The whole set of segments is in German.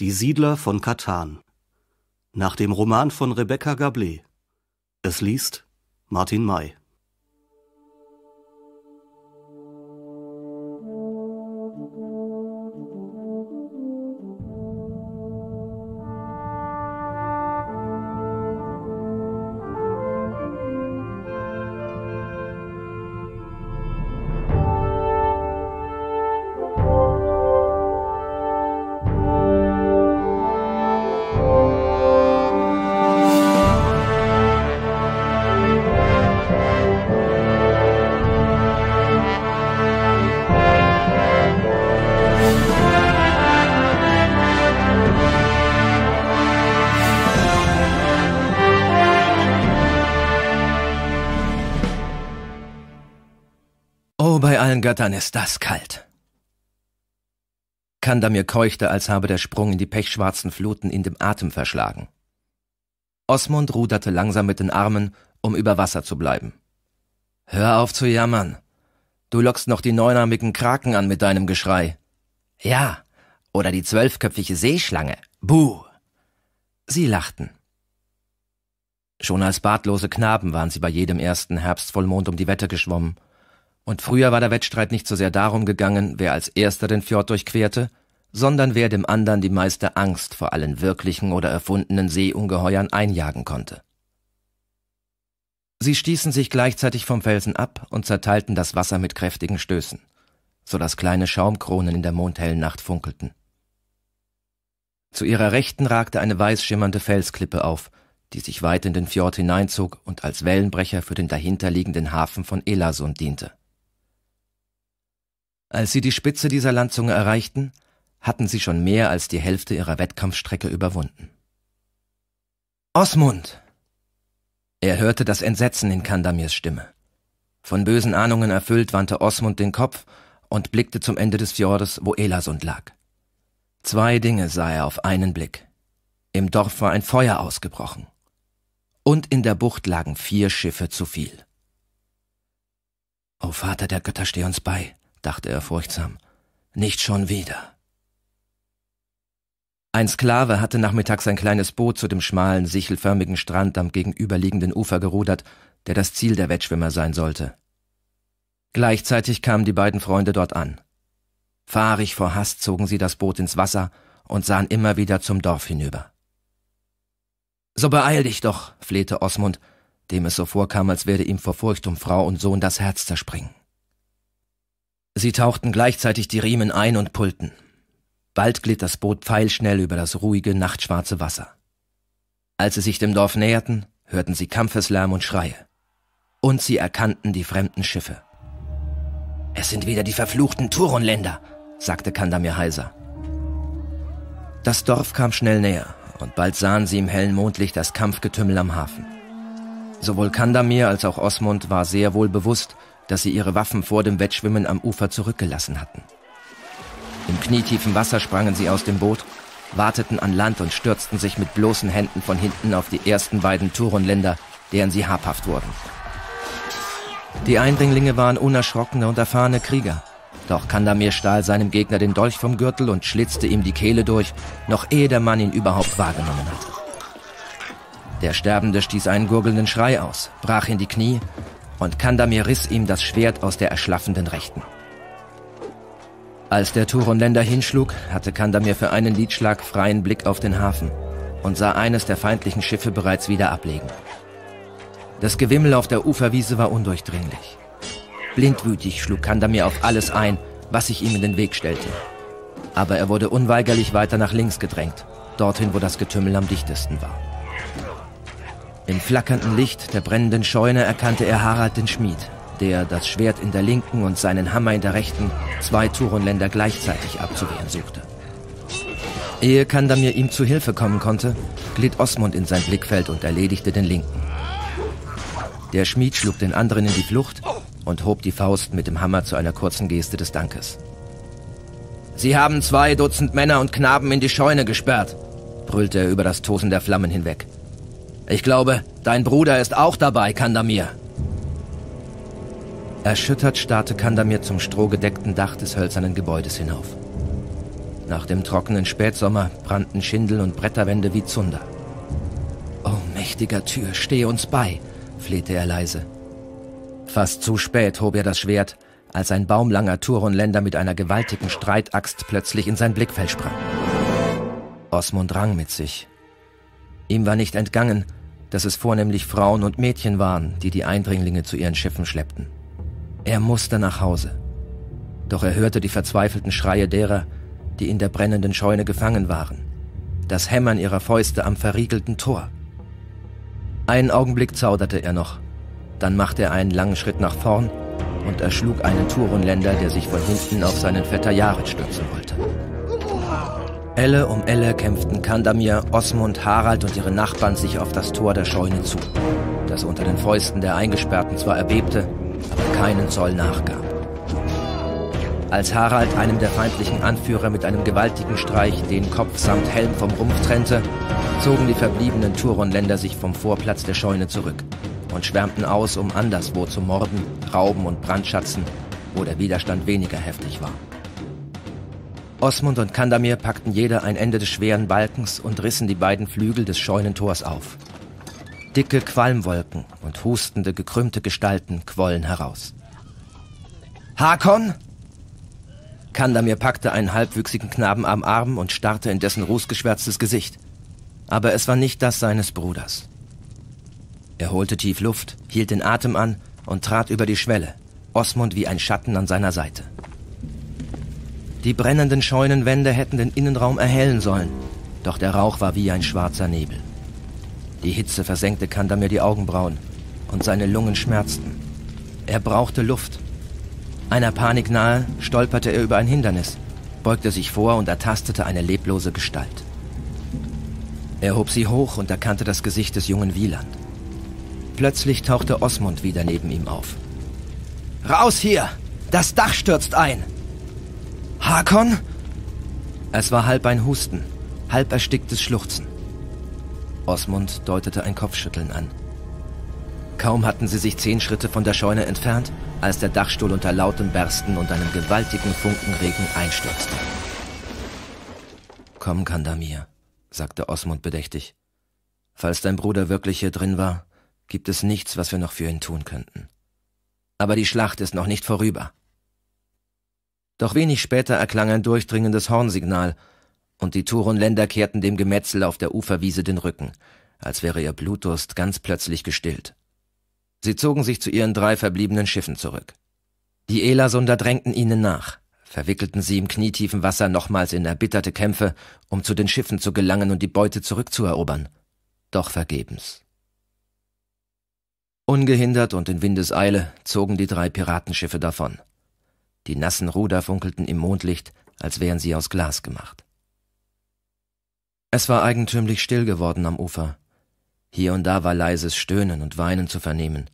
Die Siedler von Katan. Nach dem Roman von Rebecca Gablé. Es liest Martin May. Satan, ist das kalt. Kandamir keuchte, als habe der Sprung in die pechschwarzen Fluten ihn dem Atem verschlagen. Osmund ruderte langsam mit den Armen, um über Wasser zu bleiben. Hör auf zu jammern. Du lockst noch die neunarmigen Kraken an mit deinem Geschrei. Ja, oder die zwölfköpfige Seeschlange. Buh! Sie lachten. Schon als bartlose Knaben waren sie bei jedem ersten Herbstvollmond um die Wette geschwommen und früher war der Wettstreit nicht so sehr darum gegangen, wer als erster den Fjord durchquerte, sondern wer dem anderen die meiste Angst vor allen wirklichen oder erfundenen Seeungeheuern einjagen konnte. Sie stießen sich gleichzeitig vom Felsen ab und zerteilten das Wasser mit kräftigen Stößen, so dass kleine Schaumkronen in der mondhellen Nacht funkelten. Zu ihrer Rechten ragte eine weiß schimmernde Felsklippe auf, die sich weit in den Fjord hineinzog und als Wellenbrecher für den dahinterliegenden Hafen von Elasund diente. Als sie die Spitze dieser Landzunge erreichten, hatten sie schon mehr als die Hälfte ihrer Wettkampfstrecke überwunden. Osmund! Er hörte das Entsetzen in Kandamirs Stimme. Von bösen Ahnungen erfüllt wandte Osmund den Kopf und blickte zum Ende des Fjordes, wo Elasund lag. Zwei Dinge sah er auf einen Blick. Im Dorf war ein Feuer ausgebrochen. Und in der Bucht lagen vier Schiffe zu viel. O Vater der Götter, steh uns bei, dachte er furchtsam. Nicht schon wieder. Ein Sklave hatte nachmittags ein kleines Boot zu dem schmalen, sichelförmigen Strand am gegenüberliegenden Ufer gerudert, der das Ziel der Wettschwimmer sein sollte. Gleichzeitig kamen die beiden Freunde dort an. Fahrig vor Hass zogen sie das Boot ins Wasser und sahen immer wieder zum Dorf hinüber. So beeil dich doch, flehte Osmund, dem es so vorkam, als werde ihm vor Furcht um Frau und Sohn das Herz zerspringen. Sie tauchten gleichzeitig die Riemen ein und pullten. Bald glitt das Boot pfeilschnell über das ruhige, nachtschwarze Wasser. Als sie sich dem Dorf näherten, hörten sie Kampfeslärm und Schreie. Und sie erkannten die fremden Schiffe. Es sind wieder die verfluchten Turunländer, sagte Kandamir heiser. Das Dorf kam schnell näher, und bald sahen sie im hellen Mondlicht das Kampfgetümmel am Hafen. Sowohl Kandamir als auch Osmund war sehr wohl bewusst, dass sie ihre Waffen vor dem Wettschwimmen am Ufer zurückgelassen hatten. Im knietiefen Wasser sprangen sie aus dem Boot, warteten an Land und stürzten sich mit bloßen Händen von hinten auf die ersten beiden Turonländer, deren sie habhaft wurden. Die Eindringlinge waren unerschrockene und erfahrene Krieger, doch Kandamir stahl seinem Gegner den Dolch vom Gürtel und schlitzte ihm die Kehle durch, noch ehe der Mann ihn überhaupt wahrgenommen hatte. Der Sterbende stieß einen gurgelnden Schrei aus, brach in die Knie und Kandamir riss ihm das Schwert aus der erschlaffenden Rechten. Als der Turonländer hinschlug, hatte Kandamir für einen Liedschlag freien Blick auf den Hafen und sah eines der feindlichen Schiffe bereits wieder ablegen. Das Gewimmel auf der Uferwiese war undurchdringlich. Blindwütig schlug Kandamir auf alles ein, was sich ihm in den Weg stellte. Aber er wurde unweigerlich weiter nach links gedrängt, dorthin, wo das Getümmel am dichtesten war. Im flackernden Licht der brennenden Scheune erkannte er Harald den Schmied, der das Schwert in der linken und seinen Hammer in der rechten zwei Turenländer gleichzeitig abzuwehren suchte. Ehe Kandamir ihm zu Hilfe kommen konnte, glitt Osmund in sein Blickfeld und erledigte den linken. Der Schmied schlug den anderen in die Flucht und hob die Faust mit dem Hammer zu einer kurzen Geste des Dankes. Sie haben zwei Dutzend Männer und Knaben in die Scheune gesperrt, brüllte er über das Tosen der Flammen hinweg. Ich glaube, dein Bruder ist auch dabei, Kandamir. Erschüttert starrte Kandamir zum strohgedeckten Dach des hölzernen Gebäudes hinauf. Nach dem trockenen Spätsommer brannten Schindel und Bretterwände wie Zunder. O oh, mächtiger Tür, steh uns bei, flehte er leise. Fast zu spät hob er das Schwert, als ein baumlanger Turonländer mit einer gewaltigen Streitaxt plötzlich in sein Blickfeld sprang. Osmund rang mit sich. Ihm war nicht entgangen, dass es vornehmlich Frauen und Mädchen waren, die die Eindringlinge zu ihren Schiffen schleppten. Er musste nach Hause. Doch er hörte die verzweifelten Schreie derer, die in der brennenden Scheune gefangen waren, das Hämmern ihrer Fäuste am verriegelten Tor. Einen Augenblick zauderte er noch, dann machte er einen langen Schritt nach vorn und erschlug einen Turunländer, der sich von hinten auf seinen Vetter Jared stürzen wollte. Elle um Elle kämpften Kandamir, Osmund, Harald und ihre Nachbarn sich auf das Tor der Scheune zu, das unter den Fäusten der Eingesperrten zwar erbebte, aber keinen Zoll nachgab. Als Harald einem der feindlichen Anführer mit einem gewaltigen Streich den Kopf samt Helm vom Rumpf trennte, zogen die verbliebenen Turonländer sich vom Vorplatz der Scheune zurück und schwärmten aus, um anderswo zu morden, rauben und brandschatzen, wo der Widerstand weniger heftig war. Osmund und Kandamir packten jeder ein Ende des schweren Balkens und rissen die beiden Flügel des Scheunentors auf. Dicke Qualmwolken und hustende, gekrümmte Gestalten quollen heraus. Hakon! Kandamir packte einen halbwüchsigen Knaben am Arm und starrte in dessen rußgeschwärztes Gesicht. Aber es war nicht das seines Bruders. Er holte tief Luft, hielt den Atem an und trat über die Schwelle, Osmund wie ein Schatten an seiner Seite. Die brennenden Scheunenwände hätten den Innenraum erhellen sollen, doch der Rauch war wie ein schwarzer Nebel. Die Hitze versenkte Kandamir die Augenbrauen und seine Lungen schmerzten. Er brauchte Luft. Einer Panik nahe stolperte er über ein Hindernis, beugte sich vor und ertastete eine leblose Gestalt. Er hob sie hoch und erkannte das Gesicht des jungen Wieland. Plötzlich tauchte Osmund wieder neben ihm auf. Raus hier! Das Dach stürzt ein! Hakon? Es war halb ein Husten, halb ersticktes Schluchzen. Osmund deutete ein Kopfschütteln an. Kaum hatten sie sich zehn Schritte von der Scheune entfernt, als der Dachstuhl unter lautem Bersten und einem gewaltigen Funkenregen einstürzte. Komm, Kandamir, sagte Osmund bedächtig. Falls dein Bruder wirklich hier drin war, gibt es nichts, was wir noch für ihn tun könnten. Aber die Schlacht ist noch nicht vorüber. Doch wenig später erklang ein durchdringendes Hornsignal, und die Turunländer kehrten dem Gemetzel auf der Uferwiese den Rücken, als wäre ihr Blutdurst ganz plötzlich gestillt. Sie zogen sich zu ihren drei verbliebenen Schiffen zurück. Die Elasunder drängten ihnen nach, verwickelten sie im knietiefen Wasser nochmals in erbitterte Kämpfe, um zu den Schiffen zu gelangen und die Beute zurückzuerobern. Doch vergebens. Ungehindert und in Windeseile zogen die drei Piratenschiffe davon. Die nassen Ruder funkelten im Mondlicht, als wären sie aus Glas gemacht. Es war eigentümlich still geworden am Ufer. Hier und da war leises Stöhnen und Weinen zu vernehmen,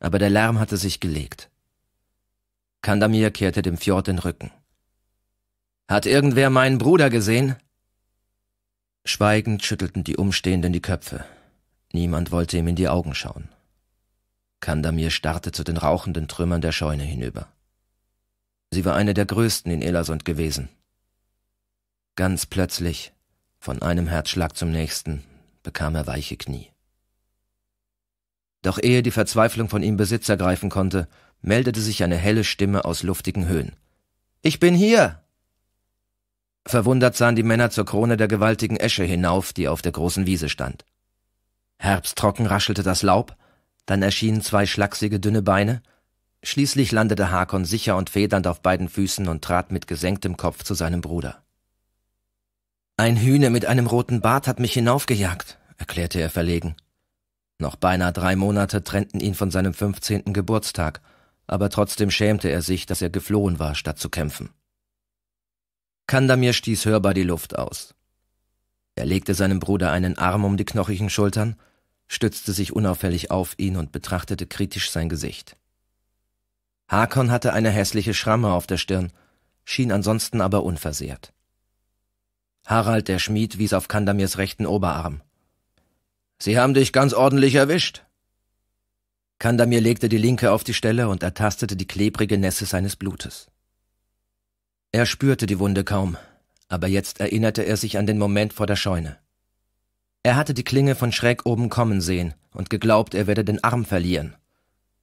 aber der Lärm hatte sich gelegt. Kandamir kehrte dem Fjord den Rücken. Hat irgendwer meinen Bruder gesehen? Schweigend schüttelten die Umstehenden die Köpfe. Niemand wollte ihm in die Augen schauen. Kandamir starrte zu den rauchenden Trümmern der Scheune hinüber. Sie war eine der größten in Elasund gewesen. Ganz plötzlich, von einem Herzschlag zum nächsten, bekam er weiche Knie. Doch ehe die Verzweiflung von ihm Besitz ergreifen konnte, meldete sich eine helle Stimme aus luftigen Höhen. Ich bin hier! Verwundert sahen die Männer zur Krone der gewaltigen Esche hinauf, die auf der großen Wiese stand. Herbsttrocken raschelte das Laub, dann erschienen zwei schlachsige dünne Beine, Schließlich landete Hakon sicher und federnd auf beiden Füßen und trat mit gesenktem Kopf zu seinem Bruder. Ein Hühne mit einem roten Bart hat mich hinaufgejagt, erklärte er verlegen. Noch beinahe drei Monate trennten ihn von seinem fünfzehnten Geburtstag, aber trotzdem schämte er sich, dass er geflohen war, statt zu kämpfen. Kandamir stieß hörbar die Luft aus. Er legte seinem Bruder einen Arm um die knochigen Schultern, stützte sich unauffällig auf ihn und betrachtete kritisch sein Gesicht. Hakon hatte eine hässliche Schramme auf der Stirn, schien ansonsten aber unversehrt. Harald der Schmied wies auf Kandamirs rechten Oberarm. Sie haben dich ganz ordentlich erwischt. Kandamir legte die linke auf die Stelle und ertastete die klebrige Nässe seines Blutes. Er spürte die Wunde kaum, aber jetzt erinnerte er sich an den Moment vor der Scheune. Er hatte die Klinge von schräg oben kommen sehen und geglaubt, er werde den Arm verlieren.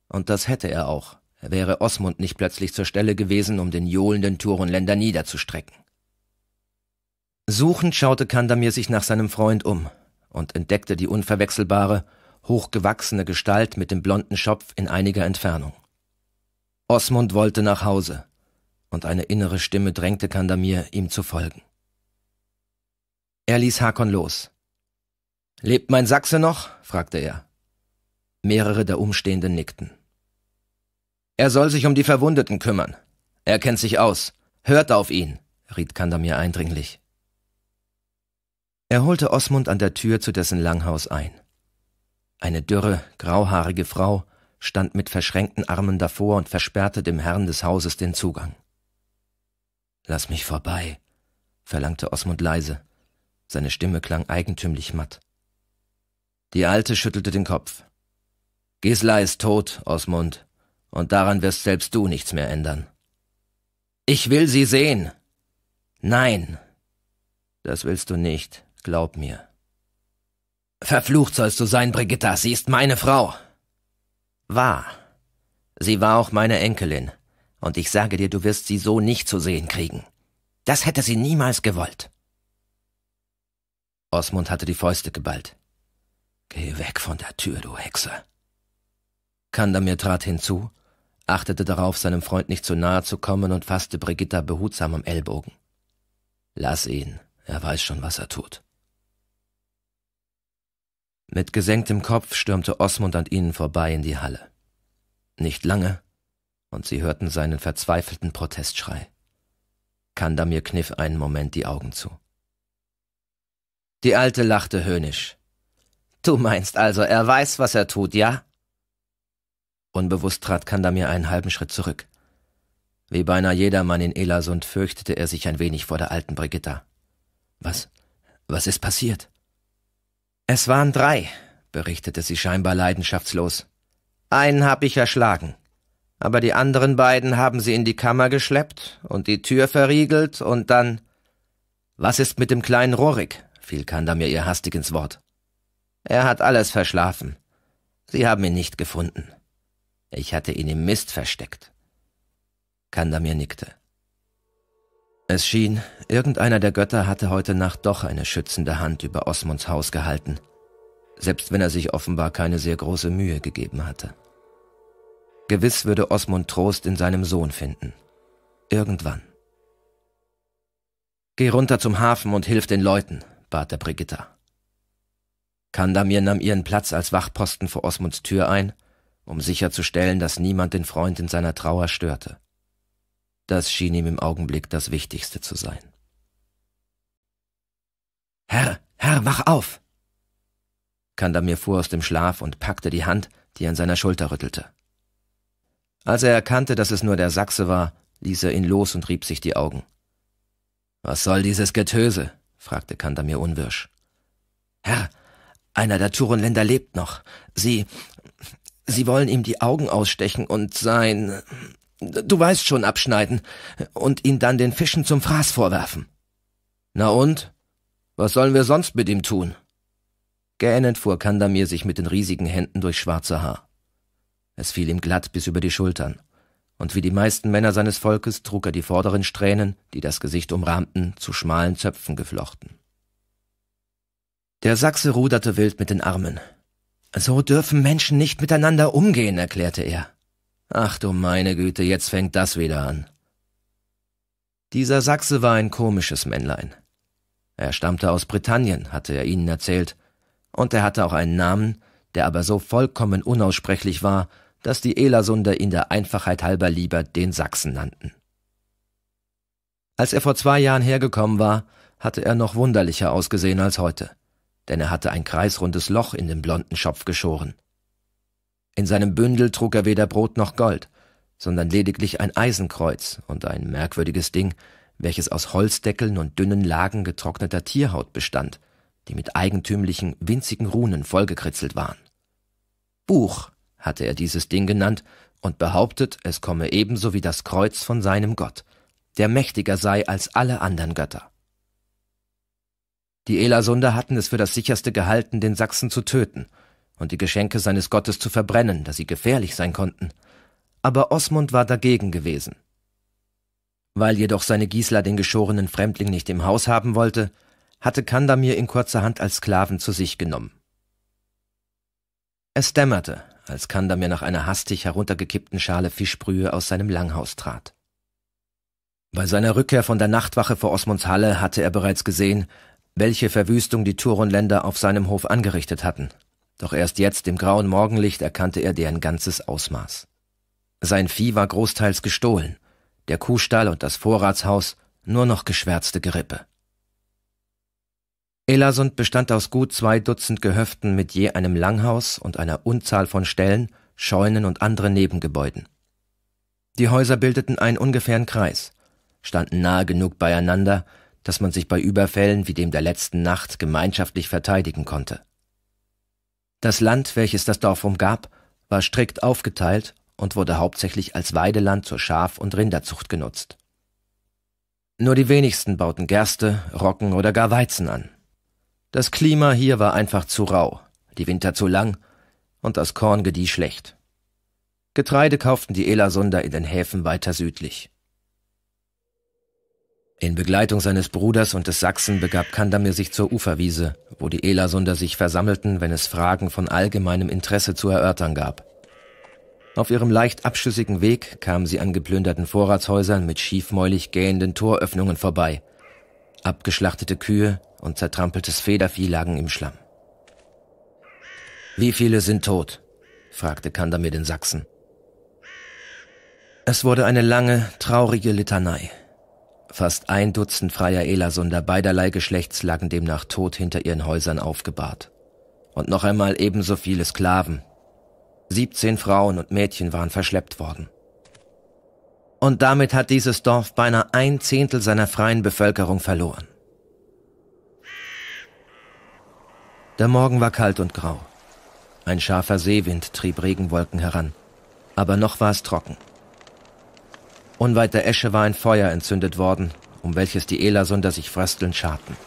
Und das hätte er auch wäre Osmund nicht plötzlich zur Stelle gewesen, um den johlenden Turenländer niederzustrecken. Suchend schaute Kandamir sich nach seinem Freund um und entdeckte die unverwechselbare, hochgewachsene Gestalt mit dem blonden Schopf in einiger Entfernung. Osmund wollte nach Hause, und eine innere Stimme drängte Kandamir, ihm zu folgen. Er ließ Hakon los. Lebt mein Sachse noch? fragte er. Mehrere der Umstehenden nickten. Er soll sich um die Verwundeten kümmern. Er kennt sich aus. Hört auf ihn, riet Kandamir eindringlich. Er holte Osmund an der Tür zu dessen Langhaus ein. Eine dürre, grauhaarige Frau stand mit verschränkten Armen davor und versperrte dem Herrn des Hauses den Zugang. Lass mich vorbei, verlangte Osmund leise. Seine Stimme klang eigentümlich matt. Die Alte schüttelte den Kopf. Gisla ist tot, Osmund, und daran wirst selbst du nichts mehr ändern. Ich will sie sehen. Nein. Das willst du nicht, glaub mir. Verflucht sollst du sein, Brigitta, sie ist meine Frau. Wahr. Sie war auch meine Enkelin, und ich sage dir, du wirst sie so nicht zu sehen kriegen. Das hätte sie niemals gewollt. Osmund hatte die Fäuste geballt. Geh weg von der Tür, du Hexe. Kandamir trat hinzu achtete darauf, seinem Freund nicht zu nahe zu kommen und fasste Brigitta behutsam am Ellbogen. Lass ihn, er weiß schon, was er tut. Mit gesenktem Kopf stürmte Osmund an ihnen vorbei in die Halle. Nicht lange, und sie hörten seinen verzweifelten Protestschrei. Kandamir kniff einen Moment die Augen zu. Die Alte lachte höhnisch. Du meinst also, er weiß, was er tut, ja? Unbewusst trat Kandamir einen halben Schritt zurück. Wie beinahe jedermann in Elasund fürchtete er sich ein wenig vor der alten Brigitta. Was? Was ist passiert? Es waren drei, berichtete sie scheinbar leidenschaftslos. Einen hab ich erschlagen. Aber die anderen beiden haben sie in die Kammer geschleppt und die Tür verriegelt und dann. Was ist mit dem kleinen Rorik? fiel Kandamir ihr hastig ins Wort. Er hat alles verschlafen. Sie haben ihn nicht gefunden. Ich hatte ihn im Mist versteckt. Kandamir nickte. Es schien, irgendeiner der Götter hatte heute Nacht doch eine schützende Hand über Osmunds Haus gehalten, selbst wenn er sich offenbar keine sehr große Mühe gegeben hatte. Gewiss würde Osmund Trost in seinem Sohn finden. Irgendwann. Geh runter zum Hafen und hilf den Leuten, bat er Brigitta. Kandamir nahm ihren Platz als Wachposten vor Osmunds Tür ein um sicherzustellen, dass niemand den Freund in seiner Trauer störte. Das schien ihm im Augenblick das Wichtigste zu sein. Herr, Herr, wach auf! Kandamir fuhr aus dem Schlaf und packte die Hand, die an seiner Schulter rüttelte. Als er erkannte, dass es nur der Sachse war, ließ er ihn los und rieb sich die Augen. Was soll dieses Getöse? fragte Kandamir unwirsch. Herr, einer der Turenländer lebt noch. Sie, Sie wollen ihm die Augen ausstechen und sein, du weißt schon, abschneiden und ihn dann den Fischen zum Fraß vorwerfen. Na und? Was sollen wir sonst mit ihm tun? Gähnend fuhr Kandamir sich mit den riesigen Händen durch schwarze Haar. Es fiel ihm glatt bis über die Schultern, und wie die meisten Männer seines Volkes trug er die vorderen Strähnen, die das Gesicht umrahmten, zu schmalen Zöpfen geflochten. Der Sachse ruderte wild mit den Armen, so dürfen Menschen nicht miteinander umgehen, erklärte er. Ach du meine Güte, jetzt fängt das wieder an. Dieser Sachse war ein komisches Männlein. Er stammte aus Britannien, hatte er ihnen erzählt, und er hatte auch einen Namen, der aber so vollkommen unaussprechlich war, dass die Elasunder ihn der Einfachheit halber lieber den Sachsen nannten. Als er vor zwei Jahren hergekommen war, hatte er noch wunderlicher ausgesehen als heute denn er hatte ein kreisrundes Loch in den blonden Schopf geschoren. In seinem Bündel trug er weder Brot noch Gold, sondern lediglich ein Eisenkreuz und ein merkwürdiges Ding, welches aus Holzdeckeln und dünnen Lagen getrockneter Tierhaut bestand, die mit eigentümlichen, winzigen Runen vollgekritzelt waren. Buch hatte er dieses Ding genannt und behauptet, es komme ebenso wie das Kreuz von seinem Gott, der mächtiger sei als alle anderen Götter. Die Elasunder hatten es für das sicherste gehalten, den Sachsen zu töten und die Geschenke seines Gottes zu verbrennen, da sie gefährlich sein konnten. Aber Osmund war dagegen gewesen. Weil jedoch seine Gisela den geschorenen Fremdling nicht im Haus haben wollte, hatte Kandamir ihn kurzerhand als Sklaven zu sich genommen. Es dämmerte, als Kandamir nach einer hastig heruntergekippten Schale Fischbrühe aus seinem Langhaus trat. Bei seiner Rückkehr von der Nachtwache vor Osmunds Halle hatte er bereits gesehen, welche Verwüstung die Turunländer auf seinem Hof angerichtet hatten. Doch erst jetzt im grauen Morgenlicht erkannte er deren ganzes Ausmaß. Sein Vieh war großteils gestohlen, der Kuhstall und das Vorratshaus nur noch geschwärzte Gerippe. Elasund bestand aus gut zwei Dutzend Gehöften mit je einem Langhaus und einer Unzahl von Ställen, Scheunen und anderen Nebengebäuden. Die Häuser bildeten einen ungefähren Kreis, standen nahe genug beieinander, dass man sich bei Überfällen wie dem der letzten Nacht gemeinschaftlich verteidigen konnte. Das Land, welches das Dorf umgab, war strikt aufgeteilt und wurde hauptsächlich als Weideland zur Schaf- und Rinderzucht genutzt. Nur die wenigsten bauten Gerste, Roggen oder gar Weizen an. Das Klima hier war einfach zu rau, die Winter zu lang und das Korn gedieh schlecht. Getreide kauften die Elasunder in den Häfen weiter südlich. In Begleitung seines Bruders und des Sachsen begab Kandamir sich zur Uferwiese, wo die Elasunder sich versammelten, wenn es Fragen von allgemeinem Interesse zu erörtern gab. Auf ihrem leicht abschüssigen Weg kamen sie an geplünderten Vorratshäusern mit schiefmäulig gähenden Toröffnungen vorbei. Abgeschlachtete Kühe und zertrampeltes Federvieh lagen im Schlamm. Wie viele sind tot? fragte Kandamir den Sachsen. Es wurde eine lange, traurige Litanei. Fast ein Dutzend freier Elasunder beiderlei Geschlechts lagen demnach tot hinter ihren Häusern aufgebahrt. Und noch einmal ebenso viele Sklaven. 17 Frauen und Mädchen waren verschleppt worden. Und damit hat dieses Dorf beinahe ein Zehntel seiner freien Bevölkerung verloren. Der Morgen war kalt und grau. Ein scharfer Seewind trieb Regenwolken heran, aber noch war es trocken. Unweit der Esche war ein Feuer entzündet worden, um welches die Elasunder sich fröstelnd scharten.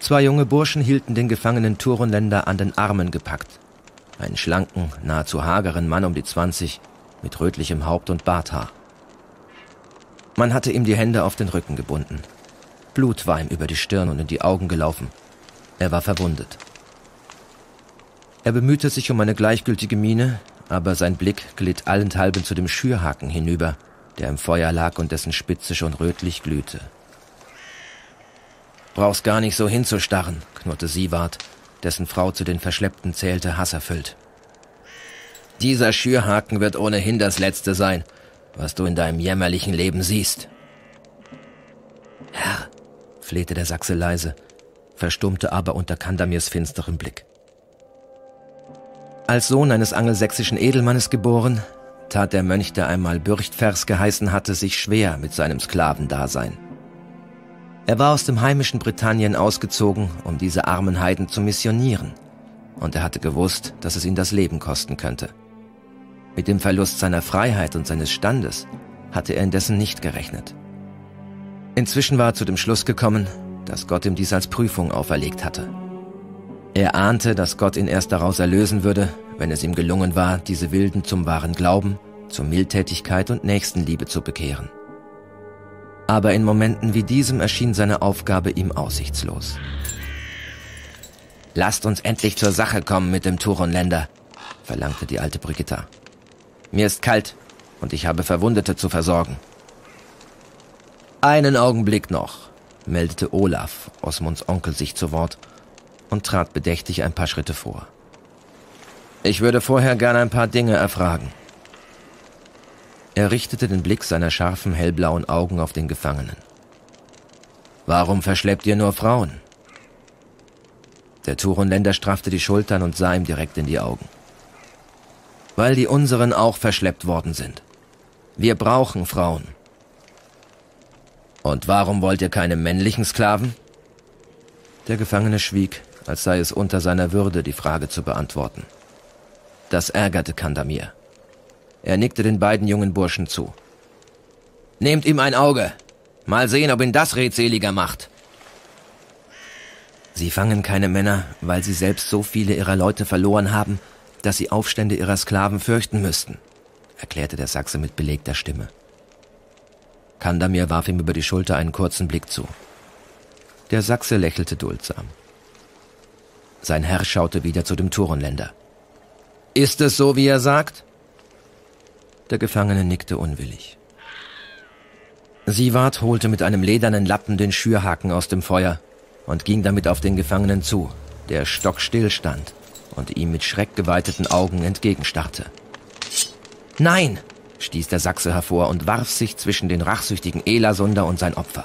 Zwei junge Burschen hielten den gefangenen Turunländer an den Armen gepackt. Einen schlanken, nahezu hageren Mann um die 20, mit rötlichem Haupt und Barthaar. Man hatte ihm die Hände auf den Rücken gebunden. Blut war ihm über die Stirn und in die Augen gelaufen. Er war verwundet. Er bemühte sich um eine gleichgültige Miene, aber sein Blick glitt allenthalben zu dem Schürhaken hinüber, der im Feuer lag und dessen Spitze schon rötlich glühte. Brauchst gar nicht so hinzustarren, knurrte Siewart, dessen Frau zu den Verschleppten zählte, hasserfüllt. Dieser Schürhaken wird ohnehin das Letzte sein, was du in deinem jämmerlichen Leben siehst. Herr, flehte der Sachse leise, verstummte aber unter Kandamirs finsterem Blick. Als Sohn eines angelsächsischen Edelmannes geboren, tat der Mönch, der einmal Bürchtvers geheißen hatte, sich schwer mit seinem Sklavendasein. Er war aus dem heimischen Britannien ausgezogen, um diese armen Heiden zu missionieren, und er hatte gewusst, dass es ihn das Leben kosten könnte. Mit dem Verlust seiner Freiheit und seines Standes hatte er indessen nicht gerechnet. Inzwischen war er zu dem Schluss gekommen, dass Gott ihm dies als Prüfung auferlegt hatte. Er ahnte, dass Gott ihn erst daraus erlösen würde, wenn es ihm gelungen war, diese Wilden zum wahren Glauben, zur Mildtätigkeit und Nächstenliebe zu bekehren. Aber in Momenten wie diesem erschien seine Aufgabe ihm aussichtslos. Lasst uns endlich zur Sache kommen mit dem Turonländer, verlangte die alte Brigitta. Mir ist kalt und ich habe Verwundete zu versorgen. Einen Augenblick noch, meldete Olaf, Osmunds Onkel, sich zu Wort und trat bedächtig ein paar Schritte vor. Ich würde vorher gern ein paar Dinge erfragen. Er richtete den Blick seiner scharfen hellblauen Augen auf den Gefangenen. Warum verschleppt ihr nur Frauen? Der Turenländer straffte die Schultern und sah ihm direkt in die Augen. Weil die unseren auch verschleppt worden sind. Wir brauchen Frauen. Und warum wollt ihr keine männlichen Sklaven? Der Gefangene schwieg, als sei es unter seiner Würde, die Frage zu beantworten. Das ärgerte Kandamir. Er nickte den beiden jungen Burschen zu. Nehmt ihm ein Auge. Mal sehen, ob ihn das redseliger macht. Sie fangen keine Männer, weil sie selbst so viele ihrer Leute verloren haben, dass sie Aufstände ihrer Sklaven fürchten müssten, erklärte der Sachse mit belegter Stimme. Kandamir warf ihm über die Schulter einen kurzen Blick zu. Der Sachse lächelte duldsam. Sein Herr schaute wieder zu dem Turenländer. Ist es so, wie er sagt? Der Gefangene nickte unwillig. Siewart holte mit einem ledernen Lappen den Schürhaken aus dem Feuer und ging damit auf den Gefangenen zu, der stockstill stand und ihm mit schreckgeweiteten Augen entgegenstarrte. Nein! stieß der Sachse hervor und warf sich zwischen den rachsüchtigen Elasunder und sein Opfer.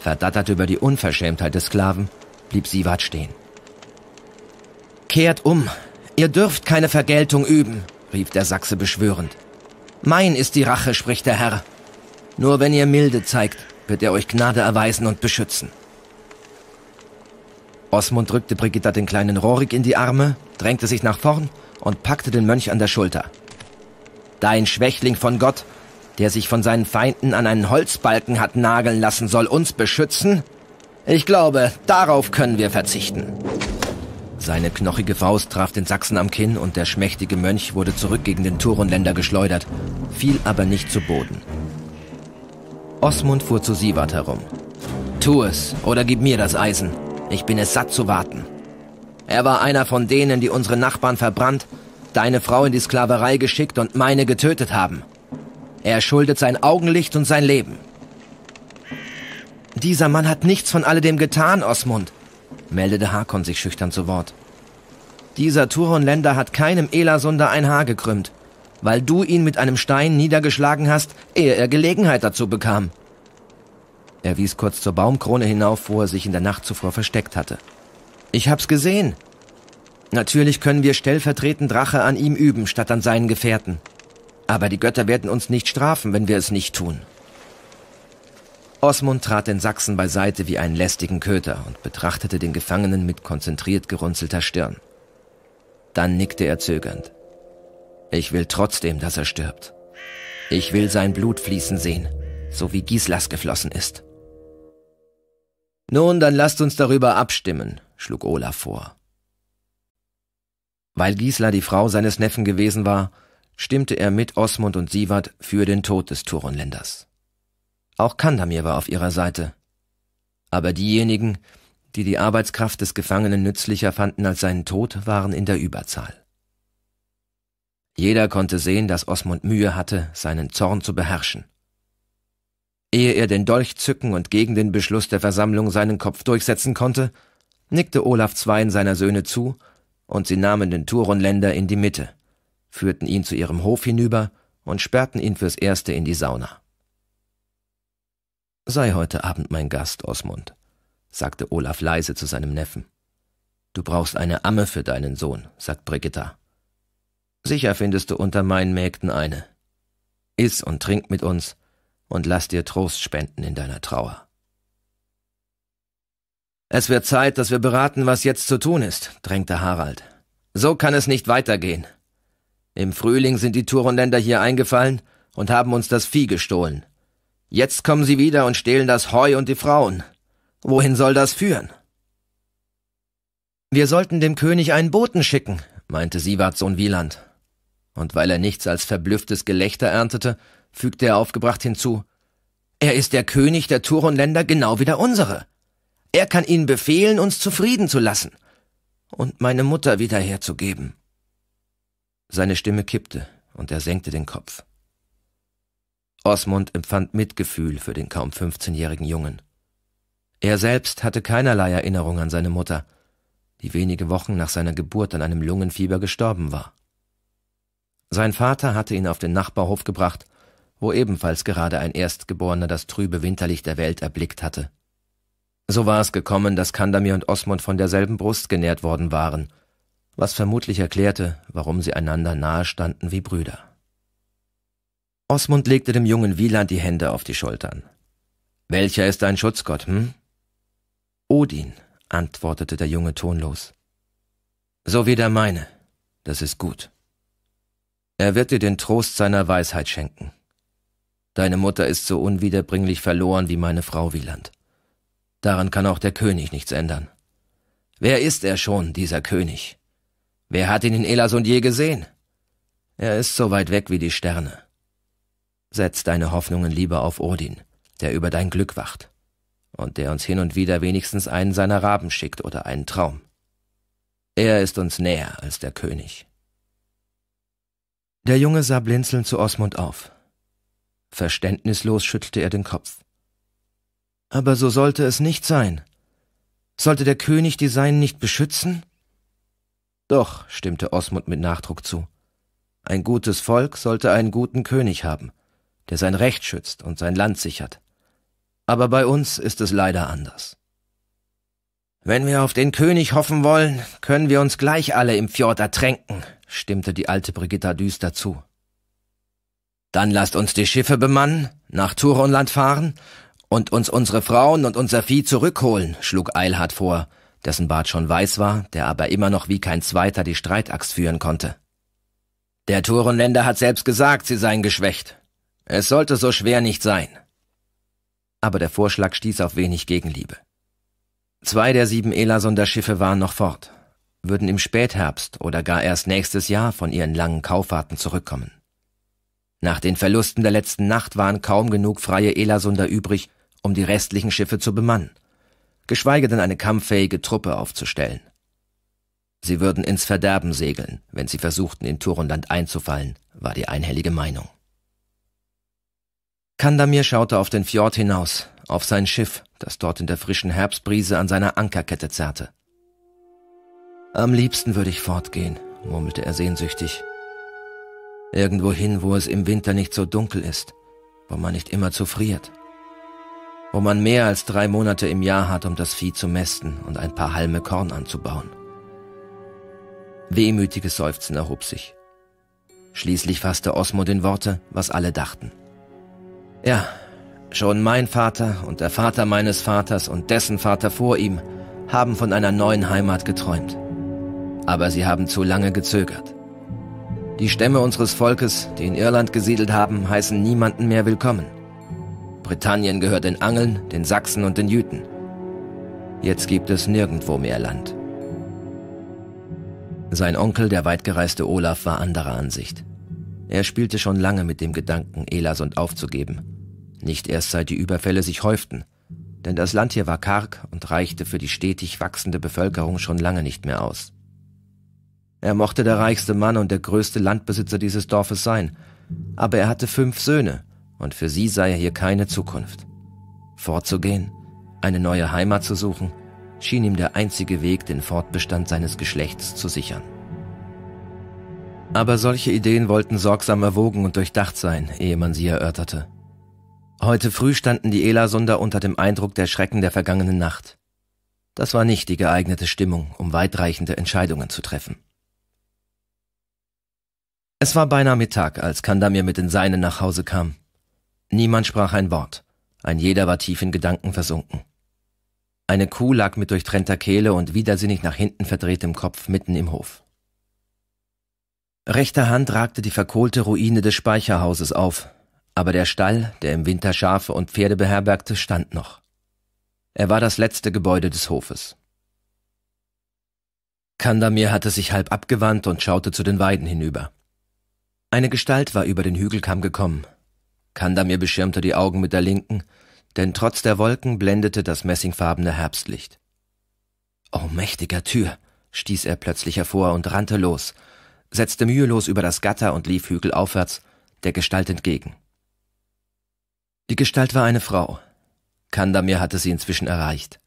Verdattert über die Unverschämtheit des Sklaven blieb Siewart stehen. Kehrt um, ihr dürft keine Vergeltung üben, rief der Sachse beschwörend. Mein ist die Rache, spricht der Herr. Nur wenn ihr Milde zeigt, wird er euch Gnade erweisen und beschützen. Osmund drückte Brigitta den kleinen Rorik in die Arme, drängte sich nach vorn und packte den Mönch an der Schulter. Dein Schwächling von Gott, der sich von seinen Feinden an einen Holzbalken hat nageln lassen, soll uns beschützen? Ich glaube, darauf können wir verzichten. Seine knochige Faust traf den Sachsen am Kinn und der schmächtige Mönch wurde zurück gegen den Turunländer geschleudert, fiel aber nicht zu Boden. Osmund fuhr zu Sievert herum. Tu es oder gib mir das Eisen. Ich bin es satt zu warten. Er war einer von denen, die unsere Nachbarn verbrannt, deine Frau in die Sklaverei geschickt und meine getötet haben. Er schuldet sein Augenlicht und sein Leben. Dieser Mann hat nichts von alledem getan, Osmund, meldete Hakon sich schüchtern zu Wort. Dieser Turonländer hat keinem Elasunder ein Haar gekrümmt, weil du ihn mit einem Stein niedergeschlagen hast, ehe er Gelegenheit dazu bekam. Er wies kurz zur Baumkrone hinauf, wo er sich in der Nacht zuvor versteckt hatte. Ich hab's gesehen. Natürlich können wir stellvertretend Rache an ihm üben, statt an seinen Gefährten. Aber die Götter werden uns nicht strafen, wenn wir es nicht tun. Osmund trat den Sachsen beiseite wie einen lästigen Köter und betrachtete den Gefangenen mit konzentriert gerunzelter Stirn. Dann nickte er zögernd. Ich will trotzdem, dass er stirbt. Ich will sein Blut fließen sehen, so wie Gislas geflossen ist. Nun, dann lasst uns darüber abstimmen, schlug Olaf vor. Weil Gisla die Frau seines Neffen gewesen war, stimmte er mit Osmund und Sievert für den Tod des Turonländers. Auch Kandamir war auf ihrer Seite. Aber diejenigen, die die Arbeitskraft des Gefangenen nützlicher fanden als seinen Tod, waren in der Überzahl. Jeder konnte sehen, dass Osmund Mühe hatte, seinen Zorn zu beherrschen. Ehe er den Dolch zücken und gegen den Beschluss der Versammlung seinen Kopf durchsetzen konnte, nickte Olaf zweien seiner Söhne zu, und sie nahmen den Turonländer in die Mitte, führten ihn zu ihrem Hof hinüber und sperrten ihn fürs Erste in die Sauna. Sei heute Abend mein Gast, Osmund, sagte Olaf leise zu seinem Neffen. Du brauchst eine Amme für deinen Sohn, sagt Brigitta. Sicher findest du unter meinen Mägden eine. Iss und trink mit uns und lass dir Trost spenden in deiner Trauer. Es wird Zeit, dass wir beraten, was jetzt zu tun ist, drängte Harald. So kann es nicht weitergehen. Im Frühling sind die Turonländer hier eingefallen und haben uns das Vieh gestohlen. Jetzt kommen sie wieder und stehlen das Heu und die Frauen. Wohin soll das führen? Wir sollten dem König einen Boten schicken, meinte Siebertsohn Wieland. Und weil er nichts als verblüfftes Gelächter erntete, fügte er aufgebracht hinzu, er ist der König der Turunländer genau wie der unsere. Er kann ihnen befehlen, uns zufrieden zu lassen und meine Mutter wiederherzugeben. Seine Stimme kippte und er senkte den Kopf. Osmund empfand Mitgefühl für den kaum 15-jährigen Jungen. Er selbst hatte keinerlei Erinnerung an seine Mutter, die wenige Wochen nach seiner Geburt an einem Lungenfieber gestorben war. Sein Vater hatte ihn auf den Nachbarhof gebracht, wo ebenfalls gerade ein Erstgeborener das trübe Winterlicht der Welt erblickt hatte. So war es gekommen, dass Kandamir und Osmund von derselben Brust genährt worden waren, was vermutlich erklärte, warum sie einander nahe standen wie Brüder. Osmund legte dem jungen Wieland die Hände auf die Schultern. Welcher ist dein Schutzgott, hm? Odin, antwortete der Junge tonlos. So wie der meine, das ist gut. Er wird dir den Trost seiner Weisheit schenken. Deine Mutter ist so unwiederbringlich verloren wie meine Frau Wieland. Daran kann auch der König nichts ändern. Wer ist er schon, dieser König? Wer hat ihn in Elasund je gesehen? Er ist so weit weg wie die Sterne. Setz deine Hoffnungen lieber auf Odin, der über dein Glück wacht und der uns hin und wieder wenigstens einen seiner Raben schickt oder einen Traum. Er ist uns näher als der König. Der Junge sah blinzelnd zu Osmund auf. Verständnislos schüttelte er den Kopf. Aber so sollte es nicht sein. Sollte der König die Seinen nicht beschützen? Doch, stimmte Osmund mit Nachdruck zu. Ein gutes Volk sollte einen guten König haben, der sein Recht schützt und sein Land sichert. Aber bei uns ist es leider anders. Wenn wir auf den König hoffen wollen, können wir uns gleich alle im Fjord ertränken, stimmte die alte Brigitta düster zu. Dann lasst uns die Schiffe bemannen, nach Turonland fahren und uns unsere Frauen und unser Vieh zurückholen, schlug Eilhard vor, dessen Bart schon weiß war, der aber immer noch wie kein zweiter die Streitaxt führen konnte. Der Turonländer hat selbst gesagt, sie seien geschwächt. Es sollte so schwer nicht sein aber der Vorschlag stieß auf wenig Gegenliebe. Zwei der sieben ELA-Sonderschiffe waren noch fort, würden im Spätherbst oder gar erst nächstes Jahr von ihren langen Kauffahrten zurückkommen. Nach den Verlusten der letzten Nacht waren kaum genug freie Elasunder übrig, um die restlichen Schiffe zu bemannen, geschweige denn eine kampffähige Truppe aufzustellen. Sie würden ins Verderben segeln, wenn sie versuchten, in Turunland einzufallen, war die einhellige Meinung. Kandamir schaute auf den Fjord hinaus, auf sein Schiff, das dort in der frischen Herbstbrise an seiner Ankerkette zerrte. Am liebsten würde ich fortgehen, murmelte er sehnsüchtig. Irgendwohin, wo es im Winter nicht so dunkel ist, wo man nicht immer zu friert, wo man mehr als drei Monate im Jahr hat, um das Vieh zu mästen und ein paar Halme Korn anzubauen. Wehmütiges Seufzen erhob sich. Schließlich fasste Osmo den Worte, was alle dachten. Ja, schon mein Vater und der Vater meines Vaters und dessen Vater vor ihm haben von einer neuen Heimat geträumt. Aber sie haben zu lange gezögert. Die Stämme unseres Volkes, die in Irland gesiedelt haben, heißen niemanden mehr willkommen. Britannien gehört den Angeln, den Sachsen und den Jüten. Jetzt gibt es nirgendwo mehr Land. Sein Onkel, der weitgereiste Olaf, war anderer Ansicht. Er spielte schon lange mit dem Gedanken, Elasund aufzugeben. Nicht erst seit die Überfälle sich häuften, denn das Land hier war karg und reichte für die stetig wachsende Bevölkerung schon lange nicht mehr aus. Er mochte der reichste Mann und der größte Landbesitzer dieses Dorfes sein, aber er hatte fünf Söhne, und für sie sei er hier keine Zukunft. Vorzugehen, eine neue Heimat zu suchen, schien ihm der einzige Weg, den Fortbestand seines Geschlechts zu sichern. Aber solche Ideen wollten sorgsam erwogen und durchdacht sein, ehe man sie erörterte. Heute früh standen die Elasunder unter dem Eindruck der Schrecken der vergangenen Nacht. Das war nicht die geeignete Stimmung, um weitreichende Entscheidungen zu treffen. Es war beinahe Mittag, als Kandamir mit den Seinen nach Hause kam. Niemand sprach ein Wort. Ein jeder war tief in Gedanken versunken. Eine Kuh lag mit durchtrennter Kehle und widersinnig nach hinten verdrehtem Kopf mitten im Hof. Rechter Hand ragte die verkohlte Ruine des Speicherhauses auf, aber der Stall, der im Winter Schafe und Pferde beherbergte, stand noch. Er war das letzte Gebäude des Hofes. Kandamir hatte sich halb abgewandt und schaute zu den Weiden hinüber. Eine Gestalt war über den Hügelkamm gekommen. Kandamir beschirmte die Augen mit der linken, denn trotz der Wolken blendete das messingfarbene Herbstlicht. Oh mächtiger Tür, stieß er plötzlich hervor und rannte los, setzte mühelos über das Gatter und lief hügelaufwärts, der Gestalt entgegen. Die Gestalt war eine Frau. Kandamir hatte sie inzwischen erreicht.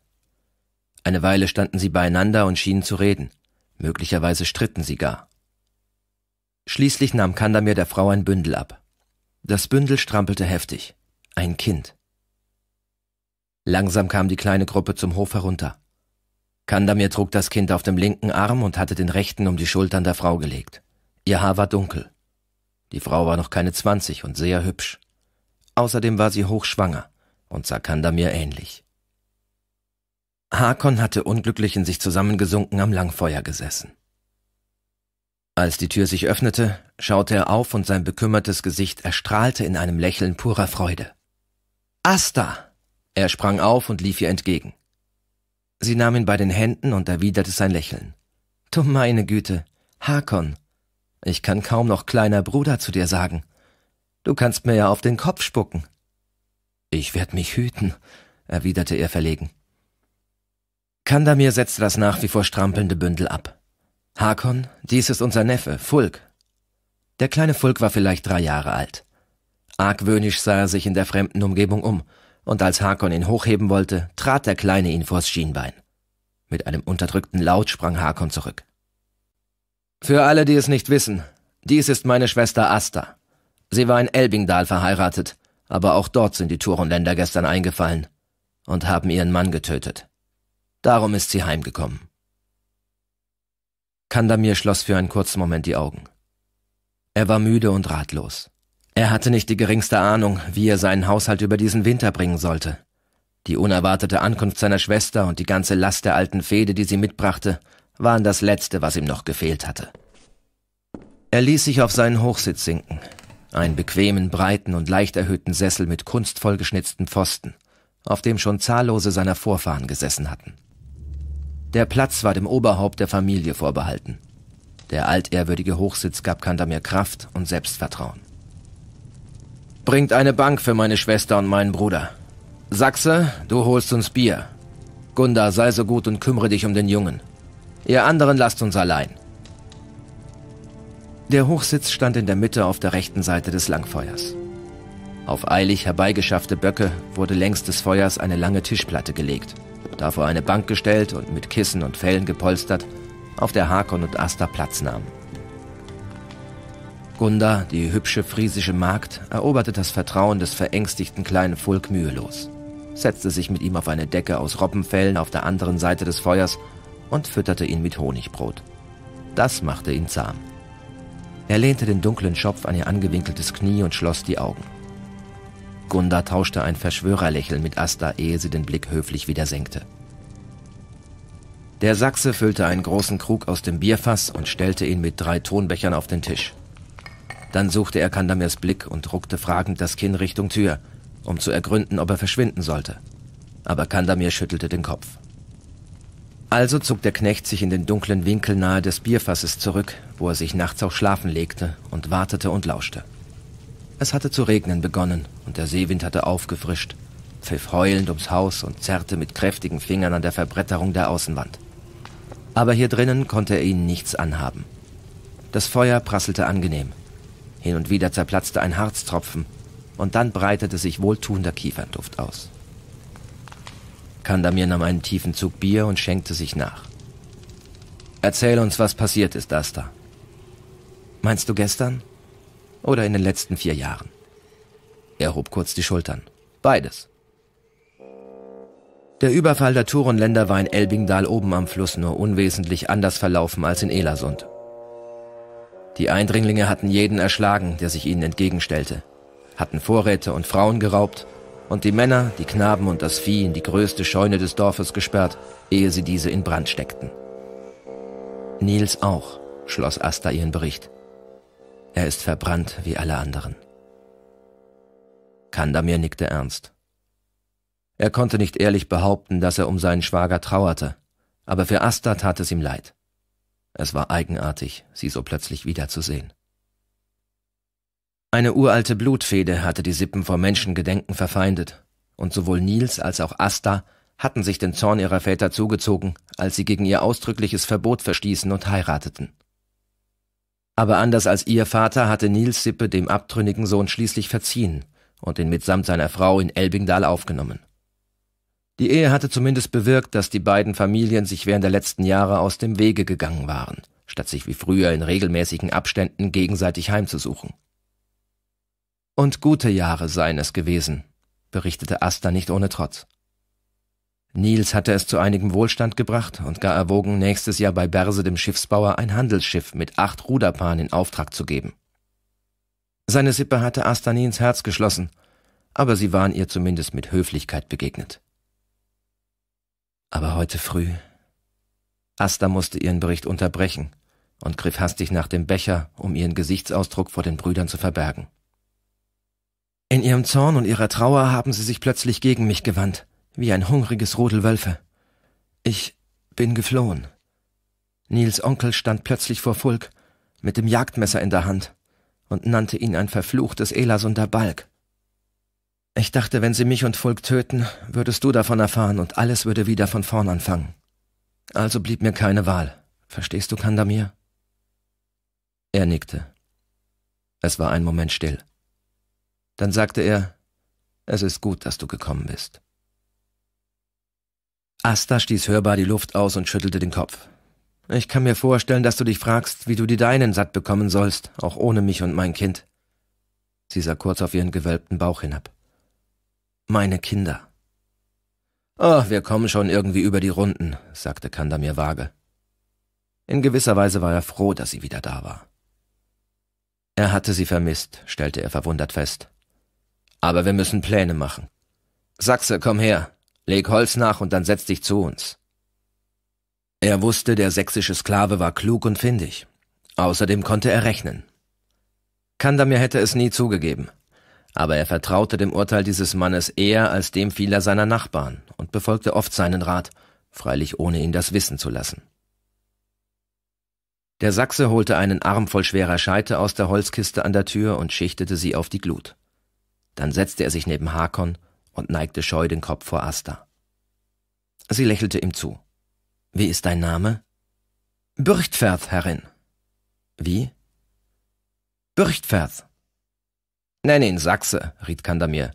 Eine Weile standen sie beieinander und schienen zu reden. Möglicherweise stritten sie gar. Schließlich nahm Kandamir der Frau ein Bündel ab. Das Bündel strampelte heftig. Ein Kind. Langsam kam die kleine Gruppe zum Hof herunter. Kandamir trug das Kind auf dem linken Arm und hatte den rechten um die Schultern der Frau gelegt. Ihr Haar war dunkel. Die Frau war noch keine zwanzig und sehr hübsch. Außerdem war sie hochschwanger und sah Kandamir ähnlich. Hakon hatte unglücklich in sich zusammengesunken am Langfeuer gesessen. Als die Tür sich öffnete, schaute er auf und sein bekümmertes Gesicht erstrahlte in einem Lächeln purer Freude. Asta! Er sprang auf und lief ihr entgegen. Sie nahm ihn bei den Händen und erwiderte sein Lächeln. Du meine Güte, Hakon, ich kann kaum noch kleiner Bruder zu dir sagen. Du kannst mir ja auf den Kopf spucken. Ich werd mich hüten, erwiderte er verlegen. Kandamir setzte das nach wie vor strampelnde Bündel ab. Hakon, dies ist unser Neffe, Fulk. Der kleine Fulk war vielleicht drei Jahre alt. Argwöhnisch sah er sich in der fremden Umgebung um und als Hakon ihn hochheben wollte, trat der Kleine ihn vors Schienbein. Mit einem unterdrückten Laut sprang Hakon zurück. Für alle, die es nicht wissen, dies ist meine Schwester Asta. Sie war in Elbingdal verheiratet, aber auch dort sind die Turenländer gestern eingefallen und haben ihren Mann getötet. Darum ist sie heimgekommen. Kandamir schloss für einen kurzen Moment die Augen. Er war müde und ratlos. Er hatte nicht die geringste Ahnung, wie er seinen Haushalt über diesen Winter bringen sollte. Die unerwartete Ankunft seiner Schwester und die ganze Last der alten Fehde, die sie mitbrachte, waren das Letzte, was ihm noch gefehlt hatte. Er ließ sich auf seinen Hochsitz sinken, einen bequemen, breiten und leicht erhöhten Sessel mit kunstvoll geschnitzten Pfosten, auf dem schon zahllose seiner Vorfahren gesessen hatten. Der Platz war dem Oberhaupt der Familie vorbehalten. Der altehrwürdige Hochsitz gab Kandamir Kraft und Selbstvertrauen. Bringt eine Bank für meine Schwester und meinen Bruder. Sachse, du holst uns Bier. Gunda, sei so gut und kümmere dich um den Jungen. Ihr anderen lasst uns allein. Der Hochsitz stand in der Mitte auf der rechten Seite des Langfeuers. Auf eilig herbeigeschaffte Böcke wurde längs des Feuers eine lange Tischplatte gelegt, davor eine Bank gestellt und mit Kissen und Fellen gepolstert, auf der Hakon und Asta Platz nahmen. Gunda, die hübsche friesische Magd, eroberte das Vertrauen des verängstigten kleinen Volk mühelos, setzte sich mit ihm auf eine Decke aus Robbenfellen auf der anderen Seite des Feuers und fütterte ihn mit Honigbrot. Das machte ihn zahm. Er lehnte den dunklen Schopf an ihr angewinkeltes Knie und schloss die Augen. Gunda tauschte ein Verschwörerlächeln mit Asta, ehe sie den Blick höflich wieder senkte. Der Sachse füllte einen großen Krug aus dem Bierfass und stellte ihn mit drei Tonbechern auf den Tisch. Dann suchte er Kandamirs Blick und ruckte fragend das Kinn Richtung Tür, um zu ergründen, ob er verschwinden sollte. Aber Kandamir schüttelte den Kopf. Also zog der Knecht sich in den dunklen Winkel nahe des Bierfasses zurück, wo er sich nachts auch schlafen legte und wartete und lauschte. Es hatte zu regnen begonnen und der Seewind hatte aufgefrischt, pfiff heulend ums Haus und zerrte mit kräftigen Fingern an der Verbretterung der Außenwand. Aber hier drinnen konnte er ihnen nichts anhaben. Das Feuer prasselte angenehm, hin und wieder zerplatzte ein Harztropfen, und dann breitete sich wohltuender Kiefernduft aus. Kandamir nahm einen tiefen Zug Bier und schenkte sich nach. Erzähl uns, was passiert ist, Asta. Meinst du gestern? Oder in den letzten vier Jahren? Er hob kurz die Schultern. Beides. Der Überfall der Turenländer war in Elbingdal oben am Fluss nur unwesentlich anders verlaufen als in Elasund. Die Eindringlinge hatten jeden erschlagen, der sich ihnen entgegenstellte, hatten Vorräte und Frauen geraubt und die Männer, die Knaben und das Vieh in die größte Scheune des Dorfes gesperrt, ehe sie diese in Brand steckten. Nils auch, schloss Asta ihren Bericht. Er ist verbrannt wie alle anderen. Kandamir nickte ernst. Er konnte nicht ehrlich behaupten, dass er um seinen Schwager trauerte, aber für Asta tat es ihm leid. Es war eigenartig, sie so plötzlich wiederzusehen. Eine uralte Blutfehde hatte die Sippen vor Menschengedenken verfeindet, und sowohl Nils als auch Asta hatten sich den Zorn ihrer Väter zugezogen, als sie gegen ihr ausdrückliches Verbot verstießen und heirateten. Aber anders als ihr Vater hatte Nils Sippe dem abtrünnigen Sohn schließlich verziehen und ihn mitsamt seiner Frau in Elbingdal aufgenommen. Die Ehe hatte zumindest bewirkt, dass die beiden Familien sich während der letzten Jahre aus dem Wege gegangen waren, statt sich wie früher in regelmäßigen Abständen gegenseitig heimzusuchen. Und gute Jahre seien es gewesen, berichtete Asta nicht ohne Trotz. Nils hatte es zu einigem Wohlstand gebracht und gar erwogen, nächstes Jahr bei Berse dem Schiffsbauer ein Handelsschiff mit acht Ruderpaaren in Auftrag zu geben. Seine Sippe hatte Asta nie ins Herz geschlossen, aber sie waren ihr zumindest mit Höflichkeit begegnet. Aber heute früh. Asta musste ihren Bericht unterbrechen und griff hastig nach dem Becher, um ihren Gesichtsausdruck vor den Brüdern zu verbergen. In ihrem Zorn und ihrer Trauer haben sie sich plötzlich gegen mich gewandt, wie ein hungriges Rudel Wölfe. Ich bin geflohen. Nils Onkel stand plötzlich vor Fulk, mit dem Jagdmesser in der Hand, und nannte ihn ein verfluchtes Elasunder Balk. Ich dachte, wenn sie mich und Volk töten, würdest du davon erfahren und alles würde wieder von vorn anfangen. Also blieb mir keine Wahl. Verstehst du, Kandamir? Er nickte. Es war ein Moment still. Dann sagte er, es ist gut, dass du gekommen bist. Asta stieß hörbar die Luft aus und schüttelte den Kopf. Ich kann mir vorstellen, dass du dich fragst, wie du die Deinen satt bekommen sollst, auch ohne mich und mein Kind. Sie sah kurz auf ihren gewölbten Bauch hinab. Meine Kinder. Oh, wir kommen schon irgendwie über die Runden, sagte Kandamir vage. In gewisser Weise war er froh, dass sie wieder da war. Er hatte sie vermisst, stellte er verwundert fest. Aber wir müssen Pläne machen. Sachse, komm her, leg Holz nach und dann setz dich zu uns. Er wusste, der sächsische Sklave war klug und findig. Außerdem konnte er rechnen. Kandamir hätte es nie zugegeben, aber er vertraute dem Urteil dieses Mannes eher als dem vieler seiner Nachbarn und befolgte oft seinen Rat, freilich ohne ihn das wissen zu lassen. Der Sachse holte einen Arm voll schwerer Scheite aus der Holzkiste an der Tür und schichtete sie auf die Glut. Dann setzte er sich neben Hakon und neigte scheu den Kopf vor Asta. Sie lächelte ihm zu. Wie ist dein Name? Bürchtferth, Herrin. Wie? Bürchtferth. Nenn ihn Sachse, riet Kandamir.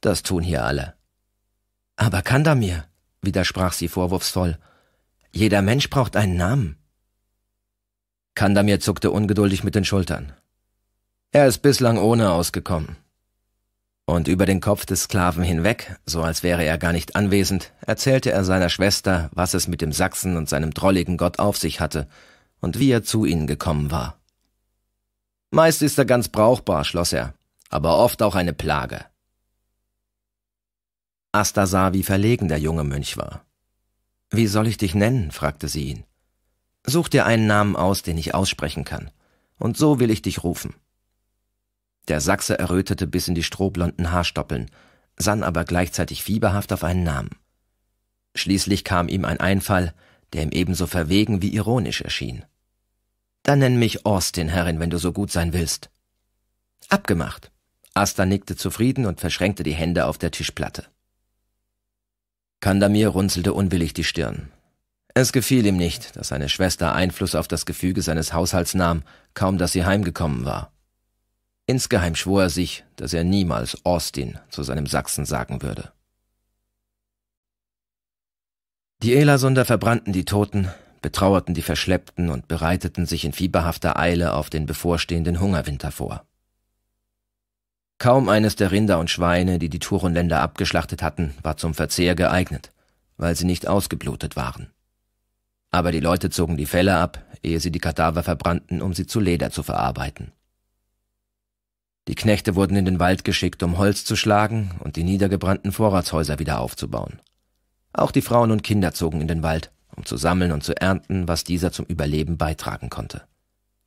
Das tun hier alle. Aber Kandamir, widersprach sie vorwurfsvoll, jeder Mensch braucht einen Namen. Kandamir zuckte ungeduldig mit den Schultern. Er ist bislang ohne ausgekommen. Und über den Kopf des Sklaven hinweg, so als wäre er gar nicht anwesend, erzählte er seiner Schwester, was es mit dem Sachsen und seinem drolligen Gott auf sich hatte und wie er zu ihnen gekommen war. Meist ist er ganz brauchbar, schloss er, aber oft auch eine Plage. Asta sah, wie verlegen der junge Mönch war. Wie soll ich dich nennen? fragte sie ihn. Such dir einen Namen aus, den ich aussprechen kann, und so will ich dich rufen. Der Sachse errötete bis in die strohblonden Haarstoppeln, sann aber gleichzeitig fieberhaft auf einen Namen. Schließlich kam ihm ein Einfall, der ihm ebenso verwegen wie ironisch erschien. Dann nenn mich Austin, Herrin, wenn du so gut sein willst. Abgemacht. Asta nickte zufrieden und verschränkte die Hände auf der Tischplatte. Kandamir runzelte unwillig die Stirn. Es gefiel ihm nicht, dass seine Schwester Einfluss auf das Gefüge seines Haushalts nahm, kaum dass sie heimgekommen war. Insgeheim schwor er sich, dass er niemals Austin zu seinem Sachsen sagen würde. Die Elasunder verbrannten die Toten, betrauerten die Verschleppten und bereiteten sich in fieberhafter Eile auf den bevorstehenden Hungerwinter vor. Kaum eines der Rinder und Schweine, die die Turenländer abgeschlachtet hatten, war zum Verzehr geeignet, weil sie nicht ausgeblutet waren. Aber die Leute zogen die Felle ab, ehe sie die Kadaver verbrannten, um sie zu Leder zu verarbeiten. Die Knechte wurden in den Wald geschickt, um Holz zu schlagen und die niedergebrannten Vorratshäuser wieder aufzubauen. Auch die Frauen und Kinder zogen in den Wald, um zu sammeln und zu ernten, was dieser zum Überleben beitragen konnte.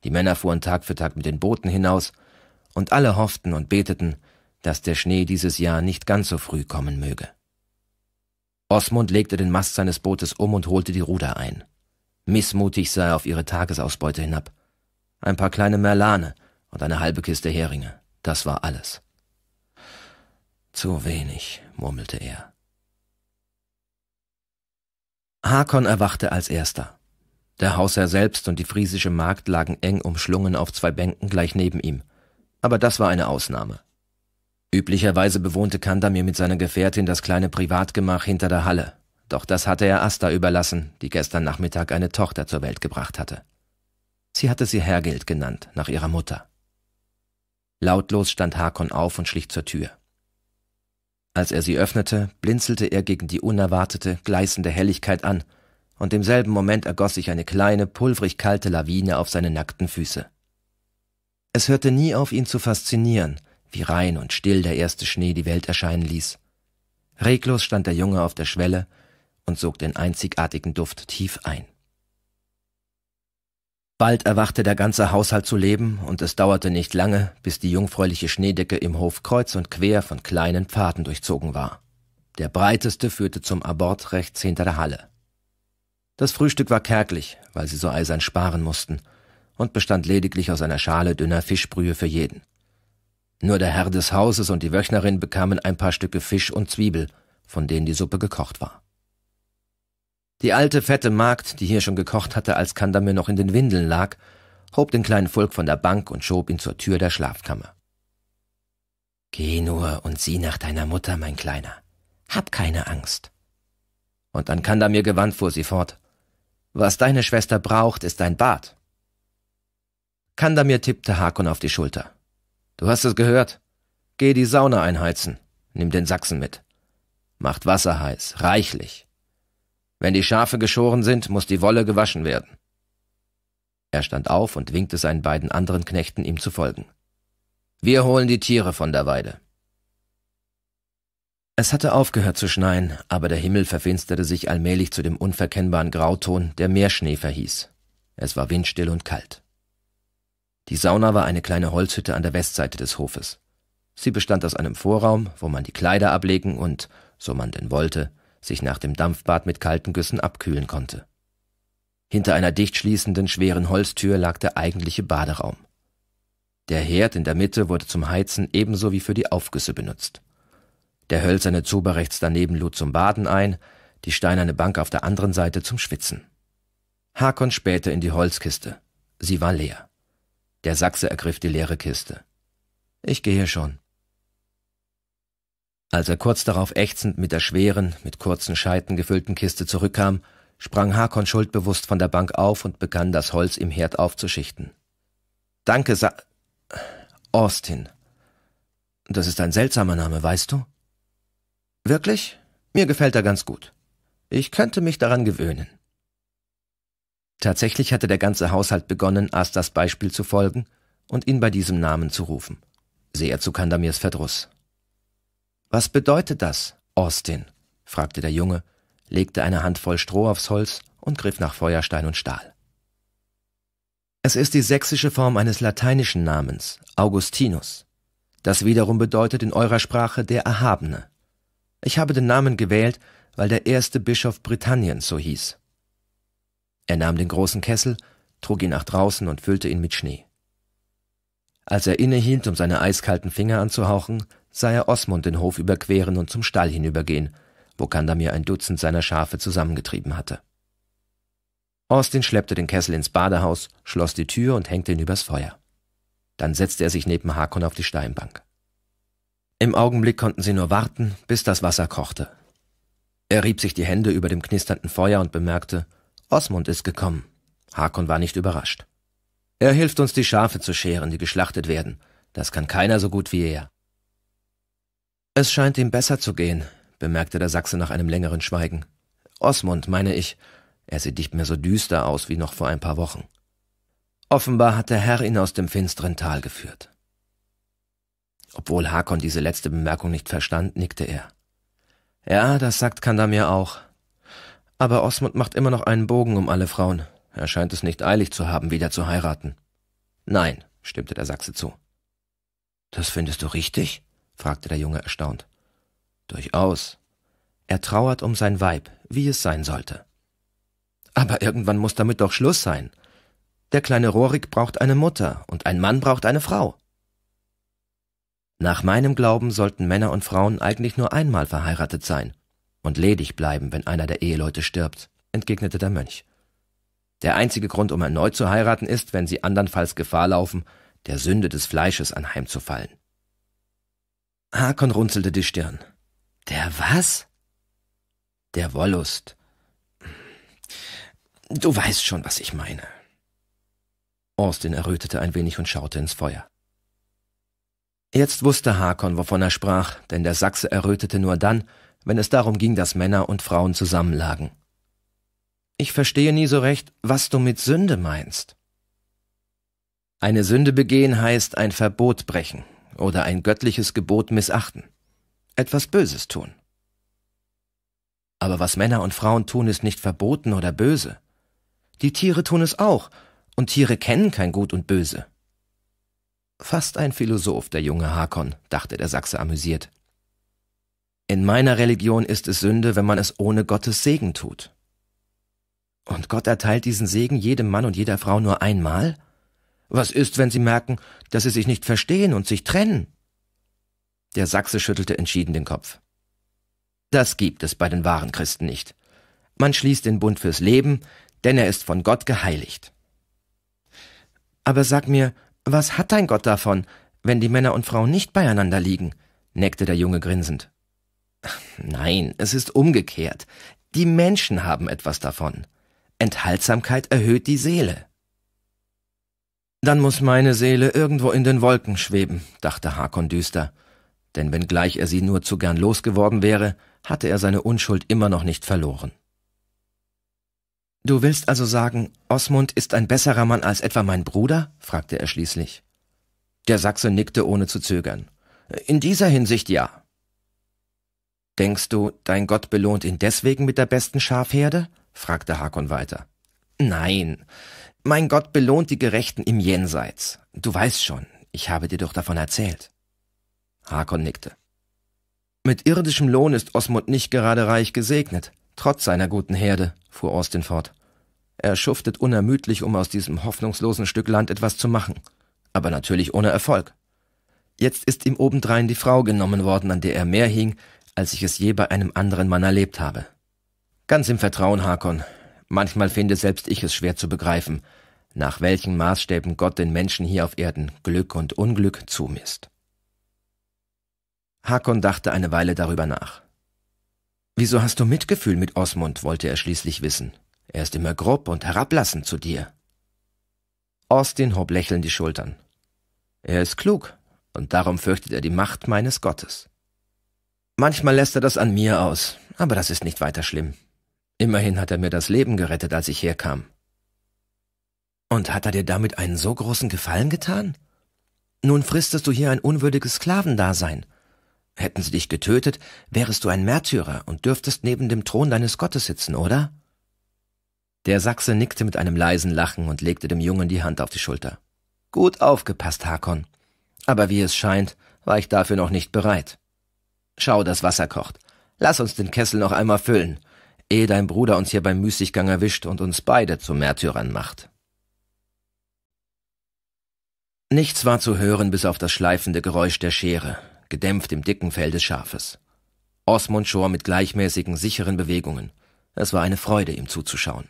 Die Männer fuhren Tag für Tag mit den Booten hinaus und alle hofften und beteten, dass der Schnee dieses Jahr nicht ganz so früh kommen möge. Osmund legte den Mast seines Bootes um und holte die Ruder ein. Missmutig sah er auf ihre Tagesausbeute hinab. Ein paar kleine Merlane und eine halbe Kiste Heringe, das war alles. Zu wenig, murmelte er. Hakon erwachte als erster. Der Hausherr selbst und die friesische Magd lagen eng umschlungen auf zwei Bänken gleich neben ihm aber das war eine Ausnahme. Üblicherweise bewohnte Kandamir mit seiner Gefährtin das kleine Privatgemach hinter der Halle, doch das hatte er Asta überlassen, die gestern Nachmittag eine Tochter zur Welt gebracht hatte. Sie hatte sie Hergild genannt, nach ihrer Mutter. Lautlos stand Hakon auf und schlich zur Tür. Als er sie öffnete, blinzelte er gegen die unerwartete, gleißende Helligkeit an, und im selben Moment ergoss sich eine kleine, pulverig kalte Lawine auf seine nackten Füße. Es hörte nie auf, ihn zu faszinieren, wie rein und still der erste Schnee die Welt erscheinen ließ. Reglos stand der Junge auf der Schwelle und sog den einzigartigen Duft tief ein. Bald erwachte der ganze Haushalt zu leben, und es dauerte nicht lange, bis die jungfräuliche Schneedecke im Hof kreuz und quer von kleinen Pfaden durchzogen war. Der breiteste führte zum Abort rechts hinter der Halle. Das Frühstück war kärglich, weil sie so eisern sparen mussten – und bestand lediglich aus einer Schale dünner Fischbrühe für jeden. Nur der Herr des Hauses und die Wöchnerin bekamen ein paar Stücke Fisch und Zwiebel, von denen die Suppe gekocht war. Die alte, fette Magd, die hier schon gekocht hatte, als Kandamir noch in den Windeln lag, hob den kleinen Volk von der Bank und schob ihn zur Tür der Schlafkammer. Geh nur und sieh nach deiner Mutter, mein Kleiner. Hab keine Angst. Und an Kandamir gewandt fuhr sie fort. Was deine Schwester braucht, ist dein Bad. Kandamir tippte Hakon auf die Schulter. Du hast es gehört. Geh die Sauna einheizen. Nimm den Sachsen mit. Macht Wasser heiß, reichlich. Wenn die Schafe geschoren sind, muss die Wolle gewaschen werden. Er stand auf und winkte seinen beiden anderen Knechten, ihm zu folgen. Wir holen die Tiere von der Weide. Es hatte aufgehört zu schneien, aber der Himmel verfinsterte sich allmählich zu dem unverkennbaren Grauton, der Meerschnee verhieß. Es war windstill und kalt. Die Sauna war eine kleine Holzhütte an der Westseite des Hofes. Sie bestand aus einem Vorraum, wo man die Kleider ablegen und, so man denn wollte, sich nach dem Dampfbad mit kalten Güssen abkühlen konnte. Hinter einer dicht schließenden schweren Holztür lag der eigentliche Baderaum. Der Herd in der Mitte wurde zum Heizen ebenso wie für die Aufgüsse benutzt. Der hölzerne Zuber rechts daneben lud zum Baden ein, die steinerne Bank auf der anderen Seite zum Schwitzen. Hakon spähte in die Holzkiste. Sie war leer. Der Sachse ergriff die leere Kiste. Ich gehe schon. Als er kurz darauf ächzend mit der schweren, mit kurzen Scheiten gefüllten Kiste zurückkam, sprang Hakon schuldbewusst von der Bank auf und begann, das Holz im Herd aufzuschichten. Danke, Sa Austin. Das ist ein seltsamer Name, weißt du? Wirklich? Mir gefällt er ganz gut. Ich könnte mich daran gewöhnen. Tatsächlich hatte der ganze Haushalt begonnen, Astas Beispiel zu folgen und ihn bei diesem Namen zu rufen. Sehr zu Kandamirs Verdruss. Was bedeutet das, Austin? fragte der Junge, legte eine Handvoll Stroh aufs Holz und griff nach Feuerstein und Stahl. Es ist die sächsische Form eines lateinischen Namens, Augustinus. Das wiederum bedeutet in eurer Sprache der Erhabene. Ich habe den Namen gewählt, weil der erste Bischof Britanniens so hieß. Er nahm den großen Kessel, trug ihn nach draußen und füllte ihn mit Schnee. Als er innehielt, um seine eiskalten Finger anzuhauchen, sah er Osmund den Hof überqueren und zum Stall hinübergehen, wo Kandamir ein Dutzend seiner Schafe zusammengetrieben hatte. Austin schleppte den Kessel ins Badehaus, schloss die Tür und hängte ihn übers Feuer. Dann setzte er sich neben Hakon auf die Steinbank. Im Augenblick konnten sie nur warten, bis das Wasser kochte. Er rieb sich die Hände über dem knisternden Feuer und bemerkte, Osmund ist gekommen. Hakon war nicht überrascht. Er hilft uns, die Schafe zu scheren, die geschlachtet werden. Das kann keiner so gut wie er. Es scheint ihm besser zu gehen, bemerkte der Sachse nach einem längeren Schweigen. Osmund, meine ich. Er sieht nicht mehr so düster aus wie noch vor ein paar Wochen. Offenbar hat der Herr ihn aus dem finsteren Tal geführt. Obwohl Hakon diese letzte Bemerkung nicht verstand, nickte er. Ja, das sagt Kandamir auch. Aber Osmund macht immer noch einen Bogen um alle Frauen. Er scheint es nicht eilig zu haben, wieder zu heiraten. Nein, stimmte der Sachse zu. Das findest du richtig? fragte der Junge erstaunt. Durchaus. Er trauert um sein Weib, wie es sein sollte. Aber irgendwann muss damit doch Schluss sein. Der kleine Rorik braucht eine Mutter und ein Mann braucht eine Frau. Nach meinem Glauben sollten Männer und Frauen eigentlich nur einmal verheiratet sein und ledig bleiben, wenn einer der Eheleute stirbt, entgegnete der Mönch. Der einzige Grund, um erneut zu heiraten, ist, wenn sie andernfalls Gefahr laufen, der Sünde des Fleisches anheimzufallen. Hakon runzelte die Stirn. Der was? Der Wollust. Du weißt schon, was ich meine. Austin errötete ein wenig und schaute ins Feuer. Jetzt wusste Hakon, wovon er sprach, denn der Sachse errötete nur dann, wenn es darum ging, dass Männer und Frauen zusammenlagen. Ich verstehe nie so recht, was du mit Sünde meinst. Eine Sünde begehen heißt ein Verbot brechen oder ein göttliches Gebot missachten, etwas Böses tun. Aber was Männer und Frauen tun, ist nicht verboten oder böse. Die Tiere tun es auch, und Tiere kennen kein Gut und Böse. Fast ein Philosoph, der junge Hakon, dachte der Sachse amüsiert. In meiner Religion ist es Sünde, wenn man es ohne Gottes Segen tut. Und Gott erteilt diesen Segen jedem Mann und jeder Frau nur einmal? Was ist, wenn sie merken, dass sie sich nicht verstehen und sich trennen? Der Sachse schüttelte entschieden den Kopf. Das gibt es bei den wahren Christen nicht. Man schließt den Bund fürs Leben, denn er ist von Gott geheiligt. Aber sag mir, was hat dein Gott davon, wenn die Männer und Frauen nicht beieinander liegen? neckte der Junge grinsend. Nein, es ist umgekehrt. Die Menschen haben etwas davon. Enthaltsamkeit erhöht die Seele. Dann muss meine Seele irgendwo in den Wolken schweben, dachte Hakon düster, denn wenngleich er sie nur zu gern losgeworden wäre, hatte er seine Unschuld immer noch nicht verloren. Du willst also sagen, Osmund ist ein besserer Mann als etwa mein Bruder? fragte er schließlich. Der Sachse nickte ohne zu zögern. In dieser Hinsicht ja. Denkst du, dein Gott belohnt ihn deswegen mit der besten Schafherde? fragte Hakon weiter. Nein, mein Gott belohnt die Gerechten im Jenseits. Du weißt schon, ich habe dir doch davon erzählt. Hakon nickte. Mit irdischem Lohn ist Osmund nicht gerade reich gesegnet, trotz seiner guten Herde, fuhr Austin fort. Er schuftet unermüdlich, um aus diesem hoffnungslosen Stück Land etwas zu machen, aber natürlich ohne Erfolg. Jetzt ist ihm obendrein die Frau genommen worden, an der er mehr hing, als ich es je bei einem anderen Mann erlebt habe. Ganz im Vertrauen, Hakon. Manchmal finde selbst ich es schwer zu begreifen, nach welchen Maßstäben Gott den Menschen hier auf Erden Glück und Unglück zumisst. Hakon dachte eine Weile darüber nach. Wieso hast du Mitgefühl mit Osmund, wollte er schließlich wissen. Er ist immer grob und herablassend zu dir. Austin hob lächelnd die Schultern. Er ist klug, und darum fürchtet er die Macht meines Gottes. Manchmal lässt er das an mir aus, aber das ist nicht weiter schlimm. Immerhin hat er mir das Leben gerettet, als ich herkam. Und hat er dir damit einen so großen Gefallen getan? Nun fristest du hier ein unwürdiges Sklavendasein. Hätten sie dich getötet, wärest du ein Märtyrer und dürftest neben dem Thron deines Gottes sitzen, oder? Der Sachse nickte mit einem leisen Lachen und legte dem Jungen die Hand auf die Schulter. Gut aufgepasst, Hakon. Aber wie es scheint, war ich dafür noch nicht bereit. Schau, das Wasser kocht. Lass uns den Kessel noch einmal füllen, ehe dein Bruder uns hier beim Müßiggang erwischt und uns beide zu Märtyrern macht. Nichts war zu hören, bis auf das schleifende Geräusch der Schere, gedämpft im dicken Fell des Schafes. Osmond schor mit gleichmäßigen, sicheren Bewegungen. Es war eine Freude, ihm zuzuschauen.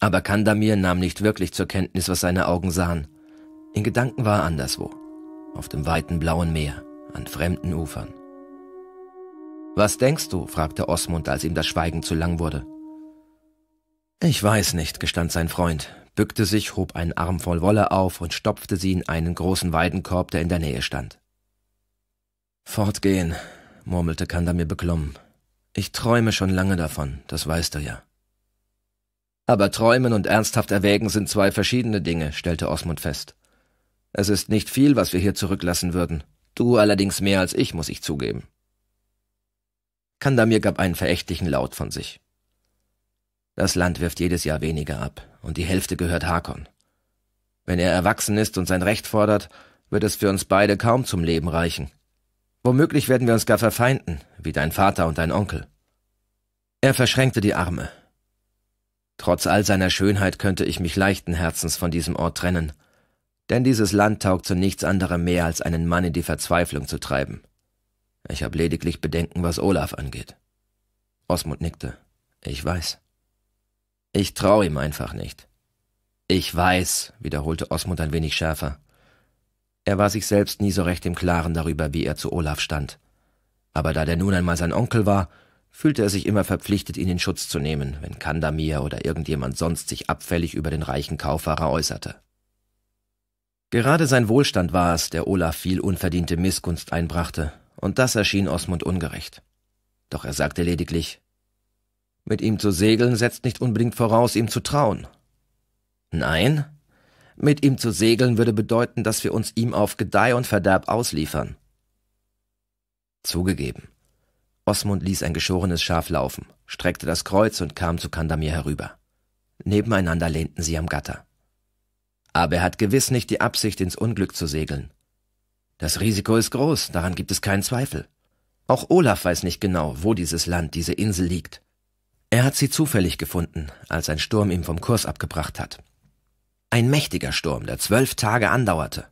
Aber Kandamir nahm nicht wirklich zur Kenntnis, was seine Augen sahen. In Gedanken war er anderswo. Auf dem weiten blauen Meer, an fremden Ufern. Was denkst du? fragte Osmund, als ihm das Schweigen zu lang wurde. Ich weiß nicht, gestand sein Freund, bückte sich, hob einen Arm voll Wolle auf und stopfte sie in einen großen Weidenkorb, der in der Nähe stand. Fortgehen, murmelte Kandamir beklommen. Ich träume schon lange davon, das weißt du ja. Aber träumen und ernsthaft erwägen sind zwei verschiedene Dinge, stellte Osmund fest. Es ist nicht viel, was wir hier zurücklassen würden. Du allerdings mehr als ich, muss ich zugeben. Kandamir gab einen verächtlichen Laut von sich. Das Land wirft jedes Jahr weniger ab, und die Hälfte gehört Hakon. Wenn er erwachsen ist und sein Recht fordert, wird es für uns beide kaum zum Leben reichen. Womöglich werden wir uns gar verfeinden, wie dein Vater und dein Onkel. Er verschränkte die Arme. Trotz all seiner Schönheit könnte ich mich leichten Herzens von diesem Ort trennen, denn dieses Land taugt zu nichts anderem mehr, als einen Mann in die Verzweiflung zu treiben. Ich habe lediglich Bedenken, was Olaf angeht. Osmund nickte. Ich weiß. Ich traue ihm einfach nicht. Ich weiß, wiederholte Osmund ein wenig schärfer. Er war sich selbst nie so recht im Klaren darüber, wie er zu Olaf stand. Aber da der nun einmal sein Onkel war, fühlte er sich immer verpflichtet, ihn in Schutz zu nehmen, wenn Kandamir oder irgendjemand sonst sich abfällig über den reichen Kauffahrer äußerte. Gerade sein Wohlstand war es, der Olaf viel unverdiente Missgunst einbrachte, und das erschien Osmund ungerecht. Doch er sagte lediglich Mit ihm zu segeln setzt nicht unbedingt voraus, ihm zu trauen. Nein, mit ihm zu segeln würde bedeuten, dass wir uns ihm auf Gedeih und Verderb ausliefern. Zugegeben. Osmund ließ ein geschorenes Schaf laufen, streckte das Kreuz und kam zu Kandamir herüber. Nebeneinander lehnten sie am Gatter. Aber er hat gewiss nicht die Absicht, ins Unglück zu segeln. Das Risiko ist groß, daran gibt es keinen Zweifel. Auch Olaf weiß nicht genau, wo dieses Land, diese Insel liegt. Er hat sie zufällig gefunden, als ein Sturm ihm vom Kurs abgebracht hat. Ein mächtiger Sturm, der zwölf Tage andauerte.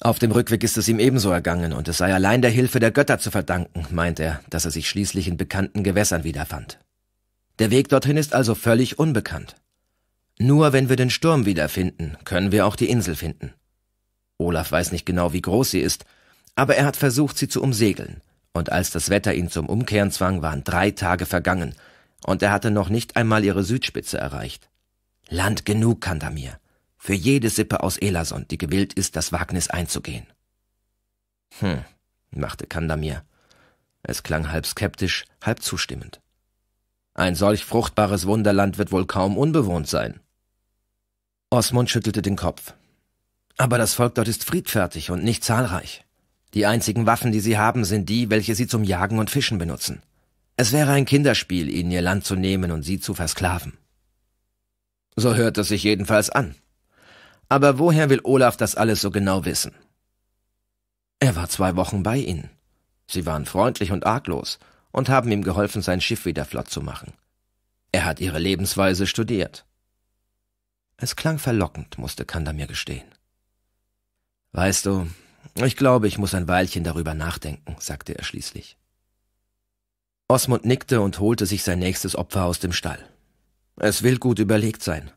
Auf dem Rückweg ist es ihm ebenso ergangen, und es sei allein der Hilfe der Götter zu verdanken, meint er, dass er sich schließlich in bekannten Gewässern wiederfand. Der Weg dorthin ist also völlig unbekannt. Nur wenn wir den Sturm wiederfinden, können wir auch die Insel finden. Olaf weiß nicht genau, wie groß sie ist, aber er hat versucht, sie zu umsegeln. Und als das Wetter ihn zum Umkehren zwang, waren drei Tage vergangen, und er hatte noch nicht einmal ihre Südspitze erreicht. Land genug, Kandamir, für jede Sippe aus Elason, die gewillt ist, das Wagnis einzugehen. Hm, machte Kandamir. Es klang halb skeptisch, halb zustimmend. Ein solch fruchtbares Wunderland wird wohl kaum unbewohnt sein. Osmund schüttelte den Kopf. Aber das Volk dort ist friedfertig und nicht zahlreich. Die einzigen Waffen, die sie haben, sind die, welche sie zum Jagen und Fischen benutzen. Es wäre ein Kinderspiel, ihnen ihr Land zu nehmen und sie zu versklaven. So hört es sich jedenfalls an. Aber woher will Olaf das alles so genau wissen? Er war zwei Wochen bei ihnen. Sie waren freundlich und arglos und haben ihm geholfen, sein Schiff wieder flott zu machen. Er hat ihre Lebensweise studiert. Es klang verlockend, musste Kandamir gestehen. Weißt du, ich glaube, ich muss ein Weilchen darüber nachdenken, sagte er schließlich. Osmund nickte und holte sich sein nächstes Opfer aus dem Stall. Es will gut überlegt sein,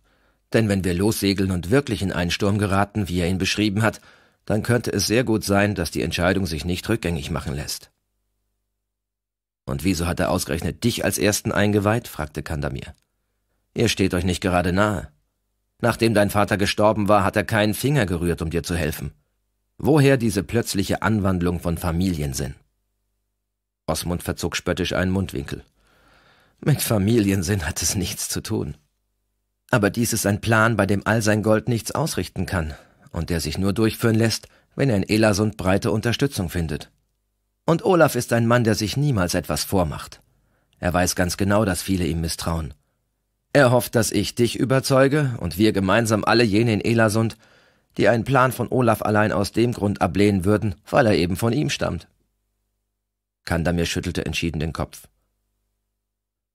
denn wenn wir lossegeln und wirklich in einen Sturm geraten, wie er ihn beschrieben hat, dann könnte es sehr gut sein, dass die Entscheidung sich nicht rückgängig machen lässt. Und wieso hat er ausgerechnet dich als ersten eingeweiht? fragte Kandamir. Ihr steht euch nicht gerade nahe. Nachdem dein Vater gestorben war, hat er keinen Finger gerührt, um dir zu helfen. Woher diese plötzliche Anwandlung von Familiensinn? Osmund verzog spöttisch einen Mundwinkel. Mit Familiensinn hat es nichts zu tun. Aber dies ist ein Plan, bei dem all sein Gold nichts ausrichten kann und der sich nur durchführen lässt, wenn er in Elasund breite Unterstützung findet. Und Olaf ist ein Mann, der sich niemals etwas vormacht. Er weiß ganz genau, dass viele ihm misstrauen. Er hofft, dass ich dich überzeuge und wir gemeinsam alle jene in Elasund, die einen Plan von Olaf allein aus dem Grund ablehnen würden, weil er eben von ihm stammt. Kandamir schüttelte entschieden den Kopf.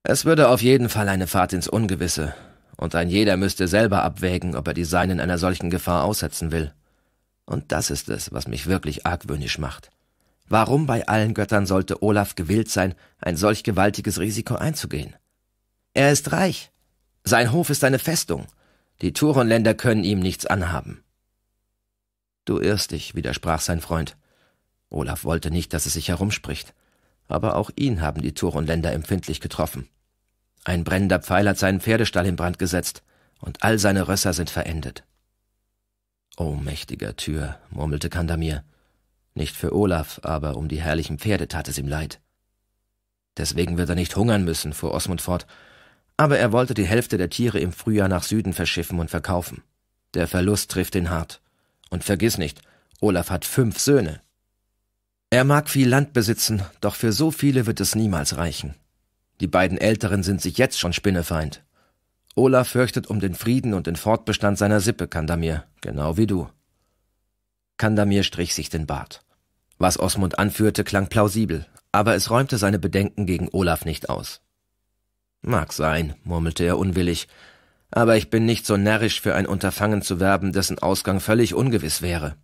Es würde auf jeden Fall eine Fahrt ins Ungewisse, und ein jeder müsste selber abwägen, ob er die Seinen einer solchen Gefahr aussetzen will. Und das ist es, was mich wirklich argwöhnisch macht. Warum bei allen Göttern sollte Olaf gewillt sein, ein solch gewaltiges Risiko einzugehen? Er ist reich, sein Hof ist eine Festung. Die Turenländer können ihm nichts anhaben. Du irrst dich, widersprach sein Freund. Olaf wollte nicht, dass es sich herumspricht. Aber auch ihn haben die Turenländer empfindlich getroffen. Ein brennender Pfeil hat seinen Pferdestall in Brand gesetzt, und all seine Rösser sind verendet. O mächtiger Tür, murmelte Kandamir. Nicht für Olaf, aber um die herrlichen Pferde tat es ihm leid. Deswegen wird er nicht hungern müssen, fuhr Osmund fort, aber er wollte die Hälfte der Tiere im Frühjahr nach Süden verschiffen und verkaufen. Der Verlust trifft ihn hart. Und vergiss nicht, Olaf hat fünf Söhne. Er mag viel Land besitzen, doch für so viele wird es niemals reichen. Die beiden Älteren sind sich jetzt schon Spinnefeind. Olaf fürchtet um den Frieden und den Fortbestand seiner Sippe, Kandamir, genau wie du. Kandamir strich sich den Bart. Was Osmund anführte, klang plausibel, aber es räumte seine Bedenken gegen Olaf nicht aus. Mag sein, murmelte er unwillig, aber ich bin nicht so närrisch für ein Unterfangen zu werben, dessen Ausgang völlig ungewiss wäre.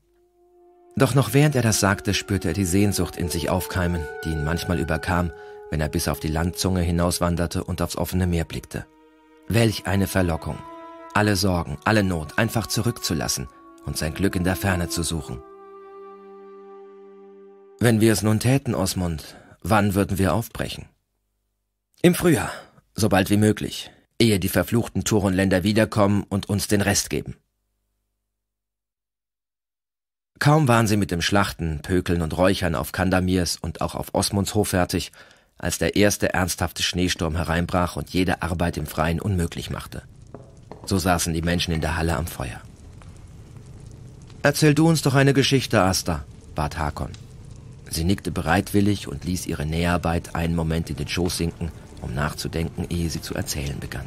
Doch noch während er das sagte, spürte er die Sehnsucht in sich aufkeimen, die ihn manchmal überkam, wenn er bis auf die Landzunge hinauswanderte und aufs offene Meer blickte. Welch eine Verlockung, alle Sorgen, alle Not einfach zurückzulassen und sein Glück in der Ferne zu suchen. Wenn wir es nun täten, Osmund, wann würden wir aufbrechen? Im Frühjahr, sobald wie möglich, ehe die verfluchten Turenländer wiederkommen und uns den Rest geben. Kaum waren sie mit dem Schlachten, Pökeln und Räuchern auf Kandamirs und auch auf Osmundshof fertig, als der erste ernsthafte Schneesturm hereinbrach und jede Arbeit im Freien unmöglich machte. So saßen die Menschen in der Halle am Feuer. Erzähl du uns doch eine Geschichte, Asta, bat Hakon. Sie nickte bereitwillig und ließ ihre Näharbeit einen Moment in den Schoß sinken, um nachzudenken, ehe sie zu erzählen begann.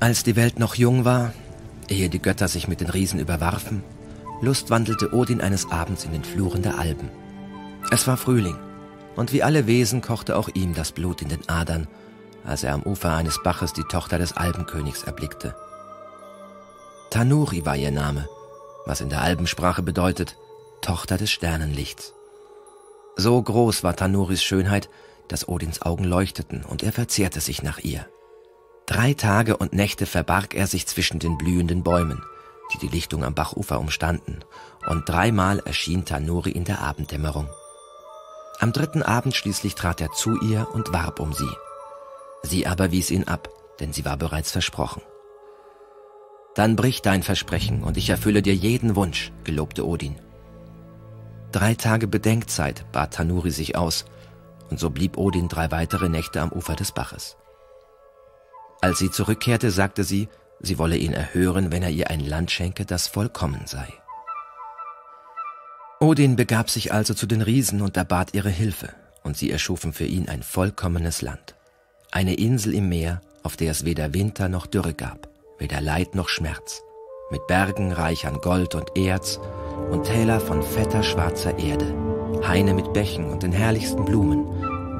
Als die Welt noch jung war, ehe die Götter sich mit den Riesen überwarfen, lustwandelte Odin eines Abends in den Fluren der Alpen. Es war Frühling, und wie alle Wesen kochte auch ihm das Blut in den Adern, als er am Ufer eines Baches die Tochter des Alpenkönigs erblickte. Tanuri war ihr Name, was in der Albensprache bedeutet Tochter des Sternenlichts. So groß war Tanuris Schönheit, dass Odins Augen leuchteten und er verzehrte sich nach ihr. Drei Tage und Nächte verbarg er sich zwischen den blühenden Bäumen, die die Lichtung am Bachufer umstanden, und dreimal erschien Tanuri in der Abenddämmerung. Am dritten Abend schließlich trat er zu ihr und warb um sie. Sie aber wies ihn ab, denn sie war bereits versprochen. Dann brich dein Versprechen und ich erfülle dir jeden Wunsch, gelobte Odin. Drei Tage Bedenkzeit bat Tanuri sich aus, und so blieb Odin drei weitere Nächte am Ufer des Baches. Als sie zurückkehrte, sagte sie, sie wolle ihn erhören, wenn er ihr ein Land schenke, das vollkommen sei. Odin begab sich also zu den Riesen und erbat ihre Hilfe, und sie erschufen für ihn ein vollkommenes Land. Eine Insel im Meer, auf der es weder Winter noch Dürre gab, weder Leid noch Schmerz, mit Bergen reich an Gold und Erz und Täler von fetter schwarzer Erde, Haine mit Bächen und den herrlichsten Blumen,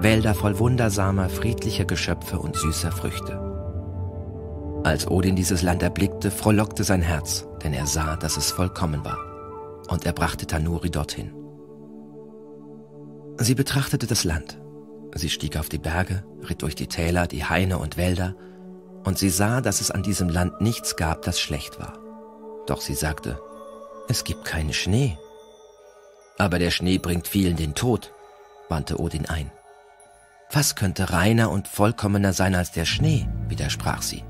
Wälder voll wundersamer, friedlicher Geschöpfe und süßer Früchte. Als Odin dieses Land erblickte, frohlockte sein Herz, denn er sah, dass es vollkommen war. Und er brachte Tanuri dorthin. Sie betrachtete das Land. Sie stieg auf die Berge, ritt durch die Täler, die Haine und Wälder, und sie sah, dass es an diesem Land nichts gab, das schlecht war. Doch sie sagte, es gibt keinen Schnee. Aber der Schnee bringt vielen den Tod, wandte Odin ein. Was könnte reiner und vollkommener sein als der Schnee? widersprach sie.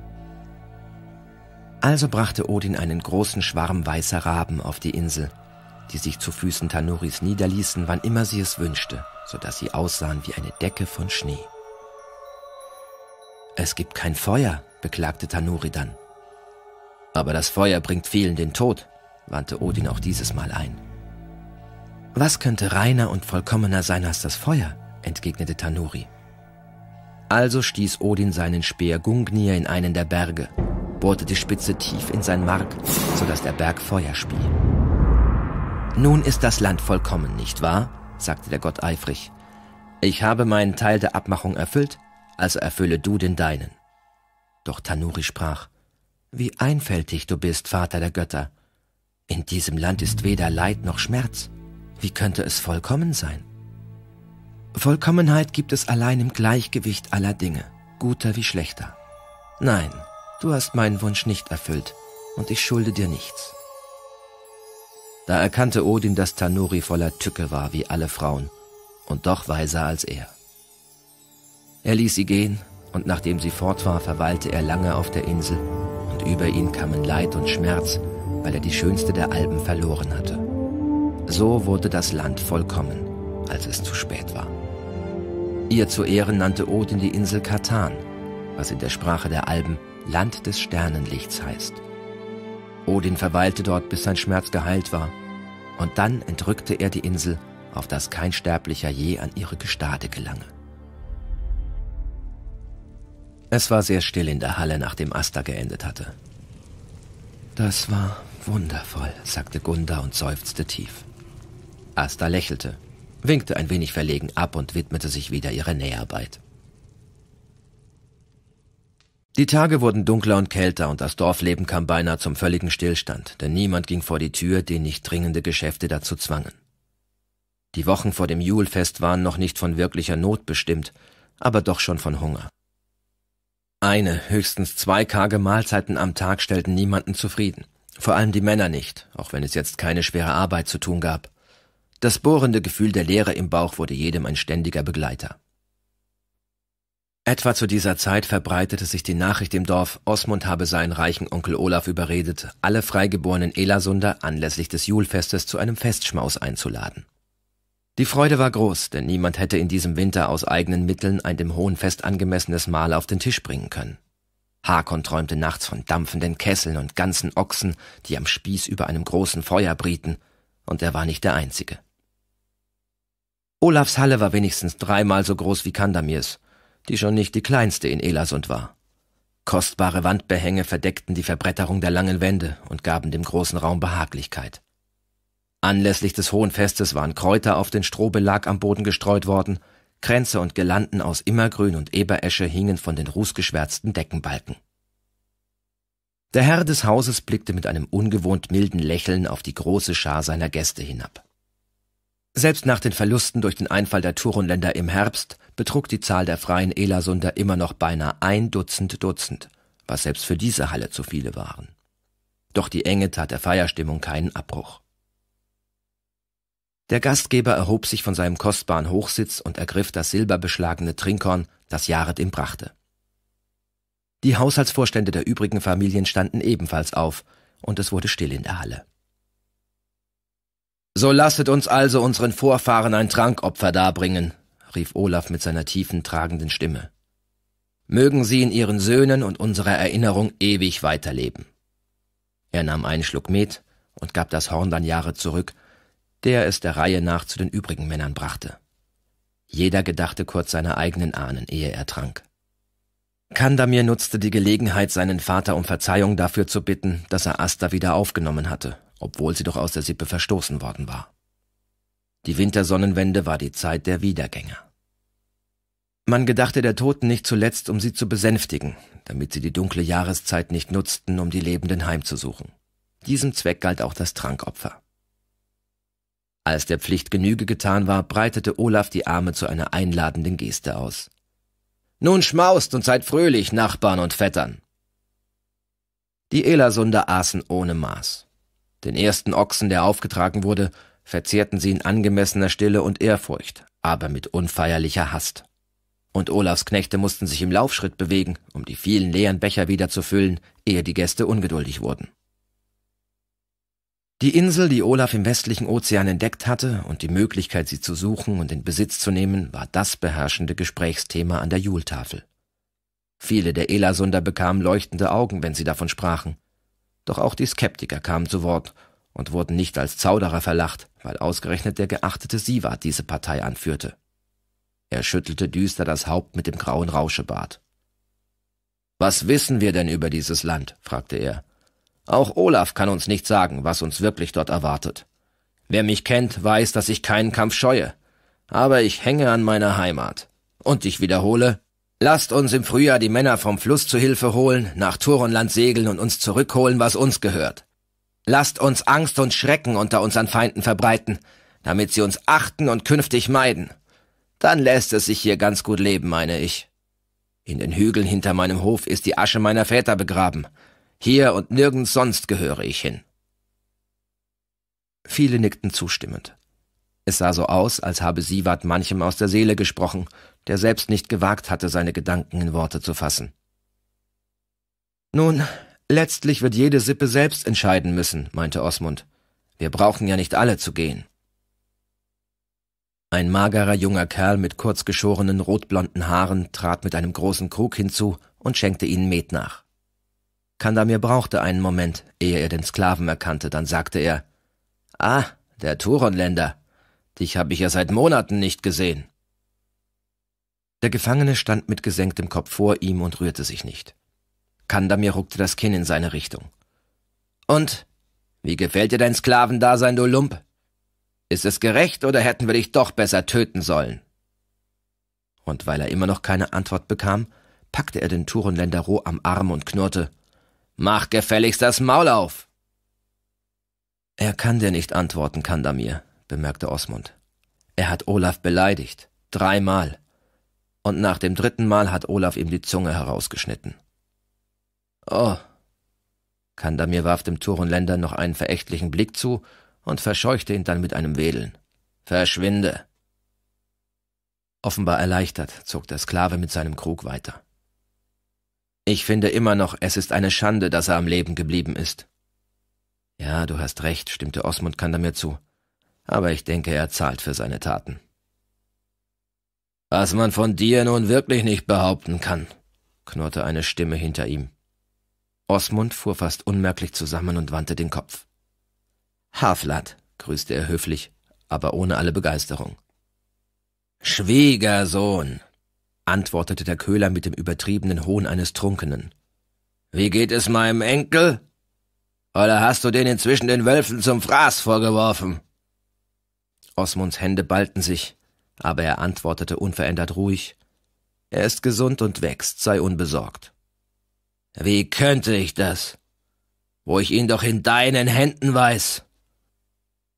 Also brachte Odin einen großen Schwarm weißer Raben auf die Insel, die sich zu Füßen Tanuris niederließen, wann immer sie es wünschte, so dass sie aussahen wie eine Decke von Schnee. Es gibt kein Feuer, beklagte Tanuri dann. Aber das Feuer bringt vielen den Tod, wandte Odin auch dieses Mal ein. Was könnte reiner und vollkommener sein als das Feuer? entgegnete Tanuri. Also stieß Odin seinen Speer Gungnir in einen der Berge, bohrte die Spitze tief in sein Mark, sodass der Berg Feuer spie. Nun ist das Land vollkommen, nicht wahr? sagte der Gott eifrig. Ich habe meinen Teil der Abmachung erfüllt, also erfülle du den deinen. Doch Tanuri sprach, wie einfältig du bist, Vater der Götter. In diesem Land ist weder Leid noch Schmerz. Wie könnte es vollkommen sein? Vollkommenheit gibt es allein im Gleichgewicht aller Dinge, guter wie schlechter. Nein, du hast meinen Wunsch nicht erfüllt und ich schulde dir nichts. Da erkannte Odin, dass Tanuri voller Tücke war wie alle Frauen und doch weiser als er. Er ließ sie gehen und nachdem sie fort war, verweilte er lange auf der Insel und über ihn kamen Leid und Schmerz, weil er die schönste der Alpen verloren hatte. So wurde das Land vollkommen, als es zu spät war. Ihr zu Ehren nannte Odin die Insel Katan, was in der Sprache der Alben Land des Sternenlichts heißt. Odin verweilte dort, bis sein Schmerz geheilt war, und dann entrückte er die Insel, auf dass kein Sterblicher je an ihre Gestade gelange. Es war sehr still in der Halle, nachdem Asta geendet hatte. Das war wundervoll, sagte Gunda und seufzte tief. Asta lächelte, winkte ein wenig verlegen ab und widmete sich wieder ihrer Näharbeit. Die Tage wurden dunkler und kälter und das Dorfleben kam beinahe zum völligen Stillstand, denn niemand ging vor die Tür, den nicht dringende Geschäfte dazu zwangen. Die Wochen vor dem Julfest waren noch nicht von wirklicher Not bestimmt, aber doch schon von Hunger. Eine, höchstens zwei karge Mahlzeiten am Tag stellten niemanden zufrieden. Vor allem die Männer nicht, auch wenn es jetzt keine schwere Arbeit zu tun gab. Das bohrende Gefühl der Leere im Bauch wurde jedem ein ständiger Begleiter. Etwa zu dieser Zeit verbreitete sich die Nachricht im Dorf, Osmund habe seinen reichen Onkel Olaf überredet, alle freigeborenen Elasunder anlässlich des Julfestes zu einem Festschmaus einzuladen. Die Freude war groß, denn niemand hätte in diesem Winter aus eigenen Mitteln ein dem hohen Fest angemessenes Mahl auf den Tisch bringen können. Hakon träumte nachts von dampfenden Kesseln und ganzen Ochsen, die am Spieß über einem großen Feuer brieten, und er war nicht der Einzige. Olafs Halle war wenigstens dreimal so groß wie Kandamirs, die schon nicht die kleinste in Elasund war. Kostbare Wandbehänge verdeckten die Verbretterung der langen Wände und gaben dem großen Raum Behaglichkeit. Anlässlich des Hohen Festes waren Kräuter auf den Strohbelag am Boden gestreut worden, Kränze und Gelanden aus Immergrün und Eberesche hingen von den rußgeschwärzten Deckenbalken. Der Herr des Hauses blickte mit einem ungewohnt milden Lächeln auf die große Schar seiner Gäste hinab. Selbst nach den Verlusten durch den Einfall der Turunländer im Herbst betrug die Zahl der freien Elasunder immer noch beinahe ein Dutzend Dutzend, was selbst für diese Halle zu viele waren. Doch die Enge tat der Feierstimmung keinen Abbruch. Der Gastgeber erhob sich von seinem kostbaren Hochsitz und ergriff das silberbeschlagene Trinkhorn, das Jared ihm brachte. Die Haushaltsvorstände der übrigen Familien standen ebenfalls auf, und es wurde still in der Halle. So lasset uns also unseren Vorfahren ein Trankopfer darbringen, rief Olaf mit seiner tiefen, tragenden Stimme. Mögen sie in ihren Söhnen und unserer Erinnerung ewig weiterleben. Er nahm einen Schluck Met und gab das Horn dann Jahre zurück der es der Reihe nach zu den übrigen Männern brachte. Jeder gedachte kurz seiner eigenen Ahnen, ehe er trank. Kandamir nutzte die Gelegenheit, seinen Vater um Verzeihung dafür zu bitten, dass er Asta wieder aufgenommen hatte, obwohl sie doch aus der Sippe verstoßen worden war. Die Wintersonnenwende war die Zeit der Wiedergänger. Man gedachte der Toten nicht zuletzt, um sie zu besänftigen, damit sie die dunkle Jahreszeit nicht nutzten, um die Lebenden heimzusuchen. Diesem Zweck galt auch das Trankopfer. Als der Pflicht Genüge getan war, breitete Olaf die Arme zu einer einladenden Geste aus. Nun schmaust und seid fröhlich, Nachbarn und Vettern. Die Elasunder aßen ohne Maß. Den ersten Ochsen, der aufgetragen wurde, verzehrten sie in angemessener Stille und Ehrfurcht, aber mit unfeierlicher Hast. Und Olafs Knechte mussten sich im Laufschritt bewegen, um die vielen leeren Becher wieder zu füllen, ehe die Gäste ungeduldig wurden. Die Insel, die Olaf im westlichen Ozean entdeckt hatte und die Möglichkeit, sie zu suchen und in Besitz zu nehmen, war das beherrschende Gesprächsthema an der Jultafel. Viele der Elasunder bekamen leuchtende Augen, wenn sie davon sprachen. Doch auch die Skeptiker kamen zu Wort und wurden nicht als Zauderer verlacht, weil ausgerechnet der geachtete Sivat diese Partei anführte. Er schüttelte düster das Haupt mit dem grauen Rauschebart. Was wissen wir denn über dieses Land? fragte er. Auch Olaf kann uns nicht sagen, was uns wirklich dort erwartet. Wer mich kennt, weiß, dass ich keinen Kampf scheue. Aber ich hänge an meiner Heimat. Und ich wiederhole, lasst uns im Frühjahr die Männer vom Fluss zu Hilfe holen, nach Turenland segeln und uns zurückholen, was uns gehört. Lasst uns Angst und Schrecken unter unseren Feinden verbreiten, damit sie uns achten und künftig meiden. Dann lässt es sich hier ganz gut leben, meine ich. In den Hügeln hinter meinem Hof ist die Asche meiner Väter begraben. Hier und nirgends sonst gehöre ich hin. Viele nickten zustimmend. Es sah so aus, als habe Sivat manchem aus der Seele gesprochen, der selbst nicht gewagt hatte, seine Gedanken in Worte zu fassen. Nun, letztlich wird jede Sippe selbst entscheiden müssen, meinte Osmund. Wir brauchen ja nicht alle zu gehen. Ein magerer junger Kerl mit kurzgeschorenen rotblonden Haaren trat mit einem großen Krug hinzu und schenkte ihnen Met nach. Kandamir brauchte einen Moment, ehe er den Sklaven erkannte, dann sagte er Ah, der Turonländer. Dich habe ich ja seit Monaten nicht gesehen. Der Gefangene stand mit gesenktem Kopf vor ihm und rührte sich nicht. Kandamir ruckte das Kinn in seine Richtung. Und? Wie gefällt dir dein Sklavendasein, du Lump? Ist es gerecht oder hätten wir dich doch besser töten sollen? Und weil er immer noch keine Antwort bekam, packte er den Turonländer roh am Arm und knurrte Mach gefälligst das Maul auf! Er kann dir nicht antworten, Kandamir, bemerkte Osmund. Er hat Olaf beleidigt. Dreimal. Und nach dem dritten Mal hat Olaf ihm die Zunge herausgeschnitten. Oh. Kandamir warf dem Turenländer noch einen verächtlichen Blick zu und verscheuchte ihn dann mit einem Wedeln. Verschwinde! Offenbar erleichtert zog der Sklave mit seinem Krug weiter. Ich finde immer noch, es ist eine Schande, dass er am Leben geblieben ist. Ja, du hast recht, stimmte Osmund Kandamir zu. Aber ich denke, er zahlt für seine Taten. Was man von dir nun wirklich nicht behaupten kann, knurrte eine Stimme hinter ihm. Osmund fuhr fast unmerklich zusammen und wandte den Kopf. Haflat, grüßte er höflich, aber ohne alle Begeisterung. Schwiegersohn, antwortete der Köhler mit dem übertriebenen Hohn eines Trunkenen. Wie geht es meinem Enkel? Oder hast du den inzwischen den Wölfen zum Fraß vorgeworfen? Osmunds Hände ballten sich, aber er antwortete unverändert ruhig Er ist gesund und wächst, sei unbesorgt. Wie könnte ich das? Wo ich ihn doch in deinen Händen weiß.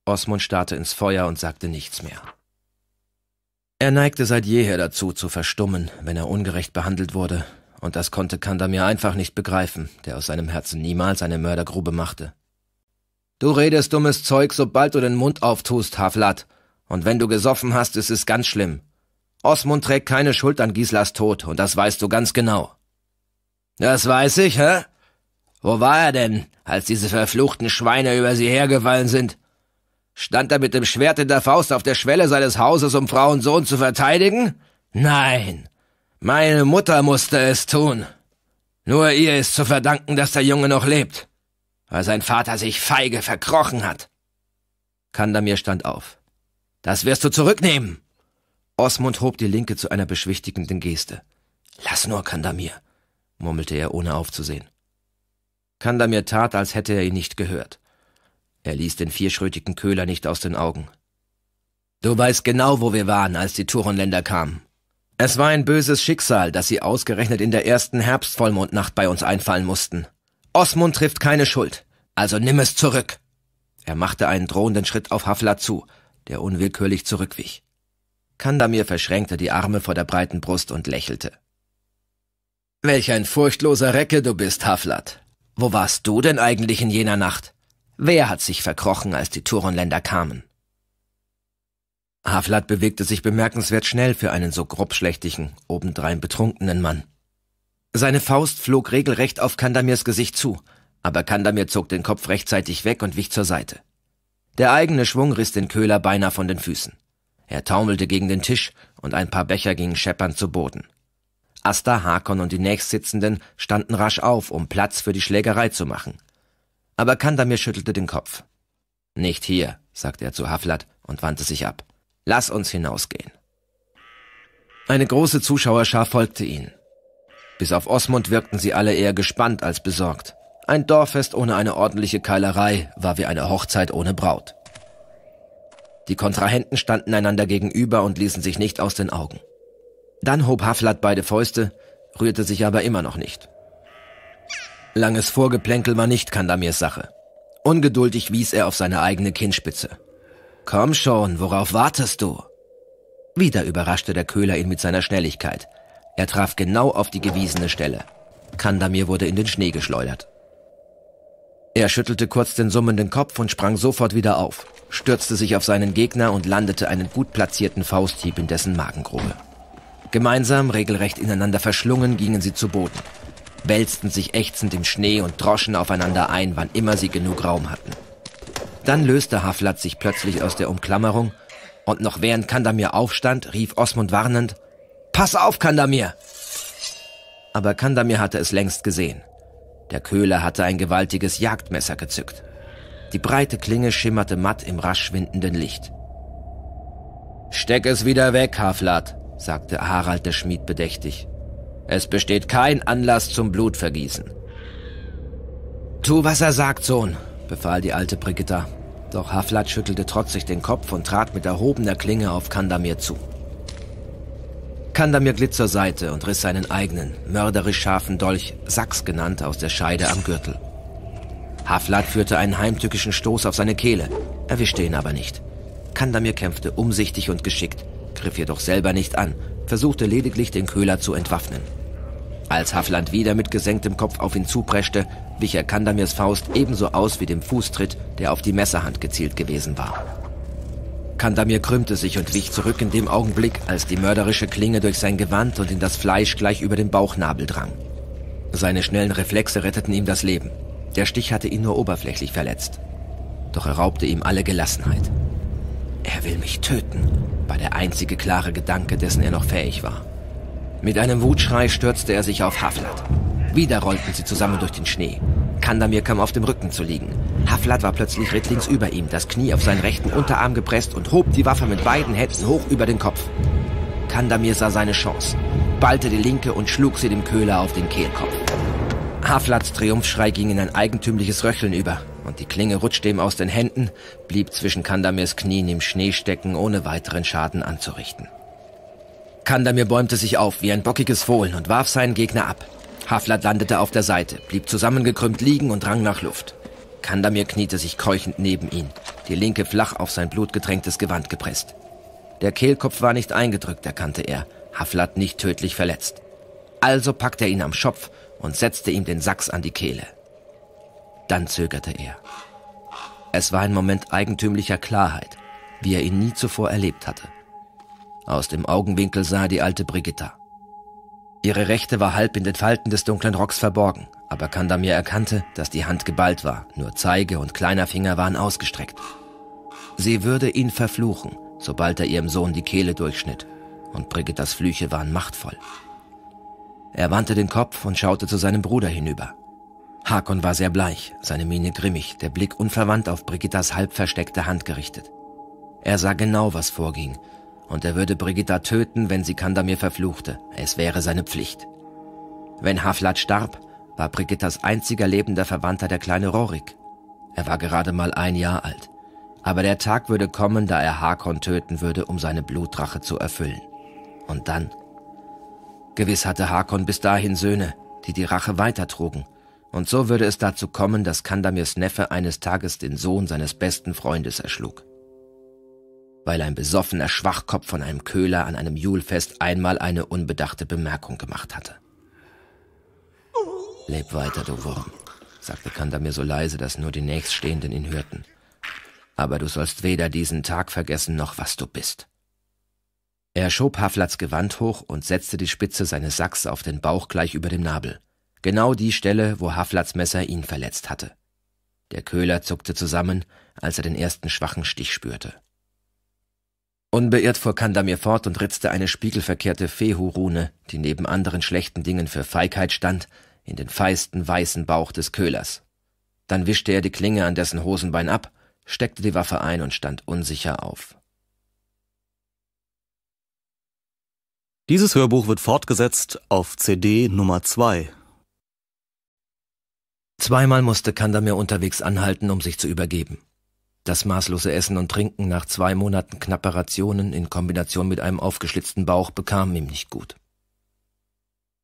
Osmund starrte ins Feuer und sagte nichts mehr. Er neigte seit jeher dazu, zu verstummen, wenn er ungerecht behandelt wurde, und das konnte Kandamir einfach nicht begreifen, der aus seinem Herzen niemals eine Mördergrube machte. Du redest dummes Zeug, sobald du den Mund auftust, Haflat, und wenn du gesoffen hast, ist es ganz schlimm. Osmund trägt keine Schuld an Gislas Tod, und das weißt du ganz genau. Das weiß ich, hä? Wo war er denn, als diese verfluchten Schweine über sie hergefallen sind? Stand er mit dem Schwert in der Faust auf der Schwelle seines Hauses, um Frau und Sohn zu verteidigen? Nein. Meine Mutter musste es tun. Nur ihr ist zu verdanken, dass der Junge noch lebt, weil sein Vater sich feige verkrochen hat. Kandamir stand auf. Das wirst du zurücknehmen. Osmund hob die Linke zu einer beschwichtigenden Geste. Lass nur, Kandamir, murmelte er, ohne aufzusehen. Kandamir tat, als hätte er ihn nicht gehört. Er ließ den vierschrötigen Köhler nicht aus den Augen. Du weißt genau, wo wir waren, als die Turenländer kamen. Es war ein böses Schicksal, dass sie ausgerechnet in der ersten Herbstvollmondnacht bei uns einfallen mussten. Osmund trifft keine Schuld, also nimm es zurück. Er machte einen drohenden Schritt auf Hafler zu, der unwillkürlich zurückwich. Kandamir verschränkte die Arme vor der breiten Brust und lächelte. Welch ein furchtloser Recke du bist, Haflat. Wo warst du denn eigentlich in jener Nacht? Wer hat sich verkrochen, als die Turonländer kamen? Haflat bewegte sich bemerkenswert schnell für einen so grobschlächtigen, obendrein betrunkenen Mann. Seine Faust flog regelrecht auf Kandamirs Gesicht zu, aber Kandamir zog den Kopf rechtzeitig weg und wich zur Seite. Der eigene Schwung riss den Köhler beinahe von den Füßen. Er taumelte gegen den Tisch und ein paar Becher gingen scheppernd zu Boden. Asta, Hakon und die Nächstsitzenden standen rasch auf, um Platz für die Schlägerei zu machen aber Kandamir schüttelte den Kopf. Nicht hier, sagte er zu Haflat und wandte sich ab. Lass uns hinausgehen. Eine große Zuschauerschar folgte ihnen. Bis auf Osmund wirkten sie alle eher gespannt als besorgt. Ein Dorffest ohne eine ordentliche Keilerei war wie eine Hochzeit ohne Braut. Die Kontrahenten standen einander gegenüber und ließen sich nicht aus den Augen. Dann hob Haflat beide Fäuste, rührte sich aber immer noch nicht. Langes Vorgeplänkel war nicht Kandamirs Sache. Ungeduldig wies er auf seine eigene Kinnspitze. Komm schon, worauf wartest du? Wieder überraschte der Köhler ihn mit seiner Schnelligkeit. Er traf genau auf die gewiesene Stelle. Kandamir wurde in den Schnee geschleudert. Er schüttelte kurz den summenden Kopf und sprang sofort wieder auf, stürzte sich auf seinen Gegner und landete einen gut platzierten Fausthieb in dessen Magengrube. Gemeinsam, regelrecht ineinander verschlungen, gingen sie zu Boden wälzten sich ächzend im Schnee und droschen aufeinander ein, wann immer sie genug Raum hatten. Dann löste Haflat sich plötzlich aus der Umklammerung und noch während Kandamir aufstand, rief Osmund warnend, Pass auf, Kandamir! Aber Kandamir hatte es längst gesehen. Der Köhler hatte ein gewaltiges Jagdmesser gezückt. Die breite Klinge schimmerte matt im rasch schwindenden Licht. Steck es wieder weg, Haflat, sagte Harald der Schmied bedächtig. Es besteht kein Anlass zum Blutvergießen. Tu, was er sagt, Sohn, befahl die alte Brigitta. Doch Haflat schüttelte trotzig den Kopf und trat mit erhobener Klinge auf Kandamir zu. Kandamir glitt zur Seite und riss seinen eigenen, mörderisch scharfen Dolch, Sachs genannt, aus der Scheide am Gürtel. Haflat führte einen heimtückischen Stoß auf seine Kehle, erwischte ihn aber nicht. Kandamir kämpfte umsichtig und geschickt, griff jedoch selber nicht an versuchte lediglich den Köhler zu entwaffnen. Als Hafland wieder mit gesenktem Kopf auf ihn zupreschte, wich er Kandamirs Faust ebenso aus wie dem Fußtritt, der auf die Messerhand gezielt gewesen war. Kandamir krümmte sich und wich zurück in dem Augenblick, als die mörderische Klinge durch sein Gewand und in das Fleisch gleich über den Bauchnabel drang. Seine schnellen Reflexe retteten ihm das Leben. Der Stich hatte ihn nur oberflächlich verletzt. Doch er raubte ihm alle Gelassenheit. Er will mich töten, war der einzige klare Gedanke, dessen er noch fähig war. Mit einem Wutschrei stürzte er sich auf Haflat. Wieder rollten sie zusammen durch den Schnee. Kandamir kam auf dem Rücken zu liegen. Haflat war plötzlich rittlings über ihm, das Knie auf seinen rechten Unterarm gepresst und hob die Waffe mit beiden Händen hoch über den Kopf. Kandamir sah seine Chance, ballte die linke und schlug sie dem Köhler auf den Kehlkopf. Haflats Triumphschrei ging in ein eigentümliches Röcheln über und die Klinge rutschte ihm aus den Händen, blieb zwischen Kandamirs Knien im Schnee stecken, ohne weiteren Schaden anzurichten. Kandamir bäumte sich auf wie ein bockiges Fohlen und warf seinen Gegner ab. Haflat landete auf der Seite, blieb zusammengekrümmt liegen und rang nach Luft. Kandamir kniete sich keuchend neben ihn, die linke flach auf sein blutgetränktes Gewand gepresst. Der Kehlkopf war nicht eingedrückt, erkannte er, Haflat nicht tödlich verletzt. Also packte er ihn am Schopf und setzte ihm den Sachs an die Kehle. Dann zögerte er. Es war ein Moment eigentümlicher Klarheit, wie er ihn nie zuvor erlebt hatte. Aus dem Augenwinkel sah er die alte Brigitta. Ihre Rechte war halb in den Falten des dunklen Rocks verborgen, aber Kandamir erkannte, dass die Hand geballt war, nur Zeige und kleiner Finger waren ausgestreckt. Sie würde ihn verfluchen, sobald er ihrem Sohn die Kehle durchschnitt, und Brigittas Flüche waren machtvoll. Er wandte den Kopf und schaute zu seinem Bruder hinüber. Hakon war sehr bleich, seine Miene grimmig, der Blick unverwandt auf Brigittas halb versteckte Hand gerichtet. Er sah genau, was vorging, und er würde Brigitta töten, wenn sie Kandamir verfluchte. Es wäre seine Pflicht. Wenn Haflat starb, war Brigittas einziger lebender Verwandter der kleine Rorik. Er war gerade mal ein Jahr alt. Aber der Tag würde kommen, da er Hakon töten würde, um seine Blutrache zu erfüllen. Und dann? Gewiss hatte Hakon bis dahin Söhne, die die Rache weitertrugen – und so würde es dazu kommen, dass Kandamirs Neffe eines Tages den Sohn seines besten Freundes erschlug. Weil ein besoffener Schwachkopf von einem Köhler an einem Julfest einmal eine unbedachte Bemerkung gemacht hatte. Leb weiter, du Wurm, sagte Kandamir so leise, dass nur die Nächststehenden ihn hörten. Aber du sollst weder diesen Tag vergessen, noch was du bist. Er schob Haflats Gewand hoch und setzte die Spitze seines Sacks auf den Bauch gleich über dem Nabel. Genau die Stelle, wo Haflats Messer ihn verletzt hatte. Der Köhler zuckte zusammen, als er den ersten schwachen Stich spürte. Unbeirrt fuhr Kandamir fort und ritzte eine spiegelverkehrte Fehurune, die neben anderen schlechten Dingen für Feigheit stand, in den feisten weißen Bauch des Köhlers. Dann wischte er die Klinge an dessen Hosenbein ab, steckte die Waffe ein und stand unsicher auf. Dieses Hörbuch wird fortgesetzt auf CD Nummer 2 Zweimal musste Kandamir unterwegs anhalten, um sich zu übergeben. Das maßlose Essen und Trinken nach zwei Monaten knapper Rationen in Kombination mit einem aufgeschlitzten Bauch bekam ihm nicht gut.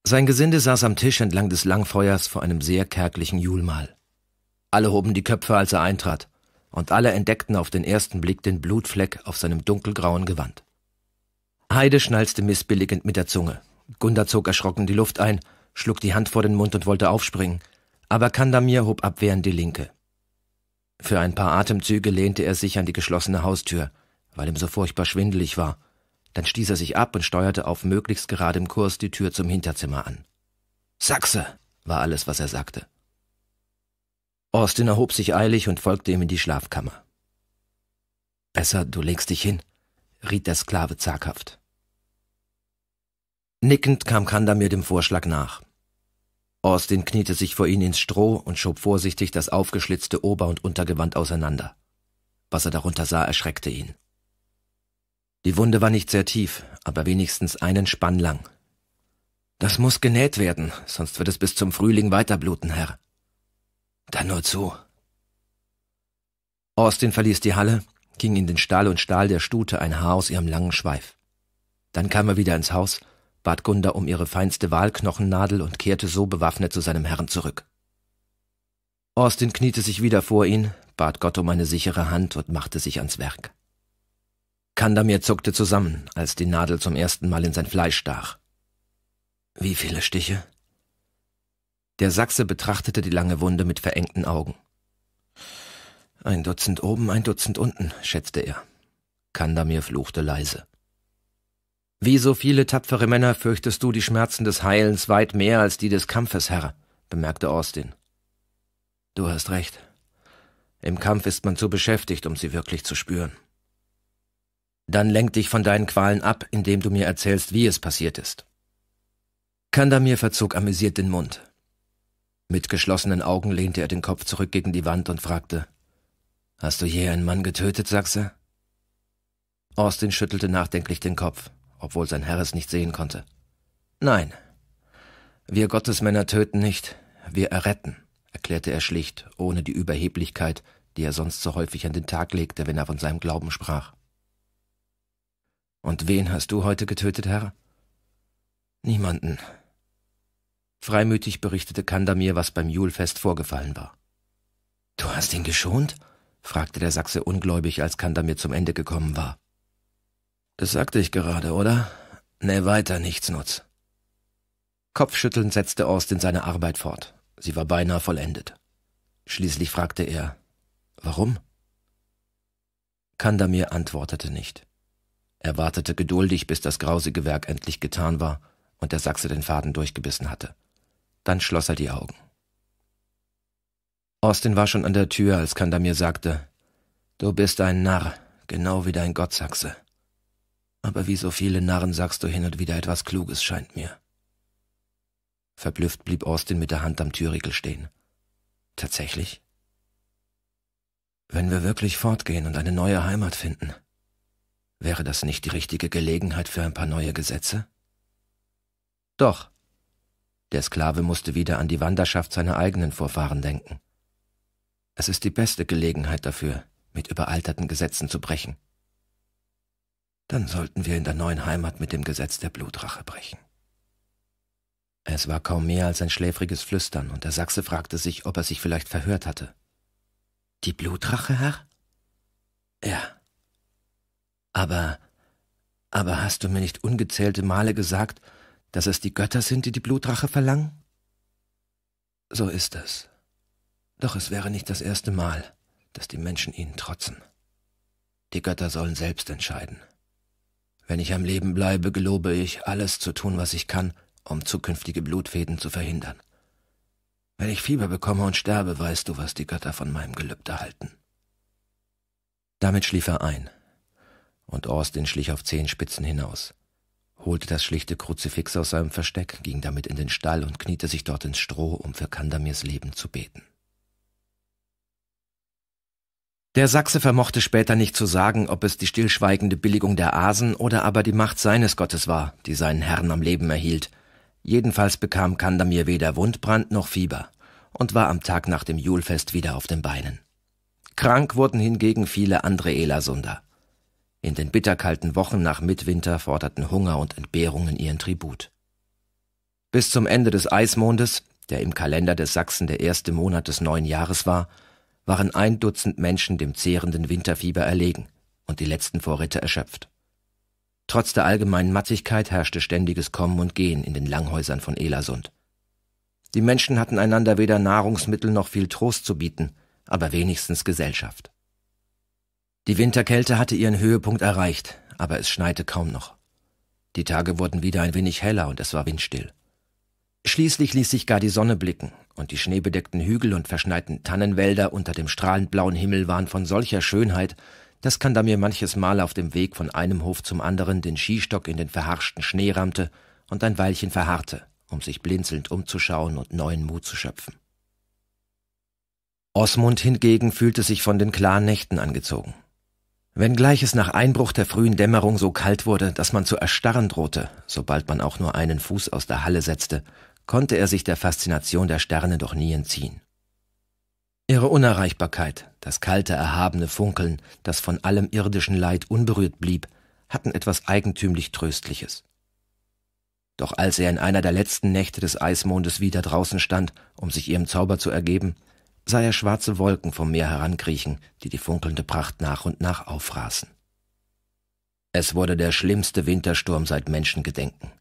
Sein Gesinde saß am Tisch entlang des Langfeuers vor einem sehr kärglichen Julmahl. Alle hoben die Köpfe, als er eintrat, und alle entdeckten auf den ersten Blick den Blutfleck auf seinem dunkelgrauen Gewand. Heide schnalzte missbilligend mit der Zunge. Gunda zog erschrocken die Luft ein, schlug die Hand vor den Mund und wollte aufspringen – aber Kandamir hob abwehrend die linke. Für ein paar Atemzüge lehnte er sich an die geschlossene Haustür, weil ihm so furchtbar schwindelig war. Dann stieß er sich ab und steuerte auf möglichst geradem Kurs die Tür zum Hinterzimmer an. Sachse! war alles, was er sagte. Austin erhob sich eilig und folgte ihm in die Schlafkammer. Besser, du legst dich hin, riet der Sklave zaghaft. Nickend kam Kandamir dem Vorschlag nach. Austin kniete sich vor ihn ins Stroh und schob vorsichtig das aufgeschlitzte Ober- und Untergewand auseinander. Was er darunter sah, erschreckte ihn. Die Wunde war nicht sehr tief, aber wenigstens einen Spann lang. Das muss genäht werden, sonst wird es bis zum Frühling weiterbluten, Herr. Dann nur zu. Austin verließ die Halle, ging in den Stall und stahl der Stute ein Haar aus ihrem langen Schweif. Dann kam er wieder ins Haus bat Gunda um ihre feinste Wahlknochennadel und kehrte so bewaffnet zu seinem Herrn zurück. Austin kniete sich wieder vor ihn, bat Gott um eine sichere Hand und machte sich ans Werk. Kandamir zuckte zusammen, als die Nadel zum ersten Mal in sein Fleisch stach. Wie viele Stiche? Der Sachse betrachtete die lange Wunde mit verengten Augen. Ein Dutzend oben, ein Dutzend unten, schätzte er. Kandamir fluchte leise. Wie so viele tapfere Männer fürchtest du die Schmerzen des Heilens weit mehr als die des Kampfes, Herr, bemerkte Austin. Du hast recht. Im Kampf ist man zu beschäftigt, um sie wirklich zu spüren. Dann lenk dich von deinen Qualen ab, indem du mir erzählst, wie es passiert ist. Kandamir verzog amüsiert den Mund. Mit geschlossenen Augen lehnte er den Kopf zurück gegen die Wand und fragte, Hast du je einen Mann getötet, Sachse? Austin schüttelte nachdenklich den Kopf obwohl sein Herr es nicht sehen konnte. Nein, wir Gottesmänner töten nicht, wir erretten, erklärte er schlicht, ohne die Überheblichkeit, die er sonst so häufig an den Tag legte, wenn er von seinem Glauben sprach. Und wen hast du heute getötet, Herr? Niemanden. Freimütig berichtete Kandamir, was beim Julfest vorgefallen war. Du hast ihn geschont? fragte der Sachse ungläubig, als Kandamir zum Ende gekommen war. Das sagte ich gerade, oder? Nee, weiter nichts, Nutz. Kopfschüttelnd setzte Austin seine Arbeit fort. Sie war beinahe vollendet. Schließlich fragte er, warum? Kandamir antwortete nicht. Er wartete geduldig, bis das grausige Werk endlich getan war und der Sachse den Faden durchgebissen hatte. Dann schloss er die Augen. Austin war schon an der Tür, als Kandamir sagte, Du bist ein Narr, genau wie dein Gottsachse. Aber wie so viele Narren sagst du hin und wieder etwas Kluges, scheint mir. Verblüfft blieb Austin mit der Hand am Türriegel stehen. Tatsächlich? Wenn wir wirklich fortgehen und eine neue Heimat finden, wäre das nicht die richtige Gelegenheit für ein paar neue Gesetze? Doch. Der Sklave musste wieder an die Wanderschaft seiner eigenen Vorfahren denken. Es ist die beste Gelegenheit dafür, mit überalterten Gesetzen zu brechen dann sollten wir in der neuen Heimat mit dem Gesetz der Blutrache brechen. Es war kaum mehr als ein schläfriges Flüstern, und der Sachse fragte sich, ob er sich vielleicht verhört hatte. Die Blutrache, Herr? Ja. Aber, aber hast du mir nicht ungezählte Male gesagt, dass es die Götter sind, die die Blutrache verlangen? So ist es. Doch es wäre nicht das erste Mal, dass die Menschen ihnen trotzen. Die Götter sollen selbst entscheiden. Wenn ich am Leben bleibe, gelobe ich, alles zu tun, was ich kann, um zukünftige Blutfäden zu verhindern. Wenn ich Fieber bekomme und sterbe, weißt du, was die Götter von meinem Gelübde halten. Damit schlief er ein, und Austin schlich auf Zehenspitzen hinaus, holte das schlichte Kruzifix aus seinem Versteck, ging damit in den Stall und kniete sich dort ins Stroh, um für Kandamirs Leben zu beten. Der Sachse vermochte später nicht zu sagen, ob es die stillschweigende Billigung der Asen oder aber die Macht seines Gottes war, die seinen Herrn am Leben erhielt. Jedenfalls bekam Kandamir weder Wundbrand noch Fieber und war am Tag nach dem Julfest wieder auf den Beinen. Krank wurden hingegen viele andere Elasunder. In den bitterkalten Wochen nach Mittwinter forderten Hunger und Entbehrungen ihren Tribut. Bis zum Ende des Eismondes, der im Kalender des Sachsen der erste Monat des neuen Jahres war, waren ein Dutzend Menschen dem zehrenden Winterfieber erlegen und die letzten Vorräte erschöpft. Trotz der allgemeinen Mattigkeit herrschte ständiges Kommen und Gehen in den Langhäusern von Elasund. Die Menschen hatten einander weder Nahrungsmittel noch viel Trost zu bieten, aber wenigstens Gesellschaft. Die Winterkälte hatte ihren Höhepunkt erreicht, aber es schneite kaum noch. Die Tage wurden wieder ein wenig heller und es war windstill. Schließlich ließ sich gar die Sonne blicken, und die schneebedeckten Hügel und verschneiten Tannenwälder unter dem strahlend blauen Himmel waren von solcher Schönheit, dass Kandamir manches Mal auf dem Weg von einem Hof zum anderen den Skistock in den verharschten Schnee rammte und ein Weilchen verharrte, um sich blinzelnd umzuschauen und neuen Mut zu schöpfen. Osmund hingegen fühlte sich von den klaren Nächten angezogen. Wenngleich es nach Einbruch der frühen Dämmerung so kalt wurde, dass man zu erstarren drohte, sobald man auch nur einen Fuß aus der Halle setzte, konnte er sich der Faszination der Sterne doch nie entziehen. Ihre Unerreichbarkeit, das kalte, erhabene Funkeln, das von allem irdischen Leid unberührt blieb, hatten etwas eigentümlich Tröstliches. Doch als er in einer der letzten Nächte des Eismondes wieder draußen stand, um sich ihrem Zauber zu ergeben, sah er schwarze Wolken vom Meer herankriechen, die die funkelnde Pracht nach und nach auffraßen. Es wurde der schlimmste Wintersturm seit Menschengedenken.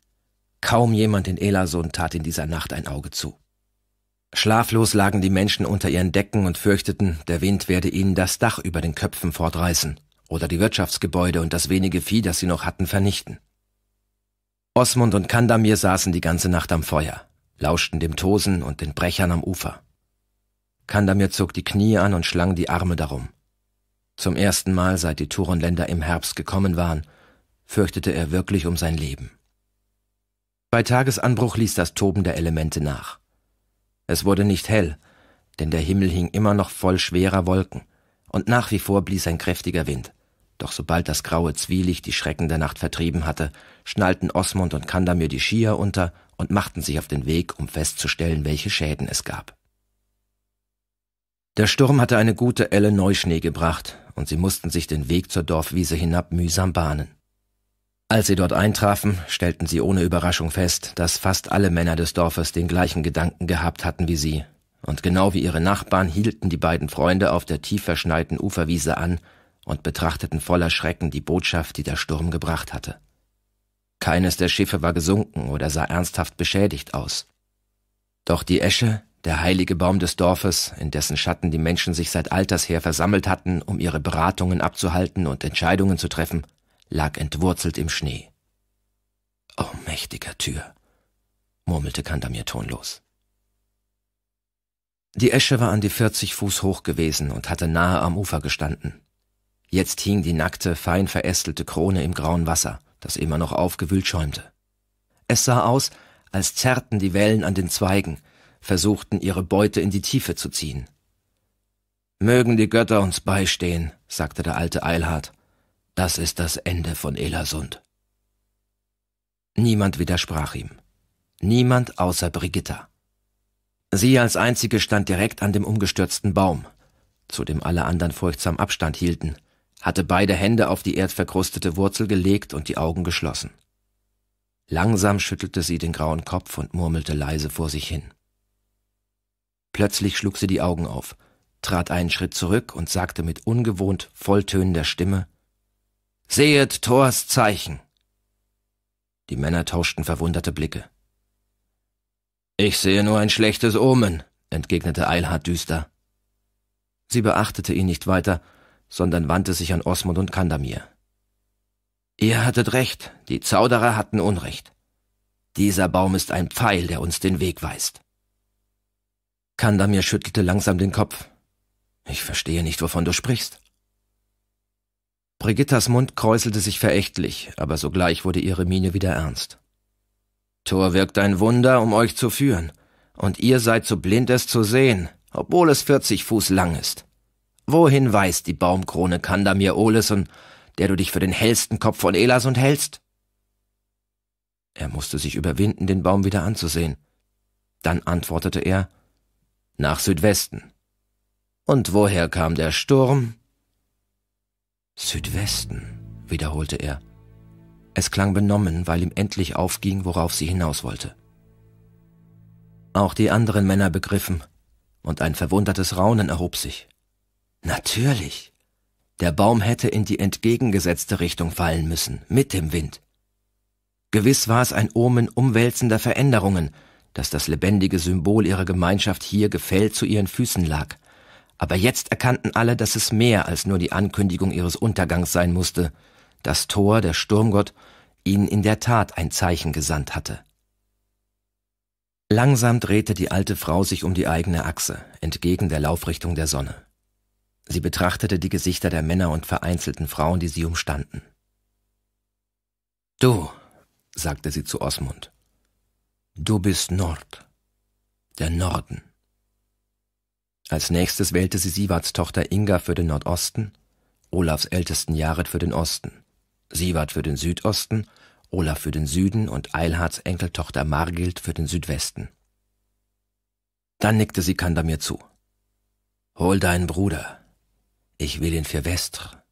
Kaum jemand in Elasund tat in dieser Nacht ein Auge zu. Schlaflos lagen die Menschen unter ihren Decken und fürchteten, der Wind werde ihnen das Dach über den Köpfen fortreißen oder die Wirtschaftsgebäude und das wenige Vieh, das sie noch hatten, vernichten. Osmund und Kandamir saßen die ganze Nacht am Feuer, lauschten dem Tosen und den Brechern am Ufer. Kandamir zog die Knie an und schlang die Arme darum. Zum ersten Mal, seit die Turonländer im Herbst gekommen waren, fürchtete er wirklich um sein Leben. Bei Tagesanbruch ließ das Toben der Elemente nach. Es wurde nicht hell, denn der Himmel hing immer noch voll schwerer Wolken, und nach wie vor blies ein kräftiger Wind. Doch sobald das graue Zwielicht die Schrecken der Nacht vertrieben hatte, schnallten Osmund und Kandamir die Skier unter und machten sich auf den Weg, um festzustellen, welche Schäden es gab. Der Sturm hatte eine gute Elle Neuschnee gebracht, und sie mussten sich den Weg zur Dorfwiese hinab mühsam bahnen. Als sie dort eintrafen, stellten sie ohne Überraschung fest, dass fast alle Männer des Dorfes den gleichen Gedanken gehabt hatten wie sie. Und genau wie ihre Nachbarn hielten die beiden Freunde auf der tief verschneiten Uferwiese an und betrachteten voller Schrecken die Botschaft, die der Sturm gebracht hatte. Keines der Schiffe war gesunken oder sah ernsthaft beschädigt aus. Doch die Esche, der heilige Baum des Dorfes, in dessen Schatten die Menschen sich seit alters her versammelt hatten, um ihre Beratungen abzuhalten und Entscheidungen zu treffen, lag entwurzelt im Schnee. Oh, mächtiger Tür, murmelte Kandamir tonlos. Die Esche war an die vierzig Fuß hoch gewesen und hatte nahe am Ufer gestanden. Jetzt hing die nackte, fein verästelte Krone im grauen Wasser, das immer noch aufgewühlt schäumte. Es sah aus, als zerrten die Wellen an den Zweigen, versuchten ihre Beute in die Tiefe zu ziehen. Mögen die Götter uns beistehen, sagte der alte Eilhard das ist das Ende von Elasund. Niemand widersprach ihm. Niemand außer Brigitta. Sie als einzige stand direkt an dem umgestürzten Baum, zu dem alle anderen furchtsam Abstand hielten, hatte beide Hände auf die erdverkrustete Wurzel gelegt und die Augen geschlossen. Langsam schüttelte sie den grauen Kopf und murmelte leise vor sich hin. Plötzlich schlug sie die Augen auf, trat einen Schritt zurück und sagte mit ungewohnt volltönender Stimme Sehet Thors Zeichen. Die Männer tauschten verwunderte Blicke. Ich sehe nur ein schlechtes Omen, entgegnete Eilhard düster. Sie beachtete ihn nicht weiter, sondern wandte sich an Osmund und Kandamir. Ihr hattet recht, die Zauderer hatten Unrecht. Dieser Baum ist ein Pfeil, der uns den Weg weist. Kandamir schüttelte langsam den Kopf. Ich verstehe nicht, wovon du sprichst. Brigittas Mund kräuselte sich verächtlich, aber sogleich wurde ihre Miene wieder ernst. Tor wirkt ein Wunder, um euch zu führen, und ihr seid zu blind, es zu sehen, obwohl es vierzig Fuß lang ist. Wohin weist die Baumkrone Kandamir Oleson, der du dich für den hellsten Kopf von Elas und hältst? Er musste sich überwinden, den Baum wieder anzusehen. Dann antwortete er, nach Südwesten. Und woher kam der Sturm? Südwesten, wiederholte er. Es klang benommen, weil ihm endlich aufging, worauf sie hinaus wollte. Auch die anderen Männer begriffen, und ein verwundertes Raunen erhob sich. Natürlich. Der Baum hätte in die entgegengesetzte Richtung fallen müssen, mit dem Wind. Gewiss war es ein Omen umwälzender Veränderungen, dass das lebendige Symbol ihrer Gemeinschaft hier gefällt zu ihren Füßen lag. Aber jetzt erkannten alle, dass es mehr als nur die Ankündigung ihres Untergangs sein musste, dass Thor, der Sturmgott, ihnen in der Tat ein Zeichen gesandt hatte. Langsam drehte die alte Frau sich um die eigene Achse, entgegen der Laufrichtung der Sonne. Sie betrachtete die Gesichter der Männer und vereinzelten Frauen, die sie umstanden. Du, sagte sie zu Osmund, du bist Nord, der Norden. Als nächstes wählte sie Siwarts Tochter Inga für den Nordosten, Olafs ältesten Jared für den Osten, Siwart für den Südosten, Olaf für den Süden und Eilhards Enkeltochter Margild für den Südwesten. Dann nickte sie Kandamir zu. Hol deinen Bruder. Ich will ihn für Westre.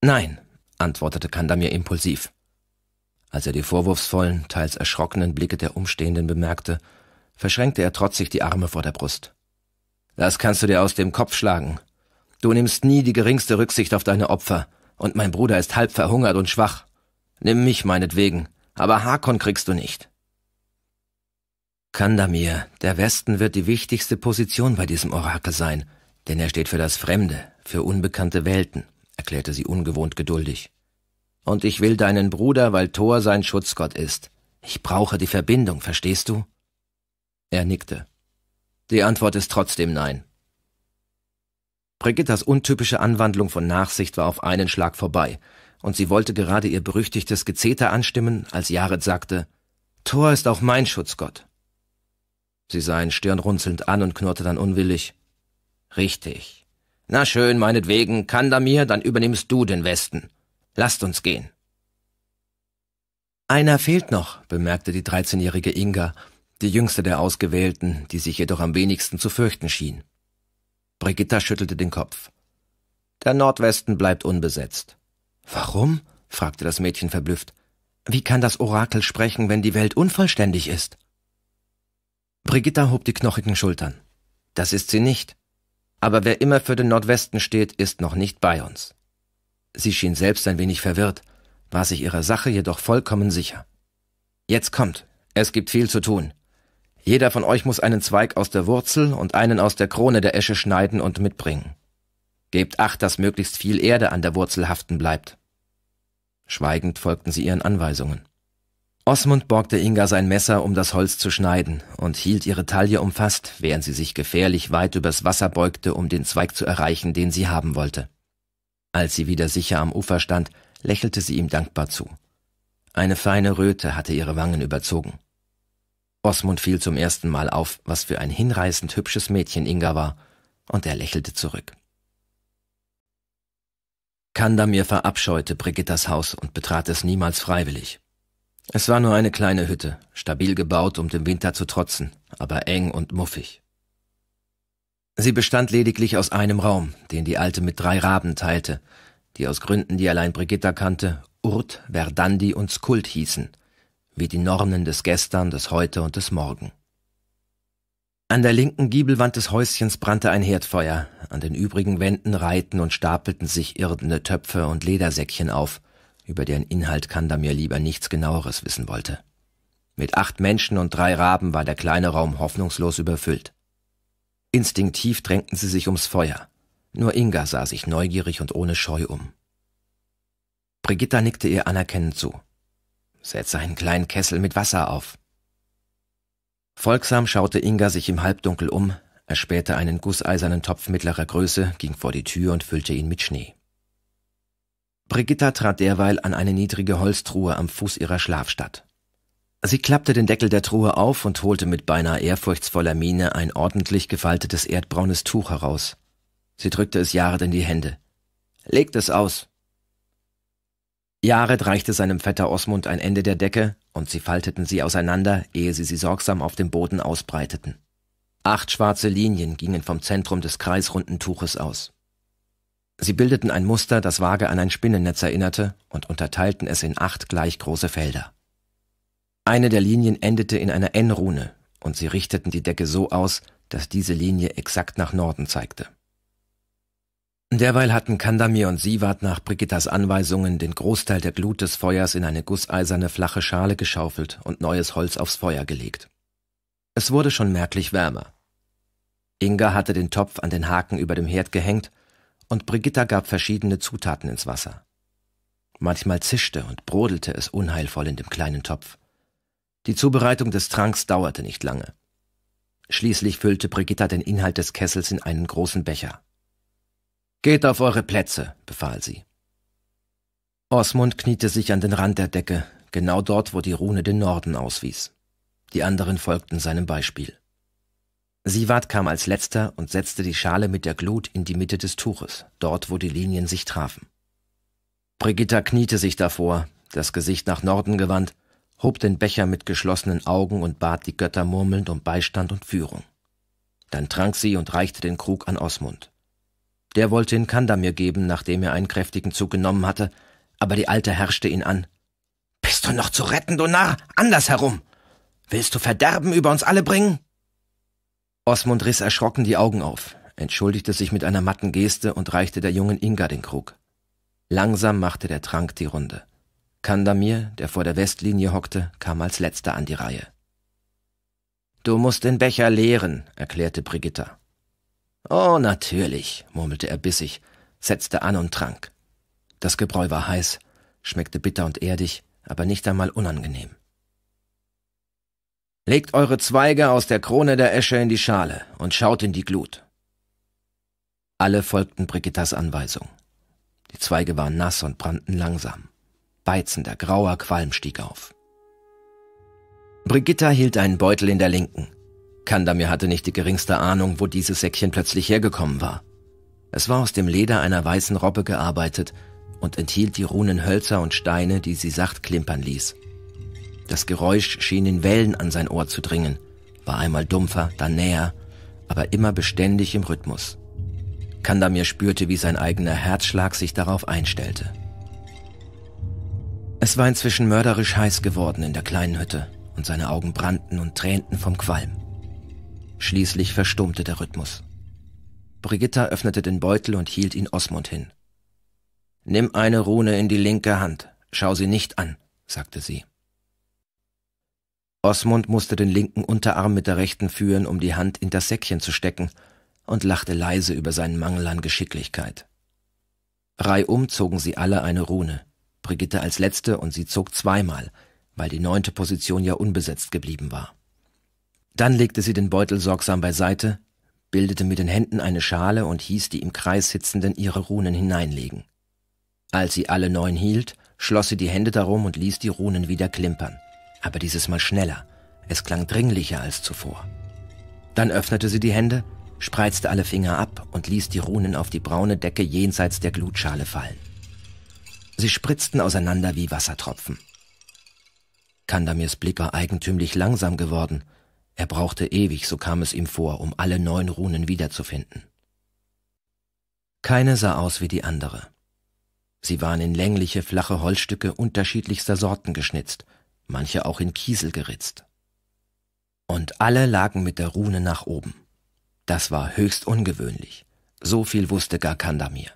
Nein, antwortete Kandamir impulsiv. Als er die vorwurfsvollen, teils erschrockenen Blicke der Umstehenden bemerkte, verschränkte er trotzig die Arme vor der Brust. Das kannst du dir aus dem Kopf schlagen. Du nimmst nie die geringste Rücksicht auf deine Opfer, und mein Bruder ist halb verhungert und schwach. Nimm mich meinetwegen, aber Hakon kriegst du nicht. Kandamir, der Westen wird die wichtigste Position bei diesem Orakel sein, denn er steht für das Fremde, für unbekannte Welten, erklärte sie ungewohnt geduldig. Und ich will deinen Bruder, weil Thor sein Schutzgott ist. Ich brauche die Verbindung, verstehst du? Er nickte. Die Antwort ist trotzdem nein. Brigittas untypische Anwandlung von Nachsicht war auf einen Schlag vorbei, und sie wollte gerade ihr berüchtigtes Gezeter anstimmen, als Jared sagte, Thor ist auch mein Schutzgott. Sie sah ihn stirnrunzelnd an und knurrte dann unwillig. Richtig. Na schön, meinetwegen, Kandamir, dann übernimmst du den Westen. Lasst uns gehen. Einer fehlt noch, bemerkte die dreizehnjährige Inga die jüngste der Ausgewählten, die sich jedoch am wenigsten zu fürchten schien. Brigitta schüttelte den Kopf. Der Nordwesten bleibt unbesetzt. Warum? fragte das Mädchen verblüfft. Wie kann das Orakel sprechen, wenn die Welt unvollständig ist? Brigitta hob die knochigen Schultern. Das ist sie nicht. Aber wer immer für den Nordwesten steht, ist noch nicht bei uns. Sie schien selbst ein wenig verwirrt, war sich ihrer Sache jedoch vollkommen sicher. Jetzt kommt, es gibt viel zu tun. Jeder von euch muss einen Zweig aus der Wurzel und einen aus der Krone der Esche schneiden und mitbringen. Gebt acht, dass möglichst viel Erde an der Wurzel haften bleibt. Schweigend folgten sie ihren Anweisungen. Osmund borgte Inga sein Messer, um das Holz zu schneiden, und hielt ihre Taille umfasst, während sie sich gefährlich weit übers Wasser beugte, um den Zweig zu erreichen, den sie haben wollte. Als sie wieder sicher am Ufer stand, lächelte sie ihm dankbar zu. Eine feine Röte hatte ihre Wangen überzogen. Osmund fiel zum ersten Mal auf, was für ein hinreißend hübsches Mädchen Inga war, und er lächelte zurück. Kandamir verabscheute Brigittas Haus und betrat es niemals freiwillig. Es war nur eine kleine Hütte, stabil gebaut, um dem Winter zu trotzen, aber eng und muffig. Sie bestand lediglich aus einem Raum, den die Alte mit drei Raben teilte, die aus Gründen, die allein Brigitta kannte, Urt, Verdandi und Skult hießen wie die Nornen des Gestern, des Heute und des Morgen. An der linken Giebelwand des Häuschens brannte ein Herdfeuer, an den übrigen Wänden reihten und stapelten sich irdene Töpfe und Ledersäckchen auf, über deren Inhalt Kandamir lieber nichts genaueres wissen wollte. Mit acht Menschen und drei Raben war der kleine Raum hoffnungslos überfüllt. Instinktiv drängten sie sich ums Feuer. Nur Inga sah sich neugierig und ohne Scheu um. Brigitta nickte ihr anerkennend zu. Setze einen kleinen Kessel mit Wasser auf. Folgsam schaute Inga sich im Halbdunkel um, erspähte einen gusseisernen Topf mittlerer Größe, ging vor die Tür und füllte ihn mit Schnee. Brigitta trat derweil an eine niedrige Holztruhe am Fuß ihrer Schlafstatt. Sie klappte den Deckel der Truhe auf und holte mit beinahe ehrfurchtsvoller Miene ein ordentlich gefaltetes erdbraunes Tuch heraus. Sie drückte es Jared in die Hände. Legt es aus, Jared reichte seinem Vetter Osmund ein Ende der Decke, und sie falteten sie auseinander, ehe sie sie sorgsam auf dem Boden ausbreiteten. Acht schwarze Linien gingen vom Zentrum des kreisrunden Tuches aus. Sie bildeten ein Muster, das vage an ein Spinnennetz erinnerte, und unterteilten es in acht gleich große Felder. Eine der Linien endete in einer N-Rune, und sie richteten die Decke so aus, dass diese Linie exakt nach Norden zeigte. Derweil hatten Kandamir und Sivat nach Brigittas Anweisungen den Großteil der Glut des Feuers in eine gusseiserne flache Schale geschaufelt und neues Holz aufs Feuer gelegt. Es wurde schon merklich wärmer. Inga hatte den Topf an den Haken über dem Herd gehängt und Brigitta gab verschiedene Zutaten ins Wasser. Manchmal zischte und brodelte es unheilvoll in dem kleinen Topf. Die Zubereitung des Tranks dauerte nicht lange. Schließlich füllte Brigitta den Inhalt des Kessels in einen großen Becher. Geht auf eure Plätze, befahl sie. Osmund kniete sich an den Rand der Decke, genau dort, wo die Rune den Norden auswies. Die anderen folgten seinem Beispiel. Sivat kam als letzter und setzte die Schale mit der Glut in die Mitte des Tuches, dort, wo die Linien sich trafen. Brigitta kniete sich davor, das Gesicht nach Norden gewandt, hob den Becher mit geschlossenen Augen und bat die Götter murmelnd um Beistand und Führung. Dann trank sie und reichte den Krug an Osmund. Der wollte ihn Kandamir geben, nachdem er einen kräftigen Zug genommen hatte, aber die Alte herrschte ihn an. Bist du noch zu retten, du Narr? Anders herum! Willst du Verderben über uns alle bringen? Osmund riss erschrocken die Augen auf, entschuldigte sich mit einer matten Geste und reichte der jungen Inga den Krug. Langsam machte der Trank die Runde. Kandamir, der vor der Westlinie hockte, kam als letzter an die Reihe. Du musst den Becher leeren, erklärte Brigitta. Oh, natürlich, murmelte er bissig, setzte an und trank. Das Gebräu war heiß, schmeckte bitter und erdig, aber nicht einmal unangenehm. Legt eure Zweige aus der Krone der Esche in die Schale und schaut in die Glut. Alle folgten Brigittas Anweisung. Die Zweige waren nass und brannten langsam. Beizender, grauer Qualm stieg auf. Brigitta hielt einen Beutel in der linken. Kandamir hatte nicht die geringste Ahnung, wo dieses Säckchen plötzlich hergekommen war. Es war aus dem Leder einer weißen Robbe gearbeitet und enthielt die Runen Hölzer und Steine, die sie sacht klimpern ließ. Das Geräusch schien in Wellen an sein Ohr zu dringen, war einmal dumpfer, dann näher, aber immer beständig im Rhythmus. Kandamir spürte, wie sein eigener Herzschlag sich darauf einstellte. Es war inzwischen mörderisch heiß geworden in der kleinen Hütte und seine Augen brannten und tränten vom Qualm. Schließlich verstummte der Rhythmus. Brigitta öffnete den Beutel und hielt ihn Osmund hin. Nimm eine Rune in die linke Hand, schau sie nicht an, sagte sie. Osmund musste den linken Unterarm mit der rechten führen, um die Hand in das Säckchen zu stecken, und lachte leise über seinen Mangel an Geschicklichkeit. Reihum zogen sie alle eine Rune, Brigitte als letzte und sie zog zweimal, weil die neunte Position ja unbesetzt geblieben war. Dann legte sie den Beutel sorgsam beiseite, bildete mit den Händen eine Schale und hieß die im Kreis sitzenden ihre Runen hineinlegen. Als sie alle neun hielt, schloss sie die Hände darum und ließ die Runen wieder klimpern, aber dieses Mal schneller, es klang dringlicher als zuvor. Dann öffnete sie die Hände, spreizte alle Finger ab und ließ die Runen auf die braune Decke jenseits der Glutschale fallen. Sie spritzten auseinander wie Wassertropfen. Kandamirs Blick war eigentümlich langsam geworden – er brauchte ewig, so kam es ihm vor, um alle neun Runen wiederzufinden. Keine sah aus wie die andere. Sie waren in längliche, flache Holzstücke unterschiedlichster Sorten geschnitzt, manche auch in Kiesel geritzt. Und alle lagen mit der Rune nach oben. Das war höchst ungewöhnlich. So viel wusste gar Kandamir.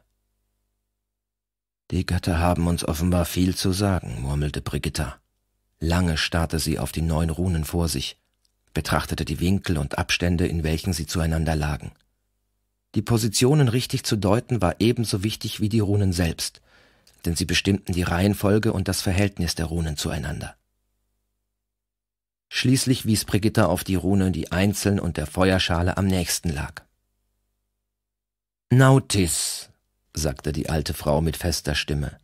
Die Götter haben uns offenbar viel zu sagen, murmelte Brigitta. Lange starrte sie auf die neun Runen vor sich, betrachtete die Winkel und Abstände, in welchen sie zueinander lagen. Die Positionen richtig zu deuten war ebenso wichtig wie die Runen selbst, denn sie bestimmten die Reihenfolge und das Verhältnis der Runen zueinander. Schließlich wies Brigitta auf die Rune, die einzeln und der Feuerschale am nächsten lag. Nautis, sagte die alte Frau mit fester Stimme.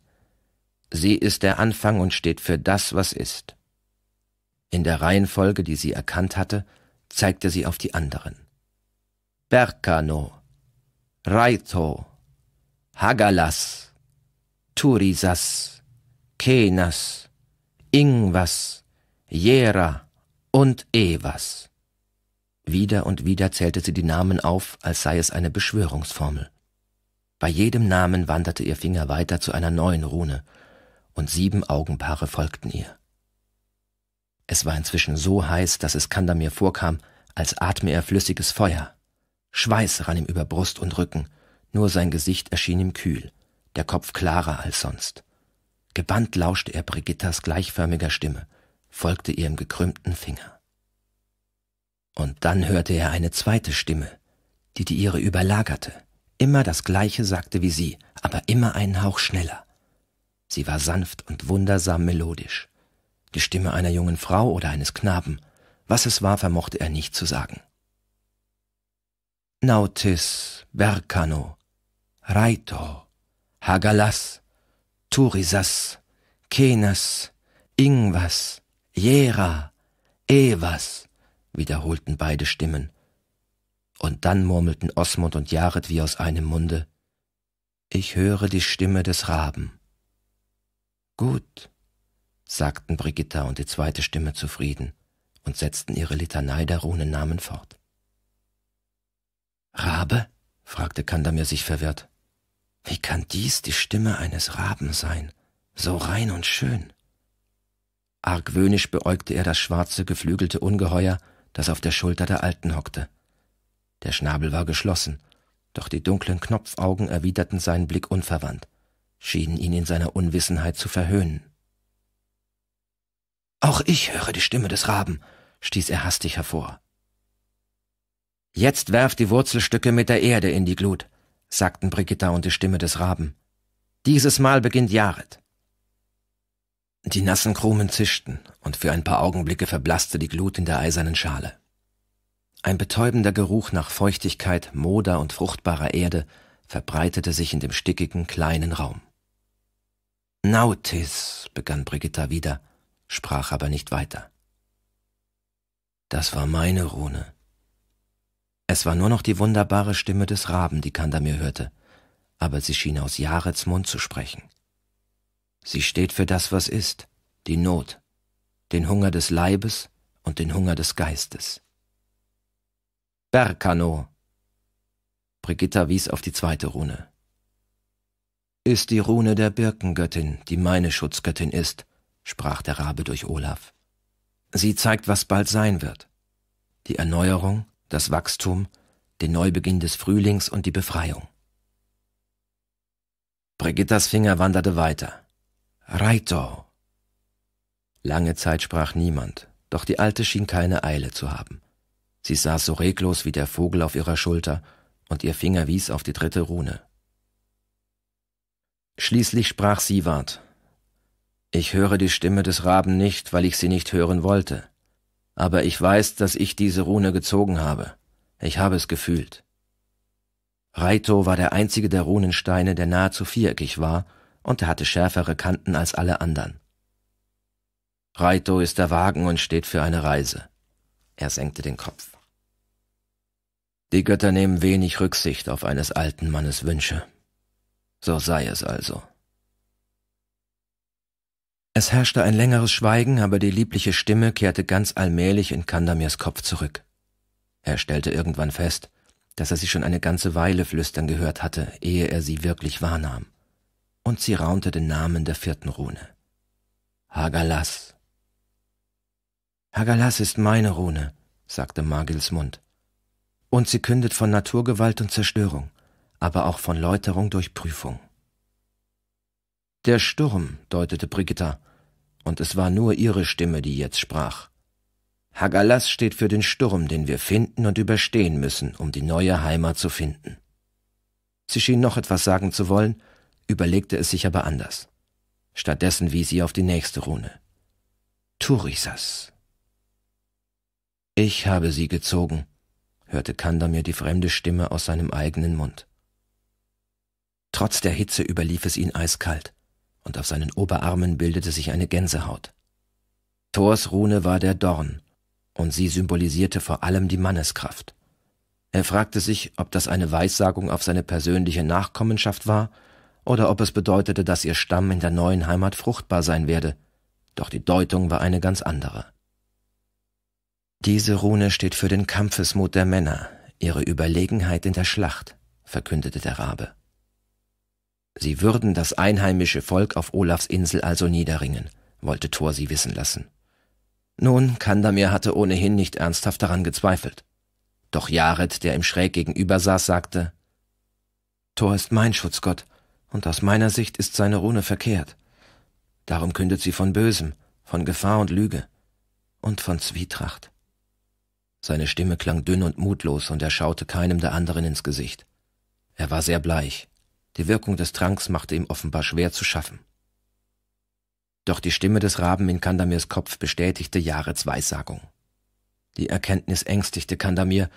Sie ist der Anfang und steht für das, was ist. In der Reihenfolge, die sie erkannt hatte, zeigte sie auf die anderen. Berkano, Raito, Hagalas, Turisas, Kenas, Ingvas, Jera und Evas. Wieder und wieder zählte sie die Namen auf, als sei es eine Beschwörungsformel. Bei jedem Namen wanderte ihr Finger weiter zu einer neuen Rune, und sieben Augenpaare folgten ihr. Es war inzwischen so heiß, dass es Kanda mir vorkam, als atme er flüssiges Feuer. Schweiß rann ihm über Brust und Rücken, nur sein Gesicht erschien ihm kühl, der Kopf klarer als sonst. Gebannt lauschte er Brigittas gleichförmiger Stimme, folgte ihrem gekrümmten Finger. Und dann hörte er eine zweite Stimme, die die ihre überlagerte, immer das gleiche sagte wie sie, aber immer einen Hauch schneller. Sie war sanft und wundersam melodisch die Stimme einer jungen Frau oder eines Knaben. Was es war, vermochte er nicht zu sagen. Nautis, Berkano, Raito, Hagalas, Turisas, Kenas, Ingvas, Jera, Evas, wiederholten beide Stimmen. Und dann murmelten Osmund und Jared wie aus einem Munde. Ich höre die Stimme des Raben. Gut, sagten Brigitta und die zweite Stimme zufrieden und setzten ihre Litanei der Runennamen fort. Rabe? fragte Kandamir sich verwirrt. Wie kann dies die Stimme eines Raben sein, so rein und schön? Argwöhnisch beäugte er das schwarze, geflügelte Ungeheuer, das auf der Schulter der Alten hockte. Der Schnabel war geschlossen, doch die dunklen Knopfaugen erwiderten seinen Blick unverwandt, schienen ihn in seiner Unwissenheit zu verhöhnen. Auch ich höre die Stimme des Raben, stieß er hastig hervor. Jetzt werf die Wurzelstücke mit der Erde in die Glut, sagten Brigitta und die Stimme des Raben. Dieses Mal beginnt Jared. Die nassen Krumen zischten, und für ein paar Augenblicke verblasste die Glut in der eisernen Schale. Ein betäubender Geruch nach Feuchtigkeit, Moder und fruchtbarer Erde verbreitete sich in dem stickigen, kleinen Raum. Nautis, begann Brigitta wieder, sprach aber nicht weiter. Das war meine Rune. Es war nur noch die wunderbare Stimme des Raben, die Kandamir hörte, aber sie schien aus Jarets Mund zu sprechen. Sie steht für das, was ist, die Not, den Hunger des Leibes und den Hunger des Geistes. Berkano! Brigitta wies auf die zweite Rune. Ist die Rune der Birkengöttin, die meine Schutzgöttin ist, sprach der Rabe durch Olaf. Sie zeigt, was bald sein wird. Die Erneuerung, das Wachstum, den Neubeginn des Frühlings und die Befreiung. Brigittas Finger wanderte weiter. Reito! Lange Zeit sprach niemand, doch die Alte schien keine Eile zu haben. Sie saß so reglos wie der Vogel auf ihrer Schulter, und ihr Finger wies auf die dritte Rune. Schließlich sprach Siewart, ich höre die Stimme des Raben nicht, weil ich sie nicht hören wollte. Aber ich weiß, dass ich diese Rune gezogen habe. Ich habe es gefühlt. Raito war der einzige der Runensteine, der nahezu viereckig war und er hatte schärfere Kanten als alle anderen. Raito ist der Wagen und steht für eine Reise. Er senkte den Kopf. Die Götter nehmen wenig Rücksicht auf eines alten Mannes Wünsche. So sei es also. Es herrschte ein längeres Schweigen, aber die liebliche Stimme kehrte ganz allmählich in Kandamirs Kopf zurück. Er stellte irgendwann fest, dass er sie schon eine ganze Weile flüstern gehört hatte, ehe er sie wirklich wahrnahm. Und sie raunte den Namen der vierten Rune. Hagalas. Hagalas ist meine Rune, sagte Magils Mund. Und sie kündet von Naturgewalt und Zerstörung, aber auch von Läuterung durch Prüfung. Der Sturm, deutete Brigitta, und es war nur ihre Stimme, die jetzt sprach. Hagalas steht für den Sturm, den wir finden und überstehen müssen, um die neue Heimat zu finden. Sie schien noch etwas sagen zu wollen, überlegte es sich aber anders. Stattdessen wies sie auf die nächste Rune. Turisas. Ich habe sie gezogen, hörte Kandamir die fremde Stimme aus seinem eigenen Mund. Trotz der Hitze überlief es ihn eiskalt und auf seinen Oberarmen bildete sich eine Gänsehaut. Thors Rune war der Dorn, und sie symbolisierte vor allem die Manneskraft. Er fragte sich, ob das eine Weissagung auf seine persönliche Nachkommenschaft war oder ob es bedeutete, dass ihr Stamm in der neuen Heimat fruchtbar sein werde, doch die Deutung war eine ganz andere. Diese Rune steht für den Kampfesmut der Männer, ihre Überlegenheit in der Schlacht, verkündete der Rabe. Sie würden das einheimische Volk auf Olafs Insel also niederringen, wollte Thor sie wissen lassen. Nun, Kandamir hatte ohnehin nicht ernsthaft daran gezweifelt. Doch Jared, der ihm schräg gegenüber saß, sagte, Thor ist mein Schutzgott, und aus meiner Sicht ist seine Rune verkehrt. Darum kündet sie von Bösem, von Gefahr und Lüge und von Zwietracht. Seine Stimme klang dünn und mutlos, und er schaute keinem der anderen ins Gesicht. Er war sehr bleich, die Wirkung des Tranks machte ihm offenbar schwer zu schaffen. Doch die Stimme des Raben in Kandamirs Kopf bestätigte Jarets Weissagung. Die Erkenntnis ängstigte Kandamir,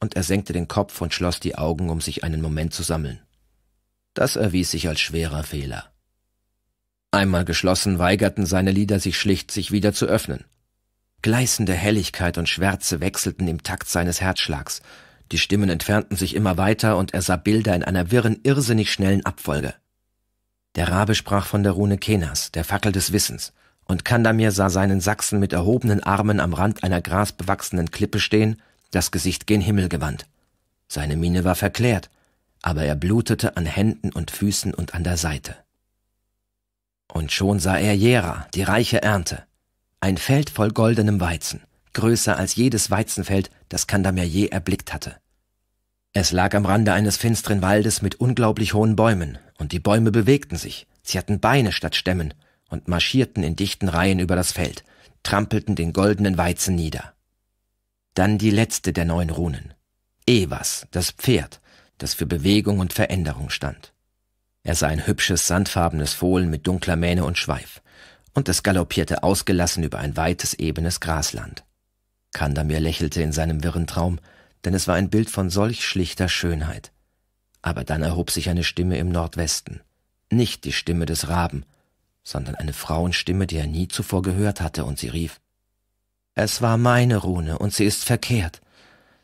und er senkte den Kopf und schloss die Augen, um sich einen Moment zu sammeln. Das erwies sich als schwerer Fehler. Einmal geschlossen weigerten seine Lider sich schlicht, sich wieder zu öffnen. Gleißende Helligkeit und Schwärze wechselten im Takt seines Herzschlags, die Stimmen entfernten sich immer weiter und er sah Bilder in einer wirren, irrsinnig schnellen Abfolge. Der Rabe sprach von der Rune Kenas, der Fackel des Wissens, und Kandamir sah seinen Sachsen mit erhobenen Armen am Rand einer grasbewachsenen Klippe stehen, das Gesicht gen Himmel gewandt. Seine Miene war verklärt, aber er blutete an Händen und Füßen und an der Seite. Und schon sah er Jera, die reiche Ernte, ein Feld voll goldenem Weizen größer als jedes Weizenfeld, das Kandamir je erblickt hatte. Es lag am Rande eines finsteren Waldes mit unglaublich hohen Bäumen, und die Bäume bewegten sich, sie hatten Beine statt Stämmen und marschierten in dichten Reihen über das Feld, trampelten den goldenen Weizen nieder. Dann die letzte der neun Runen. Evas, das Pferd, das für Bewegung und Veränderung stand. Er sah ein hübsches, sandfarbenes Fohlen mit dunkler Mähne und Schweif, und es galoppierte ausgelassen über ein weites, ebenes Grasland. Kandamir lächelte in seinem wirren Traum, denn es war ein Bild von solch schlichter Schönheit. Aber dann erhob sich eine Stimme im Nordwesten. Nicht die Stimme des Raben, sondern eine Frauenstimme, die er nie zuvor gehört hatte, und sie rief Es war meine Rune, und sie ist verkehrt.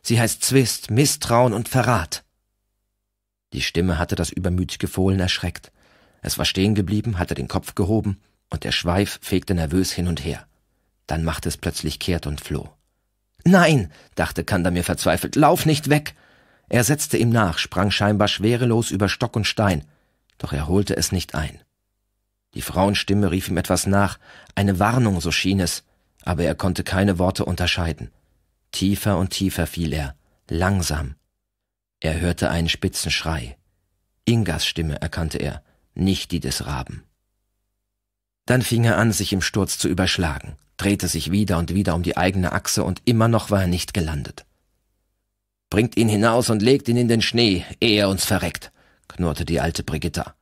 Sie heißt Zwist, Misstrauen und Verrat. Die Stimme hatte das übermütige Fohlen erschreckt. Es war stehen geblieben, hatte den Kopf gehoben, und der Schweif fegte nervös hin und her. Dann machte es plötzlich kehrt und floh. Nein, dachte Kandamir verzweifelt, lauf nicht weg. Er setzte ihm nach, sprang scheinbar schwerelos über Stock und Stein, doch er holte es nicht ein. Die Frauenstimme rief ihm etwas nach, eine Warnung, so schien es, aber er konnte keine Worte unterscheiden. Tiefer und tiefer fiel er, langsam. Er hörte einen spitzen Schrei. Ingas Stimme erkannte er, nicht die des Raben. Dann fing er an, sich im Sturz zu überschlagen drehte sich wieder und wieder um die eigene Achse und immer noch war er nicht gelandet. Bringt ihn hinaus und legt ihn in den Schnee, ehe er uns verreckt, knurrte die alte Brigitta.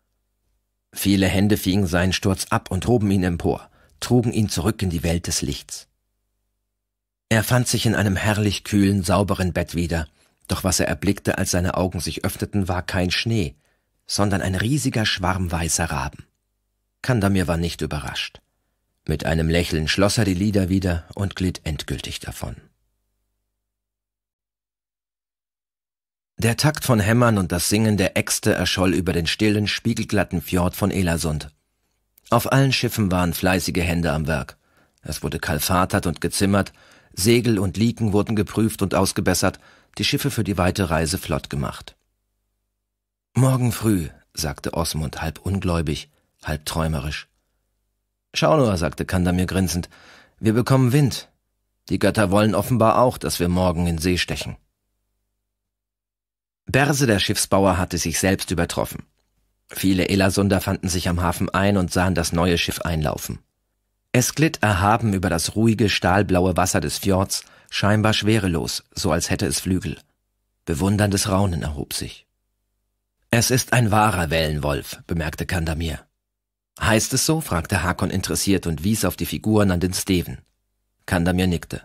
Viele Hände fingen seinen Sturz ab und hoben ihn empor, trugen ihn zurück in die Welt des Lichts. Er fand sich in einem herrlich kühlen, sauberen Bett wieder, doch was er erblickte, als seine Augen sich öffneten, war kein Schnee, sondern ein riesiger Schwarm weißer Raben. Kandamir war nicht überrascht. Mit einem Lächeln schloss er die Lieder wieder und glitt endgültig davon. Der Takt von Hämmern und das Singen der Äxte erscholl über den stillen, spiegelglatten Fjord von Elasund. Auf allen Schiffen waren fleißige Hände am Werk. Es wurde kalfatert und gezimmert, Segel und Liken wurden geprüft und ausgebessert, die Schiffe für die weite Reise flott gemacht. Morgen früh, sagte Osmund halb ungläubig, halb träumerisch. Schau nur, sagte Kandamir grinsend, wir bekommen Wind. Die Götter wollen offenbar auch, dass wir morgen in See stechen. Berse, der Schiffsbauer, hatte sich selbst übertroffen. Viele Elasunder fanden sich am Hafen ein und sahen das neue Schiff einlaufen. Es glitt erhaben über das ruhige, stahlblaue Wasser des Fjords, scheinbar schwerelos, so als hätte es Flügel. Bewunderndes Raunen erhob sich. Es ist ein wahrer Wellenwolf, bemerkte Kandamir. Heißt es so? fragte Hakon interessiert und wies auf die Figuren an den Steven. Kandamir nickte.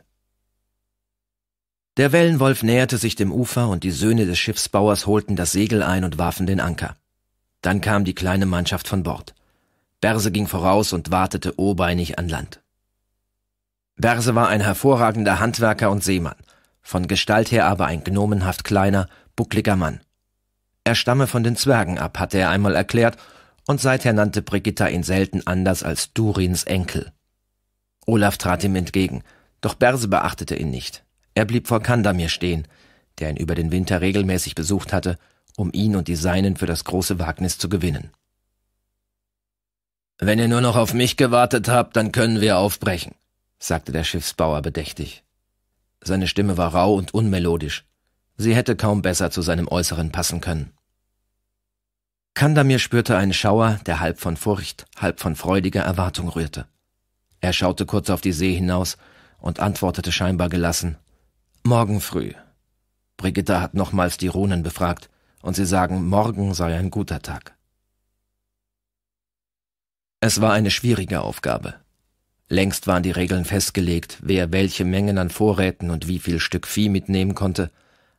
Der Wellenwolf näherte sich dem Ufer und die Söhne des Schiffsbauers holten das Segel ein und warfen den Anker. Dann kam die kleine Mannschaft von Bord. Berse ging voraus und wartete obeinig an Land. Berse war ein hervorragender Handwerker und Seemann, von Gestalt her aber ein gnomenhaft kleiner, buckliger Mann. Er stamme von den Zwergen ab, hatte er einmal erklärt und seither nannte Brigitta ihn selten anders als Durins Enkel. Olaf trat ihm entgegen, doch Berse beachtete ihn nicht. Er blieb vor Kandamir stehen, der ihn über den Winter regelmäßig besucht hatte, um ihn und die Seinen für das große Wagnis zu gewinnen. Wenn ihr nur noch auf mich gewartet habt, dann können wir aufbrechen, sagte der Schiffsbauer bedächtig. Seine Stimme war rau und unmelodisch. Sie hätte kaum besser zu seinem Äußeren passen können. Kandamir spürte einen Schauer, der halb von Furcht, halb von freudiger Erwartung rührte. Er schaute kurz auf die See hinaus und antwortete scheinbar gelassen Morgen früh. Brigitta hat nochmals die Runen befragt, und sie sagen, morgen sei ein guter Tag. Es war eine schwierige Aufgabe. Längst waren die Regeln festgelegt, wer welche Mengen an Vorräten und wie viel Stück Vieh mitnehmen konnte,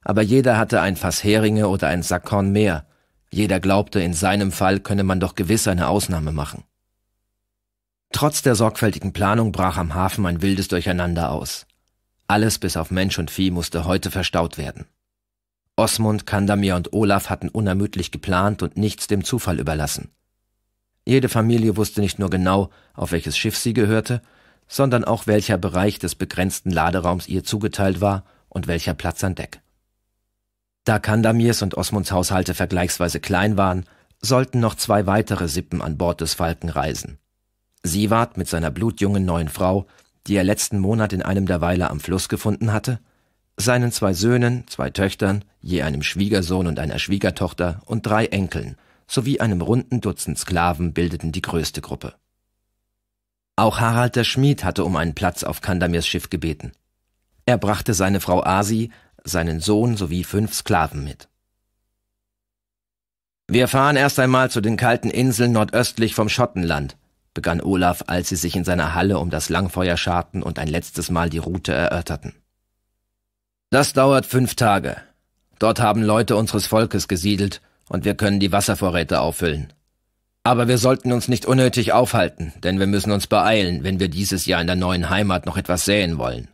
aber jeder hatte ein Fass Heringe oder ein Sack Korn mehr, jeder glaubte, in seinem Fall könne man doch gewiss eine Ausnahme machen. Trotz der sorgfältigen Planung brach am Hafen ein wildes Durcheinander aus. Alles bis auf Mensch und Vieh musste heute verstaut werden. Osmund, Kandamir und Olaf hatten unermüdlich geplant und nichts dem Zufall überlassen. Jede Familie wusste nicht nur genau, auf welches Schiff sie gehörte, sondern auch welcher Bereich des begrenzten Laderaums ihr zugeteilt war und welcher Platz an Deck. Da Kandamirs und Osmunds Haushalte vergleichsweise klein waren, sollten noch zwei weitere Sippen an Bord des Falken reisen. Siward mit seiner blutjungen neuen Frau, die er letzten Monat in einem der Weiler am Fluss gefunden hatte, seinen zwei Söhnen, zwei Töchtern, je einem Schwiegersohn und einer Schwiegertochter und drei Enkeln, sowie einem runden Dutzend Sklaven bildeten die größte Gruppe. Auch Harald der Schmied hatte um einen Platz auf Kandamirs Schiff gebeten. Er brachte seine Frau Asi, seinen Sohn sowie fünf Sklaven mit. Wir fahren erst einmal zu den kalten Inseln nordöstlich vom Schottenland, begann Olaf, als sie sich in seiner Halle um das Langfeuer scharten und ein letztes Mal die Route erörterten. Das dauert fünf Tage. Dort haben Leute unseres Volkes gesiedelt und wir können die Wasservorräte auffüllen. Aber wir sollten uns nicht unnötig aufhalten, denn wir müssen uns beeilen, wenn wir dieses Jahr in der neuen Heimat noch etwas säen wollen.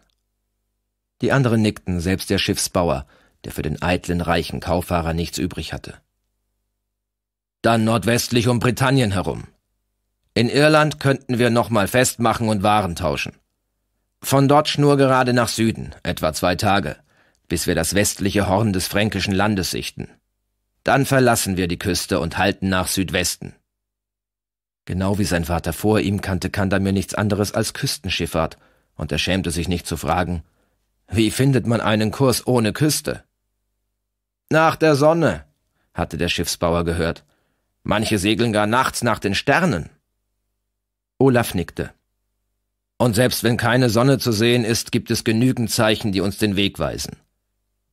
Die anderen nickten, selbst der Schiffsbauer, der für den eitlen, reichen Kauffahrer nichts übrig hatte. Dann nordwestlich um Britannien herum. In Irland könnten wir nochmal festmachen und Waren tauschen. Von dort schnur gerade nach Süden, etwa zwei Tage, bis wir das westliche Horn des fränkischen Landes sichten. Dann verlassen wir die Küste und halten nach Südwesten. Genau wie sein Vater vor ihm kannte Kandamir nichts anderes als Küstenschifffahrt, und er schämte sich nicht zu fragen, wie findet man einen Kurs ohne Küste? Nach der Sonne, hatte der Schiffsbauer gehört. Manche segeln gar nachts nach den Sternen. Olaf nickte. Und selbst wenn keine Sonne zu sehen ist, gibt es genügend Zeichen, die uns den Weg weisen.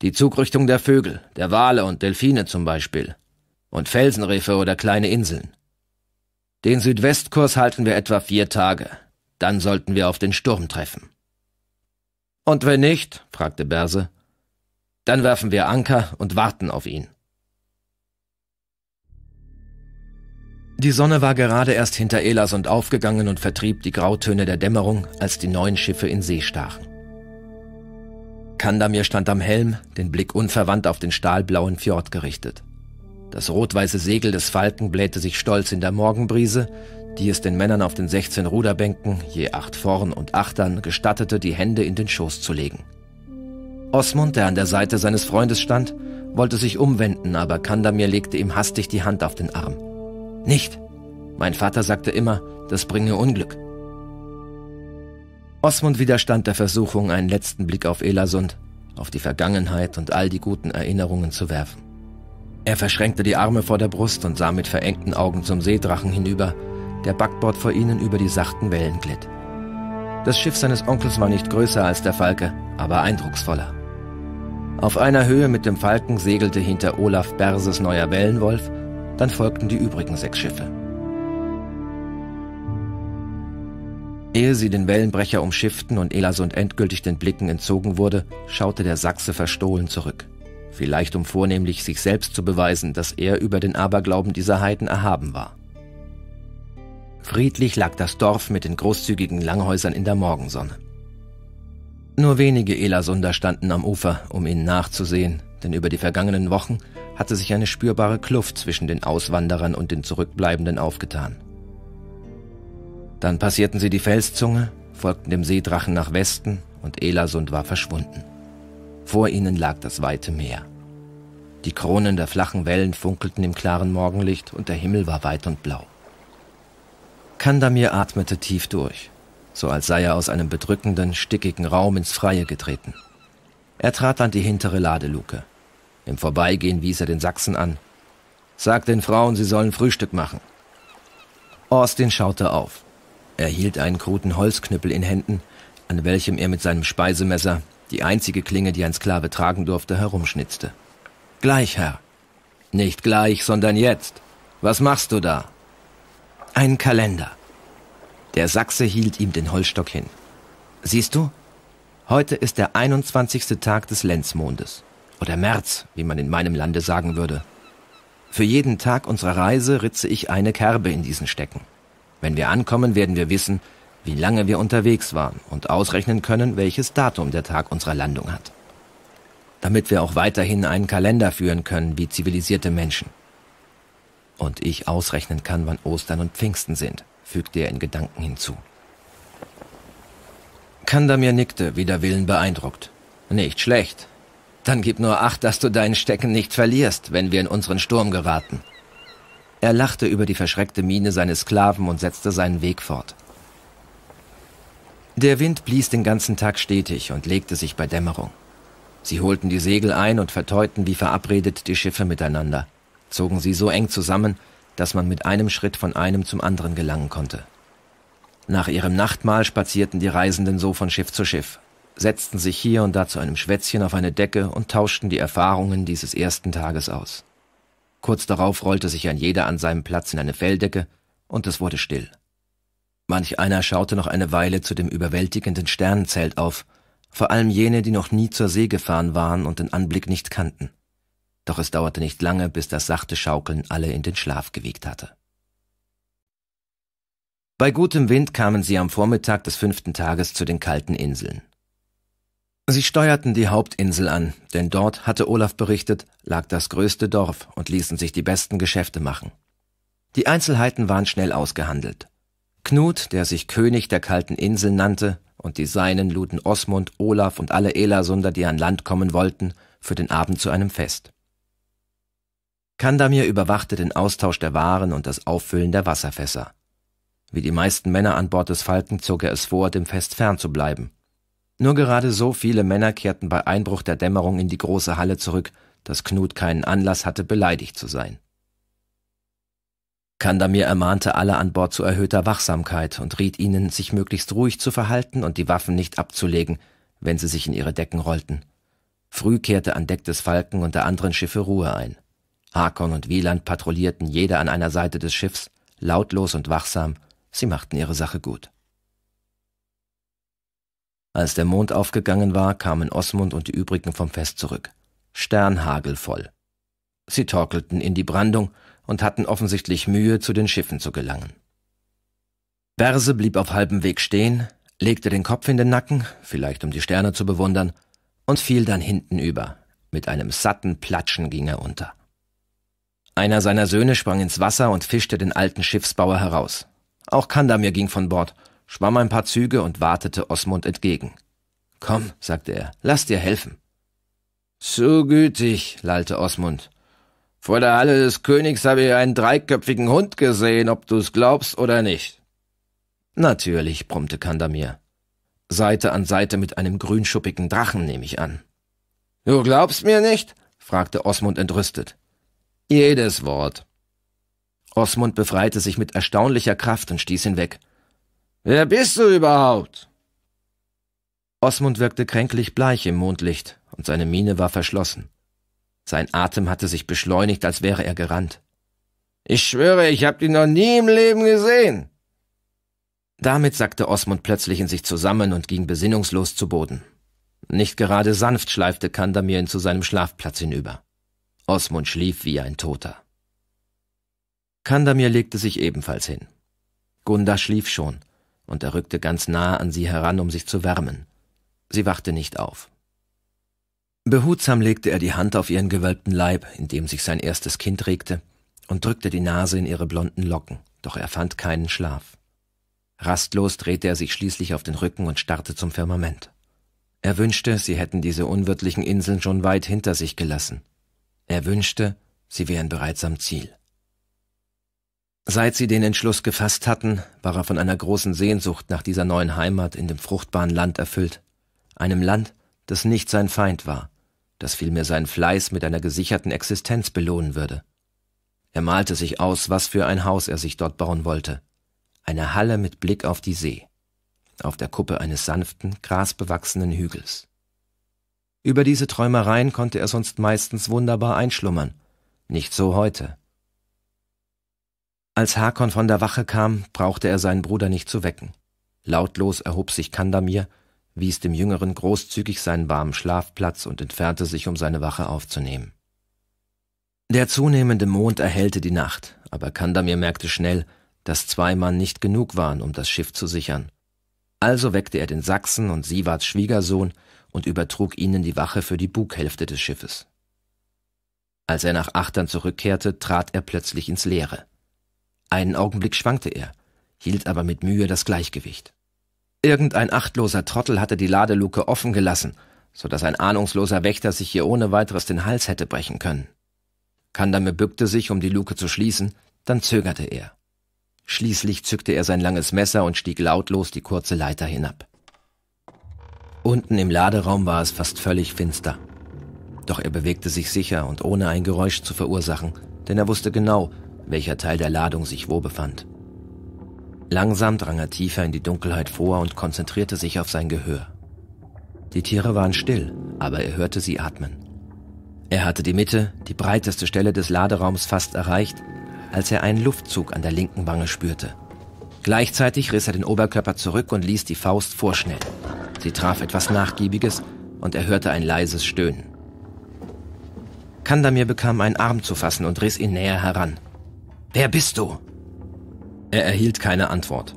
Die Zugrichtung der Vögel, der Wale und Delfine zum Beispiel. Und Felsenriffe oder kleine Inseln. Den Südwestkurs halten wir etwa vier Tage. Dann sollten wir auf den Sturm treffen. Und wenn nicht, fragte Berse, dann werfen wir Anker und warten auf ihn. Die Sonne war gerade erst hinter Elas und aufgegangen und vertrieb die Grautöne der Dämmerung, als die neuen Schiffe in See stachen. Kandamir stand am Helm, den Blick unverwandt auf den stahlblauen Fjord gerichtet. Das rot-weiße Segel des Falken blähte sich stolz in der Morgenbrise, die es den Männern auf den 16 Ruderbänken, je acht vorn und achtern, gestattete, die Hände in den Schoß zu legen. Osmund, der an der Seite seines Freundes stand, wollte sich umwenden, aber Kandamir legte ihm hastig die Hand auf den Arm. Nicht! Mein Vater sagte immer, das bringe Unglück. Osmund widerstand der Versuchung, einen letzten Blick auf Elasund, auf die Vergangenheit und all die guten Erinnerungen zu werfen. Er verschränkte die Arme vor der Brust und sah mit verengten Augen zum Seedrachen hinüber, der Backbord vor ihnen über die sachten Wellen glitt. Das Schiff seines Onkels war nicht größer als der Falke, aber eindrucksvoller. Auf einer Höhe mit dem Falken segelte hinter Olaf Berses neuer Wellenwolf, dann folgten die übrigen sechs Schiffe. Ehe sie den Wellenbrecher umschifften und Elasund endgültig den Blicken entzogen wurde, schaute der Sachse verstohlen zurück. Vielleicht um vornehmlich sich selbst zu beweisen, dass er über den Aberglauben dieser Heiden erhaben war. Friedlich lag das Dorf mit den großzügigen Langhäusern in der Morgensonne. Nur wenige Elasunder standen am Ufer, um ihnen nachzusehen, denn über die vergangenen Wochen hatte sich eine spürbare Kluft zwischen den Auswanderern und den Zurückbleibenden aufgetan. Dann passierten sie die Felszunge, folgten dem Seedrachen nach Westen und Elasund war verschwunden. Vor ihnen lag das weite Meer. Die Kronen der flachen Wellen funkelten im klaren Morgenlicht und der Himmel war weit und blau. Kandamir atmete tief durch, so als sei er aus einem bedrückenden, stickigen Raum ins Freie getreten. Er trat an die hintere Ladeluke. Im Vorbeigehen wies er den Sachsen an. Sag den Frauen, sie sollen Frühstück machen. Austin schaute auf. Er hielt einen kruten Holzknüppel in Händen, an welchem er mit seinem Speisemesser, die einzige Klinge, die ein Sklave tragen durfte, herumschnitzte. Gleich, Herr. Nicht gleich, sondern jetzt. Was machst du da? Ein Kalender. Der Sachse hielt ihm den Holzstock hin. Siehst du? Heute ist der 21. Tag des Lenzmondes. Oder März, wie man in meinem Lande sagen würde. Für jeden Tag unserer Reise ritze ich eine Kerbe in diesen Stecken. Wenn wir ankommen, werden wir wissen, wie lange wir unterwegs waren und ausrechnen können, welches Datum der Tag unserer Landung hat. Damit wir auch weiterhin einen Kalender führen können wie zivilisierte Menschen. Und ich ausrechnen kann, wann Ostern und Pfingsten sind, fügte er in Gedanken hinzu. Kandamir nickte, wider Willen beeindruckt. Nicht schlecht. Dann gib nur acht, dass du deinen Stecken nicht verlierst, wenn wir in unseren Sturm geraten. Er lachte über die verschreckte Miene seines Sklaven und setzte seinen Weg fort. Der Wind blies den ganzen Tag stetig und legte sich bei Dämmerung. Sie holten die Segel ein und verteuten wie verabredet die Schiffe miteinander zogen sie so eng zusammen, dass man mit einem Schritt von einem zum anderen gelangen konnte. Nach ihrem Nachtmahl spazierten die Reisenden so von Schiff zu Schiff, setzten sich hier und da zu einem Schwätzchen auf eine Decke und tauschten die Erfahrungen dieses ersten Tages aus. Kurz darauf rollte sich ein jeder an seinem Platz in eine Felldecke, und es wurde still. Manch einer schaute noch eine Weile zu dem überwältigenden Sternenzelt auf, vor allem jene, die noch nie zur See gefahren waren und den Anblick nicht kannten. Doch es dauerte nicht lange, bis das sachte Schaukeln alle in den Schlaf gewiegt hatte. Bei gutem Wind kamen sie am Vormittag des fünften Tages zu den kalten Inseln. Sie steuerten die Hauptinsel an, denn dort, hatte Olaf berichtet, lag das größte Dorf und ließen sich die besten Geschäfte machen. Die Einzelheiten waren schnell ausgehandelt. Knut, der sich König der kalten Insel nannte, und die Seinen luden Osmund, Olaf und alle Elasunder, die an Land kommen wollten, für den Abend zu einem Fest. Kandamir überwachte den Austausch der Waren und das Auffüllen der Wasserfässer. Wie die meisten Männer an Bord des Falken zog er es vor, dem Fest fern zu bleiben. Nur gerade so viele Männer kehrten bei Einbruch der Dämmerung in die große Halle zurück, dass Knut keinen Anlass hatte, beleidigt zu sein. Kandamir ermahnte alle an Bord zu erhöhter Wachsamkeit und riet ihnen, sich möglichst ruhig zu verhalten und die Waffen nicht abzulegen, wenn sie sich in ihre Decken rollten. Früh kehrte an Deck des Falken und der anderen Schiffe Ruhe ein. Hakon und Wieland patrouillierten jeder an einer Seite des Schiffs, lautlos und wachsam, sie machten ihre Sache gut. Als der Mond aufgegangen war, kamen Osmund und die übrigen vom Fest zurück. Sternhagelvoll. Sie torkelten in die Brandung und hatten offensichtlich Mühe, zu den Schiffen zu gelangen. Berse blieb auf halbem Weg stehen, legte den Kopf in den Nacken, vielleicht um die Sterne zu bewundern, und fiel dann hinten über. Mit einem satten Platschen ging er unter. Einer seiner Söhne sprang ins Wasser und fischte den alten Schiffsbauer heraus. Auch Kandamir ging von Bord, schwamm ein paar Züge und wartete Osmund entgegen. Komm, sagte er, lass dir helfen. Zu gütig, lallte Osmund. Vor der Halle des Königs habe ich einen dreiköpfigen Hund gesehen, ob du's glaubst oder nicht. Natürlich, brummte Kandamir. Seite an Seite mit einem grünschuppigen Drachen, nehme ich an. Du glaubst mir nicht? fragte Osmund entrüstet. Jedes Wort. Osmund befreite sich mit erstaunlicher Kraft und stieß hinweg. Wer bist du überhaupt? Osmund wirkte kränklich bleich im Mondlicht, und seine Miene war verschlossen. Sein Atem hatte sich beschleunigt, als wäre er gerannt. Ich schwöre, ich hab dich noch nie im Leben gesehen. Damit sackte Osmund plötzlich in sich zusammen und ging besinnungslos zu Boden. Nicht gerade sanft schleifte Kandamir ihn zu seinem Schlafplatz hinüber. Osmund schlief wie ein Toter. Kandamir legte sich ebenfalls hin. Gunda schlief schon, und er rückte ganz nahe an sie heran, um sich zu wärmen. Sie wachte nicht auf. Behutsam legte er die Hand auf ihren gewölbten Leib, in dem sich sein erstes Kind regte, und drückte die Nase in ihre blonden Locken, doch er fand keinen Schlaf. Rastlos drehte er sich schließlich auf den Rücken und starrte zum Firmament. Er wünschte, sie hätten diese unwirtlichen Inseln schon weit hinter sich gelassen. Er wünschte, sie wären bereits am Ziel. Seit sie den Entschluss gefasst hatten, war er von einer großen Sehnsucht nach dieser neuen Heimat in dem fruchtbaren Land erfüllt, einem Land, das nicht sein Feind war, das vielmehr seinen Fleiß mit einer gesicherten Existenz belohnen würde. Er malte sich aus, was für ein Haus er sich dort bauen wollte. Eine Halle mit Blick auf die See, auf der Kuppe eines sanften, grasbewachsenen Hügels. Über diese Träumereien konnte er sonst meistens wunderbar einschlummern. Nicht so heute. Als Hakon von der Wache kam, brauchte er seinen Bruder nicht zu wecken. Lautlos erhob sich Kandamir, wies dem Jüngeren großzügig seinen warmen Schlafplatz und entfernte sich, um seine Wache aufzunehmen. Der zunehmende Mond erhellte die Nacht, aber Kandamir merkte schnell, dass zwei Mann nicht genug waren, um das Schiff zu sichern. Also weckte er den Sachsen und Sivarts Schwiegersohn, und übertrug ihnen die Wache für die Bughälfte des Schiffes. Als er nach Achtern zurückkehrte, trat er plötzlich ins Leere. Einen Augenblick schwankte er, hielt aber mit Mühe das Gleichgewicht. Irgendein achtloser Trottel hatte die Ladeluke offen gelassen, so dass ein ahnungsloser Wächter sich hier ohne weiteres den Hals hätte brechen können. Kandame bückte sich, um die Luke zu schließen, dann zögerte er. Schließlich zückte er sein langes Messer und stieg lautlos die kurze Leiter hinab. Unten im Laderaum war es fast völlig finster. Doch er bewegte sich sicher und ohne ein Geräusch zu verursachen, denn er wusste genau, welcher Teil der Ladung sich wo befand. Langsam drang er tiefer in die Dunkelheit vor und konzentrierte sich auf sein Gehör. Die Tiere waren still, aber er hörte sie atmen. Er hatte die Mitte, die breiteste Stelle des Laderaums fast erreicht, als er einen Luftzug an der linken Wange spürte. Gleichzeitig riss er den Oberkörper zurück und ließ die Faust vorschnellen. Sie traf etwas Nachgiebiges und er hörte ein leises Stöhnen. Kandamir bekam einen Arm zu fassen und riss ihn näher heran. Wer bist du? Er erhielt keine Antwort.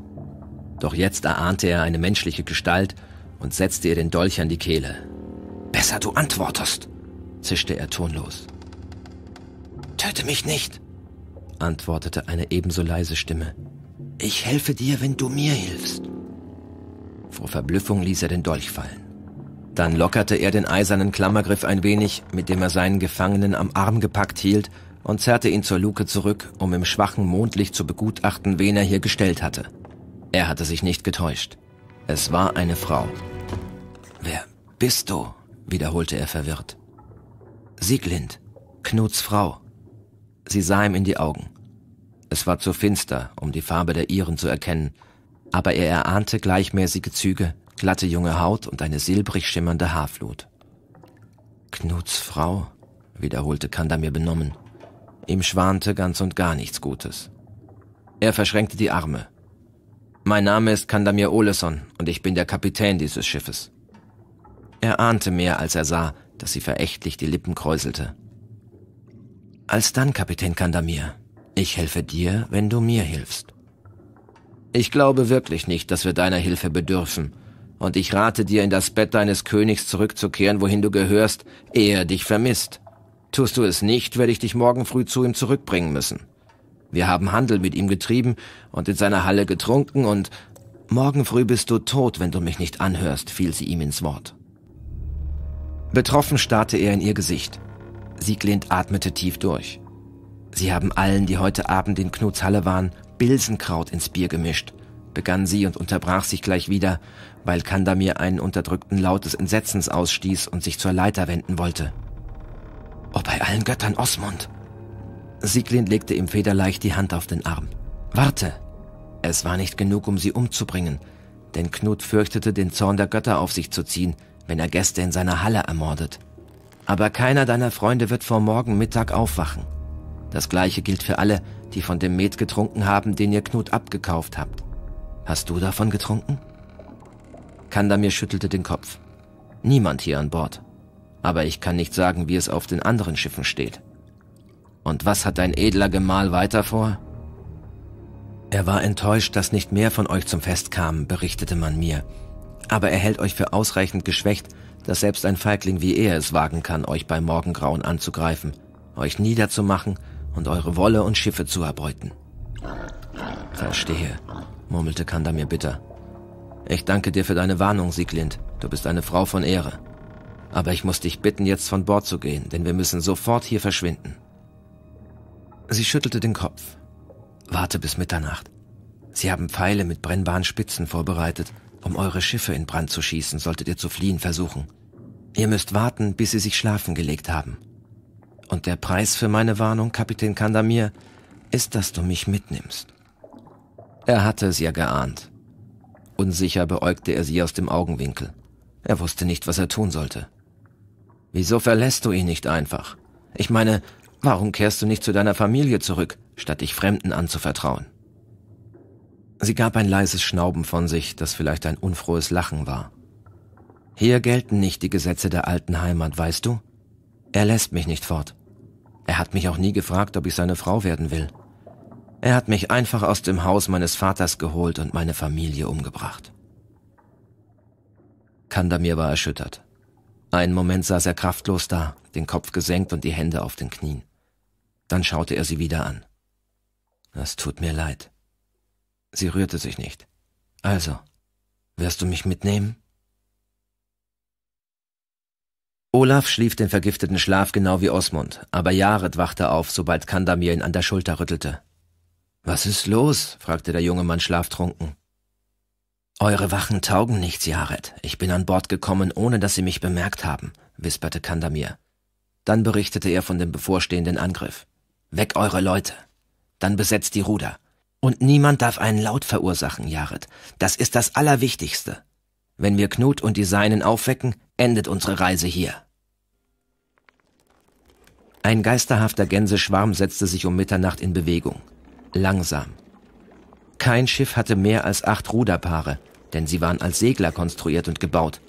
Doch jetzt erahnte er eine menschliche Gestalt und setzte ihr den Dolch an die Kehle. Besser du antwortest, zischte er tonlos. Töte mich nicht, antwortete eine ebenso leise Stimme. Ich helfe dir, wenn du mir hilfst. Vor Verblüffung ließ er den Dolch fallen. Dann lockerte er den eisernen Klammergriff ein wenig, mit dem er seinen Gefangenen am Arm gepackt hielt, und zerrte ihn zur Luke zurück, um im schwachen Mondlicht zu begutachten, wen er hier gestellt hatte. Er hatte sich nicht getäuscht. Es war eine Frau. Wer bist du? wiederholte er verwirrt. Sieglind, Knuts Frau. Sie sah ihm in die Augen. Es war zu finster, um die Farbe der Iren zu erkennen, aber er erahnte gleichmäßige Züge, glatte junge Haut und eine silbrig schimmernde Haarflut. Knuts Frau, wiederholte Kandamir benommen. Ihm schwante ganz und gar nichts Gutes. Er verschränkte die Arme. Mein Name ist Kandamir Oleson und ich bin der Kapitän dieses Schiffes. Er ahnte mehr, als er sah, dass sie verächtlich die Lippen kräuselte. Als dann, Kapitän Kandamir, ich helfe dir, wenn du mir hilfst. Ich glaube wirklich nicht, dass wir deiner Hilfe bedürfen, und ich rate dir, in das Bett deines Königs zurückzukehren, wohin du gehörst, ehe er dich vermisst. Tust du es nicht, werde ich dich morgen früh zu ihm zurückbringen müssen. Wir haben Handel mit ihm getrieben und in seiner Halle getrunken und morgen früh bist du tot, wenn du mich nicht anhörst, fiel sie ihm ins Wort. Betroffen starrte er in ihr Gesicht. Sieglind atmete tief durch. Sie haben allen, die heute Abend in Knuts Halle waren, Bilsenkraut ins Bier gemischt, begann sie und unterbrach sich gleich wieder, weil Kandamir einen unterdrückten Laut des Entsetzens ausstieß und sich zur Leiter wenden wollte. Oh, bei allen Göttern, Osmund! Sieglind legte ihm federleicht die Hand auf den Arm. Warte! Es war nicht genug, um sie umzubringen, denn Knut fürchtete, den Zorn der Götter auf sich zu ziehen, wenn er Gäste in seiner Halle ermordet. Aber keiner deiner Freunde wird vor morgen Mittag aufwachen. Das gleiche gilt für alle, die von dem Met getrunken haben, den ihr Knut abgekauft habt. Hast du davon getrunken? Kandamir schüttelte den Kopf. Niemand hier an Bord. Aber ich kann nicht sagen, wie es auf den anderen Schiffen steht. Und was hat dein edler Gemahl weiter vor? Er war enttäuscht, dass nicht mehr von euch zum Fest kamen, berichtete man mir. Aber er hält euch für ausreichend geschwächt, dass selbst ein Feigling wie er es wagen kann, euch bei Morgengrauen anzugreifen, euch niederzumachen und eure Wolle und Schiffe zu erbeuten. Verstehe, murmelte Kanda mir bitter. Ich danke dir für deine Warnung, Sieglind. Du bist eine Frau von Ehre. Aber ich muss dich bitten, jetzt von Bord zu gehen, denn wir müssen sofort hier verschwinden. Sie schüttelte den Kopf. Warte bis Mitternacht. Sie haben Pfeile mit brennbaren Spitzen vorbereitet, um eure Schiffe in Brand zu schießen, solltet ihr zu fliehen versuchen. Ihr müsst warten, bis sie sich schlafen gelegt haben. Und der Preis für meine Warnung, Kapitän Kandamir, ist, dass du mich mitnimmst. Er hatte es ja geahnt. Unsicher beäugte er sie aus dem Augenwinkel. Er wusste nicht, was er tun sollte. Wieso verlässt du ihn nicht einfach? Ich meine, warum kehrst du nicht zu deiner Familie zurück, statt dich Fremden anzuvertrauen? Sie gab ein leises Schnauben von sich, das vielleicht ein unfrohes Lachen war. Hier gelten nicht die Gesetze der alten Heimat, weißt du? Er lässt mich nicht fort. Er hat mich auch nie gefragt, ob ich seine Frau werden will. Er hat mich einfach aus dem Haus meines Vaters geholt und meine Familie umgebracht. Kandamir war erschüttert. Einen Moment saß er kraftlos da, den Kopf gesenkt und die Hände auf den Knien. Dann schaute er sie wieder an. Es tut mir leid. Sie rührte sich nicht. Also, wirst du mich mitnehmen? Olaf schlief den vergifteten Schlaf genau wie Osmund, aber Jared wachte auf, sobald Kandamir ihn an der Schulter rüttelte. Was ist los? fragte der junge Mann schlaftrunken. Eure Wachen taugen nichts, Jared. Ich bin an Bord gekommen, ohne dass sie mich bemerkt haben, wisperte Kandamir. Dann berichtete er von dem bevorstehenden Angriff. Weg eure Leute. Dann besetzt die Ruder. Und niemand darf einen Laut verursachen, Jared. Das ist das Allerwichtigste. Wenn wir Knut und die Seinen aufwecken, endet unsere Reise hier. Ein geisterhafter Gänseschwarm setzte sich um Mitternacht in Bewegung. Langsam. Kein Schiff hatte mehr als acht Ruderpaare, denn sie waren als Segler konstruiert und gebaut.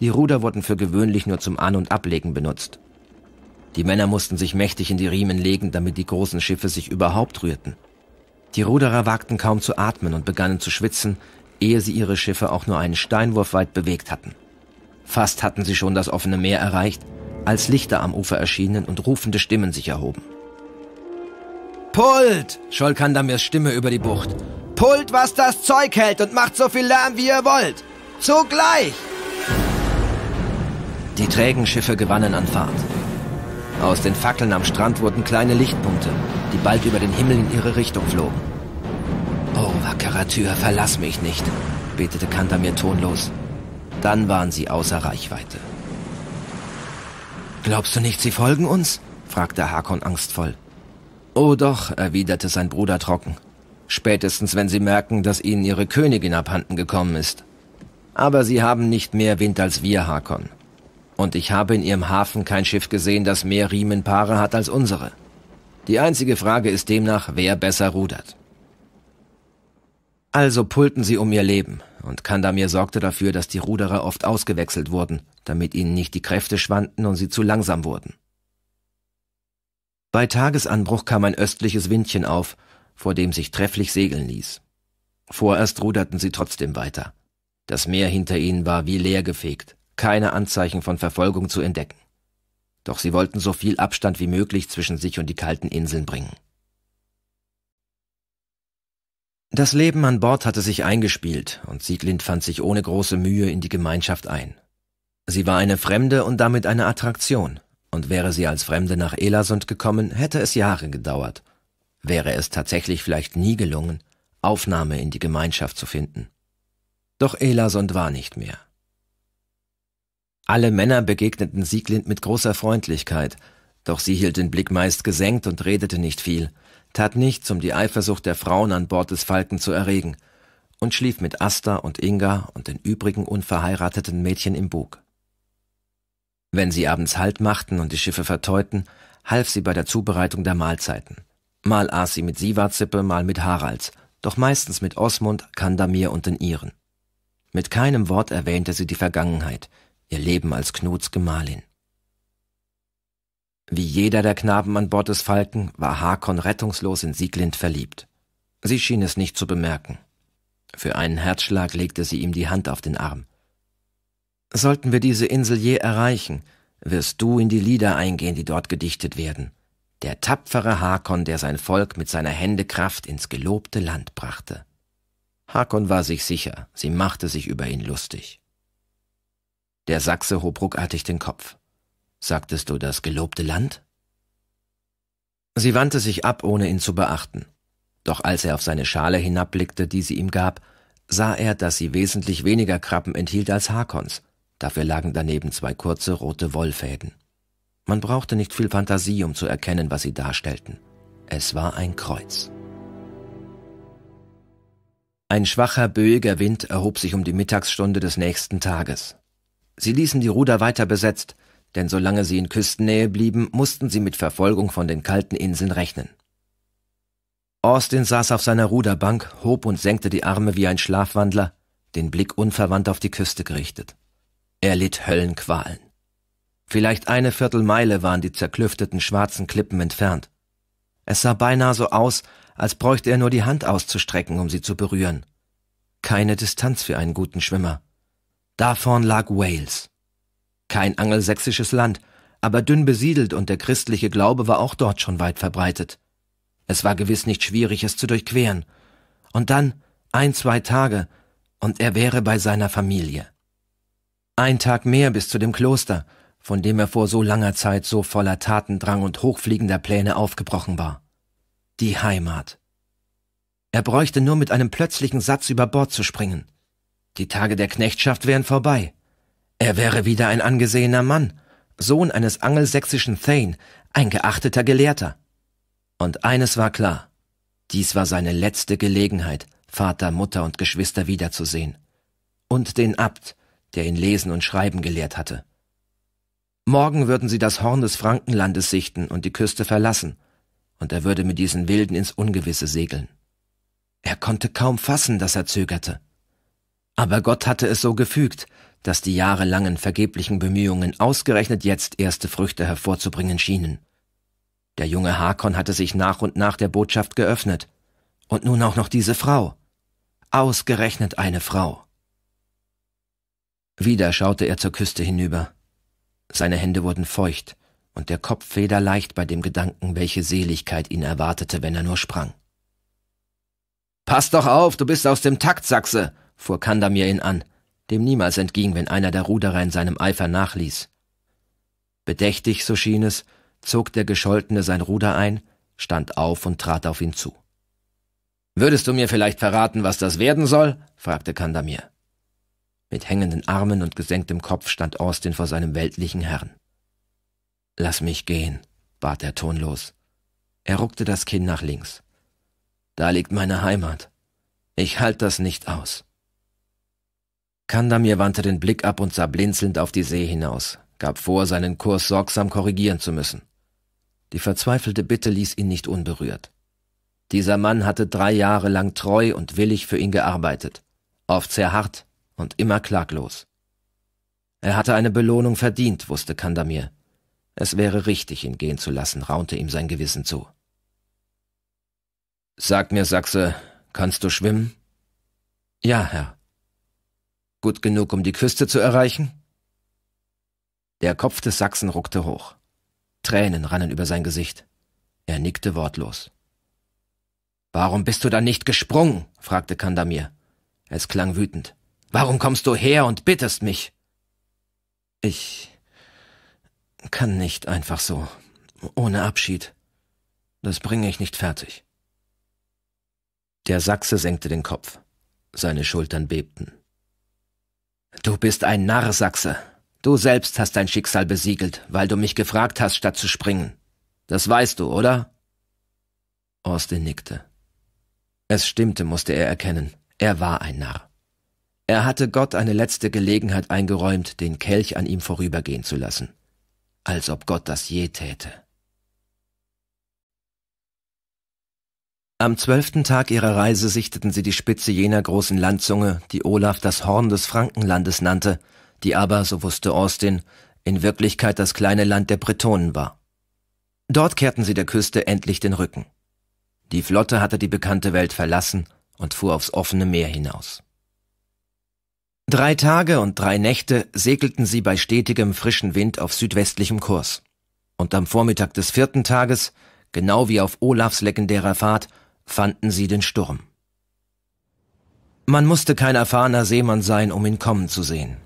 Die Ruder wurden für gewöhnlich nur zum An- und Ablegen benutzt. Die Männer mussten sich mächtig in die Riemen legen, damit die großen Schiffe sich überhaupt rührten. Die Ruderer wagten kaum zu atmen und begannen zu schwitzen, ehe sie ihre Schiffe auch nur einen Steinwurf weit bewegt hatten. Fast hatten sie schon das offene Meer erreicht, als Lichter am Ufer erschienen und rufende Stimmen sich erhoben. Pult! scholl Kandamirs Stimme über die Bucht. Pult, was das Zeug hält und macht so viel Lärm, wie ihr wollt! Zugleich! Die trägen Schiffe gewannen an Fahrt. Aus den Fackeln am Strand wurden kleine Lichtpunkte, die bald über den Himmel in ihre Richtung flogen. Oh, wackerer Tür, verlass mich nicht, betete Kantamir tonlos. Dann waren sie außer Reichweite. Glaubst du nicht, sie folgen uns? fragte Hakon angstvoll. Oh doch, erwiderte sein Bruder trocken. Spätestens, wenn sie merken, dass ihnen ihre Königin abhanden gekommen ist. Aber sie haben nicht mehr Wind als wir, Hakon. Und ich habe in ihrem Hafen kein Schiff gesehen, das mehr Riemenpaare hat als unsere. Die einzige Frage ist demnach, wer besser rudert. Also pulten sie um ihr Leben, und Kandamir sorgte dafür, dass die Ruderer oft ausgewechselt wurden, damit ihnen nicht die Kräfte schwanden und sie zu langsam wurden. Bei Tagesanbruch kam ein östliches Windchen auf, vor dem sich trefflich segeln ließ. Vorerst ruderten sie trotzdem weiter. Das Meer hinter ihnen war wie leer gefegt, keine Anzeichen von Verfolgung zu entdecken. Doch sie wollten so viel Abstand wie möglich zwischen sich und die kalten Inseln bringen. Das Leben an Bord hatte sich eingespielt und Sieglind fand sich ohne große Mühe in die Gemeinschaft ein. Sie war eine Fremde und damit eine Attraktion, und wäre sie als Fremde nach Elasund gekommen, hätte es Jahre gedauert. Wäre es tatsächlich vielleicht nie gelungen, Aufnahme in die Gemeinschaft zu finden. Doch Elasund war nicht mehr. Alle Männer begegneten Sieglind mit großer Freundlichkeit, doch sie hielt den Blick meist gesenkt und redete nicht viel – tat nichts, um die Eifersucht der Frauen an Bord des Falken zu erregen und schlief mit Asta und Inga und den übrigen unverheirateten Mädchen im Bug. Wenn sie abends Halt machten und die Schiffe verteuten, half sie bei der Zubereitung der Mahlzeiten. Mal aß sie mit Sivazippe, mal mit Haralds, doch meistens mit Osmund, Kandamir und den Iren. Mit keinem Wort erwähnte sie die Vergangenheit, ihr Leben als Knuts Gemahlin. Wie jeder der Knaben an Bord des Falken war Hakon rettungslos in Sieglind verliebt. Sie schien es nicht zu bemerken. Für einen Herzschlag legte sie ihm die Hand auf den Arm. Sollten wir diese Insel je erreichen, wirst du in die Lieder eingehen, die dort gedichtet werden. Der tapfere Hakon, der sein Volk mit seiner Händekraft ins gelobte Land brachte. Hakon war sich sicher, sie machte sich über ihn lustig. Der Sachse hob ruckartig den Kopf. Sagtest du das gelobte Land? Sie wandte sich ab, ohne ihn zu beachten. Doch als er auf seine Schale hinabblickte, die sie ihm gab, sah er, dass sie wesentlich weniger Krabben enthielt als Hakons. Dafür lagen daneben zwei kurze rote Wollfäden. Man brauchte nicht viel Fantasie, um zu erkennen, was sie darstellten. Es war ein Kreuz. Ein schwacher, böiger Wind erhob sich um die Mittagsstunde des nächsten Tages. Sie ließen die Ruder weiter besetzt, denn solange sie in Küstennähe blieben, mussten sie mit Verfolgung von den kalten Inseln rechnen. Austin saß auf seiner Ruderbank, hob und senkte die Arme wie ein Schlafwandler, den Blick unverwandt auf die Küste gerichtet. Er litt Höllenqualen. Vielleicht eine Viertelmeile waren die zerklüfteten schwarzen Klippen entfernt. Es sah beinahe so aus, als bräuchte er nur die Hand auszustrecken, um sie zu berühren. Keine Distanz für einen guten Schwimmer. Davon lag Wales. Kein angelsächsisches Land, aber dünn besiedelt und der christliche Glaube war auch dort schon weit verbreitet. Es war gewiss nicht schwierig, es zu durchqueren. Und dann ein, zwei Tage, und er wäre bei seiner Familie. Ein Tag mehr bis zu dem Kloster, von dem er vor so langer Zeit so voller Tatendrang und hochfliegender Pläne aufgebrochen war. Die Heimat. Er bräuchte nur mit einem plötzlichen Satz über Bord zu springen. Die Tage der Knechtschaft wären vorbei. Er wäre wieder ein angesehener Mann, Sohn eines angelsächsischen Thane, ein geachteter Gelehrter. Und eines war klar, dies war seine letzte Gelegenheit, Vater, Mutter und Geschwister wiederzusehen. Und den Abt, der ihn lesen und schreiben gelehrt hatte. Morgen würden sie das Horn des Frankenlandes sichten und die Küste verlassen, und er würde mit diesen Wilden ins Ungewisse segeln. Er konnte kaum fassen, dass er zögerte. Aber Gott hatte es so gefügt, dass die jahrelangen vergeblichen Bemühungen ausgerechnet jetzt erste Früchte hervorzubringen schienen. Der junge Hakon hatte sich nach und nach der Botschaft geöffnet. Und nun auch noch diese Frau. Ausgerechnet eine Frau. Wieder schaute er zur Küste hinüber. Seine Hände wurden feucht und der Kopf federleicht bei dem Gedanken, welche Seligkeit ihn erwartete, wenn er nur sprang. Pass doch auf, du bist aus dem Takt, Sachse, fuhr Kandamir ihn an dem niemals entging, wenn einer der Ruderer in seinem Eifer nachließ. Bedächtig, so schien es, zog der Gescholtene sein Ruder ein, stand auf und trat auf ihn zu. Würdest du mir vielleicht verraten, was das werden soll? fragte Kandamir. Mit hängenden Armen und gesenktem Kopf stand Austin vor seinem weltlichen Herrn. Lass mich gehen, bat er tonlos. Er ruckte das Kinn nach links. Da liegt meine Heimat. Ich halt das nicht aus. Kandamir wandte den Blick ab und sah blinzelnd auf die See hinaus, gab vor, seinen Kurs sorgsam korrigieren zu müssen. Die verzweifelte Bitte ließ ihn nicht unberührt. Dieser Mann hatte drei Jahre lang treu und willig für ihn gearbeitet, oft sehr hart und immer klaglos. Er hatte eine Belohnung verdient, wusste Kandamir. Es wäre richtig, ihn gehen zu lassen, raunte ihm sein Gewissen zu. Sag mir, Sachse, kannst du schwimmen? Ja, Herr gut genug, um die Küste zu erreichen? Der Kopf des Sachsen ruckte hoch. Tränen rannen über sein Gesicht. Er nickte wortlos. Warum bist du dann nicht gesprungen? fragte Kandamir. Es klang wütend. Warum kommst du her und bittest mich? Ich kann nicht einfach so, ohne Abschied. Das bringe ich nicht fertig. Der Sachse senkte den Kopf. Seine Schultern bebten. Du bist ein Narr, Sachse. Du selbst hast dein Schicksal besiegelt, weil du mich gefragt hast, statt zu springen. Das weißt du, oder? Austin nickte. Es stimmte, musste er erkennen. Er war ein Narr. Er hatte Gott eine letzte Gelegenheit eingeräumt, den Kelch an ihm vorübergehen zu lassen. Als ob Gott das je täte. Am zwölften Tag ihrer Reise sichteten sie die Spitze jener großen Landzunge, die Olaf das Horn des Frankenlandes nannte, die aber, so wusste Austin, in Wirklichkeit das kleine Land der Bretonen war. Dort kehrten sie der Küste endlich den Rücken. Die Flotte hatte die bekannte Welt verlassen und fuhr aufs offene Meer hinaus. Drei Tage und drei Nächte segelten sie bei stetigem frischen Wind auf südwestlichem Kurs. Und am Vormittag des vierten Tages, genau wie auf Olafs legendärer Fahrt, fanden sie den Sturm. Man musste kein erfahrener Seemann sein, um ihn kommen zu sehen.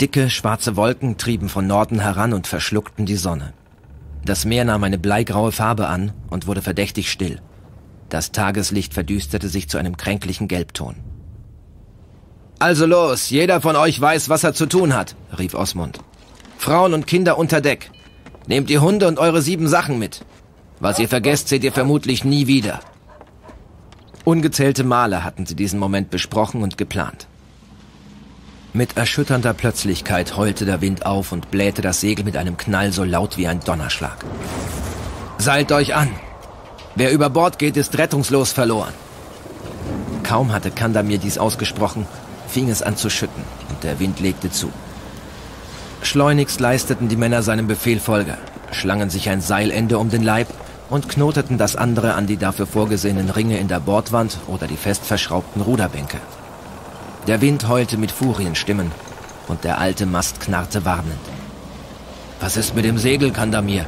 Dicke, schwarze Wolken trieben von Norden heran und verschluckten die Sonne. Das Meer nahm eine bleigraue Farbe an und wurde verdächtig still. Das Tageslicht verdüsterte sich zu einem kränklichen Gelbton. Also los, jeder von euch weiß, was er zu tun hat, rief Osmund. Frauen und Kinder unter Deck. Nehmt die Hunde und eure sieben Sachen mit. Was ihr vergesst, seht ihr vermutlich nie wieder. Ungezählte Male hatten sie diesen Moment besprochen und geplant. Mit erschütternder Plötzlichkeit heulte der Wind auf und blähte das Segel mit einem Knall so laut wie ein Donnerschlag. Seilt euch an! Wer über Bord geht, ist rettungslos verloren. Kaum hatte Kanda mir dies ausgesprochen, fing es an zu schütten und der Wind legte zu. Schleunigst leisteten die Männer seinem Befehl Folge, schlangen sich ein Seilende um den Leib und knoteten das andere an die dafür vorgesehenen Ringe in der Bordwand oder die fest verschraubten Ruderbänke. Der Wind heulte mit Furienstimmen und der alte Mast knarrte warnend. Was ist mit dem Segel, Kandamir?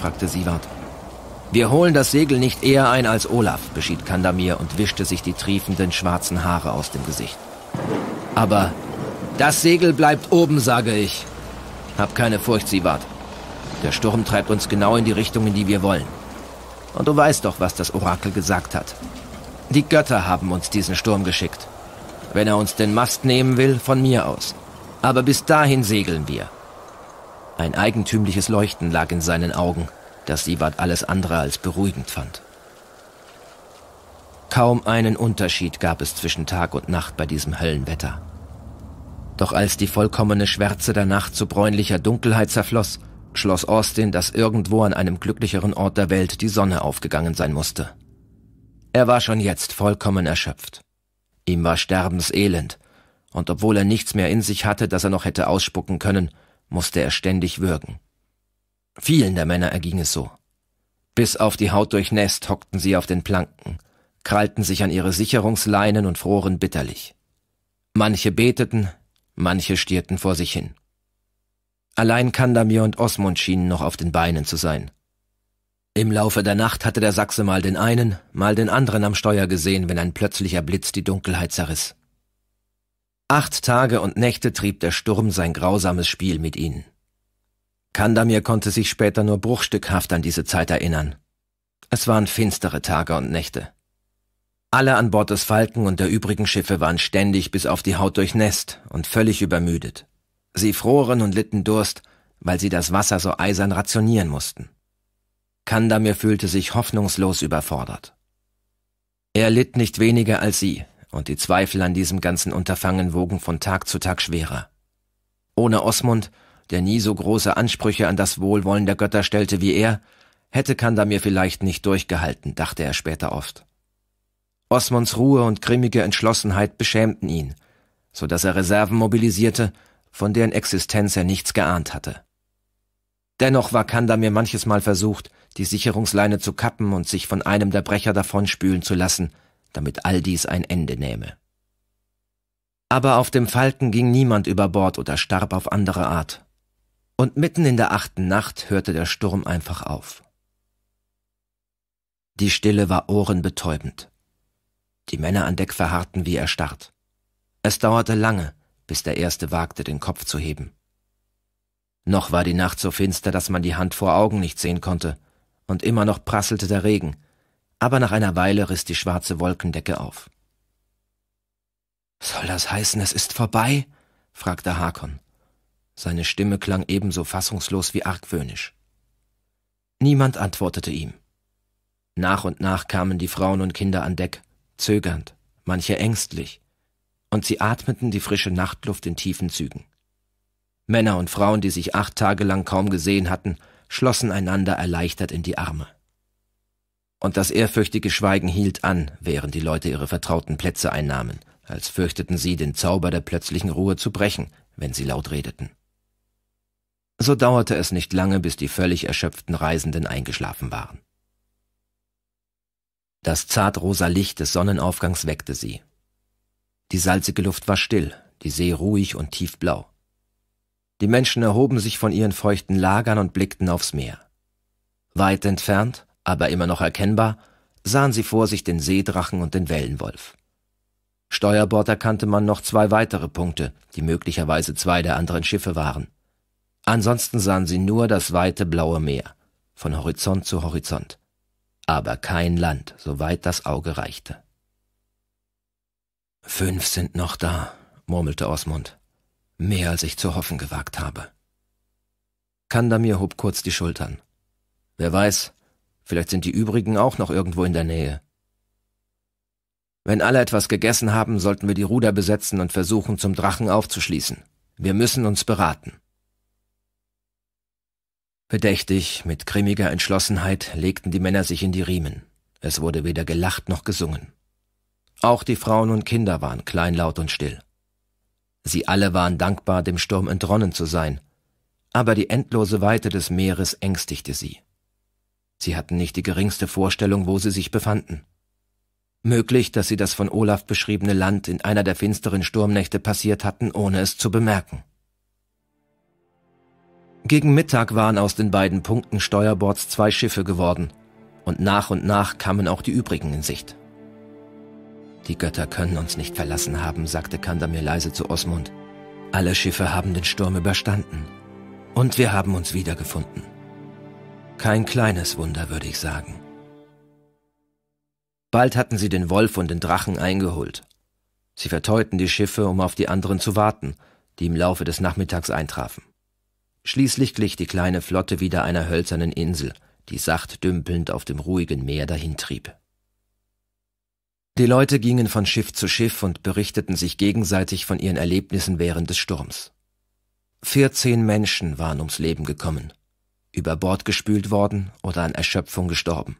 fragte Sievert. Wir holen das Segel nicht eher ein als Olaf, beschied Kandamir und wischte sich die triefenden schwarzen Haare aus dem Gesicht. Aber das Segel bleibt oben, sage ich. Hab keine Furcht, Sievert. Der Sturm treibt uns genau in die Richtung, in die wir wollen. Und du weißt doch, was das Orakel gesagt hat. Die Götter haben uns diesen Sturm geschickt. Wenn er uns den Mast nehmen will, von mir aus. Aber bis dahin segeln wir. Ein eigentümliches Leuchten lag in seinen Augen, das Siebert alles andere als beruhigend fand. Kaum einen Unterschied gab es zwischen Tag und Nacht bei diesem Höllenwetter. Doch als die vollkommene Schwärze der Nacht zu bräunlicher Dunkelheit zerfloss, schloss Austin, dass irgendwo an einem glücklicheren Ort der Welt die Sonne aufgegangen sein musste. Er war schon jetzt vollkommen erschöpft. Ihm war sterbenselend, und obwohl er nichts mehr in sich hatte, das er noch hätte ausspucken können, musste er ständig würgen. Vielen der Männer erging es so. Bis auf die Haut durchnässt hockten sie auf den Planken, krallten sich an ihre Sicherungsleinen und froren bitterlich. Manche beteten, manche stierten vor sich hin. Allein Kandamir und Osmund schienen noch auf den Beinen zu sein. Im Laufe der Nacht hatte der Sachse mal den einen, mal den anderen am Steuer gesehen, wenn ein plötzlicher Blitz die Dunkelheit zerriss. Acht Tage und Nächte trieb der Sturm sein grausames Spiel mit ihnen. Kandamir konnte sich später nur bruchstückhaft an diese Zeit erinnern. Es waren finstere Tage und Nächte. Alle an Bord des Falken und der übrigen Schiffe waren ständig bis auf die Haut durchnässt und völlig übermüdet. Sie froren und litten Durst, weil sie das Wasser so eisern rationieren mussten. Kandamir fühlte sich hoffnungslos überfordert. Er litt nicht weniger als sie, und die Zweifel an diesem ganzen Unterfangen wogen von Tag zu Tag schwerer. Ohne Osmund, der nie so große Ansprüche an das Wohlwollen der Götter stellte wie er, hätte Kandamir vielleicht nicht durchgehalten, dachte er später oft. Osmonds Ruhe und grimmige Entschlossenheit beschämten ihn, so dass er Reserven mobilisierte von deren Existenz er nichts geahnt hatte. Dennoch war Kanda mir manches Mal versucht, die Sicherungsleine zu kappen und sich von einem der Brecher davonspülen zu lassen, damit all dies ein Ende nähme. Aber auf dem Falken ging niemand über Bord oder starb auf andere Art. Und mitten in der achten Nacht hörte der Sturm einfach auf. Die Stille war ohrenbetäubend. Die Männer an Deck verharrten wie erstarrt. Es dauerte lange, bis der erste wagte, den Kopf zu heben. Noch war die Nacht so finster, dass man die Hand vor Augen nicht sehen konnte, und immer noch prasselte der Regen, aber nach einer Weile riss die schwarze Wolkendecke auf. Soll das heißen, es ist vorbei? fragte Hakon. Seine Stimme klang ebenso fassungslos wie argwöhnisch. Niemand antwortete ihm. Nach und nach kamen die Frauen und Kinder an Deck, zögernd, manche ängstlich, und sie atmeten die frische Nachtluft in tiefen Zügen. Männer und Frauen, die sich acht Tage lang kaum gesehen hatten, schlossen einander erleichtert in die Arme. Und das ehrfürchtige Schweigen hielt an, während die Leute ihre vertrauten Plätze einnahmen, als fürchteten sie, den Zauber der plötzlichen Ruhe zu brechen, wenn sie laut redeten. So dauerte es nicht lange, bis die völlig erschöpften Reisenden eingeschlafen waren. Das zartrosa Licht des Sonnenaufgangs weckte sie, die salzige Luft war still, die See ruhig und tiefblau. Die Menschen erhoben sich von ihren feuchten Lagern und blickten aufs Meer. Weit entfernt, aber immer noch erkennbar, sahen sie vor sich den Seedrachen und den Wellenwolf. Steuerbord erkannte man noch zwei weitere Punkte, die möglicherweise zwei der anderen Schiffe waren. Ansonsten sahen sie nur das weite blaue Meer, von Horizont zu Horizont, aber kein Land, soweit das Auge reichte. Fünf sind noch da, murmelte Osmund. Mehr als ich zu hoffen gewagt habe. Kandamir hob kurz die Schultern. Wer weiß, vielleicht sind die übrigen auch noch irgendwo in der Nähe. Wenn alle etwas gegessen haben, sollten wir die Ruder besetzen und versuchen, zum Drachen aufzuschließen. Wir müssen uns beraten. Bedächtig, mit grimmiger Entschlossenheit legten die Männer sich in die Riemen. Es wurde weder gelacht noch gesungen. Auch die Frauen und Kinder waren kleinlaut und still. Sie alle waren dankbar, dem Sturm entronnen zu sein, aber die endlose Weite des Meeres ängstigte sie. Sie hatten nicht die geringste Vorstellung, wo sie sich befanden. Möglich, dass sie das von Olaf beschriebene Land in einer der finsteren Sturmnächte passiert hatten, ohne es zu bemerken. Gegen Mittag waren aus den beiden Punkten Steuerbords zwei Schiffe geworden, und nach und nach kamen auch die übrigen in Sicht. Die Götter können uns nicht verlassen haben, sagte Kandamir leise zu Osmund. Alle Schiffe haben den Sturm überstanden. Und wir haben uns wiedergefunden. Kein kleines Wunder, würde ich sagen. Bald hatten sie den Wolf und den Drachen eingeholt. Sie verteuten die Schiffe, um auf die anderen zu warten, die im Laufe des Nachmittags eintrafen. Schließlich glich die kleine Flotte wieder einer hölzernen Insel, die sacht dümpelnd auf dem ruhigen Meer dahintrieb. Die Leute gingen von Schiff zu Schiff und berichteten sich gegenseitig von ihren Erlebnissen während des Sturms. Vierzehn Menschen waren ums Leben gekommen, über Bord gespült worden oder an Erschöpfung gestorben.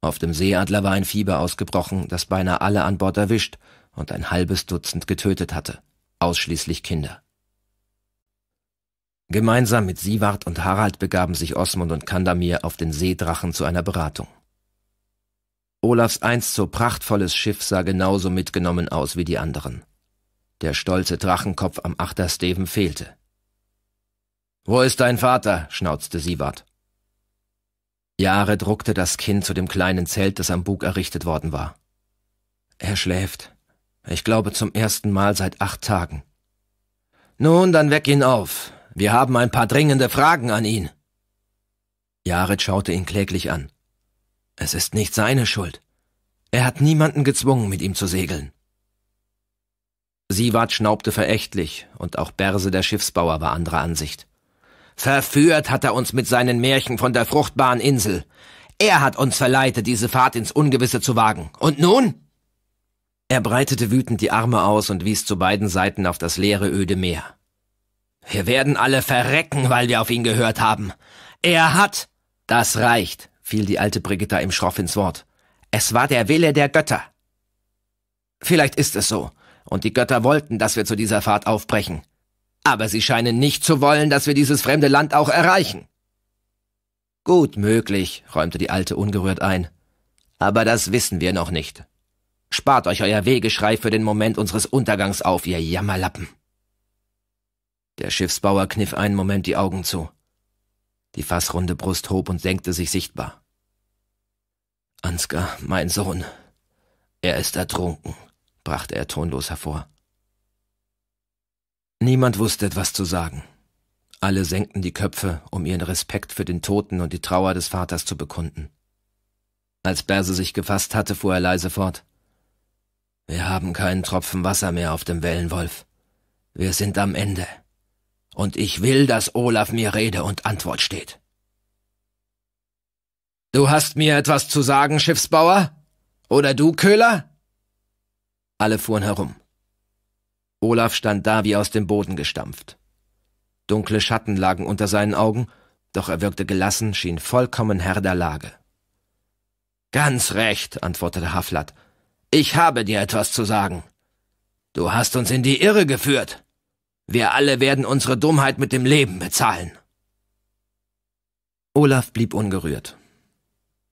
Auf dem Seeadler war ein Fieber ausgebrochen, das beinahe alle an Bord erwischt und ein halbes Dutzend getötet hatte, ausschließlich Kinder. Gemeinsam mit Siewart und Harald begaben sich Osmond und Kandamir auf den Seedrachen zu einer Beratung. Olafs einst so prachtvolles Schiff sah genauso mitgenommen aus wie die anderen. Der stolze Drachenkopf am Achtersteven fehlte. Wo ist dein Vater? schnauzte Sievert. Jahre druckte das Kind zu dem kleinen Zelt, das am Bug errichtet worden war. Er schläft. Ich glaube zum ersten Mal seit acht Tagen. Nun, dann weck ihn auf. Wir haben ein paar dringende Fragen an ihn. Jared schaute ihn kläglich an. Es ist nicht seine Schuld. Er hat niemanden gezwungen, mit ihm zu segeln. Siewart schnaubte verächtlich, und auch Berse der Schiffsbauer war anderer Ansicht. Verführt hat er uns mit seinen Märchen von der fruchtbaren Insel. Er hat uns verleitet, diese Fahrt ins Ungewisse zu wagen. Und nun? Er breitete wütend die Arme aus und wies zu beiden Seiten auf das leere, öde Meer. Wir werden alle verrecken, weil wir auf ihn gehört haben. Er hat. Das reicht, fiel die alte Brigitta ihm schroff ins Wort. Es war der Wille der Götter. Vielleicht ist es so, und die Götter wollten, dass wir zu dieser Fahrt aufbrechen. Aber sie scheinen nicht zu wollen, dass wir dieses fremde Land auch erreichen. Gut möglich, räumte die Alte ungerührt ein. Aber das wissen wir noch nicht. Spart euch euer Wehgeschrei für den Moment unseres Untergangs auf, ihr Jammerlappen. Der Schiffsbauer kniff einen Moment die Augen zu. Die fassrunde Brust hob und senkte sich sichtbar. Ansgar, mein Sohn, er ist ertrunken, brachte er tonlos hervor. Niemand wusste etwas zu sagen. Alle senkten die Köpfe, um ihren Respekt für den Toten und die Trauer des Vaters zu bekunden. Als Berse sich gefasst hatte, fuhr er leise fort. Wir haben keinen Tropfen Wasser mehr auf dem Wellenwolf. Wir sind am Ende. Und ich will, dass Olaf mir Rede und Antwort steht. Du hast mir etwas zu sagen, Schiffsbauer? Oder du, Köhler? Alle fuhren herum. Olaf stand da wie aus dem Boden gestampft. Dunkle Schatten lagen unter seinen Augen, doch er wirkte gelassen, schien vollkommen Herr der Lage. Ganz recht, antwortete Haflat. Ich habe dir etwas zu sagen. Du hast uns in die Irre geführt. Wir alle werden unsere Dummheit mit dem Leben bezahlen. Olaf blieb ungerührt.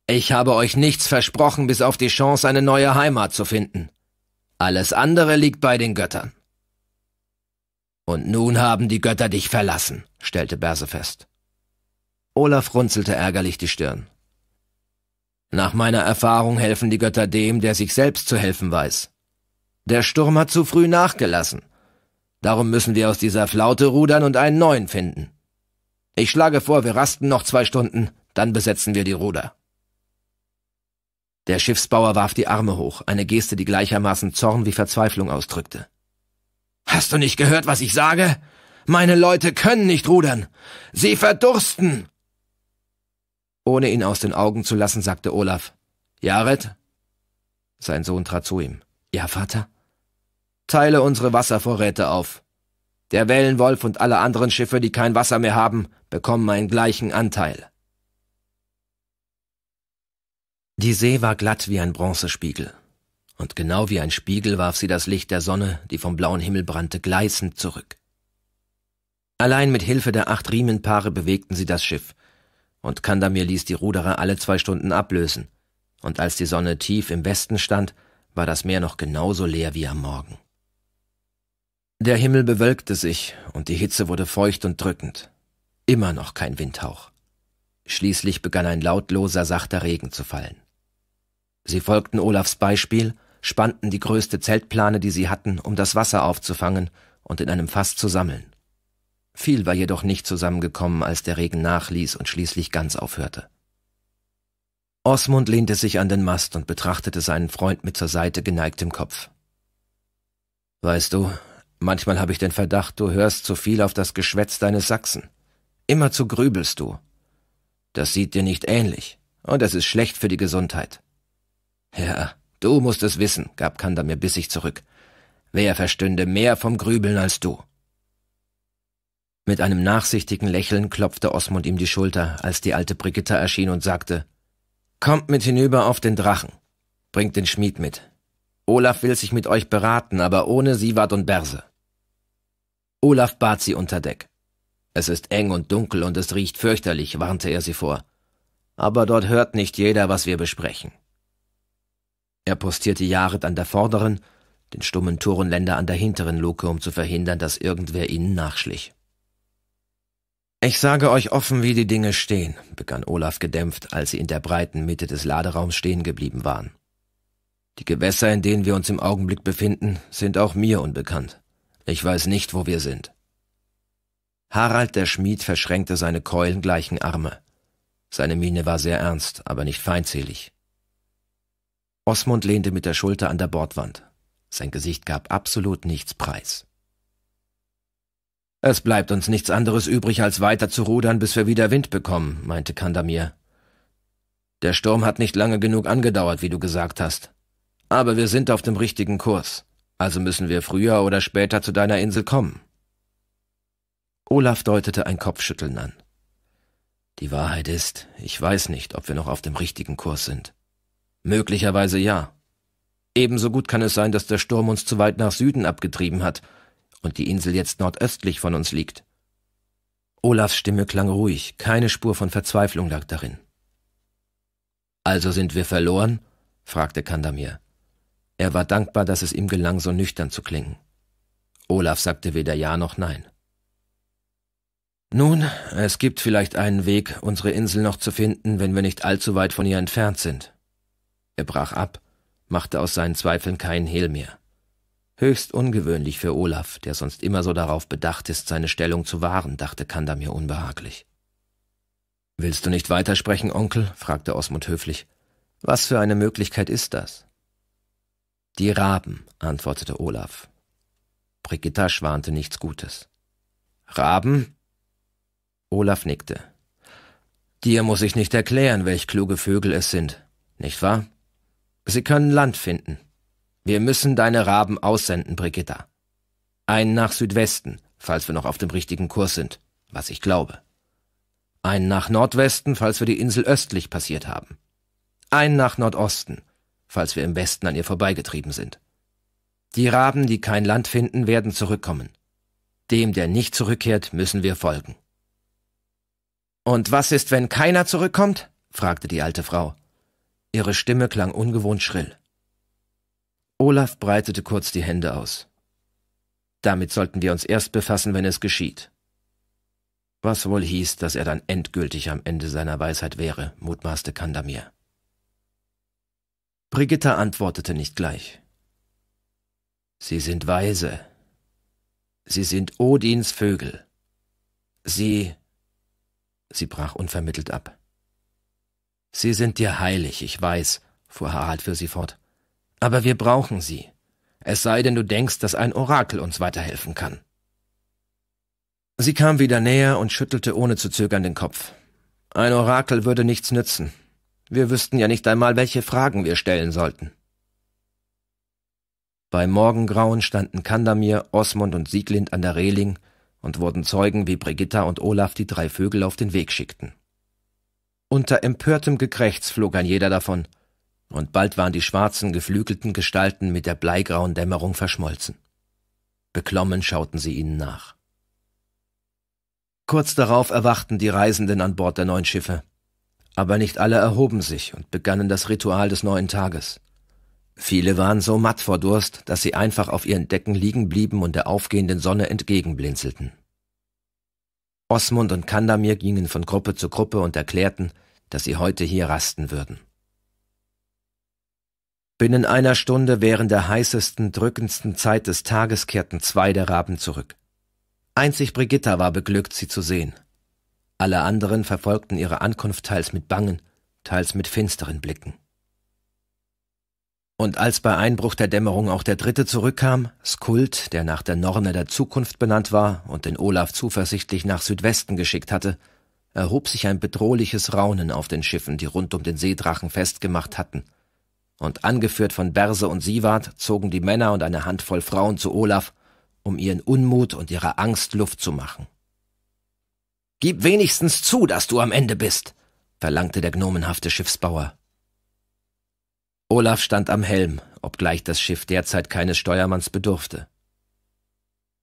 Ich habe euch nichts versprochen, bis auf die Chance, eine neue Heimat zu finden. Alles andere liegt bei den Göttern. Und nun haben die Götter dich verlassen, stellte Berse fest. Olaf runzelte ärgerlich die Stirn. Nach meiner Erfahrung helfen die Götter dem, der sich selbst zu helfen weiß. Der Sturm hat zu früh nachgelassen. Darum müssen wir aus dieser Flaute rudern und einen neuen finden. Ich schlage vor, wir rasten noch zwei Stunden, dann besetzen wir die Ruder. Der Schiffsbauer warf die Arme hoch, eine Geste, die gleichermaßen Zorn wie Verzweiflung ausdrückte. Hast du nicht gehört, was ich sage? Meine Leute können nicht rudern. Sie verdursten. Ohne ihn aus den Augen zu lassen, sagte Olaf. Jared? Sein Sohn trat zu ihm. Ja, Vater? teile unsere Wasservorräte auf. Der Wellenwolf und alle anderen Schiffe, die kein Wasser mehr haben, bekommen einen gleichen Anteil. Die See war glatt wie ein Bronzespiegel, und genau wie ein Spiegel warf sie das Licht der Sonne, die vom blauen Himmel brannte, gleißend zurück. Allein mit Hilfe der acht Riemenpaare bewegten sie das Schiff, und Kandamir ließ die Ruderer alle zwei Stunden ablösen, und als die Sonne tief im Westen stand, war das Meer noch genauso leer wie am Morgen. Der Himmel bewölkte sich und die Hitze wurde feucht und drückend. Immer noch kein Windhauch. Schließlich begann ein lautloser, sachter Regen zu fallen. Sie folgten Olafs Beispiel, spannten die größte Zeltplane, die sie hatten, um das Wasser aufzufangen und in einem Fass zu sammeln. Viel war jedoch nicht zusammengekommen, als der Regen nachließ und schließlich ganz aufhörte. Osmund lehnte sich an den Mast und betrachtete seinen Freund mit zur Seite geneigtem Kopf. Weißt du, Manchmal habe ich den Verdacht, du hörst zu viel auf das Geschwätz deines Sachsen. Immerzu grübelst du. Das sieht dir nicht ähnlich, und es ist schlecht für die Gesundheit. Ja, du musst es wissen, gab Kanda mir bissig zurück. Wer verstünde mehr vom Grübeln als du? Mit einem nachsichtigen Lächeln klopfte Osmund ihm die Schulter, als die alte Brigitta erschien und sagte, Kommt mit hinüber auf den Drachen. Bringt den Schmied mit. Olaf will sich mit euch beraten, aber ohne Siwat und Berse. Olaf bat sie unter Deck. Es ist eng und dunkel und es riecht fürchterlich, warnte er sie vor. Aber dort hört nicht jeder, was wir besprechen. Er postierte Jared an der vorderen, den stummen Torenländer an der hinteren Luke, um zu verhindern, dass irgendwer ihnen nachschlich. Ich sage euch offen, wie die Dinge stehen, begann Olaf gedämpft, als sie in der breiten Mitte des Laderaums stehen geblieben waren. Die Gewässer, in denen wir uns im Augenblick befinden, sind auch mir unbekannt. Ich weiß nicht, wo wir sind. Harald der Schmied verschränkte seine keulengleichen Arme. Seine Miene war sehr ernst, aber nicht feindselig. Osmund lehnte mit der Schulter an der Bordwand. Sein Gesicht gab absolut nichts preis. Es bleibt uns nichts anderes übrig, als weiter zu rudern, bis wir wieder Wind bekommen, meinte Kandamir. Der Sturm hat nicht lange genug angedauert, wie du gesagt hast. Aber wir sind auf dem richtigen Kurs also müssen wir früher oder später zu deiner Insel kommen. Olaf deutete ein Kopfschütteln an. Die Wahrheit ist, ich weiß nicht, ob wir noch auf dem richtigen Kurs sind. Möglicherweise ja. Ebenso gut kann es sein, dass der Sturm uns zu weit nach Süden abgetrieben hat und die Insel jetzt nordöstlich von uns liegt. Olafs Stimme klang ruhig, keine Spur von Verzweiflung lag darin. Also sind wir verloren? fragte Kandamir. Er war dankbar, dass es ihm gelang, so nüchtern zu klingen. Olaf sagte weder Ja noch Nein. Nun, es gibt vielleicht einen Weg, unsere Insel noch zu finden, wenn wir nicht allzu weit von ihr entfernt sind. Er brach ab, machte aus seinen Zweifeln keinen Hehl mehr. Höchst ungewöhnlich für Olaf, der sonst immer so darauf bedacht ist, seine Stellung zu wahren, dachte Kandamir unbehaglich. Willst du nicht weitersprechen, Onkel? fragte Osmund höflich. Was für eine Möglichkeit ist das? Die Raben, antwortete Olaf. Brigitta schwante nichts Gutes. Raben? Olaf nickte. Dir muss ich nicht erklären, welch kluge Vögel es sind, nicht wahr? Sie können Land finden. Wir müssen deine Raben aussenden, Brigitta. Einen nach Südwesten, falls wir noch auf dem richtigen Kurs sind, was ich glaube. Einen nach Nordwesten, falls wir die Insel östlich passiert haben. Einen nach Nordosten, falls wir im Westen an ihr vorbeigetrieben sind. Die Raben, die kein Land finden, werden zurückkommen. Dem, der nicht zurückkehrt, müssen wir folgen. Und was ist, wenn keiner zurückkommt? fragte die alte Frau. Ihre Stimme klang ungewohnt schrill. Olaf breitete kurz die Hände aus. Damit sollten wir uns erst befassen, wenn es geschieht. Was wohl hieß, dass er dann endgültig am Ende seiner Weisheit wäre, mutmaßte Kandamir. Brigitta antwortete nicht gleich. Sie sind weise. Sie sind Odins Vögel. Sie. Sie brach unvermittelt ab. Sie sind dir heilig, ich weiß, fuhr Harald für sie fort. Aber wir brauchen sie. Es sei denn, du denkst, dass ein Orakel uns weiterhelfen kann. Sie kam wieder näher und schüttelte ohne zu zögern den Kopf. Ein Orakel würde nichts nützen. Wir wüssten ja nicht einmal, welche Fragen wir stellen sollten. Bei Morgengrauen standen Kandamir, Osmund und Sieglind an der Reling und wurden Zeugen, wie Brigitta und Olaf die drei Vögel auf den Weg schickten. Unter empörtem Gekrächz flog ein jeder davon, und bald waren die schwarzen, geflügelten Gestalten mit der bleigrauen Dämmerung verschmolzen. Beklommen schauten sie ihnen nach. Kurz darauf erwachten die Reisenden an Bord der neuen Schiffe. Aber nicht alle erhoben sich und begannen das Ritual des neuen Tages. Viele waren so matt vor Durst, dass sie einfach auf ihren Decken liegen blieben und der aufgehenden Sonne entgegenblinzelten. Osmund und Kandamir gingen von Gruppe zu Gruppe und erklärten, dass sie heute hier rasten würden. Binnen einer Stunde während der heißesten, drückendsten Zeit des Tages kehrten zwei der Raben zurück. Einzig Brigitta war beglückt, sie zu sehen. Alle anderen verfolgten ihre Ankunft teils mit bangen, teils mit finsteren Blicken. Und als bei Einbruch der Dämmerung auch der Dritte zurückkam, Skuld, der nach der Norne der Zukunft benannt war und den Olaf zuversichtlich nach Südwesten geschickt hatte, erhob sich ein bedrohliches Raunen auf den Schiffen, die rund um den Seedrachen festgemacht hatten. Und angeführt von Berse und Siward zogen die Männer und eine Handvoll Frauen zu Olaf, um ihren Unmut und ihrer Angst Luft zu machen. Gib wenigstens zu, dass du am Ende bist, verlangte der gnomenhafte Schiffsbauer. Olaf stand am Helm, obgleich das Schiff derzeit keines Steuermanns bedurfte.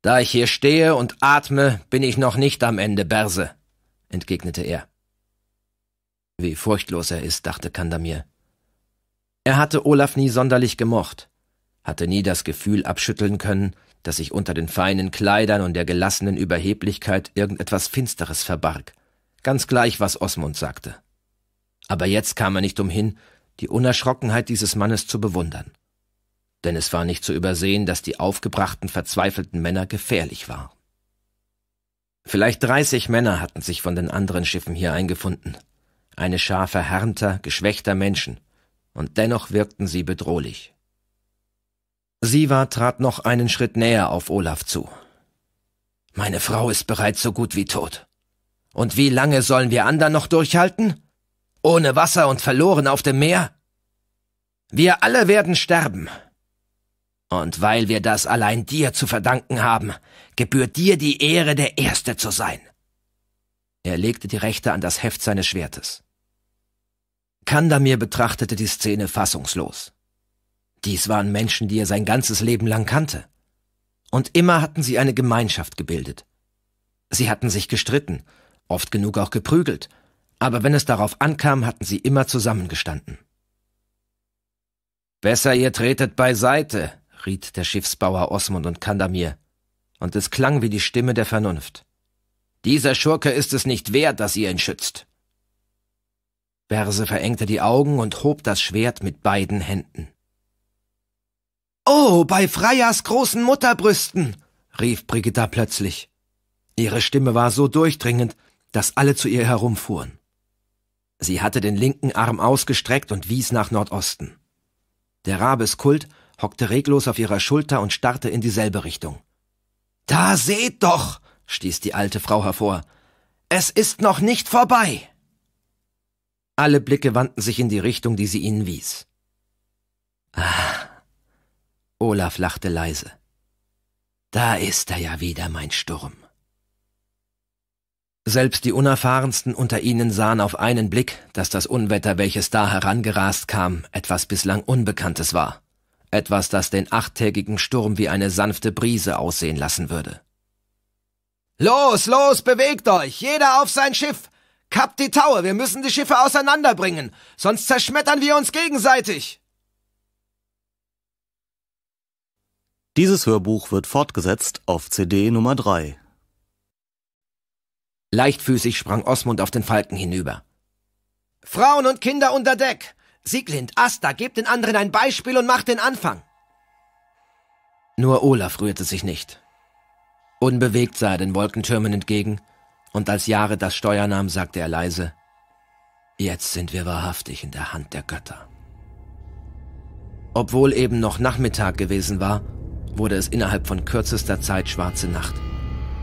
Da ich hier stehe und atme, bin ich noch nicht am Ende, Berse, entgegnete er. Wie furchtlos er ist, dachte Kandamir. Er hatte Olaf nie sonderlich gemocht, hatte nie das Gefühl abschütteln können, dass sich unter den feinen Kleidern und der gelassenen Überheblichkeit irgendetwas Finsteres verbarg, ganz gleich, was Osmund sagte. Aber jetzt kam er nicht umhin, die Unerschrockenheit dieses Mannes zu bewundern. Denn es war nicht zu übersehen, dass die aufgebrachten, verzweifelten Männer gefährlich waren. Vielleicht dreißig Männer hatten sich von den anderen Schiffen hier eingefunden, eine Schar verhärmter, geschwächter Menschen, und dennoch wirkten sie bedrohlich. Siva trat noch einen Schritt näher auf Olaf zu. Meine Frau ist bereits so gut wie tot. Und wie lange sollen wir anderen noch durchhalten? Ohne Wasser und verloren auf dem Meer? Wir alle werden sterben. Und weil wir das allein dir zu verdanken haben, gebührt dir die Ehre, der Erste zu sein. Er legte die Rechte an das Heft seines Schwertes. Kandamir betrachtete die Szene fassungslos. Dies waren Menschen, die er sein ganzes Leben lang kannte. Und immer hatten sie eine Gemeinschaft gebildet. Sie hatten sich gestritten, oft genug auch geprügelt, aber wenn es darauf ankam, hatten sie immer zusammengestanden. Besser ihr tretet beiseite, riet der Schiffsbauer Osmund und Kandamir, und es klang wie die Stimme der Vernunft. Dieser Schurke ist es nicht wert, dass ihr ihn schützt. Berse verengte die Augen und hob das Schwert mit beiden Händen. Oh, bei Freyas großen Mutterbrüsten, rief Brigitta plötzlich. Ihre Stimme war so durchdringend, dass alle zu ihr herumfuhren. Sie hatte den linken Arm ausgestreckt und wies nach Nordosten. Der Rabeskult hockte reglos auf ihrer Schulter und starrte in dieselbe Richtung. Da seht doch, stieß die alte Frau hervor. Es ist noch nicht vorbei. Alle Blicke wandten sich in die Richtung, die sie ihnen wies. Ah, Olaf lachte leise. Da ist er ja wieder, mein Sturm. Selbst die Unerfahrensten unter ihnen sahen auf einen Blick, dass das Unwetter, welches da herangerast kam, etwas bislang Unbekanntes war. Etwas, das den achttägigen Sturm wie eine sanfte Brise aussehen lassen würde. Los, los, bewegt euch! Jeder auf sein Schiff! Kappt die Taue, wir müssen die Schiffe auseinanderbringen, sonst zerschmettern wir uns gegenseitig! Dieses Hörbuch wird fortgesetzt auf CD Nummer 3. Leichtfüßig sprang Osmund auf den Falken hinüber. Frauen und Kinder unter Deck! Sieglind, Asta, gebt den anderen ein Beispiel und macht den Anfang! Nur Olaf rührte sich nicht. Unbewegt sah er den Wolkentürmen entgegen, und als Jahre das Steuer nahm, sagte er leise, Jetzt sind wir wahrhaftig in der Hand der Götter. Obwohl eben noch Nachmittag gewesen war, wurde es innerhalb von kürzester Zeit schwarze Nacht.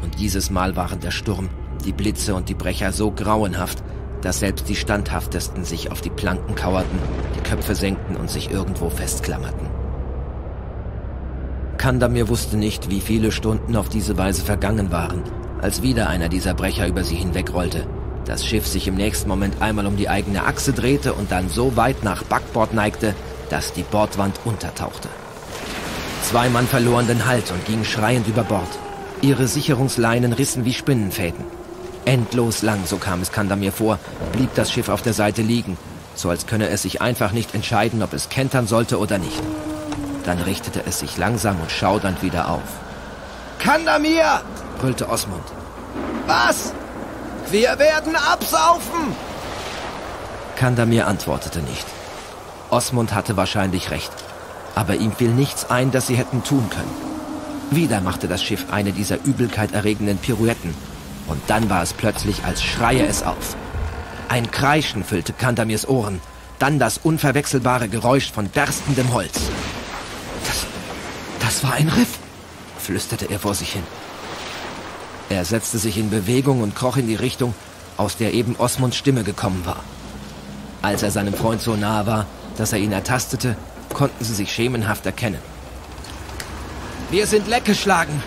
Und dieses Mal waren der Sturm, die Blitze und die Brecher so grauenhaft, dass selbst die Standhaftesten sich auf die Planken kauerten, die Köpfe senkten und sich irgendwo festklammerten. Kandamir wusste nicht, wie viele Stunden auf diese Weise vergangen waren, als wieder einer dieser Brecher über sie hinwegrollte. Das Schiff sich im nächsten Moment einmal um die eigene Achse drehte und dann so weit nach Backbord neigte, dass die Bordwand untertauchte. Zwei Mann verloren den Halt und gingen schreiend über Bord. Ihre Sicherungsleinen rissen wie Spinnenfäden. Endlos lang, so kam es Kandamir vor, blieb das Schiff auf der Seite liegen, so als könne es sich einfach nicht entscheiden, ob es kentern sollte oder nicht. Dann richtete es sich langsam und schaudernd wieder auf. Kandamir! brüllte Osmund. Was? Wir werden absaufen! Kandamir antwortete nicht. Osmund hatte wahrscheinlich recht aber ihm fiel nichts ein, das sie hätten tun können. Wieder machte das Schiff eine dieser übelkeit erregenden Pirouetten, und dann war es plötzlich, als schreie es auf. Ein Kreischen füllte Kantamirs Ohren, dann das unverwechselbare Geräusch von berstendem Holz. Das, das war ein Riff, flüsterte er vor sich hin. Er setzte sich in Bewegung und kroch in die Richtung, aus der eben Osmunds Stimme gekommen war. Als er seinem Freund so nahe war, dass er ihn ertastete, konnten sie sich schemenhaft erkennen. Wir sind leckgeschlagen.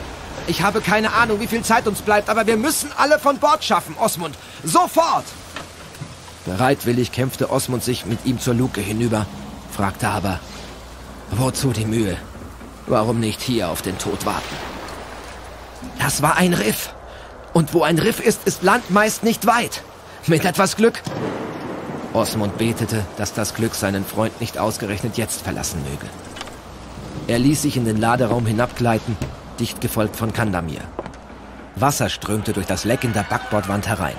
Ich habe keine Ahnung, wie viel Zeit uns bleibt, aber wir müssen alle von Bord schaffen, Osmund. Sofort! Bereitwillig kämpfte Osmund sich mit ihm zur Luke hinüber, fragte aber, wozu die Mühe? Warum nicht hier auf den Tod warten? Das war ein Riff. Und wo ein Riff ist, ist Land meist nicht weit. Mit etwas Glück Osmund betete, dass das Glück seinen Freund nicht ausgerechnet jetzt verlassen möge. Er ließ sich in den Laderaum hinabgleiten, dicht gefolgt von Kandamir. Wasser strömte durch das Leck in der Backbordwand herein.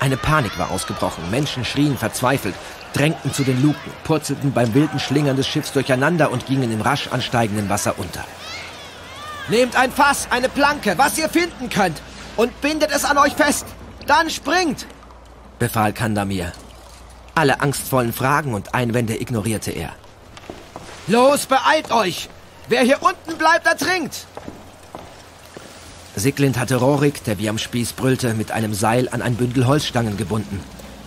Eine Panik war ausgebrochen. Menschen schrien verzweifelt, drängten zu den Luken, purzelten beim wilden Schlingern des Schiffs durcheinander und gingen im rasch ansteigenden Wasser unter. Nehmt ein Fass, eine Planke, was ihr finden könnt, und bindet es an euch fest. Dann springt! befahl Kandamir alle angstvollen Fragen und Einwände ignorierte er. Los, beeilt euch! Wer hier unten bleibt, ertrinkt! Siglind hatte Rorik, der wie am Spieß brüllte, mit einem Seil an ein Bündel Holzstangen gebunden,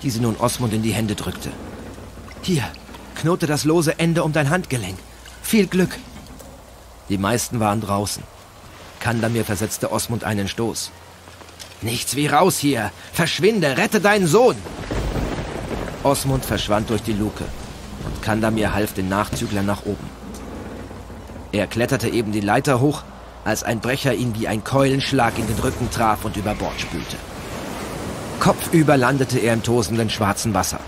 die sie nun Osmund in die Hände drückte. Hier, knote das lose Ende um dein Handgelenk. Viel Glück! Die meisten waren draußen. Kandamir versetzte Osmund einen Stoß. Nichts wie raus hier! Verschwinde, rette deinen Sohn! Osmund verschwand durch die Luke und Kandamir half den Nachzügler nach oben. Er kletterte eben die Leiter hoch, als ein Brecher ihn wie ein Keulenschlag in den Rücken traf und über Bord spülte. Kopfüber landete er im tosenden schwarzen Wasser.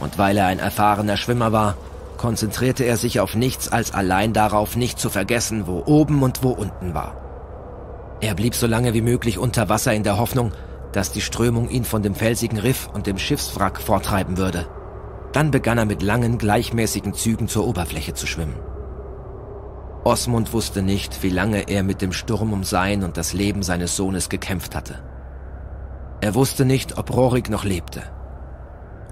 Und weil er ein erfahrener Schwimmer war, konzentrierte er sich auf nichts als allein darauf, nicht zu vergessen, wo oben und wo unten war. Er blieb so lange wie möglich unter Wasser in der Hoffnung, dass die Strömung ihn von dem felsigen Riff und dem Schiffswrack vortreiben würde. Dann begann er mit langen, gleichmäßigen Zügen zur Oberfläche zu schwimmen. Osmund wusste nicht, wie lange er mit dem Sturm um sein und das Leben seines Sohnes gekämpft hatte. Er wusste nicht, ob Rorik noch lebte.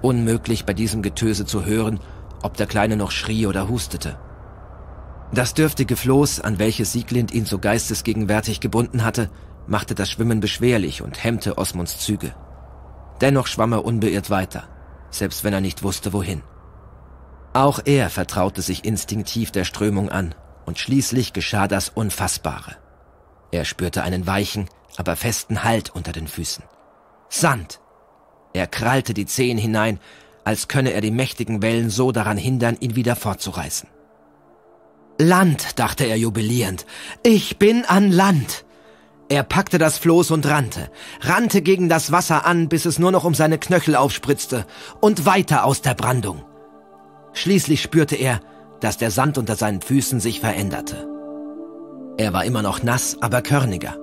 Unmöglich bei diesem Getöse zu hören, ob der Kleine noch schrie oder hustete. Das dürftige Floß, an welches Sieglind ihn so geistesgegenwärtig gebunden hatte, machte das Schwimmen beschwerlich und hemmte Osmunds Züge. Dennoch schwamm er unbeirrt weiter, selbst wenn er nicht wusste, wohin. Auch er vertraute sich instinktiv der Strömung an, und schließlich geschah das Unfassbare. Er spürte einen weichen, aber festen Halt unter den Füßen. Sand! Er krallte die Zehen hinein, als könne er die mächtigen Wellen so daran hindern, ihn wieder fortzureißen. Land, dachte er jubilierend, ich bin an Land. Er packte das Floß und rannte, rannte gegen das Wasser an, bis es nur noch um seine Knöchel aufspritzte, und weiter aus der Brandung. Schließlich spürte er, dass der Sand unter seinen Füßen sich veränderte. Er war immer noch nass, aber körniger.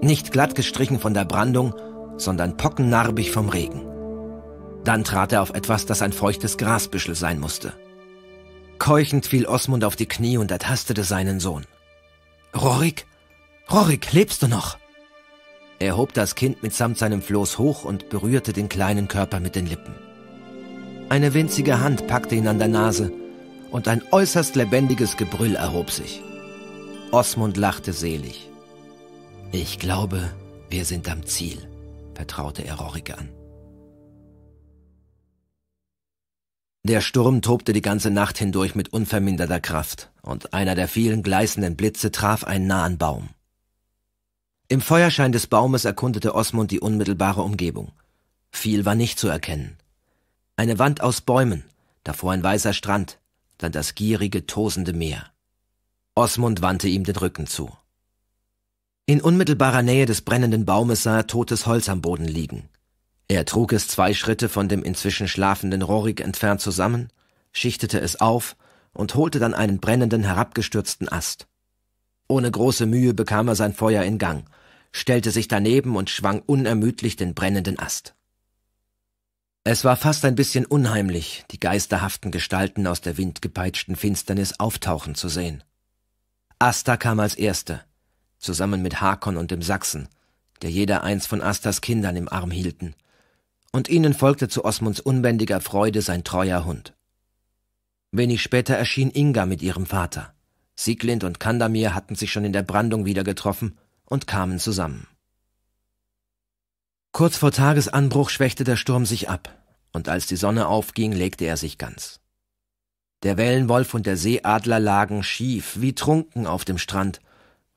Nicht glatt gestrichen von der Brandung, sondern pockennarbig vom Regen. Dann trat er auf etwas, das ein feuchtes Grasbüschel sein musste. Keuchend fiel Osmund auf die Knie und ertastete seinen Sohn. Rorik? Rorik, lebst du noch? Er hob das Kind mitsamt seinem Floß hoch und berührte den kleinen Körper mit den Lippen. Eine winzige Hand packte ihn an der Nase und ein äußerst lebendiges Gebrüll erhob sich. Osmund lachte selig. Ich glaube, wir sind am Ziel, vertraute er Rorik an. Der Sturm tobte die ganze Nacht hindurch mit unverminderter Kraft, und einer der vielen gleißenden Blitze traf einen nahen Baum. Im Feuerschein des Baumes erkundete Osmund die unmittelbare Umgebung. Viel war nicht zu erkennen. Eine Wand aus Bäumen, davor ein weißer Strand, dann das gierige, tosende Meer. Osmund wandte ihm den Rücken zu. In unmittelbarer Nähe des brennenden Baumes sah er totes Holz am Boden liegen. Er trug es zwei Schritte von dem inzwischen schlafenden Rorik entfernt zusammen, schichtete es auf und holte dann einen brennenden, herabgestürzten Ast. Ohne große Mühe bekam er sein Feuer in Gang, stellte sich daneben und schwang unermüdlich den brennenden Ast. Es war fast ein bisschen unheimlich, die geisterhaften Gestalten aus der windgepeitschten Finsternis auftauchen zu sehen. Asta kam als Erste, zusammen mit Hakon und dem Sachsen, der jeder eins von Astas Kindern im Arm hielten, und ihnen folgte zu Osmunds unbändiger Freude sein treuer Hund. Wenig später erschien Inga mit ihrem Vater. Sieglind und Kandamir hatten sich schon in der Brandung wieder getroffen und kamen zusammen. Kurz vor Tagesanbruch schwächte der Sturm sich ab, und als die Sonne aufging, legte er sich ganz. Der Wellenwolf und der Seeadler lagen schief, wie trunken auf dem Strand,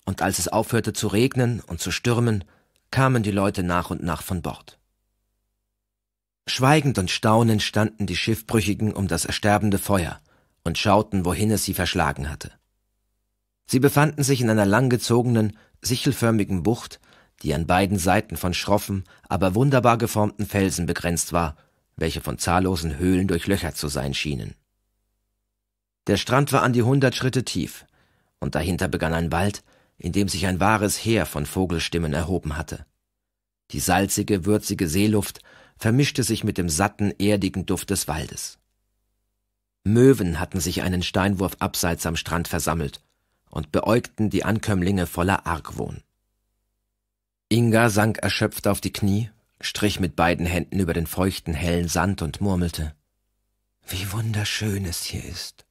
und als es aufhörte zu regnen und zu stürmen, kamen die Leute nach und nach von Bord. Schweigend und staunend standen die Schiffbrüchigen um das ersterbende Feuer und schauten, wohin es sie verschlagen hatte. Sie befanden sich in einer langgezogenen, sichelförmigen Bucht, die an beiden Seiten von schroffen, aber wunderbar geformten Felsen begrenzt war, welche von zahllosen Höhlen durchlöchert zu sein schienen. Der Strand war an die hundert Schritte tief, und dahinter begann ein Wald, in dem sich ein wahres Heer von Vogelstimmen erhoben hatte. Die salzige, würzige Seeluft vermischte sich mit dem satten, erdigen Duft des Waldes. Möwen hatten sich einen Steinwurf abseits am Strand versammelt und beäugten die Ankömmlinge voller Argwohn. Inga sank erschöpft auf die Knie, strich mit beiden Händen über den feuchten, hellen Sand und murmelte Wie wunderschön es hier ist.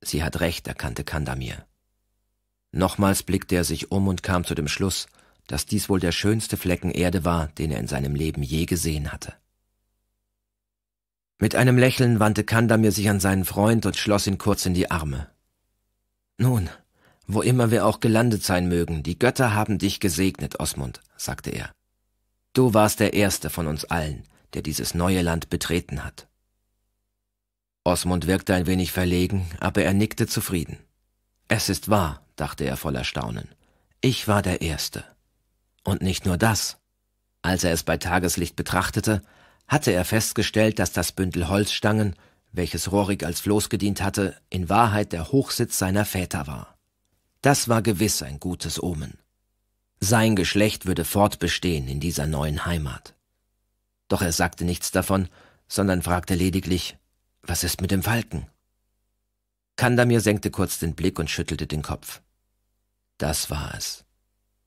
Sie hat recht, erkannte Kandamir. Nochmals blickte er sich um und kam zu dem Schluss, dass dies wohl der schönste Flecken Erde war, den er in seinem Leben je gesehen hatte. Mit einem Lächeln wandte Kandamir sich an seinen Freund und schloss ihn kurz in die Arme. Nun, wo immer wir auch gelandet sein mögen, die Götter haben dich gesegnet, Osmund, sagte er. Du warst der Erste von uns allen, der dieses neue Land betreten hat. Osmund wirkte ein wenig verlegen, aber er nickte zufrieden. Es ist wahr, dachte er voller Staunen. Ich war der Erste. Und nicht nur das. Als er es bei Tageslicht betrachtete, hatte er festgestellt, dass das Bündel Holzstangen welches Rorik als Floß gedient hatte, in Wahrheit der Hochsitz seiner Väter war. Das war gewiss ein gutes Omen. Sein Geschlecht würde fortbestehen in dieser neuen Heimat. Doch er sagte nichts davon, sondern fragte lediglich, was ist mit dem Falken? Kandamir senkte kurz den Blick und schüttelte den Kopf. Das war es.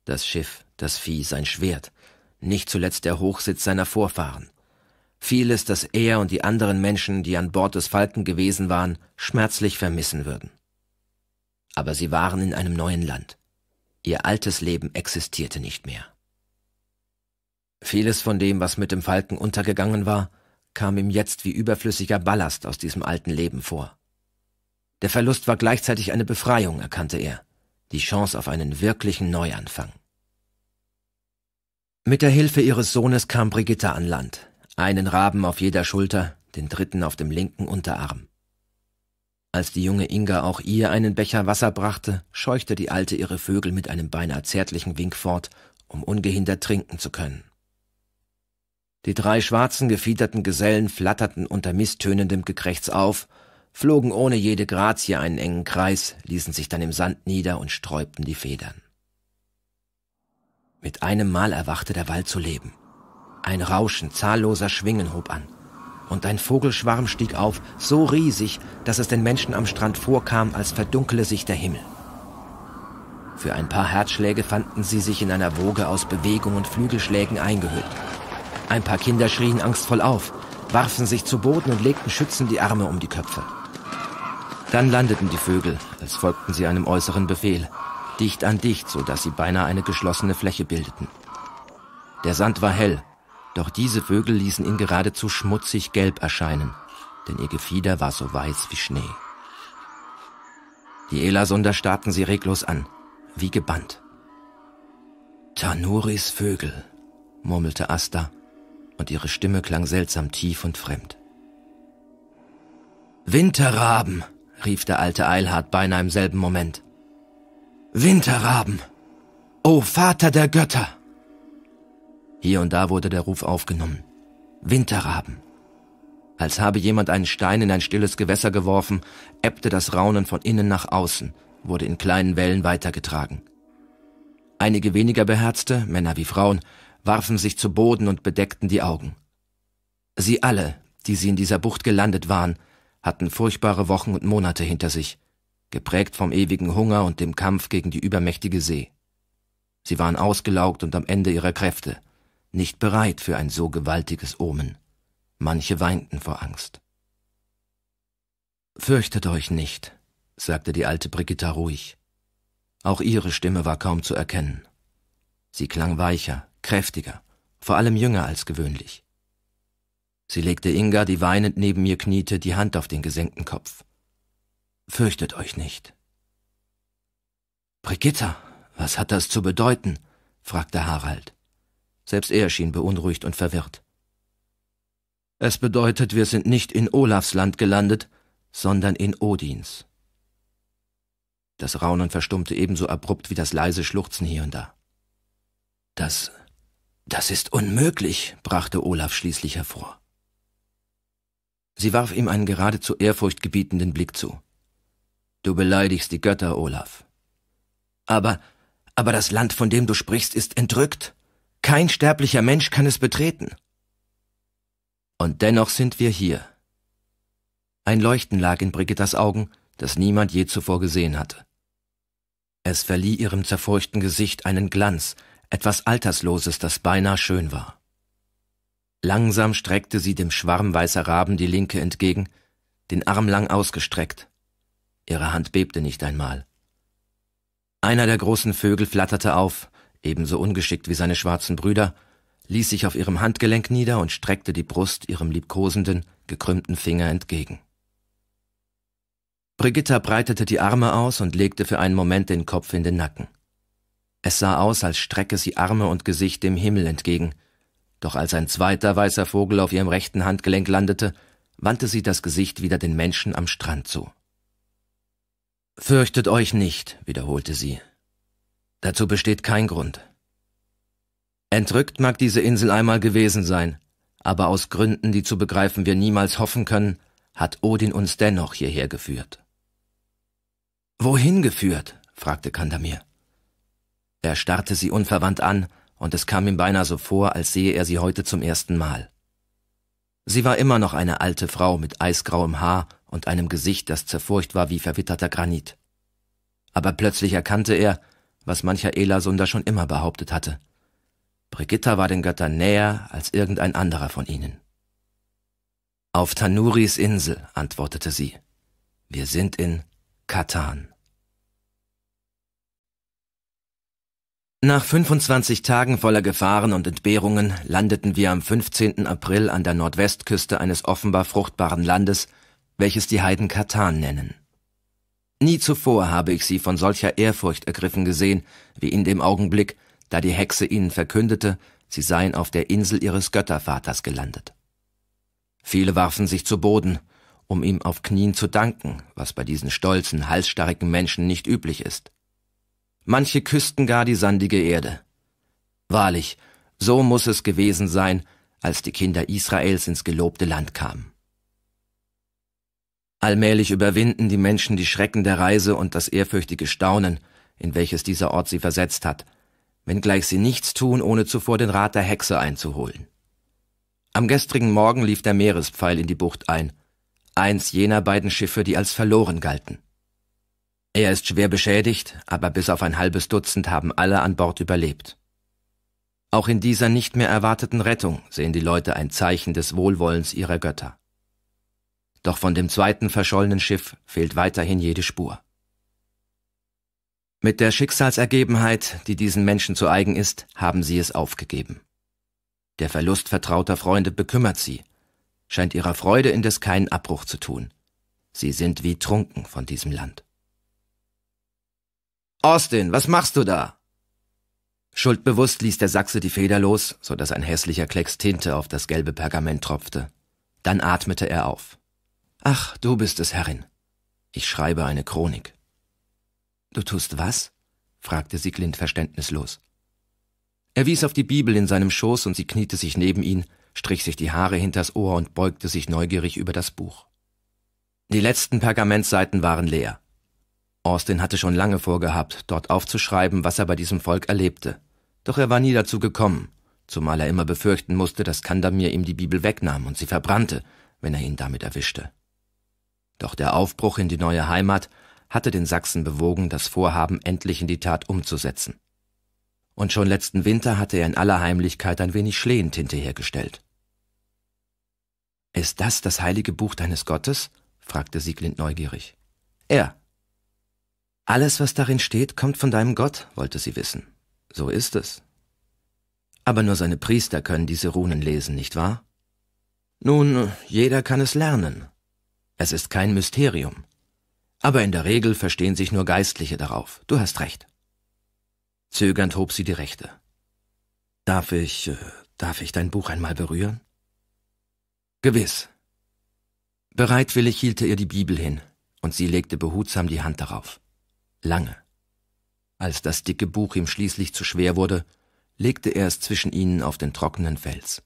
Das Schiff, das Vieh, sein Schwert, nicht zuletzt der Hochsitz seiner Vorfahren vieles, das er und die anderen Menschen, die an Bord des Falken gewesen waren, schmerzlich vermissen würden. Aber sie waren in einem neuen Land. Ihr altes Leben existierte nicht mehr. Vieles von dem, was mit dem Falken untergegangen war, kam ihm jetzt wie überflüssiger Ballast aus diesem alten Leben vor. Der Verlust war gleichzeitig eine Befreiung, erkannte er, die Chance auf einen wirklichen Neuanfang. Mit der Hilfe ihres Sohnes kam Brigitta an Land, einen Raben auf jeder Schulter, den dritten auf dem linken Unterarm. Als die junge Inga auch ihr einen Becher Wasser brachte, scheuchte die Alte ihre Vögel mit einem beinahe zärtlichen Wink fort, um ungehindert trinken zu können. Die drei schwarzen gefiederten Gesellen flatterten unter misstönendem Gekrächz auf, flogen ohne jede Grazie einen engen Kreis, ließen sich dann im Sand nieder und sträubten die Federn. Mit einem Mal erwachte der Wald zu leben. Ein Rauschen zahlloser Schwingen hob an. Und ein Vogelschwarm stieg auf, so riesig, dass es den Menschen am Strand vorkam, als verdunkele sich der Himmel. Für ein paar Herzschläge fanden sie sich in einer Woge aus Bewegung und Flügelschlägen eingehüllt. Ein paar Kinder schrien angstvoll auf, warfen sich zu Boden und legten schützend die Arme um die Köpfe. Dann landeten die Vögel, als folgten sie einem äußeren Befehl, dicht an dicht, so dass sie beinahe eine geschlossene Fläche bildeten. Der Sand war hell, doch diese Vögel ließen ihn geradezu schmutzig gelb erscheinen, denn ihr Gefieder war so weiß wie Schnee. Die Elasunder starrten sie reglos an, wie gebannt. Tanuris Vögel, murmelte Asta, und ihre Stimme klang seltsam tief und fremd. Winterraben, rief der alte Eilhard beinahe im selben Moment. Winterraben! O Vater der Götter! Hier und da wurde der Ruf aufgenommen. Winterraben. Als habe jemand einen Stein in ein stilles Gewässer geworfen, ebbte das Raunen von innen nach außen, wurde in kleinen Wellen weitergetragen. Einige weniger Beherzte, Männer wie Frauen, warfen sich zu Boden und bedeckten die Augen. Sie alle, die sie in dieser Bucht gelandet waren, hatten furchtbare Wochen und Monate hinter sich, geprägt vom ewigen Hunger und dem Kampf gegen die übermächtige See. Sie waren ausgelaugt und am Ende ihrer Kräfte, nicht bereit für ein so gewaltiges Omen. Manche weinten vor Angst. Fürchtet euch nicht, sagte die alte Brigitta ruhig. Auch ihre Stimme war kaum zu erkennen. Sie klang weicher, kräftiger, vor allem jünger als gewöhnlich. Sie legte Inga, die weinend neben ihr kniete, die Hand auf den gesenkten Kopf. Fürchtet euch nicht. Brigitta, was hat das zu bedeuten? fragte Harald. Selbst er schien beunruhigt und verwirrt. Es bedeutet, wir sind nicht in Olafs Land gelandet, sondern in Odins. Das Raunen verstummte ebenso abrupt wie das leise Schluchzen hier und da. Das, das ist unmöglich, brachte Olaf schließlich hervor. Sie warf ihm einen geradezu ehrfurchtgebietenden Blick zu. Du beleidigst die Götter, Olaf. Aber, aber das Land, von dem du sprichst, ist entrückt. Kein sterblicher Mensch kann es betreten. Und dennoch sind wir hier. Ein Leuchten lag in Brigittas Augen, das niemand je zuvor gesehen hatte. Es verlieh ihrem zerfurchten Gesicht einen Glanz, etwas Altersloses, das beinahe schön war. Langsam streckte sie dem Schwarm weißer Raben die linke entgegen, den Arm lang ausgestreckt. Ihre Hand bebte nicht einmal. Einer der großen Vögel flatterte auf, ebenso ungeschickt wie seine schwarzen Brüder, ließ sich auf ihrem Handgelenk nieder und streckte die Brust ihrem liebkosenden, gekrümmten Finger entgegen. Brigitta breitete die Arme aus und legte für einen Moment den Kopf in den Nacken. Es sah aus, als strecke sie Arme und Gesicht dem Himmel entgegen, doch als ein zweiter weißer Vogel auf ihrem rechten Handgelenk landete, wandte sie das Gesicht wieder den Menschen am Strand zu. Fürchtet euch nicht, wiederholte sie, Dazu besteht kein Grund. Entrückt mag diese Insel einmal gewesen sein, aber aus Gründen, die zu begreifen wir niemals hoffen können, hat Odin uns dennoch hierher geführt. Wohin geführt? fragte Kandamir. Er starrte sie unverwandt an, und es kam ihm beinahe so vor, als sehe er sie heute zum ersten Mal. Sie war immer noch eine alte Frau mit eisgrauem Haar und einem Gesicht, das zerfurcht war wie verwitterter Granit. Aber plötzlich erkannte er, was mancher Elasunder schon immer behauptet hatte. Brigitta war den Göttern näher als irgendein anderer von ihnen. Auf Tanuris Insel, antwortete sie. Wir sind in Katan. Nach 25 Tagen voller Gefahren und Entbehrungen landeten wir am 15. April an der Nordwestküste eines offenbar fruchtbaren Landes, welches die Heiden Katan nennen. Nie zuvor habe ich sie von solcher Ehrfurcht ergriffen gesehen, wie in dem Augenblick, da die Hexe ihnen verkündete, sie seien auf der Insel ihres Göttervaters gelandet. Viele warfen sich zu Boden, um ihm auf Knien zu danken, was bei diesen stolzen, halsstarrigen Menschen nicht üblich ist. Manche küssten gar die sandige Erde. Wahrlich, so muss es gewesen sein, als die Kinder Israels ins gelobte Land kamen. Allmählich überwinden die Menschen die Schrecken der Reise und das ehrfürchtige Staunen, in welches dieser Ort sie versetzt hat, wenngleich sie nichts tun, ohne zuvor den Rat der Hexe einzuholen. Am gestrigen Morgen lief der Meerespfeil in die Bucht ein, eins jener beiden Schiffe, die als verloren galten. Er ist schwer beschädigt, aber bis auf ein halbes Dutzend haben alle an Bord überlebt. Auch in dieser nicht mehr erwarteten Rettung sehen die Leute ein Zeichen des Wohlwollens ihrer Götter. Doch von dem zweiten verschollenen Schiff fehlt weiterhin jede Spur. Mit der Schicksalsergebenheit, die diesen Menschen zu eigen ist, haben sie es aufgegeben. Der Verlust vertrauter Freunde bekümmert sie, scheint ihrer Freude indes keinen Abbruch zu tun. Sie sind wie trunken von diesem Land. Austin, was machst du da? Schuldbewusst ließ der Sachse die Feder los, so dass ein hässlicher Klecks Tinte auf das gelbe Pergament tropfte. Dann atmete er auf. Ach, du bist es, Herrin. Ich schreibe eine Chronik. Du tust was? fragte Sieglind verständnislos. Er wies auf die Bibel in seinem Schoß und sie kniete sich neben ihn, strich sich die Haare hinters Ohr und beugte sich neugierig über das Buch. Die letzten Pergamentseiten waren leer. Austin hatte schon lange vorgehabt, dort aufzuschreiben, was er bei diesem Volk erlebte. Doch er war nie dazu gekommen, zumal er immer befürchten musste, dass Kandamir ihm die Bibel wegnahm und sie verbrannte, wenn er ihn damit erwischte. Doch der Aufbruch in die neue Heimat hatte den Sachsen bewogen, das Vorhaben endlich in die Tat umzusetzen. Und schon letzten Winter hatte er in aller Heimlichkeit ein wenig Schlehentinte hergestellt. Ist das das heilige Buch deines Gottes? fragte Sieglind neugierig. Er. Alles, was darin steht, kommt von deinem Gott, wollte sie wissen. So ist es. Aber nur seine Priester können diese Runen lesen, nicht wahr? Nun, jeder kann es lernen, es ist kein Mysterium. Aber in der Regel verstehen sich nur Geistliche darauf. Du hast recht. Zögernd hob sie die Rechte. Darf ich, äh, darf ich dein Buch einmal berühren? Gewiss. Bereitwillig hielt er ihr die Bibel hin, und sie legte behutsam die Hand darauf. Lange. Als das dicke Buch ihm schließlich zu schwer wurde, legte er es zwischen ihnen auf den trockenen Fels.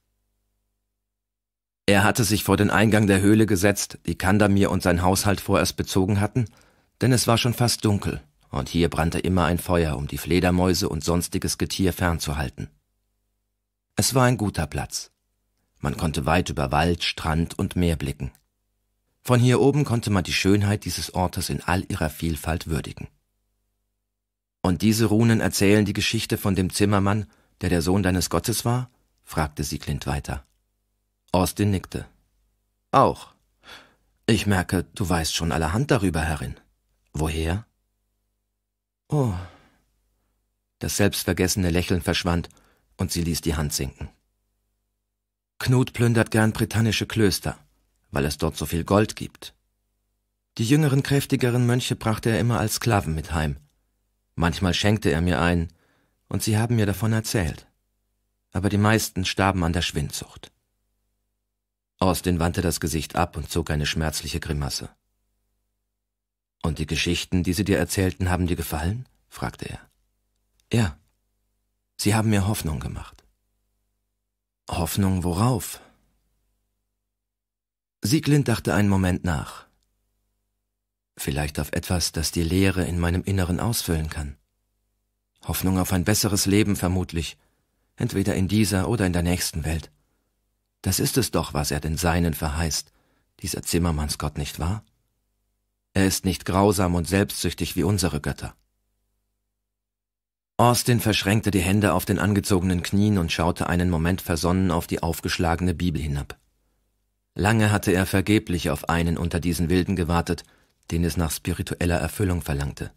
Er hatte sich vor den Eingang der Höhle gesetzt, die Kandamir und sein Haushalt vorerst bezogen hatten, denn es war schon fast dunkel, und hier brannte immer ein Feuer, um die Fledermäuse und sonstiges Getier fernzuhalten. Es war ein guter Platz. Man konnte weit über Wald, Strand und Meer blicken. Von hier oben konnte man die Schönheit dieses Ortes in all ihrer Vielfalt würdigen. Und diese Runen erzählen die Geschichte von dem Zimmermann, der der Sohn deines Gottes war? fragte Sieglind weiter. Austin nickte. Auch. Ich merke, du weißt schon allerhand darüber, Herrin. Woher? Oh. Das selbstvergessene Lächeln verschwand, und sie ließ die Hand sinken. Knut plündert gern britannische Klöster, weil es dort so viel Gold gibt. Die jüngeren, kräftigeren Mönche brachte er immer als Sklaven mit heim. Manchmal schenkte er mir einen, und sie haben mir davon erzählt. Aber die meisten starben an der Schwindsucht. Austin wandte das Gesicht ab und zog eine schmerzliche Grimasse. Und die Geschichten, die sie dir erzählten, haben dir gefallen? fragte er. Ja. Sie haben mir Hoffnung gemacht. Hoffnung worauf? Sieglind dachte einen Moment nach. Vielleicht auf etwas, das die Leere in meinem Inneren ausfüllen kann. Hoffnung auf ein besseres Leben vermutlich, entweder in dieser oder in der nächsten Welt. Das ist es doch, was er den Seinen verheißt, dieser Zimmermannsgott, nicht wahr? Er ist nicht grausam und selbstsüchtig wie unsere Götter. Austin verschränkte die Hände auf den angezogenen Knien und schaute einen Moment versonnen auf die aufgeschlagene Bibel hinab. Lange hatte er vergeblich auf einen unter diesen Wilden gewartet, den es nach spiritueller Erfüllung verlangte.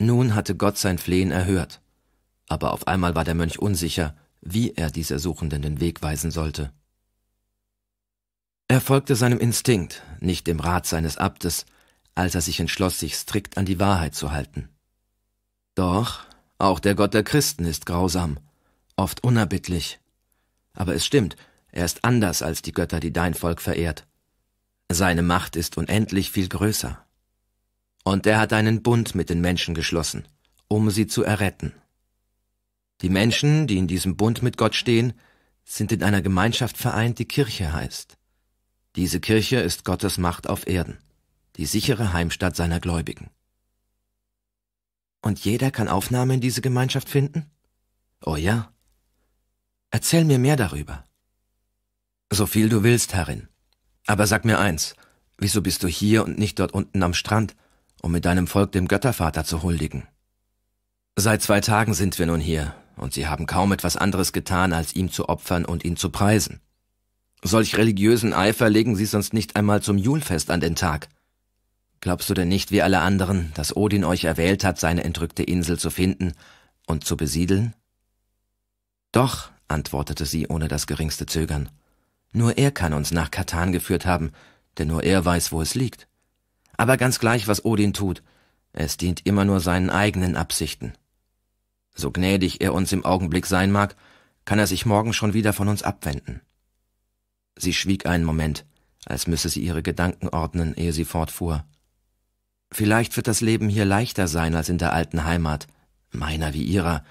Nun hatte Gott sein Flehen erhört, aber auf einmal war der Mönch unsicher, wie er dieser Suchenden den Weg weisen sollte. Er folgte seinem Instinkt, nicht dem Rat seines Abtes, als er sich entschloss, sich strikt an die Wahrheit zu halten. Doch auch der Gott der Christen ist grausam, oft unerbittlich. Aber es stimmt, er ist anders als die Götter, die dein Volk verehrt. Seine Macht ist unendlich viel größer. Und er hat einen Bund mit den Menschen geschlossen, um sie zu erretten. Die Menschen, die in diesem Bund mit Gott stehen, sind in einer Gemeinschaft vereint, die Kirche heißt. Diese Kirche ist Gottes Macht auf Erden, die sichere Heimstatt seiner Gläubigen. Und jeder kann Aufnahme in diese Gemeinschaft finden? Oh ja. Erzähl mir mehr darüber. So viel du willst, Herrin. Aber sag mir eins, wieso bist du hier und nicht dort unten am Strand, um mit deinem Volk dem Göttervater zu huldigen? Seit zwei Tagen sind wir nun hier, und sie haben kaum etwas anderes getan, als ihm zu opfern und ihn zu preisen. Solch religiösen Eifer legen sie sonst nicht einmal zum Julfest an den Tag. Glaubst du denn nicht, wie alle anderen, dass Odin euch erwählt hat, seine entrückte Insel zu finden und zu besiedeln? Doch, antwortete sie ohne das geringste Zögern. Nur er kann uns nach Katan geführt haben, denn nur er weiß, wo es liegt. Aber ganz gleich, was Odin tut, es dient immer nur seinen eigenen Absichten. So gnädig er uns im Augenblick sein mag, kann er sich morgen schon wieder von uns abwenden. Sie schwieg einen Moment, als müsse sie ihre Gedanken ordnen, ehe sie fortfuhr. Vielleicht wird das Leben hier leichter sein als in der alten Heimat, meiner wie ihrer,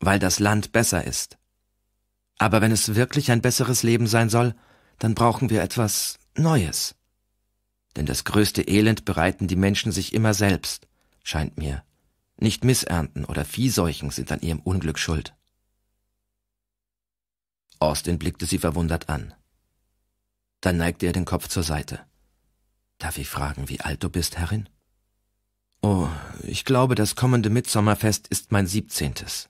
weil das Land besser ist. Aber wenn es wirklich ein besseres Leben sein soll, dann brauchen wir etwas Neues. Denn das größte Elend bereiten die Menschen sich immer selbst, scheint mir. Nicht Missernten oder Viehseuchen sind an ihrem Unglück schuld. Austin blickte sie verwundert an. Dann neigte er den Kopf zur Seite. Darf ich fragen, wie alt du bist, Herrin? Oh, ich glaube, das kommende Mitsommerfest ist mein siebzehntes.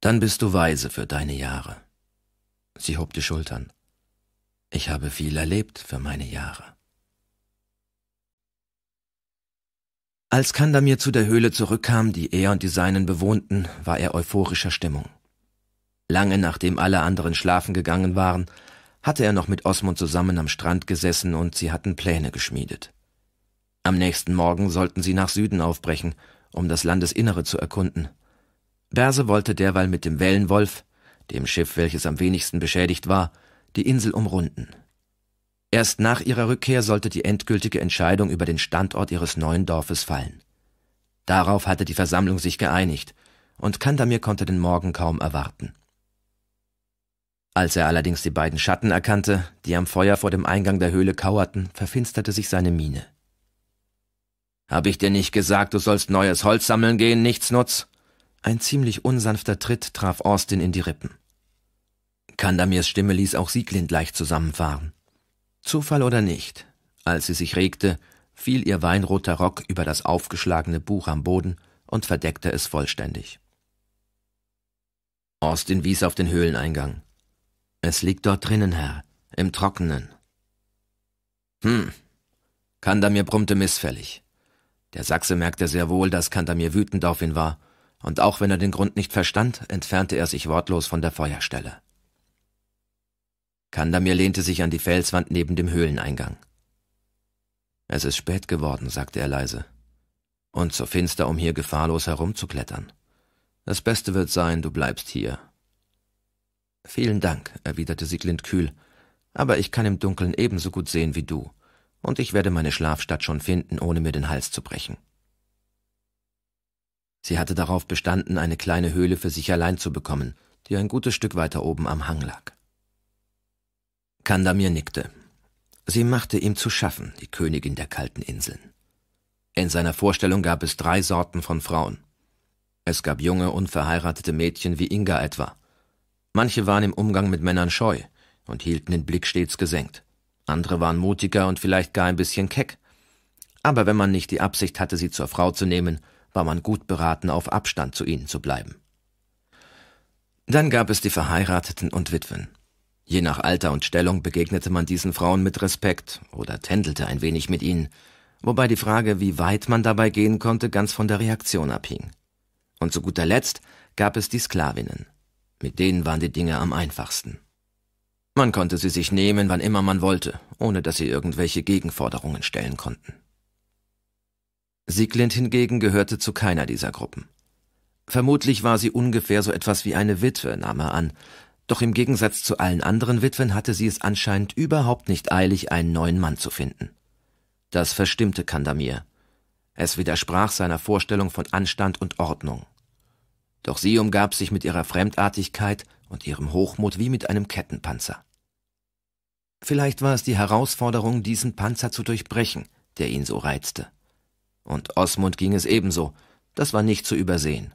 Dann bist du weise für deine Jahre. Sie hob die Schultern. Ich habe viel erlebt für meine Jahre. Als Kandamir zu der Höhle zurückkam, die er und die Seinen bewohnten, war er euphorischer Stimmung. Lange nachdem alle anderen schlafen gegangen waren, hatte er noch mit Osmund zusammen am Strand gesessen und sie hatten Pläne geschmiedet. Am nächsten Morgen sollten sie nach Süden aufbrechen, um das Landesinnere zu erkunden. Berse wollte derweil mit dem Wellenwolf, dem Schiff, welches am wenigsten beschädigt war, die Insel umrunden. Erst nach ihrer Rückkehr sollte die endgültige Entscheidung über den Standort ihres neuen Dorfes fallen. Darauf hatte die Versammlung sich geeinigt, und Kandamir konnte den Morgen kaum erwarten. Als er allerdings die beiden Schatten erkannte, die am Feuer vor dem Eingang der Höhle kauerten, verfinsterte sich seine Miene. Hab ich dir nicht gesagt, du sollst neues Holz sammeln gehen, Nichtsnutz? Ein ziemlich unsanfter Tritt traf Austin in die Rippen. Kandamirs Stimme ließ auch Sieglind leicht zusammenfahren. Zufall oder nicht, als sie sich regte, fiel ihr weinroter Rock über das aufgeschlagene Buch am Boden und verdeckte es vollständig. Austin wies auf den Höhleneingang. Es liegt dort drinnen, Herr, im Trockenen. Hm. Kandamir brummte missfällig. Der Sachse merkte sehr wohl, dass Kandamir wütend auf ihn war, und auch wenn er den Grund nicht verstand, entfernte er sich wortlos von der Feuerstelle. Kandamir lehnte sich an die Felswand neben dem Höhleneingang. Es ist spät geworden, sagte er leise. Und zu finster, um hier gefahrlos herumzuklettern. Das Beste wird sein, du bleibst hier Vielen Dank, erwiderte Sieglind kühl, aber ich kann im Dunkeln ebenso gut sehen wie du, und ich werde meine Schlafstadt schon finden, ohne mir den Hals zu brechen. Sie hatte darauf bestanden, eine kleine Höhle für sich allein zu bekommen, die ein gutes Stück weiter oben am Hang lag. Kandamir nickte. Sie machte ihm zu schaffen, die Königin der kalten Inseln. In seiner Vorstellung gab es drei Sorten von Frauen. Es gab junge, unverheiratete Mädchen wie Inga etwa, Manche waren im Umgang mit Männern scheu und hielten den Blick stets gesenkt. Andere waren mutiger und vielleicht gar ein bisschen keck. Aber wenn man nicht die Absicht hatte, sie zur Frau zu nehmen, war man gut beraten, auf Abstand zu ihnen zu bleiben. Dann gab es die Verheirateten und Witwen. Je nach Alter und Stellung begegnete man diesen Frauen mit Respekt oder tändelte ein wenig mit ihnen, wobei die Frage, wie weit man dabei gehen konnte, ganz von der Reaktion abhing. Und zu guter Letzt gab es die Sklavinnen. Mit denen waren die Dinge am einfachsten. Man konnte sie sich nehmen, wann immer man wollte, ohne dass sie irgendwelche Gegenforderungen stellen konnten. Sieglind hingegen gehörte zu keiner dieser Gruppen. Vermutlich war sie ungefähr so etwas wie eine Witwe, nahm er an, doch im Gegensatz zu allen anderen Witwen hatte sie es anscheinend überhaupt nicht eilig, einen neuen Mann zu finden. Das verstimmte Kandamir. Es widersprach seiner Vorstellung von Anstand und Ordnung. Doch sie umgab sich mit ihrer Fremdartigkeit und ihrem Hochmut wie mit einem Kettenpanzer. Vielleicht war es die Herausforderung, diesen Panzer zu durchbrechen, der ihn so reizte. Und Osmund ging es ebenso, das war nicht zu übersehen.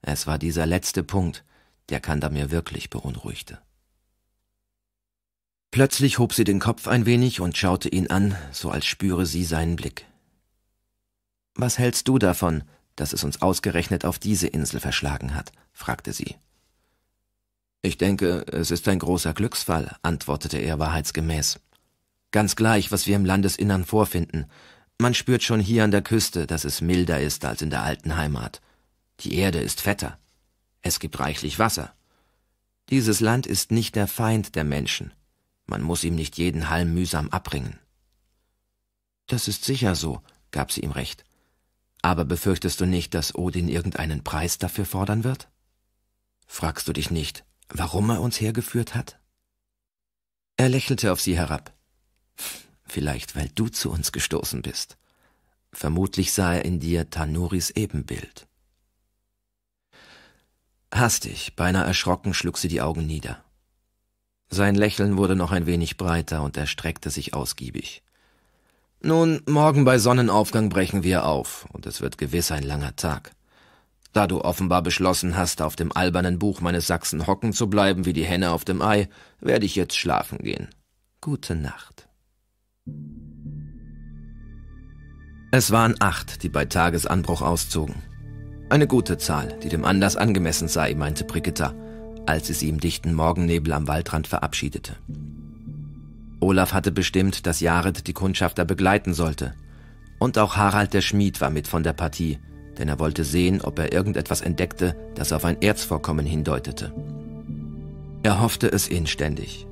Es war dieser letzte Punkt, der Kandamir wirklich beunruhigte. Plötzlich hob sie den Kopf ein wenig und schaute ihn an, so als spüre sie seinen Blick. Was hältst du davon, dass es uns ausgerechnet auf diese Insel verschlagen hat? fragte sie. Ich denke, es ist ein großer Glücksfall, antwortete er wahrheitsgemäß. Ganz gleich, was wir im Landesinnern vorfinden. Man spürt schon hier an der Küste, dass es milder ist als in der alten Heimat. Die Erde ist fetter. Es gibt reichlich Wasser. Dieses Land ist nicht der Feind der Menschen. Man muss ihm nicht jeden Halm mühsam abbringen. Das ist sicher so, gab sie ihm recht. Aber befürchtest du nicht, dass Odin irgendeinen Preis dafür fordern wird? Fragst du dich nicht, warum er uns hergeführt hat? Er lächelte auf sie herab. Vielleicht, weil du zu uns gestoßen bist. Vermutlich sah er in dir Tanuris Ebenbild. Hastig, beinahe erschrocken, schlug sie die Augen nieder. Sein Lächeln wurde noch ein wenig breiter und er streckte sich ausgiebig. Nun, morgen bei Sonnenaufgang brechen wir auf, und es wird gewiss ein langer Tag. Da du offenbar beschlossen hast, auf dem albernen Buch meines Sachsen hocken zu bleiben wie die Henne auf dem Ei, werde ich jetzt schlafen gehen. Gute Nacht. Es waren acht, die bei Tagesanbruch auszogen. Eine gute Zahl, die dem Anlass angemessen sei, meinte Brigitta, als sie sie im dichten Morgennebel am Waldrand verabschiedete. Olaf hatte bestimmt, dass Jared die Kundschafter begleiten sollte. Und auch Harald der Schmied war mit von der Partie, denn er wollte sehen, ob er irgendetwas entdeckte, das auf ein Erzvorkommen hindeutete. Er hoffte es inständig.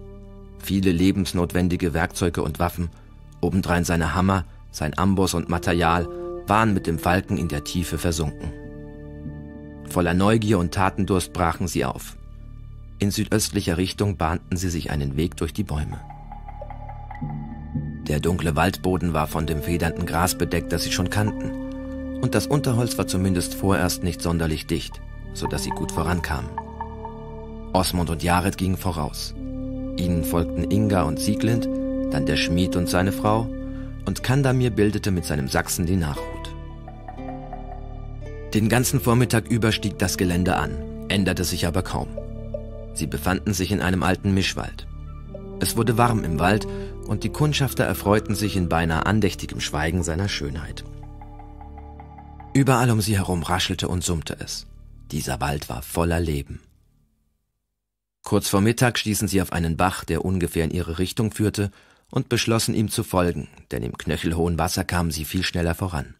Viele lebensnotwendige Werkzeuge und Waffen, obendrein seine Hammer, sein Amboss und Material, waren mit dem Falken in der Tiefe versunken. Voller Neugier und Tatendurst brachen sie auf. In südöstlicher Richtung bahnten sie sich einen Weg durch die Bäume. Der dunkle Waldboden war von dem federnden Gras bedeckt, das sie schon kannten. Und das Unterholz war zumindest vorerst nicht sonderlich dicht, sodass sie gut vorankamen. Osmond und Jared gingen voraus. Ihnen folgten Inga und Sieglind, dann der Schmied und seine Frau, und Kandamir bildete mit seinem Sachsen die Nachhut. Den ganzen Vormittag über stieg das Gelände an, änderte sich aber kaum. Sie befanden sich in einem alten Mischwald. Es wurde warm im Wald und die Kundschafter erfreuten sich in beinahe andächtigem Schweigen seiner Schönheit. Überall um sie herum raschelte und summte es. Dieser Wald war voller Leben. Kurz vor Mittag stießen sie auf einen Bach, der ungefähr in ihre Richtung führte, und beschlossen ihm zu folgen, denn im knöchelhohen Wasser kamen sie viel schneller voran.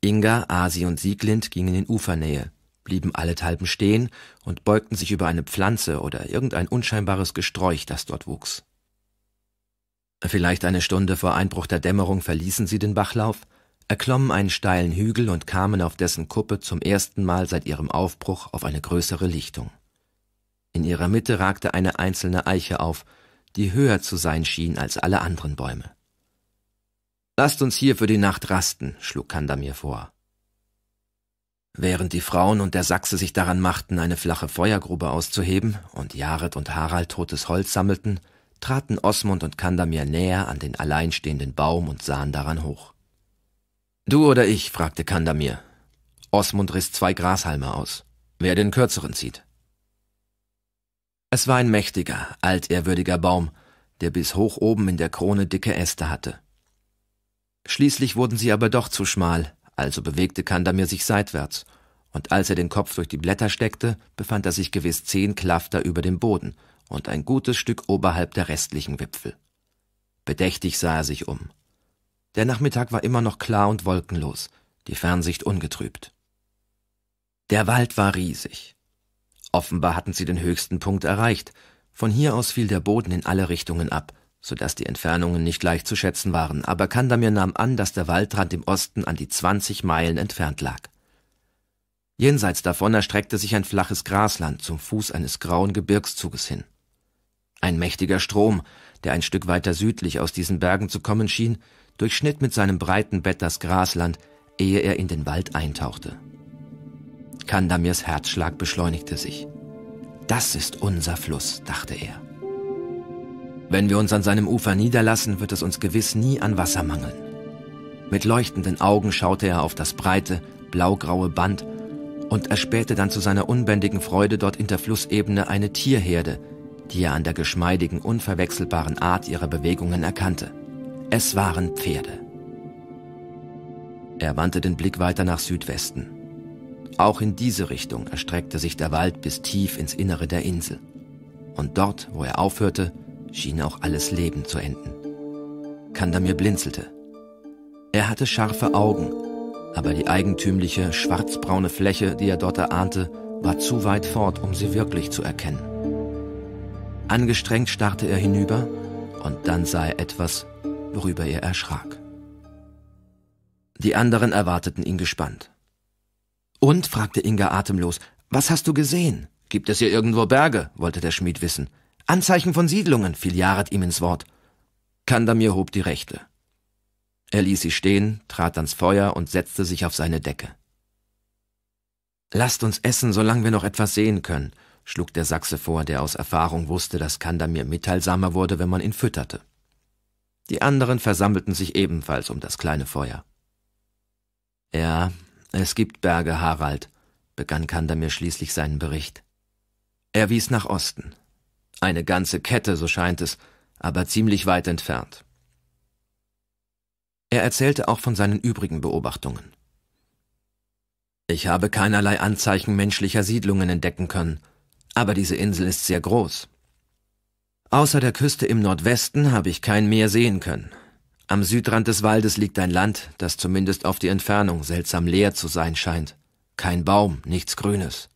Inga, Asi und Sieglind gingen in Ufernähe, blieben allethalben stehen und beugten sich über eine Pflanze oder irgendein unscheinbares Gesträuch, das dort wuchs. Vielleicht eine Stunde vor Einbruch der Dämmerung verließen sie den Bachlauf, erklommen einen steilen Hügel und kamen auf dessen Kuppe zum ersten Mal seit ihrem Aufbruch auf eine größere Lichtung. In ihrer Mitte ragte eine einzelne Eiche auf, die höher zu sein schien als alle anderen Bäume. Lasst uns hier für die Nacht rasten, schlug Kandamir vor. Während die Frauen und der Sachse sich daran machten, eine flache Feuergrube auszuheben und Jared und Harald totes Holz sammelten, traten Osmund und Kandamir näher an den alleinstehenden Baum und sahen daran hoch. Du oder ich? fragte Kandamir. Osmund riss zwei Grashalme aus. Wer den kürzeren zieht. Es war ein mächtiger, altehrwürdiger Baum, der bis hoch oben in der Krone dicke Äste hatte. Schließlich wurden sie aber doch zu schmal, also bewegte Kandamir sich seitwärts, und als er den Kopf durch die Blätter steckte, befand er sich gewiss zehn Klafter über dem Boden – und ein gutes Stück oberhalb der restlichen Wipfel. Bedächtig sah er sich um. Der Nachmittag war immer noch klar und wolkenlos, die Fernsicht ungetrübt. Der Wald war riesig. Offenbar hatten sie den höchsten Punkt erreicht. Von hier aus fiel der Boden in alle Richtungen ab, so dass die Entfernungen nicht leicht zu schätzen waren, aber Kandamir nahm an, dass der Waldrand im Osten an die 20 Meilen entfernt lag. Jenseits davon erstreckte sich ein flaches Grasland zum Fuß eines grauen Gebirgszuges hin. Ein mächtiger Strom, der ein Stück weiter südlich aus diesen Bergen zu kommen schien, durchschnitt mit seinem breiten Bett das Grasland, ehe er in den Wald eintauchte. Kandamirs Herzschlag beschleunigte sich. Das ist unser Fluss, dachte er. Wenn wir uns an seinem Ufer niederlassen, wird es uns gewiss nie an Wasser mangeln. Mit leuchtenden Augen schaute er auf das breite, blaugraue Band und erspähte dann zu seiner unbändigen Freude dort in der Flussebene eine Tierherde, die er an der geschmeidigen, unverwechselbaren Art ihrer Bewegungen erkannte. Es waren Pferde. Er wandte den Blick weiter nach Südwesten. Auch in diese Richtung erstreckte sich der Wald bis tief ins Innere der Insel. Und dort, wo er aufhörte, schien auch alles Leben zu enden. Kandamir blinzelte. Er hatte scharfe Augen, aber die eigentümliche schwarzbraune Fläche, die er dort erahnte, war zu weit fort, um sie wirklich zu erkennen. Angestrengt starrte er hinüber und dann sah er etwas, worüber er erschrak. Die anderen erwarteten ihn gespannt. Und? fragte Inga atemlos. Was hast du gesehen? Gibt es hier irgendwo Berge? wollte der Schmied wissen. Anzeichen von Siedlungen, fiel Jared ihm ins Wort. Kandamir hob die Rechte. Er ließ sie stehen, trat ans Feuer und setzte sich auf seine Decke. Lasst uns essen, solange wir noch etwas sehen können schlug der Sachse vor, der aus Erfahrung wusste, dass Kandamir mitteilsamer wurde, wenn man ihn fütterte. Die anderen versammelten sich ebenfalls um das kleine Feuer. Ja, es gibt Berge, Harald, begann Kandamir schließlich seinen Bericht. Er wies nach Osten. Eine ganze Kette, so scheint es, aber ziemlich weit entfernt. Er erzählte auch von seinen übrigen Beobachtungen. Ich habe keinerlei Anzeichen menschlicher Siedlungen entdecken können, aber diese Insel ist sehr groß. Außer der Küste im Nordwesten habe ich kein Meer sehen können. Am Südrand des Waldes liegt ein Land, das zumindest auf die Entfernung seltsam leer zu sein scheint. Kein Baum, nichts Grünes.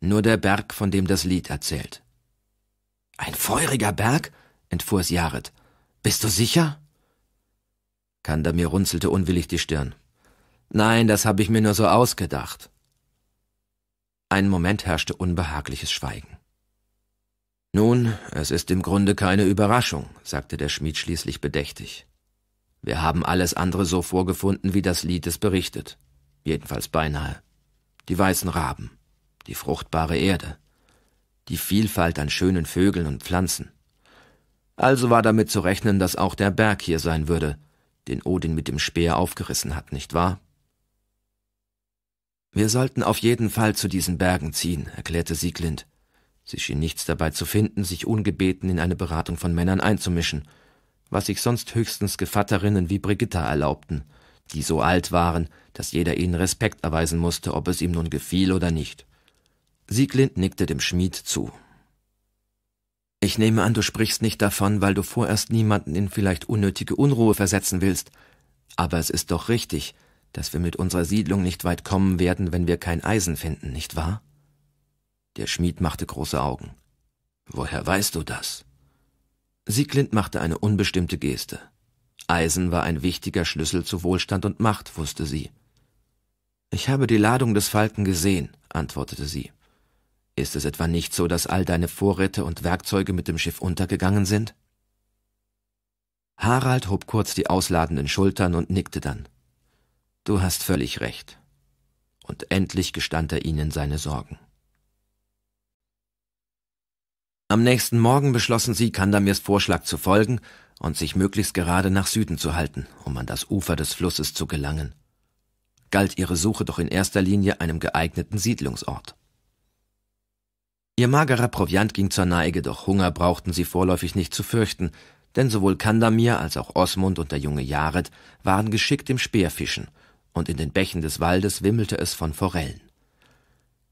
Nur der Berg, von dem das Lied erzählt. Ein feuriger Berg? entfuhr es Jared. Bist du sicher? mir runzelte unwillig die Stirn. Nein, das habe ich mir nur so ausgedacht. Einen Moment herrschte unbehagliches Schweigen. Nun, es ist im Grunde keine Überraschung, sagte der Schmied schließlich bedächtig. Wir haben alles andere so vorgefunden, wie das Lied es berichtet. Jedenfalls beinahe. Die weißen Raben, die fruchtbare Erde, die Vielfalt an schönen Vögeln und Pflanzen. Also war damit zu rechnen, dass auch der Berg hier sein würde, den Odin mit dem Speer aufgerissen hat, nicht wahr? Wir sollten auf jeden Fall zu diesen Bergen ziehen, erklärte Sieglind. Sie schien nichts dabei zu finden, sich ungebeten in eine Beratung von Männern einzumischen, was sich sonst höchstens Gevatterinnen wie Brigitta erlaubten, die so alt waren, dass jeder ihnen Respekt erweisen musste, ob es ihm nun gefiel oder nicht. Sieglind nickte dem Schmied zu. Ich nehme an, du sprichst nicht davon, weil du vorerst niemanden in vielleicht unnötige Unruhe versetzen willst. Aber es ist doch richtig, dass wir mit unserer Siedlung nicht weit kommen werden, wenn wir kein Eisen finden, nicht wahr? Der Schmied machte große Augen. Woher weißt du das? Sieglind machte eine unbestimmte Geste. Eisen war ein wichtiger Schlüssel zu Wohlstand und Macht, wusste sie. Ich habe die Ladung des Falken gesehen, antwortete sie. Ist es etwa nicht so, dass all deine Vorräte und Werkzeuge mit dem Schiff untergegangen sind? Harald hob kurz die ausladenden Schultern und nickte dann. Du hast völlig recht. Und endlich gestand er ihnen seine Sorgen. Am nächsten Morgen beschlossen sie, Kandamirs Vorschlag zu folgen und sich möglichst gerade nach Süden zu halten, um an das Ufer des Flusses zu gelangen. Galt ihre Suche doch in erster Linie einem geeigneten Siedlungsort. Ihr magerer Proviant ging zur Neige, doch Hunger brauchten sie vorläufig nicht zu fürchten, denn sowohl Kandamir als auch Osmund und der junge Jared waren geschickt im Speerfischen und in den Bächen des Waldes wimmelte es von Forellen.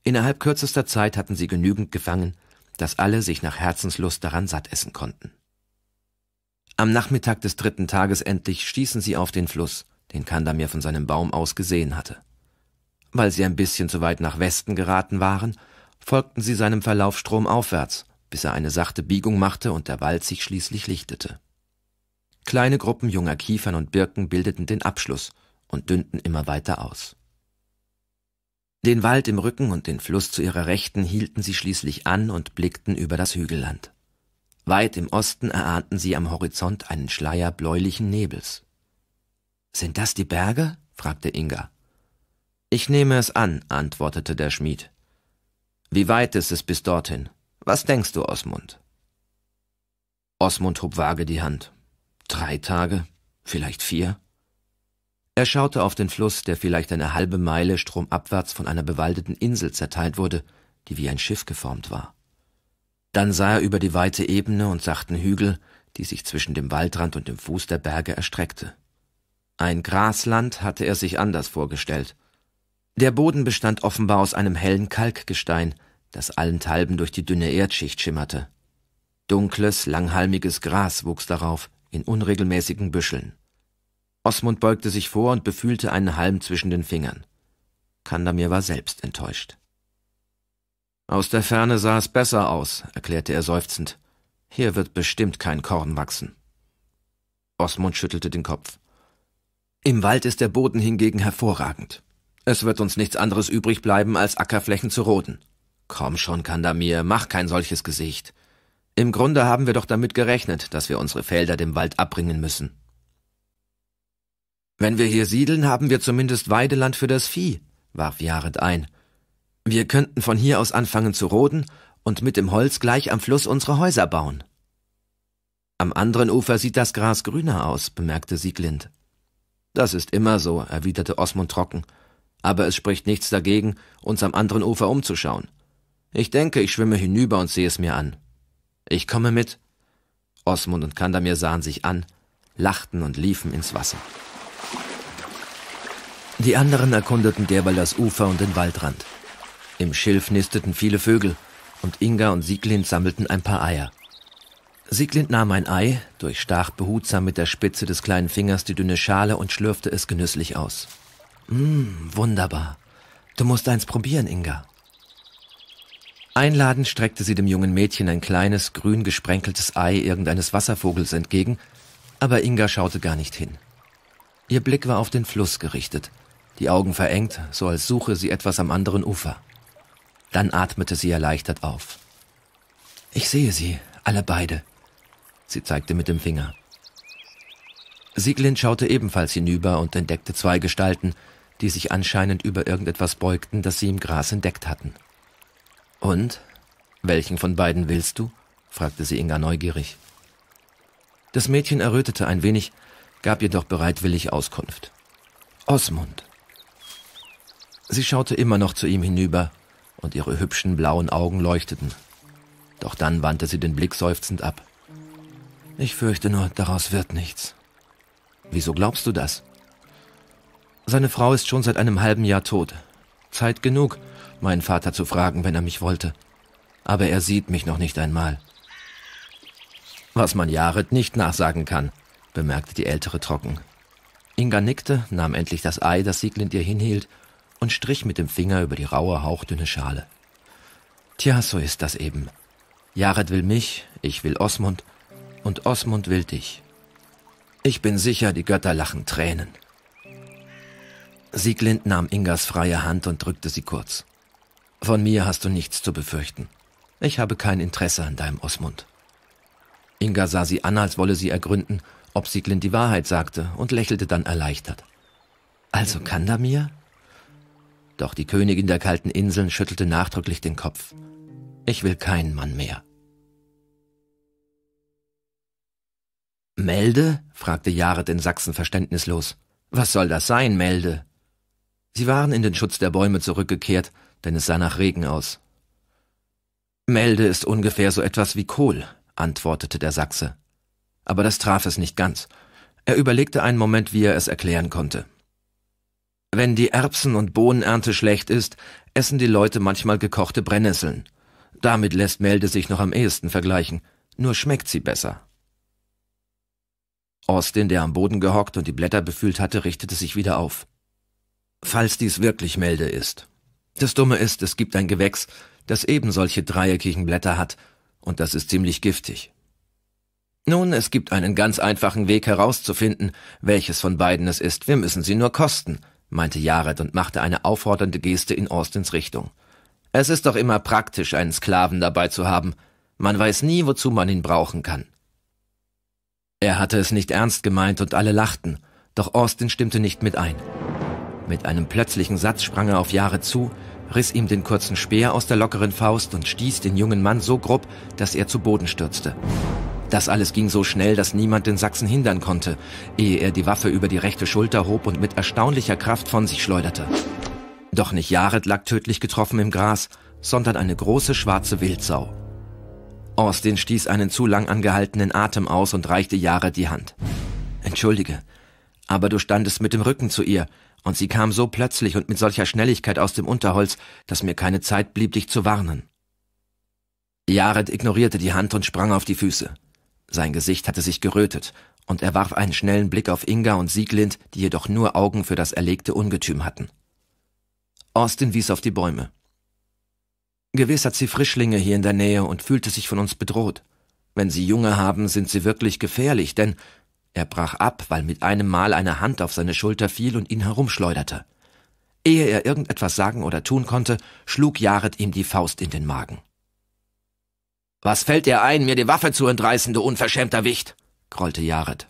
Innerhalb kürzester Zeit hatten sie genügend gefangen, dass alle sich nach Herzenslust daran satt essen konnten. Am Nachmittag des dritten Tages endlich stießen sie auf den Fluss, den Kandamir von seinem Baum aus gesehen hatte. Weil sie ein bisschen zu weit nach Westen geraten waren, folgten sie seinem Verlauf stromaufwärts, bis er eine sachte Biegung machte und der Wald sich schließlich lichtete. Kleine Gruppen junger Kiefern und Birken bildeten den Abschluss – und dünnten immer weiter aus. Den Wald im Rücken und den Fluss zu ihrer Rechten hielten sie schließlich an und blickten über das Hügelland. Weit im Osten erahnten sie am Horizont einen Schleier bläulichen Nebels. Sind das die Berge? fragte Inga. Ich nehme es an, antwortete der Schmied. Wie weit ist es bis dorthin? Was denkst du, Osmund? Osmund hob vage die Hand. Drei Tage, vielleicht vier. Er schaute auf den Fluss, der vielleicht eine halbe Meile stromabwärts von einer bewaldeten Insel zerteilt wurde, die wie ein Schiff geformt war. Dann sah er über die weite Ebene und sachten Hügel, die sich zwischen dem Waldrand und dem Fuß der Berge erstreckte. Ein Grasland hatte er sich anders vorgestellt. Der Boden bestand offenbar aus einem hellen Kalkgestein, das allenthalben durch die dünne Erdschicht schimmerte. Dunkles, langhalmiges Gras wuchs darauf, in unregelmäßigen Büscheln. Osmund beugte sich vor und befühlte einen Halm zwischen den Fingern. Kandamir war selbst enttäuscht. Aus der Ferne sah es besser aus, erklärte er seufzend. Hier wird bestimmt kein Korn wachsen. Osmund schüttelte den Kopf. Im Wald ist der Boden hingegen hervorragend. Es wird uns nichts anderes übrig bleiben, als Ackerflächen zu roden. Komm schon, Kandamir, mach kein solches Gesicht. Im Grunde haben wir doch damit gerechnet, dass wir unsere Felder dem Wald abbringen müssen. Wenn wir hier siedeln, haben wir zumindest Weideland für das Vieh, warf Jared ein. Wir könnten von hier aus anfangen zu roden und mit dem Holz gleich am Fluss unsere Häuser bauen. Am anderen Ufer sieht das Gras grüner aus, bemerkte Sieglind. Das ist immer so, erwiderte Osmund trocken, aber es spricht nichts dagegen, uns am anderen Ufer umzuschauen. Ich denke, ich schwimme hinüber und sehe es mir an. Ich komme mit. Osmund und Kandamir sahen sich an, lachten und liefen ins Wasser. Die anderen erkundeten derweil das Ufer und den Waldrand. Im Schilf nisteten viele Vögel und Inga und Sieglind sammelten ein paar Eier. Sieglind nahm ein Ei, durchstach behutsam mit der Spitze des kleinen Fingers die dünne Schale und schlürfte es genüsslich aus. Mmm, wunderbar. Du musst eins probieren, Inga. Einladend streckte sie dem jungen Mädchen ein kleines, grün gesprenkeltes Ei irgendeines Wasservogels entgegen, aber Inga schaute gar nicht hin. Ihr Blick war auf den Fluss gerichtet, die Augen verengt, so als suche sie etwas am anderen Ufer. Dann atmete sie erleichtert auf. Ich sehe sie, alle beide. Sie zeigte mit dem Finger. Sieglind schaute ebenfalls hinüber und entdeckte zwei Gestalten, die sich anscheinend über irgendetwas beugten, das sie im Gras entdeckt hatten. Und? Welchen von beiden willst du? fragte sie Inga neugierig. Das Mädchen errötete ein wenig, gab jedoch bereitwillig Auskunft. Osmund. Sie schaute immer noch zu ihm hinüber, und ihre hübschen blauen Augen leuchteten. Doch dann wandte sie den Blick seufzend ab. Ich fürchte nur, daraus wird nichts. Wieso glaubst du das? Seine Frau ist schon seit einem halben Jahr tot. Zeit genug, meinen Vater zu fragen, wenn er mich wollte. Aber er sieht mich noch nicht einmal. Was man Jared nicht nachsagen kann, bemerkte die Ältere trocken. Inga nickte, nahm endlich das Ei, das Sieglind ihr hinhielt, und strich mit dem Finger über die raue, hauchdünne Schale. Tja, so ist das eben. Jared will mich, ich will Osmund und Osmund will dich. Ich bin sicher, die Götter lachen Tränen. Sieglind nahm Ingas freie Hand und drückte sie kurz. Von mir hast du nichts zu befürchten. Ich habe kein Interesse an deinem Osmund. Inga sah sie an, als wolle sie ergründen, ob Sieglind die Wahrheit sagte und lächelte dann erleichtert. Also Kandamir? Doch die Königin der kalten Inseln schüttelte nachdrücklich den Kopf. Ich will keinen Mann mehr. Melde? fragte Jared in Sachsen verständnislos. Was soll das sein, Melde? Sie waren in den Schutz der Bäume zurückgekehrt, denn es sah nach Regen aus. Melde ist ungefähr so etwas wie Kohl, antwortete der Sachse. Aber das traf es nicht ganz. Er überlegte einen Moment, wie er es erklären konnte. Wenn die Erbsen- und Bohnenernte schlecht ist, essen die Leute manchmal gekochte Brennnesseln. Damit lässt Melde sich noch am ehesten vergleichen, nur schmeckt sie besser. Austin, der am Boden gehockt und die Blätter befühlt hatte, richtete sich wieder auf. Falls dies wirklich Melde ist. Das Dumme ist, es gibt ein Gewächs, das eben solche dreieckigen Blätter hat, und das ist ziemlich giftig. Nun, es gibt einen ganz einfachen Weg herauszufinden, welches von beiden es ist, wir müssen sie nur kosten, meinte Jared und machte eine auffordernde Geste in Austins Richtung. Es ist doch immer praktisch, einen Sklaven dabei zu haben. Man weiß nie, wozu man ihn brauchen kann. Er hatte es nicht ernst gemeint und alle lachten, doch Austin stimmte nicht mit ein. Mit einem plötzlichen Satz sprang er auf Jared zu, riss ihm den kurzen Speer aus der lockeren Faust und stieß den jungen Mann so grob, dass er zu Boden stürzte. Das alles ging so schnell, dass niemand den Sachsen hindern konnte, ehe er die Waffe über die rechte Schulter hob und mit erstaunlicher Kraft von sich schleuderte. Doch nicht Jared lag tödlich getroffen im Gras, sondern eine große schwarze Wildsau. Austin stieß einen zu lang angehaltenen Atem aus und reichte Jared die Hand. Entschuldige, aber du standest mit dem Rücken zu ihr, und sie kam so plötzlich und mit solcher Schnelligkeit aus dem Unterholz, dass mir keine Zeit blieb, dich zu warnen. Jared ignorierte die Hand und sprang auf die Füße. Sein Gesicht hatte sich gerötet, und er warf einen schnellen Blick auf Inga und Sieglind, die jedoch nur Augen für das erlegte Ungetüm hatten. Austin wies auf die Bäume. Gewiss hat sie Frischlinge hier in der Nähe und fühlte sich von uns bedroht. Wenn sie Junge haben, sind sie wirklich gefährlich, denn er brach ab, weil mit einem Mal eine Hand auf seine Schulter fiel und ihn herumschleuderte. Ehe er irgendetwas sagen oder tun konnte, schlug Jared ihm die Faust in den Magen. Was fällt dir ein, mir die Waffe zu entreißen, du unverschämter Wicht? grollte Jared.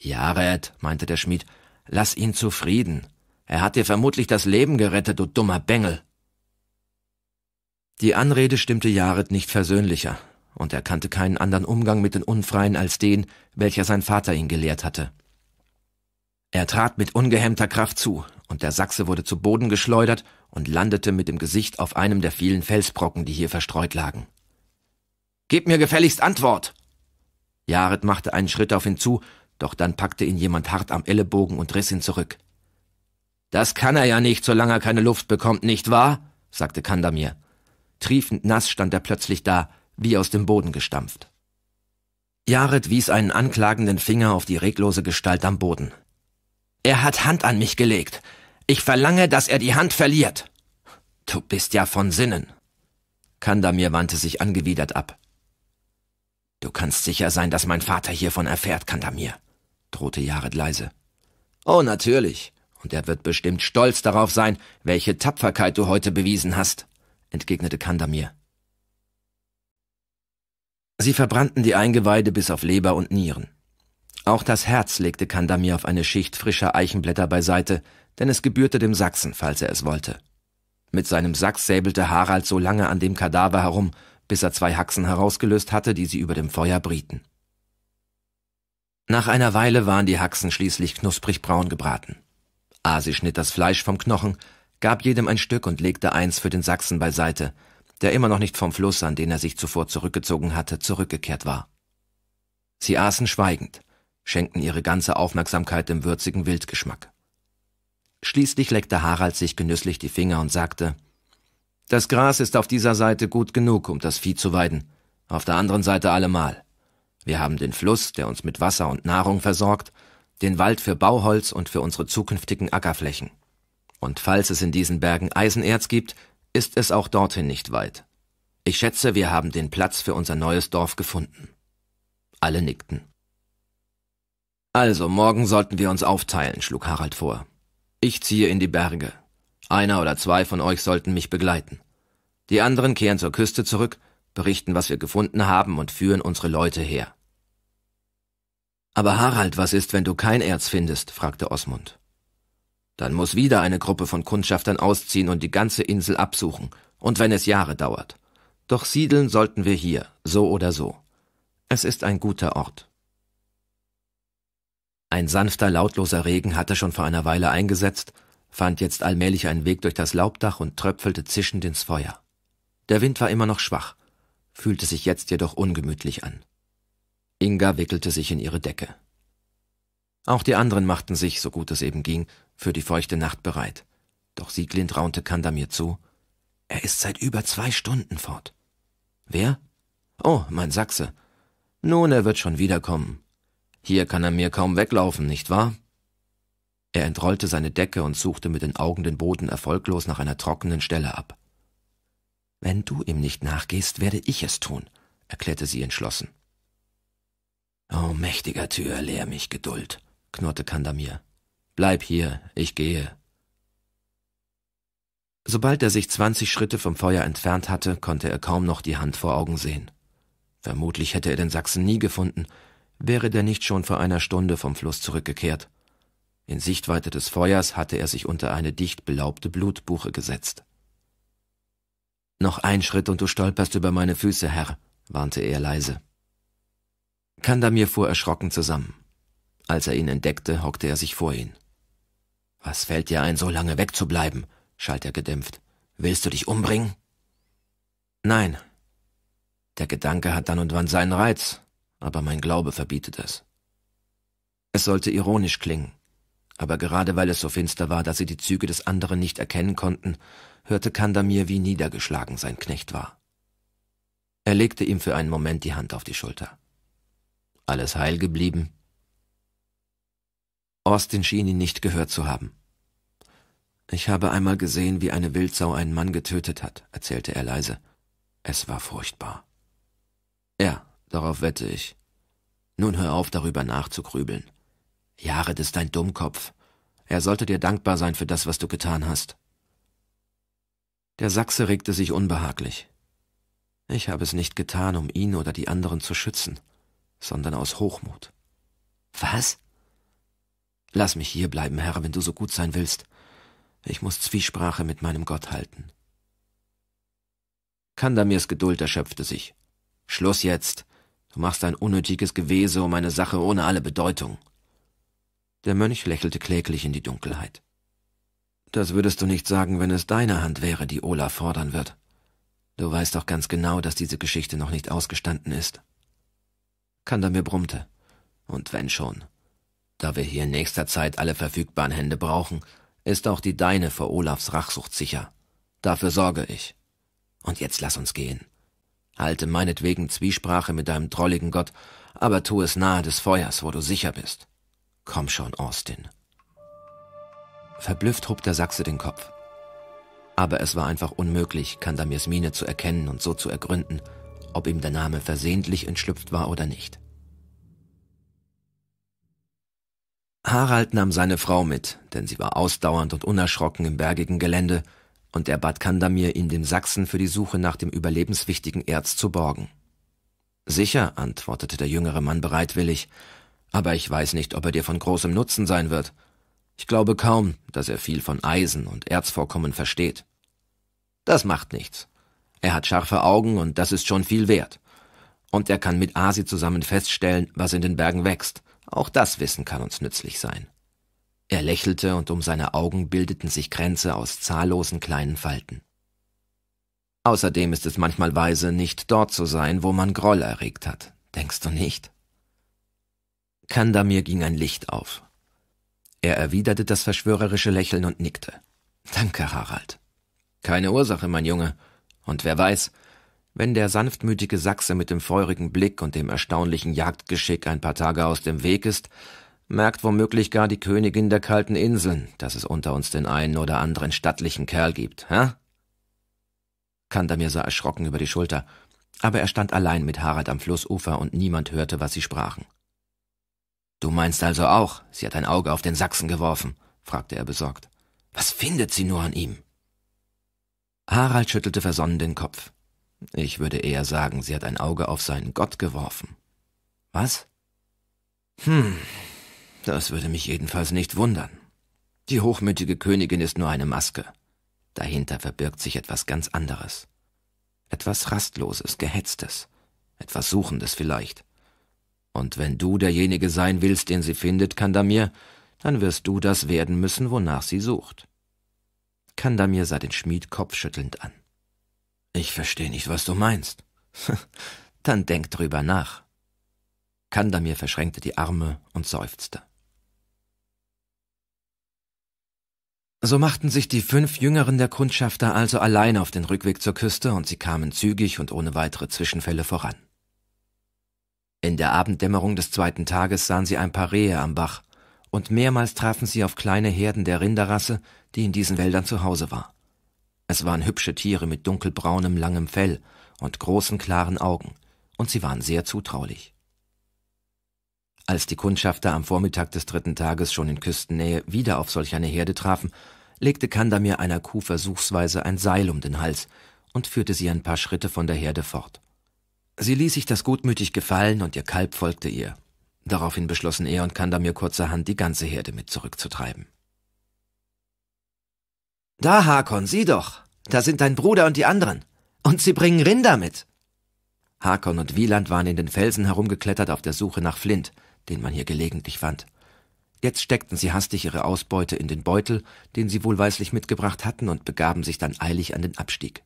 Jared, meinte der Schmied, lass ihn zufrieden. Er hat dir vermutlich das Leben gerettet, du dummer Bengel. Die Anrede stimmte Jared nicht versöhnlicher und er kannte keinen anderen Umgang mit den Unfreien als den, welcher sein Vater ihn gelehrt hatte. Er trat mit ungehemmter Kraft zu, und der Sachse wurde zu Boden geschleudert und landete mit dem Gesicht auf einem der vielen Felsbrocken, die hier verstreut lagen. Gib mir gefälligst Antwort! Jared machte einen Schritt auf ihn zu, doch dann packte ihn jemand hart am Ellenbogen und riss ihn zurück. Das kann er ja nicht, solange er keine Luft bekommt, nicht wahr? sagte Kandamir. Triefend nass stand er plötzlich da, wie aus dem Boden gestampft. Jared wies einen anklagenden Finger auf die reglose Gestalt am Boden. Er hat Hand an mich gelegt. Ich verlange, dass er die Hand verliert. Du bist ja von Sinnen. Kandamir wandte sich angewidert ab. Du kannst sicher sein, dass mein Vater hiervon erfährt, Kandamir, drohte Jared leise. Oh, natürlich. Und er wird bestimmt stolz darauf sein, welche Tapferkeit du heute bewiesen hast, entgegnete Kandamir. Sie verbrannten die Eingeweide bis auf Leber und Nieren. Auch das Herz legte Kandamir auf eine Schicht frischer Eichenblätter beiseite, denn es gebührte dem Sachsen, falls er es wollte. Mit seinem Sachs säbelte Harald so lange an dem Kadaver herum, bis er zwei Haxen herausgelöst hatte, die sie über dem Feuer brieten. Nach einer Weile waren die Haxen schließlich knusprig braun gebraten. Asi schnitt das Fleisch vom Knochen, gab jedem ein Stück und legte eins für den Sachsen beiseite, der immer noch nicht vom Fluss, an den er sich zuvor zurückgezogen hatte, zurückgekehrt war. Sie aßen schweigend, schenkten ihre ganze Aufmerksamkeit dem würzigen Wildgeschmack. Schließlich leckte Harald sich genüsslich die Finger und sagte Das Gras ist auf dieser Seite gut genug, um das Vieh zu weiden, auf der anderen Seite allemal. Wir haben den Fluss, der uns mit Wasser und Nahrung versorgt, den Wald für Bauholz und für unsere zukünftigen Ackerflächen. Und falls es in diesen Bergen Eisenerz gibt, ist es auch dorthin nicht weit. Ich schätze, wir haben den Platz für unser neues Dorf gefunden. Alle nickten. Also, morgen sollten wir uns aufteilen, schlug Harald vor. Ich ziehe in die Berge. Einer oder zwei von euch sollten mich begleiten. Die anderen kehren zur Küste zurück, berichten, was wir gefunden haben und führen unsere Leute her. Aber Harald, was ist, wenn du kein Erz findest? fragte Osmund. Dann muss wieder eine Gruppe von Kundschaftern ausziehen und die ganze Insel absuchen, und wenn es Jahre dauert. Doch siedeln sollten wir hier, so oder so. Es ist ein guter Ort. Ein sanfter, lautloser Regen hatte schon vor einer Weile eingesetzt, fand jetzt allmählich einen Weg durch das Laubdach und tröpfelte zischend ins Feuer. Der Wind war immer noch schwach, fühlte sich jetzt jedoch ungemütlich an. Inga wickelte sich in ihre Decke. Auch die anderen machten sich, so gut es eben ging, für die feuchte Nacht bereit. Doch Sieglind raunte Kandamir zu. Er ist seit über zwei Stunden fort. Wer? Oh, mein Sachse. Nun, er wird schon wiederkommen. Hier kann er mir kaum weglaufen, nicht wahr? Er entrollte seine Decke und suchte mit den Augen den Boden erfolglos nach einer trockenen Stelle ab. Wenn du ihm nicht nachgehst, werde ich es tun, erklärte sie entschlossen. oh, mächtiger Tür, lehr mich Geduld, knurrte Kandamir. Bleib hier, ich gehe. Sobald er sich zwanzig Schritte vom Feuer entfernt hatte, konnte er kaum noch die Hand vor Augen sehen. Vermutlich hätte er den Sachsen nie gefunden, wäre der nicht schon vor einer Stunde vom Fluss zurückgekehrt. In Sichtweite des Feuers hatte er sich unter eine dicht belaubte Blutbuche gesetzt. Noch ein Schritt und du stolperst über meine Füße, Herr, warnte er leise. Kandamir fuhr erschrocken zusammen. Als er ihn entdeckte, hockte er sich vor ihn. Was fällt dir ein, so lange wegzubleiben? schalt er gedämpft. Willst du dich umbringen? Nein. Der Gedanke hat dann und wann seinen Reiz, aber mein Glaube verbietet es. Es sollte ironisch klingen, aber gerade weil es so finster war, dass sie die Züge des anderen nicht erkennen konnten, hörte Kandamir, wie niedergeschlagen sein Knecht war. Er legte ihm für einen Moment die Hand auf die Schulter. Alles heil geblieben? Austin schien ihn nicht gehört zu haben. Ich habe einmal gesehen, wie eine Wildsau einen Mann getötet hat, erzählte er leise. Es war furchtbar. Ja, darauf wette ich. Nun hör auf, darüber nachzugrübeln. Jared ist ein Dummkopf. Er sollte dir dankbar sein für das, was du getan hast. Der Sachse regte sich unbehaglich. Ich habe es nicht getan, um ihn oder die anderen zu schützen, sondern aus Hochmut. Was? Lass mich hier bleiben, Herr, wenn du so gut sein willst. Ich muss Zwiesprache mit meinem Gott halten. Kandamirs Geduld erschöpfte sich. Schluss jetzt. Du machst ein unnötiges Gewese um eine Sache ohne alle Bedeutung. Der Mönch lächelte kläglich in die Dunkelheit. Das würdest du nicht sagen, wenn es deine Hand wäre, die Ola fordern wird. Du weißt doch ganz genau, dass diese Geschichte noch nicht ausgestanden ist. Kandamir brummte. Und wenn schon. Da wir hier in nächster Zeit alle verfügbaren Hände brauchen, ist auch die deine vor Olafs Rachsucht sicher. Dafür sorge ich. Und jetzt lass uns gehen. Halte meinetwegen Zwiesprache mit deinem drolligen Gott, aber tu es nahe des Feuers, wo du sicher bist. Komm schon, Austin. Verblüfft hob der Sachse den Kopf. Aber es war einfach unmöglich, Kandamirs Miene zu erkennen und so zu ergründen, ob ihm der Name versehentlich entschlüpft war oder nicht. Harald nahm seine Frau mit, denn sie war ausdauernd und unerschrocken im bergigen Gelände, und er bat Kandamir, ihn dem Sachsen für die Suche nach dem überlebenswichtigen Erz zu borgen. Sicher, antwortete der jüngere Mann bereitwillig, aber ich weiß nicht, ob er dir von großem Nutzen sein wird. Ich glaube kaum, dass er viel von Eisen und Erzvorkommen versteht. Das macht nichts. Er hat scharfe Augen und das ist schon viel wert. Und er kann mit Asi zusammen feststellen, was in den Bergen wächst. Auch das Wissen kann uns nützlich sein. Er lächelte und um seine Augen bildeten sich Kränze aus zahllosen kleinen Falten. Außerdem ist es manchmal weise, nicht dort zu sein, wo man Groll erregt hat. Denkst du nicht? Kandamir ging ein Licht auf. Er erwiderte das verschwörerische Lächeln und nickte. Danke, Harald. Keine Ursache, mein Junge. Und wer weiß, wenn der sanftmütige Sachse mit dem feurigen Blick und dem erstaunlichen Jagdgeschick ein paar Tage aus dem Weg ist, merkt womöglich gar die Königin der kalten Inseln, dass es unter uns den einen oder anderen stattlichen Kerl gibt, hä? Kandamir sah erschrocken über die Schulter, aber er stand allein mit Harald am Flussufer und niemand hörte, was sie sprachen. Du meinst also auch, sie hat ein Auge auf den Sachsen geworfen? fragte er besorgt. Was findet sie nur an ihm? Harald schüttelte versonnen den Kopf. Ich würde eher sagen, sie hat ein Auge auf seinen Gott geworfen. Was? Hm, das würde mich jedenfalls nicht wundern. Die hochmütige Königin ist nur eine Maske. Dahinter verbirgt sich etwas ganz anderes. Etwas Rastloses, Gehetztes, etwas Suchendes vielleicht. Und wenn du derjenige sein willst, den sie findet, Kandamir, dann wirst du das werden müssen, wonach sie sucht. Kandamir sah den Schmied kopfschüttelnd an. Ich verstehe nicht, was du meinst. Dann denk drüber nach. Kandamir verschränkte die Arme und seufzte. So machten sich die fünf Jüngeren der Kundschafter also allein auf den Rückweg zur Küste und sie kamen zügig und ohne weitere Zwischenfälle voran. In der Abenddämmerung des zweiten Tages sahen sie ein paar Rehe am Bach und mehrmals trafen sie auf kleine Herden der Rinderrasse, die in diesen Wäldern zu Hause war. Es waren hübsche Tiere mit dunkelbraunem, langem Fell und großen, klaren Augen, und sie waren sehr zutraulich. Als die Kundschafter am Vormittag des dritten Tages schon in Küstennähe wieder auf solch eine Herde trafen, legte Kandamir einer Kuh versuchsweise ein Seil um den Hals und führte sie ein paar Schritte von der Herde fort. Sie ließ sich das gutmütig gefallen und ihr Kalb folgte ihr. Daraufhin beschlossen er und Kandamir kurzerhand, die ganze Herde mit zurückzutreiben. Da, Hakon, sieh doch, da sind dein Bruder und die anderen. Und sie bringen Rinder mit. Hakon und Wieland waren in den Felsen herumgeklettert auf der Suche nach Flint, den man hier gelegentlich fand. Jetzt steckten sie hastig ihre Ausbeute in den Beutel, den sie wohlweislich mitgebracht hatten, und begaben sich dann eilig an den Abstieg.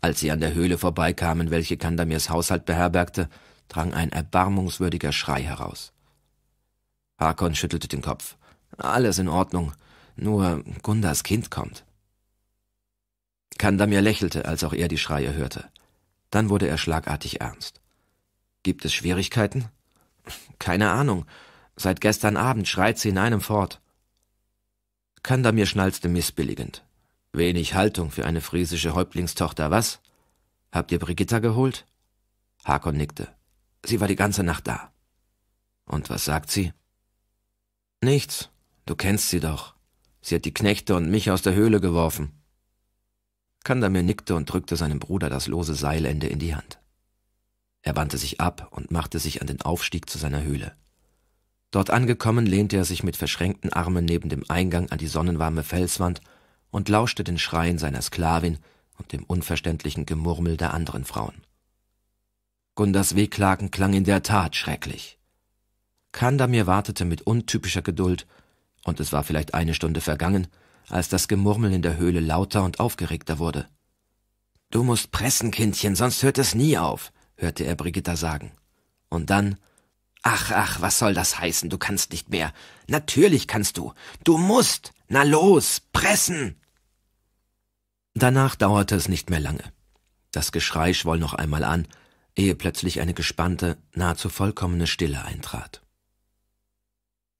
Als sie an der Höhle vorbeikamen, welche Kandamirs Haushalt beherbergte, drang ein erbarmungswürdiger Schrei heraus. Hakon schüttelte den Kopf. Alles in Ordnung, nur Gundas Kind kommt. Kandamir lächelte, als auch er die Schreie hörte. Dann wurde er schlagartig ernst. Gibt es Schwierigkeiten? Keine Ahnung. Seit gestern Abend schreit sie in einem fort. Kandamir schnalzte missbilligend. Wenig Haltung für eine friesische Häuptlingstochter, was? Habt ihr Brigitta geholt? Hakon nickte. Sie war die ganze Nacht da. Und was sagt sie? Nichts. Du kennst sie doch. Sie hat die Knechte und mich aus der Höhle geworfen. Kandamir nickte und drückte seinem Bruder das lose Seilende in die Hand. Er wandte sich ab und machte sich an den Aufstieg zu seiner Höhle. Dort angekommen lehnte er sich mit verschränkten Armen neben dem Eingang an die sonnenwarme Felswand und lauschte den Schreien seiner Sklavin und dem unverständlichen Gemurmel der anderen Frauen. Gundas Wehklagen klang in der Tat schrecklich. Kandamir wartete mit untypischer Geduld, und es war vielleicht eine Stunde vergangen, als das Gemurmel in der Höhle lauter und aufgeregter wurde. Du musst pressen, Kindchen, sonst hört es nie auf, hörte er Brigitta sagen. Und dann Ach, ach, was soll das heißen, du kannst nicht mehr. Natürlich kannst du. Du musst. Na los, pressen. Danach dauerte es nicht mehr lange. Das Geschrei schwoll noch einmal an, ehe plötzlich eine gespannte, nahezu vollkommene Stille eintrat.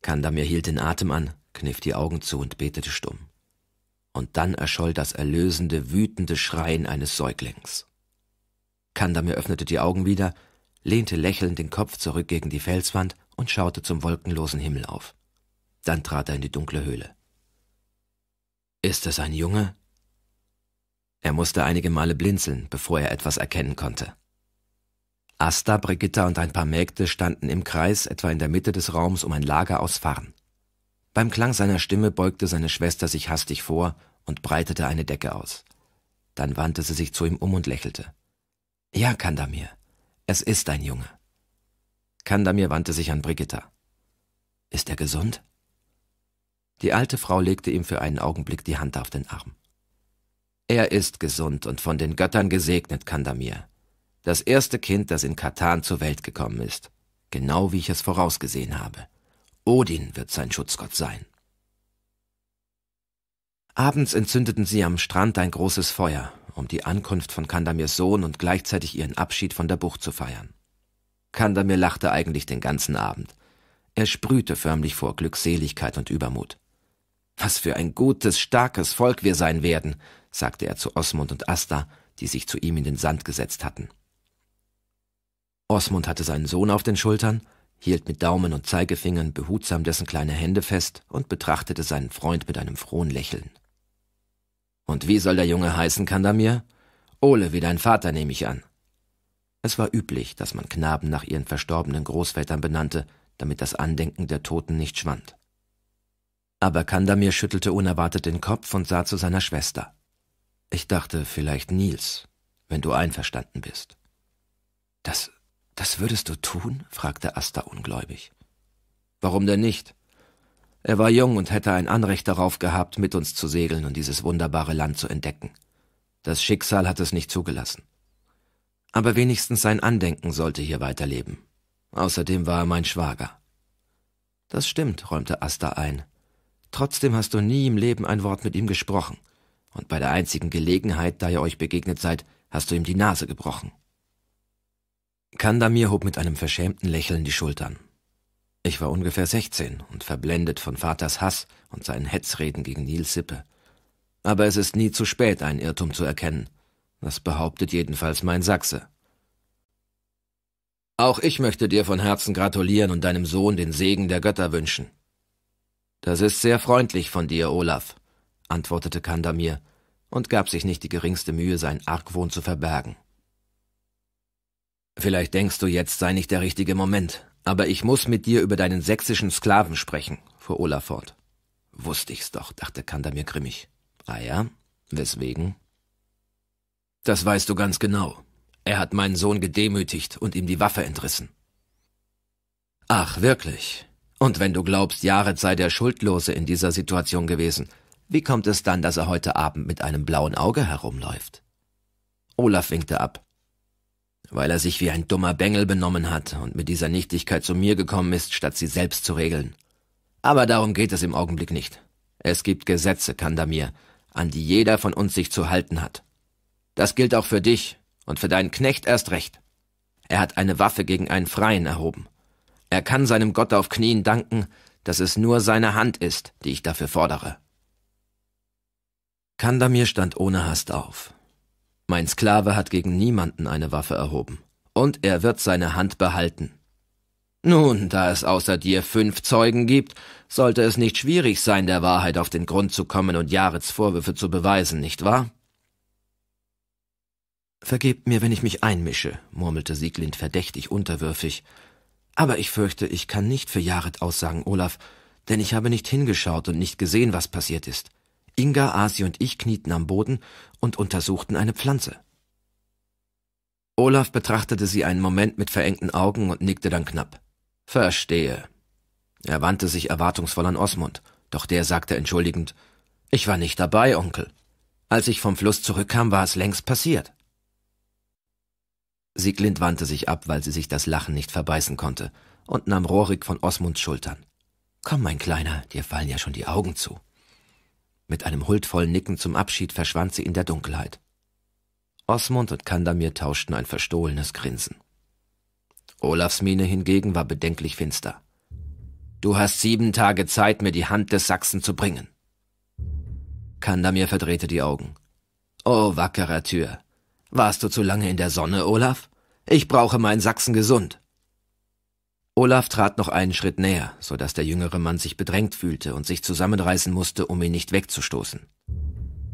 Kandamir hielt den Atem an, kniff die Augen zu und betete stumm und dann erscholl das erlösende, wütende Schreien eines Säuglings. Kandame öffnete die Augen wieder, lehnte lächelnd den Kopf zurück gegen die Felswand und schaute zum wolkenlosen Himmel auf. Dann trat er in die dunkle Höhle. Ist es ein Junge? Er musste einige Male blinzeln, bevor er etwas erkennen konnte. Asta, Brigitta und ein paar Mägde standen im Kreis etwa in der Mitte des Raums um ein Lager aus Farn. Beim Klang seiner Stimme beugte seine Schwester sich hastig vor und breitete eine Decke aus. Dann wandte sie sich zu ihm um und lächelte. Ja, Kandamir, es ist ein Junge. Kandamir wandte sich an Brigitta. Ist er gesund? Die alte Frau legte ihm für einen Augenblick die Hand auf den Arm. Er ist gesund und von den Göttern gesegnet, Kandamir. Das erste Kind, das in Katan zur Welt gekommen ist. Genau wie ich es vorausgesehen habe. Odin wird sein Schutzgott sein. Abends entzündeten sie am Strand ein großes Feuer, um die Ankunft von Kandamirs Sohn und gleichzeitig ihren Abschied von der Bucht zu feiern. Kandamir lachte eigentlich den ganzen Abend. Er sprühte förmlich vor Glückseligkeit und Übermut. Was für ein gutes, starkes Volk wir sein werden, sagte er zu Osmund und Asta, die sich zu ihm in den Sand gesetzt hatten. Osmund hatte seinen Sohn auf den Schultern, hielt mit Daumen und Zeigefingern behutsam dessen kleine Hände fest und betrachtete seinen Freund mit einem frohen Lächeln. Und wie soll der Junge heißen, Kandamir? Ole, wie dein Vater, nehme ich an. Es war üblich, dass man Knaben nach ihren verstorbenen Großvätern benannte, damit das Andenken der Toten nicht schwand. Aber Kandamir schüttelte unerwartet den Kopf und sah zu seiner Schwester. Ich dachte, vielleicht Nils, wenn du einverstanden bist. Das das würdest du tun? fragte Asta ungläubig. Warum denn nicht? Er war jung und hätte ein Anrecht darauf gehabt, mit uns zu segeln und dieses wunderbare Land zu entdecken. Das Schicksal hat es nicht zugelassen. Aber wenigstens sein Andenken sollte hier weiterleben. Außerdem war er mein Schwager. Das stimmt, räumte Asta ein. Trotzdem hast du nie im Leben ein Wort mit ihm gesprochen. Und bei der einzigen Gelegenheit, da ihr euch begegnet seid, hast du ihm die Nase gebrochen. Kandamir hob mit einem verschämten Lächeln die Schultern. Ich war ungefähr 16 und verblendet von Vaters Hass und seinen Hetzreden gegen Nils Sippe. Aber es ist nie zu spät, einen Irrtum zu erkennen. Das behauptet jedenfalls mein Sachse. Auch ich möchte dir von Herzen gratulieren und deinem Sohn den Segen der Götter wünschen. Das ist sehr freundlich von dir, Olaf, antwortete Kandamir und gab sich nicht die geringste Mühe, seinen Argwohn zu verbergen. Vielleicht denkst du jetzt, sei nicht der richtige Moment, aber ich muss mit dir über deinen sächsischen Sklaven sprechen, fuhr Olaf fort. Wusste ich's doch, dachte Kandamir grimmig. Ah ja? Weswegen? Das weißt du ganz genau. Er hat meinen Sohn gedemütigt und ihm die Waffe entrissen. Ach, wirklich? Und wenn du glaubst, Jared sei der Schuldlose in dieser Situation gewesen, wie kommt es dann, dass er heute Abend mit einem blauen Auge herumläuft? Olaf winkte ab weil er sich wie ein dummer Bengel benommen hat und mit dieser Nichtigkeit zu mir gekommen ist, statt sie selbst zu regeln. Aber darum geht es im Augenblick nicht. Es gibt Gesetze, Kandamir, an die jeder von uns sich zu halten hat. Das gilt auch für dich und für deinen Knecht erst recht. Er hat eine Waffe gegen einen Freien erhoben. Er kann seinem Gott auf Knien danken, dass es nur seine Hand ist, die ich dafür fordere. Kandamir stand ohne Hast auf. Mein Sklave hat gegen niemanden eine Waffe erhoben, und er wird seine Hand behalten. Nun, da es außer dir fünf Zeugen gibt, sollte es nicht schwierig sein, der Wahrheit auf den Grund zu kommen und Jareds Vorwürfe zu beweisen, nicht wahr? Vergebt mir, wenn ich mich einmische, murmelte Sieglind verdächtig unterwürfig. Aber ich fürchte, ich kann nicht für Jared aussagen, Olaf, denn ich habe nicht hingeschaut und nicht gesehen, was passiert ist. Inga, Asi und ich knieten am Boden und untersuchten eine Pflanze. Olaf betrachtete sie einen Moment mit verengten Augen und nickte dann knapp. Verstehe. Er wandte sich erwartungsvoll an Osmund, doch der sagte entschuldigend Ich war nicht dabei, Onkel. Als ich vom Fluss zurückkam, war es längst passiert. Sieglind wandte sich ab, weil sie sich das Lachen nicht verbeißen konnte, und nahm Rorik von Osmunds Schultern. Komm, mein Kleiner, dir fallen ja schon die Augen zu. Mit einem huldvollen Nicken zum Abschied verschwand sie in der Dunkelheit. Osmund und Kandamir tauschten ein verstohlenes Grinsen. Olafs Miene hingegen war bedenklich finster. Du hast sieben Tage Zeit, mir die Hand des Sachsen zu bringen. Kandamir verdrehte die Augen. Oh, wackerer Tür. Warst du zu lange in der Sonne, Olaf? Ich brauche meinen Sachsen gesund. Olaf trat noch einen Schritt näher, so dass der jüngere Mann sich bedrängt fühlte und sich zusammenreißen musste, um ihn nicht wegzustoßen.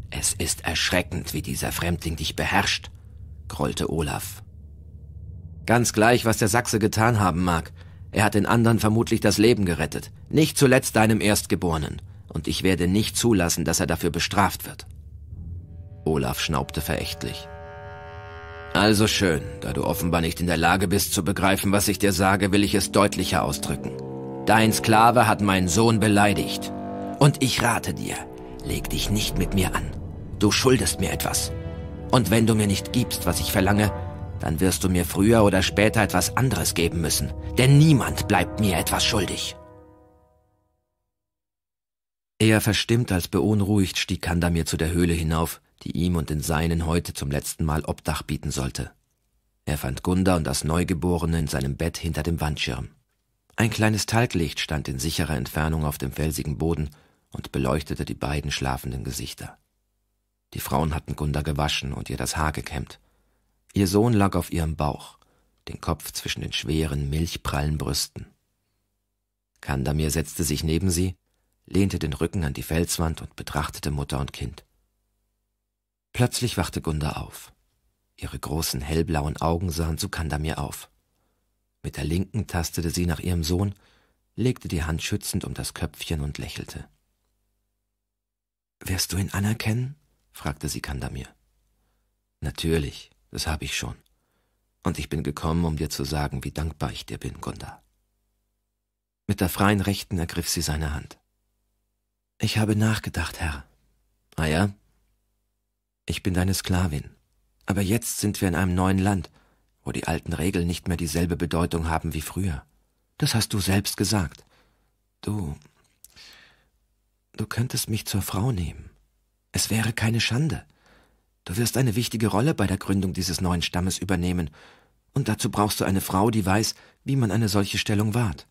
Es ist erschreckend, wie dieser Fremdling dich beherrscht, grollte Olaf. Ganz gleich, was der Sachse getan haben mag, er hat den anderen vermutlich das Leben gerettet, nicht zuletzt deinem Erstgeborenen, und ich werde nicht zulassen, dass er dafür bestraft wird. Olaf schnaubte verächtlich. Also schön, da du offenbar nicht in der Lage bist zu begreifen, was ich dir sage, will ich es deutlicher ausdrücken. Dein Sklave hat meinen Sohn beleidigt. Und ich rate dir, leg dich nicht mit mir an. Du schuldest mir etwas. Und wenn du mir nicht gibst, was ich verlange, dann wirst du mir früher oder später etwas anderes geben müssen, denn niemand bleibt mir etwas schuldig. Eher verstimmt als beunruhigt stieg Kanda mir zu der Höhle hinauf, die ihm und den Seinen heute zum letzten Mal Obdach bieten sollte. Er fand Gunda und das Neugeborene in seinem Bett hinter dem Wandschirm. Ein kleines Talglicht stand in sicherer Entfernung auf dem felsigen Boden und beleuchtete die beiden schlafenden Gesichter. Die Frauen hatten Gunda gewaschen und ihr das Haar gekämmt. Ihr Sohn lag auf ihrem Bauch, den Kopf zwischen den schweren, milchprallen Brüsten. Kandamir setzte sich neben sie, lehnte den Rücken an die Felswand und betrachtete Mutter und Kind. Plötzlich wachte Gunda auf. Ihre großen hellblauen Augen sahen zu Kandamir auf. Mit der linken tastete sie nach ihrem Sohn, legte die Hand schützend um das Köpfchen und lächelte. Wirst du ihn anerkennen? fragte sie Kandamir. Natürlich, das habe ich schon. Und ich bin gekommen, um dir zu sagen, wie dankbar ich dir bin, Gunda. Mit der freien Rechten ergriff sie seine Hand. Ich habe nachgedacht, Herr. Ah ja, ich bin deine Sklavin. Aber jetzt sind wir in einem neuen Land, wo die alten Regeln nicht mehr dieselbe Bedeutung haben wie früher. Das hast du selbst gesagt. Du. Du könntest mich zur Frau nehmen. Es wäre keine Schande. Du wirst eine wichtige Rolle bei der Gründung dieses neuen Stammes übernehmen, und dazu brauchst du eine Frau, die weiß, wie man eine solche Stellung wahrt.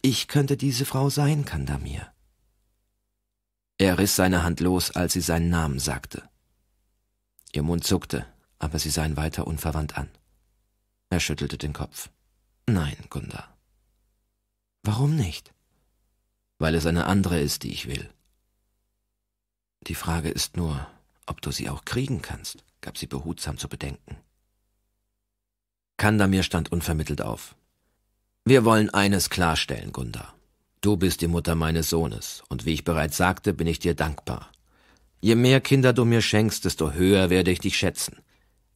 Ich könnte diese Frau sein, Kandamir. Er riss seine Hand los, als sie seinen Namen sagte. Ihr Mund zuckte, aber sie sah ihn weiter unverwandt an. Er schüttelte den Kopf. Nein, Gunda. Warum nicht? Weil es eine andere ist, die ich will. Die Frage ist nur, ob du sie auch kriegen kannst, gab sie behutsam zu bedenken. Kandamir stand unvermittelt auf. Wir wollen eines klarstellen, Gunda. Du bist die Mutter meines Sohnes, und wie ich bereits sagte, bin ich dir dankbar. Je mehr Kinder du mir schenkst, desto höher werde ich dich schätzen.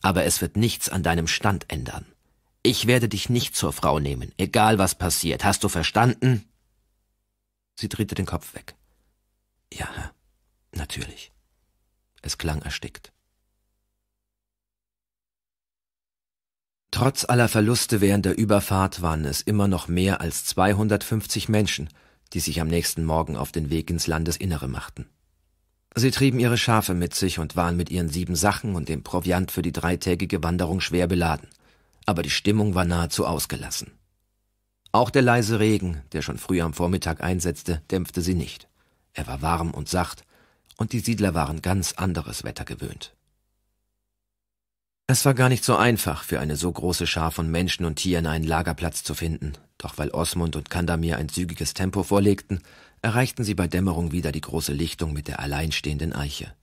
Aber es wird nichts an deinem Stand ändern. Ich werde dich nicht zur Frau nehmen, egal was passiert. Hast du verstanden? Sie drehte den Kopf weg. Ja, natürlich. Es klang erstickt. Trotz aller Verluste während der Überfahrt waren es immer noch mehr als 250 Menschen, die sich am nächsten Morgen auf den Weg ins Landesinnere machten. Sie trieben ihre Schafe mit sich und waren mit ihren sieben Sachen und dem Proviant für die dreitägige Wanderung schwer beladen. Aber die Stimmung war nahezu ausgelassen. Auch der leise Regen, der schon früh am Vormittag einsetzte, dämpfte sie nicht. Er war warm und sacht, und die Siedler waren ganz anderes Wetter gewöhnt. Es war gar nicht so einfach, für eine so große Schar von Menschen und Tieren einen Lagerplatz zu finden, doch weil Osmund und Kandamir ein zügiges Tempo vorlegten, erreichten sie bei Dämmerung wieder die große Lichtung mit der alleinstehenden Eiche.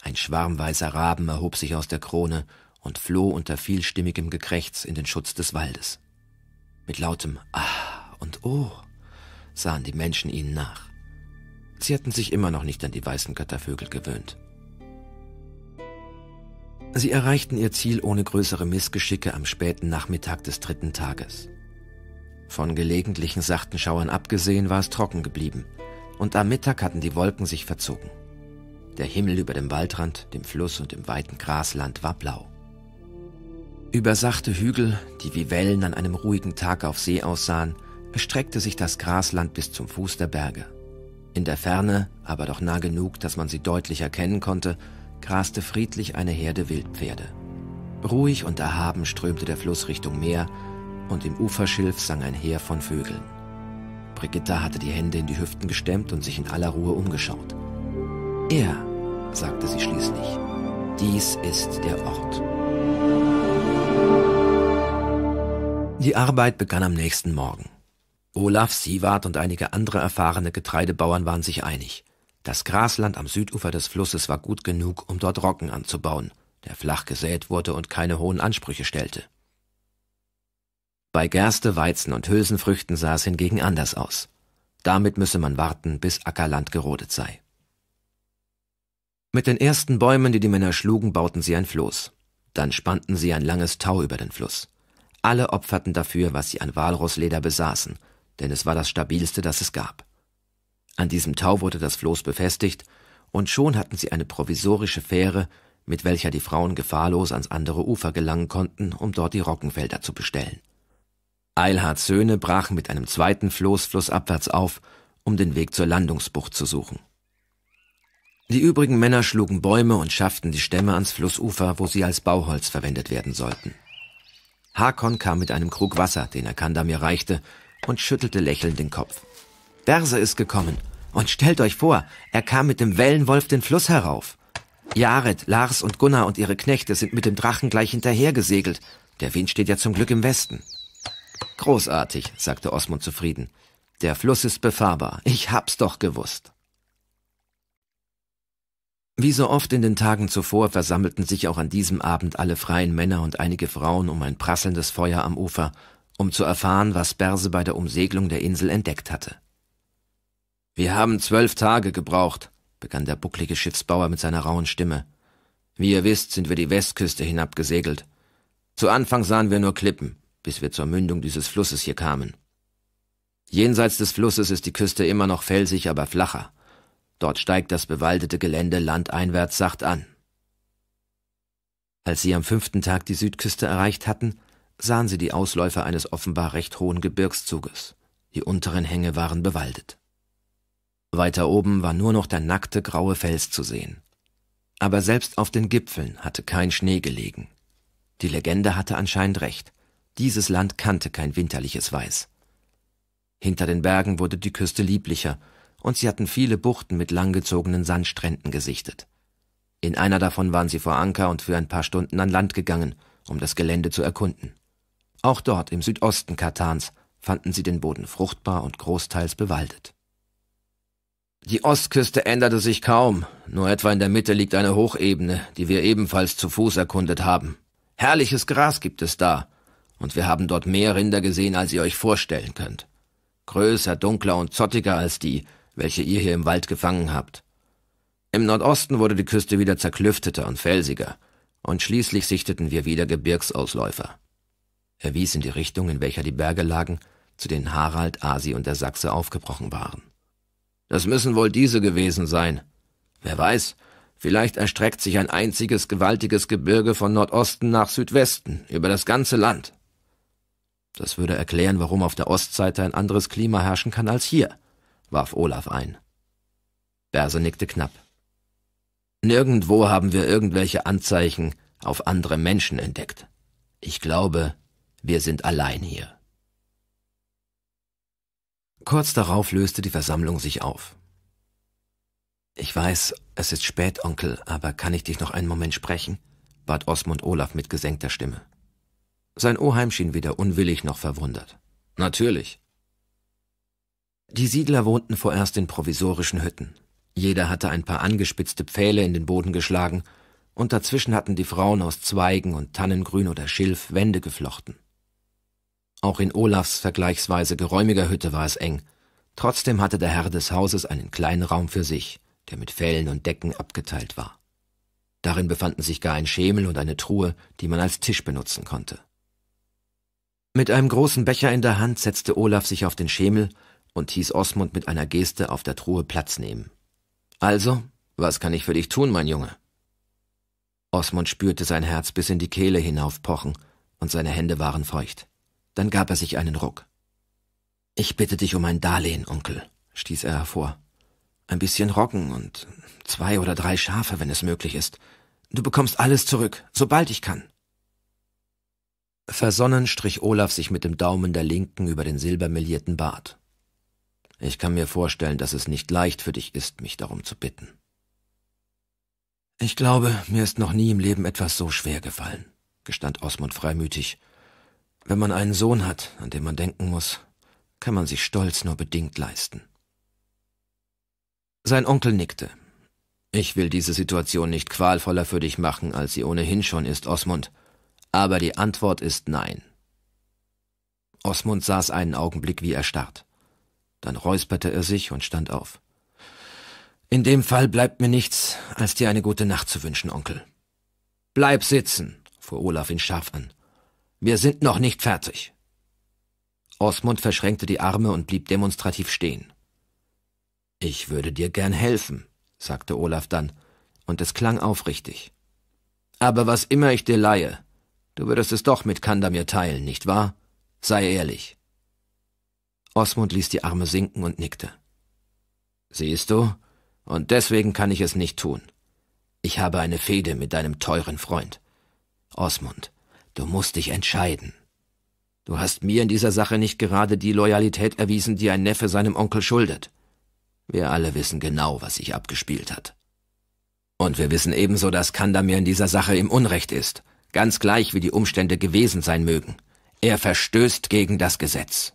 Ein Schwarm weißer Raben erhob sich aus der Krone und floh unter vielstimmigem Gekrächz in den Schutz des Waldes. Mit lautem Ah und Oh sahen die Menschen ihnen nach. Sie hatten sich immer noch nicht an die weißen Göttervögel gewöhnt. Sie erreichten ihr Ziel ohne größere Missgeschicke am späten Nachmittag des dritten Tages. Von gelegentlichen sachten Schauern abgesehen war es trocken geblieben, und am Mittag hatten die Wolken sich verzogen. Der Himmel über dem Waldrand, dem Fluss und dem weiten Grasland war blau. Über sachte Hügel, die wie Wellen an einem ruhigen Tag auf See aussahen, erstreckte sich das Grasland bis zum Fuß der Berge. In der Ferne, aber doch nah genug, dass man sie deutlich erkennen konnte, graste friedlich eine Herde Wildpferde. Ruhig und erhaben strömte der Fluss Richtung Meer und im Uferschilf sang ein Heer von Vögeln. Brigitta hatte die Hände in die Hüften gestemmt und sich in aller Ruhe umgeschaut. Er, sagte sie schließlich, dies ist der Ort. Die Arbeit begann am nächsten Morgen. Olaf, Siewart und einige andere erfahrene Getreidebauern waren sich einig. Das Grasland am Südufer des Flusses war gut genug, um dort Roggen anzubauen, der flach gesät wurde und keine hohen Ansprüche stellte. Bei Gerste, Weizen und Hülsenfrüchten sah es hingegen anders aus. Damit müsse man warten, bis Ackerland gerodet sei. Mit den ersten Bäumen, die die Männer schlugen, bauten sie ein Floß. Dann spannten sie ein langes Tau über den Fluss. Alle opferten dafür, was sie an Walrossleder besaßen, denn es war das stabilste, das es gab. An diesem Tau wurde das Floß befestigt, und schon hatten sie eine provisorische Fähre, mit welcher die Frauen gefahrlos ans andere Ufer gelangen konnten, um dort die Roggenfelder zu bestellen. Eilhards Söhne brachen mit einem zweiten Floß flussabwärts auf, um den Weg zur Landungsbucht zu suchen. Die übrigen Männer schlugen Bäume und schafften die Stämme ans Flussufer, wo sie als Bauholz verwendet werden sollten. Hakon kam mit einem Krug Wasser, den er Kandamir reichte, und schüttelte lächelnd den Kopf. Berse ist gekommen. Und stellt euch vor, er kam mit dem Wellenwolf den Fluss herauf. Jared, Lars und Gunnar und ihre Knechte sind mit dem Drachen gleich hinterher gesegelt. Der Wind steht ja zum Glück im Westen. Großartig, sagte Osmund zufrieden. Der Fluss ist befahrbar. Ich hab's doch gewusst. Wie so oft in den Tagen zuvor versammelten sich auch an diesem Abend alle freien Männer und einige Frauen um ein prasselndes Feuer am Ufer, um zu erfahren, was Berse bei der Umsegelung der Insel entdeckt hatte. Wir haben zwölf Tage gebraucht, begann der bucklige Schiffsbauer mit seiner rauen Stimme. Wie ihr wisst, sind wir die Westküste hinabgesegelt. Zu Anfang sahen wir nur Klippen bis wir zur Mündung dieses Flusses hier kamen. Jenseits des Flusses ist die Küste immer noch felsig, aber flacher. Dort steigt das bewaldete Gelände landeinwärts sacht an. Als sie am fünften Tag die Südküste erreicht hatten, sahen sie die Ausläufer eines offenbar recht hohen Gebirgszuges. Die unteren Hänge waren bewaldet. Weiter oben war nur noch der nackte graue Fels zu sehen. Aber selbst auf den Gipfeln hatte kein Schnee gelegen. Die Legende hatte anscheinend recht. Dieses Land kannte kein winterliches Weiß. Hinter den Bergen wurde die Küste lieblicher, und sie hatten viele Buchten mit langgezogenen Sandstränden gesichtet. In einer davon waren sie vor Anker und für ein paar Stunden an Land gegangen, um das Gelände zu erkunden. Auch dort im Südosten Katans fanden sie den Boden fruchtbar und großteils bewaldet. Die Ostküste änderte sich kaum, nur etwa in der Mitte liegt eine Hochebene, die wir ebenfalls zu Fuß erkundet haben. Herrliches Gras gibt es da, und wir haben dort mehr Rinder gesehen, als ihr euch vorstellen könnt. Größer, dunkler und zottiger als die, welche ihr hier im Wald gefangen habt. Im Nordosten wurde die Küste wieder zerklüfteter und felsiger, und schließlich sichteten wir wieder Gebirgsausläufer. Er wies in die Richtung, in welcher die Berge lagen, zu denen Harald, Asi und der Sachse aufgebrochen waren. Das müssen wohl diese gewesen sein. Wer weiß, vielleicht erstreckt sich ein einziges gewaltiges Gebirge von Nordosten nach Südwesten über das ganze Land. Das würde erklären, warum auf der Ostseite ein anderes Klima herrschen kann als hier, warf Olaf ein. Berse nickte knapp. Nirgendwo haben wir irgendwelche Anzeichen auf andere Menschen entdeckt. Ich glaube, wir sind allein hier. Kurz darauf löste die Versammlung sich auf. Ich weiß, es ist spät, Onkel, aber kann ich dich noch einen Moment sprechen? bat Osmund Olaf mit gesenkter Stimme. Sein Oheim schien weder unwillig noch verwundert. Natürlich. Die Siedler wohnten vorerst in provisorischen Hütten. Jeder hatte ein paar angespitzte Pfähle in den Boden geschlagen, und dazwischen hatten die Frauen aus Zweigen und Tannengrün oder Schilf Wände geflochten. Auch in Olafs vergleichsweise geräumiger Hütte war es eng. Trotzdem hatte der Herr des Hauses einen kleinen Raum für sich, der mit Fällen und Decken abgeteilt war. Darin befanden sich gar ein Schemel und eine Truhe, die man als Tisch benutzen konnte. Mit einem großen Becher in der Hand setzte Olaf sich auf den Schemel und hieß Osmund mit einer Geste auf der Truhe Platz nehmen. Also, was kann ich für dich tun, mein Junge? Osmund spürte sein Herz bis in die Kehle hinaufpochen, und seine Hände waren feucht. Dann gab er sich einen Ruck. Ich bitte dich um ein Darlehen, Onkel, stieß er hervor. Ein bisschen Roggen und zwei oder drei Schafe, wenn es möglich ist. Du bekommst alles zurück, sobald ich kann. Versonnen strich Olaf sich mit dem Daumen der Linken über den silbermelierten Bart. Ich kann mir vorstellen, dass es nicht leicht für dich ist, mich darum zu bitten. Ich glaube, mir ist noch nie im Leben etwas so schwer gefallen, gestand Osmund freimütig. Wenn man einen Sohn hat, an den man denken muss, kann man sich Stolz nur bedingt leisten. Sein Onkel nickte. Ich will diese Situation nicht qualvoller für dich machen, als sie ohnehin schon ist, Osmund. Aber die Antwort ist nein. Osmund saß einen Augenblick wie erstarrt. Dann räusperte er sich und stand auf. In dem Fall bleibt mir nichts, als dir eine gute Nacht zu wünschen, Onkel. Bleib sitzen, fuhr Olaf ihn scharf an. Wir sind noch nicht fertig. Osmund verschränkte die Arme und blieb demonstrativ stehen. Ich würde dir gern helfen, sagte Olaf dann, und es klang aufrichtig. Aber was immer ich dir leihe, Du würdest es doch mit Kandamir teilen, nicht wahr? Sei ehrlich. Osmund ließ die Arme sinken und nickte. Siehst du? Und deswegen kann ich es nicht tun. Ich habe eine Fehde mit deinem teuren Freund. Osmund, du musst dich entscheiden. Du hast mir in dieser Sache nicht gerade die Loyalität erwiesen, die ein Neffe seinem Onkel schuldet. Wir alle wissen genau, was sich abgespielt hat. Und wir wissen ebenso, dass Kandamir in dieser Sache im Unrecht ist ganz gleich wie die Umstände gewesen sein mögen. Er verstößt gegen das Gesetz.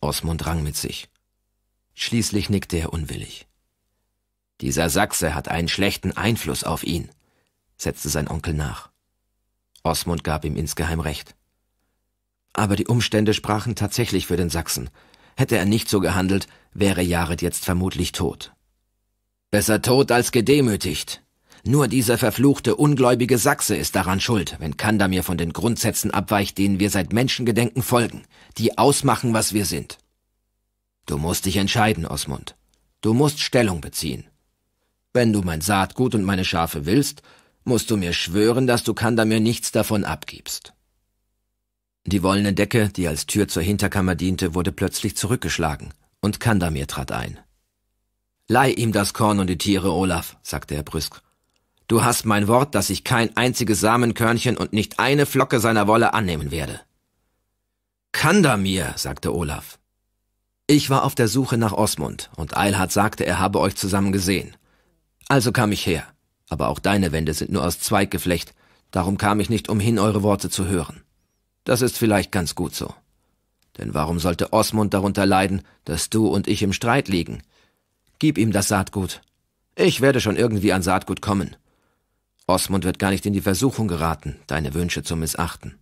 Osmund rang mit sich. Schließlich nickte er unwillig. Dieser Sachse hat einen schlechten Einfluss auf ihn, setzte sein Onkel nach. Osmund gab ihm insgeheim recht. Aber die Umstände sprachen tatsächlich für den Sachsen. Hätte er nicht so gehandelt, wäre Jared jetzt vermutlich tot. Besser tot als gedemütigt, nur dieser verfluchte, ungläubige Sachse ist daran schuld, wenn Kandamir von den Grundsätzen abweicht, denen wir seit Menschengedenken folgen, die ausmachen, was wir sind. Du musst dich entscheiden, Osmund. Du musst Stellung beziehen. Wenn du mein Saatgut und meine Schafe willst, musst du mir schwören, dass du Kandamir nichts davon abgibst. Die wollene Decke, die als Tür zur Hinterkammer diente, wurde plötzlich zurückgeschlagen, und Kandamir trat ein. Leih ihm das Korn und die Tiere, Olaf, sagte er brüsk Du hast mein Wort, dass ich kein einziges Samenkörnchen und nicht eine Flocke seiner Wolle annehmen werde. Kandamir, sagte Olaf. Ich war auf der Suche nach Osmund, und Eilhard sagte, er habe euch zusammen gesehen. Also kam ich her, aber auch deine Wände sind nur aus Zweiggeflecht, darum kam ich nicht umhin, eure Worte zu hören. Das ist vielleicht ganz gut so. Denn warum sollte Osmund darunter leiden, dass du und ich im Streit liegen? Gib ihm das Saatgut. Ich werde schon irgendwie an Saatgut kommen. Osmund wird gar nicht in die Versuchung geraten, deine Wünsche zu missachten.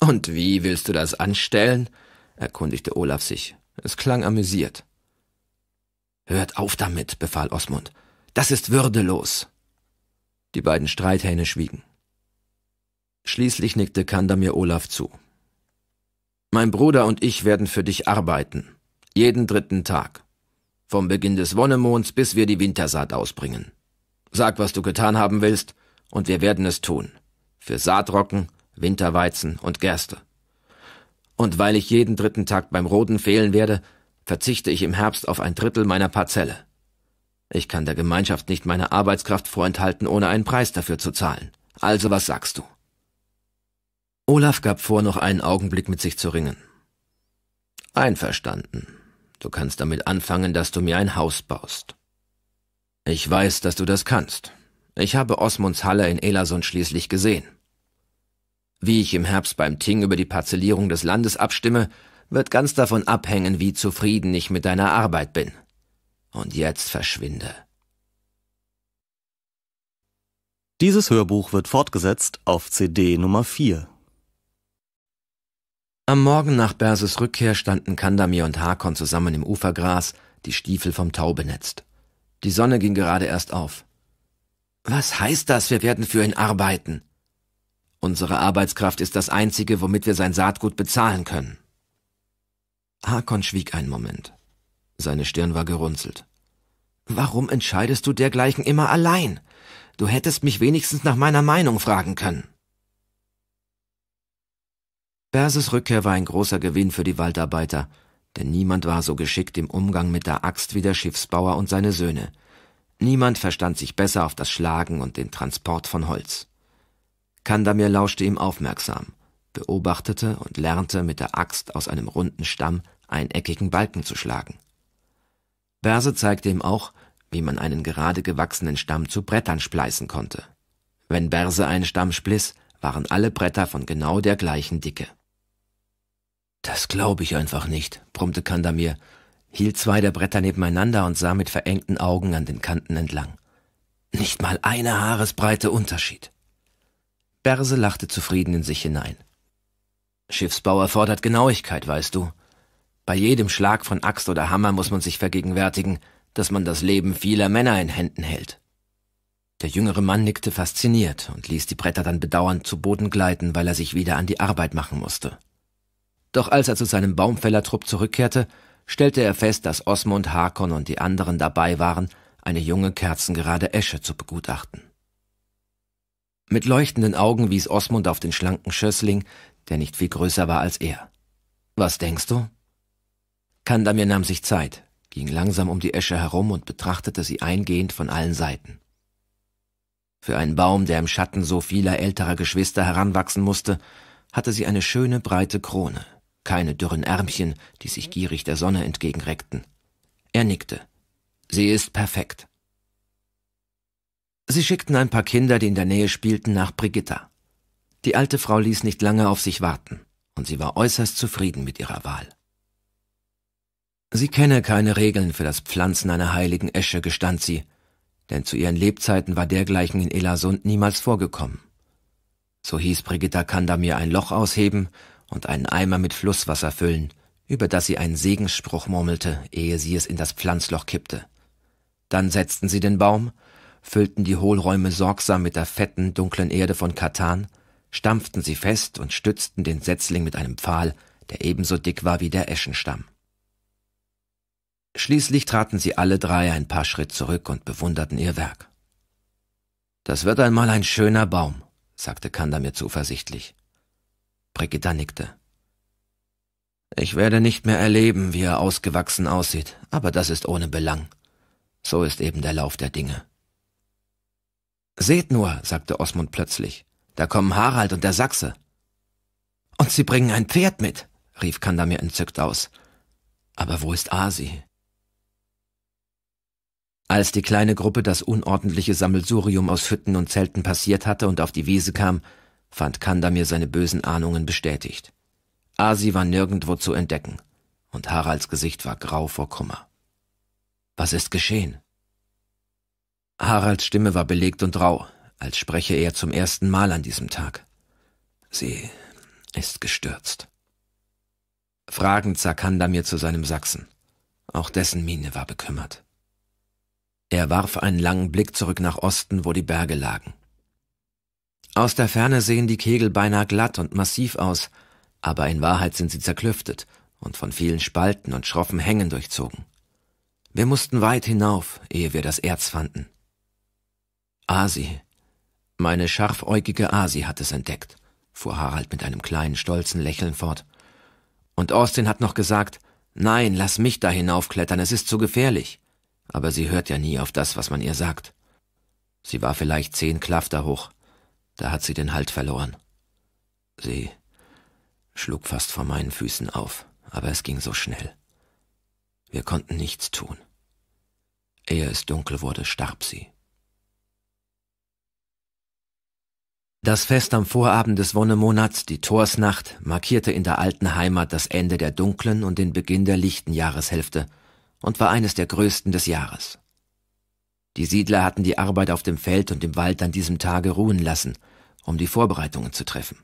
Und wie willst du das anstellen? erkundigte Olaf sich. Es klang amüsiert. Hört auf damit, befahl Osmund. Das ist würdelos. Die beiden Streithähne schwiegen. Schließlich nickte Kandamir Olaf zu. Mein Bruder und ich werden für dich arbeiten. Jeden dritten Tag. Vom Beginn des Wonnemonds bis wir die Wintersaat ausbringen. Sag, was du getan haben willst, und wir werden es tun. Für Saatrocken, Winterweizen und Gerste. Und weil ich jeden dritten Tag beim Roden fehlen werde, verzichte ich im Herbst auf ein Drittel meiner Parzelle. Ich kann der Gemeinschaft nicht meine Arbeitskraft vorenthalten, ohne einen Preis dafür zu zahlen. Also was sagst du? Olaf gab vor, noch einen Augenblick mit sich zu ringen. Einverstanden. Du kannst damit anfangen, dass du mir ein Haus baust. Ich weiß, dass du das kannst. Ich habe Osmunds Halle in Elasund schließlich gesehen. Wie ich im Herbst beim Ting über die Parzellierung des Landes abstimme, wird ganz davon abhängen, wie zufrieden ich mit deiner Arbeit bin. Und jetzt verschwinde. Dieses Hörbuch wird fortgesetzt auf CD Nummer 4. Am Morgen nach Berses Rückkehr standen Kandamir und Hakon zusammen im Ufergras, die Stiefel vom Tau benetzt. Die Sonne ging gerade erst auf. Was heißt das, wir werden für ihn arbeiten? Unsere Arbeitskraft ist das Einzige, womit wir sein Saatgut bezahlen können. Hakon schwieg einen Moment. Seine Stirn war gerunzelt. Warum entscheidest du dergleichen immer allein? Du hättest mich wenigstens nach meiner Meinung fragen können. Berses Rückkehr war ein großer Gewinn für die Waldarbeiter, denn niemand war so geschickt im Umgang mit der Axt wie der Schiffsbauer und seine Söhne. Niemand verstand sich besser auf das Schlagen und den Transport von Holz. Kandamir lauschte ihm aufmerksam, beobachtete und lernte mit der Axt aus einem runden Stamm einen eckigen Balken zu schlagen. Berse zeigte ihm auch, wie man einen gerade gewachsenen Stamm zu Brettern spleißen konnte. Wenn Berse einen Stamm spliss, waren alle Bretter von genau der gleichen Dicke. Das glaube ich einfach nicht, brummte Kandamir, hielt zwei der Bretter nebeneinander und sah mit verengten Augen an den Kanten entlang. Nicht mal eine Haaresbreite Unterschied. Berse lachte zufrieden in sich hinein. Schiffsbau erfordert Genauigkeit, weißt du. Bei jedem Schlag von Axt oder Hammer muss man sich vergegenwärtigen, dass man das Leben vieler Männer in Händen hält. Der jüngere Mann nickte fasziniert und ließ die Bretter dann bedauernd zu Boden gleiten, weil er sich wieder an die Arbeit machen musste. Doch als er zu seinem Baumfällertrupp zurückkehrte, stellte er fest, dass Osmund, Hakon und die anderen dabei waren, eine junge kerzengerade Esche zu begutachten. Mit leuchtenden Augen wies Osmund auf den schlanken Schössling, der nicht viel größer war als er. Was denkst du? Kandamir nahm sich Zeit, ging langsam um die Esche herum und betrachtete sie eingehend von allen Seiten. Für einen Baum, der im Schatten so vieler älterer Geschwister heranwachsen musste, hatte sie eine schöne breite Krone keine dürren Ärmchen, die sich gierig der Sonne entgegenreckten. Er nickte. Sie ist perfekt. Sie schickten ein paar Kinder, die in der Nähe spielten, nach Brigitta. Die alte Frau ließ nicht lange auf sich warten, und sie war äußerst zufrieden mit ihrer Wahl. Sie kenne keine Regeln für das Pflanzen einer heiligen Esche, gestand sie, denn zu ihren Lebzeiten war dergleichen in Elasund niemals vorgekommen. So hieß Brigitta Kandamir ein Loch ausheben und einen Eimer mit Flusswasser füllen, über das sie einen Segensspruch murmelte, ehe sie es in das Pflanzloch kippte. Dann setzten sie den Baum, füllten die Hohlräume sorgsam mit der fetten, dunklen Erde von Katan, stampften sie fest und stützten den Setzling mit einem Pfahl, der ebenso dick war wie der Eschenstamm. Schließlich traten sie alle drei ein paar Schritt zurück und bewunderten ihr Werk. Das wird einmal ein schöner Baum, sagte Kanda mir zuversichtlich. Brigitta nickte. Ich werde nicht mehr erleben, wie er ausgewachsen aussieht, aber das ist ohne Belang. So ist eben der Lauf der Dinge. Seht nur, sagte Osmund plötzlich, da kommen Harald und der Sachse. Und sie bringen ein Pferd mit, rief Kandamir entzückt aus. Aber wo ist Asi? Als die kleine Gruppe das unordentliche Sammelsurium aus Hütten und Zelten passiert hatte und auf die Wiese kam, fand Kandamir seine bösen Ahnungen bestätigt. Asi war nirgendwo zu entdecken, und Haralds Gesicht war grau vor Kummer. Was ist geschehen? Haralds Stimme war belegt und rau, als spreche er zum ersten Mal an diesem Tag. Sie ist gestürzt. Fragend sah Kandamir zu seinem Sachsen. Auch dessen Miene war bekümmert. Er warf einen langen Blick zurück nach Osten, wo die Berge lagen. Aus der Ferne sehen die Kegel beinahe glatt und massiv aus, aber in Wahrheit sind sie zerklüftet und von vielen Spalten und schroffen Hängen durchzogen. Wir mussten weit hinauf, ehe wir das Erz fanden. Asi. Meine scharfäugige Asi hat es entdeckt, fuhr Harald mit einem kleinen, stolzen Lächeln fort. Und Austin hat noch gesagt, nein, lass mich da hinaufklettern, es ist zu gefährlich. Aber sie hört ja nie auf das, was man ihr sagt. Sie war vielleicht zehn Klafter hoch, da hat sie den Halt verloren. Sie schlug fast vor meinen Füßen auf, aber es ging so schnell. Wir konnten nichts tun. Ehe es dunkel wurde, starb sie. Das Fest am Vorabend des Wonnemonats, die Torsnacht, markierte in der alten Heimat das Ende der dunklen und den Beginn der lichten Jahreshälfte und war eines der größten des Jahres. Die Siedler hatten die Arbeit auf dem Feld und im Wald an diesem Tage ruhen lassen, um die Vorbereitungen zu treffen.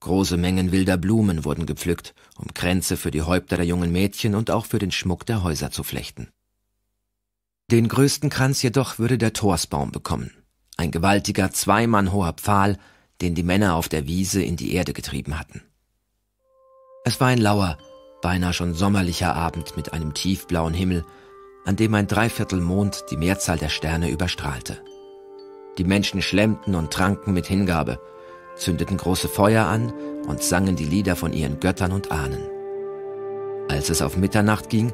Große Mengen wilder Blumen wurden gepflückt, um Kränze für die Häupter der jungen Mädchen und auch für den Schmuck der Häuser zu flechten. Den größten Kranz jedoch würde der Torsbaum bekommen, ein gewaltiger, zweimann hoher Pfahl, den die Männer auf der Wiese in die Erde getrieben hatten. Es war ein lauer, beinahe schon sommerlicher Abend mit einem tiefblauen Himmel an dem ein Dreiviertelmond die Mehrzahl der Sterne überstrahlte. Die Menschen schlemmten und tranken mit Hingabe, zündeten große Feuer an und sangen die Lieder von ihren Göttern und Ahnen. Als es auf Mitternacht ging,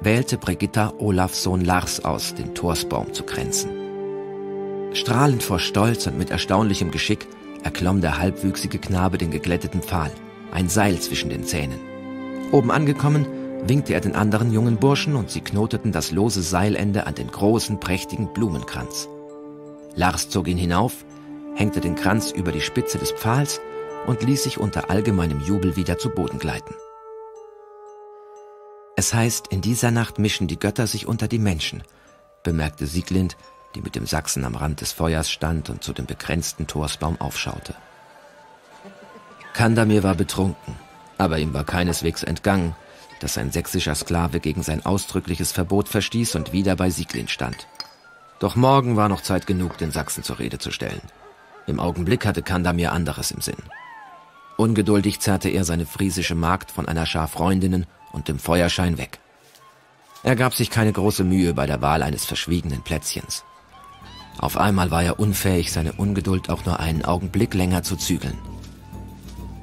wählte Brigitta Olafs Sohn Lars aus, den Torsbaum zu kränzen. Strahlend vor Stolz und mit erstaunlichem Geschick erklomm der halbwüchsige Knabe den geglätteten Pfahl, ein Seil zwischen den Zähnen. Oben angekommen, winkte er den anderen jungen Burschen und sie knoteten das lose Seilende an den großen, prächtigen Blumenkranz. Lars zog ihn hinauf, hängte den Kranz über die Spitze des Pfahls und ließ sich unter allgemeinem Jubel wieder zu Boden gleiten. Es heißt, in dieser Nacht mischen die Götter sich unter die Menschen, bemerkte Sieglind, die mit dem Sachsen am Rand des Feuers stand und zu dem begrenzten Torsbaum aufschaute. Kandamir war betrunken, aber ihm war keineswegs entgangen, dass ein sächsischer Sklave gegen sein ausdrückliches Verbot verstieß und wieder bei Sieglin stand. Doch morgen war noch Zeit genug, den Sachsen zur Rede zu stellen. Im Augenblick hatte Kandamir anderes im Sinn. Ungeduldig zerrte er seine friesische Magd von einer Schar Freundinnen und dem Feuerschein weg. Er gab sich keine große Mühe bei der Wahl eines verschwiegenen Plätzchens. Auf einmal war er unfähig, seine Ungeduld auch nur einen Augenblick länger zu zügeln.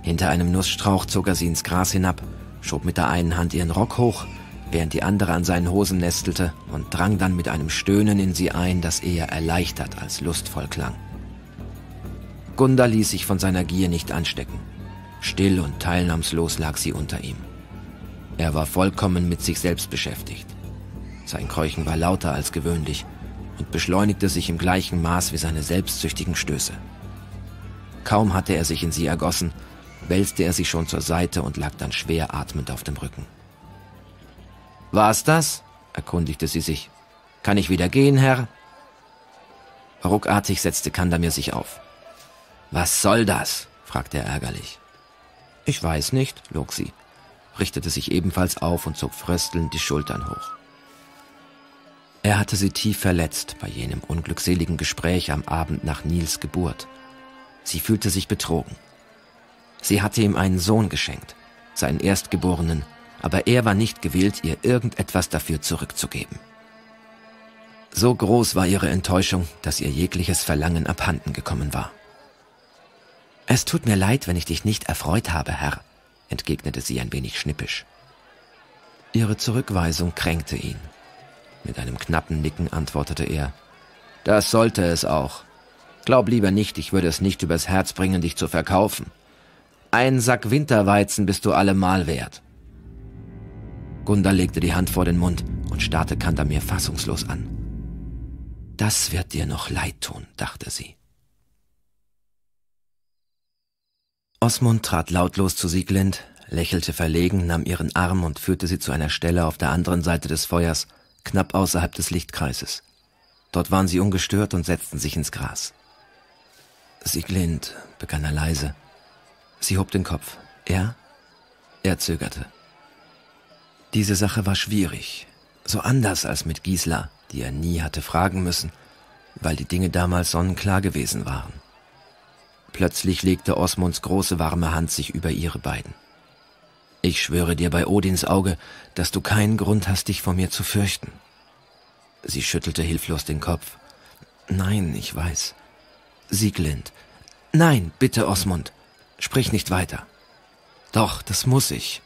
Hinter einem Nussstrauch zog er sie ins Gras hinab schob mit der einen Hand ihren Rock hoch, während die andere an seinen Hosen nestelte und drang dann mit einem Stöhnen in sie ein, das eher erleichtert als lustvoll klang. Gunda ließ sich von seiner Gier nicht anstecken. Still und teilnahmslos lag sie unter ihm. Er war vollkommen mit sich selbst beschäftigt. Sein Keuchen war lauter als gewöhnlich und beschleunigte sich im gleichen Maß wie seine selbstsüchtigen Stöße. Kaum hatte er sich in sie ergossen, wälzte er sich schon zur Seite und lag dann schwer atmend auf dem Rücken. War's das? erkundigte sie sich. Kann ich wieder gehen, Herr? Ruckartig setzte Kandamir sich auf. Was soll das? fragte er ärgerlich. Ich weiß nicht, log sie, richtete sich ebenfalls auf und zog fröstelnd die Schultern hoch. Er hatte sie tief verletzt bei jenem unglückseligen Gespräch am Abend nach Nils Geburt. Sie fühlte sich betrogen. Sie hatte ihm einen Sohn geschenkt, seinen Erstgeborenen, aber er war nicht gewillt, ihr irgendetwas dafür zurückzugeben. So groß war ihre Enttäuschung, dass ihr jegliches Verlangen abhanden gekommen war. Es tut mir leid, wenn ich dich nicht erfreut habe, Herr, entgegnete sie ein wenig schnippisch. Ihre Zurückweisung kränkte ihn. Mit einem knappen Nicken antwortete er Das sollte es auch. Glaub lieber nicht, ich würde es nicht übers Herz bringen, dich zu verkaufen. Ein Sack Winterweizen bist du allemal wert. Gunda legte die Hand vor den Mund und starrte Kantamir fassungslos an. Das wird dir noch leid tun, dachte sie. Osmund trat lautlos zu Sieglind, lächelte verlegen, nahm ihren Arm und führte sie zu einer Stelle auf der anderen Seite des Feuers, knapp außerhalb des Lichtkreises. Dort waren sie ungestört und setzten sich ins Gras. Sieglind, begann er leise, Sie hob den Kopf. Er? Er zögerte. Diese Sache war schwierig. So anders als mit Gisela, die er nie hatte fragen müssen, weil die Dinge damals sonnenklar gewesen waren. Plötzlich legte Osmunds große warme Hand sich über ihre beiden. Ich schwöre dir bei Odins Auge, dass du keinen Grund hast, dich vor mir zu fürchten. Sie schüttelte hilflos den Kopf. Nein, ich weiß. Sieglind. Nein, bitte, Osmund. Sprich nicht weiter. Doch, das muss ich,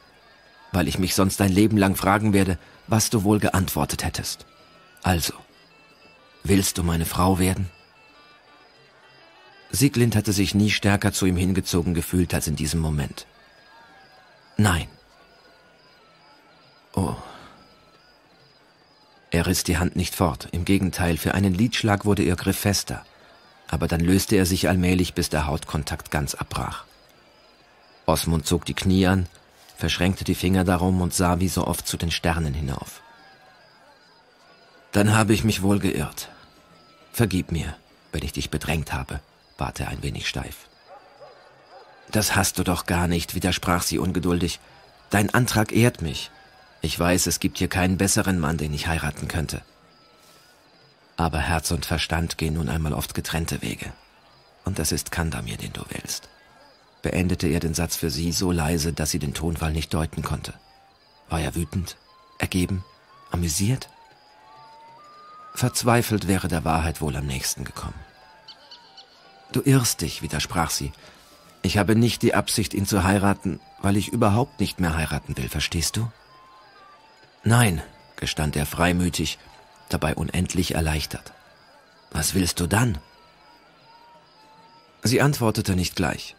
weil ich mich sonst dein Leben lang fragen werde, was du wohl geantwortet hättest. Also, willst du meine Frau werden? Sieglind hatte sich nie stärker zu ihm hingezogen gefühlt als in diesem Moment. Nein. Oh. Er riss die Hand nicht fort, im Gegenteil, für einen Lidschlag wurde ihr Griff fester, aber dann löste er sich allmählich, bis der Hautkontakt ganz abbrach. Osmund zog die Knie an, verschränkte die Finger darum und sah wie so oft zu den Sternen hinauf. Dann habe ich mich wohl geirrt. Vergib mir, wenn ich dich bedrängt habe, bat er ein wenig steif. Das hast du doch gar nicht, widersprach sie ungeduldig. Dein Antrag ehrt mich. Ich weiß, es gibt hier keinen besseren Mann, den ich heiraten könnte. Aber Herz und Verstand gehen nun einmal oft getrennte Wege. Und das ist Kandamir, den du willst beendete er den Satz für sie so leise, dass sie den Tonfall nicht deuten konnte. War er wütend, ergeben, amüsiert? Verzweifelt wäre der Wahrheit wohl am nächsten gekommen. Du irrst dich, widersprach sie. Ich habe nicht die Absicht, ihn zu heiraten, weil ich überhaupt nicht mehr heiraten will, verstehst du? Nein, gestand er freimütig, dabei unendlich erleichtert. Was willst du dann? Sie antwortete nicht gleich.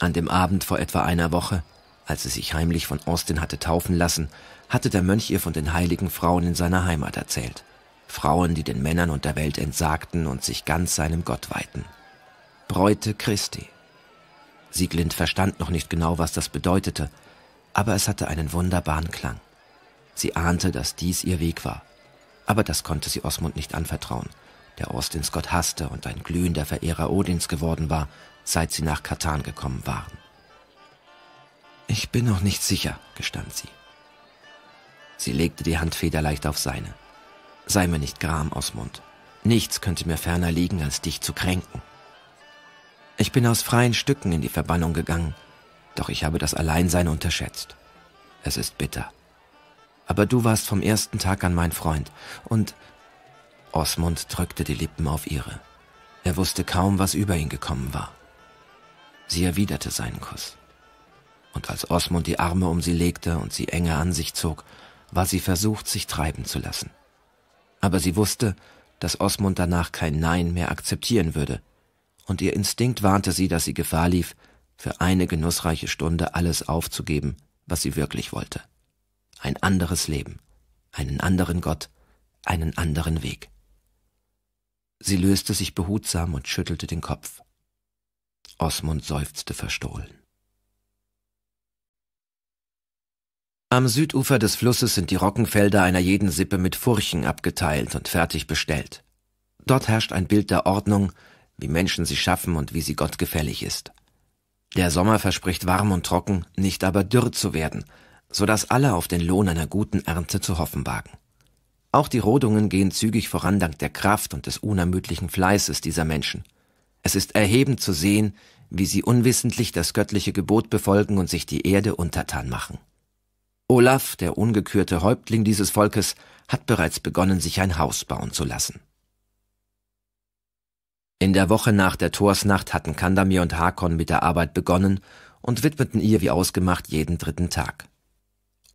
An dem Abend vor etwa einer Woche, als sie sich heimlich von Austin hatte taufen lassen, hatte der Mönch ihr von den heiligen Frauen in seiner Heimat erzählt. Frauen, die den Männern und der Welt entsagten und sich ganz seinem Gott weihten. Bräute Christi. Sieglind verstand noch nicht genau, was das bedeutete, aber es hatte einen wunderbaren Klang. Sie ahnte, dass dies ihr Weg war. Aber das konnte sie Osmund nicht anvertrauen, der Austins Gott hasste und ein glühender Verehrer Odins geworden war, seit sie nach Katan gekommen waren. Ich bin noch nicht sicher, gestand sie. Sie legte die Hand federleicht auf seine. Sei mir nicht gram, Osmund. Nichts könnte mir ferner liegen, als dich zu kränken. Ich bin aus freien Stücken in die Verbannung gegangen, doch ich habe das Alleinsein unterschätzt. Es ist bitter. Aber du warst vom ersten Tag an mein Freund und Osmund drückte die Lippen auf ihre. Er wusste kaum, was über ihn gekommen war. Sie erwiderte seinen Kuss. Und als Osmund die Arme um sie legte und sie enger an sich zog, war sie versucht, sich treiben zu lassen. Aber sie wusste, dass Osmund danach kein Nein mehr akzeptieren würde, und ihr Instinkt warnte sie, dass sie Gefahr lief, für eine genussreiche Stunde alles aufzugeben, was sie wirklich wollte. Ein anderes Leben, einen anderen Gott, einen anderen Weg. Sie löste sich behutsam und schüttelte den Kopf. Osmund seufzte verstohlen. Am Südufer des Flusses sind die Rockenfelder einer jeden Sippe mit Furchen abgeteilt und fertig bestellt. Dort herrscht ein Bild der Ordnung, wie Menschen sie schaffen und wie sie Gott gefällig ist. Der Sommer verspricht warm und trocken, nicht aber dürr zu werden, so dass alle auf den Lohn einer guten Ernte zu hoffen wagen. Auch die Rodungen gehen zügig voran dank der Kraft und des unermüdlichen Fleißes dieser Menschen – es ist erhebend zu sehen, wie sie unwissentlich das göttliche Gebot befolgen und sich die Erde untertan machen. Olaf, der ungekürte Häuptling dieses Volkes, hat bereits begonnen, sich ein Haus bauen zu lassen. In der Woche nach der Torsnacht hatten Kandamir und Hakon mit der Arbeit begonnen und widmeten ihr wie ausgemacht jeden dritten Tag.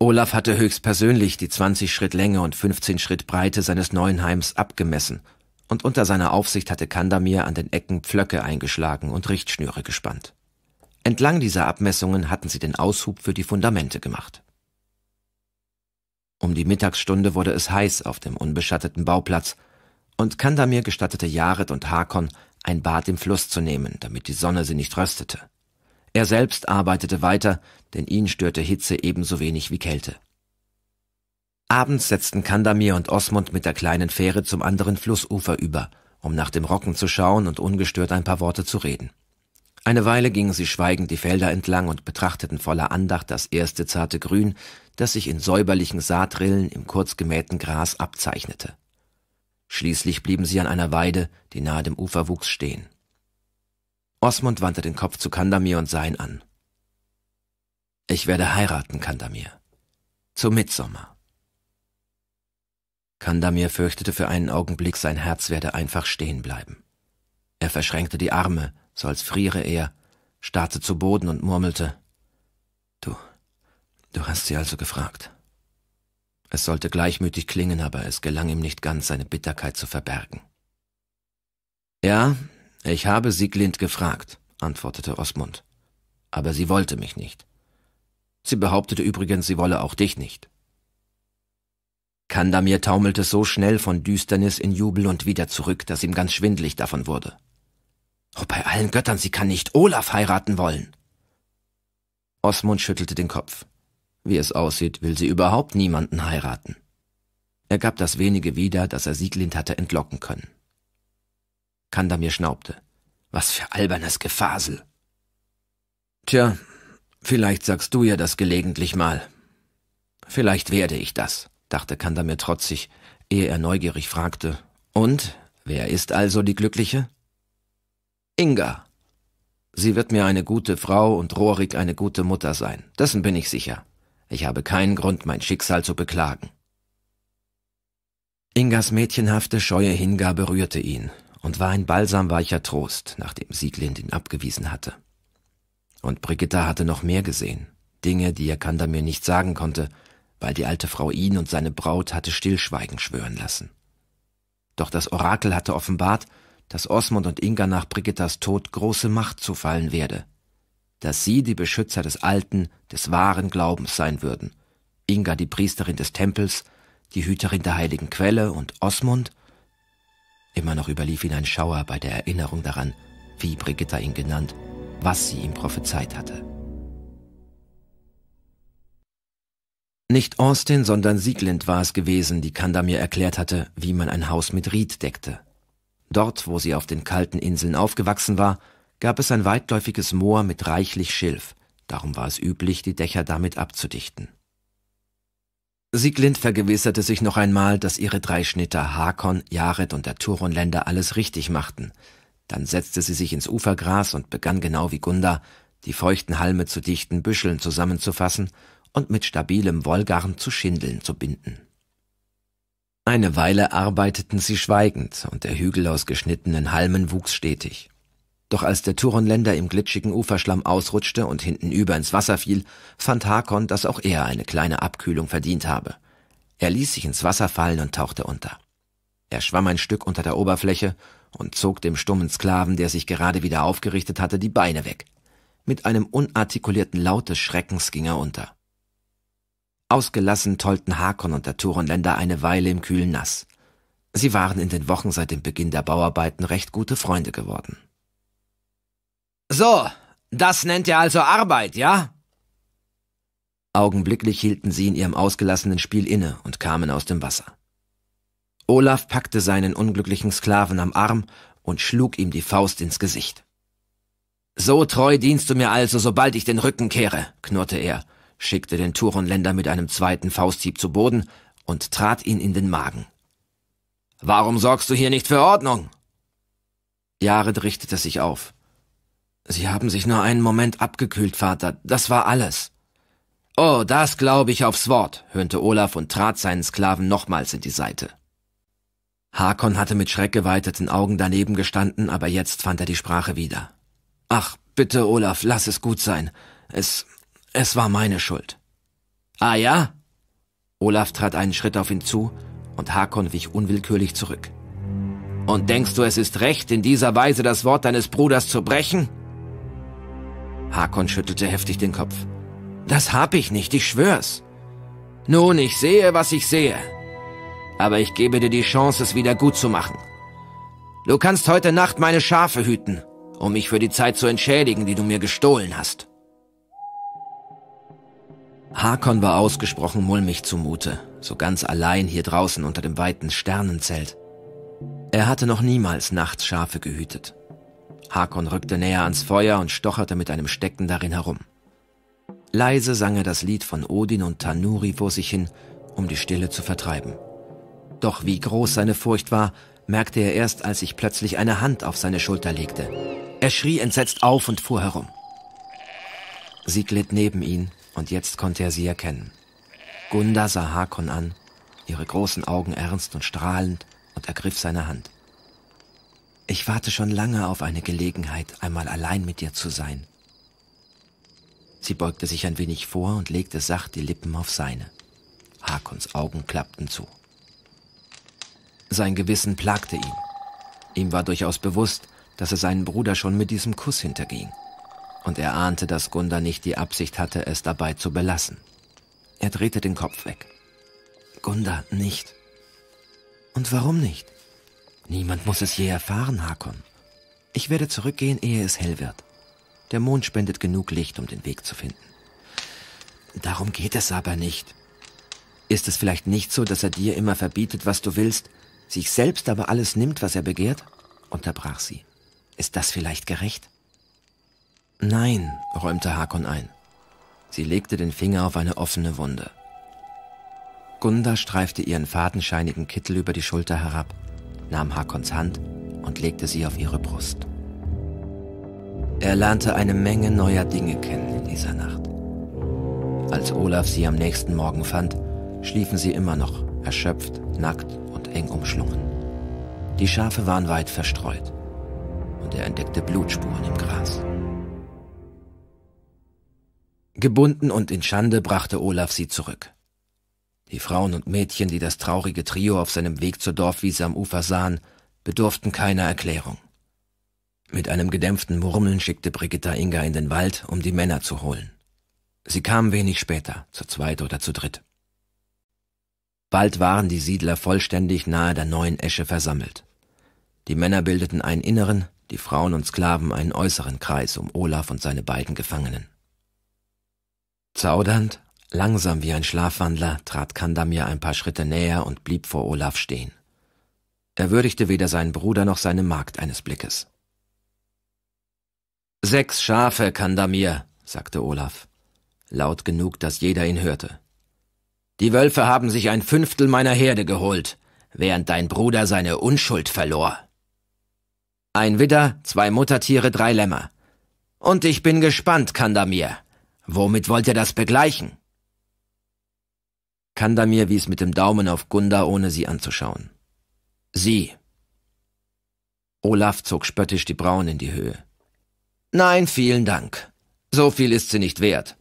Olaf hatte höchstpersönlich die 20 Schritt Länge und 15 Schritt Breite seines neuen Heims abgemessen und unter seiner Aufsicht hatte Kandamir an den Ecken Pflöcke eingeschlagen und Richtschnüre gespannt. Entlang dieser Abmessungen hatten sie den Aushub für die Fundamente gemacht. Um die Mittagsstunde wurde es heiß auf dem unbeschatteten Bauplatz, und Kandamir gestattete Jared und Hakon, ein Bad im Fluss zu nehmen, damit die Sonne sie nicht röstete. Er selbst arbeitete weiter, denn ihn störte Hitze ebenso wenig wie Kälte. Abends setzten Kandamir und Osmund mit der kleinen Fähre zum anderen Flussufer über, um nach dem Rocken zu schauen und ungestört ein paar Worte zu reden. Eine Weile gingen sie schweigend die Felder entlang und betrachteten voller Andacht das erste zarte Grün, das sich in säuberlichen Saatrillen im kurz gemähten Gras abzeichnete. Schließlich blieben sie an einer Weide, die nahe dem Ufer wuchs, stehen. Osmund wandte den Kopf zu Kandamir und sah ihn an. Ich werde heiraten, Kandamir. Zum Mitsommer. Kandamir fürchtete für einen Augenblick, sein Herz werde einfach stehen bleiben. Er verschränkte die Arme, so als friere er, starrte zu Boden und murmelte Du, du hast sie also gefragt. Es sollte gleichmütig klingen, aber es gelang ihm nicht ganz, seine Bitterkeit zu verbergen. Ja, ich habe Sieglind gefragt, antwortete Osmund. Aber sie wollte mich nicht. Sie behauptete übrigens, sie wolle auch dich nicht. Kandamir taumelte so schnell von Düsternis in Jubel und wieder zurück, dass ihm ganz schwindelig davon wurde. Oh, bei allen Göttern, sie kann nicht Olaf heiraten wollen! Osmund schüttelte den Kopf. Wie es aussieht, will sie überhaupt niemanden heiraten. Er gab das wenige wieder, das er Sieglind hatte entlocken können. Kandamir schnaubte. Was für albernes Gefasel! Tja, vielleicht sagst du ja das gelegentlich mal. Vielleicht werde ich das dachte Kandamir trotzig, ehe er neugierig fragte. Und wer ist also die Glückliche? Inga. Sie wird mir eine gute Frau und Rorik eine gute Mutter sein, dessen bin ich sicher. Ich habe keinen Grund, mein Schicksal zu beklagen. Ingas mädchenhafte, scheue Hingabe rührte ihn und war ein balsamweicher Trost, nachdem Sieglind ihn abgewiesen hatte. Und Brigitta hatte noch mehr gesehen, Dinge, die ihr Kandamir nicht sagen konnte, weil die alte Frau ihn und seine Braut hatte Stillschweigen schwören lassen. Doch das Orakel hatte offenbart, dass Osmund und Inga nach Brigittas Tod große Macht zufallen werde, dass sie die Beschützer des alten, des wahren Glaubens sein würden, Inga die Priesterin des Tempels, die Hüterin der heiligen Quelle und Osmund? Immer noch überlief ihn ein Schauer bei der Erinnerung daran, wie Brigitta ihn genannt, was sie ihm prophezeit hatte. Nicht Austin, sondern Sieglind war es gewesen, die Kanda mir erklärt hatte, wie man ein Haus mit Ried deckte. Dort, wo sie auf den kalten Inseln aufgewachsen war, gab es ein weitläufiges Moor mit reichlich Schilf, darum war es üblich, die Dächer damit abzudichten. Sieglind vergewisserte sich noch einmal, dass ihre drei Schnitter Hakon, Jared und der Turonländer alles richtig machten. Dann setzte sie sich ins Ufergras und begann genau wie Gunda, die feuchten Halme zu dichten Büscheln zusammenzufassen und mit stabilem Wollgarn zu Schindeln zu binden. Eine Weile arbeiteten sie schweigend, und der Hügel aus geschnittenen Halmen wuchs stetig. Doch als der Turonländer im glitschigen Uferschlamm ausrutschte und hintenüber ins Wasser fiel, fand Hakon, dass auch er eine kleine Abkühlung verdient habe. Er ließ sich ins Wasser fallen und tauchte unter. Er schwamm ein Stück unter der Oberfläche und zog dem stummen Sklaven, der sich gerade wieder aufgerichtet hatte, die Beine weg. Mit einem unartikulierten Laut des Schreckens ging er unter. Ausgelassen tollten Hakon und der Turenländer eine Weile im kühlen Nass. Sie waren in den Wochen seit dem Beginn der Bauarbeiten recht gute Freunde geworden. So, das nennt ihr also Arbeit, ja? Augenblicklich hielten sie in ihrem ausgelassenen Spiel inne und kamen aus dem Wasser. Olaf packte seinen unglücklichen Sklaven am Arm und schlug ihm die Faust ins Gesicht. So treu dienst du mir also, sobald ich den Rücken kehre, knurrte er schickte den Turenländer mit einem zweiten Fausthieb zu Boden und trat ihn in den Magen. Warum sorgst du hier nicht für Ordnung? Jared richtete sich auf. Sie haben sich nur einen Moment abgekühlt, Vater, das war alles. Oh, das glaube ich aufs Wort, höhnte Olaf und trat seinen Sklaven nochmals in die Seite. Hakon hatte mit schreckgeweiteten Augen daneben gestanden, aber jetzt fand er die Sprache wieder. Ach, bitte, Olaf, lass es gut sein. Es es war meine Schuld. Ah ja? Olaf trat einen Schritt auf ihn zu und Hakon wich unwillkürlich zurück. Und denkst du, es ist recht, in dieser Weise das Wort deines Bruders zu brechen? Hakon schüttelte heftig den Kopf. Das hab ich nicht, ich schwör's. Nun, ich sehe, was ich sehe. Aber ich gebe dir die Chance, es wieder gut zu machen. Du kannst heute Nacht meine Schafe hüten, um mich für die Zeit zu entschädigen, die du mir gestohlen hast. Hakon war ausgesprochen mulmig zumute, so ganz allein hier draußen unter dem weiten Sternenzelt. Er hatte noch niemals nachts Schafe gehütet. Hakon rückte näher ans Feuer und stocherte mit einem Stecken darin herum. Leise sang er das Lied von Odin und Tanuri vor sich hin, um die Stille zu vertreiben. Doch wie groß seine Furcht war, merkte er erst, als sich plötzlich eine Hand auf seine Schulter legte. Er schrie entsetzt auf und fuhr herum. Sie glitt neben ihn, und jetzt konnte er sie erkennen. Gunda sah Hakon an, ihre großen Augen ernst und strahlend, und ergriff seine Hand. Ich warte schon lange auf eine Gelegenheit, einmal allein mit dir zu sein. Sie beugte sich ein wenig vor und legte sacht die Lippen auf seine. Hakons Augen klappten zu. Sein Gewissen plagte ihn. Ihm war durchaus bewusst, dass er seinen Bruder schon mit diesem Kuss hinterging und er ahnte, dass Gunda nicht die Absicht hatte, es dabei zu belassen. Er drehte den Kopf weg. Gunda nicht. Und warum nicht? Niemand muss es je erfahren, Hakon. Ich werde zurückgehen, ehe es hell wird. Der Mond spendet genug Licht, um den Weg zu finden. Darum geht es aber nicht. Ist es vielleicht nicht so, dass er dir immer verbietet, was du willst, sich selbst aber alles nimmt, was er begehrt? unterbrach sie. Ist das vielleicht gerecht? Nein, räumte Hakon ein. Sie legte den Finger auf eine offene Wunde. Gunda streifte ihren fadenscheinigen Kittel über die Schulter herab, nahm Hakons Hand und legte sie auf ihre Brust. Er lernte eine Menge neuer Dinge kennen in dieser Nacht. Als Olaf sie am nächsten Morgen fand, schliefen sie immer noch, erschöpft, nackt und eng umschlungen. Die Schafe waren weit verstreut und er entdeckte Blutspuren im Gras. Gebunden und in Schande brachte Olaf sie zurück. Die Frauen und Mädchen, die das traurige Trio auf seinem Weg zur Dorfwiese am Ufer sahen, bedurften keiner Erklärung. Mit einem gedämpften Murmeln schickte Brigitta Inga in den Wald, um die Männer zu holen. Sie kamen wenig später, zu zweit oder zu dritt. Bald waren die Siedler vollständig nahe der neuen Esche versammelt. Die Männer bildeten einen inneren, die Frauen und Sklaven einen äußeren Kreis um Olaf und seine beiden Gefangenen. Zaudernd, langsam wie ein Schlafwandler, trat Kandamir ein paar Schritte näher und blieb vor Olaf stehen. Er würdigte weder seinen Bruder noch seine Magd eines Blickes. Sechs Schafe, Kandamir, sagte Olaf, laut genug, dass jeder ihn hörte. Die Wölfe haben sich ein Fünftel meiner Herde geholt, während dein Bruder seine Unschuld verlor. Ein Widder, zwei Muttertiere, drei Lämmer. Und ich bin gespannt, Kandamir, Womit wollt ihr das begleichen? Kandamir wies mit dem Daumen auf Gunda, ohne sie anzuschauen. Sie. Olaf zog spöttisch die Brauen in die Höhe. Nein, vielen Dank. So viel ist sie nicht wert.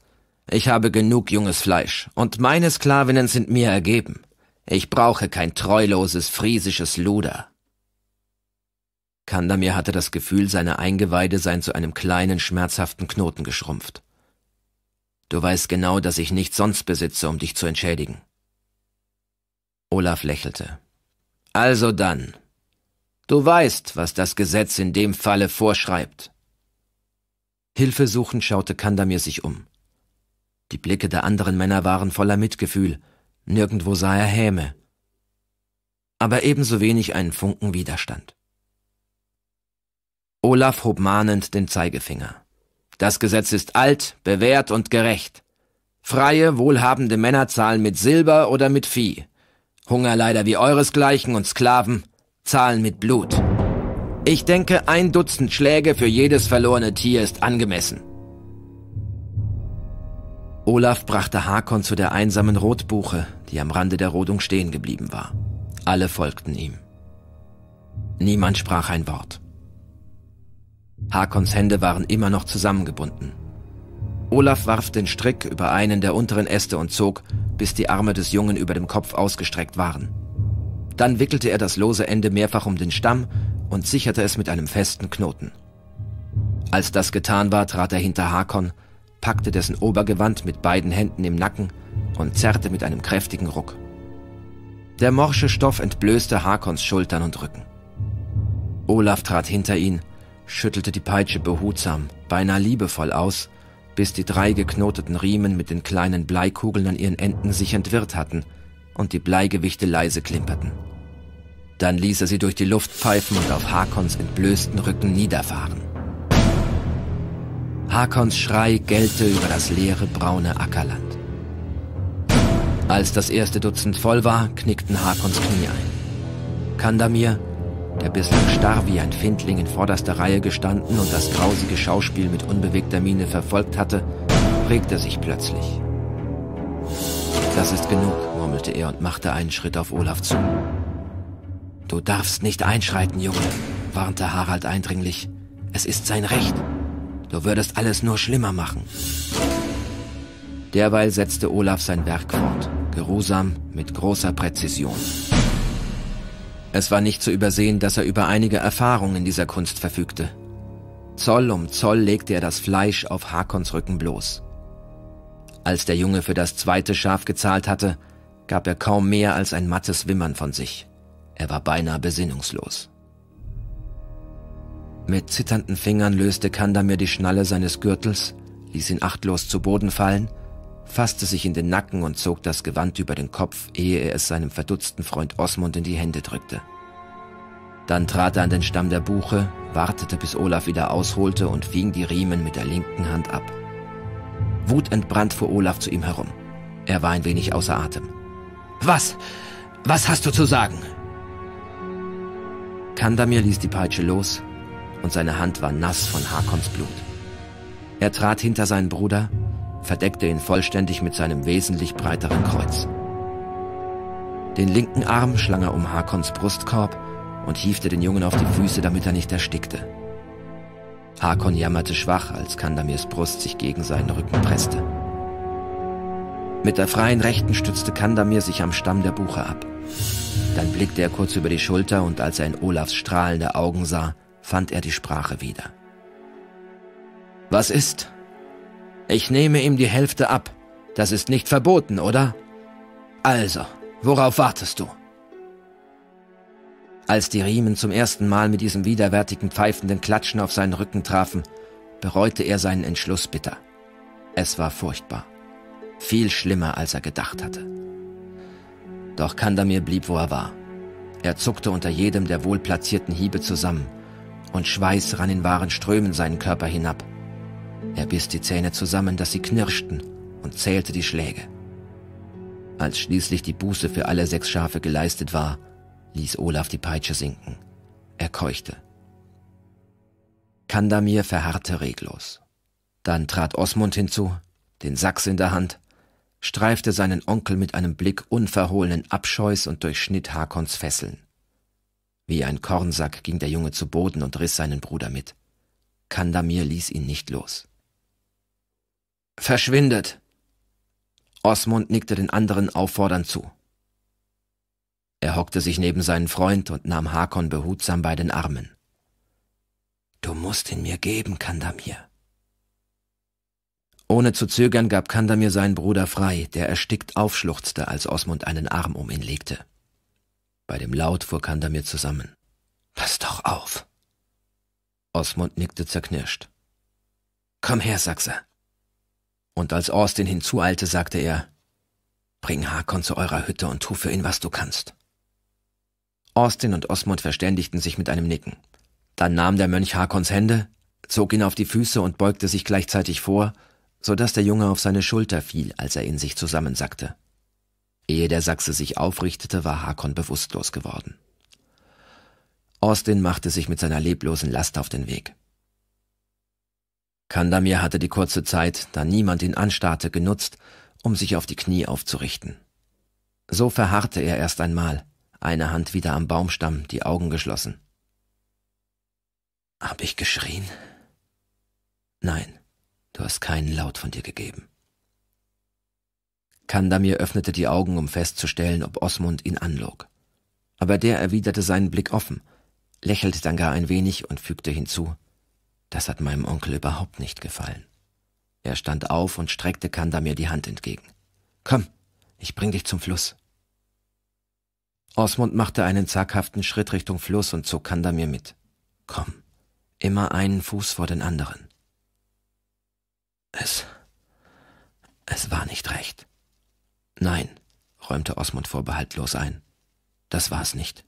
Ich habe genug junges Fleisch, und meine Sklavinnen sind mir ergeben. Ich brauche kein treuloses friesisches Luder. Kandamir hatte das Gefühl, seine Eingeweide seien zu einem kleinen, schmerzhaften Knoten geschrumpft. Du weißt genau, dass ich nichts sonst besitze, um dich zu entschädigen. Olaf lächelte. Also dann. Du weißt, was das Gesetz in dem Falle vorschreibt. Hilfesuchend schaute Kandamir sich um. Die Blicke der anderen Männer waren voller Mitgefühl, nirgendwo sah er Häme. Aber ebenso wenig einen Funken Widerstand. Olaf hob mahnend den Zeigefinger. Das Gesetz ist alt, bewährt und gerecht. Freie, wohlhabende Männer zahlen mit Silber oder mit Vieh. Hungerleider wie euresgleichen und Sklaven zahlen mit Blut. Ich denke, ein Dutzend Schläge für jedes verlorene Tier ist angemessen. Olaf brachte Hakon zu der einsamen Rotbuche, die am Rande der Rodung stehen geblieben war. Alle folgten ihm. Niemand sprach ein Wort. Hakons Hände waren immer noch zusammengebunden. Olaf warf den Strick über einen der unteren Äste und zog, bis die Arme des Jungen über dem Kopf ausgestreckt waren. Dann wickelte er das lose Ende mehrfach um den Stamm und sicherte es mit einem festen Knoten. Als das getan war, trat er hinter Hakon, packte dessen Obergewand mit beiden Händen im Nacken und zerrte mit einem kräftigen Ruck. Der morsche Stoff entblößte Hakons Schultern und Rücken. Olaf trat hinter ihn schüttelte die Peitsche behutsam, beinahe liebevoll aus, bis die drei geknoteten Riemen mit den kleinen Bleikugeln an ihren Enden sich entwirrt hatten und die Bleigewichte leise klimperten. Dann ließ er sie durch die Luft pfeifen und auf Hakons entblößten Rücken niederfahren. Hakons Schrei gellte über das leere braune Ackerland. Als das erste Dutzend voll war, knickten Hakons Knie ein. Kandamir der bislang starr wie ein Findling in vorderster Reihe gestanden und das grausige Schauspiel mit unbewegter Miene verfolgt hatte, regte sich plötzlich. Das ist genug, murmelte er und machte einen Schritt auf Olaf zu. Du darfst nicht einschreiten, Junge, warnte Harald eindringlich. Es ist sein Recht. Du würdest alles nur schlimmer machen. Derweil setzte Olaf sein Werk fort, geruhsam, mit großer Präzision. Es war nicht zu übersehen, dass er über einige Erfahrungen in dieser Kunst verfügte. Zoll um Zoll legte er das Fleisch auf Hakons Rücken bloß. Als der Junge für das zweite Schaf gezahlt hatte, gab er kaum mehr als ein mattes Wimmern von sich. Er war beinahe besinnungslos. Mit zitternden Fingern löste Kandamir die Schnalle seines Gürtels, ließ ihn achtlos zu Boden fallen fasste sich in den Nacken und zog das Gewand über den Kopf, ehe er es seinem verdutzten Freund Osmund in die Hände drückte. Dann trat er an den Stamm der Buche, wartete, bis Olaf wieder ausholte und fing die Riemen mit der linken Hand ab. Wutentbrannt fuhr Olaf zu ihm herum. Er war ein wenig außer Atem. Was? Was hast du zu sagen? Kandamir ließ die Peitsche los und seine Hand war nass von Hakons Blut. Er trat hinter seinen Bruder, verdeckte ihn vollständig mit seinem wesentlich breiteren Kreuz. Den linken Arm schlang er um Hakons Brustkorb und hiefte den Jungen auf die Füße, damit er nicht erstickte. Hakon jammerte schwach, als Kandamirs Brust sich gegen seinen Rücken presste. Mit der freien Rechten stützte Kandamir sich am Stamm der Buche ab. Dann blickte er kurz über die Schulter und als er in Olafs strahlende Augen sah, fand er die Sprache wieder. Was ist? Ich nehme ihm die Hälfte ab. Das ist nicht verboten, oder? Also, worauf wartest du? Als die Riemen zum ersten Mal mit diesem widerwärtigen pfeifenden Klatschen auf seinen Rücken trafen, bereute er seinen Entschluss bitter. Es war furchtbar. Viel schlimmer, als er gedacht hatte. Doch Kandamir blieb, wo er war. Er zuckte unter jedem der wohlplatzierten Hiebe zusammen, und Schweiß rann in wahren Strömen seinen Körper hinab. Er biss die Zähne zusammen, dass sie knirschten, und zählte die Schläge. Als schließlich die Buße für alle sechs Schafe geleistet war, ließ Olaf die Peitsche sinken. Er keuchte. Kandamir verharrte reglos. Dann trat Osmund hinzu, den Sachs in der Hand, streifte seinen Onkel mit einem Blick unverhohlenen Abscheus und durchschnitt Hakons Fesseln. Wie ein Kornsack ging der Junge zu Boden und riss seinen Bruder mit. Kandamir ließ ihn nicht los. Verschwindet! Osmund nickte den anderen auffordernd zu. Er hockte sich neben seinen Freund und nahm Hakon behutsam bei den Armen. Du musst ihn mir geben, Kandamir. Ohne zu zögern gab Kandamir seinen Bruder frei, der erstickt aufschluchzte, als Osmund einen Arm um ihn legte. Bei dem Laut fuhr Kandamir zusammen. Pass doch auf! Osmund nickte zerknirscht. Komm her, Sachse. Und als Austin hinzueilte, sagte er, Bring Hakon zu eurer Hütte und tu für ihn, was du kannst. Austin und Osmund verständigten sich mit einem Nicken. Dann nahm der Mönch Hakons Hände, zog ihn auf die Füße und beugte sich gleichzeitig vor, so dass der Junge auf seine Schulter fiel, als er in sich zusammensackte. Ehe der Sachse sich aufrichtete, war Hakon bewusstlos geworden. Austin machte sich mit seiner leblosen Last auf den Weg. Kandamir hatte die kurze Zeit, da niemand ihn anstarrte, genutzt, um sich auf die Knie aufzurichten. So verharrte er erst einmal, eine Hand wieder am Baumstamm, die Augen geschlossen. Hab ich geschrien? Nein, du hast keinen Laut von dir gegeben. Kandamir öffnete die Augen, um festzustellen, ob Osmund ihn anlog. Aber der erwiderte seinen Blick offen, lächelte dann gar ein wenig und fügte hinzu, das hat meinem Onkel überhaupt nicht gefallen. Er stand auf und streckte Kanda mir die Hand entgegen. Komm, ich bring dich zum Fluss. Osmund machte einen zaghaften Schritt Richtung Fluss und zog Kanda mir mit. Komm, immer einen Fuß vor den anderen. Es. Es war nicht recht. Nein, räumte Osmund vorbehaltlos ein. Das war's nicht.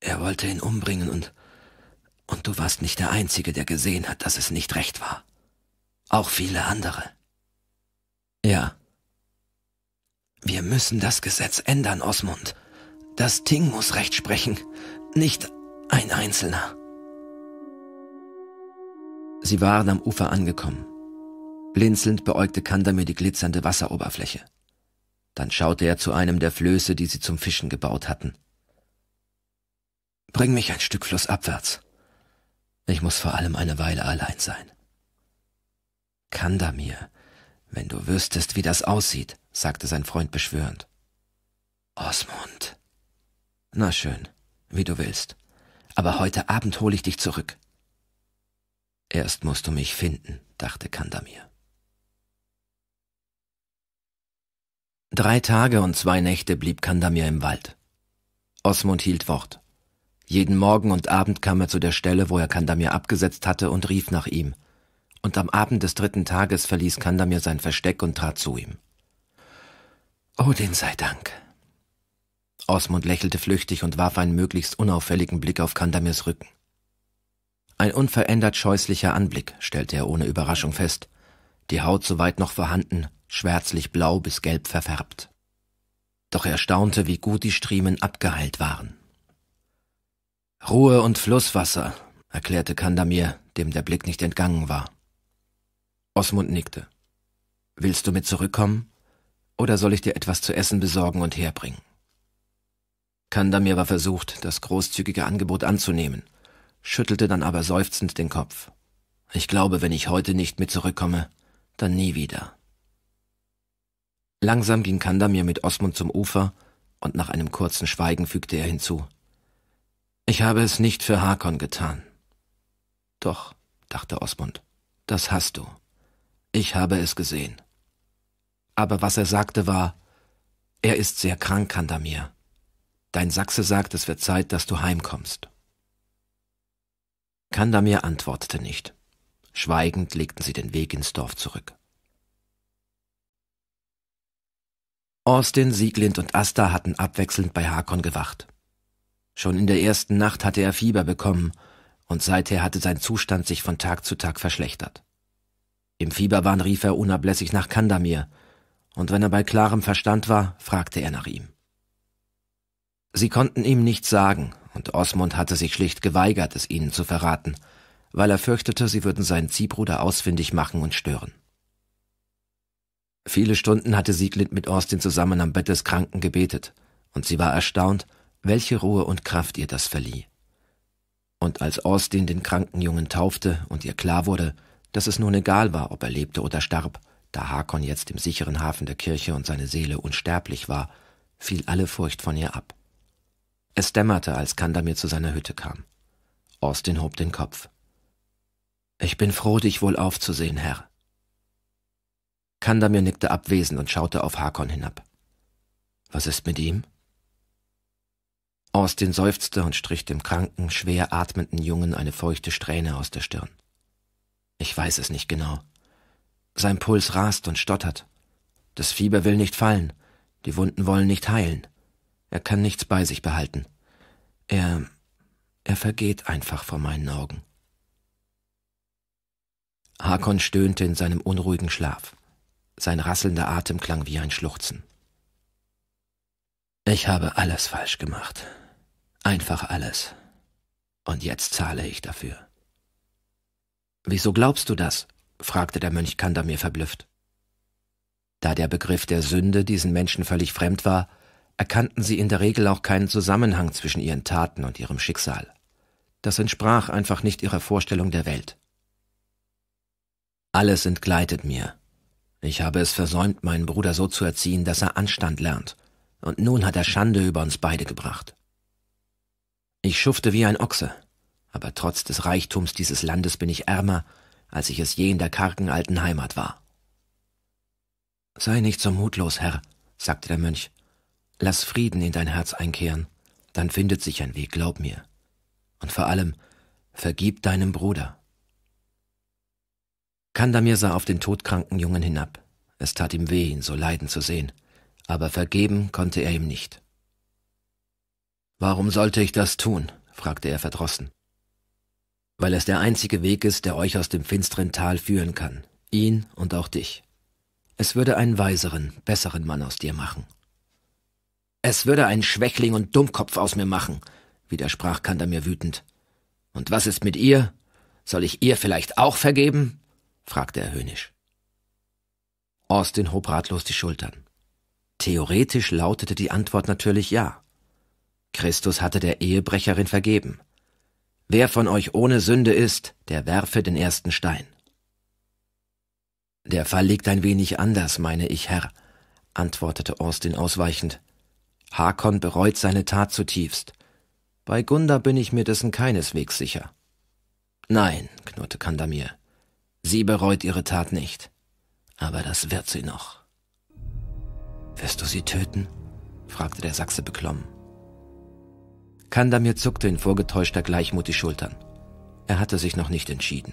Er wollte ihn umbringen und und du warst nicht der Einzige, der gesehen hat, dass es nicht recht war. Auch viele andere. Ja. Wir müssen das Gesetz ändern, Osmund. Das Ting muss Recht sprechen, nicht ein Einzelner. Sie waren am Ufer angekommen. Blinzelnd beäugte Kandamir die glitzernde Wasseroberfläche. Dann schaute er zu einem der Flöße, die sie zum Fischen gebaut hatten. Bring mich ein Stück flussabwärts. Ich muss vor allem eine Weile allein sein. Kandamir, wenn du wüsstest, wie das aussieht, sagte sein Freund beschwörend. Osmund. Na schön, wie du willst. Aber heute Abend hole ich dich zurück. Erst musst du mich finden, dachte Kandamir. Drei Tage und zwei Nächte blieb Kandamir im Wald. Osmund hielt Wort. Jeden Morgen und Abend kam er zu der Stelle, wo er Kandamir abgesetzt hatte, und rief nach ihm. Und am Abend des dritten Tages verließ Kandamir sein Versteck und trat zu ihm. Odin oh, sei Dank. Osmund lächelte flüchtig und warf einen möglichst unauffälligen Blick auf Kandamirs Rücken. Ein unverändert scheußlicher Anblick, stellte er ohne Überraschung fest. Die Haut soweit noch vorhanden, schwärzlich blau bis gelb verfärbt. Doch er staunte, wie gut die Striemen abgeheilt waren. Ruhe und Flusswasser, erklärte Kandamir, dem der Blick nicht entgangen war. Osmund nickte. Willst du mit zurückkommen? Oder soll ich dir etwas zu essen besorgen und herbringen? Kandamir war versucht, das großzügige Angebot anzunehmen, schüttelte dann aber seufzend den Kopf. Ich glaube, wenn ich heute nicht mit zurückkomme, dann nie wieder. Langsam ging Kandamir mit Osmund zum Ufer, und nach einem kurzen Schweigen fügte er hinzu ich habe es nicht für Hakon getan. Doch, dachte Osmund, das hast du. Ich habe es gesehen. Aber was er sagte war, er ist sehr krank, Kandamir. Dein Sachse sagt, es wird Zeit, dass du heimkommst. Kandamir antwortete nicht. Schweigend legten sie den Weg ins Dorf zurück. Austin, Sieglind und Asta hatten abwechselnd bei Hakon gewacht. Schon in der ersten Nacht hatte er Fieber bekommen, und seither hatte sein Zustand sich von Tag zu Tag verschlechtert. Im Fieberwahn rief er unablässig nach Kandamir, und wenn er bei klarem Verstand war, fragte er nach ihm. Sie konnten ihm nichts sagen, und Osmund hatte sich schlicht geweigert, es ihnen zu verraten, weil er fürchtete, sie würden seinen Ziehbruder ausfindig machen und stören. Viele Stunden hatte Sieglind mit Austin zusammen am Bett des Kranken gebetet, und sie war erstaunt, welche Ruhe und Kraft ihr das verlieh. Und als Austin den kranken Jungen taufte und ihr klar wurde, dass es nun egal war, ob er lebte oder starb, da Hakon jetzt im sicheren Hafen der Kirche und seine Seele unsterblich war, fiel alle Furcht von ihr ab. Es dämmerte, als Kandamir zu seiner Hütte kam. Austin hob den Kopf. Ich bin froh, dich wohl aufzusehen, Herr. Kandamir nickte abwesend und schaute auf Hakon hinab. Was ist mit ihm? Austin seufzte und strich dem kranken, schwer atmenden Jungen eine feuchte Strähne aus der Stirn. Ich weiß es nicht genau. Sein Puls rast und stottert. Das Fieber will nicht fallen, die Wunden wollen nicht heilen. Er kann nichts bei sich behalten. Er er vergeht einfach vor meinen Augen. Hakon stöhnte in seinem unruhigen Schlaf. Sein rasselnder Atem klang wie ein Schluchzen. Ich habe alles falsch gemacht, Einfach alles. Und jetzt zahle ich dafür. Wieso glaubst du das? fragte der Mönch Kandamir verblüfft. Da der Begriff der Sünde diesen Menschen völlig fremd war, erkannten sie in der Regel auch keinen Zusammenhang zwischen ihren Taten und ihrem Schicksal. Das entsprach einfach nicht ihrer Vorstellung der Welt. Alles entgleitet mir. Ich habe es versäumt, meinen Bruder so zu erziehen, dass er Anstand lernt, und nun hat er Schande über uns beide gebracht. Ich schufte wie ein Ochse, aber trotz des Reichtums dieses Landes bin ich ärmer, als ich es je in der kargen alten Heimat war. Sei nicht so mutlos, Herr, sagte der Mönch. Lass Frieden in dein Herz einkehren, dann findet sich ein Weg, glaub mir. Und vor allem, vergib deinem Bruder. Kandamir sah auf den todkranken Jungen hinab. Es tat ihm weh, ihn so leiden zu sehen, aber vergeben konnte er ihm nicht. Warum sollte ich das tun? fragte er verdrossen. Weil es der einzige Weg ist, der euch aus dem finsteren Tal führen kann, ihn und auch dich. Es würde einen weiseren, besseren Mann aus dir machen. Es würde einen Schwächling und Dummkopf aus mir machen, widersprach Kander mir wütend. Und was ist mit ihr? Soll ich ihr vielleicht auch vergeben? fragte er höhnisch. Austin hob ratlos die Schultern. Theoretisch lautete die Antwort natürlich ja. Christus hatte der Ehebrecherin vergeben. Wer von euch ohne Sünde ist, der werfe den ersten Stein. Der Fall liegt ein wenig anders, meine ich, Herr, antwortete Austin ausweichend. Hakon bereut seine Tat zutiefst. Bei Gunda bin ich mir dessen keineswegs sicher. Nein, knurrte Kandamir, sie bereut ihre Tat nicht. Aber das wird sie noch. Wirst du sie töten? fragte der Sachse beklommen. Kandamir zuckte in vorgetäuschter Gleichmut die Schultern. Er hatte sich noch nicht entschieden.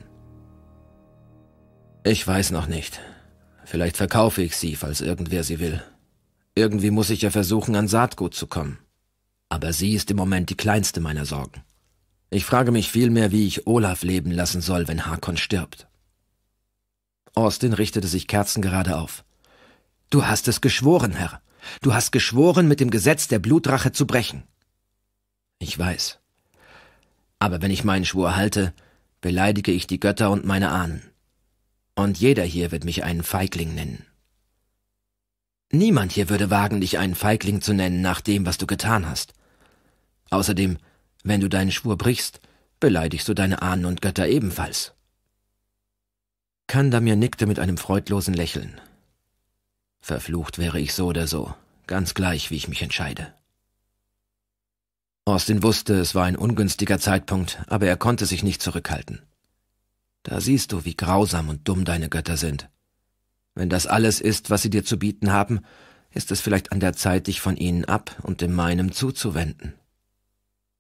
Ich weiß noch nicht. Vielleicht verkaufe ich sie, falls irgendwer sie will. Irgendwie muss ich ja versuchen, an Saatgut zu kommen. Aber sie ist im Moment die kleinste meiner Sorgen. Ich frage mich vielmehr, wie ich Olaf leben lassen soll, wenn Hakon stirbt. Austin richtete sich kerzengerade auf. Du hast es geschworen, Herr. Du hast geschworen, mit dem Gesetz der Blutrache zu brechen. Ich weiß. Aber wenn ich meinen Schwur halte, beleidige ich die Götter und meine Ahnen. Und jeder hier wird mich einen Feigling nennen. Niemand hier würde wagen, dich einen Feigling zu nennen nach dem, was du getan hast. Außerdem, wenn du deinen Schwur brichst, beleidigst du deine Ahnen und Götter ebenfalls. Kandamir nickte mit einem freudlosen Lächeln. Verflucht wäre ich so oder so, ganz gleich, wie ich mich entscheide. Austin wusste, es war ein ungünstiger Zeitpunkt, aber er konnte sich nicht zurückhalten. Da siehst du, wie grausam und dumm deine Götter sind. Wenn das alles ist, was sie dir zu bieten haben, ist es vielleicht an der Zeit, dich von ihnen ab und dem meinem zuzuwenden.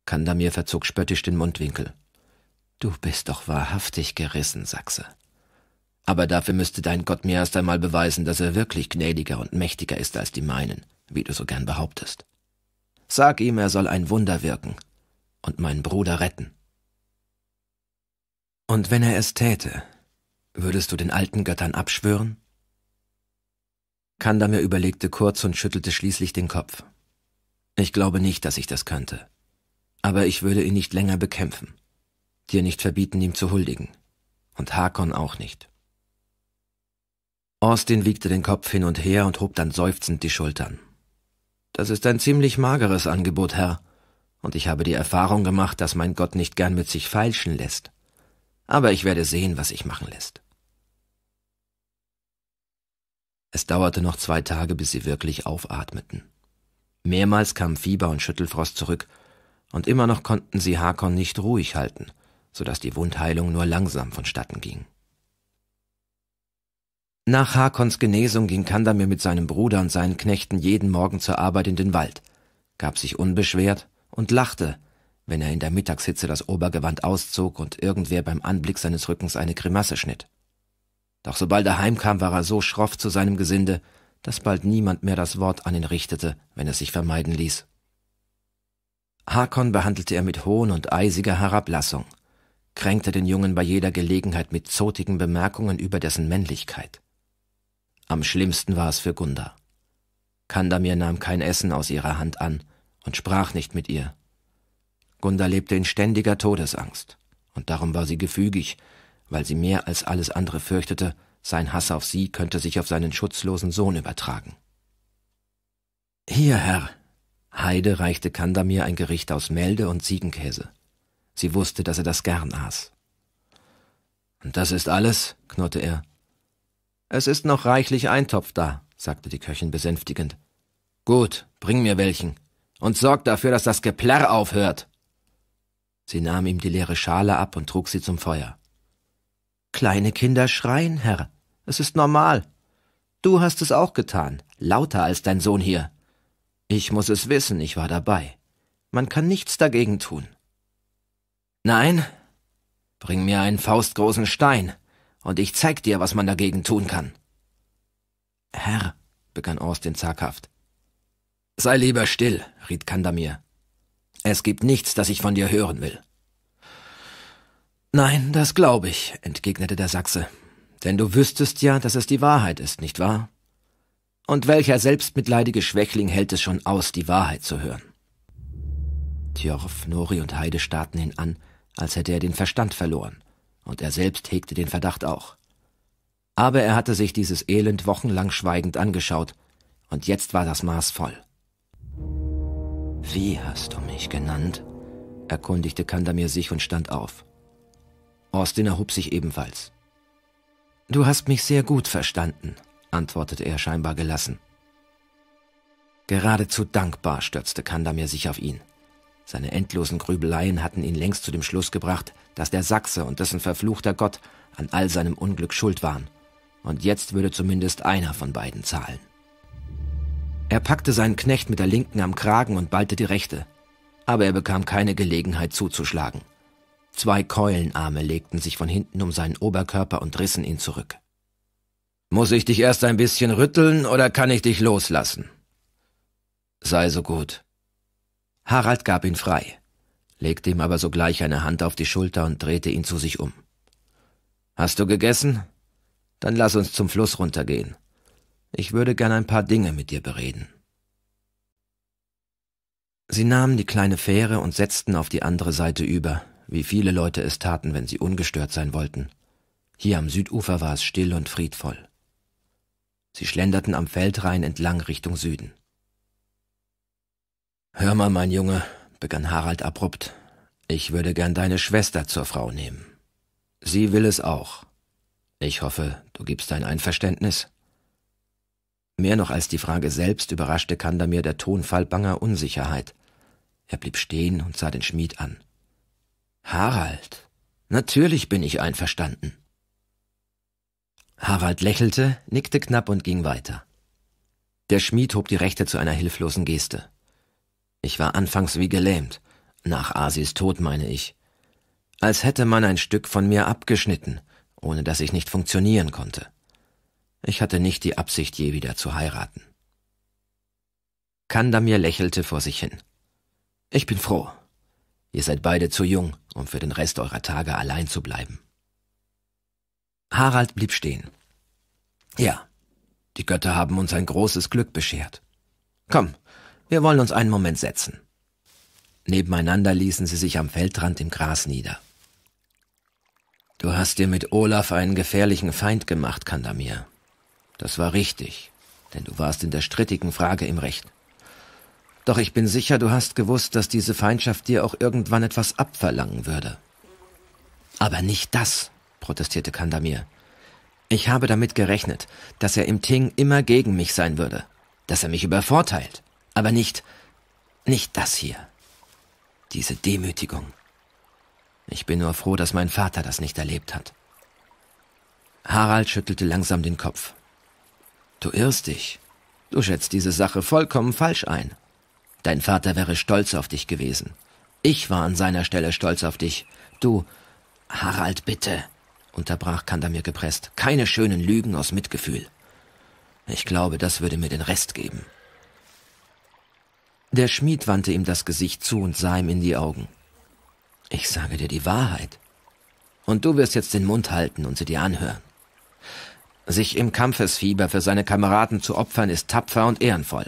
Kandamir verzog spöttisch den Mundwinkel. Du bist doch wahrhaftig gerissen, Sachse. Aber dafür müsste dein Gott mir erst einmal beweisen, dass er wirklich gnädiger und mächtiger ist als die meinen, wie du so gern behauptest. Sag ihm, er soll ein Wunder wirken und meinen Bruder retten. Und wenn er es täte, würdest du den alten Göttern abschwören? Kandamir überlegte kurz und schüttelte schließlich den Kopf. Ich glaube nicht, dass ich das könnte. Aber ich würde ihn nicht länger bekämpfen, dir nicht verbieten, ihm zu huldigen. Und Hakon auch nicht. Austin wiegte den Kopf hin und her und hob dann seufzend die Schultern. Das ist ein ziemlich mageres Angebot, Herr, und ich habe die Erfahrung gemacht, dass mein Gott nicht gern mit sich feilschen lässt. Aber ich werde sehen, was ich machen lässt. Es dauerte noch zwei Tage, bis sie wirklich aufatmeten. Mehrmals kam Fieber und Schüttelfrost zurück, und immer noch konnten sie Hakon nicht ruhig halten, so dass die Wundheilung nur langsam vonstatten ging. Nach Hakons Genesung ging Kandamir mit seinem Bruder und seinen Knechten jeden Morgen zur Arbeit in den Wald, gab sich unbeschwert und lachte, wenn er in der Mittagshitze das Obergewand auszog und irgendwer beim Anblick seines Rückens eine Grimasse schnitt. Doch sobald er heimkam, war er so schroff zu seinem Gesinde, dass bald niemand mehr das Wort an ihn richtete, wenn es sich vermeiden ließ. Hakon behandelte er mit Hohn und eisiger Herablassung, kränkte den Jungen bei jeder Gelegenheit mit zotigen Bemerkungen über dessen Männlichkeit. Am schlimmsten war es für Gunda. Kandamir nahm kein Essen aus ihrer Hand an und sprach nicht mit ihr. Gunda lebte in ständiger Todesangst, und darum war sie gefügig, weil sie mehr als alles andere fürchtete, sein Hass auf sie könnte sich auf seinen schutzlosen Sohn übertragen. Hier, Herr! Heide reichte Kandamir ein Gericht aus Melde und Ziegenkäse. Sie wusste, dass er das gern aß. Und das ist alles? knurrte er. Es ist noch reichlich Eintopf da, sagte die Köchin besänftigend. Gut, bring mir welchen. Und sorg dafür, dass das Geplärr aufhört. Sie nahm ihm die leere Schale ab und trug sie zum Feuer. Kleine Kinder schreien, Herr. Es ist normal. Du hast es auch getan, lauter als dein Sohn hier. Ich muss es wissen, ich war dabei. Man kann nichts dagegen tun. Nein? Bring mir einen faustgroßen Stein und ich zeig dir, was man dagegen tun kann. Herr, begann Austin zaghaft. Sei lieber still, riet Kandamir. Es gibt nichts, das ich von dir hören will. Nein, das glaube ich, entgegnete der Sachse. Denn du wüsstest ja, dass es die Wahrheit ist, nicht wahr? Und welcher selbstmitleidige Schwächling hält es schon aus, die Wahrheit zu hören? Tjorf, Nori und Heide starrten ihn an, als hätte er den Verstand verloren und er selbst hegte den Verdacht auch. Aber er hatte sich dieses Elend wochenlang schweigend angeschaut, und jetzt war das Maß voll. Wie hast du mich genannt? erkundigte Kandamir sich und stand auf. Austin erhob sich ebenfalls. Du hast mich sehr gut verstanden, antwortete er scheinbar gelassen. Geradezu dankbar stürzte Kandamir sich auf ihn. Seine endlosen Grübeleien hatten ihn längst zu dem Schluss gebracht, dass der Sachse und dessen verfluchter Gott an all seinem Unglück schuld waren. Und jetzt würde zumindest einer von beiden zahlen. Er packte seinen Knecht mit der linken am Kragen und ballte die rechte. Aber er bekam keine Gelegenheit zuzuschlagen. Zwei Keulenarme legten sich von hinten um seinen Oberkörper und rissen ihn zurück. Muss ich dich erst ein bisschen rütteln oder kann ich dich loslassen? Sei so gut, Harald gab ihn frei, legte ihm aber sogleich eine Hand auf die Schulter und drehte ihn zu sich um. Hast du gegessen? Dann lass uns zum Fluss runtergehen. Ich würde gern ein paar Dinge mit dir bereden. Sie nahmen die kleine Fähre und setzten auf die andere Seite über, wie viele Leute es taten, wenn sie ungestört sein wollten. Hier am Südufer war es still und friedvoll. Sie schlenderten am Feldrhein entlang Richtung Süden. Hör mal, mein Junge, begann Harald abrupt, ich würde gern deine Schwester zur Frau nehmen. Sie will es auch. Ich hoffe, du gibst dein Einverständnis. Mehr noch als die Frage selbst überraschte Kandamir der Tonfall banger Unsicherheit. Er blieb stehen und sah den Schmied an. Harald, natürlich bin ich einverstanden. Harald lächelte, nickte knapp und ging weiter. Der Schmied hob die Rechte zu einer hilflosen Geste. Ich war anfangs wie gelähmt. Nach Asis Tod meine ich. Als hätte man ein Stück von mir abgeschnitten, ohne dass ich nicht funktionieren konnte. Ich hatte nicht die Absicht, je wieder zu heiraten. Kandamir lächelte vor sich hin. Ich bin froh. Ihr seid beide zu jung, um für den Rest eurer Tage allein zu bleiben. Harald blieb stehen. Ja, die Götter haben uns ein großes Glück beschert. Komm, wir wollen uns einen Moment setzen. Nebeneinander ließen sie sich am Feldrand im Gras nieder. Du hast dir mit Olaf einen gefährlichen Feind gemacht, Kandamir. Das war richtig, denn du warst in der strittigen Frage im Recht. Doch ich bin sicher, du hast gewusst, dass diese Feindschaft dir auch irgendwann etwas abverlangen würde. Aber nicht das, protestierte Kandamir. Ich habe damit gerechnet, dass er im Ting immer gegen mich sein würde, dass er mich übervorteilt. Aber nicht, nicht das hier. Diese Demütigung. Ich bin nur froh, dass mein Vater das nicht erlebt hat. Harald schüttelte langsam den Kopf. Du irrst dich. Du schätzt diese Sache vollkommen falsch ein. Dein Vater wäre stolz auf dich gewesen. Ich war an seiner Stelle stolz auf dich. Du, Harald, bitte, unterbrach Kandamir gepresst. Keine schönen Lügen aus Mitgefühl. Ich glaube, das würde mir den Rest geben. Der Schmied wandte ihm das Gesicht zu und sah ihm in die Augen. Ich sage dir die Wahrheit. Und du wirst jetzt den Mund halten und sie dir anhören. Sich im Kampfesfieber für seine Kameraden zu opfern, ist tapfer und ehrenvoll.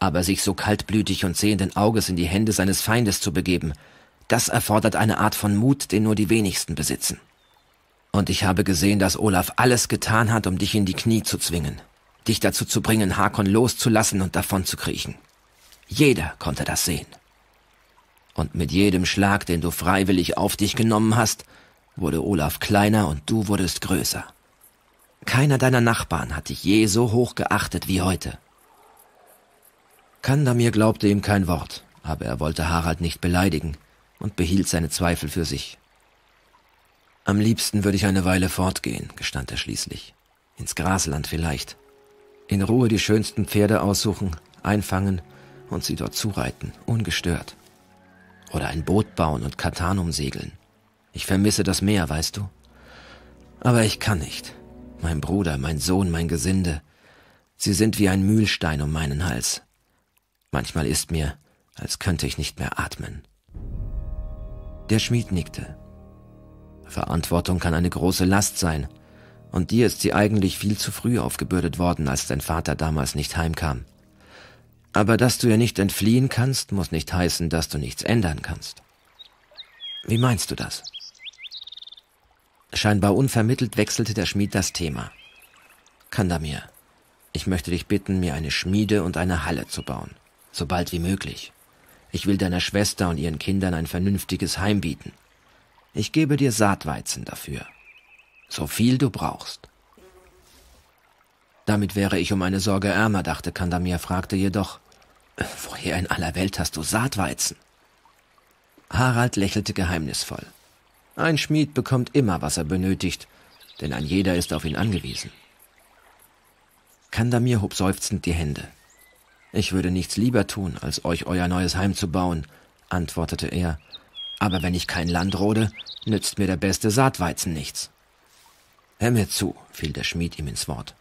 Aber sich so kaltblütig und sehenden Auges in die Hände seines Feindes zu begeben, das erfordert eine Art von Mut, den nur die wenigsten besitzen. Und ich habe gesehen, dass Olaf alles getan hat, um dich in die Knie zu zwingen, dich dazu zu bringen, Hakon loszulassen und davon zu kriechen. Jeder konnte das sehen. Und mit jedem Schlag, den du freiwillig auf dich genommen hast, wurde Olaf kleiner und du wurdest größer. Keiner deiner Nachbarn hat dich je so hoch geachtet wie heute. Kandamir glaubte ihm kein Wort, aber er wollte Harald nicht beleidigen und behielt seine Zweifel für sich. Am liebsten würde ich eine Weile fortgehen, gestand er schließlich. Ins Grasland vielleicht. In Ruhe die schönsten Pferde aussuchen, einfangen und sie dort zureiten, ungestört. Oder ein Boot bauen und Katan umsegeln. Ich vermisse das Meer, weißt du? Aber ich kann nicht. Mein Bruder, mein Sohn, mein Gesinde. Sie sind wie ein Mühlstein um meinen Hals. Manchmal ist mir, als könnte ich nicht mehr atmen. Der Schmied nickte. Verantwortung kann eine große Last sein, und dir ist sie eigentlich viel zu früh aufgebürdet worden, als dein Vater damals nicht heimkam. Aber dass du ihr nicht entfliehen kannst, muss nicht heißen, dass du nichts ändern kannst. Wie meinst du das? Scheinbar unvermittelt wechselte der Schmied das Thema. Kandamir, ich möchte dich bitten, mir eine Schmiede und eine Halle zu bauen, so bald wie möglich. Ich will deiner Schwester und ihren Kindern ein vernünftiges Heim bieten. Ich gebe dir Saatweizen dafür. So viel du brauchst. Damit wäre ich um eine Sorge ärmer, dachte Kandamir, fragte jedoch, Woher in aller Welt hast du Saatweizen? Harald lächelte geheimnisvoll. Ein Schmied bekommt immer, was er benötigt, denn ein jeder ist auf ihn angewiesen. Kandamir hob seufzend die Hände. Ich würde nichts lieber tun, als euch euer neues Heim zu bauen, antwortete er. Aber wenn ich kein Land rode, nützt mir der beste Saatweizen nichts. Hör mir zu, fiel der Schmied ihm ins Wort.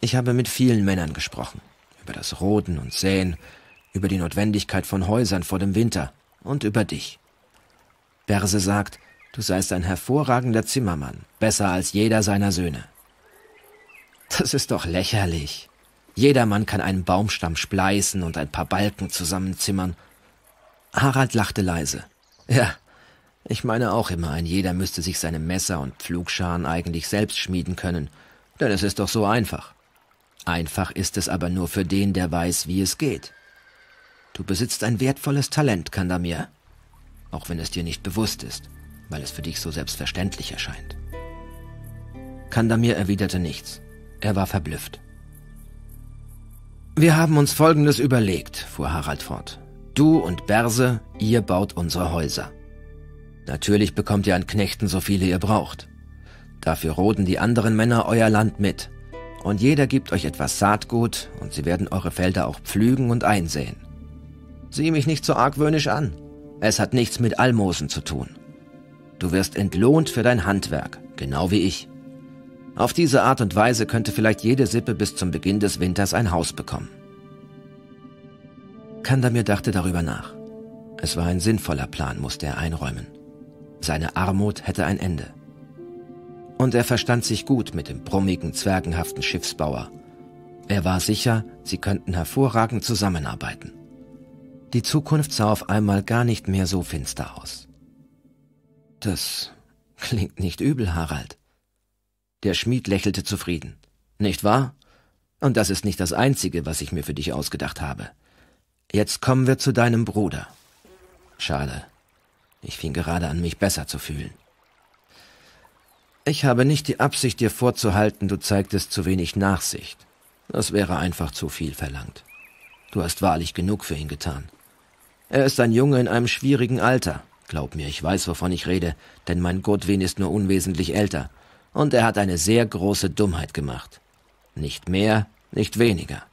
Ich habe mit vielen Männern gesprochen über das Roden und Säen, über die Notwendigkeit von Häusern vor dem Winter und über dich. Berse sagt, du seist ein hervorragender Zimmermann, besser als jeder seiner Söhne. Das ist doch lächerlich. Jedermann kann einen Baumstamm spleißen und ein paar Balken zusammenzimmern. Harald lachte leise. Ja, ich meine auch immer, ein jeder müsste sich seine Messer und Pflugscharen eigentlich selbst schmieden können, denn es ist doch so einfach. Einfach ist es aber nur für den, der weiß, wie es geht. Du besitzt ein wertvolles Talent, Kandamir. Auch wenn es dir nicht bewusst ist, weil es für dich so selbstverständlich erscheint. Kandamir erwiderte nichts. Er war verblüfft. Wir haben uns Folgendes überlegt, fuhr Harald fort. Du und Berse, ihr baut unsere Häuser. Natürlich bekommt ihr an Knechten so viele ihr braucht. Dafür roden die anderen Männer euer Land mit, und jeder gibt euch etwas Saatgut, und sie werden eure Felder auch pflügen und einsehen. Sieh mich nicht so argwöhnisch an. Es hat nichts mit Almosen zu tun. Du wirst entlohnt für dein Handwerk, genau wie ich. Auf diese Art und Weise könnte vielleicht jede Sippe bis zum Beginn des Winters ein Haus bekommen. Kandamir dachte darüber nach. Es war ein sinnvoller Plan, musste er einräumen. Seine Armut hätte ein Ende. Und er verstand sich gut mit dem brummigen, zwergenhaften Schiffsbauer. Er war sicher, sie könnten hervorragend zusammenarbeiten. Die Zukunft sah auf einmal gar nicht mehr so finster aus. Das klingt nicht übel, Harald. Der Schmied lächelte zufrieden. Nicht wahr? Und das ist nicht das Einzige, was ich mir für dich ausgedacht habe. Jetzt kommen wir zu deinem Bruder. Schade. Ich fing gerade an, mich besser zu fühlen. Ich habe nicht die Absicht, dir vorzuhalten, du zeigtest zu wenig Nachsicht. Das wäre einfach zu viel verlangt. Du hast wahrlich genug für ihn getan. Er ist ein Junge in einem schwierigen Alter. Glaub mir, ich weiß, wovon ich rede, denn mein Godwin ist nur unwesentlich älter. Und er hat eine sehr große Dummheit gemacht. Nicht mehr, nicht weniger.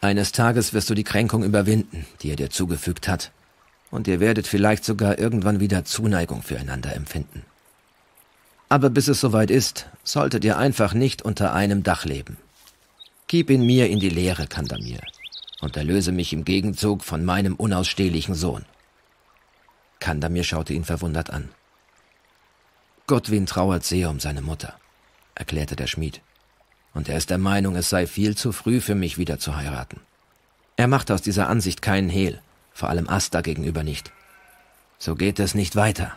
Eines Tages wirst du die Kränkung überwinden, die er dir zugefügt hat. Und ihr werdet vielleicht sogar irgendwann wieder Zuneigung füreinander empfinden. Aber bis es soweit ist, solltet ihr einfach nicht unter einem Dach leben. Gib ihn mir in die Lehre, Kandamir, und erlöse mich im Gegenzug von meinem unausstehlichen Sohn. Kandamir schaute ihn verwundert an. Gottwin trauert sehr um seine Mutter, erklärte der Schmied, und er ist der Meinung, es sei viel zu früh für mich wieder zu heiraten. Er macht aus dieser Ansicht keinen Hehl, vor allem Asta gegenüber nicht. So geht es nicht weiter.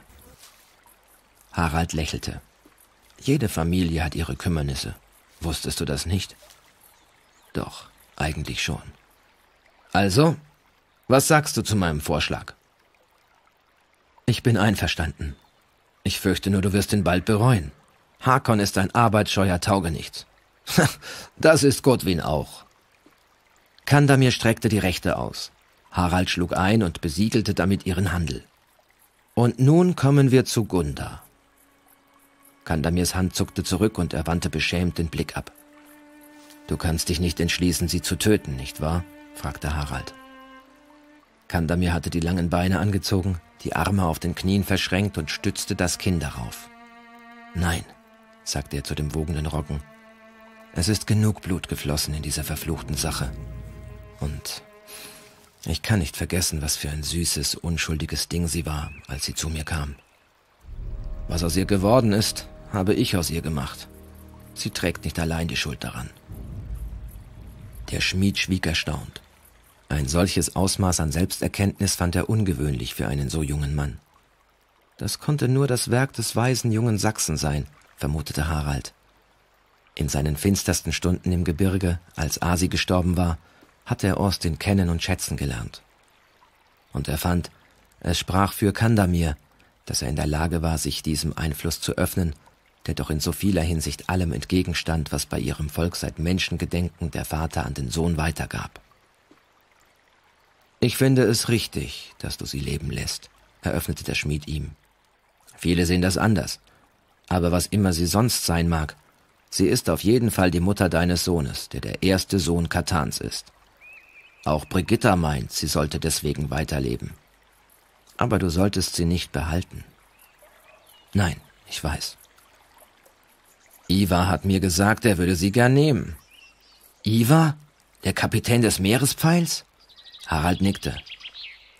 Harald lächelte. Jede Familie hat ihre Kümmernisse. Wusstest du das nicht? Doch, eigentlich schon. Also, was sagst du zu meinem Vorschlag? Ich bin einverstanden. Ich fürchte nur, du wirst ihn bald bereuen. Hakon ist ein arbeitsscheuer Taugenichts. das ist Godwin auch. Kandamir streckte die Rechte aus. Harald schlug ein und besiegelte damit ihren Handel. Und nun kommen wir zu Gunda. Kandamirs Hand zuckte zurück und er wandte beschämt den Blick ab. Du kannst dich nicht entschließen, sie zu töten, nicht wahr? fragte Harald. Kandamir hatte die langen Beine angezogen, die Arme auf den Knien verschränkt und stützte das Kinn darauf. Nein, sagte er zu dem wogenden Roggen. Es ist genug Blut geflossen in dieser verfluchten Sache. Und ich kann nicht vergessen, was für ein süßes, unschuldiges Ding sie war, als sie zu mir kam. Was aus ihr geworden ist, habe ich aus ihr gemacht. Sie trägt nicht allein die Schuld daran. Der Schmied schwieg erstaunt. Ein solches Ausmaß an Selbsterkenntnis fand er ungewöhnlich für einen so jungen Mann. Das konnte nur das Werk des weisen jungen Sachsen sein, vermutete Harald. In seinen finstersten Stunden im Gebirge, als Asi gestorben war, hatte er Orstin kennen und schätzen gelernt. Und er fand, es sprach für Kandamir, dass er in der Lage war, sich diesem Einfluss zu öffnen der doch in so vieler Hinsicht allem entgegenstand, was bei ihrem Volk seit Menschengedenken der Vater an den Sohn weitergab. Ich finde es richtig, dass du sie leben lässt, eröffnete der Schmied ihm. Viele sehen das anders, aber was immer sie sonst sein mag, sie ist auf jeden Fall die Mutter deines Sohnes, der der erste Sohn Katans ist. Auch Brigitta meint, sie sollte deswegen weiterleben. Aber du solltest sie nicht behalten. Nein, ich weiß. Iva hat mir gesagt, er würde sie gern nehmen. Iva? Der Kapitän des Meerespfeils? Harald nickte.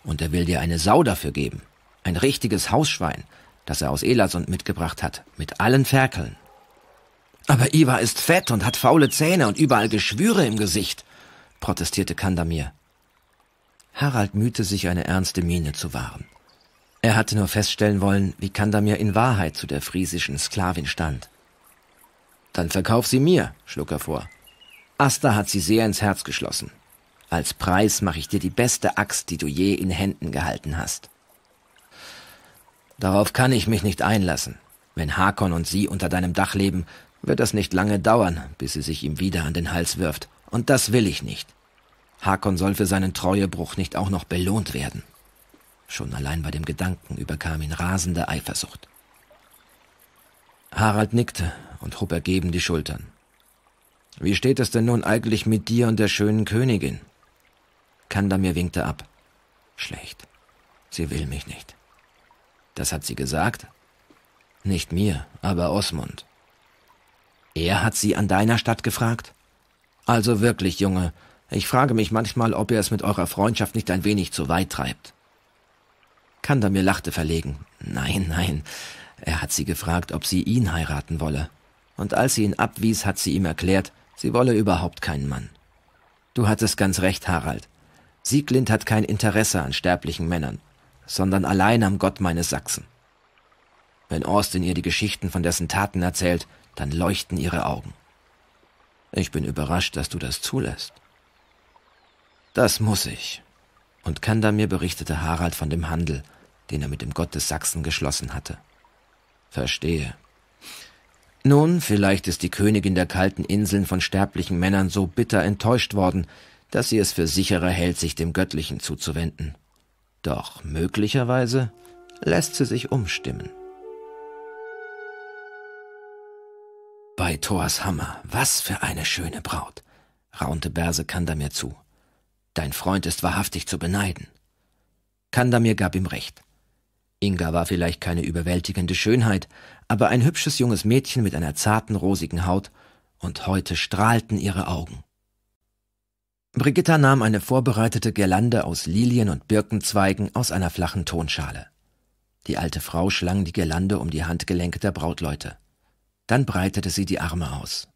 Und er will dir eine Sau dafür geben. Ein richtiges Hausschwein, das er aus Elasund mitgebracht hat, mit allen Ferkeln. Aber Iva ist fett und hat faule Zähne und überall Geschwüre im Gesicht, protestierte Kandamir. Harald mühte sich, eine ernste Miene zu wahren. Er hatte nur feststellen wollen, wie Kandamir in Wahrheit zu der friesischen Sklavin stand. Dann verkauf sie mir, schlug er vor. Asta hat sie sehr ins Herz geschlossen. Als Preis mache ich dir die beste Axt, die du je in Händen gehalten hast. Darauf kann ich mich nicht einlassen. Wenn Hakon und sie unter deinem Dach leben, wird das nicht lange dauern, bis sie sich ihm wieder an den Hals wirft. Und das will ich nicht. Hakon soll für seinen Treuebruch nicht auch noch belohnt werden. Schon allein bei dem Gedanken überkam ihn rasende Eifersucht. Harald nickte und hob ergeben die Schultern. Wie steht es denn nun eigentlich mit dir und der schönen Königin? Kandamir winkte ab. Schlecht. Sie will mich nicht. Das hat sie gesagt? Nicht mir, aber Osmund. Er hat sie an deiner Stadt gefragt? Also wirklich, Junge, ich frage mich manchmal, ob ihr es mit eurer Freundschaft nicht ein wenig zu weit treibt. Kandamir lachte verlegen. Nein, nein, er hat sie gefragt, ob sie ihn heiraten wolle. Und als sie ihn abwies, hat sie ihm erklärt, sie wolle überhaupt keinen Mann. Du hattest ganz recht, Harald. Sieglind hat kein Interesse an sterblichen Männern, sondern allein am Gott meines Sachsen. Wenn Austin ihr die Geschichten von dessen Taten erzählt, dann leuchten ihre Augen. Ich bin überrascht, dass du das zulässt. Das muss ich. Und Kandamir berichtete Harald von dem Handel, den er mit dem Gott des Sachsen geschlossen hatte. Verstehe. Nun, vielleicht ist die Königin der kalten Inseln von sterblichen Männern so bitter enttäuscht worden, dass sie es für sicherer hält, sich dem Göttlichen zuzuwenden. Doch möglicherweise lässt sie sich umstimmen. Bei Thors Hammer, was für eine schöne Braut, raunte Berse Kandamir zu. Dein Freund ist wahrhaftig zu beneiden. Kandamir gab ihm recht. Inga war vielleicht keine überwältigende Schönheit, aber ein hübsches junges Mädchen mit einer zarten, rosigen Haut, und heute strahlten ihre Augen. Brigitta nahm eine vorbereitete Girlande aus Lilien und Birkenzweigen aus einer flachen Tonschale. Die alte Frau schlang die Girlande um die Handgelenke der Brautleute. Dann breitete sie die Arme aus.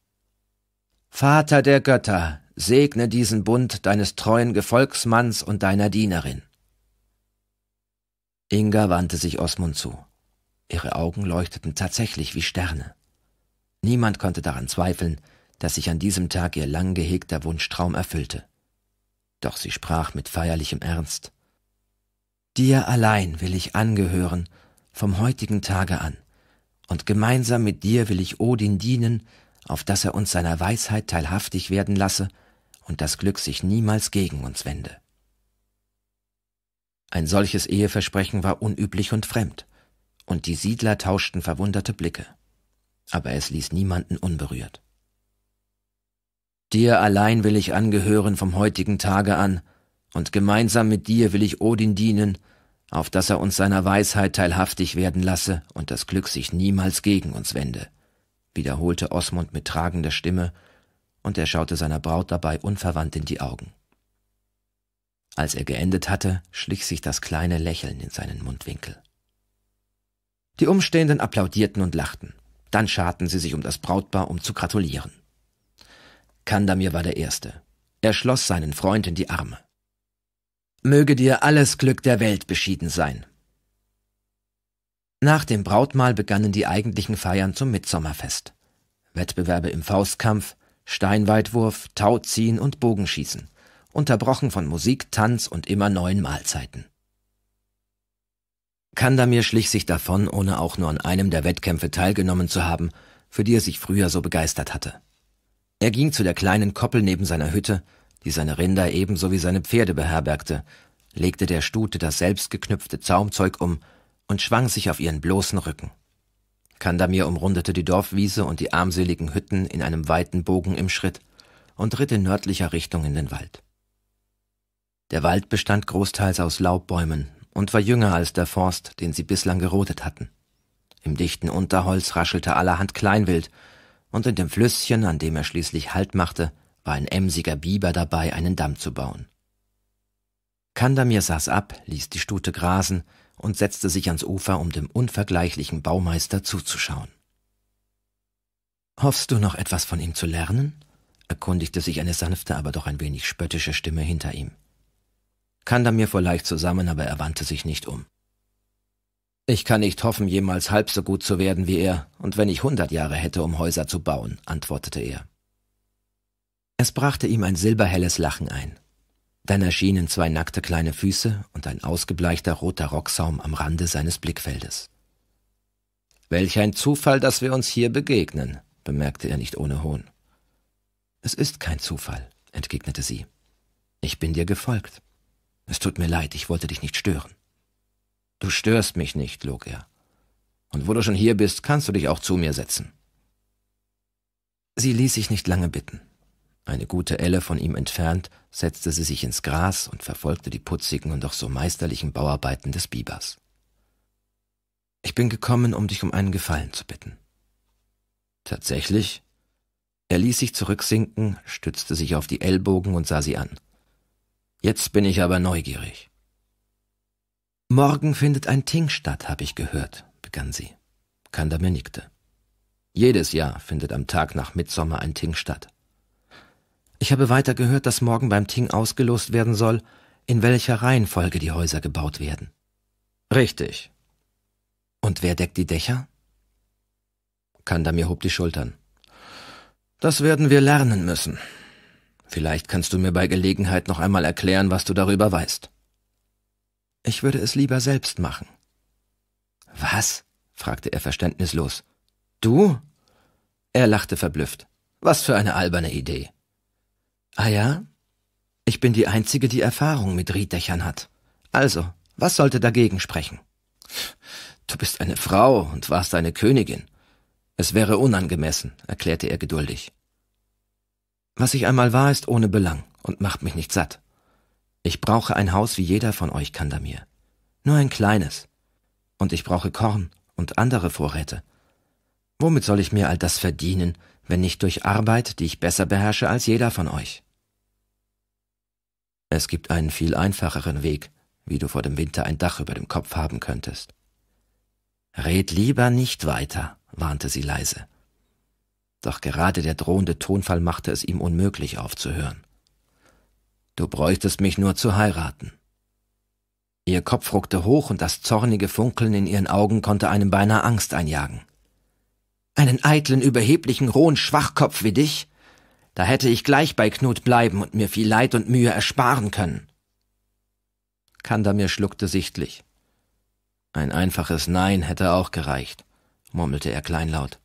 Vater der Götter, segne diesen Bund deines treuen Gefolgsmanns und deiner Dienerin. Inga wandte sich Osmund zu. Ihre Augen leuchteten tatsächlich wie Sterne. Niemand konnte daran zweifeln, dass sich an diesem Tag ihr lang gehegter Wunschtraum erfüllte. Doch sie sprach mit feierlichem Ernst. Dir allein will ich angehören, vom heutigen Tage an, und gemeinsam mit dir will ich Odin dienen, auf dass er uns seiner Weisheit teilhaftig werden lasse und das Glück sich niemals gegen uns wende. Ein solches Eheversprechen war unüblich und fremd, und die Siedler tauschten verwunderte Blicke. Aber es ließ niemanden unberührt. Dir allein will ich angehören vom heutigen Tage an, und gemeinsam mit dir will ich Odin dienen, auf dass er uns seiner Weisheit teilhaftig werden lasse und das Glück sich niemals gegen uns wende, wiederholte Osmund mit tragender Stimme, und er schaute seiner Braut dabei unverwandt in die Augen. Als er geendet hatte, schlich sich das kleine Lächeln in seinen Mundwinkel. Die Umstehenden applaudierten und lachten. Dann scharten sie sich um das Brautpaar, um zu gratulieren. Kandamir war der Erste. Er schloss seinen Freund in die Arme. Möge dir alles Glück der Welt beschieden sein. Nach dem Brautmahl begannen die eigentlichen Feiern zum Mitsommerfest. Wettbewerbe im Faustkampf, Steinweitwurf, Tauziehen und Bogenschießen unterbrochen von Musik, Tanz und immer neuen Mahlzeiten. Kandamir schlich sich davon, ohne auch nur an einem der Wettkämpfe teilgenommen zu haben, für die er sich früher so begeistert hatte. Er ging zu der kleinen Koppel neben seiner Hütte, die seine Rinder ebenso wie seine Pferde beherbergte, legte der Stute das selbstgeknüpfte Zaumzeug um und schwang sich auf ihren bloßen Rücken. Kandamir umrundete die Dorfwiese und die armseligen Hütten in einem weiten Bogen im Schritt und ritt in nördlicher Richtung in den Wald. Der Wald bestand großteils aus Laubbäumen und war jünger als der Forst, den sie bislang gerodet hatten. Im dichten Unterholz raschelte allerhand Kleinwild, und in dem Flüsschen, an dem er schließlich Halt machte, war ein emsiger Biber dabei, einen Damm zu bauen. Kandamir saß ab, ließ die Stute grasen und setzte sich ans Ufer, um dem unvergleichlichen Baumeister zuzuschauen. Hoffst du noch etwas von ihm zu lernen? erkundigte sich eine sanfte, aber doch ein wenig spöttische Stimme hinter ihm. Kandamir fuhr leicht zusammen, aber er wandte sich nicht um. Ich kann nicht hoffen, jemals halb so gut zu werden wie er, und wenn ich hundert Jahre hätte, um Häuser zu bauen, antwortete er. Es brachte ihm ein silberhelles Lachen ein. Dann erschienen zwei nackte kleine Füße und ein ausgebleichter roter Rocksaum am Rande seines Blickfeldes. Welch ein Zufall, dass wir uns hier begegnen, bemerkte er nicht ohne Hohn. Es ist kein Zufall, entgegnete sie. Ich bin dir gefolgt. Es tut mir leid, ich wollte dich nicht stören. Du störst mich nicht, log er. Und wo du schon hier bist, kannst du dich auch zu mir setzen. Sie ließ sich nicht lange bitten. Eine gute Elle von ihm entfernt, setzte sie sich ins Gras und verfolgte die putzigen und doch so meisterlichen Bauarbeiten des Bibers. Ich bin gekommen, um dich um einen Gefallen zu bitten. Tatsächlich? Er ließ sich zurücksinken, stützte sich auf die Ellbogen und sah sie an. Jetzt bin ich aber neugierig. Morgen findet ein Ting statt, habe ich gehört, begann sie. Kandamir nickte. Jedes Jahr findet am Tag nach Mitsommer ein Ting statt. Ich habe weiter gehört, dass morgen beim Ting ausgelost werden soll, in welcher Reihenfolge die Häuser gebaut werden. Richtig. Und wer deckt die Dächer? Kandamir hob die Schultern. Das werden wir lernen müssen. Vielleicht kannst du mir bei Gelegenheit noch einmal erklären, was du darüber weißt. Ich würde es lieber selbst machen. Was? fragte er verständnislos. Du? Er lachte verblüfft. Was für eine alberne Idee. Ah ja? Ich bin die Einzige, die Erfahrung mit Rieddächern hat. Also, was sollte dagegen sprechen? Du bist eine Frau und warst eine Königin. Es wäre unangemessen, erklärte er geduldig. Was ich einmal war, ist ohne Belang und macht mich nicht satt. Ich brauche ein Haus wie jeder von euch, Kandamir. Nur ein kleines. Und ich brauche Korn und andere Vorräte. Womit soll ich mir all das verdienen, wenn nicht durch Arbeit, die ich besser beherrsche als jeder von euch? Es gibt einen viel einfacheren Weg, wie du vor dem Winter ein Dach über dem Kopf haben könntest. Red lieber nicht weiter, warnte sie leise doch gerade der drohende Tonfall machte es ihm unmöglich aufzuhören. Du bräuchtest mich nur zu heiraten. Ihr Kopf ruckte hoch und das zornige Funkeln in ihren Augen konnte einem beinahe Angst einjagen. Einen eitlen, überheblichen, rohen Schwachkopf wie dich? Da hätte ich gleich bei Knut bleiben und mir viel Leid und Mühe ersparen können. Kandamir schluckte sichtlich. Ein einfaches Nein hätte auch gereicht, murmelte er kleinlaut.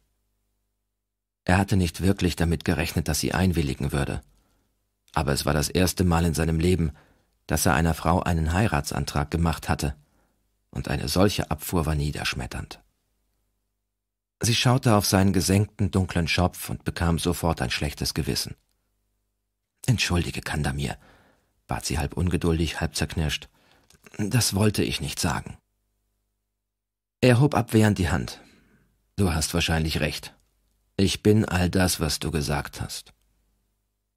Er hatte nicht wirklich damit gerechnet, dass sie einwilligen würde. Aber es war das erste Mal in seinem Leben, dass er einer Frau einen Heiratsantrag gemacht hatte, und eine solche Abfuhr war niederschmetternd. Sie schaute auf seinen gesenkten, dunklen Schopf und bekam sofort ein schlechtes Gewissen. Entschuldige, Kandamir, bat sie halb ungeduldig, halb zerknirscht. Das wollte ich nicht sagen. Er hob abwehrend die Hand. Du hast wahrscheinlich recht, ich bin all das, was du gesagt hast.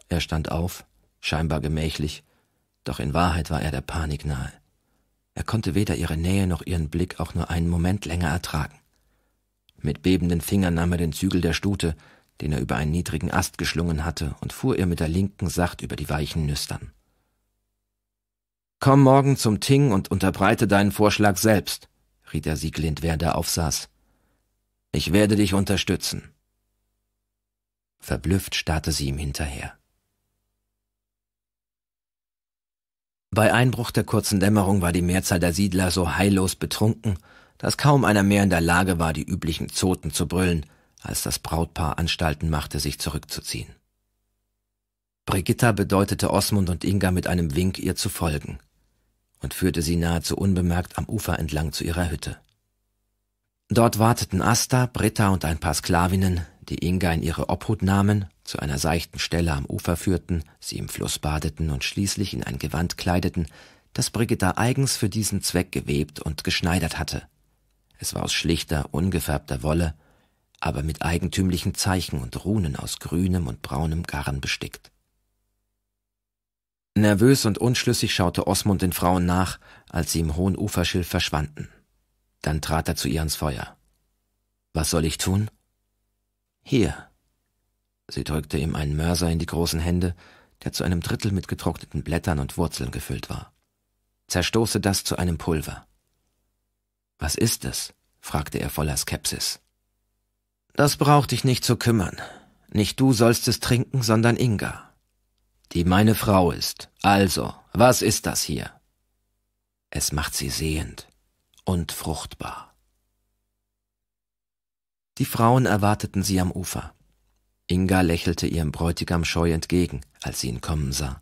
Er stand auf, scheinbar gemächlich, doch in Wahrheit war er der Panik nahe. Er konnte weder ihre Nähe noch ihren Blick auch nur einen Moment länger ertragen. Mit bebenden Fingern nahm er den Zügel der Stute, den er über einen niedrigen Ast geschlungen hatte, und fuhr ihr mit der linken sacht über die weichen Nüstern. Komm morgen zum Ting und unterbreite deinen Vorschlag selbst, riet er Sieglind, während er aufsaß. Ich werde dich unterstützen. Verblüfft starrte sie ihm hinterher. Bei Einbruch der kurzen Dämmerung war die Mehrzahl der Siedler so heillos betrunken, dass kaum einer mehr in der Lage war, die üblichen Zoten zu brüllen, als das Brautpaar Anstalten machte, sich zurückzuziehen. Brigitta bedeutete Osmund und Inga mit einem Wink, ihr zu folgen, und führte sie nahezu unbemerkt am Ufer entlang zu ihrer Hütte. Dort warteten Asta, Britta und ein paar Sklavinnen, die Inga in ihre Obhut nahmen, zu einer seichten Stelle am Ufer führten, sie im Fluss badeten und schließlich in ein Gewand kleideten, das Brigitta eigens für diesen Zweck gewebt und geschneidert hatte. Es war aus schlichter, ungefärbter Wolle, aber mit eigentümlichen Zeichen und Runen aus grünem und braunem Garn bestickt. Nervös und unschlüssig schaute Osmund den Frauen nach, als sie im hohen Uferschilf verschwanden. Dann trat er zu ihr ans Feuer. Was soll ich tun? Hier. Sie drückte ihm einen Mörser in die großen Hände, der zu einem Drittel mit getrockneten Blättern und Wurzeln gefüllt war. Zerstoße das zu einem Pulver. Was ist es? fragte er voller Skepsis. Das braucht dich nicht zu kümmern. Nicht du sollst es trinken, sondern Inga. Die meine Frau ist. Also, was ist das hier? Es macht sie sehend und fruchtbar. Die Frauen erwarteten sie am Ufer. Inga lächelte ihrem Bräutigam scheu entgegen, als sie ihn kommen sah.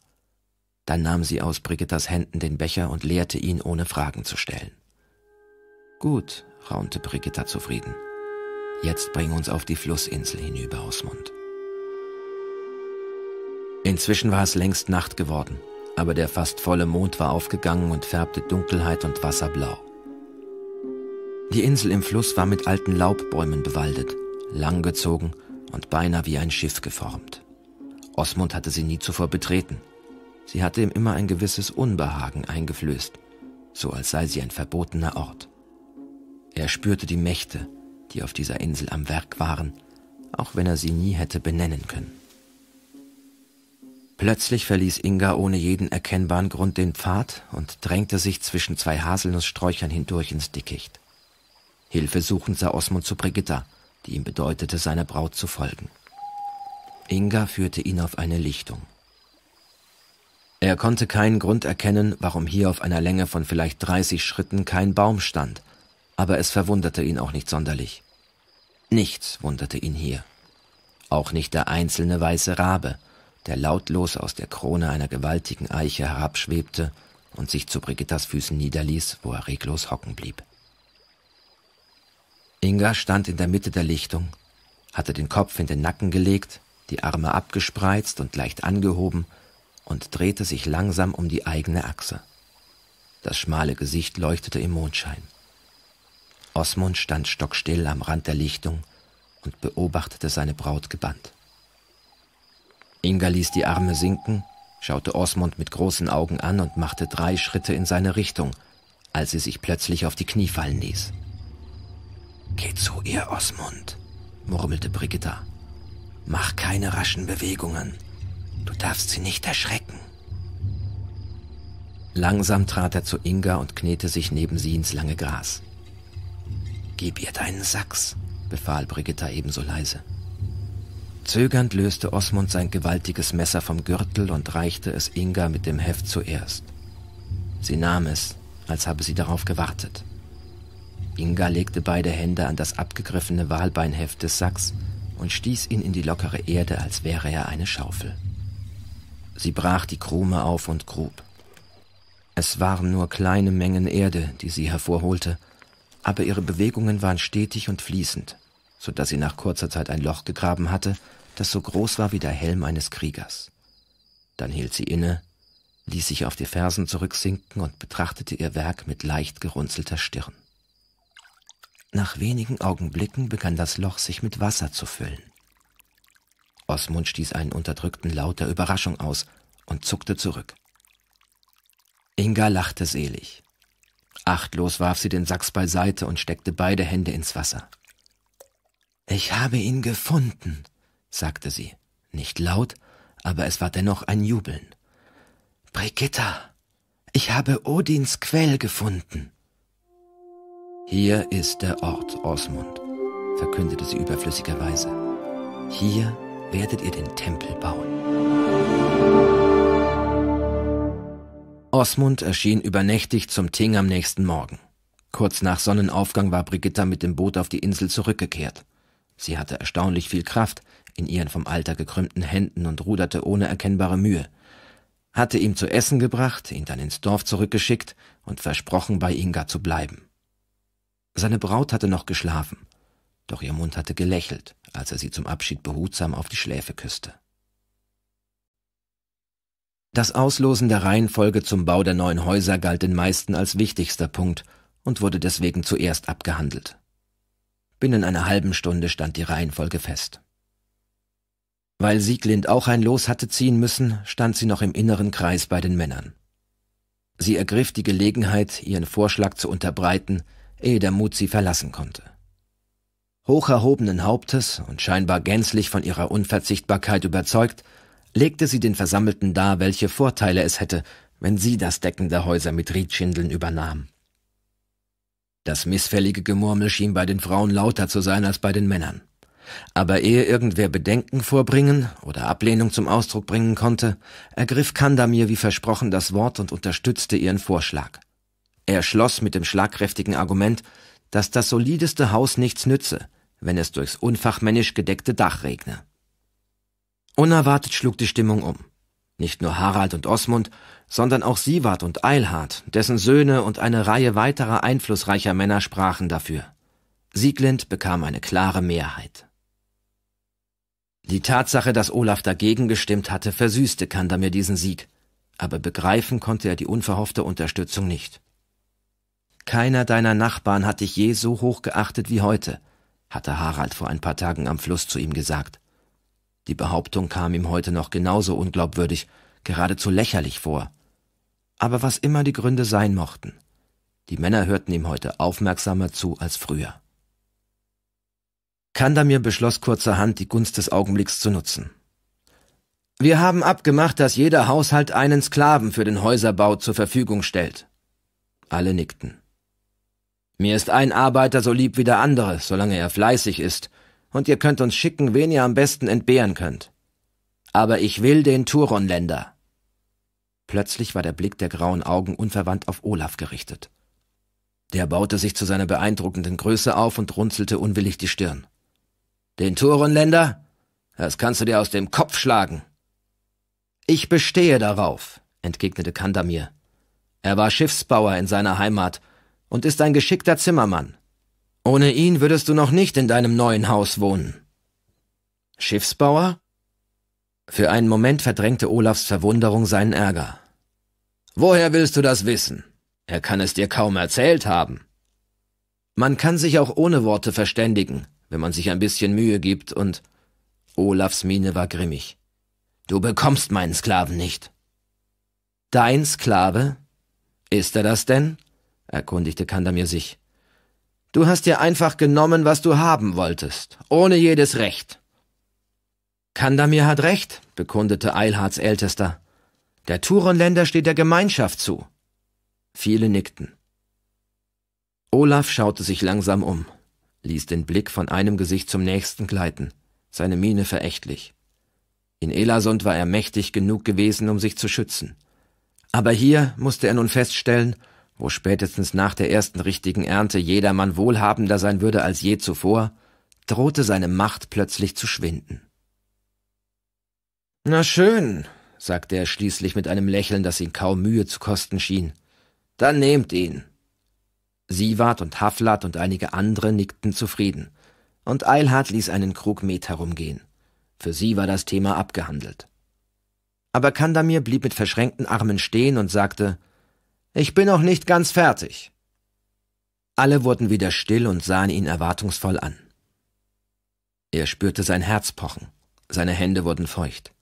Dann nahm sie aus Brigittas Händen den Becher und leerte ihn, ohne Fragen zu stellen. Gut, raunte Brigitta zufrieden. Jetzt bring uns auf die Flussinsel hinüber, Osmund. Inzwischen war es längst Nacht geworden, aber der fast volle Mond war aufgegangen und färbte Dunkelheit und Wasser blau. Die Insel im Fluss war mit alten Laubbäumen bewaldet, langgezogen und beinahe wie ein Schiff geformt. Osmund hatte sie nie zuvor betreten. Sie hatte ihm immer ein gewisses Unbehagen eingeflößt, so als sei sie ein verbotener Ort. Er spürte die Mächte, die auf dieser Insel am Werk waren, auch wenn er sie nie hätte benennen können. Plötzlich verließ Inga ohne jeden erkennbaren Grund den Pfad und drängte sich zwischen zwei Haselnusssträuchern hindurch ins Dickicht. Hilfesuchend sah Osmund zu Brigitta, die ihm bedeutete, seiner Braut zu folgen. Inga führte ihn auf eine Lichtung. Er konnte keinen Grund erkennen, warum hier auf einer Länge von vielleicht 30 Schritten kein Baum stand, aber es verwunderte ihn auch nicht sonderlich. Nichts wunderte ihn hier. Auch nicht der einzelne weiße Rabe, der lautlos aus der Krone einer gewaltigen Eiche herabschwebte und sich zu Brigittas Füßen niederließ, wo er reglos hocken blieb. Inga stand in der Mitte der Lichtung, hatte den Kopf in den Nacken gelegt, die Arme abgespreizt und leicht angehoben und drehte sich langsam um die eigene Achse. Das schmale Gesicht leuchtete im Mondschein. Osmund stand stockstill am Rand der Lichtung und beobachtete seine Braut gebannt. Inga ließ die Arme sinken, schaute Osmund mit großen Augen an und machte drei Schritte in seine Richtung, als sie sich plötzlich auf die Knie fallen ließ. Geh zu ihr, Osmund, murmelte Brigitta. Mach keine raschen Bewegungen. Du darfst sie nicht erschrecken. Langsam trat er zu Inga und knete sich neben sie ins lange Gras. Gib ihr deinen Sachs, befahl Brigitta ebenso leise. Zögernd löste Osmund sein gewaltiges Messer vom Gürtel und reichte es Inga mit dem Heft zuerst. Sie nahm es, als habe sie darauf gewartet. Inga legte beide Hände an das abgegriffene Walbeinheft des Sacks und stieß ihn in die lockere Erde, als wäre er eine Schaufel. Sie brach die Krume auf und grub. Es waren nur kleine Mengen Erde, die sie hervorholte, aber ihre Bewegungen waren stetig und fließend, so dass sie nach kurzer Zeit ein Loch gegraben hatte, das so groß war wie der Helm eines Kriegers. Dann hielt sie inne, ließ sich auf die Fersen zurücksinken und betrachtete ihr Werk mit leicht gerunzelter Stirn. Nach wenigen Augenblicken begann das Loch sich mit Wasser zu füllen. Osmund stieß einen unterdrückten Laut der Überraschung aus und zuckte zurück. Inga lachte selig. Achtlos warf sie den Sachs beiseite und steckte beide Hände ins Wasser. Ich habe ihn gefunden, sagte sie, nicht laut, aber es war dennoch ein Jubeln. Brigitta, ich habe Odins Quell gefunden. Hier ist der Ort, Osmund, verkündete sie überflüssigerweise. Hier werdet ihr den Tempel bauen. Osmund erschien übernächtig zum Ting am nächsten Morgen. Kurz nach Sonnenaufgang war Brigitta mit dem Boot auf die Insel zurückgekehrt. Sie hatte erstaunlich viel Kraft in ihren vom Alter gekrümmten Händen und ruderte ohne erkennbare Mühe hatte ihm zu essen gebracht, ihn dann ins Dorf zurückgeschickt und versprochen, bei Inga zu bleiben. Seine Braut hatte noch geschlafen, doch ihr Mund hatte gelächelt, als er sie zum Abschied behutsam auf die Schläfe küsste. Das Auslosen der Reihenfolge zum Bau der neuen Häuser galt den meisten als wichtigster Punkt und wurde deswegen zuerst abgehandelt. Binnen einer halben Stunde stand die Reihenfolge fest. Weil Sieglind auch ein Los hatte ziehen müssen, stand sie noch im inneren Kreis bei den Männern. Sie ergriff die Gelegenheit, ihren Vorschlag zu unterbreiten, ehe der Mut sie verlassen konnte. Hocherhobenen Hauptes und scheinbar gänzlich von ihrer Unverzichtbarkeit überzeugt, legte sie den Versammelten dar, welche Vorteile es hätte, wenn sie das Decken der Häuser mit Riedschindeln übernahm. Das missfällige Gemurmel schien bei den Frauen lauter zu sein als bei den Männern. Aber ehe irgendwer Bedenken vorbringen oder Ablehnung zum Ausdruck bringen konnte, ergriff Kandamir wie versprochen das Wort und unterstützte ihren Vorschlag. Er schloss mit dem schlagkräftigen Argument, dass das solideste Haus nichts nütze, wenn es durchs unfachmännisch gedeckte Dach regne. Unerwartet schlug die Stimmung um. Nicht nur Harald und Osmund, sondern auch Siewart und Eilhard, dessen Söhne und eine Reihe weiterer einflussreicher Männer sprachen dafür. Sieglind bekam eine klare Mehrheit. Die Tatsache, dass Olaf dagegen gestimmt hatte, versüßte Kandamir diesen Sieg, aber begreifen konnte er die unverhoffte Unterstützung nicht. Keiner deiner Nachbarn hat dich je so hoch geachtet wie heute, hatte Harald vor ein paar Tagen am Fluss zu ihm gesagt. Die Behauptung kam ihm heute noch genauso unglaubwürdig, geradezu lächerlich vor. Aber was immer die Gründe sein mochten, die Männer hörten ihm heute aufmerksamer zu als früher. Kandamir beschloss kurzerhand, die Gunst des Augenblicks zu nutzen. Wir haben abgemacht, dass jeder Haushalt einen Sklaven für den Häuserbau zur Verfügung stellt. Alle nickten. Mir ist ein Arbeiter so lieb wie der andere, solange er fleißig ist, und ihr könnt uns schicken, wen ihr am besten entbehren könnt. Aber ich will den Turonländer. Plötzlich war der Blick der grauen Augen unverwandt auf Olaf gerichtet. Der baute sich zu seiner beeindruckenden Größe auf und runzelte unwillig die Stirn. Den Turonländer? Das kannst du dir aus dem Kopf schlagen. Ich bestehe darauf, entgegnete Kandamir. Er war Schiffsbauer in seiner Heimat und ist ein geschickter Zimmermann. Ohne ihn würdest du noch nicht in deinem neuen Haus wohnen. Schiffsbauer? Für einen Moment verdrängte Olafs Verwunderung seinen Ärger. Woher willst du das wissen? Er kann es dir kaum erzählt haben. Man kann sich auch ohne Worte verständigen, wenn man sich ein bisschen Mühe gibt und Olafs Miene war grimmig. Du bekommst meinen Sklaven nicht. Dein Sklave? Ist er das denn? erkundigte Kandamir sich. Du hast dir einfach genommen, was du haben wolltest, ohne jedes Recht. Kandamir hat recht, bekundete Eilhards Ältester. Der Turonländer steht der Gemeinschaft zu. Viele nickten. Olaf schaute sich langsam um, ließ den Blick von einem Gesicht zum nächsten gleiten, seine Miene verächtlich. In Elasund war er mächtig genug gewesen, um sich zu schützen. Aber hier musste er nun feststellen, wo spätestens nach der ersten richtigen Ernte jedermann wohlhabender sein würde als je zuvor, drohte seine Macht plötzlich zu schwinden. Na schön, sagte er schließlich mit einem Lächeln, das ihn kaum Mühe zu kosten schien. Dann nehmt ihn. Sivat und Haflat und einige andere nickten zufrieden, und Eilhard ließ einen Krug Met herumgehen. Für sie war das Thema abgehandelt. Aber Kandamir blieb mit verschränkten Armen stehen und sagte, ich bin noch nicht ganz fertig. Alle wurden wieder still und sahen ihn erwartungsvoll an. Er spürte sein Herz pochen, seine Hände wurden feucht.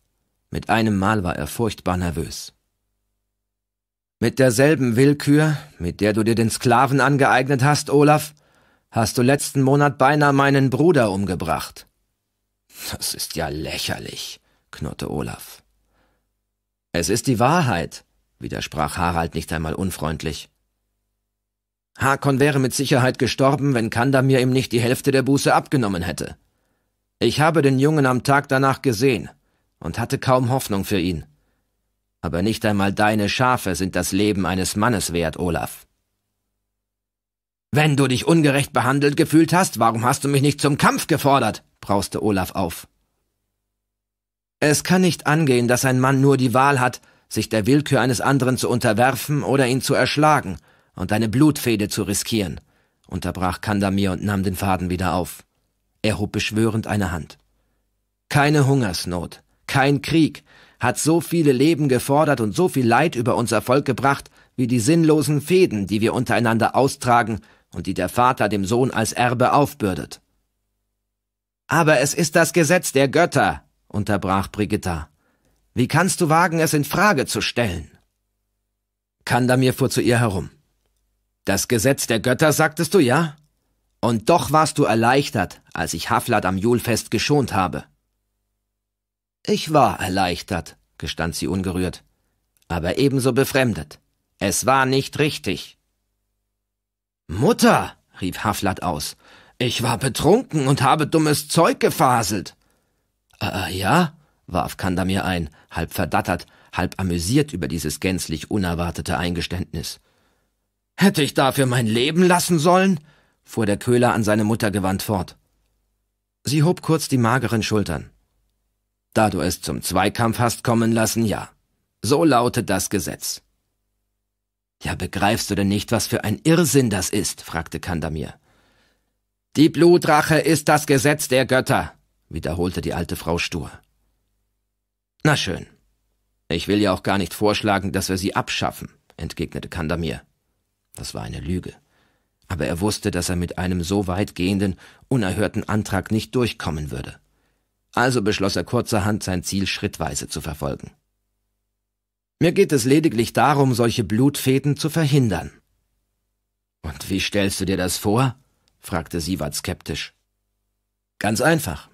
Mit einem Mal war er furchtbar nervös. Mit derselben Willkür, mit der du dir den Sklaven angeeignet hast, Olaf, hast du letzten Monat beinahe meinen Bruder umgebracht. Das ist ja lächerlich, knurrte Olaf. Es ist die Wahrheit, widersprach Harald nicht einmal unfreundlich. Hakon wäre mit Sicherheit gestorben, wenn Kanda mir ihm nicht die Hälfte der Buße abgenommen hätte. Ich habe den Jungen am Tag danach gesehen und hatte kaum Hoffnung für ihn. Aber nicht einmal deine Schafe sind das Leben eines Mannes wert, Olaf. Wenn du dich ungerecht behandelt gefühlt hast, warum hast du mich nicht zum Kampf gefordert? brauste Olaf auf. Es kann nicht angehen, dass ein Mann nur die Wahl hat, sich der Willkür eines anderen zu unterwerfen oder ihn zu erschlagen und eine Blutfehde zu riskieren, unterbrach Kandamir und nahm den Faden wieder auf. Er hob beschwörend eine Hand. Keine Hungersnot, kein Krieg hat so viele Leben gefordert und so viel Leid über unser Volk gebracht, wie die sinnlosen Fehden, die wir untereinander austragen und die der Vater dem Sohn als Erbe aufbürdet. Aber es ist das Gesetz der Götter, unterbrach Brigitta. Wie kannst du wagen, es in Frage zu stellen? Kandamir fuhr zu ihr herum. Das Gesetz der Götter, sagtest du, ja? Und doch warst du erleichtert, als ich Haflat am Julfest geschont habe. Ich war erleichtert, gestand sie ungerührt, aber ebenso befremdet. Es war nicht richtig. Mutter, rief Haflat aus, ich war betrunken und habe dummes Zeug gefaselt. Äh, äh ja? warf Kandamir ein, halb verdattert, halb amüsiert über dieses gänzlich unerwartete Eingeständnis. Hätte ich dafür mein Leben lassen sollen? fuhr der Köhler an seine Mutter gewandt fort. Sie hob kurz die mageren Schultern. Da du es zum Zweikampf hast kommen lassen, ja. So lautet das Gesetz. Ja, begreifst du denn nicht, was für ein Irrsinn das ist? fragte Kandamir. Die Blutrache ist das Gesetz der Götter, wiederholte die alte Frau stur. Na schön. Ich will ja auch gar nicht vorschlagen, dass wir sie abschaffen, entgegnete Kandamir. Das war eine Lüge. Aber er wusste, dass er mit einem so weitgehenden, unerhörten Antrag nicht durchkommen würde. Also beschloss er kurzerhand, sein Ziel schrittweise zu verfolgen. Mir geht es lediglich darum, solche Blutfäden zu verhindern. Und wie stellst du dir das vor? fragte Siewert skeptisch. Ganz einfach.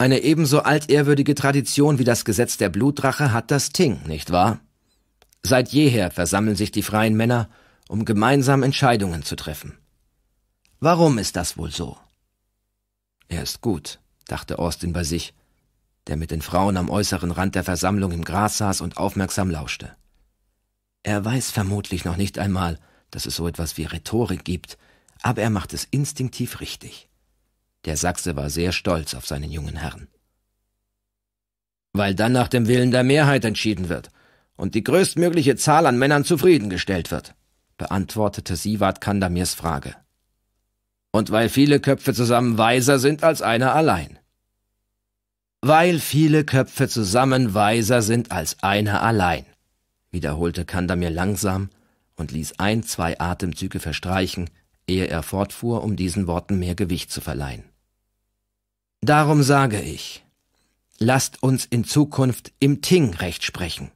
Eine ebenso altehrwürdige Tradition wie das Gesetz der Blutdrache hat das Ting, nicht wahr? Seit jeher versammeln sich die freien Männer, um gemeinsam Entscheidungen zu treffen. Warum ist das wohl so? Er ist gut, dachte Austin bei sich, der mit den Frauen am äußeren Rand der Versammlung im Gras saß und aufmerksam lauschte. Er weiß vermutlich noch nicht einmal, dass es so etwas wie Rhetorik gibt, aber er macht es instinktiv richtig. Der Sachse war sehr stolz auf seinen jungen Herrn. Weil dann nach dem Willen der Mehrheit entschieden wird und die größtmögliche Zahl an Männern zufriedengestellt wird, beantwortete Sivat Kandamirs Frage. Und weil viele Köpfe zusammen weiser sind als einer allein. Weil viele Köpfe zusammen weiser sind als einer allein, wiederholte Kandamir langsam und ließ ein, zwei Atemzüge verstreichen, ehe er fortfuhr, um diesen Worten mehr Gewicht zu verleihen. Darum sage ich, lasst uns in Zukunft im Ting recht sprechen.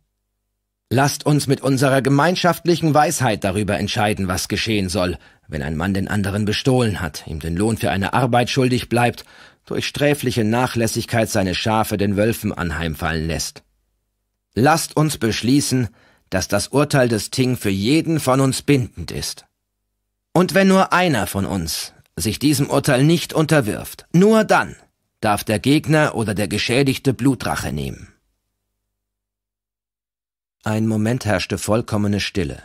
Lasst uns mit unserer gemeinschaftlichen Weisheit darüber entscheiden, was geschehen soll, wenn ein Mann den anderen bestohlen hat, ihm den Lohn für eine Arbeit schuldig bleibt, durch sträfliche Nachlässigkeit seine Schafe den Wölfen anheimfallen lässt. Lasst uns beschließen, dass das Urteil des Ting für jeden von uns bindend ist. Und wenn nur einer von uns sich diesem Urteil nicht unterwirft, nur dann darf der Gegner oder der Geschädigte Blutrache nehmen. Ein Moment herrschte vollkommene Stille.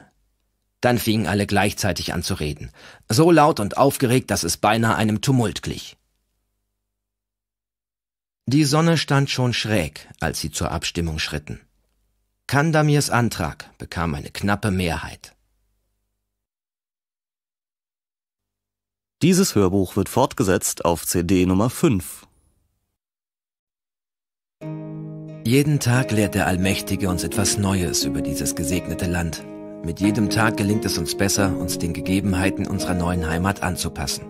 Dann fingen alle gleichzeitig an zu reden, so laut und aufgeregt, dass es beinahe einem Tumult glich. Die Sonne stand schon schräg, als sie zur Abstimmung schritten. Kandamirs Antrag bekam eine knappe Mehrheit. Dieses Hörbuch wird fortgesetzt auf CD Nummer 5 Jeden Tag lehrt der Allmächtige uns etwas Neues über dieses gesegnete Land. Mit jedem Tag gelingt es uns besser, uns den Gegebenheiten unserer neuen Heimat anzupassen.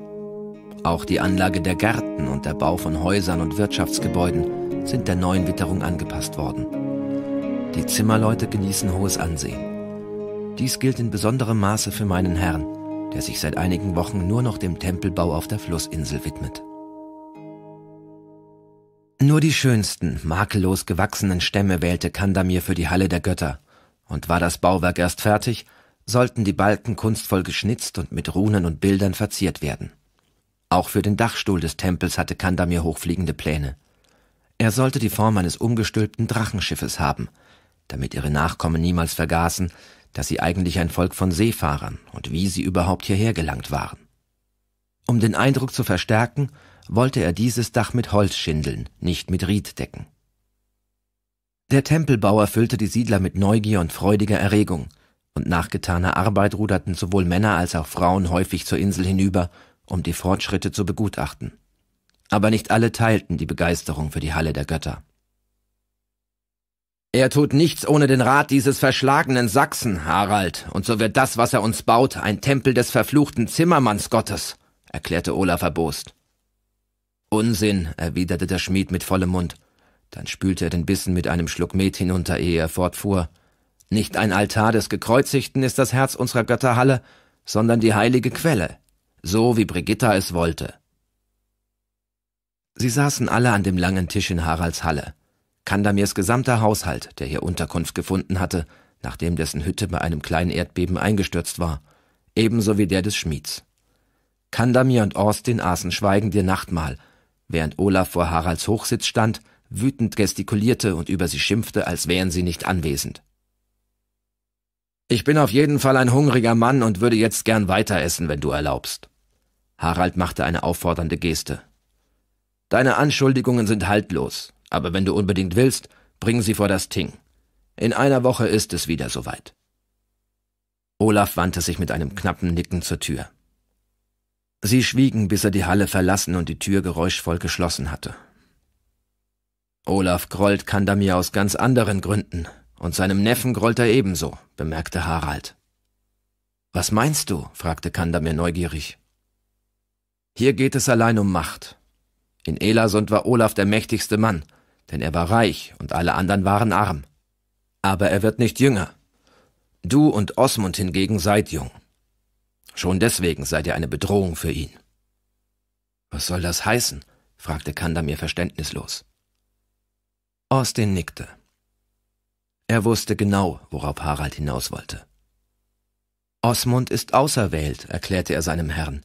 Auch die Anlage der Gärten und der Bau von Häusern und Wirtschaftsgebäuden sind der neuen Witterung angepasst worden. Die Zimmerleute genießen hohes Ansehen. Dies gilt in besonderem Maße für meinen Herrn, der sich seit einigen Wochen nur noch dem Tempelbau auf der Flussinsel widmet. Nur die schönsten, makellos gewachsenen Stämme wählte Kandamir für die Halle der Götter. Und war das Bauwerk erst fertig, sollten die Balken kunstvoll geschnitzt und mit Runen und Bildern verziert werden. Auch für den Dachstuhl des Tempels hatte Kandamir hochfliegende Pläne. Er sollte die Form eines umgestülpten Drachenschiffes haben, damit ihre Nachkommen niemals vergaßen, dass sie eigentlich ein Volk von Seefahrern und wie sie überhaupt hierher gelangt waren. Um den Eindruck zu verstärken, wollte er dieses Dach mit Holz schindeln, nicht mit Ried decken. Der Tempelbauer füllte die Siedler mit Neugier und freudiger Erregung, und nach getaner Arbeit ruderten sowohl Männer als auch Frauen häufig zur Insel hinüber, um die Fortschritte zu begutachten. Aber nicht alle teilten die Begeisterung für die Halle der Götter. Er tut nichts ohne den Rat dieses verschlagenen Sachsen, Harald, und so wird das, was er uns baut, ein Tempel des verfluchten Zimmermannsgottes, erklärte Olaf erbost. Unsinn, erwiderte der Schmied mit vollem Mund. Dann spülte er den Bissen mit einem Schluck Met hinunter, ehe er fortfuhr. Nicht ein Altar des Gekreuzigten ist das Herz unserer Götterhalle, sondern die heilige Quelle, so wie Brigitta es wollte. Sie saßen alle an dem langen Tisch in Haralds Halle. Kandamirs gesamter Haushalt, der hier Unterkunft gefunden hatte, nachdem dessen Hütte bei einem kleinen Erdbeben eingestürzt war, ebenso wie der des Schmieds. Kandamir und Austin aßen schweigend ihr Nachtmahl, während Olaf vor Haralds Hochsitz stand, wütend gestikulierte und über sie schimpfte, als wären sie nicht anwesend. Ich bin auf jeden Fall ein hungriger Mann und würde jetzt gern weiter essen, wenn du erlaubst. Harald machte eine auffordernde Geste. Deine Anschuldigungen sind haltlos, aber wenn du unbedingt willst, bring sie vor das Ting. In einer Woche ist es wieder soweit. Olaf wandte sich mit einem knappen Nicken zur Tür. Sie schwiegen, bis er die Halle verlassen und die Tür geräuschvoll geschlossen hatte. Olaf Grollt Kandamir aus ganz anderen Gründen, und seinem Neffen grollt er ebenso, bemerkte Harald. Was meinst du? fragte Kandamir neugierig. Hier geht es allein um Macht. In Elasund war Olaf der mächtigste Mann, denn er war reich und alle anderen waren arm. Aber er wird nicht jünger. Du und Osmund hingegen seid jung. Schon deswegen seid ihr eine Bedrohung für ihn. Was soll das heißen? fragte Kandamir verständnislos. Austin nickte. Er wusste genau, worauf Harald hinaus wollte. Osmund ist auserwählt, erklärte er seinem Herrn.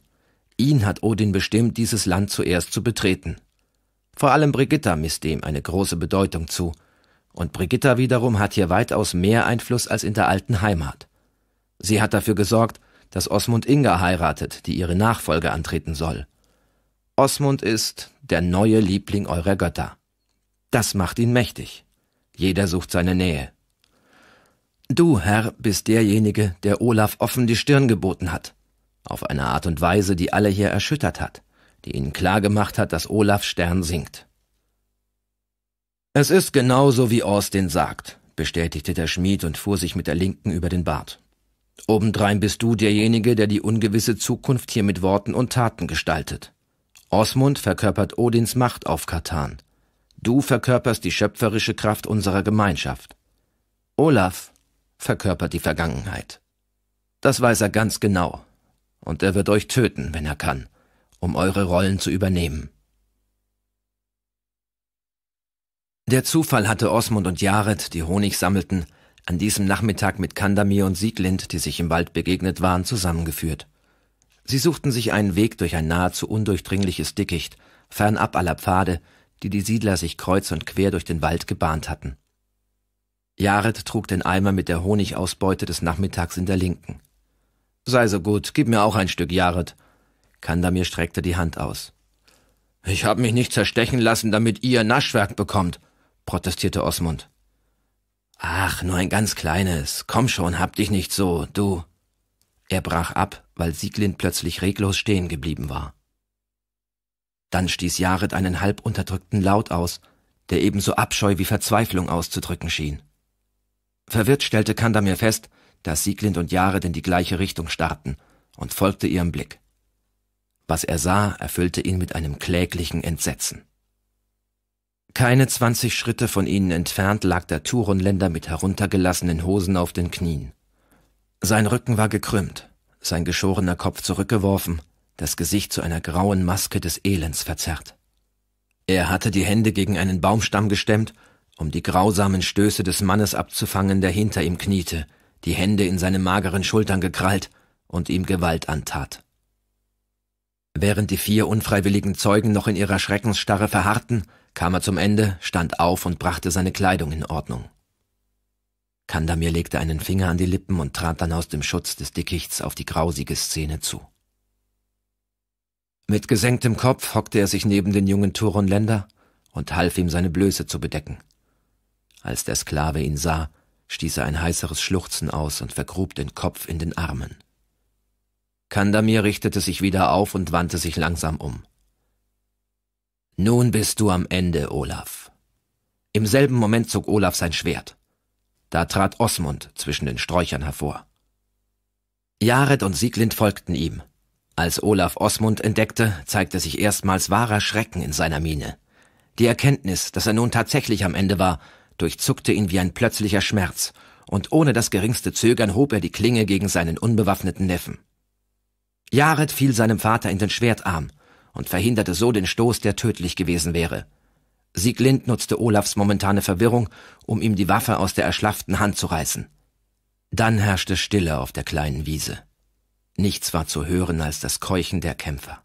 Ihn hat Odin bestimmt, dieses Land zuerst zu betreten. Vor allem Brigitta misst dem eine große Bedeutung zu, und Brigitta wiederum hat hier weitaus mehr Einfluss als in der alten Heimat. Sie hat dafür gesorgt, dass Osmund Inga heiratet, die ihre Nachfolge antreten soll. Osmund ist der neue Liebling eurer Götter. Das macht ihn mächtig. Jeder sucht seine Nähe. Du, Herr, bist derjenige, der Olaf offen die Stirn geboten hat. Auf eine Art und Weise, die alle hier erschüttert hat, die ihnen klargemacht hat, dass Olafs Stern sinkt. Es ist genauso, wie Austin sagt, bestätigte der Schmied und fuhr sich mit der Linken über den Bart. Obendrein bist du derjenige, der die ungewisse Zukunft hier mit Worten und Taten gestaltet. Osmund verkörpert Odins Macht auf Katan. Du verkörperst die schöpferische Kraft unserer Gemeinschaft. Olaf verkörpert die Vergangenheit. Das weiß er ganz genau. Und er wird euch töten, wenn er kann, um eure Rollen zu übernehmen. Der Zufall hatte Osmund und Jared, die Honig sammelten, an diesem Nachmittag mit Kandamir und Sieglind, die sich im Wald begegnet waren, zusammengeführt. Sie suchten sich einen Weg durch ein nahezu undurchdringliches Dickicht, fernab aller Pfade, die die Siedler sich kreuz und quer durch den Wald gebahnt hatten. Jared trug den Eimer mit der Honigausbeute des Nachmittags in der linken. Sei so gut, gib mir auch ein Stück, Jared. Kandamir streckte die Hand aus. Ich habe mich nicht zerstechen lassen, damit ihr Naschwerk bekommt, protestierte Osmund. Ach, nur ein ganz kleines. Komm schon, hab dich nicht so, du. Er brach ab, weil Sieglind plötzlich reglos stehen geblieben war. Dann stieß Jared einen halb unterdrückten Laut aus, der ebenso Abscheu wie Verzweiflung auszudrücken schien. Verwirrt stellte Kandamir fest, dass Sieglind und Jared in die gleiche Richtung starrten und folgte ihrem Blick. Was er sah, erfüllte ihn mit einem kläglichen Entsetzen. Keine zwanzig Schritte von ihnen entfernt lag der Turenländer mit heruntergelassenen Hosen auf den Knien. Sein Rücken war gekrümmt, sein geschorener Kopf zurückgeworfen, das Gesicht zu einer grauen Maske des Elends verzerrt. Er hatte die Hände gegen einen Baumstamm gestemmt, um die grausamen Stöße des Mannes abzufangen, der hinter ihm kniete, die Hände in seine mageren Schultern gekrallt und ihm Gewalt antat. Während die vier unfreiwilligen Zeugen noch in ihrer Schreckensstarre verharrten, kam er zum Ende, stand auf und brachte seine Kleidung in Ordnung. Kandamir legte einen Finger an die Lippen und trat dann aus dem Schutz des Dickichts auf die grausige Szene zu. Mit gesenktem Kopf hockte er sich neben den jungen Turonländer und half ihm, seine Blöße zu bedecken. Als der Sklave ihn sah, stieß er ein heißeres Schluchzen aus und vergrub den Kopf in den Armen. Kandamir richtete sich wieder auf und wandte sich langsam um. Nun bist du am Ende, Olaf. Im selben Moment zog Olaf sein Schwert. Da trat Osmund zwischen den Sträuchern hervor. Jared und Sieglind folgten ihm. Als Olaf Osmund entdeckte, zeigte sich erstmals wahrer Schrecken in seiner Miene. Die Erkenntnis, dass er nun tatsächlich am Ende war, durchzuckte ihn wie ein plötzlicher Schmerz, und ohne das geringste Zögern hob er die Klinge gegen seinen unbewaffneten Neffen. Jared fiel seinem Vater in den Schwertarm, und verhinderte so den Stoß, der tödlich gewesen wäre. Sieglind nutzte Olafs momentane Verwirrung, um ihm die Waffe aus der erschlafften Hand zu reißen. Dann herrschte Stille auf der kleinen Wiese. Nichts war zu hören als das Keuchen der Kämpfer.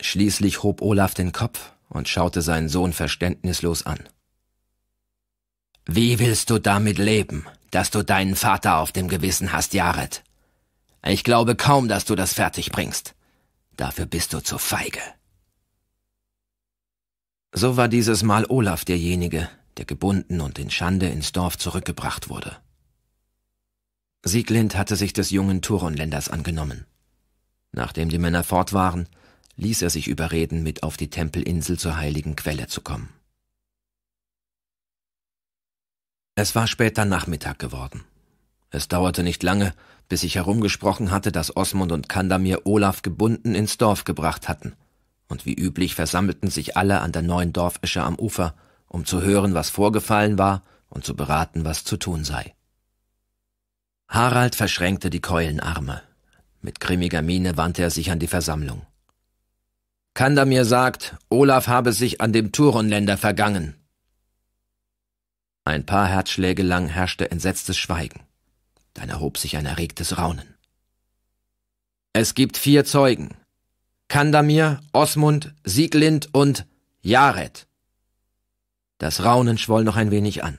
Schließlich hob Olaf den Kopf und schaute seinen Sohn verständnislos an. Wie willst du damit leben, dass du deinen Vater auf dem Gewissen hast, Jared? Ich glaube kaum, dass du das fertig bringst. Dafür bist du zu feige. So war dieses Mal Olaf derjenige, der gebunden und in Schande ins Dorf zurückgebracht wurde. Sieglind hatte sich des jungen Turonländers angenommen. Nachdem die Männer fort waren, ließ er sich überreden, mit auf die Tempelinsel zur heiligen Quelle zu kommen. Es war später Nachmittag geworden. Es dauerte nicht lange, bis sich herumgesprochen hatte, dass Osmund und Kandamir Olaf gebunden ins Dorf gebracht hatten. Und wie üblich versammelten sich alle an der neuen Dorfesche am Ufer, um zu hören, was vorgefallen war und zu beraten, was zu tun sei. Harald verschränkte die Keulenarme. Mit grimmiger Miene wandte er sich an die Versammlung. Kandamir sagt, Olaf habe sich an dem Turonländer vergangen. Ein paar Herzschläge lang herrschte entsetztes Schweigen. Dann erhob sich ein erregtes Raunen. Es gibt vier Zeugen. Kandamir, Osmund, Sieglind und Jared. Das Raunen schwoll noch ein wenig an.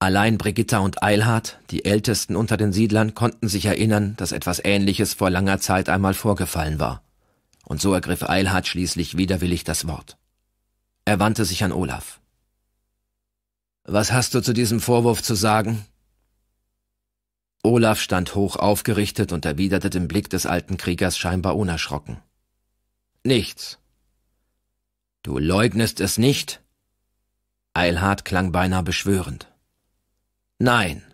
Allein Brigitta und Eilhard, die Ältesten unter den Siedlern, konnten sich erinnern, dass etwas Ähnliches vor langer Zeit einmal vorgefallen war. Und so ergriff Eilhard schließlich widerwillig das Wort. Er wandte sich an Olaf. Was hast du zu diesem Vorwurf zu sagen? Olaf stand hoch aufgerichtet und erwiderte den Blick des alten Kriegers scheinbar unerschrocken. Nichts. Du leugnest es nicht? Eilhard klang beinahe beschwörend. Nein.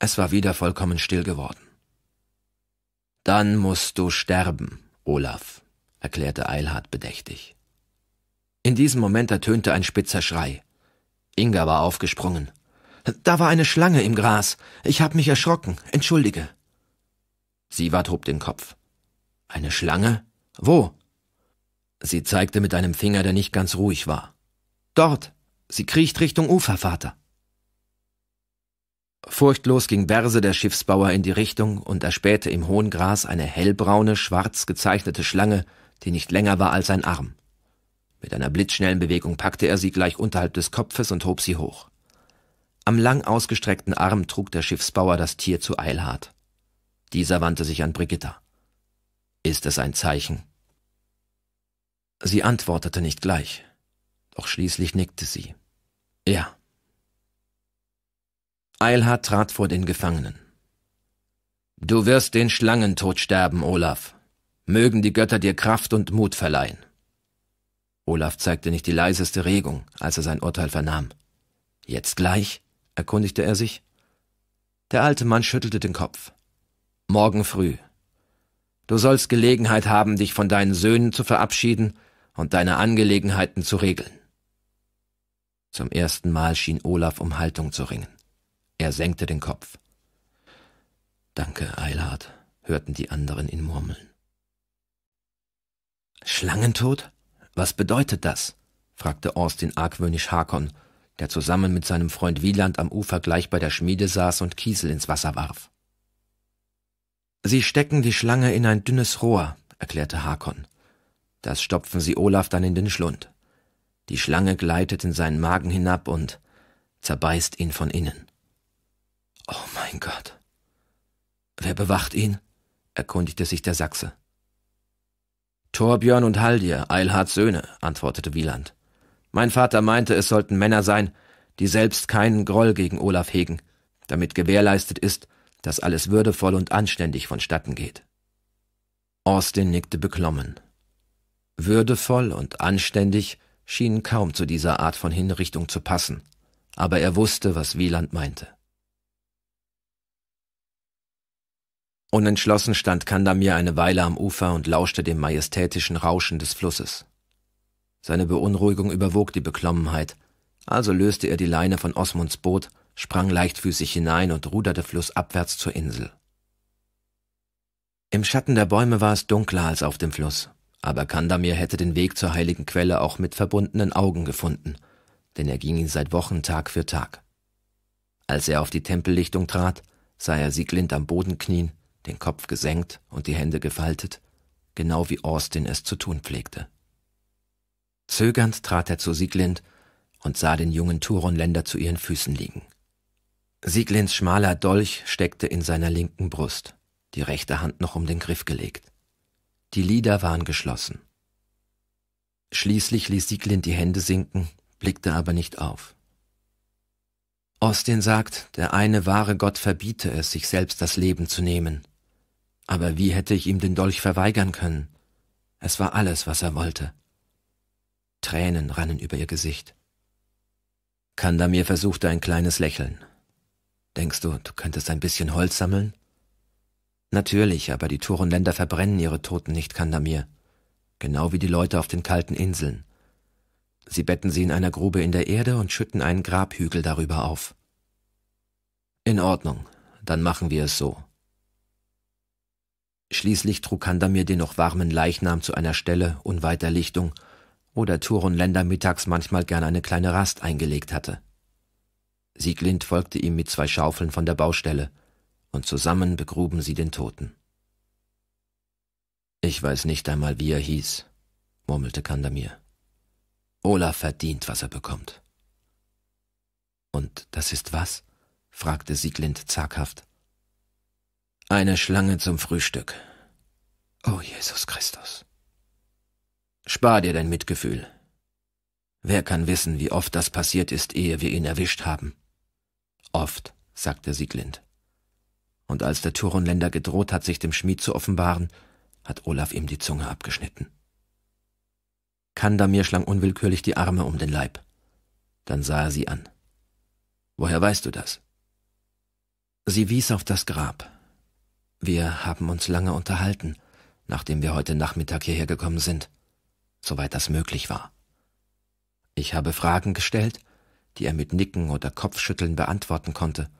Es war wieder vollkommen still geworden. Dann musst du sterben, Olaf, erklärte Eilhard bedächtig. In diesem Moment ertönte ein spitzer Schrei. Inga war aufgesprungen. Da war eine Schlange im Gras. Ich hab mich erschrocken. Entschuldige. Siewert hob den Kopf. Eine Schlange? Wo? Sie zeigte mit einem Finger, der nicht ganz ruhig war. Dort. Sie kriecht Richtung Ufer, Vater. Furchtlos ging Berse der Schiffsbauer in die Richtung und erspähte im hohen Gras eine hellbraune, schwarz gezeichnete Schlange, die nicht länger war als ein Arm. Mit einer blitzschnellen Bewegung packte er sie gleich unterhalb des Kopfes und hob sie hoch. Am lang ausgestreckten Arm trug der Schiffsbauer das Tier zu Eilhard. Dieser wandte sich an Brigitta. Ist es ein Zeichen? Sie antwortete nicht gleich, doch schließlich nickte sie. Ja. Eilhard trat vor den Gefangenen. Du wirst den Schlangentod sterben, Olaf. Mögen die Götter dir Kraft und Mut verleihen. Olaf zeigte nicht die leiseste Regung, als er sein Urteil vernahm. Jetzt gleich? erkundigte er sich. Der alte Mann schüttelte den Kopf. Morgen früh. Du sollst Gelegenheit haben, dich von deinen Söhnen zu verabschieden und deine Angelegenheiten zu regeln. Zum ersten Mal schien Olaf um Haltung zu ringen. Er senkte den Kopf. Danke, Eilhard, hörten die anderen ihn murmeln. Schlangentod? Was bedeutet das? fragte Austin argwöhnisch Hakon der zusammen mit seinem Freund Wieland am Ufer gleich bei der Schmiede saß und Kiesel ins Wasser warf. Sie stecken die Schlange in ein dünnes Rohr, erklärte Hakon. Das stopfen sie Olaf dann in den Schlund. Die Schlange gleitet in seinen Magen hinab und zerbeißt ihn von innen. Oh mein Gott. Wer bewacht ihn? erkundigte sich der Sachse. Torbjörn und Haldir, Eilhards Söhne, antwortete Wieland. Mein Vater meinte, es sollten Männer sein, die selbst keinen Groll gegen Olaf hegen, damit gewährleistet ist, dass alles würdevoll und anständig vonstatten geht. Austin nickte beklommen. Würdevoll und anständig schienen kaum zu dieser Art von Hinrichtung zu passen, aber er wusste, was Wieland meinte. Unentschlossen stand Kandamir eine Weile am Ufer und lauschte dem majestätischen Rauschen des Flusses. Seine Beunruhigung überwog die Beklommenheit, also löste er die Leine von Osmunds Boot, sprang leichtfüßig hinein und ruderte flussabwärts zur Insel. Im Schatten der Bäume war es dunkler als auf dem Fluss, aber Kandamir hätte den Weg zur heiligen Quelle auch mit verbundenen Augen gefunden, denn er ging ihn seit Wochen Tag für Tag. Als er auf die Tempellichtung trat, sah er Sieglind am Boden knien, den Kopf gesenkt und die Hände gefaltet, genau wie Austin es zu tun pflegte. Zögernd trat er zu Sieglind und sah den jungen Turonländer zu ihren Füßen liegen. Sieglinds schmaler Dolch steckte in seiner linken Brust, die rechte Hand noch um den Griff gelegt. Die Lider waren geschlossen. Schließlich ließ Sieglind die Hände sinken, blickte aber nicht auf. Ostin sagt, der eine wahre Gott verbiete es, sich selbst das Leben zu nehmen. Aber wie hätte ich ihm den Dolch verweigern können? Es war alles, was er wollte. Tränen rannen über ihr Gesicht. Kandamir versuchte ein kleines Lächeln. Denkst du, du könntest ein bisschen Holz sammeln? Natürlich, aber die Turenländer verbrennen ihre Toten nicht, Kandamir. Genau wie die Leute auf den kalten Inseln. Sie betten sie in einer Grube in der Erde und schütten einen Grabhügel darüber auf. In Ordnung, dann machen wir es so. Schließlich trug Kandamir den noch warmen Leichnam zu einer Stelle unweit der Lichtung, wo der Tourenländer mittags manchmal gern eine kleine Rast eingelegt hatte. Sieglind folgte ihm mit zwei Schaufeln von der Baustelle, und zusammen begruben sie den Toten. Ich weiß nicht einmal, wie er hieß, murmelte Kandamir. Olaf verdient, was er bekommt. Und das ist was? fragte Sieglind zaghaft. Eine Schlange zum Frühstück. Oh Jesus Christus. Spar dir dein Mitgefühl. Wer kann wissen, wie oft das passiert ist, ehe wir ihn erwischt haben? Oft, sagte Sieglind. Und als der Turunländer gedroht hat, sich dem Schmied zu offenbaren, hat Olaf ihm die Zunge abgeschnitten. Kandamir schlang unwillkürlich die Arme um den Leib. Dann sah er sie an. Woher weißt du das? Sie wies auf das Grab. Wir haben uns lange unterhalten, nachdem wir heute Nachmittag hierher gekommen sind soweit das möglich war. Ich habe Fragen gestellt, die er mit Nicken oder Kopfschütteln beantworten konnte,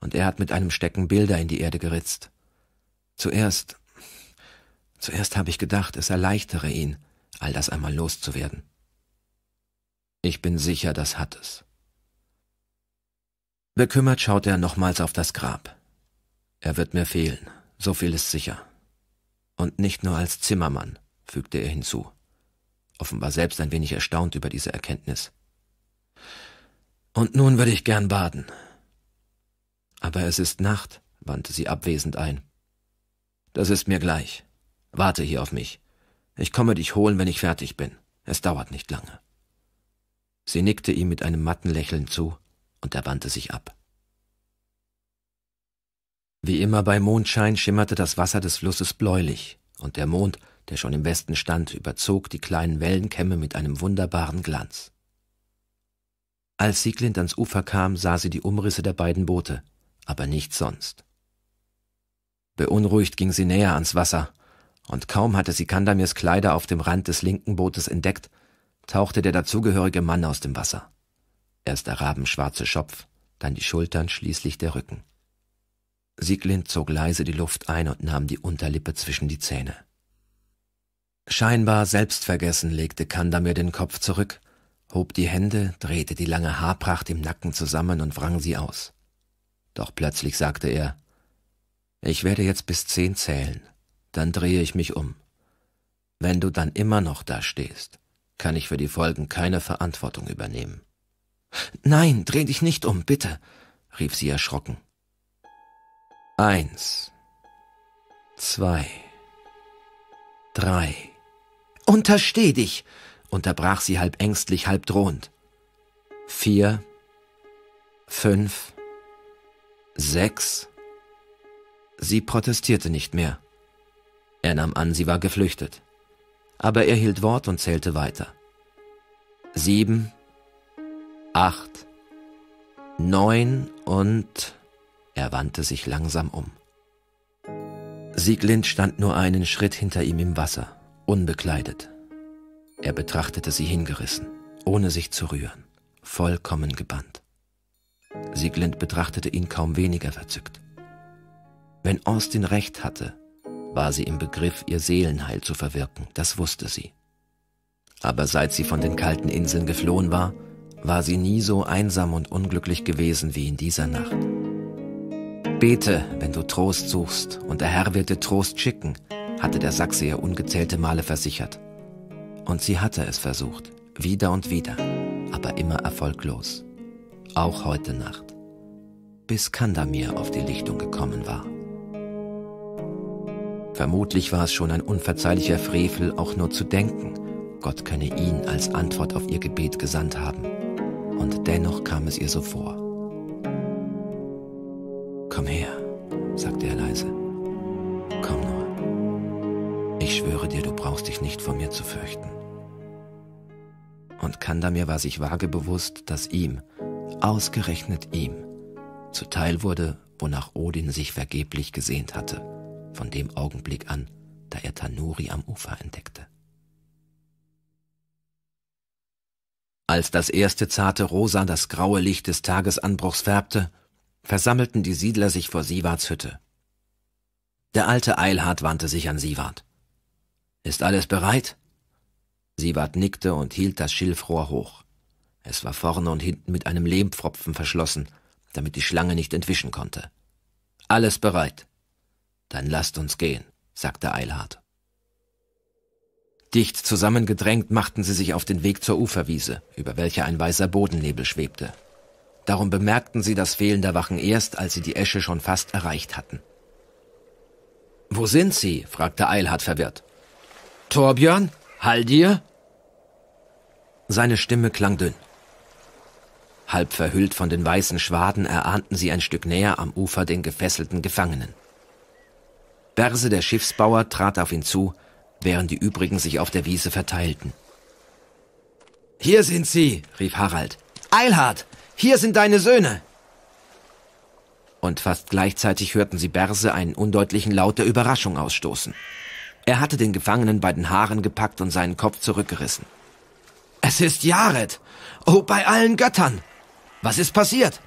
und er hat mit einem Stecken Bilder in die Erde geritzt. Zuerst, zuerst habe ich gedacht, es erleichtere ihn, all das einmal loszuwerden. Ich bin sicher, das hat es. Bekümmert schaute er nochmals auf das Grab. Er wird mir fehlen, so viel ist sicher. Und nicht nur als Zimmermann, fügte er hinzu offenbar selbst ein wenig erstaunt über diese Erkenntnis. Und nun würde ich gern baden. Aber es ist Nacht, wandte sie abwesend ein. Das ist mir gleich. Warte hier auf mich. Ich komme dich holen, wenn ich fertig bin. Es dauert nicht lange. Sie nickte ihm mit einem matten Lächeln zu, und er wandte sich ab. Wie immer bei Mondschein schimmerte das Wasser des Flusses bläulich, und der Mond der schon im Westen stand, überzog die kleinen Wellenkämme mit einem wunderbaren Glanz. Als Sieglind ans Ufer kam, sah sie die Umrisse der beiden Boote, aber nichts sonst. Beunruhigt ging sie näher ans Wasser, und kaum hatte sie Kandamirs Kleider auf dem Rand des linken Bootes entdeckt, tauchte der dazugehörige Mann aus dem Wasser. Erst der rabenschwarze Schopf, dann die Schultern, schließlich der Rücken. Sieglind zog leise die Luft ein und nahm die Unterlippe zwischen die Zähne. Scheinbar selbstvergessen legte Kanda mir den Kopf zurück, hob die Hände, drehte die lange Haarpracht im Nacken zusammen und wrang sie aus. Doch plötzlich sagte er, ich werde jetzt bis zehn zählen, dann drehe ich mich um. Wenn du dann immer noch da stehst, kann ich für die Folgen keine Verantwortung übernehmen. Nein, dreh dich nicht um, bitte, rief sie erschrocken. Eins, zwei, drei. Untersteh dich, unterbrach sie halb ängstlich, halb drohend. Vier, fünf, sechs. Sie protestierte nicht mehr. Er nahm an, sie war geflüchtet. Aber er hielt Wort und zählte weiter. Sieben, acht, neun und er wandte sich langsam um. Sieglind stand nur einen Schritt hinter ihm im Wasser unbekleidet. Er betrachtete sie hingerissen, ohne sich zu rühren, vollkommen gebannt. Sieglind betrachtete ihn kaum weniger verzückt. Wenn Austin recht hatte, war sie im Begriff, ihr Seelenheil zu verwirken, das wusste sie. Aber seit sie von den kalten Inseln geflohen war, war sie nie so einsam und unglücklich gewesen wie in dieser Nacht. Bete, wenn du Trost suchst, und der Herr wird dir Trost schicken, hatte der Sachse ihr ungezählte Male versichert. Und sie hatte es versucht, wieder und wieder, aber immer erfolglos. Auch heute Nacht. Bis Kandamir auf die Lichtung gekommen war. Vermutlich war es schon ein unverzeihlicher Frevel, auch nur zu denken, Gott könne ihn als Antwort auf ihr Gebet gesandt haben. Und dennoch kam es ihr so vor. Komm her, sagte er leise. Komm nur. Ich schwöre dir, du brauchst dich nicht vor mir zu fürchten. Und Kandamir war sich vage bewusst, dass ihm, ausgerechnet ihm, zuteil wurde, wonach Odin sich vergeblich gesehnt hatte, von dem Augenblick an, da er Tanuri am Ufer entdeckte. Als das erste zarte Rosa das graue Licht des Tagesanbruchs färbte, versammelten die Siedler sich vor Siwarts Hütte. Der alte Eilhard wandte sich an Siwart. Ist alles bereit? Sievert nickte und hielt das Schilfrohr hoch. Es war vorne und hinten mit einem Lehmpfropfen verschlossen, damit die Schlange nicht entwischen konnte. Alles bereit. Dann lasst uns gehen, sagte Eilhard. Dicht zusammengedrängt machten sie sich auf den Weg zur Uferwiese, über welcher ein weißer Bodennebel schwebte. Darum bemerkten sie das Fehlen der Wachen erst, als sie die Esche schon fast erreicht hatten. Wo sind sie? fragte Eilhard verwirrt. Torbjörn, hall dir? Seine Stimme klang dünn. Halb verhüllt von den weißen Schwaden erahnten sie ein Stück näher am Ufer den gefesselten Gefangenen. Berse, der Schiffsbauer, trat auf ihn zu, während die übrigen sich auf der Wiese verteilten. Hier sind sie, rief Harald. Eilhard, hier sind deine Söhne. Und fast gleichzeitig hörten sie Berse einen undeutlichen Laut der Überraschung ausstoßen. Er hatte den Gefangenen bei den Haaren gepackt und seinen Kopf zurückgerissen. Es ist Jared! Oh, bei allen Göttern! Was ist passiert?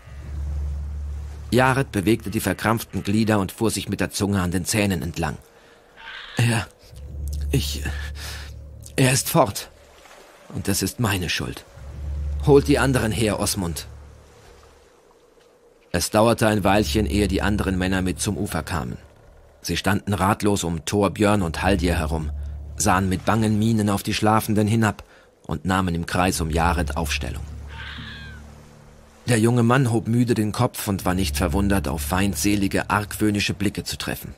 Jared bewegte die verkrampften Glieder und fuhr sich mit der Zunge an den Zähnen entlang. Er. Ich. Er ist fort. Und das ist meine Schuld. Holt die anderen her, Osmund. Es dauerte ein Weilchen, ehe die anderen Männer mit zum Ufer kamen. Sie standen ratlos um Thorbjörn und Haldir herum, sahen mit bangen Mienen auf die Schlafenden hinab und nahmen im Kreis um Jared Aufstellung. Der junge Mann hob müde den Kopf und war nicht verwundert, auf feindselige, argwöhnische Blicke zu treffen.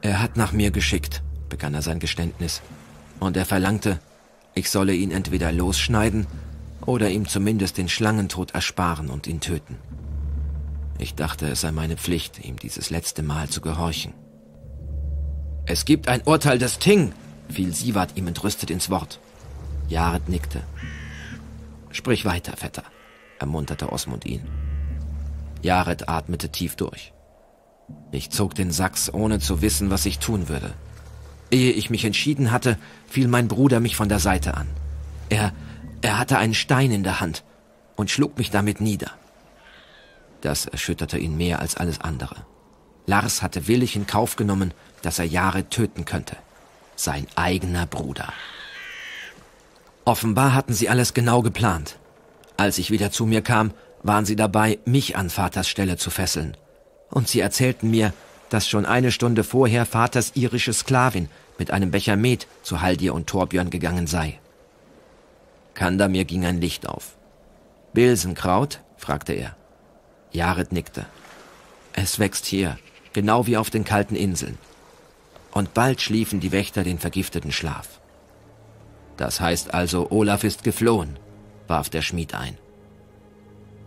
Er hat nach mir geschickt, begann er sein Geständnis, und er verlangte, ich solle ihn entweder losschneiden oder ihm zumindest den Schlangentod ersparen und ihn töten. Ich dachte, es sei meine Pflicht, ihm dieses letzte Mal zu gehorchen. Es gibt ein Urteil des Ting, fiel Siwat ihm entrüstet ins Wort. Jared nickte. Sprich weiter, Vetter, ermunterte Osmund ihn. Jared atmete tief durch. Ich zog den Sachs, ohne zu wissen, was ich tun würde. Ehe ich mich entschieden hatte, fiel mein Bruder mich von der Seite an. Er, er hatte einen Stein in der Hand und schlug mich damit nieder. Das erschütterte ihn mehr als alles andere. Lars hatte willig in Kauf genommen, dass er Jahre töten könnte. Sein eigener Bruder. Offenbar hatten sie alles genau geplant. Als ich wieder zu mir kam, waren sie dabei, mich an Vaters Stelle zu fesseln. Und sie erzählten mir, dass schon eine Stunde vorher Vaters irische Sklavin mit einem Becher Met zu Haldir und Torbjörn gegangen sei. Kandamir ging ein Licht auf. Bilsenkraut? fragte er. Jared nickte. Es wächst hier, genau wie auf den kalten Inseln. Und bald schliefen die Wächter den vergifteten Schlaf. Das heißt also, Olaf ist geflohen, warf der Schmied ein.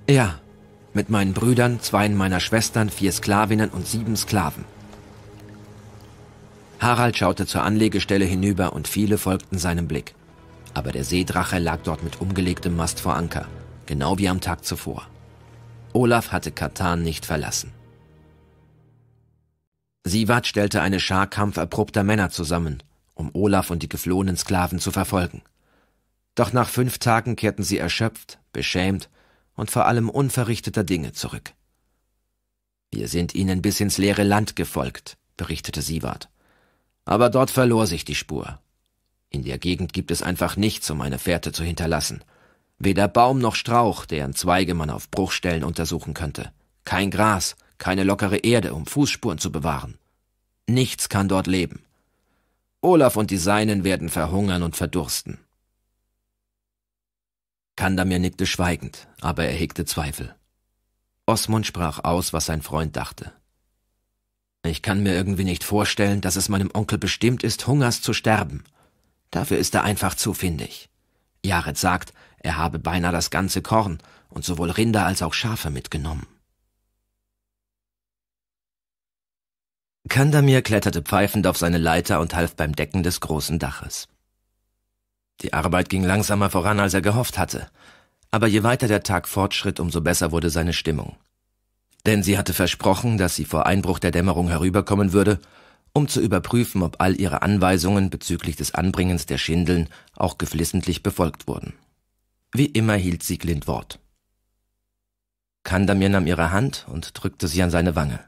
Ja, mit meinen Brüdern, zweien meiner Schwestern, vier Sklavinnen und sieben Sklaven. Harald schaute zur Anlegestelle hinüber und viele folgten seinem Blick. Aber der Seedrache lag dort mit umgelegtem Mast vor Anker, genau wie am Tag zuvor. Olaf hatte Katan nicht verlassen. Sivat stellte eine Schar kampferprobter Männer zusammen, um Olaf und die geflohenen Sklaven zu verfolgen. Doch nach fünf Tagen kehrten sie erschöpft, beschämt und vor allem unverrichteter Dinge zurück. Wir sind ihnen bis ins leere Land gefolgt, berichtete Sievert. Aber dort verlor sich die Spur. In der Gegend gibt es einfach nichts, um eine Fährte zu hinterlassen – Weder Baum noch Strauch, deren Zweige man auf Bruchstellen untersuchen könnte. Kein Gras, keine lockere Erde, um Fußspuren zu bewahren. Nichts kann dort leben. Olaf und die Seinen werden verhungern und verdursten. Kandamir nickte schweigend, aber er hegte Zweifel. Osmund sprach aus, was sein Freund dachte. Ich kann mir irgendwie nicht vorstellen, dass es meinem Onkel bestimmt ist, hungers zu sterben. Dafür ist er einfach zu findig. Jared sagt, er habe beinahe das ganze Korn und sowohl Rinder als auch Schafe mitgenommen. Kandamir kletterte pfeifend auf seine Leiter und half beim Decken des großen Daches. Die Arbeit ging langsamer voran, als er gehofft hatte, aber je weiter der Tag fortschritt, umso besser wurde seine Stimmung. Denn sie hatte versprochen, dass sie vor Einbruch der Dämmerung herüberkommen würde, um zu überprüfen, ob all ihre Anweisungen bezüglich des Anbringens der Schindeln auch geflissentlich befolgt wurden. Wie immer hielt Sieglind Wort. Kandamir nahm ihre Hand und drückte sie an seine Wange.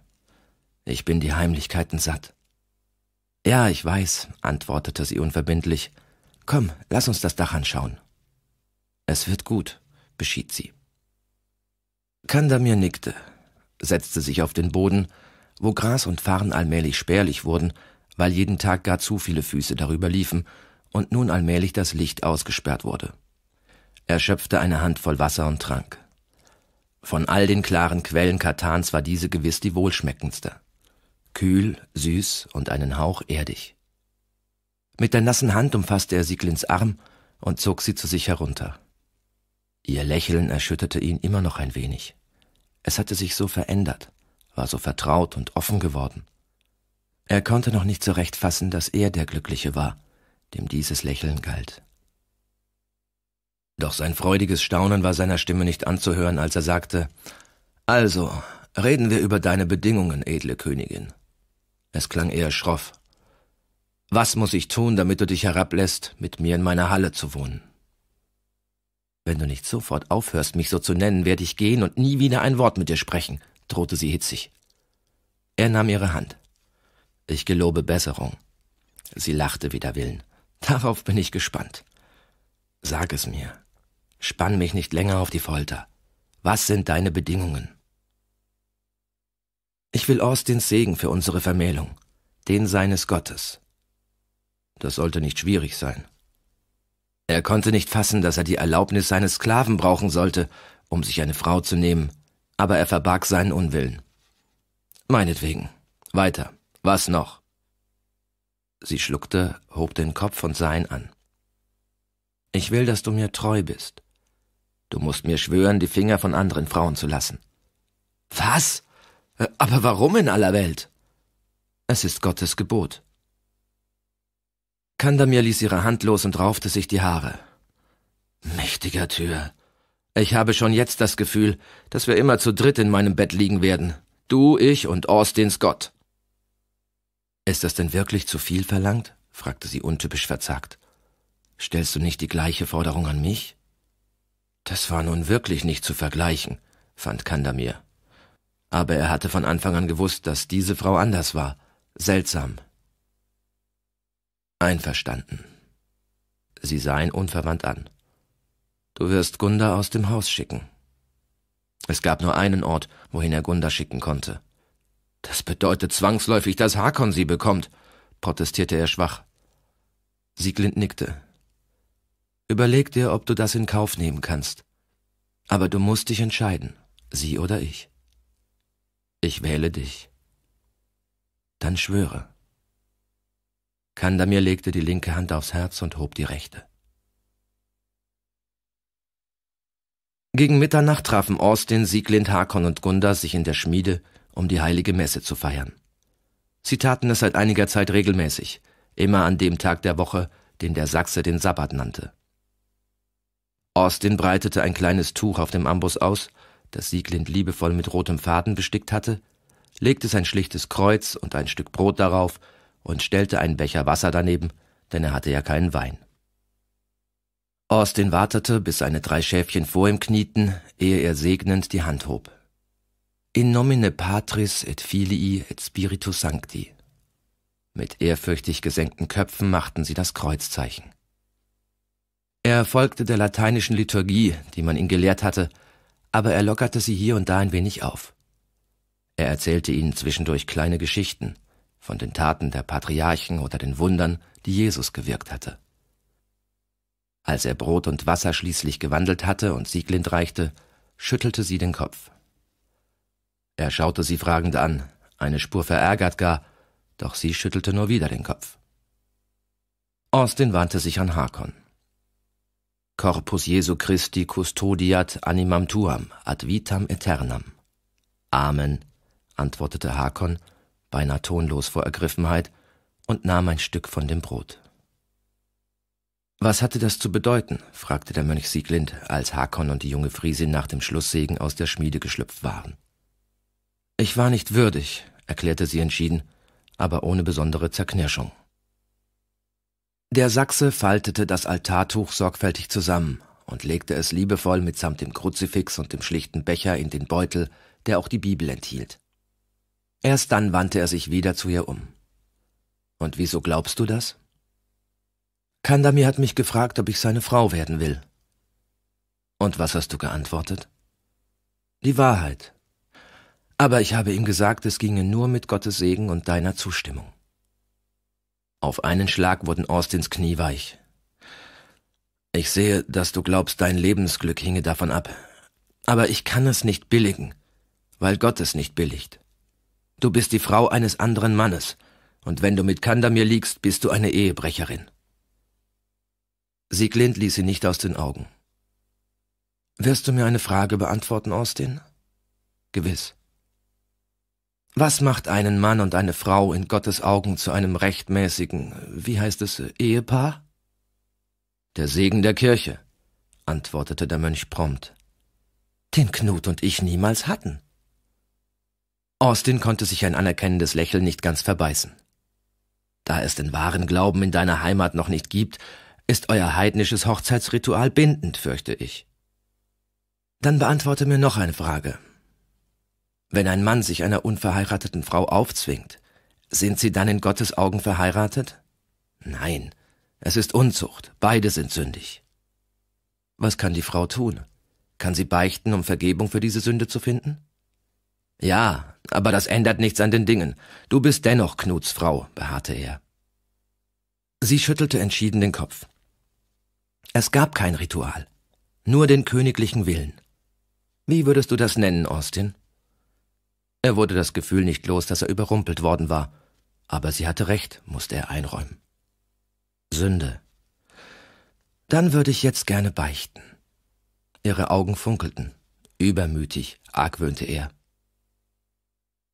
Ich bin die Heimlichkeiten satt. Ja, ich weiß, antwortete sie unverbindlich. Komm, lass uns das Dach anschauen. Es wird gut, beschied sie. Kandamir nickte, setzte sich auf den Boden, wo Gras und Farn allmählich spärlich wurden, weil jeden Tag gar zu viele Füße darüber liefen und nun allmählich das Licht ausgesperrt wurde. Er schöpfte eine Handvoll Wasser und trank. Von all den klaren Quellen Katans war diese gewiss die wohlschmeckendste. Kühl, süß und einen Hauch erdig. Mit der nassen Hand umfasste er Sieglins Arm und zog sie zu sich herunter. Ihr Lächeln erschütterte ihn immer noch ein wenig. Es hatte sich so verändert, war so vertraut und offen geworden. Er konnte noch nicht so recht fassen, dass er der Glückliche war, dem dieses Lächeln galt. Doch sein freudiges Staunen war seiner Stimme nicht anzuhören, als er sagte Also, reden wir über deine Bedingungen, edle Königin. Es klang eher schroff. Was muss ich tun, damit du dich herablässt, mit mir in meiner Halle zu wohnen? Wenn du nicht sofort aufhörst, mich so zu nennen, werde ich gehen und nie wieder ein Wort mit dir sprechen, drohte sie hitzig. Er nahm ihre Hand. Ich gelobe Besserung. Sie lachte wider Willen. Darauf bin ich gespannt. Sag es mir, Spann mich nicht länger auf die Folter. Was sind deine Bedingungen? Ich will Austins Segen für unsere Vermählung, den seines Gottes. Das sollte nicht schwierig sein. Er konnte nicht fassen, dass er die Erlaubnis seines Sklaven brauchen sollte, um sich eine Frau zu nehmen, aber er verbarg seinen Unwillen. Meinetwegen. Weiter. Was noch? Sie schluckte, hob den Kopf und sah ihn an. Ich will, dass du mir treu bist. Du musst mir schwören, die Finger von anderen Frauen zu lassen. Was? Äh, aber warum in aller Welt? Es ist Gottes Gebot. Kandamir ließ ihre Hand los und raufte sich die Haare. Mächtiger Tür. Ich habe schon jetzt das Gefühl, dass wir immer zu dritt in meinem Bett liegen werden. Du, ich und Austin Scott. Ist das denn wirklich zu viel verlangt? fragte sie untypisch verzagt. Stellst du nicht die gleiche Forderung an mich? Das war nun wirklich nicht zu vergleichen, fand Kandamir. Aber er hatte von Anfang an gewusst, dass diese Frau anders war, seltsam. Einverstanden. Sie sah ihn unverwandt an. Du wirst Gunda aus dem Haus schicken. Es gab nur einen Ort, wohin er Gunda schicken konnte. Das bedeutet zwangsläufig, dass Hakon sie bekommt, protestierte er schwach. Sieglind nickte. Überleg dir, ob du das in Kauf nehmen kannst. Aber du musst dich entscheiden, sie oder ich. Ich wähle dich. Dann schwöre. Kandamir legte die linke Hand aufs Herz und hob die rechte. Gegen Mitternacht trafen Austin, Sieglind, Hakon und Gunda sich in der Schmiede, um die heilige Messe zu feiern. Sie taten es seit einiger Zeit regelmäßig, immer an dem Tag der Woche, den der Sachse den Sabbat nannte. Austin breitete ein kleines Tuch auf dem Amboss aus, das Sieglind liebevoll mit rotem Faden bestickt hatte, legte sein schlichtes Kreuz und ein Stück Brot darauf und stellte einen Becher Wasser daneben, denn er hatte ja keinen Wein. Austin wartete, bis seine drei Schäfchen vor ihm knieten, ehe er segnend die Hand hob. In nomine Patris et Filii et Spiritus Sancti. Mit ehrfürchtig gesenkten Köpfen machten sie das Kreuzzeichen. Er folgte der lateinischen Liturgie, die man ihm gelehrt hatte, aber er lockerte sie hier und da ein wenig auf. Er erzählte ihnen zwischendurch kleine Geschichten von den Taten der Patriarchen oder den Wundern, die Jesus gewirkt hatte. Als er Brot und Wasser schließlich gewandelt hatte und Sieglind reichte, schüttelte sie den Kopf. Er schaute sie fragend an, eine Spur verärgert gar, doch sie schüttelte nur wieder den Kopf. Austin wandte sich an Harkon. Corpus Jesu Christi custodiat animam tuam ad vitam aeternam. Amen, antwortete Hakon, beinahe tonlos vor Ergriffenheit, und nahm ein Stück von dem Brot. Was hatte das zu bedeuten? fragte der Mönch Sieglind, als Hakon und die junge Friesin nach dem Schlusssegen aus der Schmiede geschlüpft waren. Ich war nicht würdig, erklärte sie entschieden, aber ohne besondere Zerknirschung. Der Sachse faltete das Altartuch sorgfältig zusammen und legte es liebevoll mitsamt dem Kruzifix und dem schlichten Becher in den Beutel, der auch die Bibel enthielt. Erst dann wandte er sich wieder zu ihr um. Und wieso glaubst du das? Kandamir hat mich gefragt, ob ich seine Frau werden will. Und was hast du geantwortet? Die Wahrheit. Aber ich habe ihm gesagt, es ginge nur mit Gottes Segen und deiner Zustimmung. Auf einen Schlag wurden Austins Knie weich. Ich sehe, dass du glaubst, dein Lebensglück hinge davon ab. Aber ich kann es nicht billigen, weil Gott es nicht billigt. Du bist die Frau eines anderen Mannes, und wenn du mit Kandamir liegst, bist du eine Ehebrecherin. Sieglind ließ sie nicht aus den Augen. Wirst du mir eine Frage beantworten, Austin? Gewiss. Was macht einen Mann und eine Frau in Gottes Augen zu einem rechtmäßigen, wie heißt es, Ehepaar? Der Segen der Kirche, antwortete der Mönch prompt. Den Knut und ich niemals hatten. Austin konnte sich ein anerkennendes Lächeln nicht ganz verbeißen. Da es den wahren Glauben in deiner Heimat noch nicht gibt, ist euer heidnisches Hochzeitsritual bindend, fürchte ich. Dann beantworte mir noch eine Frage, wenn ein Mann sich einer unverheirateten Frau aufzwingt, sind sie dann in Gottes Augen verheiratet? Nein, es ist Unzucht, beide sind sündig. Was kann die Frau tun? Kann sie beichten, um Vergebung für diese Sünde zu finden? Ja, aber das ändert nichts an den Dingen. Du bist dennoch Knuts Frau, beharrte er. Sie schüttelte entschieden den Kopf. Es gab kein Ritual, nur den königlichen Willen. Wie würdest du das nennen, Austin? Er wurde das Gefühl nicht los, dass er überrumpelt worden war. Aber sie hatte recht, musste er einräumen. Sünde. Dann würde ich jetzt gerne beichten. Ihre Augen funkelten. Übermütig argwöhnte er.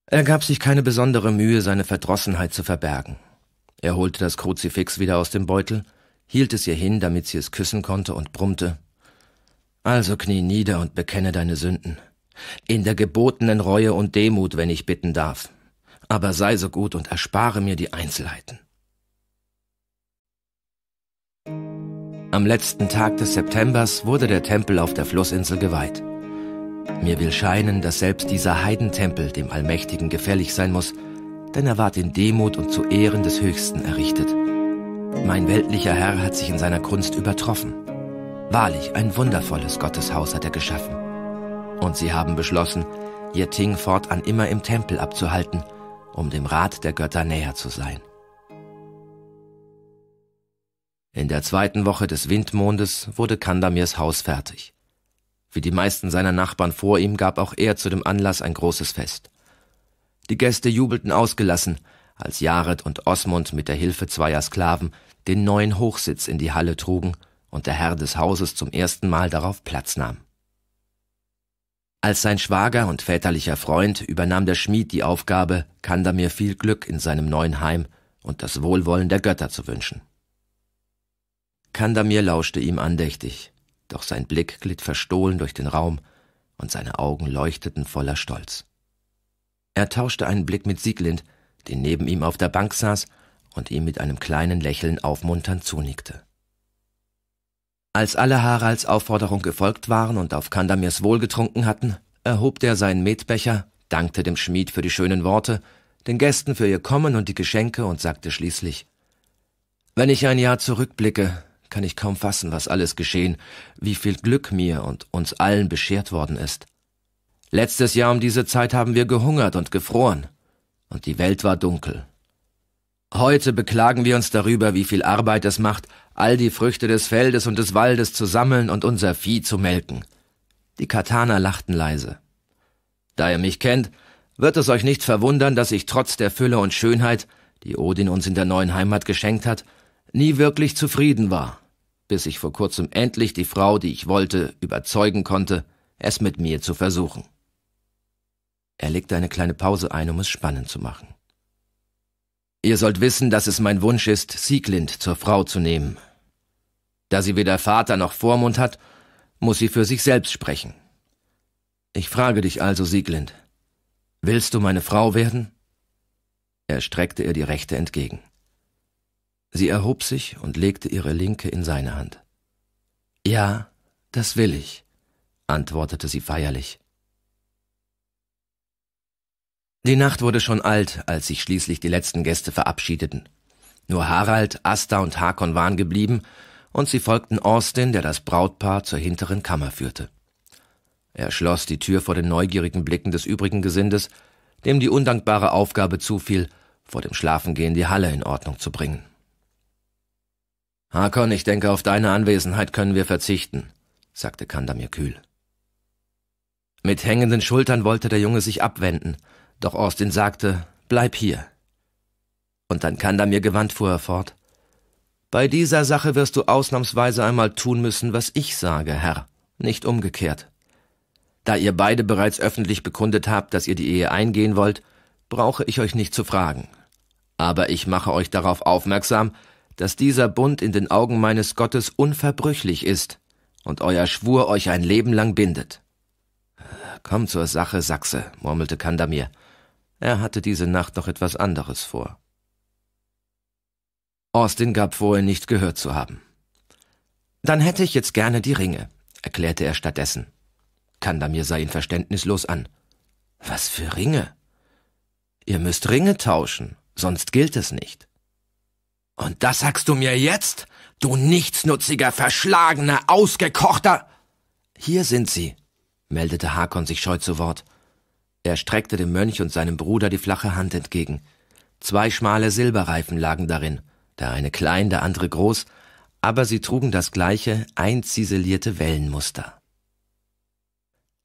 Er gab sich keine besondere Mühe, seine Verdrossenheit zu verbergen. Er holte das Kruzifix wieder aus dem Beutel, hielt es ihr hin, damit sie es küssen konnte, und brummte Also knie nieder und bekenne deine Sünden. In der gebotenen Reue und Demut, wenn ich bitten darf. Aber sei so gut und erspare mir die Einzelheiten. Am letzten Tag des Septembers wurde der Tempel auf der Flussinsel geweiht. Mir will scheinen, dass selbst dieser Heidentempel dem Allmächtigen gefällig sein muss, denn er ward in Demut und zu Ehren des Höchsten errichtet. Mein weltlicher Herr hat sich in seiner Kunst übertroffen. Wahrlich, ein wundervolles Gotteshaus hat er geschaffen. Und sie haben beschlossen, ihr Ting fortan immer im Tempel abzuhalten, um dem Rat der Götter näher zu sein. In der zweiten Woche des Windmondes wurde Kandamirs Haus fertig. Wie die meisten seiner Nachbarn vor ihm gab auch er zu dem Anlass ein großes Fest. Die Gäste jubelten ausgelassen, als Jared und Osmund mit der Hilfe zweier Sklaven den neuen Hochsitz in die Halle trugen und der Herr des Hauses zum ersten Mal darauf Platz nahm. Als sein Schwager und väterlicher Freund übernahm der Schmied die Aufgabe, Kandamir viel Glück in seinem neuen Heim und das Wohlwollen der Götter zu wünschen. Kandamir lauschte ihm andächtig, doch sein Blick glitt verstohlen durch den Raum und seine Augen leuchteten voller Stolz. Er tauschte einen Blick mit Sieglind, den neben ihm auf der Bank saß und ihm mit einem kleinen Lächeln aufmunternd zunickte. Als alle Haralds Aufforderung gefolgt waren und auf Kandamirs Wohl getrunken hatten, erhob der seinen Metbecher, dankte dem Schmied für die schönen Worte, den Gästen für ihr Kommen und die Geschenke und sagte schließlich Wenn ich ein Jahr zurückblicke, kann ich kaum fassen, was alles geschehen, wie viel Glück mir und uns allen beschert worden ist. Letztes Jahr um diese Zeit haben wir gehungert und gefroren, und die Welt war dunkel, Heute beklagen wir uns darüber, wie viel Arbeit es macht, all die Früchte des Feldes und des Waldes zu sammeln und unser Vieh zu melken. Die Katana lachten leise. Da ihr mich kennt, wird es euch nicht verwundern, dass ich trotz der Fülle und Schönheit, die Odin uns in der neuen Heimat geschenkt hat, nie wirklich zufrieden war, bis ich vor kurzem endlich die Frau, die ich wollte, überzeugen konnte, es mit mir zu versuchen. Er legte eine kleine Pause ein, um es spannend zu machen. Ihr sollt wissen, dass es mein Wunsch ist, Sieglind zur Frau zu nehmen. Da sie weder Vater noch Vormund hat, muss sie für sich selbst sprechen. Ich frage dich also, Sieglind, willst du meine Frau werden? Er streckte ihr die rechte entgegen. Sie erhob sich und legte ihre linke in seine Hand. Ja, das will ich, antwortete sie feierlich. Die Nacht wurde schon alt, als sich schließlich die letzten Gäste verabschiedeten. Nur Harald, Asta und Hakon waren geblieben, und sie folgten Austin, der das Brautpaar zur hinteren Kammer führte. Er schloss die Tür vor den neugierigen Blicken des übrigen Gesindes, dem die undankbare Aufgabe zufiel, vor dem Schlafengehen die Halle in Ordnung zu bringen. Hakon, ich denke, auf deine Anwesenheit können wir verzichten, sagte Kandamir kühl. Mit hängenden Schultern wollte der Junge sich abwenden – doch Austin sagte, bleib hier. Und dann Kanda mir gewandt, fuhr er fort. Bei dieser Sache wirst du ausnahmsweise einmal tun müssen, was ich sage, Herr, nicht umgekehrt. Da ihr beide bereits öffentlich bekundet habt, dass ihr die Ehe eingehen wollt, brauche ich euch nicht zu fragen. Aber ich mache euch darauf aufmerksam, dass dieser Bund in den Augen meines Gottes unverbrüchlich ist und euer Schwur euch ein Leben lang bindet. Komm zur Sache, Sachse, murmelte Kandamir. Er hatte diese Nacht noch etwas anderes vor. Austin gab wohl nicht gehört zu haben. Dann hätte ich jetzt gerne die Ringe, erklärte er stattdessen. Kandamir sah ihn verständnislos an. Was für Ringe? Ihr müsst Ringe tauschen, sonst gilt es nicht. Und das sagst du mir jetzt? Du nichtsnutziger, verschlagener, ausgekochter. Hier sind sie, meldete Hakon sich scheu zu Wort. Er streckte dem Mönch und seinem Bruder die flache Hand entgegen. Zwei schmale Silberreifen lagen darin, der eine klein, der andere groß, aber sie trugen das gleiche einziselierte Wellenmuster.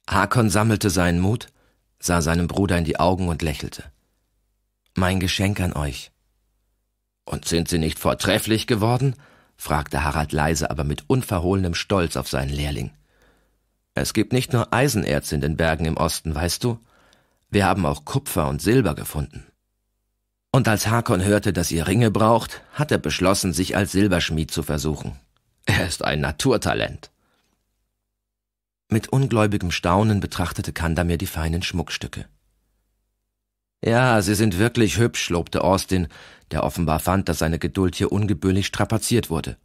Hakon sammelte seinen Mut, sah seinem Bruder in die Augen und lächelte. Mein Geschenk an euch. Und sind sie nicht vortrefflich geworden? fragte Harald leise, aber mit unverhohlenem Stolz auf seinen Lehrling. Es gibt nicht nur Eisenerz in den Bergen im Osten, weißt du? Wir haben auch Kupfer und Silber gefunden. Und als Hakon hörte, dass ihr Ringe braucht, hat er beschlossen, sich als Silberschmied zu versuchen. Er ist ein Naturtalent. Mit ungläubigem Staunen betrachtete Kandamir die feinen Schmuckstücke. Ja, sie sind wirklich hübsch, lobte Austin, der offenbar fand, dass seine Geduld hier ungebührlich strapaziert wurde.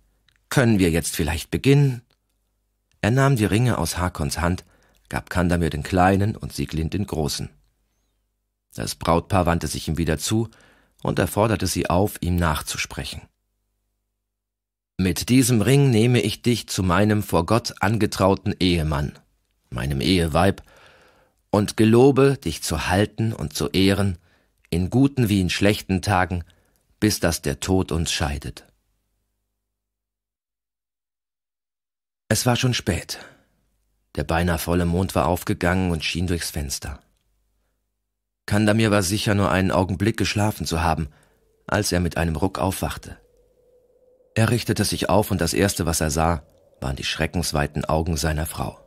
Können wir jetzt vielleicht beginnen? Er nahm die Ringe aus Hakons Hand, gab Kandamir den kleinen und Sieglind den großen. Das Brautpaar wandte sich ihm wieder zu und er forderte sie auf, ihm nachzusprechen. Mit diesem Ring nehme ich dich zu meinem vor Gott angetrauten Ehemann, meinem Eheweib, und gelobe, dich zu halten und zu ehren, in guten wie in schlechten Tagen, bis dass der Tod uns scheidet. Es war schon spät. Der beinahe volle Mond war aufgegangen und schien durchs Fenster. Kandamir war sicher nur einen Augenblick geschlafen zu haben, als er mit einem Ruck aufwachte. Er richtete sich auf und das Erste, was er sah, waren die schreckensweiten Augen seiner Frau.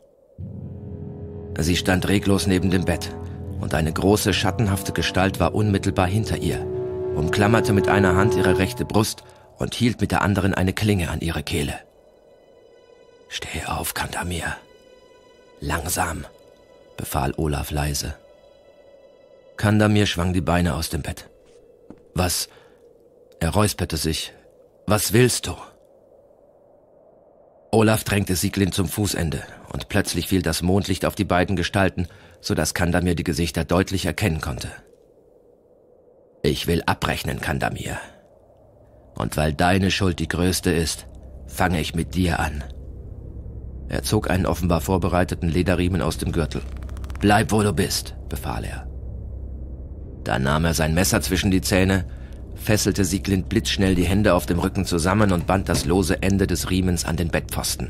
Sie stand reglos neben dem Bett und eine große schattenhafte Gestalt war unmittelbar hinter ihr, umklammerte mit einer Hand ihre rechte Brust und hielt mit der anderen eine Klinge an ihre Kehle. Steh auf, Kandamir. Langsam, befahl Olaf leise. Kandamir schwang die Beine aus dem Bett. Was? Er räusperte sich. Was willst du? Olaf drängte Sieglin zum Fußende, und plötzlich fiel das Mondlicht auf die beiden Gestalten, so dass Kandamir die Gesichter deutlich erkennen konnte. Ich will abrechnen, Kandamir. Und weil deine Schuld die größte ist, fange ich mit dir an. Er zog einen offenbar vorbereiteten Lederriemen aus dem Gürtel. Bleib, wo du bist, befahl er. Da nahm er sein Messer zwischen die Zähne, fesselte Sieglind blitzschnell die Hände auf dem Rücken zusammen und band das lose Ende des Riemens an den Bettpfosten.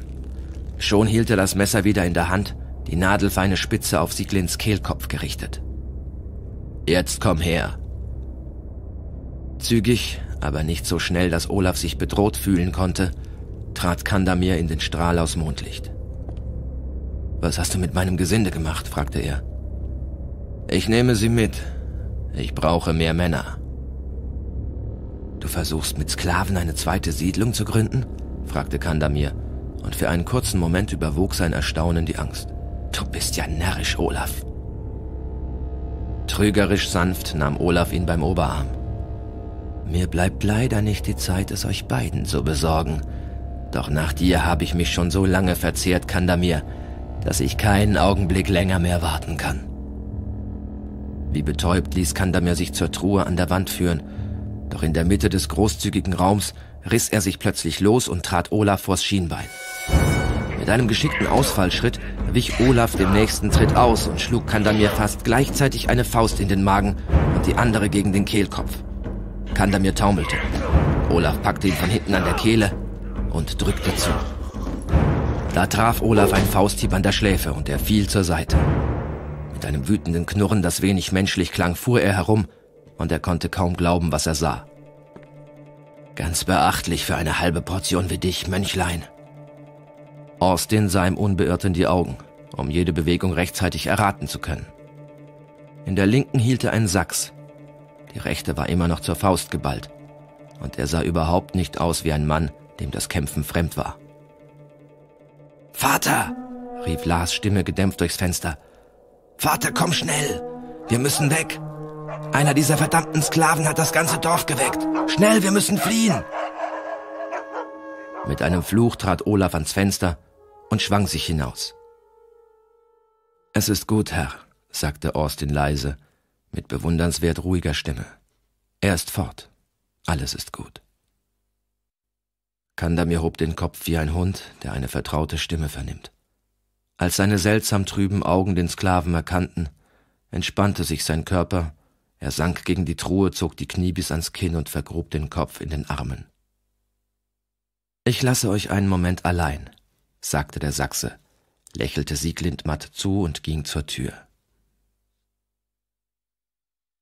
Schon hielt er das Messer wieder in der Hand, die nadelfeine Spitze auf Sieglinds Kehlkopf gerichtet. Jetzt komm her. Zügig, aber nicht so schnell, dass Olaf sich bedroht fühlen konnte, trat Kandamir in den Strahl aus Mondlicht. Was hast du mit meinem Gesinde gemacht? fragte er. Ich nehme sie mit, ich brauche mehr Männer. Du versuchst mit Sklaven eine zweite Siedlung zu gründen? fragte Kandamir, und für einen kurzen Moment überwog sein Erstaunen die Angst. Du bist ja närrisch, Olaf. Trügerisch sanft nahm Olaf ihn beim Oberarm. Mir bleibt leider nicht die Zeit, es euch beiden zu besorgen. Doch nach dir habe ich mich schon so lange verzehrt, Kandamir, dass ich keinen Augenblick länger mehr warten kann. Wie betäubt ließ Kandamir sich zur Truhe an der Wand führen. Doch in der Mitte des großzügigen Raums riss er sich plötzlich los und trat Olaf vors Schienbein. Mit einem geschickten Ausfallschritt wich Olaf dem nächsten Tritt aus und schlug Kandamir fast gleichzeitig eine Faust in den Magen und die andere gegen den Kehlkopf. Kandamir taumelte. Olaf packte ihn von hinten an der Kehle und drückte zu. Da traf Olaf ein Fausthieb an der Schläfe und er fiel zur Seite. Mit einem wütenden Knurren, das wenig menschlich klang, fuhr er herum, und er konnte kaum glauben, was er sah. Ganz beachtlich für eine halbe Portion wie dich, Mönchlein. Austin sah ihm unbeirrt in die Augen, um jede Bewegung rechtzeitig erraten zu können. In der linken hielt er einen Sachs. Die rechte war immer noch zur Faust geballt. Und er sah überhaupt nicht aus wie ein Mann, dem das Kämpfen fremd war. Vater! rief Lars Stimme gedämpft durchs Fenster. Vater, komm schnell. Wir müssen weg. Einer dieser verdammten Sklaven hat das ganze Dorf geweckt. Schnell, wir müssen fliehen. Mit einem Fluch trat Olaf ans Fenster und schwang sich hinaus. Es ist gut, Herr, sagte Austin leise, mit bewundernswert ruhiger Stimme. Er ist fort. Alles ist gut. Kandamir hob den Kopf wie ein Hund, der eine vertraute Stimme vernimmt. Als seine seltsam trüben Augen den Sklaven erkannten, entspannte sich sein Körper, er sank gegen die Truhe, zog die Knie bis ans Kinn und vergrub den Kopf in den Armen. Ich lasse euch einen Moment allein, sagte der Sachse, lächelte Sieglind matt zu und ging zur Tür.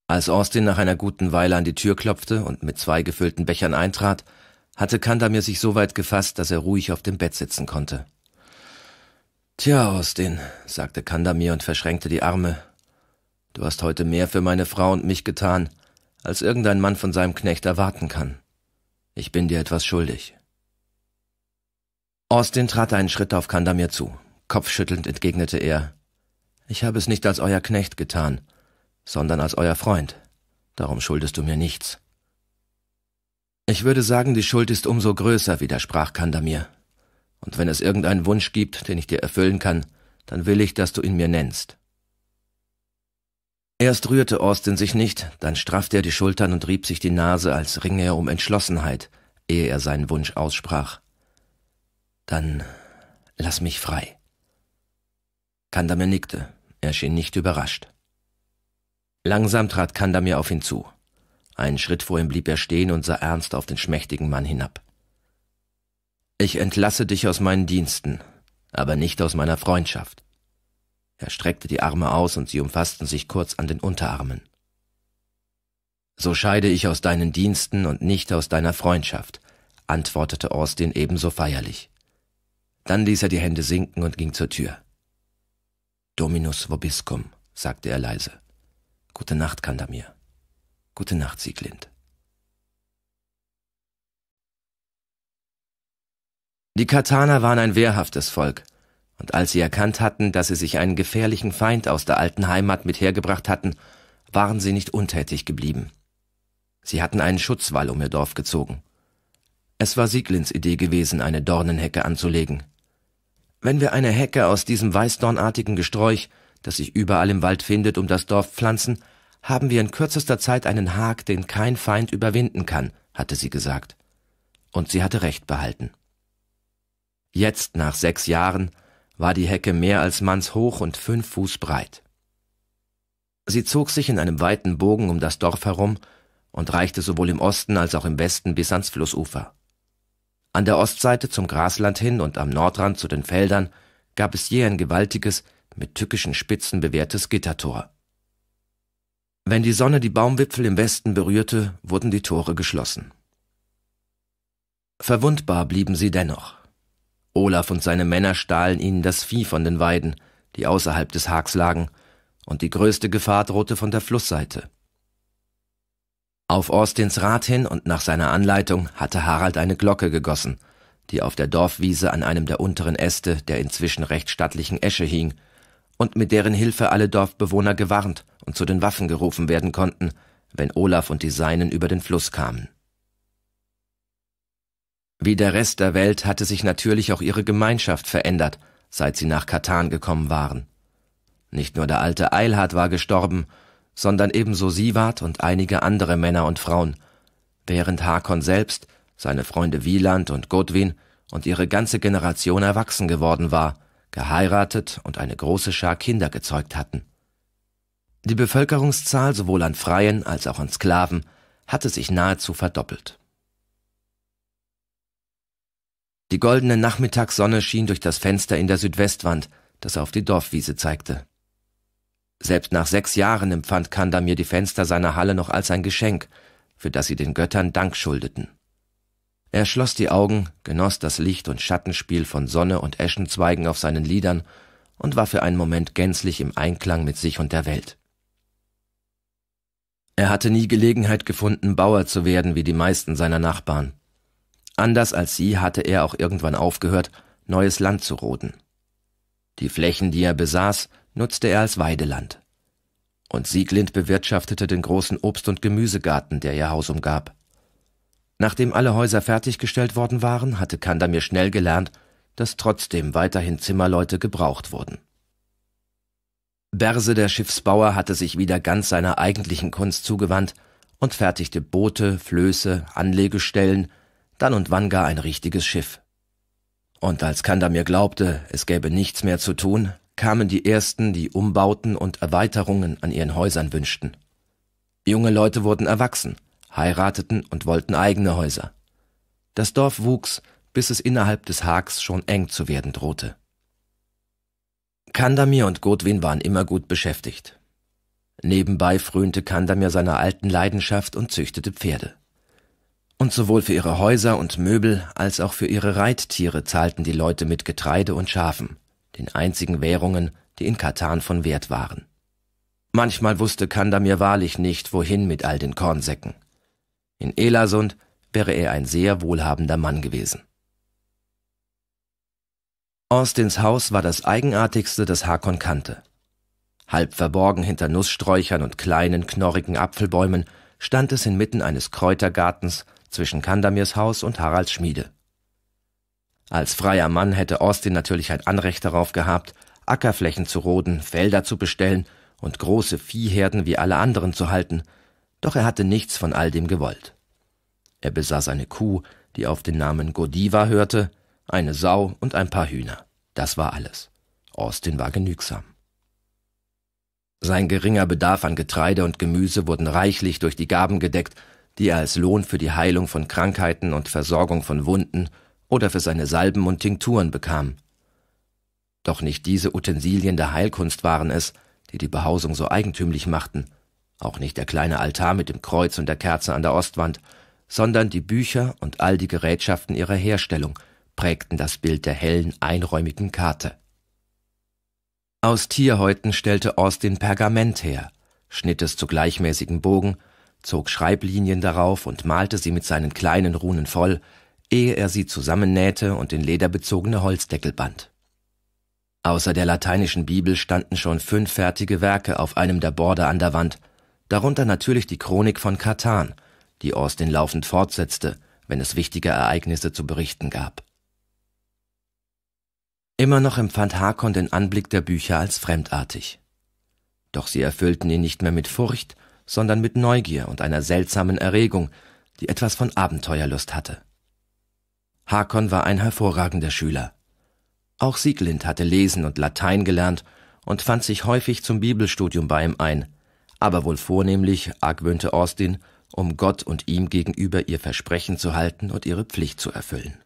Als Austin nach einer guten Weile an die Tür klopfte und mit zwei gefüllten Bechern eintrat, hatte Kandamir sich so weit gefasst, dass er ruhig auf dem Bett sitzen konnte. Tja, Austin, sagte Kandamir und verschränkte die Arme. Du hast heute mehr für meine Frau und mich getan, als irgendein Mann von seinem Knecht erwarten kann. Ich bin dir etwas schuldig. Austin trat einen Schritt auf Kandamir zu. Kopfschüttelnd entgegnete er. Ich habe es nicht als euer Knecht getan, sondern als euer Freund. Darum schuldest du mir nichts. Ich würde sagen, die Schuld ist umso größer, widersprach Kandamir. Und wenn es irgendeinen Wunsch gibt, den ich dir erfüllen kann, dann will ich, dass du ihn mir nennst. Erst rührte Austin sich nicht, dann straffte er die Schultern und rieb sich die Nase, als ringe er um Entschlossenheit, ehe er seinen Wunsch aussprach. Dann lass mich frei. Kandamir nickte, er schien nicht überrascht. Langsam trat Kandamir auf ihn zu. Einen Schritt vor ihm blieb er stehen und sah ernst auf den schmächtigen Mann hinab. Ich entlasse dich aus meinen Diensten, aber nicht aus meiner Freundschaft. Er streckte die Arme aus und sie umfassten sich kurz an den Unterarmen. So scheide ich aus deinen Diensten und nicht aus deiner Freundschaft, antwortete Austin ebenso feierlich. Dann ließ er die Hände sinken und ging zur Tür. Dominus vobiscum, sagte er leise. Gute Nacht, Kandamir. Gute Nacht, Sieglind. Die Kataner waren ein wehrhaftes Volk, und als sie erkannt hatten, dass sie sich einen gefährlichen Feind aus der alten Heimat mit hergebracht hatten, waren sie nicht untätig geblieben. Sie hatten einen Schutzwall um ihr Dorf gezogen. Es war Sieglins Idee gewesen, eine Dornenhecke anzulegen. Wenn wir eine Hecke aus diesem weißdornartigen Gesträuch, das sich überall im Wald findet, um das Dorf pflanzen, haben wir in kürzester Zeit einen Hag, den kein Feind überwinden kann, hatte sie gesagt. Und sie hatte recht behalten. Jetzt, nach sechs Jahren, war die Hecke mehr als mannshoch und fünf Fuß breit. Sie zog sich in einem weiten Bogen um das Dorf herum und reichte sowohl im Osten als auch im Westen bis ans Flussufer. An der Ostseite zum Grasland hin und am Nordrand zu den Feldern gab es je ein gewaltiges, mit tückischen Spitzen bewehrtes Gittertor. Wenn die Sonne die Baumwipfel im Westen berührte, wurden die Tore geschlossen. Verwundbar blieben sie dennoch. Olaf und seine Männer stahlen ihnen das Vieh von den Weiden, die außerhalb des Hags lagen, und die größte Gefahr drohte von der Flussseite. Auf Orstins Rat hin und nach seiner Anleitung hatte Harald eine Glocke gegossen, die auf der Dorfwiese an einem der unteren Äste der inzwischen recht stattlichen Esche hing, und mit deren Hilfe alle Dorfbewohner gewarnt und zu den Waffen gerufen werden konnten, wenn Olaf und die Seinen über den Fluss kamen. Wie der Rest der Welt hatte sich natürlich auch ihre Gemeinschaft verändert, seit sie nach Katan gekommen waren. Nicht nur der alte Eilhard war gestorben, sondern ebenso Siward und einige andere Männer und Frauen, während Hakon selbst, seine Freunde Wieland und Godwin und ihre ganze Generation erwachsen geworden war, geheiratet und eine große Schar Kinder gezeugt hatten. Die Bevölkerungszahl sowohl an Freien als auch an Sklaven hatte sich nahezu verdoppelt. Die goldene Nachmittagssonne schien durch das Fenster in der Südwestwand, das auf die Dorfwiese zeigte. Selbst nach sechs Jahren empfand Kanda mir die Fenster seiner Halle noch als ein Geschenk, für das sie den Göttern Dank schuldeten. Er schloss die Augen, genoss das Licht und Schattenspiel von Sonne und Eschenzweigen auf seinen Lidern und war für einen Moment gänzlich im Einklang mit sich und der Welt. Er hatte nie Gelegenheit gefunden, Bauer zu werden wie die meisten seiner Nachbarn. Anders als sie hatte er auch irgendwann aufgehört, neues Land zu roden. Die Flächen, die er besaß, nutzte er als Weideland. Und Sieglind bewirtschaftete den großen Obst- und Gemüsegarten, der ihr Haus umgab. Nachdem alle Häuser fertiggestellt worden waren, hatte Kandamir schnell gelernt, dass trotzdem weiterhin Zimmerleute gebraucht wurden. Berse, der Schiffsbauer, hatte sich wieder ganz seiner eigentlichen Kunst zugewandt und fertigte Boote, Flöße, Anlegestellen dann und wann gar ein richtiges Schiff. Und als Kandamir glaubte, es gäbe nichts mehr zu tun, kamen die ersten, die Umbauten und Erweiterungen an ihren Häusern wünschten. Junge Leute wurden erwachsen, heirateten und wollten eigene Häuser. Das Dorf wuchs, bis es innerhalb des Hags schon eng zu werden drohte. Kandamir und Godwin waren immer gut beschäftigt. Nebenbei frönte Kandamir seiner alten Leidenschaft und züchtete Pferde. Und sowohl für ihre Häuser und Möbel als auch für ihre Reittiere zahlten die Leute mit Getreide und Schafen, den einzigen Währungen, die in Katan von Wert waren. Manchmal wusste Kandamir wahrlich nicht, wohin mit all den Kornsäcken. In Elasund wäre er ein sehr wohlhabender Mann gewesen. Austins Haus war das eigenartigste, das Hakon kannte. Halb verborgen hinter Nusssträuchern und kleinen, knorrigen Apfelbäumen stand es inmitten eines Kräutergartens zwischen Kandamirs Haus und Haralds Schmiede. Als freier Mann hätte Austin natürlich ein Anrecht darauf gehabt, Ackerflächen zu roden, Felder zu bestellen und große Viehherden wie alle anderen zu halten, doch er hatte nichts von all dem gewollt. Er besaß eine Kuh, die auf den Namen Godiva hörte, eine Sau und ein paar Hühner. Das war alles. Austin war genügsam. Sein geringer Bedarf an Getreide und Gemüse wurden reichlich durch die Gaben gedeckt, die er als Lohn für die Heilung von Krankheiten und Versorgung von Wunden oder für seine Salben und Tinkturen bekam. Doch nicht diese Utensilien der Heilkunst waren es, die die Behausung so eigentümlich machten, auch nicht der kleine Altar mit dem Kreuz und der Kerze an der Ostwand, sondern die Bücher und all die Gerätschaften ihrer Herstellung prägten das Bild der hellen, einräumigen Karte. Aus Tierhäuten stellte Austin Pergament her, schnitt es zu gleichmäßigen Bogen zog Schreiblinien darauf und malte sie mit seinen kleinen Runen voll, ehe er sie zusammennähte und in lederbezogene Holzdeckel band. Außer der lateinischen Bibel standen schon fünf fertige Werke auf einem der Borde an der Wand, darunter natürlich die Chronik von Katan, die Austin laufend fortsetzte, wenn es wichtige Ereignisse zu berichten gab. Immer noch empfand Hakon den Anblick der Bücher als fremdartig. Doch sie erfüllten ihn nicht mehr mit Furcht, sondern mit Neugier und einer seltsamen Erregung, die etwas von Abenteuerlust hatte. Hakon war ein hervorragender Schüler. Auch Sieglind hatte Lesen und Latein gelernt und fand sich häufig zum Bibelstudium bei ihm ein, aber wohl vornehmlich argwöhnte Austin, um Gott und ihm gegenüber ihr Versprechen zu halten und ihre Pflicht zu erfüllen.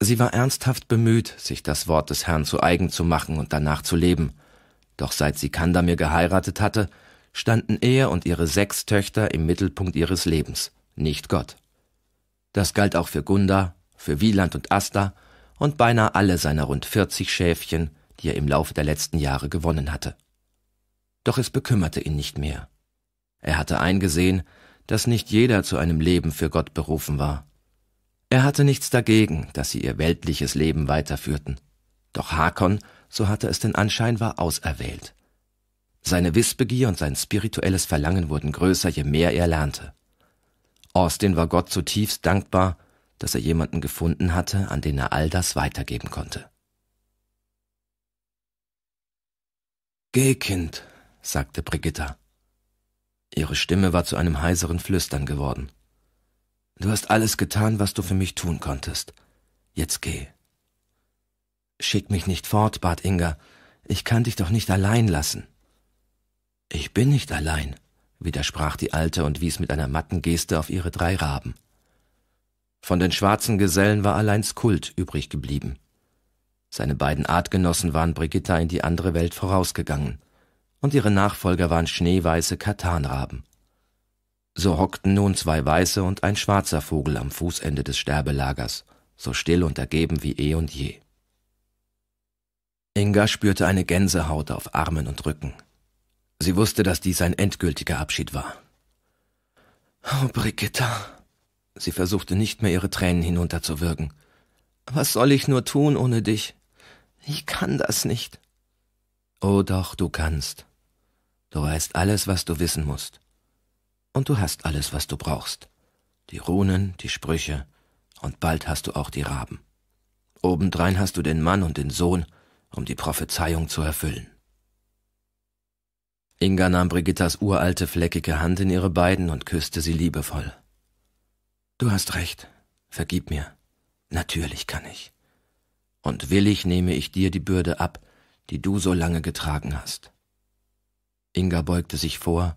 Sie war ernsthaft bemüht, sich das Wort des Herrn zu eigen zu machen und danach zu leben, doch seit sie Kandamir geheiratet hatte, standen er und ihre sechs Töchter im Mittelpunkt ihres Lebens, nicht Gott. Das galt auch für Gunda, für Wieland und Asta und beinahe alle seiner rund 40 Schäfchen, die er im Laufe der letzten Jahre gewonnen hatte. Doch es bekümmerte ihn nicht mehr. Er hatte eingesehen, dass nicht jeder zu einem Leben für Gott berufen war. Er hatte nichts dagegen, dass sie ihr weltliches Leben weiterführten. Doch Hakon, so hatte es den Anschein, war auserwählt. Seine Wissbegier und sein spirituelles Verlangen wurden größer, je mehr er lernte. Austin war Gott zutiefst dankbar, dass er jemanden gefunden hatte, an den er all das weitergeben konnte. Geh, Kind, sagte Brigitta. Ihre Stimme war zu einem heiseren Flüstern geworden. Du hast alles getan, was du für mich tun konntest. Jetzt geh. Schick mich nicht fort, bat Inga. Ich kann dich doch nicht allein lassen. Ich bin nicht allein, widersprach die Alte und wies mit einer matten Geste auf ihre drei Raben. Von den schwarzen Gesellen war allein Skult übrig geblieben. Seine beiden Artgenossen waren Brigitta in die andere Welt vorausgegangen, und ihre Nachfolger waren schneeweiße Katanraben. So hockten nun zwei weiße und ein schwarzer Vogel am Fußende des Sterbelagers, so still und ergeben wie eh und je. Inga spürte eine Gänsehaut auf Armen und Rücken. Sie wusste, dass dies ein endgültiger Abschied war. Oh, Brigitta. Sie versuchte nicht mehr ihre Tränen hinunterzuwirken. Was soll ich nur tun ohne dich? Ich kann das nicht. Oh doch, du kannst. Du weißt alles, was du wissen musst. Und du hast alles, was du brauchst. Die Runen, die Sprüche, und bald hast du auch die Raben. Obendrein hast du den Mann und den Sohn, um die Prophezeiung zu erfüllen. Inga nahm Brigittas uralte, fleckige Hand in ihre beiden und küsste sie liebevoll. Du hast recht, vergib mir. Natürlich kann ich. Und willig nehme ich dir die Bürde ab, die du so lange getragen hast. Inga beugte sich vor,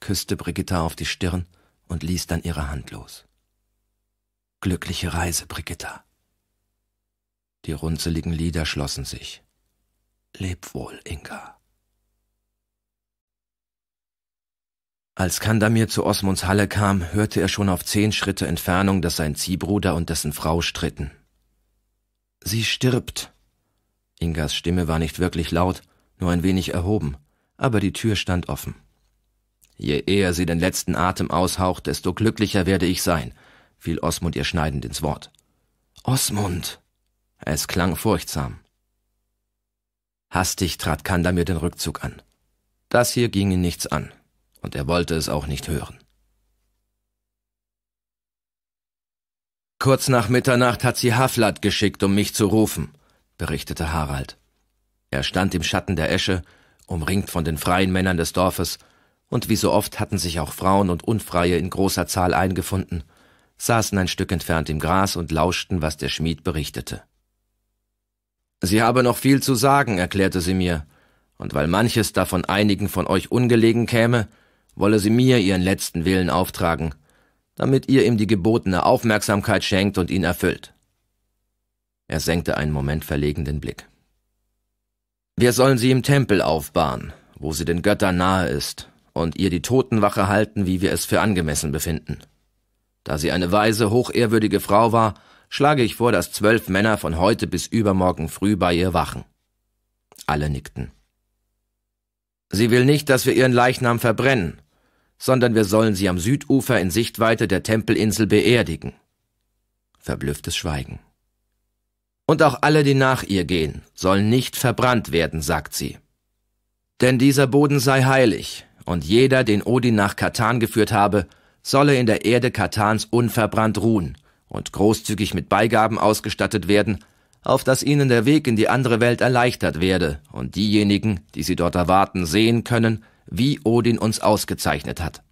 küsste Brigitta auf die Stirn und ließ dann ihre Hand los. Glückliche Reise, Brigitta. Die runzeligen Lieder schlossen sich. Leb wohl, Inga. Als Kandamir zu Osmunds Halle kam, hörte er schon auf zehn Schritte Entfernung, dass sein Ziehbruder und dessen Frau stritten. Sie stirbt. Ingas Stimme war nicht wirklich laut, nur ein wenig erhoben, aber die Tür stand offen. Je eher sie den letzten Atem aushaucht, desto glücklicher werde ich sein, fiel Osmund ihr schneidend ins Wort. Osmund! Es klang furchtsam. Hastig trat Kandamir den Rückzug an. Das hier ging ihn nichts an und er wollte es auch nicht hören. Kurz nach Mitternacht hat sie Haflat geschickt, um mich zu rufen, berichtete Harald. Er stand im Schatten der Esche, umringt von den freien Männern des Dorfes, und wie so oft hatten sich auch Frauen und Unfreie in großer Zahl eingefunden, saßen ein Stück entfernt im Gras und lauschten, was der Schmied berichtete. Sie habe noch viel zu sagen, erklärte sie mir, und weil manches davon einigen von euch ungelegen käme, wolle sie mir ihren letzten Willen auftragen, damit ihr ihm die gebotene Aufmerksamkeit schenkt und ihn erfüllt. Er senkte einen Moment verlegen den Blick. Wir sollen sie im Tempel aufbahren, wo sie den Göttern nahe ist, und ihr die Totenwache halten, wie wir es für angemessen befinden. Da sie eine weise, hochehrwürdige Frau war, schlage ich vor, dass zwölf Männer von heute bis übermorgen früh bei ihr wachen. Alle nickten. Sie will nicht, dass wir ihren Leichnam verbrennen, sondern wir sollen sie am Südufer in Sichtweite der Tempelinsel beerdigen. Verblüfftes Schweigen. Und auch alle, die nach ihr gehen, sollen nicht verbrannt werden, sagt sie. Denn dieser Boden sei heilig, und jeder, den Odin nach Katan geführt habe, solle in der Erde Katans unverbrannt ruhen und großzügig mit Beigaben ausgestattet werden, auf dass ihnen der Weg in die andere Welt erleichtert werde und diejenigen, die sie dort erwarten, sehen können, wie Odin uns ausgezeichnet hat.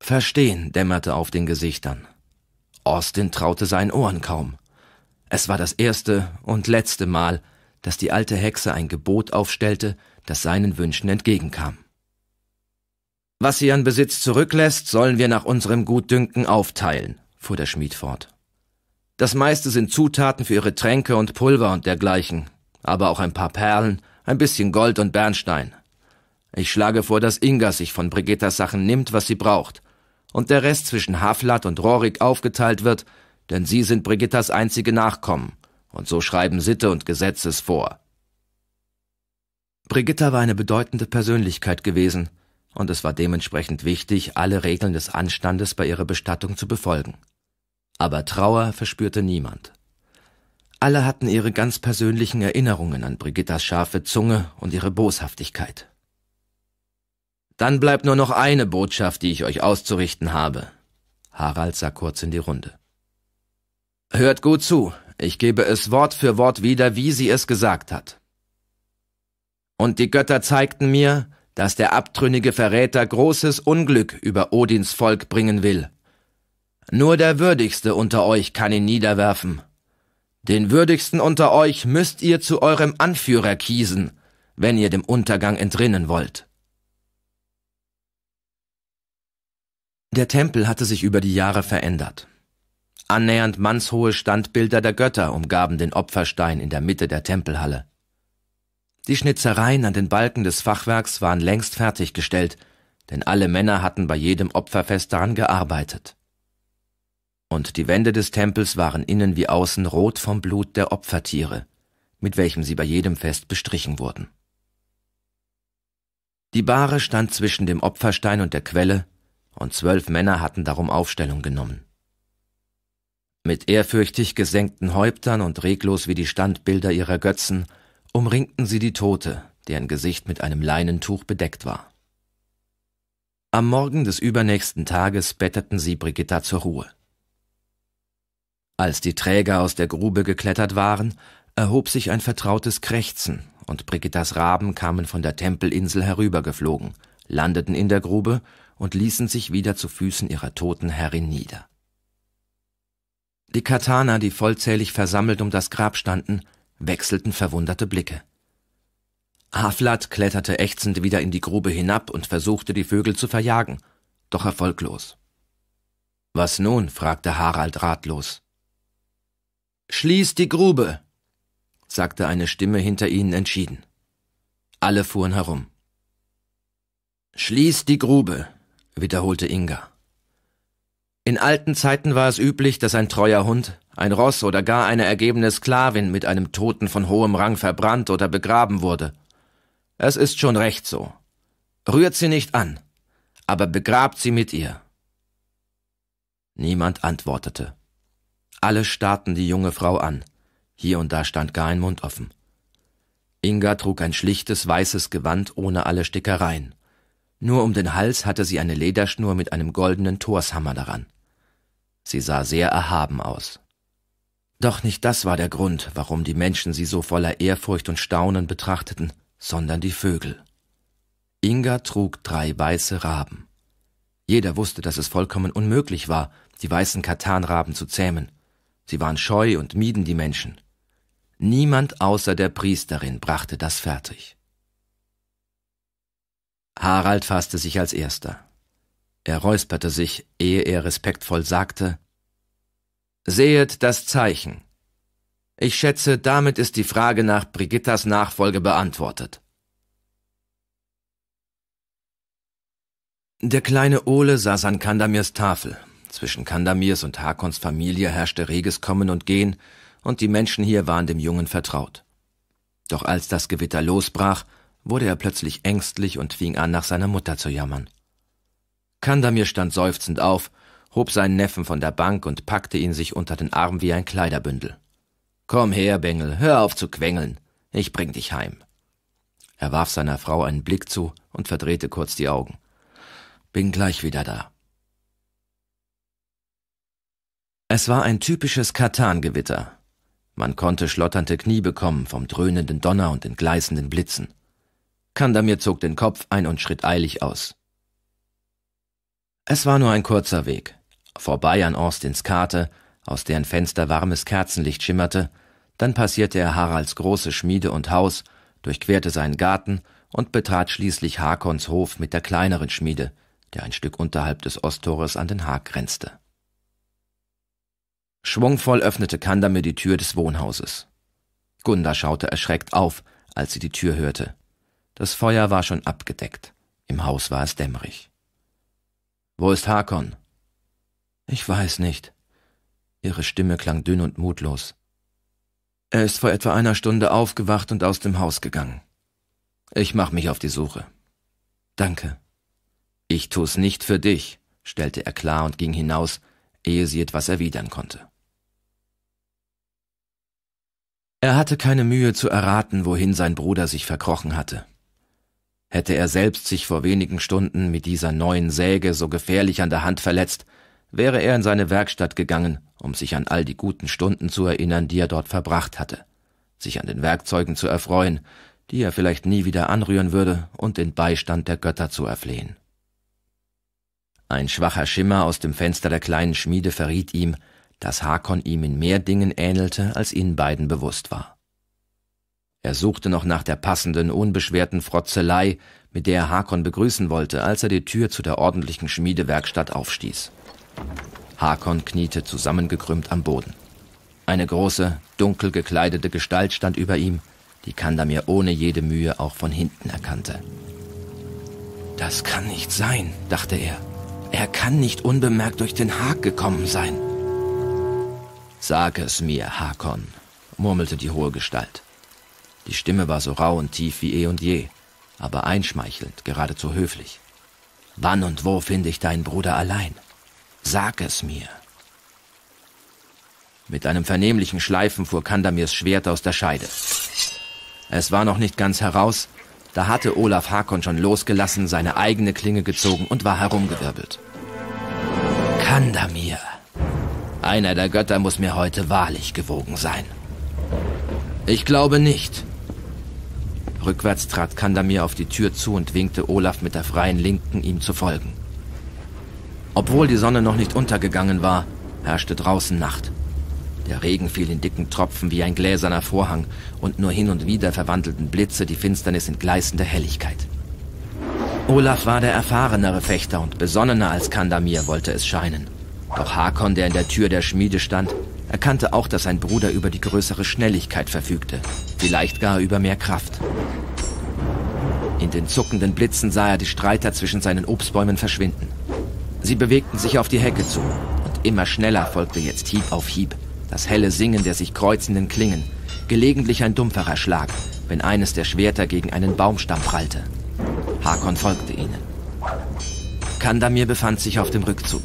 Verstehen dämmerte auf den Gesichtern. Austin traute seinen Ohren kaum. Es war das erste und letzte Mal, dass die alte Hexe ein Gebot aufstellte, das seinen Wünschen entgegenkam. Was sie an Besitz zurücklässt, sollen wir nach unserem Gutdünken aufteilen, fuhr der Schmied fort. Das meiste sind Zutaten für ihre Tränke und Pulver und dergleichen, aber auch ein paar Perlen, ein bisschen Gold und Bernstein. Ich schlage vor, dass Inga sich von Brigittas Sachen nimmt, was sie braucht, und der Rest zwischen Haflat und Rorik aufgeteilt wird, denn sie sind Brigittas einzige Nachkommen, und so schreiben Sitte und Gesetzes vor. Brigitta war eine bedeutende Persönlichkeit gewesen, und es war dementsprechend wichtig, alle Regeln des Anstandes bei ihrer Bestattung zu befolgen. Aber Trauer verspürte niemand. Alle hatten ihre ganz persönlichen Erinnerungen an Brigittas scharfe Zunge und ihre Boshaftigkeit. Dann bleibt nur noch eine Botschaft, die ich euch auszurichten habe. Harald sah kurz in die Runde. Hört gut zu, ich gebe es Wort für Wort wieder, wie sie es gesagt hat. Und die Götter zeigten mir, dass der abtrünnige Verräter großes Unglück über Odins Volk bringen will. Nur der Würdigste unter euch kann ihn niederwerfen. Den Würdigsten unter euch müsst ihr zu eurem Anführer kiesen, wenn ihr dem Untergang entrinnen wollt. Der Tempel hatte sich über die Jahre verändert. Annähernd mannshohe Standbilder der Götter umgaben den Opferstein in der Mitte der Tempelhalle. Die Schnitzereien an den Balken des Fachwerks waren längst fertiggestellt, denn alle Männer hatten bei jedem Opferfest daran gearbeitet. Und die Wände des Tempels waren innen wie außen rot vom Blut der Opfertiere, mit welchem sie bei jedem Fest bestrichen wurden. Die Bahre stand zwischen dem Opferstein und der Quelle und zwölf Männer hatten darum Aufstellung genommen. Mit ehrfürchtig gesenkten Häuptern und reglos wie die Standbilder ihrer Götzen umringten sie die Tote, deren Gesicht mit einem Leinentuch bedeckt war. Am Morgen des übernächsten Tages betteten sie Brigitta zur Ruhe. Als die Träger aus der Grube geklettert waren, erhob sich ein vertrautes Krächzen, und Brigittas Raben kamen von der Tempelinsel herübergeflogen, landeten in der Grube und ließen sich wieder zu Füßen ihrer toten Herrin nieder. Die Katana, die vollzählig versammelt um das Grab standen, wechselten verwunderte Blicke. Haflat kletterte ächzend wieder in die Grube hinab und versuchte, die Vögel zu verjagen, doch erfolglos. Was nun? fragte Harald ratlos. Schließ die Grube, sagte eine Stimme hinter ihnen entschieden. Alle fuhren herum. Schließ die Grube, wiederholte Inga. In alten Zeiten war es üblich, dass ein treuer Hund, ein Ross oder gar eine ergebene Sklavin mit einem Toten von hohem Rang verbrannt oder begraben wurde. Es ist schon recht so. Rührt sie nicht an, aber begrabt sie mit ihr. Niemand antwortete. Alle starrten die junge Frau an. Hier und da stand gar ein Mund offen. Inga trug ein schlichtes weißes Gewand ohne alle Stickereien. Nur um den Hals hatte sie eine Lederschnur mit einem goldenen Torshammer daran. Sie sah sehr erhaben aus. Doch nicht das war der Grund, warum die Menschen sie so voller Ehrfurcht und Staunen betrachteten, sondern die Vögel. Inga trug drei weiße Raben. Jeder wusste, dass es vollkommen unmöglich war, die weißen Katanraben zu zähmen. Sie waren scheu und mieden die Menschen. Niemand außer der Priesterin brachte das fertig. Harald fasste sich als erster. Er räusperte sich, ehe er respektvoll sagte Sehet das Zeichen. Ich schätze, damit ist die Frage nach Brigittas Nachfolge beantwortet. Der kleine Ole saß an Kandamirs Tafel. Zwischen Kandamirs und Hakons Familie herrschte reges Kommen und Gehen, und die Menschen hier waren dem Jungen vertraut. Doch als das Gewitter losbrach, wurde er plötzlich ängstlich und fing an, nach seiner Mutter zu jammern. Kandamir stand seufzend auf, hob seinen Neffen von der Bank und packte ihn sich unter den Arm wie ein Kleiderbündel. Komm her, Bengel, hör auf zu quengeln. Ich bring dich heim. Er warf seiner Frau einen Blick zu und verdrehte kurz die Augen. Bin gleich wieder da. Es war ein typisches katan Man konnte schlotternde Knie bekommen vom dröhnenden Donner und den gleißenden Blitzen. Kandamir zog den Kopf ein und schritt eilig aus. Es war nur ein kurzer Weg, vorbei an Austins Karte, aus deren Fenster warmes Kerzenlicht schimmerte, dann passierte er Haralds große Schmiede und Haus, durchquerte seinen Garten und betrat schließlich Hakons Hof mit der kleineren Schmiede, der ein Stück unterhalb des Osttores an den Haag grenzte. Schwungvoll öffnete Kandamir die Tür des Wohnhauses. Gunda schaute erschreckt auf, als sie die Tür hörte. Das Feuer war schon abgedeckt. Im Haus war es dämmerig. Wo ist Hakon? Ich weiß nicht. Ihre Stimme klang dünn und mutlos. Er ist vor etwa einer Stunde aufgewacht und aus dem Haus gegangen. Ich mach mich auf die Suche. Danke. Ich tu's nicht für dich, stellte er klar und ging hinaus, ehe sie etwas erwidern konnte. Er hatte keine Mühe zu erraten, wohin sein Bruder sich verkrochen hatte. Hätte er selbst sich vor wenigen Stunden mit dieser neuen Säge so gefährlich an der Hand verletzt, wäre er in seine Werkstatt gegangen, um sich an all die guten Stunden zu erinnern, die er dort verbracht hatte, sich an den Werkzeugen zu erfreuen, die er vielleicht nie wieder anrühren würde, und den Beistand der Götter zu erflehen. Ein schwacher Schimmer aus dem Fenster der kleinen Schmiede verriet ihm, dass Hakon ihm in mehr Dingen ähnelte, als ihnen beiden bewusst war. Er suchte noch nach der passenden, unbeschwerten Frotzelei, mit der er Hakon begrüßen wollte, als er die Tür zu der ordentlichen Schmiedewerkstatt aufstieß. Hakon kniete zusammengekrümmt am Boden. Eine große, dunkel gekleidete Gestalt stand über ihm, die Kandamir ohne jede Mühe auch von hinten erkannte. Das kann nicht sein, dachte er. Er kann nicht unbemerkt durch den Haag gekommen sein. Sag es mir, Hakon, murmelte die hohe Gestalt. Die Stimme war so rau und tief wie eh und je, aber einschmeichelnd, geradezu höflich. Wann und wo finde ich deinen Bruder allein? Sag es mir. Mit einem vernehmlichen Schleifen fuhr Kandamirs Schwert aus der Scheide. Es war noch nicht ganz heraus, da hatte Olaf Hakon schon losgelassen, seine eigene Klinge gezogen und war herumgewirbelt. Kandamir! Einer der Götter muss mir heute wahrlich gewogen sein. Ich glaube nicht, Rückwärts trat Kandamir auf die Tür zu und winkte Olaf mit der freien Linken, ihm zu folgen. Obwohl die Sonne noch nicht untergegangen war, herrschte draußen Nacht. Der Regen fiel in dicken Tropfen wie ein gläserner Vorhang, und nur hin und wieder verwandelten Blitze die Finsternis in gleißende Helligkeit. Olaf war der erfahrenere Fechter und besonnener als Kandamir wollte es scheinen. Doch Hakon, der in der Tür der Schmiede stand, erkannte auch, dass sein Bruder über die größere Schnelligkeit verfügte, vielleicht gar über mehr Kraft. In den zuckenden Blitzen sah er die Streiter zwischen seinen Obstbäumen verschwinden. Sie bewegten sich auf die Hecke zu, und immer schneller folgte jetzt Hieb auf Hieb, das helle Singen der sich kreuzenden Klingen, gelegentlich ein dumpferer Schlag, wenn eines der Schwerter gegen einen Baumstamm prallte. Hakon folgte ihnen. Kandamir befand sich auf dem Rückzug.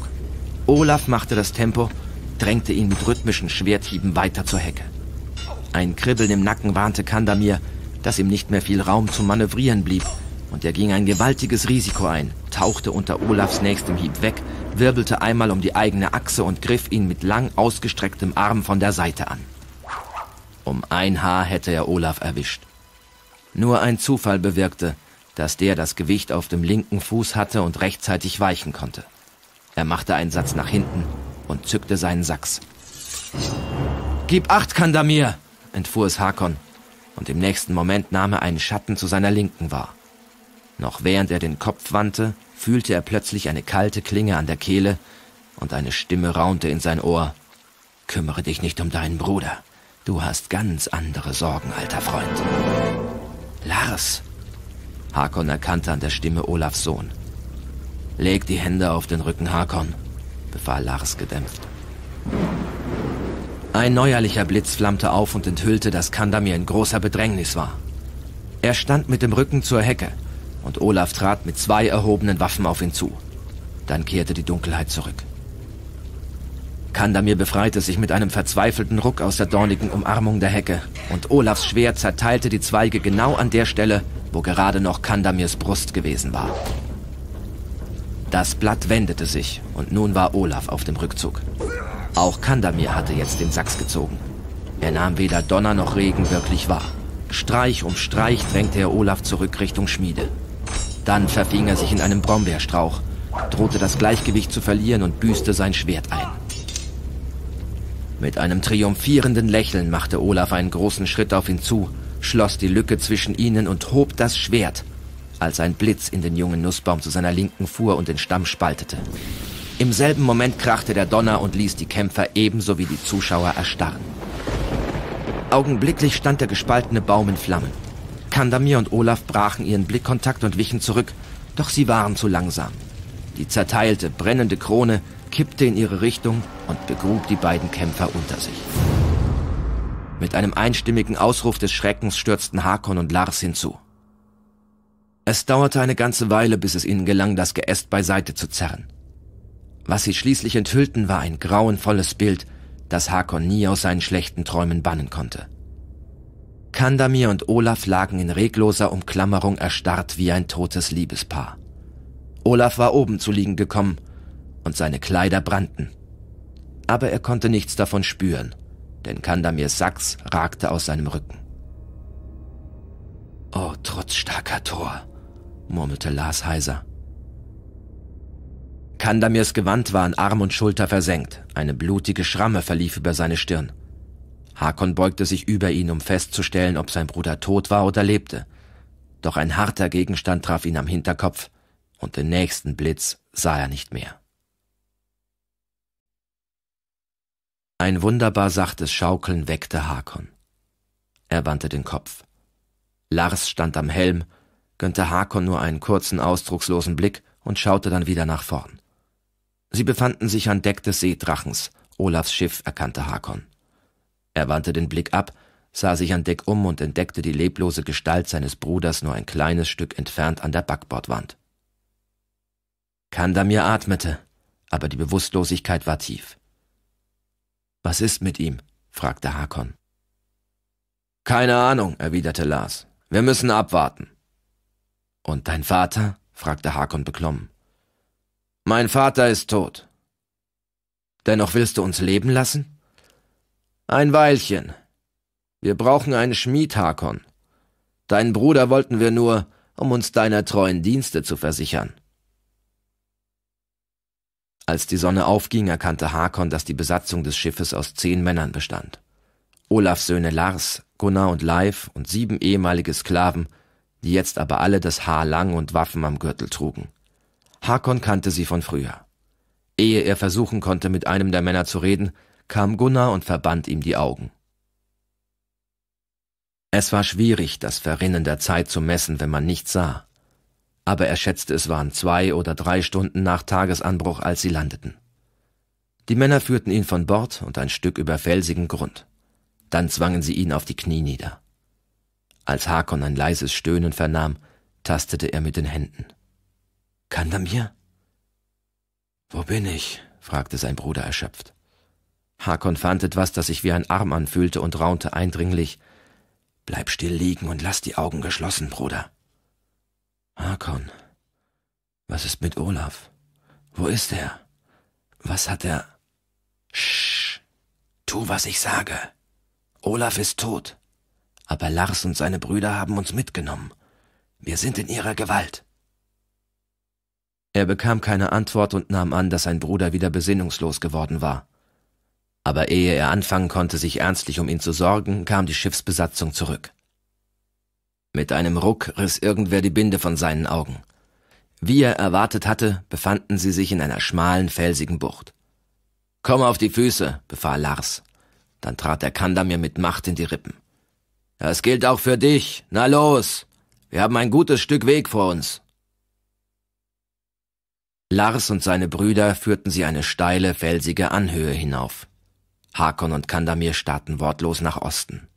Olaf machte das Tempo drängte ihn mit rhythmischen Schwerthieben weiter zur Hecke. Ein Kribbeln im Nacken warnte Kandamir, dass ihm nicht mehr viel Raum zum Manövrieren blieb, und er ging ein gewaltiges Risiko ein, tauchte unter Olafs nächstem Hieb weg, wirbelte einmal um die eigene Achse und griff ihn mit lang ausgestrecktem Arm von der Seite an. Um ein Haar hätte er Olaf erwischt. Nur ein Zufall bewirkte, dass der das Gewicht auf dem linken Fuß hatte und rechtzeitig weichen konnte. Er machte einen Satz nach hinten und zückte seinen Sachs. Gib acht, Kandamir! entfuhr es Hakon, und im nächsten Moment nahm er einen Schatten zu seiner Linken wahr. Noch während er den Kopf wandte, fühlte er plötzlich eine kalte Klinge an der Kehle und eine Stimme raunte in sein Ohr. Kümmere dich nicht um deinen Bruder. Du hast ganz andere Sorgen, alter Freund. Lars! Hakon erkannte an der Stimme Olafs Sohn. Leg die Hände auf den Rücken, Hakon, befahl Lars gedämpft. Ein neuerlicher Blitz flammte auf und enthüllte, dass Kandamir in großer Bedrängnis war. Er stand mit dem Rücken zur Hecke und Olaf trat mit zwei erhobenen Waffen auf ihn zu. Dann kehrte die Dunkelheit zurück. Kandamir befreite sich mit einem verzweifelten Ruck aus der dornigen Umarmung der Hecke und Olafs Schwert zerteilte die Zweige genau an der Stelle, wo gerade noch Kandamirs Brust gewesen war. Das Blatt wendete sich und nun war Olaf auf dem Rückzug. Auch Kandamir hatte jetzt den Sachs gezogen. Er nahm weder Donner noch Regen wirklich wahr. Streich um Streich drängte er Olaf zurück Richtung Schmiede. Dann verfing er sich in einem Brombeerstrauch, drohte das Gleichgewicht zu verlieren und büßte sein Schwert ein. Mit einem triumphierenden Lächeln machte Olaf einen großen Schritt auf ihn zu, schloss die Lücke zwischen ihnen und hob das Schwert, als ein Blitz in den jungen Nussbaum zu seiner Linken fuhr und den Stamm spaltete. Im selben Moment krachte der Donner und ließ die Kämpfer ebenso wie die Zuschauer erstarren. Augenblicklich stand der gespaltene Baum in Flammen. Kandamir und Olaf brachen ihren Blickkontakt und wichen zurück, doch sie waren zu langsam. Die zerteilte, brennende Krone kippte in ihre Richtung und begrub die beiden Kämpfer unter sich. Mit einem einstimmigen Ausruf des Schreckens stürzten Hakon und Lars hinzu. Es dauerte eine ganze Weile, bis es ihnen gelang, das Geäst beiseite zu zerren. Was sie schließlich enthüllten, war ein grauenvolles Bild, das Hakon nie aus seinen schlechten Träumen bannen konnte. Kandamir und Olaf lagen in regloser Umklammerung erstarrt wie ein totes Liebespaar. Olaf war oben zu liegen gekommen und seine Kleider brannten. Aber er konnte nichts davon spüren, denn Kandamirs Sachs ragte aus seinem Rücken. Oh, trotzstarker Tor, murmelte Lars heiser. Kandamirs Gewand war an Arm und Schulter versenkt, eine blutige Schramme verlief über seine Stirn. Hakon beugte sich über ihn, um festzustellen, ob sein Bruder tot war oder lebte. Doch ein harter Gegenstand traf ihn am Hinterkopf, und den nächsten Blitz sah er nicht mehr. Ein wunderbar sachtes Schaukeln weckte Hakon. Er wandte den Kopf. Lars stand am Helm gönnte Hakon nur einen kurzen, ausdruckslosen Blick und schaute dann wieder nach vorn. Sie befanden sich an Deck des Seedrachens. Olafs Schiff erkannte Hakon. Er wandte den Blick ab, sah sich an Deck um und entdeckte die leblose Gestalt seines Bruders nur ein kleines Stück entfernt an der Backbordwand. Kandamir atmete, aber die Bewusstlosigkeit war tief. Was ist mit ihm? fragte Hakon. Keine Ahnung, erwiderte Lars. Wir müssen abwarten. Und dein Vater? fragte Hakon beklommen. Mein Vater ist tot. Dennoch willst du uns leben lassen? Ein Weilchen. Wir brauchen einen Schmied, Hakon. Deinen Bruder wollten wir nur, um uns deiner treuen Dienste zu versichern. Als die Sonne aufging, erkannte Hakon, dass die Besatzung des Schiffes aus zehn Männern bestand. Olafs Söhne Lars, Gunnar und Leif und sieben ehemalige Sklaven die jetzt aber alle das Haar lang und Waffen am Gürtel trugen. Hakon kannte sie von früher. Ehe er versuchen konnte, mit einem der Männer zu reden, kam Gunnar und verband ihm die Augen. Es war schwierig, das Verrinnen der Zeit zu messen, wenn man nichts sah. Aber er schätzte, es waren zwei oder drei Stunden nach Tagesanbruch, als sie landeten. Die Männer führten ihn von Bord und ein Stück über felsigen Grund. Dann zwangen sie ihn auf die Knie nieder. Als Hakon ein leises Stöhnen vernahm, tastete er mit den Händen. Kandamir? Wo bin ich? fragte sein Bruder erschöpft. Hakon fand etwas, das sich wie ein Arm anfühlte und raunte eindringlich. Bleib still liegen und lass die Augen geschlossen, Bruder. Hakon, was ist mit Olaf? Wo ist er? Was hat er? Sch! Tu, was ich sage. Olaf ist tot aber Lars und seine Brüder haben uns mitgenommen. Wir sind in ihrer Gewalt. Er bekam keine Antwort und nahm an, dass sein Bruder wieder besinnungslos geworden war. Aber ehe er anfangen konnte, sich ernstlich um ihn zu sorgen, kam die Schiffsbesatzung zurück. Mit einem Ruck riss irgendwer die Binde von seinen Augen. Wie er erwartet hatte, befanden sie sich in einer schmalen, felsigen Bucht. Komm auf die Füße, befahl Lars. Dann trat der Kandamir mit Macht in die Rippen. Das gilt auch für dich. Na los. Wir haben ein gutes Stück Weg vor uns. Lars und seine Brüder führten sie eine steile, felsige Anhöhe hinauf. Hakon und Kandamir starrten wortlos nach Osten.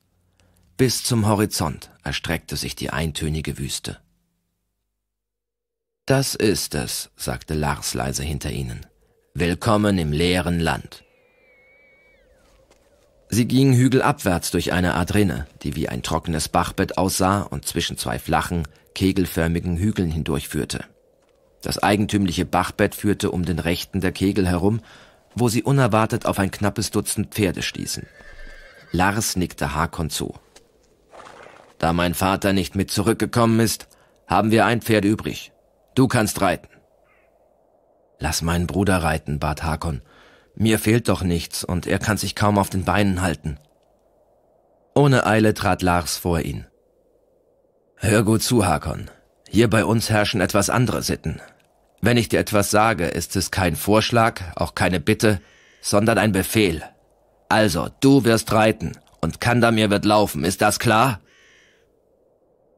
Bis zum Horizont erstreckte sich die eintönige Wüste. Das ist es, sagte Lars leise hinter ihnen. Willkommen im leeren Land. Sie gingen hügelabwärts durch eine Art Rinne, die wie ein trockenes Bachbett aussah und zwischen zwei flachen, kegelförmigen Hügeln hindurchführte. Das eigentümliche Bachbett führte um den rechten der Kegel herum, wo sie unerwartet auf ein knappes Dutzend Pferde stießen. Lars nickte Hakon zu. Da mein Vater nicht mit zurückgekommen ist, haben wir ein Pferd übrig. Du kannst reiten. Lass meinen Bruder reiten, bat Hakon. Mir fehlt doch nichts und er kann sich kaum auf den Beinen halten. Ohne Eile trat Lars vor ihn. Hör gut zu, Hakon. Hier bei uns herrschen etwas andere Sitten. Wenn ich dir etwas sage, ist es kein Vorschlag, auch keine Bitte, sondern ein Befehl. Also, du wirst reiten und Kandamir wird laufen, ist das klar?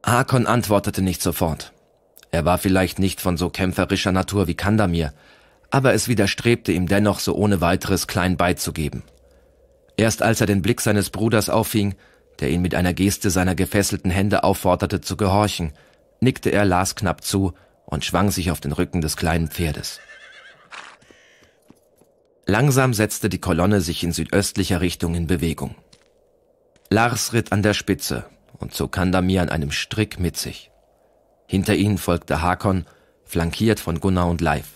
Hakon antwortete nicht sofort. Er war vielleicht nicht von so kämpferischer Natur wie Kandamir, aber es widerstrebte ihm dennoch, so ohne weiteres klein beizugeben. Erst als er den Blick seines Bruders auffing, der ihn mit einer Geste seiner gefesselten Hände aufforderte zu gehorchen, nickte er Lars knapp zu und schwang sich auf den Rücken des kleinen Pferdes. Langsam setzte die Kolonne sich in südöstlicher Richtung in Bewegung. Lars ritt an der Spitze und zog Kandamir an einem Strick mit sich. Hinter ihnen folgte Hakon, flankiert von Gunnar und Leif.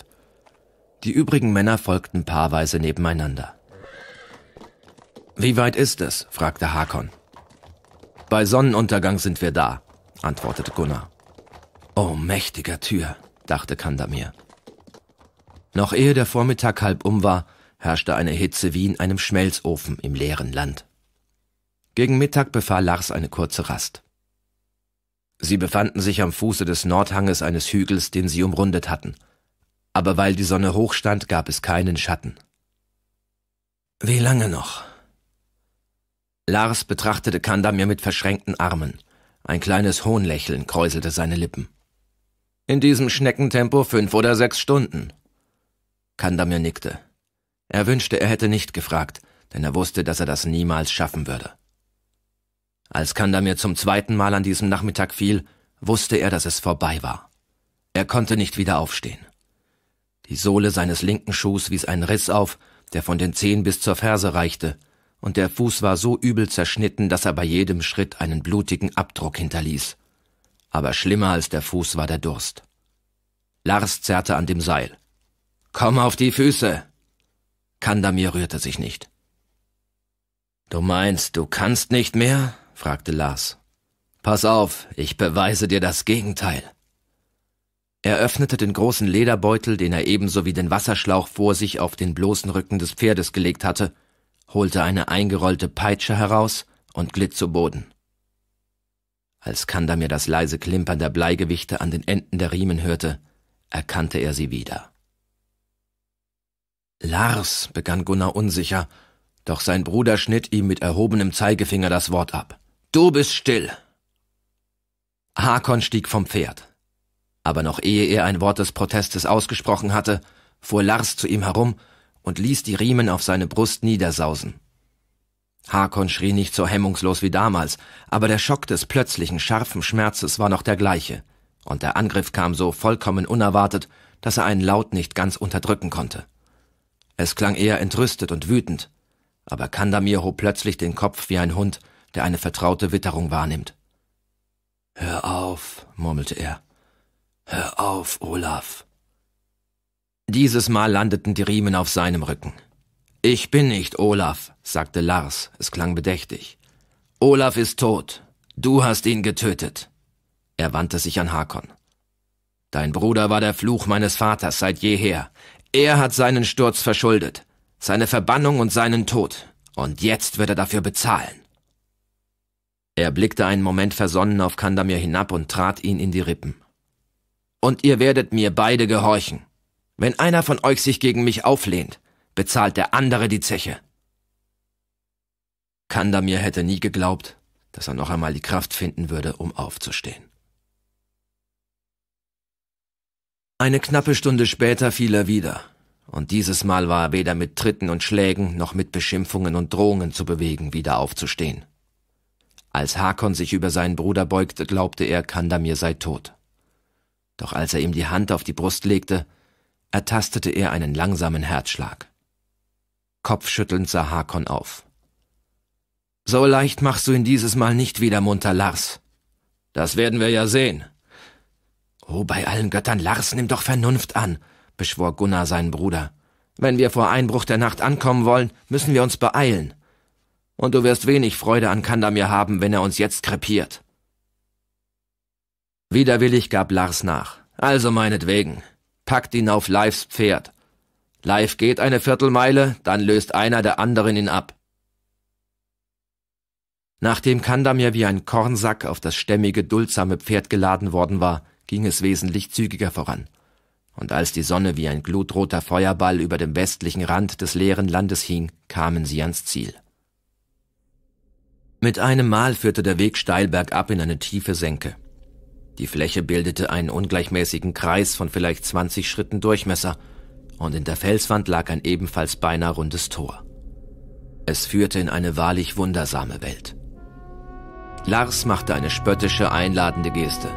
Die übrigen Männer folgten paarweise nebeneinander. Wie weit ist es? fragte Hakon. Bei Sonnenuntergang sind wir da, antwortete Gunnar. Oh, mächtiger Tür, dachte Kandamir. Noch ehe der Vormittag halb um war, herrschte eine Hitze wie in einem Schmelzofen im leeren Land. Gegen Mittag befahl Lars eine kurze Rast. Sie befanden sich am Fuße des Nordhanges eines Hügels, den sie umrundet hatten – aber weil die Sonne hoch stand, gab es keinen Schatten. Wie lange noch? Lars betrachtete Kandamir mit verschränkten Armen. Ein kleines Hohnlächeln kräuselte seine Lippen. In diesem Schneckentempo fünf oder sechs Stunden. Kandamir nickte. Er wünschte, er hätte nicht gefragt, denn er wusste, dass er das niemals schaffen würde. Als Kandamir zum zweiten Mal an diesem Nachmittag fiel, wusste er, dass es vorbei war. Er konnte nicht wieder aufstehen. Die Sohle seines linken Schuhs wies einen Riss auf, der von den Zehen bis zur Ferse reichte, und der Fuß war so übel zerschnitten, dass er bei jedem Schritt einen blutigen Abdruck hinterließ. Aber schlimmer als der Fuß war der Durst. Lars zerrte an dem Seil. Komm auf die Füße! Kandamir rührte sich nicht. Du meinst, du kannst nicht mehr? fragte Lars. Pass auf, ich beweise dir das Gegenteil. Er öffnete den großen Lederbeutel, den er ebenso wie den Wasserschlauch vor sich auf den bloßen Rücken des Pferdes gelegt hatte, holte eine eingerollte Peitsche heraus und glitt zu Boden. Als Kandamir das leise Klimpern der Bleigewichte an den Enden der Riemen hörte, erkannte er sie wieder. Lars, begann Gunnar unsicher, doch sein Bruder schnitt ihm mit erhobenem Zeigefinger das Wort ab. Du bist still. Hakon stieg vom Pferd aber noch ehe er ein Wort des Protestes ausgesprochen hatte, fuhr Lars zu ihm herum und ließ die Riemen auf seine Brust niedersausen. Hakon schrie nicht so hemmungslos wie damals, aber der Schock des plötzlichen scharfen Schmerzes war noch der gleiche, und der Angriff kam so vollkommen unerwartet, dass er einen Laut nicht ganz unterdrücken konnte. Es klang eher entrüstet und wütend, aber Kandamir hob plötzlich den Kopf wie ein Hund, der eine vertraute Witterung wahrnimmt. Hör auf, murmelte er. Hör auf, Olaf. Dieses Mal landeten die Riemen auf seinem Rücken. Ich bin nicht Olaf, sagte Lars, es klang bedächtig. Olaf ist tot. Du hast ihn getötet. Er wandte sich an Hakon. Dein Bruder war der Fluch meines Vaters seit jeher. Er hat seinen Sturz verschuldet, seine Verbannung und seinen Tod. Und jetzt wird er dafür bezahlen. Er blickte einen Moment versonnen auf Kandamir hinab und trat ihn in die Rippen und ihr werdet mir beide gehorchen. Wenn einer von euch sich gegen mich auflehnt, bezahlt der andere die Zeche. Kandamir hätte nie geglaubt, dass er noch einmal die Kraft finden würde, um aufzustehen. Eine knappe Stunde später fiel er wieder, und dieses Mal war er weder mit Tritten und Schlägen noch mit Beschimpfungen und Drohungen zu bewegen, wieder aufzustehen. Als Hakon sich über seinen Bruder beugte, glaubte er, Kandamir sei tot doch als er ihm die Hand auf die Brust legte, ertastete er einen langsamen Herzschlag. Kopfschüttelnd sah Hakon auf. So leicht machst du ihn dieses Mal nicht wieder munter, Lars. Das werden wir ja sehen. Oh, bei allen Göttern, Lars, nimm doch Vernunft an, beschwor Gunnar seinen Bruder. Wenn wir vor Einbruch der Nacht ankommen wollen, müssen wir uns beeilen. Und du wirst wenig Freude an Kandamir haben, wenn er uns jetzt krepiert. Widerwillig gab Lars nach. Also meinetwegen. Packt ihn auf Livs Pferd. Live geht eine Viertelmeile, dann löst einer der anderen ihn ab. Nachdem Kandamir wie ein Kornsack auf das stämmige, duldsame Pferd geladen worden war, ging es wesentlich zügiger voran. Und als die Sonne wie ein glutroter Feuerball über dem westlichen Rand des leeren Landes hing, kamen sie ans Ziel. Mit einem Mal führte der Weg steil bergab in eine tiefe Senke. Die Fläche bildete einen ungleichmäßigen Kreis von vielleicht 20 Schritten Durchmesser, und in der Felswand lag ein ebenfalls beinahe rundes Tor. Es führte in eine wahrlich wundersame Welt. Lars machte eine spöttische, einladende Geste.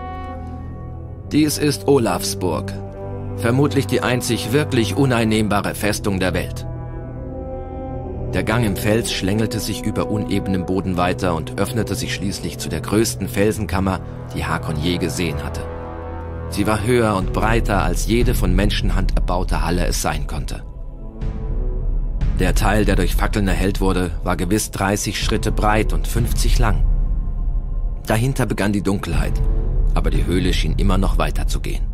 Dies ist Olafsburg, vermutlich die einzig wirklich uneinnehmbare Festung der Welt. Der Gang im Fels schlängelte sich über unebenem Boden weiter und öffnete sich schließlich zu der größten Felsenkammer, die Hakon je gesehen hatte. Sie war höher und breiter, als jede von Menschenhand erbaute Halle es sein konnte. Der Teil, der durch Fackeln erhellt wurde, war gewiss 30 Schritte breit und 50 lang. Dahinter begann die Dunkelheit, aber die Höhle schien immer noch weiterzugehen.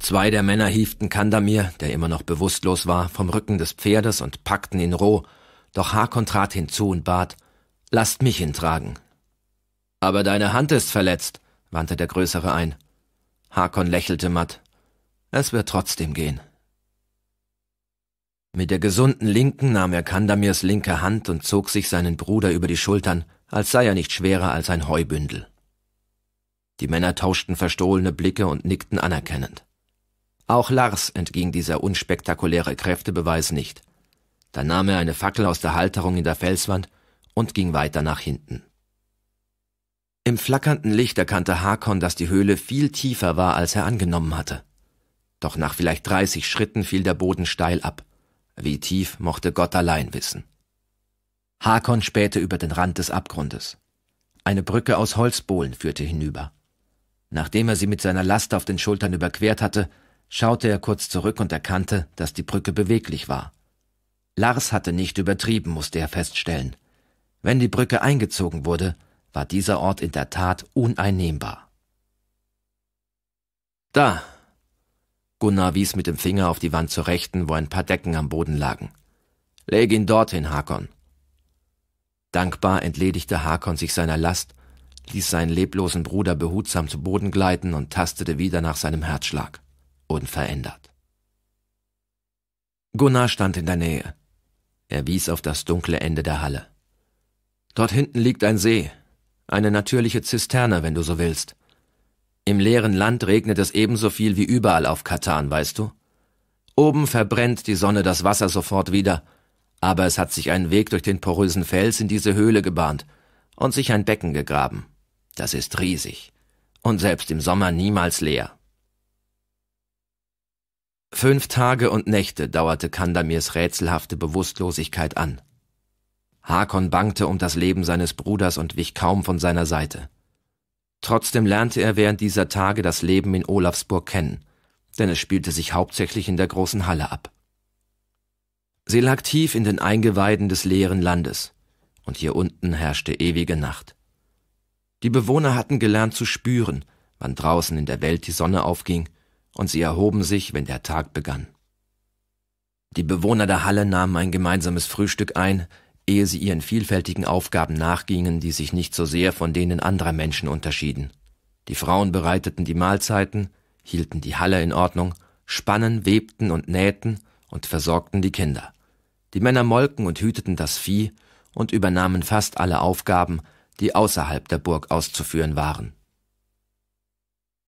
Zwei der Männer hieften Kandamir, der immer noch bewusstlos war, vom Rücken des Pferdes und packten ihn roh, doch Hakon trat hinzu und bat, »Lasst mich ihn tragen.« »Aber deine Hand ist verletzt«, wandte der Größere ein. Hakon lächelte matt. »Es wird trotzdem gehen.« mit der gesunden Linken nahm er Kandamirs linke Hand und zog sich seinen Bruder über die Schultern, als sei er nicht schwerer als ein Heubündel. Die Männer tauschten verstohlene Blicke und nickten anerkennend. Auch Lars entging dieser unspektakuläre Kräftebeweis nicht. Dann nahm er eine Fackel aus der Halterung in der Felswand und ging weiter nach hinten. Im flackernden Licht erkannte Hakon, dass die Höhle viel tiefer war, als er angenommen hatte. Doch nach vielleicht 30 Schritten fiel der Boden steil ab. Wie tief mochte Gott allein wissen. Hakon spähte über den Rand des Abgrundes. Eine Brücke aus Holzbohlen führte hinüber. Nachdem er sie mit seiner Last auf den Schultern überquert hatte, schaute er kurz zurück und erkannte, dass die Brücke beweglich war. Lars hatte nicht übertrieben, musste er feststellen. Wenn die Brücke eingezogen wurde, war dieser Ort in der Tat uneinnehmbar. Da! Gunnar wies mit dem Finger auf die Wand zur Rechten, wo ein paar Decken am Boden lagen. Leg ihn dorthin, Hakon. Dankbar entledigte Hakon sich seiner Last, ließ seinen leblosen Bruder behutsam zu Boden gleiten und tastete wieder nach seinem Herzschlag unverändert. Gunnar stand in der Nähe. Er wies auf das dunkle Ende der Halle. Dort hinten liegt ein See, eine natürliche Zisterne, wenn du so willst. Im leeren Land regnet es ebenso viel wie überall auf Katan, weißt du? Oben verbrennt die Sonne das Wasser sofort wieder, aber es hat sich ein Weg durch den porösen Fels in diese Höhle gebahnt und sich ein Becken gegraben. Das ist riesig und selbst im Sommer niemals leer. Fünf Tage und Nächte dauerte Kandamirs rätselhafte Bewusstlosigkeit an. Hakon bangte um das Leben seines Bruders und wich kaum von seiner Seite. Trotzdem lernte er während dieser Tage das Leben in Olafsburg kennen, denn es spielte sich hauptsächlich in der großen Halle ab. Sie lag tief in den Eingeweiden des leeren Landes, und hier unten herrschte ewige Nacht. Die Bewohner hatten gelernt zu spüren, wann draußen in der Welt die Sonne aufging und sie erhoben sich, wenn der Tag begann. Die Bewohner der Halle nahmen ein gemeinsames Frühstück ein, ehe sie ihren vielfältigen Aufgaben nachgingen, die sich nicht so sehr von denen anderer Menschen unterschieden. Die Frauen bereiteten die Mahlzeiten, hielten die Halle in Ordnung, spannen, webten und nähten und versorgten die Kinder. Die Männer molken und hüteten das Vieh und übernahmen fast alle Aufgaben, die außerhalb der Burg auszuführen waren.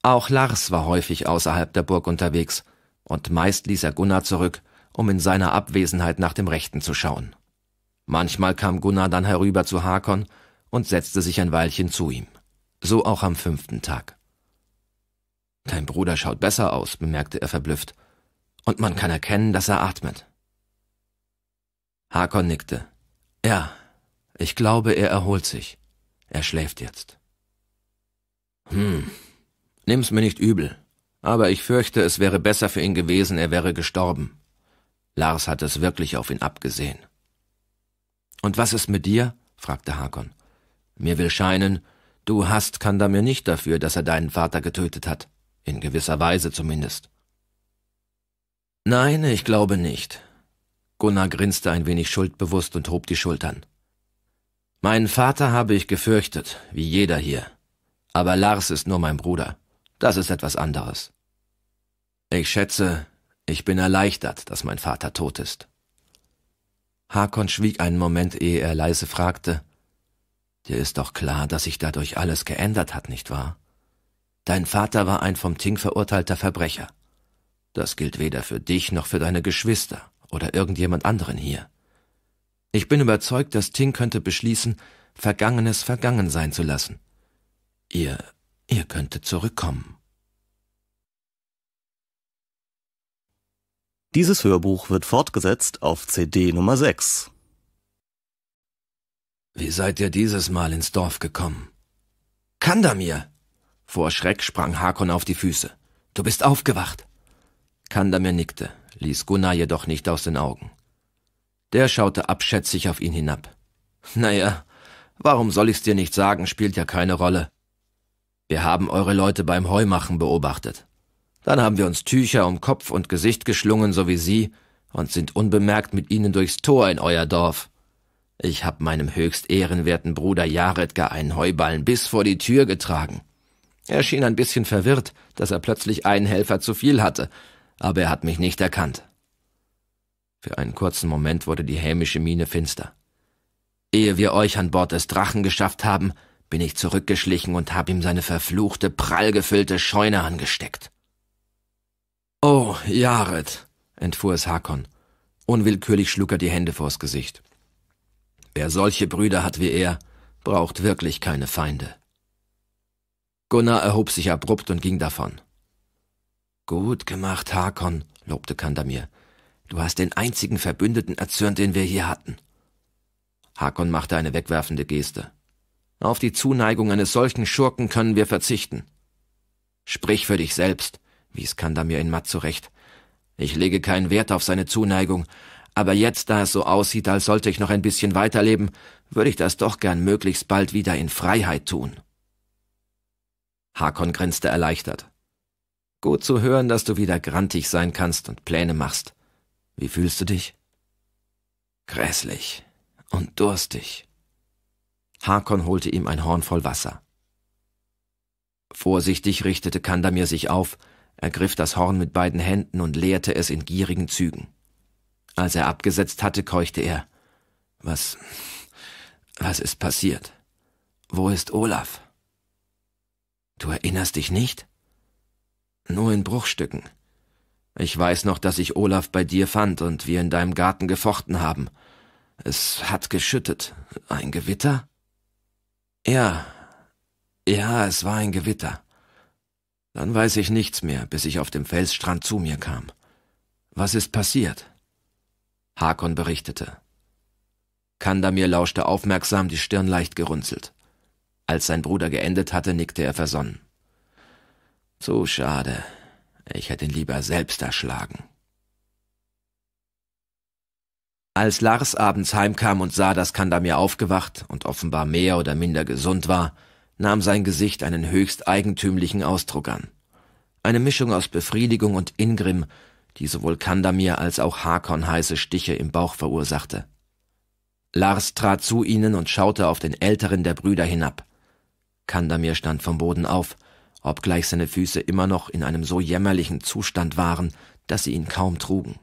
Auch Lars war häufig außerhalb der Burg unterwegs, und meist ließ er Gunnar zurück, um in seiner Abwesenheit nach dem Rechten zu schauen. Manchmal kam Gunnar dann herüber zu Hakon und setzte sich ein Weilchen zu ihm. So auch am fünften Tag. Dein Bruder schaut besser aus, bemerkte er verblüfft, und man kann erkennen, dass er atmet. Hakon nickte. Ja, ich glaube, er erholt sich. Er schläft jetzt. Hm, Nimm's mir nicht übel, aber ich fürchte, es wäre besser für ihn gewesen, er wäre gestorben. Lars hat es wirklich auf ihn abgesehen. Und was ist mit dir? fragte Hakon. Mir will scheinen, du hast Kandamir nicht dafür, dass er deinen Vater getötet hat. In gewisser Weise zumindest. Nein, ich glaube nicht. Gunnar grinste ein wenig schuldbewusst und hob die Schultern. Meinen Vater habe ich gefürchtet, wie jeder hier. Aber Lars ist nur mein Bruder. Das ist etwas anderes. Ich schätze, ich bin erleichtert, dass mein Vater tot ist. Hakon schwieg einen Moment, ehe er leise fragte, Dir ist doch klar, dass sich dadurch alles geändert hat, nicht wahr? Dein Vater war ein vom Ting verurteilter Verbrecher. Das gilt weder für dich noch für deine Geschwister oder irgendjemand anderen hier. Ich bin überzeugt, dass Ting könnte beschließen, Vergangenes vergangen sein zu lassen. Ihr ihr könntet zurückkommen. Dieses Hörbuch wird fortgesetzt auf CD Nummer 6. Wie seid ihr dieses Mal ins Dorf gekommen? Kandamir! Vor Schreck sprang Hakon auf die Füße. Du bist aufgewacht! Kandamir nickte, ließ Gunnar jedoch nicht aus den Augen. Der schaute abschätzig auf ihn hinab. Naja, warum soll ich's dir nicht sagen, spielt ja keine Rolle. Wir haben eure Leute beim Heumachen beobachtet. Dann haben wir uns Tücher um Kopf und Gesicht geschlungen, so wie sie, und sind unbemerkt mit ihnen durchs Tor in euer Dorf. Ich hab meinem höchst ehrenwerten Bruder Jaredka einen Heuballen bis vor die Tür getragen. Er schien ein bisschen verwirrt, dass er plötzlich einen Helfer zu viel hatte, aber er hat mich nicht erkannt. Für einen kurzen Moment wurde die hämische Miene finster. Ehe wir euch an Bord des Drachen geschafft haben, bin ich zurückgeschlichen und hab ihm seine verfluchte, prallgefüllte Scheune angesteckt. Oh, Jared, entfuhr es Hakon. Unwillkürlich schlug er die Hände vors Gesicht. Wer solche Brüder hat wie er, braucht wirklich keine Feinde. Gunnar erhob sich abrupt und ging davon. Gut gemacht, Hakon, lobte Kandamir. Du hast den einzigen Verbündeten erzürnt, den wir hier hatten. Hakon machte eine wegwerfende Geste. Auf die Zuneigung eines solchen Schurken können wir verzichten. Sprich für dich selbst, wies Kandamir in Matt zurecht. Ich lege keinen Wert auf seine Zuneigung, aber jetzt, da es so aussieht, als sollte ich noch ein bisschen weiterleben, würde ich das doch gern möglichst bald wieder in Freiheit tun. Hakon grinste erleichtert. Gut zu hören, dass du wieder grantig sein kannst und Pläne machst. Wie fühlst du dich? Grässlich und durstig. Hakon holte ihm ein Horn voll Wasser. Vorsichtig richtete Kandamir sich auf, ergriff das Horn mit beiden Händen und leerte es in gierigen Zügen. Als er abgesetzt hatte, keuchte er. Was. was ist passiert? Wo ist Olaf? Du erinnerst dich nicht? Nur in Bruchstücken. Ich weiß noch, dass ich Olaf bei dir fand und wir in deinem Garten gefochten haben. Es hat geschüttet. Ein Gewitter? Ja. Ja, es war ein Gewitter. Dann weiß ich nichts mehr, bis ich auf dem Felsstrand zu mir kam. Was ist passiert? Hakon berichtete. Kandamir lauschte aufmerksam, die Stirn leicht gerunzelt. Als sein Bruder geendet hatte, nickte er versonnen. Zu schade. Ich hätte ihn lieber selbst erschlagen. Als Lars abends heimkam und sah, dass Kandamir aufgewacht und offenbar mehr oder minder gesund war, nahm sein Gesicht einen höchst eigentümlichen Ausdruck an. Eine Mischung aus Befriedigung und Ingrim, die sowohl Kandamir als auch Hakon heiße Stiche im Bauch verursachte. Lars trat zu ihnen und schaute auf den älteren der Brüder hinab. Kandamir stand vom Boden auf, obgleich seine Füße immer noch in einem so jämmerlichen Zustand waren, dass sie ihn kaum trugen.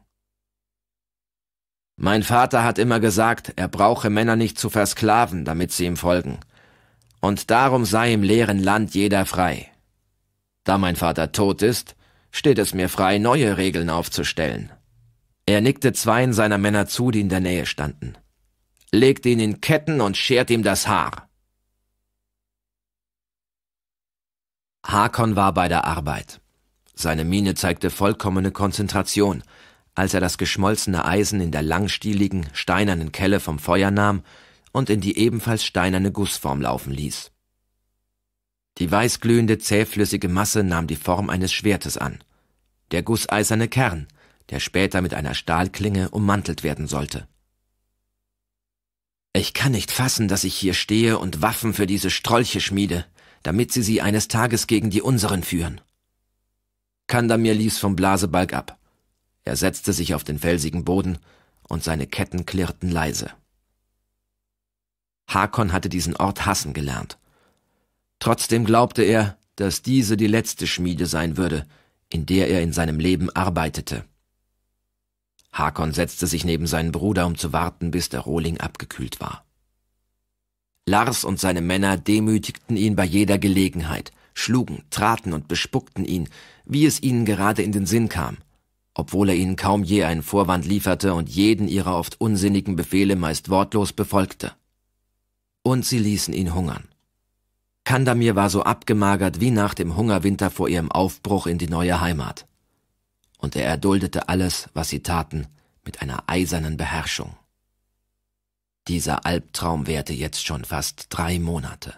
Mein Vater hat immer gesagt, er brauche Männer nicht zu versklaven, damit sie ihm folgen. Und darum sei im leeren Land jeder frei. Da mein Vater tot ist, steht es mir frei, neue Regeln aufzustellen. Er nickte zweien seiner Männer zu, die in der Nähe standen, Legt ihn in Ketten und schert ihm das Haar. Hakon war bei der Arbeit. Seine Miene zeigte vollkommene Konzentration – als er das geschmolzene Eisen in der langstieligen, steinernen Kelle vom Feuer nahm und in die ebenfalls steinerne Gussform laufen ließ. Die weißglühende, zähflüssige Masse nahm die Form eines Schwertes an. Der gusseiserne Kern, der später mit einer Stahlklinge ummantelt werden sollte. Ich kann nicht fassen, dass ich hier stehe und Waffen für diese Strolche schmiede, damit sie sie eines Tages gegen die unseren führen. Kandamir ließ vom Blasebalg ab. Er setzte sich auf den felsigen Boden und seine Ketten klirrten leise. Hakon hatte diesen Ort hassen gelernt. Trotzdem glaubte er, dass diese die letzte Schmiede sein würde, in der er in seinem Leben arbeitete. Hakon setzte sich neben seinen Bruder, um zu warten, bis der Rohling abgekühlt war. Lars und seine Männer demütigten ihn bei jeder Gelegenheit, schlugen, traten und bespuckten ihn, wie es ihnen gerade in den Sinn kam – obwohl er ihnen kaum je einen Vorwand lieferte und jeden ihrer oft unsinnigen Befehle meist wortlos befolgte. Und sie ließen ihn hungern. Kandamir war so abgemagert wie nach dem Hungerwinter vor ihrem Aufbruch in die neue Heimat. Und er erduldete alles, was sie taten, mit einer eisernen Beherrschung. Dieser Albtraum währte jetzt schon fast drei Monate.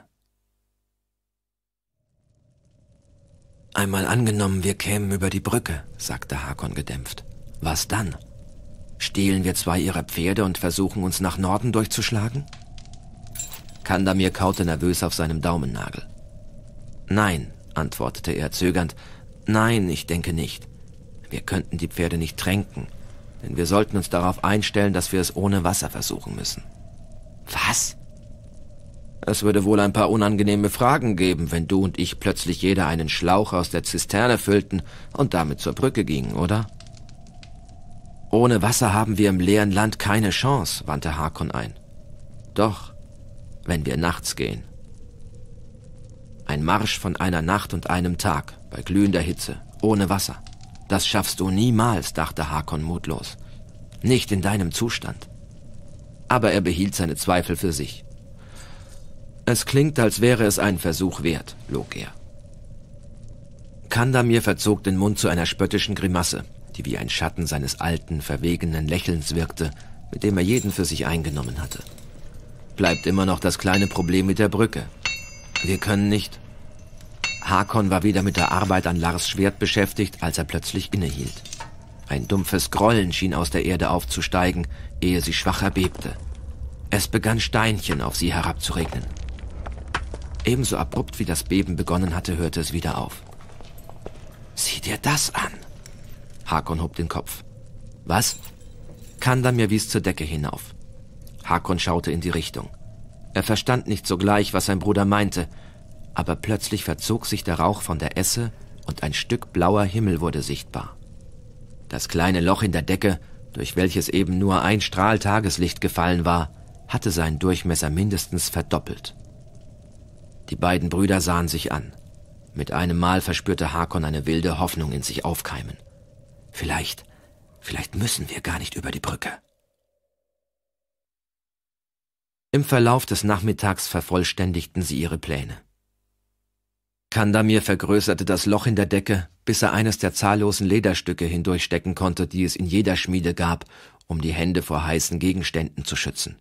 Einmal angenommen, wir kämen über die Brücke, sagte Hakon gedämpft. Was dann? Stehlen wir zwei ihrer Pferde und versuchen uns nach Norden durchzuschlagen? Kandamir kaute nervös auf seinem Daumennagel. Nein, antwortete er zögernd. Nein, ich denke nicht. Wir könnten die Pferde nicht tränken, denn wir sollten uns darauf einstellen, dass wir es ohne Wasser versuchen müssen. Was? Es würde wohl ein paar unangenehme Fragen geben, wenn du und ich plötzlich jeder einen Schlauch aus der Zisterne füllten und damit zur Brücke gingen, oder? Ohne Wasser haben wir im leeren Land keine Chance, wandte Hakon ein. Doch, wenn wir nachts gehen. Ein Marsch von einer Nacht und einem Tag, bei glühender Hitze, ohne Wasser. Das schaffst du niemals, dachte Hakon mutlos. Nicht in deinem Zustand. Aber er behielt seine Zweifel für sich. Es klingt, als wäre es einen Versuch wert, log er. Kandamir verzog den Mund zu einer spöttischen Grimasse, die wie ein Schatten seines alten, verwegenen Lächelns wirkte, mit dem er jeden für sich eingenommen hatte. Bleibt immer noch das kleine Problem mit der Brücke. Wir können nicht. Hakon war wieder mit der Arbeit an Lars Schwert beschäftigt, als er plötzlich innehielt. Ein dumpfes Grollen schien aus der Erde aufzusteigen, ehe sie schwach erbebte. Es begann Steinchen auf sie herabzuregnen. Ebenso abrupt wie das Beben begonnen hatte, hörte es wieder auf. Sieh dir das an! Hakon hob den Kopf. Was? Kandamir wies zur Decke hinauf. Hakon schaute in die Richtung. Er verstand nicht sogleich, was sein Bruder meinte, aber plötzlich verzog sich der Rauch von der Esse und ein Stück blauer Himmel wurde sichtbar. Das kleine Loch in der Decke, durch welches eben nur ein Strahl Tageslicht gefallen war, hatte seinen Durchmesser mindestens verdoppelt. Die beiden Brüder sahen sich an. Mit einem Mal verspürte Hakon eine wilde Hoffnung in sich aufkeimen. Vielleicht, vielleicht müssen wir gar nicht über die Brücke. Im Verlauf des Nachmittags vervollständigten sie ihre Pläne. Kandamir vergrößerte das Loch in der Decke, bis er eines der zahllosen Lederstücke hindurchstecken konnte, die es in jeder Schmiede gab, um die Hände vor heißen Gegenständen zu schützen.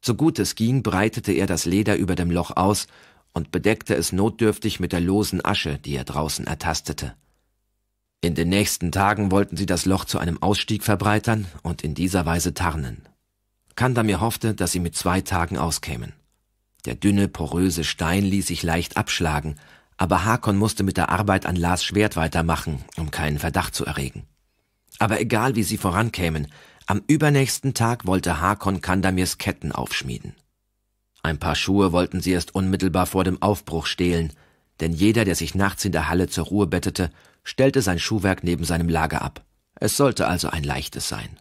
So gut es ging, breitete er das Leder über dem Loch aus und bedeckte es notdürftig mit der losen Asche, die er draußen ertastete. In den nächsten Tagen wollten sie das Loch zu einem Ausstieg verbreitern und in dieser Weise tarnen. Kandamir hoffte, dass sie mit zwei Tagen auskämen. Der dünne, poröse Stein ließ sich leicht abschlagen, aber Hakon musste mit der Arbeit an Lars Schwert weitermachen, um keinen Verdacht zu erregen. Aber egal, wie sie vorankämen, am übernächsten Tag wollte Hakon Kandamirs Ketten aufschmieden. Ein paar Schuhe wollten sie erst unmittelbar vor dem Aufbruch stehlen, denn jeder, der sich nachts in der Halle zur Ruhe bettete, stellte sein Schuhwerk neben seinem Lager ab. Es sollte also ein leichtes sein.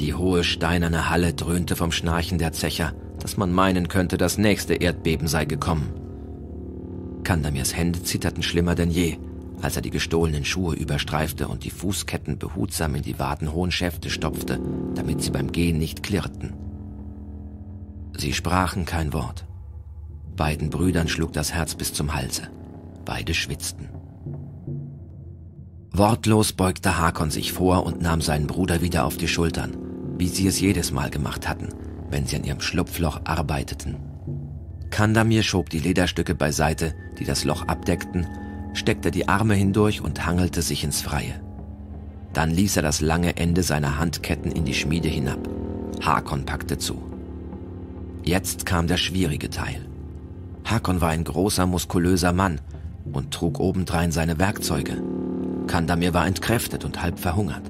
Die hohe steinerne Halle dröhnte vom Schnarchen der Zecher, dass man meinen könnte, das nächste Erdbeben sei gekommen. Kandamirs Hände zitterten schlimmer denn je als er die gestohlenen Schuhe überstreifte und die Fußketten behutsam in die wadenhohen Schäfte stopfte, damit sie beim Gehen nicht klirrten. Sie sprachen kein Wort. Beiden Brüdern schlug das Herz bis zum Halse. Beide schwitzten. Wortlos beugte Hakon sich vor und nahm seinen Bruder wieder auf die Schultern, wie sie es jedes Mal gemacht hatten, wenn sie an ihrem Schlupfloch arbeiteten. Kandamir schob die Lederstücke beiseite, die das Loch abdeckten, steckte die Arme hindurch und hangelte sich ins Freie. Dann ließ er das lange Ende seiner Handketten in die Schmiede hinab. Hakon packte zu. Jetzt kam der schwierige Teil. Hakon war ein großer, muskulöser Mann und trug obendrein seine Werkzeuge. Kandamir war entkräftet und halb verhungert.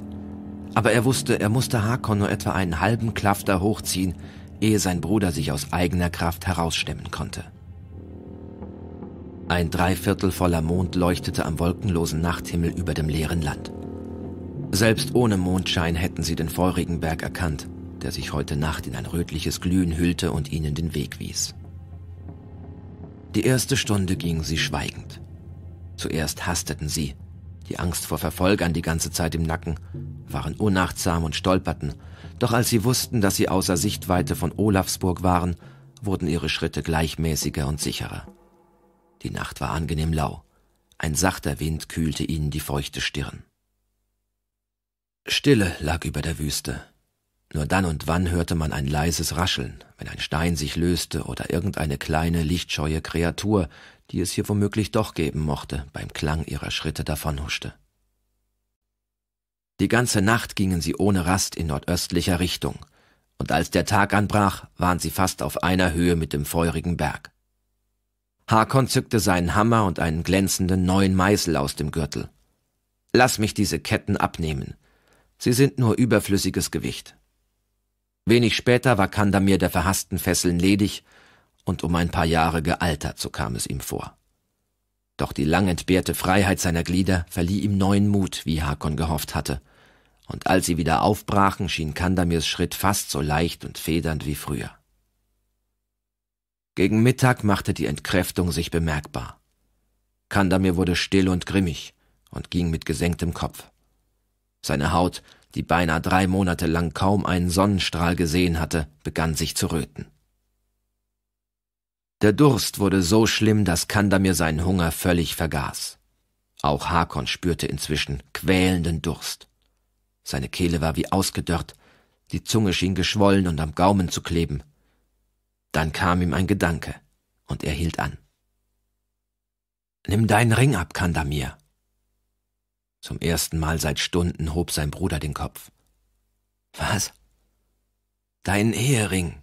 Aber er wusste, er musste Hakon nur etwa einen halben Klafter hochziehen, ehe sein Bruder sich aus eigener Kraft herausstemmen konnte. Ein Dreiviertel voller Mond leuchtete am wolkenlosen Nachthimmel über dem leeren Land. Selbst ohne Mondschein hätten sie den feurigen Berg erkannt, der sich heute Nacht in ein rötliches Glühen hüllte und ihnen den Weg wies. Die erste Stunde gingen sie schweigend. Zuerst hasteten sie, die Angst vor Verfolgern die ganze Zeit im Nacken, waren unachtsam und stolperten, doch als sie wussten, dass sie außer Sichtweite von Olafsburg waren, wurden ihre Schritte gleichmäßiger und sicherer. Die Nacht war angenehm lau. Ein sachter Wind kühlte ihnen die feuchte Stirn. Stille lag über der Wüste. Nur dann und wann hörte man ein leises Rascheln, wenn ein Stein sich löste oder irgendeine kleine, lichtscheue Kreatur, die es hier womöglich doch geben mochte, beim Klang ihrer Schritte davonhuschte. Die ganze Nacht gingen sie ohne Rast in nordöstlicher Richtung, und als der Tag anbrach, waren sie fast auf einer Höhe mit dem feurigen Berg. Hakon zückte seinen Hammer und einen glänzenden neuen Meißel aus dem Gürtel. Lass mich diese Ketten abnehmen. Sie sind nur überflüssiges Gewicht. Wenig später war Kandamir der verhassten Fesseln ledig und um ein paar Jahre gealtert, so kam es ihm vor. Doch die lang entbehrte Freiheit seiner Glieder verlieh ihm neuen Mut, wie Hakon gehofft hatte, und als sie wieder aufbrachen, schien Kandamirs Schritt fast so leicht und federnd wie früher. Gegen Mittag machte die Entkräftung sich bemerkbar. Kandamir wurde still und grimmig und ging mit gesenktem Kopf. Seine Haut, die beinahe drei Monate lang kaum einen Sonnenstrahl gesehen hatte, begann sich zu röten. Der Durst wurde so schlimm, dass Kandamir seinen Hunger völlig vergaß. Auch Hakon spürte inzwischen quälenden Durst. Seine Kehle war wie ausgedörrt, die Zunge schien geschwollen und am Gaumen zu kleben. Dann kam ihm ein Gedanke, und er hielt an. Nimm deinen Ring ab, Kandamir. Zum ersten Mal seit Stunden hob sein Bruder den Kopf. Was? Deinen Ehering.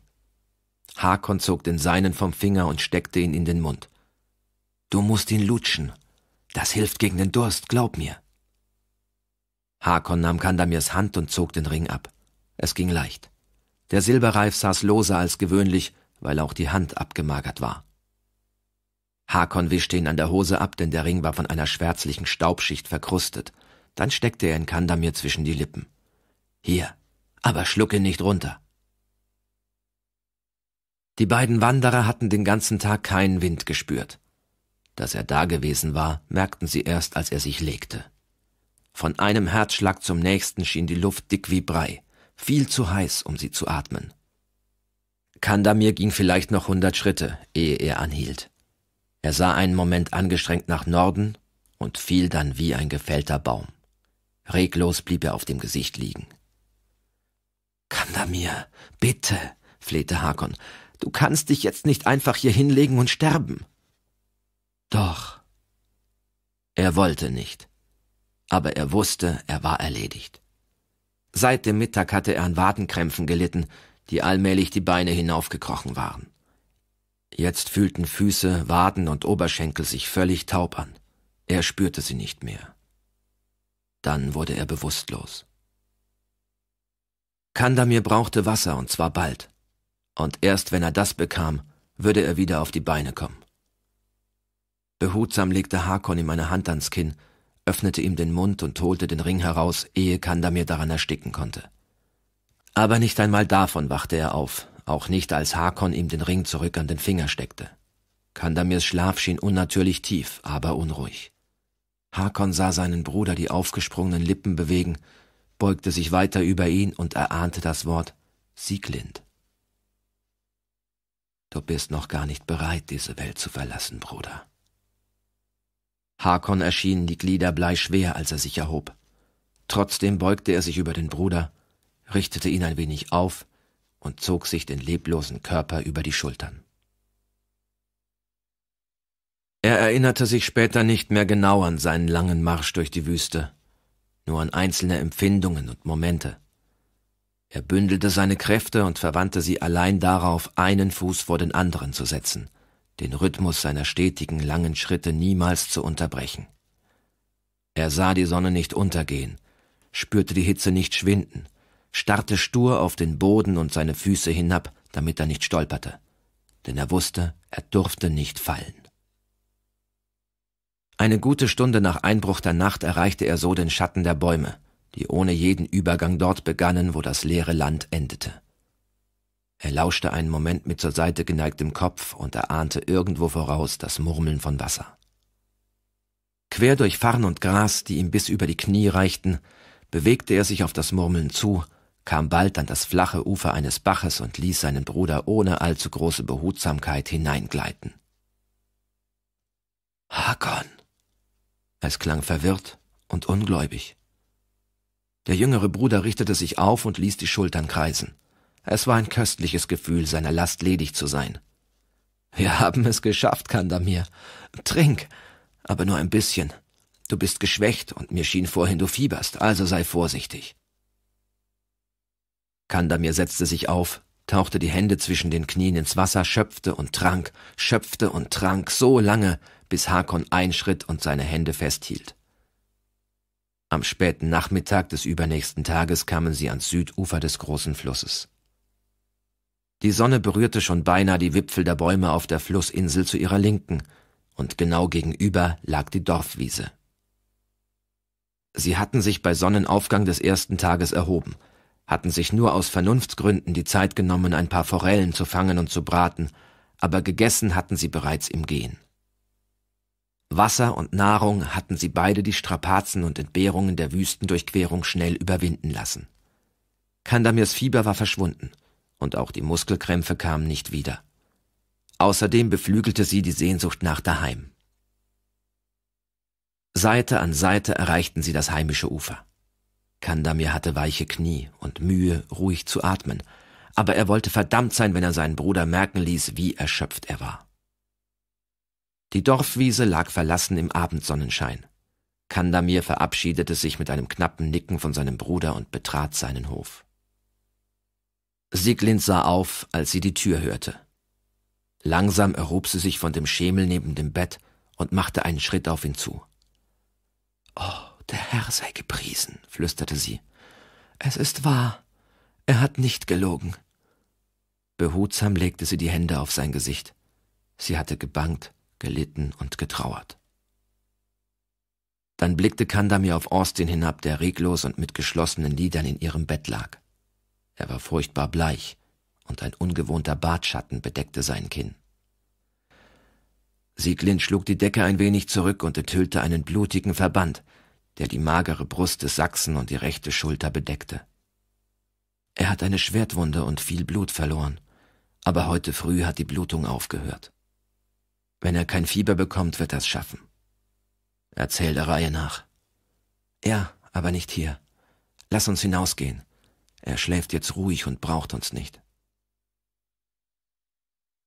Hakon zog den seinen vom Finger und steckte ihn in den Mund. Du musst ihn lutschen. Das hilft gegen den Durst, glaub mir. Hakon nahm Kandamirs Hand und zog den Ring ab. Es ging leicht. Der Silberreif saß loser als gewöhnlich weil auch die Hand abgemagert war. Hakon wischte ihn an der Hose ab, denn der Ring war von einer schwärzlichen Staubschicht verkrustet. Dann steckte er ihn Kandamir zwischen die Lippen. Hier, aber schluck ihn nicht runter. Die beiden Wanderer hatten den ganzen Tag keinen Wind gespürt. Dass er dagewesen war, merkten sie erst, als er sich legte. Von einem Herzschlag zum nächsten schien die Luft dick wie Brei, viel zu heiß, um sie zu atmen. Kandamir ging vielleicht noch hundert Schritte, ehe er anhielt. Er sah einen Moment angestrengt nach Norden und fiel dann wie ein gefällter Baum. Reglos blieb er auf dem Gesicht liegen. Kandamir, bitte, flehte Hakon, du kannst dich jetzt nicht einfach hier hinlegen und sterben. Doch. Er wollte nicht. Aber er wusste, er war erledigt. Seit dem Mittag hatte er an Wadenkrämpfen gelitten, die allmählich die Beine hinaufgekrochen waren. Jetzt fühlten Füße, Waden und Oberschenkel sich völlig taub an. Er spürte sie nicht mehr. Dann wurde er bewusstlos. Kandamir brauchte Wasser und zwar bald. Und erst wenn er das bekam, würde er wieder auf die Beine kommen. Behutsam legte Hakon ihm eine Hand ans Kinn, öffnete ihm den Mund und holte den Ring heraus, ehe Kandamir daran ersticken konnte. Aber nicht einmal davon wachte er auf, auch nicht als Hakon ihm den Ring zurück an den Finger steckte. Kandamirs Schlaf schien unnatürlich tief, aber unruhig. Hakon sah seinen Bruder die aufgesprungenen Lippen bewegen, beugte sich weiter über ihn und erahnte das Wort Sieglind. Du bist noch gar nicht bereit, diese Welt zu verlassen, Bruder. Hakon erschienen die Glieder bleischwer, als er sich erhob. Trotzdem beugte er sich über den Bruder richtete ihn ein wenig auf und zog sich den leblosen Körper über die Schultern. Er erinnerte sich später nicht mehr genau an seinen langen Marsch durch die Wüste, nur an einzelne Empfindungen und Momente. Er bündelte seine Kräfte und verwandte sie allein darauf, einen Fuß vor den anderen zu setzen, den Rhythmus seiner stetigen langen Schritte niemals zu unterbrechen. Er sah die Sonne nicht untergehen, spürte die Hitze nicht schwinden, starrte stur auf den Boden und seine Füße hinab, damit er nicht stolperte, denn er wusste, er durfte nicht fallen. Eine gute Stunde nach Einbruch der Nacht erreichte er so den Schatten der Bäume, die ohne jeden Übergang dort begannen, wo das leere Land endete. Er lauschte einen Moment mit zur Seite geneigtem Kopf und erahnte irgendwo voraus das Murmeln von Wasser. Quer durch Farn und Gras, die ihm bis über die Knie reichten, bewegte er sich auf das Murmeln zu kam bald an das flache Ufer eines Baches und ließ seinen Bruder ohne allzu große Behutsamkeit hineingleiten. Hakon. Es klang verwirrt und ungläubig. Der jüngere Bruder richtete sich auf und ließ die Schultern kreisen. Es war ein köstliches Gefühl, seiner Last ledig zu sein. Wir haben es geschafft, Kandamir. Trink, aber nur ein bisschen. Du bist geschwächt und mir schien vorhin du fieberst, also sei vorsichtig. Kandamir setzte sich auf, tauchte die Hände zwischen den Knien ins Wasser, schöpfte und trank, schöpfte und trank so lange, bis Hakon einschritt und seine Hände festhielt. Am späten Nachmittag des übernächsten Tages kamen sie ans Südufer des großen Flusses. Die Sonne berührte schon beinahe die Wipfel der Bäume auf der Flussinsel zu ihrer Linken, und genau gegenüber lag die Dorfwiese. Sie hatten sich bei Sonnenaufgang des ersten Tages erhoben – hatten sich nur aus Vernunftsgründen die Zeit genommen, ein paar Forellen zu fangen und zu braten, aber gegessen hatten sie bereits im Gehen. Wasser und Nahrung hatten sie beide die Strapazen und Entbehrungen der Wüstendurchquerung schnell überwinden lassen. Kandamirs Fieber war verschwunden, und auch die Muskelkrämpfe kamen nicht wieder. Außerdem beflügelte sie die Sehnsucht nach daheim. Seite an Seite erreichten sie das heimische Ufer. Kandamir hatte weiche Knie und Mühe, ruhig zu atmen, aber er wollte verdammt sein, wenn er seinen Bruder merken ließ, wie erschöpft er war. Die Dorfwiese lag verlassen im Abendsonnenschein. Kandamir verabschiedete sich mit einem knappen Nicken von seinem Bruder und betrat seinen Hof. Sieglind sah auf, als sie die Tür hörte. Langsam erhob sie sich von dem Schemel neben dem Bett und machte einen Schritt auf ihn zu. Oh, der Herr sei gepriesen, flüsterte sie. Es ist wahr. Er hat nicht gelogen. Behutsam legte sie die Hände auf sein Gesicht. Sie hatte gebangt, gelitten und getrauert. Dann blickte Kandamir auf Austin hinab, der reglos und mit geschlossenen Lidern in ihrem Bett lag. Er war furchtbar bleich, und ein ungewohnter Bartschatten bedeckte sein Kinn. Sieglind schlug die Decke ein wenig zurück und enthüllte einen blutigen Verband der die magere Brust des Sachsen und die rechte Schulter bedeckte. Er hat eine Schwertwunde und viel Blut verloren, aber heute früh hat die Blutung aufgehört. Wenn er kein Fieber bekommt, wird er es schaffen. Erzähl der Reihe nach. Ja, aber nicht hier. Lass uns hinausgehen. Er schläft jetzt ruhig und braucht uns nicht.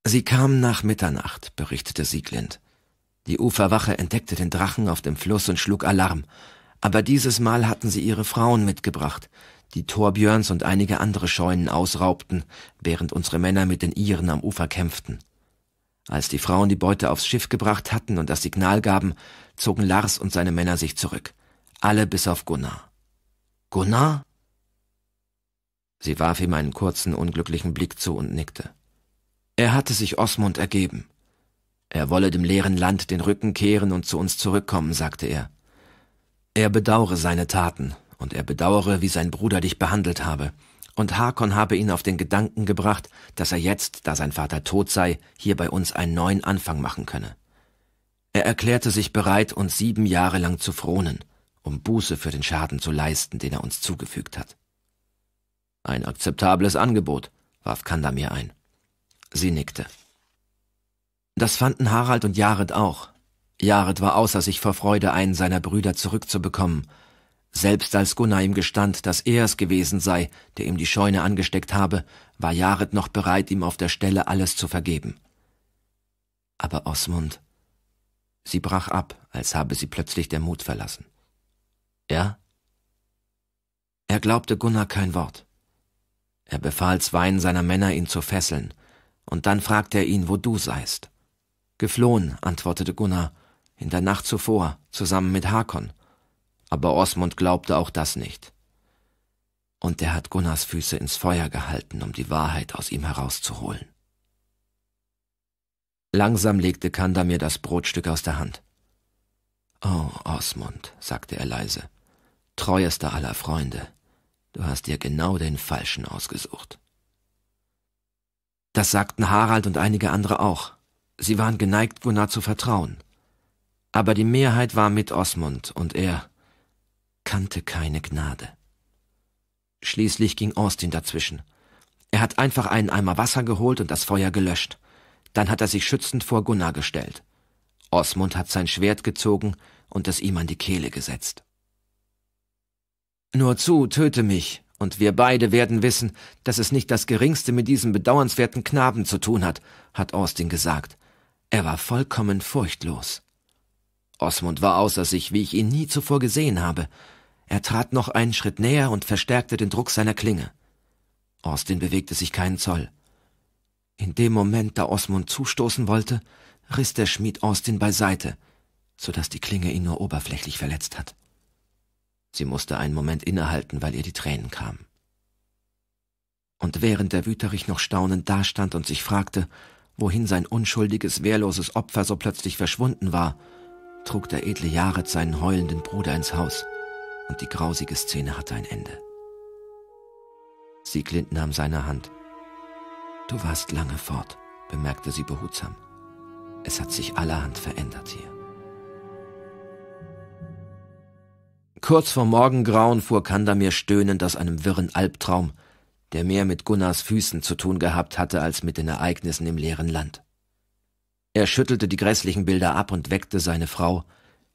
Sie kamen nach Mitternacht, berichtete Sieglind. Die Uferwache entdeckte den Drachen auf dem Fluss und schlug Alarm aber dieses Mal hatten sie ihre Frauen mitgebracht, die Torbjörns und einige andere Scheunen ausraubten, während unsere Männer mit den Iren am Ufer kämpften. Als die Frauen die Beute aufs Schiff gebracht hatten und das Signal gaben, zogen Lars und seine Männer sich zurück, alle bis auf Gunnar. Gunnar? Sie warf ihm einen kurzen, unglücklichen Blick zu und nickte. Er hatte sich Osmund ergeben. Er wolle dem leeren Land den Rücken kehren und zu uns zurückkommen, sagte er. Er bedauere seine Taten, und er bedauere, wie sein Bruder dich behandelt habe. Und Hakon habe ihn auf den Gedanken gebracht, dass er jetzt, da sein Vater tot sei, hier bei uns einen neuen Anfang machen könne. Er erklärte sich bereit, uns sieben Jahre lang zu fronen, um Buße für den Schaden zu leisten, den er uns zugefügt hat. Ein akzeptables Angebot, warf Kanda mir ein. Sie nickte. Das fanden Harald und Jared auch, Jared war außer sich vor Freude, einen seiner Brüder zurückzubekommen. Selbst als Gunnar ihm gestand, dass er es gewesen sei, der ihm die Scheune angesteckt habe, war Jared noch bereit, ihm auf der Stelle alles zu vergeben. Aber Osmund. Sie brach ab, als habe sie plötzlich der Mut verlassen. Ja? Er glaubte Gunnar kein Wort. Er befahl zweien seiner Männer, ihn zu fesseln, und dann fragte er ihn, wo du seist. Geflohen, antwortete Gunnar, in der Nacht zuvor, zusammen mit Hakon. Aber Osmund glaubte auch das nicht. Und er hat Gunnars Füße ins Feuer gehalten, um die Wahrheit aus ihm herauszuholen. Langsam legte Kanda mir das Brotstück aus der Hand. Oh, Osmund, sagte er leise, treuester aller Freunde, du hast dir genau den Falschen ausgesucht. Das sagten Harald und einige andere auch. Sie waren geneigt, Gunnar zu vertrauen aber die Mehrheit war mit Osmund und er kannte keine Gnade. Schließlich ging Austin dazwischen. Er hat einfach einen Eimer Wasser geholt und das Feuer gelöscht. Dann hat er sich schützend vor Gunnar gestellt. Osmund hat sein Schwert gezogen und es ihm an die Kehle gesetzt. Nur zu, töte mich, und wir beide werden wissen, dass es nicht das geringste mit diesem bedauernswerten Knaben zu tun hat, hat Austin gesagt. Er war vollkommen furchtlos. Osmund war außer sich, wie ich ihn nie zuvor gesehen habe. Er trat noch einen Schritt näher und verstärkte den Druck seiner Klinge. Austin bewegte sich keinen Zoll. In dem Moment, da Osmund zustoßen wollte, riss der Schmied Austin beiseite, so dass die Klinge ihn nur oberflächlich verletzt hat. Sie musste einen Moment innehalten, weil ihr die Tränen kamen. Und während der Wüterich noch staunend dastand und sich fragte, wohin sein unschuldiges, wehrloses Opfer so plötzlich verschwunden war, trug der edle Jared seinen heulenden Bruder ins Haus und die grausige Szene hatte ein Ende. Sieglind nahm seine Hand. Du warst lange fort, bemerkte sie behutsam. Es hat sich allerhand verändert hier. Kurz vor Morgengrauen fuhr Kandamir stöhnend aus einem wirren Albtraum, der mehr mit Gunnars Füßen zu tun gehabt hatte als mit den Ereignissen im leeren Land. Er schüttelte die grässlichen Bilder ab und weckte seine Frau,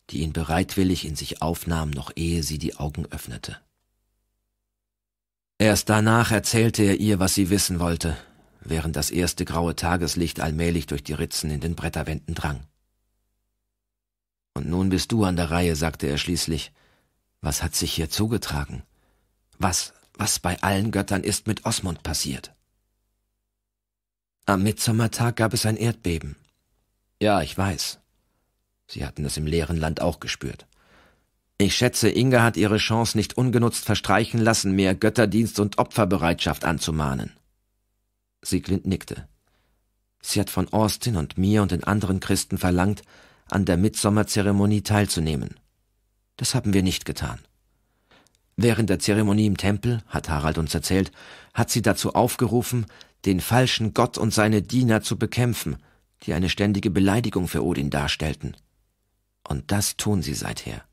die ihn bereitwillig in sich aufnahm, noch ehe sie die Augen öffnete. Erst danach erzählte er ihr, was sie wissen wollte, während das erste graue Tageslicht allmählich durch die Ritzen in den Bretterwänden drang. Und nun bist du an der Reihe, sagte er schließlich. Was hat sich hier zugetragen? Was, was bei allen Göttern ist mit Osmund passiert? Am Mitsommertag gab es ein Erdbeben. Ja, ich weiß. Sie hatten es im leeren Land auch gespürt. Ich schätze, Inga hat ihre Chance nicht ungenutzt verstreichen lassen, mehr Götterdienst und Opferbereitschaft anzumahnen. Sieglind nickte. Sie hat von Austin und mir und den anderen Christen verlangt, an der Mitsommerzeremonie teilzunehmen. Das haben wir nicht getan. Während der Zeremonie im Tempel, hat Harald uns erzählt, hat sie dazu aufgerufen, den falschen Gott und seine Diener zu bekämpfen die eine ständige Beleidigung für Odin darstellten. Und das tun sie seither.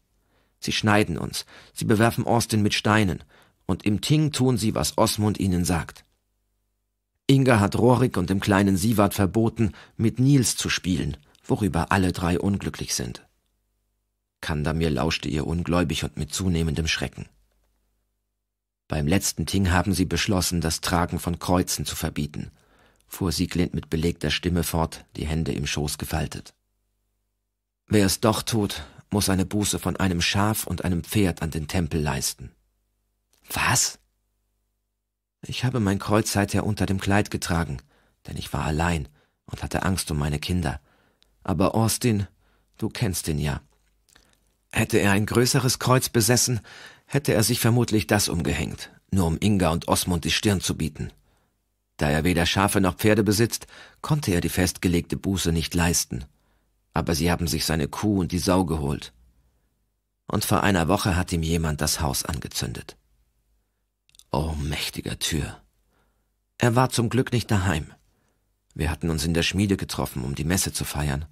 Sie schneiden uns, sie bewerfen Austin mit Steinen, und im Ting tun sie, was Osmund ihnen sagt. Inga hat Rorik und dem kleinen Siward verboten, mit Nils zu spielen, worüber alle drei unglücklich sind. Kandamir lauschte ihr ungläubig und mit zunehmendem Schrecken. Beim letzten Ting haben sie beschlossen, das Tragen von Kreuzen zu verbieten, fuhr Sieglind mit belegter Stimme fort, die Hände im Schoß gefaltet. Wer es doch tut, muss eine Buße von einem Schaf und einem Pferd an den Tempel leisten. Was? Ich habe mein Kreuz seither unter dem Kleid getragen, denn ich war allein und hatte Angst um meine Kinder. Aber Austin, du kennst ihn ja. Hätte er ein größeres Kreuz besessen, hätte er sich vermutlich das umgehängt, nur um Inga und Osmund die Stirn zu bieten. Da er weder Schafe noch Pferde besitzt, konnte er die festgelegte Buße nicht leisten. Aber sie haben sich seine Kuh und die Sau geholt. Und vor einer Woche hat ihm jemand das Haus angezündet. Oh, mächtiger Tür. Er war zum Glück nicht daheim. Wir hatten uns in der Schmiede getroffen, um die Messe zu feiern.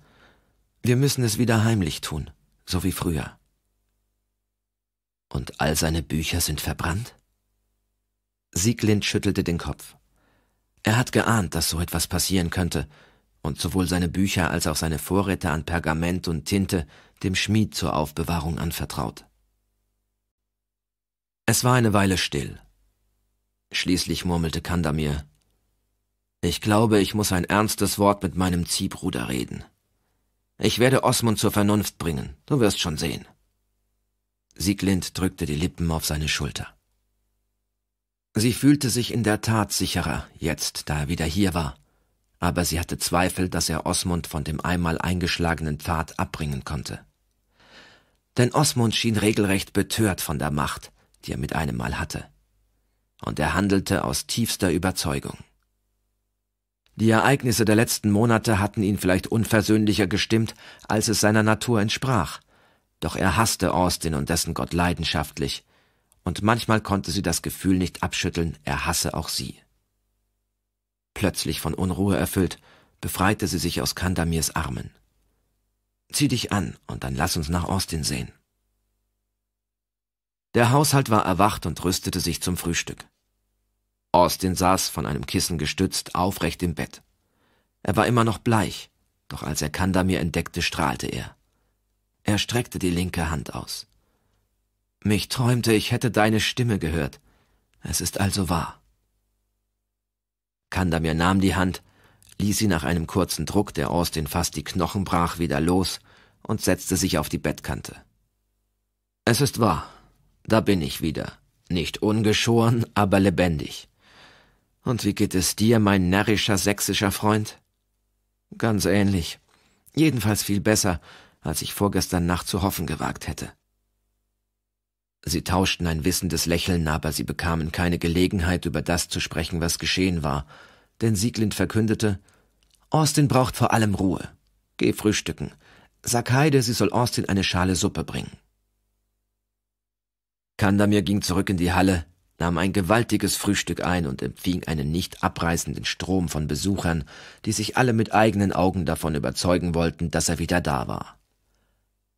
Wir müssen es wieder heimlich tun, so wie früher. Und all seine Bücher sind verbrannt? Sieglind schüttelte den Kopf. Er hat geahnt, dass so etwas passieren könnte, und sowohl seine Bücher als auch seine Vorräte an Pergament und Tinte dem Schmied zur Aufbewahrung anvertraut. Es war eine Weile still. Schließlich murmelte Kandamir Ich glaube, ich muss ein ernstes Wort mit meinem Ziehbruder reden. Ich werde Osmund zur Vernunft bringen, du wirst schon sehen. Sieglind drückte die Lippen auf seine Schulter. Sie fühlte sich in der Tat sicherer, jetzt, da er wieder hier war. Aber sie hatte Zweifel, dass er Osmund von dem einmal eingeschlagenen Pfad abbringen konnte. Denn Osmund schien regelrecht betört von der Macht, die er mit einem Mal hatte. Und er handelte aus tiefster Überzeugung. Die Ereignisse der letzten Monate hatten ihn vielleicht unversöhnlicher gestimmt, als es seiner Natur entsprach. Doch er hasste Austin und dessen Gott leidenschaftlich, und manchmal konnte sie das Gefühl nicht abschütteln, er hasse auch sie. Plötzlich von Unruhe erfüllt, befreite sie sich aus Kandamirs Armen. Zieh dich an und dann lass uns nach Austin sehen. Der Haushalt war erwacht und rüstete sich zum Frühstück. Austin saß, von einem Kissen gestützt, aufrecht im Bett. Er war immer noch bleich, doch als er Kandamir entdeckte, strahlte er. Er streckte die linke Hand aus. Mich träumte, ich hätte deine Stimme gehört. Es ist also wahr. Kandamir nahm die Hand, ließ sie nach einem kurzen Druck, der Austin fast die Knochen brach, wieder los und setzte sich auf die Bettkante. Es ist wahr, da bin ich wieder, nicht ungeschoren, aber lebendig. Und wie geht es dir, mein närrischer sächsischer Freund? Ganz ähnlich, jedenfalls viel besser, als ich vorgestern Nacht zu hoffen gewagt hätte. Sie tauschten ein wissendes Lächeln, aber sie bekamen keine Gelegenheit, über das zu sprechen, was geschehen war, denn Sieglind verkündete Austin braucht vor allem Ruhe. Geh frühstücken. Sag Heide, sie soll Austin eine Schale Suppe bringen. Kandamir ging zurück in die Halle, nahm ein gewaltiges Frühstück ein und empfing einen nicht abreißenden Strom von Besuchern, die sich alle mit eigenen Augen davon überzeugen wollten, dass er wieder da war.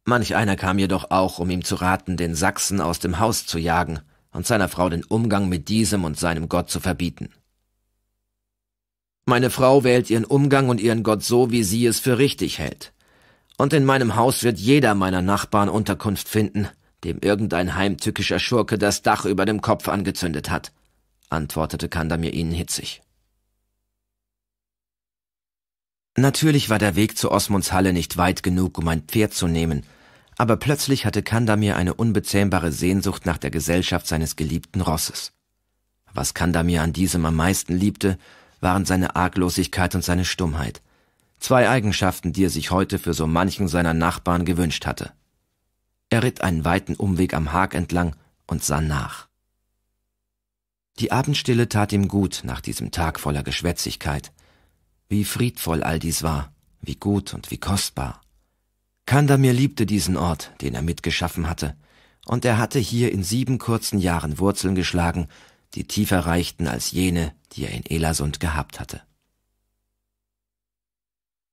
Manch einer kam jedoch auch, um ihm zu raten, den Sachsen aus dem Haus zu jagen und seiner Frau den Umgang mit diesem und seinem Gott zu verbieten. Meine Frau wählt ihren Umgang und ihren Gott so, wie sie es für richtig hält. Und in meinem Haus wird jeder meiner Nachbarn Unterkunft finden, dem irgendein heimtückischer Schurke das Dach über dem Kopf angezündet hat, antwortete Kandamir ihnen hitzig. Natürlich war der Weg zu Osmunds Halle nicht weit genug, um ein Pferd zu nehmen, aber plötzlich hatte Kandamir eine unbezähmbare Sehnsucht nach der Gesellschaft seines geliebten Rosses. Was Kandamir an diesem am meisten liebte, waren seine Arglosigkeit und seine Stummheit. Zwei Eigenschaften, die er sich heute für so manchen seiner Nachbarn gewünscht hatte. Er ritt einen weiten Umweg am Hag entlang und sah nach. Die Abendstille tat ihm gut nach diesem Tag voller Geschwätzigkeit. Wie friedvoll all dies war, wie gut und wie kostbar. Kandamir liebte diesen Ort, den er mitgeschaffen hatte, und er hatte hier in sieben kurzen Jahren Wurzeln geschlagen, die tiefer reichten als jene, die er in Elasund gehabt hatte.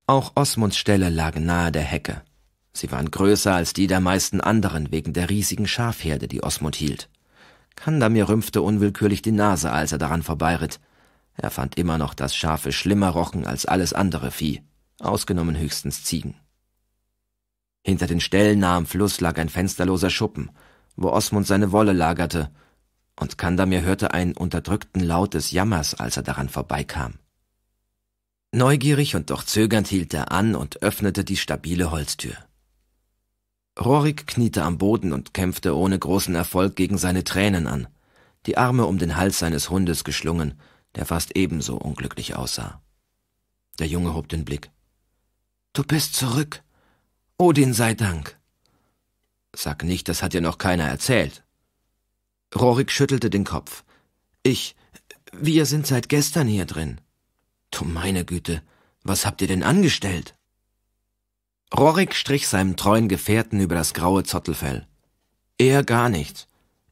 Auch Osmunds Ställe lagen nahe der Hecke. Sie waren größer als die der meisten anderen wegen der riesigen Schafherde, die Osmund hielt. Kandamir rümpfte unwillkürlich die Nase, als er daran vorbeiritt, er fand immer noch, dass Schafe schlimmer rochen als alles andere Vieh, ausgenommen höchstens Ziegen. Hinter den Ställen nah am Fluss lag ein fensterloser Schuppen, wo Osmund seine Wolle lagerte, und Kandamir hörte einen unterdrückten Laut des Jammers, als er daran vorbeikam. Neugierig und doch zögernd hielt er an und öffnete die stabile Holztür. Rorik kniete am Boden und kämpfte ohne großen Erfolg gegen seine Tränen an, die Arme um den Hals seines Hundes geschlungen, der fast ebenso unglücklich aussah. Der Junge hob den Blick. Du bist zurück. Odin sei Dank. Sag nicht, das hat dir noch keiner erzählt. Rorik schüttelte den Kopf. Ich, wir sind seit gestern hier drin. Du meine Güte, was habt ihr denn angestellt? Rorik strich seinem treuen Gefährten über das graue Zottelfell. Er gar nichts.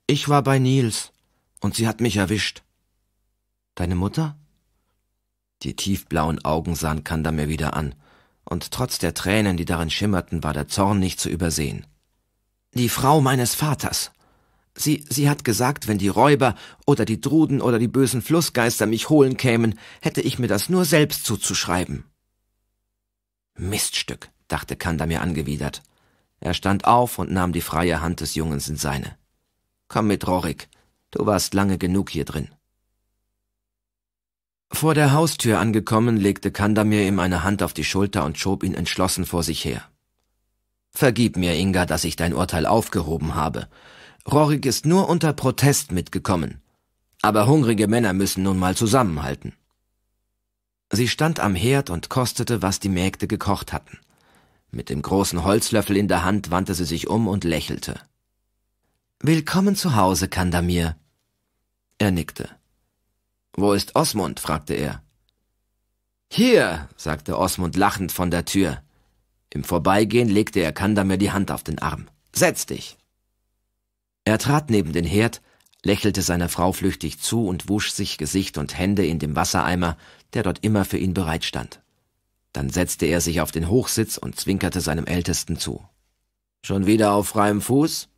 Ich war bei Nils, und sie hat mich erwischt. Deine Mutter? Die tiefblauen Augen sahen Kandamir wieder an, und trotz der Tränen, die darin schimmerten, war der Zorn nicht zu übersehen. Die Frau meines Vaters. Sie, sie hat gesagt, wenn die Räuber oder die Druden oder die bösen Flussgeister mich holen kämen, hätte ich mir das nur selbst zuzuschreiben. Miststück, dachte Kandamir angewidert. Er stand auf und nahm die freie Hand des Jungens in seine. Komm mit, Rorik, du warst lange genug hier drin. Vor der Haustür angekommen, legte Kandamir ihm eine Hand auf die Schulter und schob ihn entschlossen vor sich her. Vergib mir, Inga, dass ich dein Urteil aufgehoben habe. Rorik ist nur unter Protest mitgekommen. Aber hungrige Männer müssen nun mal zusammenhalten. Sie stand am Herd und kostete, was die Mägde gekocht hatten. Mit dem großen Holzlöffel in der Hand wandte sie sich um und lächelte. Willkommen zu Hause, Kandamir. Er nickte. Wo ist Osmund? fragte er. Hier, sagte Osmund lachend von der Tür. Im Vorbeigehen legte er Kandamir die Hand auf den Arm. Setz dich. Er trat neben den Herd, lächelte seiner Frau flüchtig zu und wusch sich Gesicht und Hände in dem Wassereimer, der dort immer für ihn bereit stand. Dann setzte er sich auf den Hochsitz und zwinkerte seinem Ältesten zu. Schon wieder auf freiem Fuß?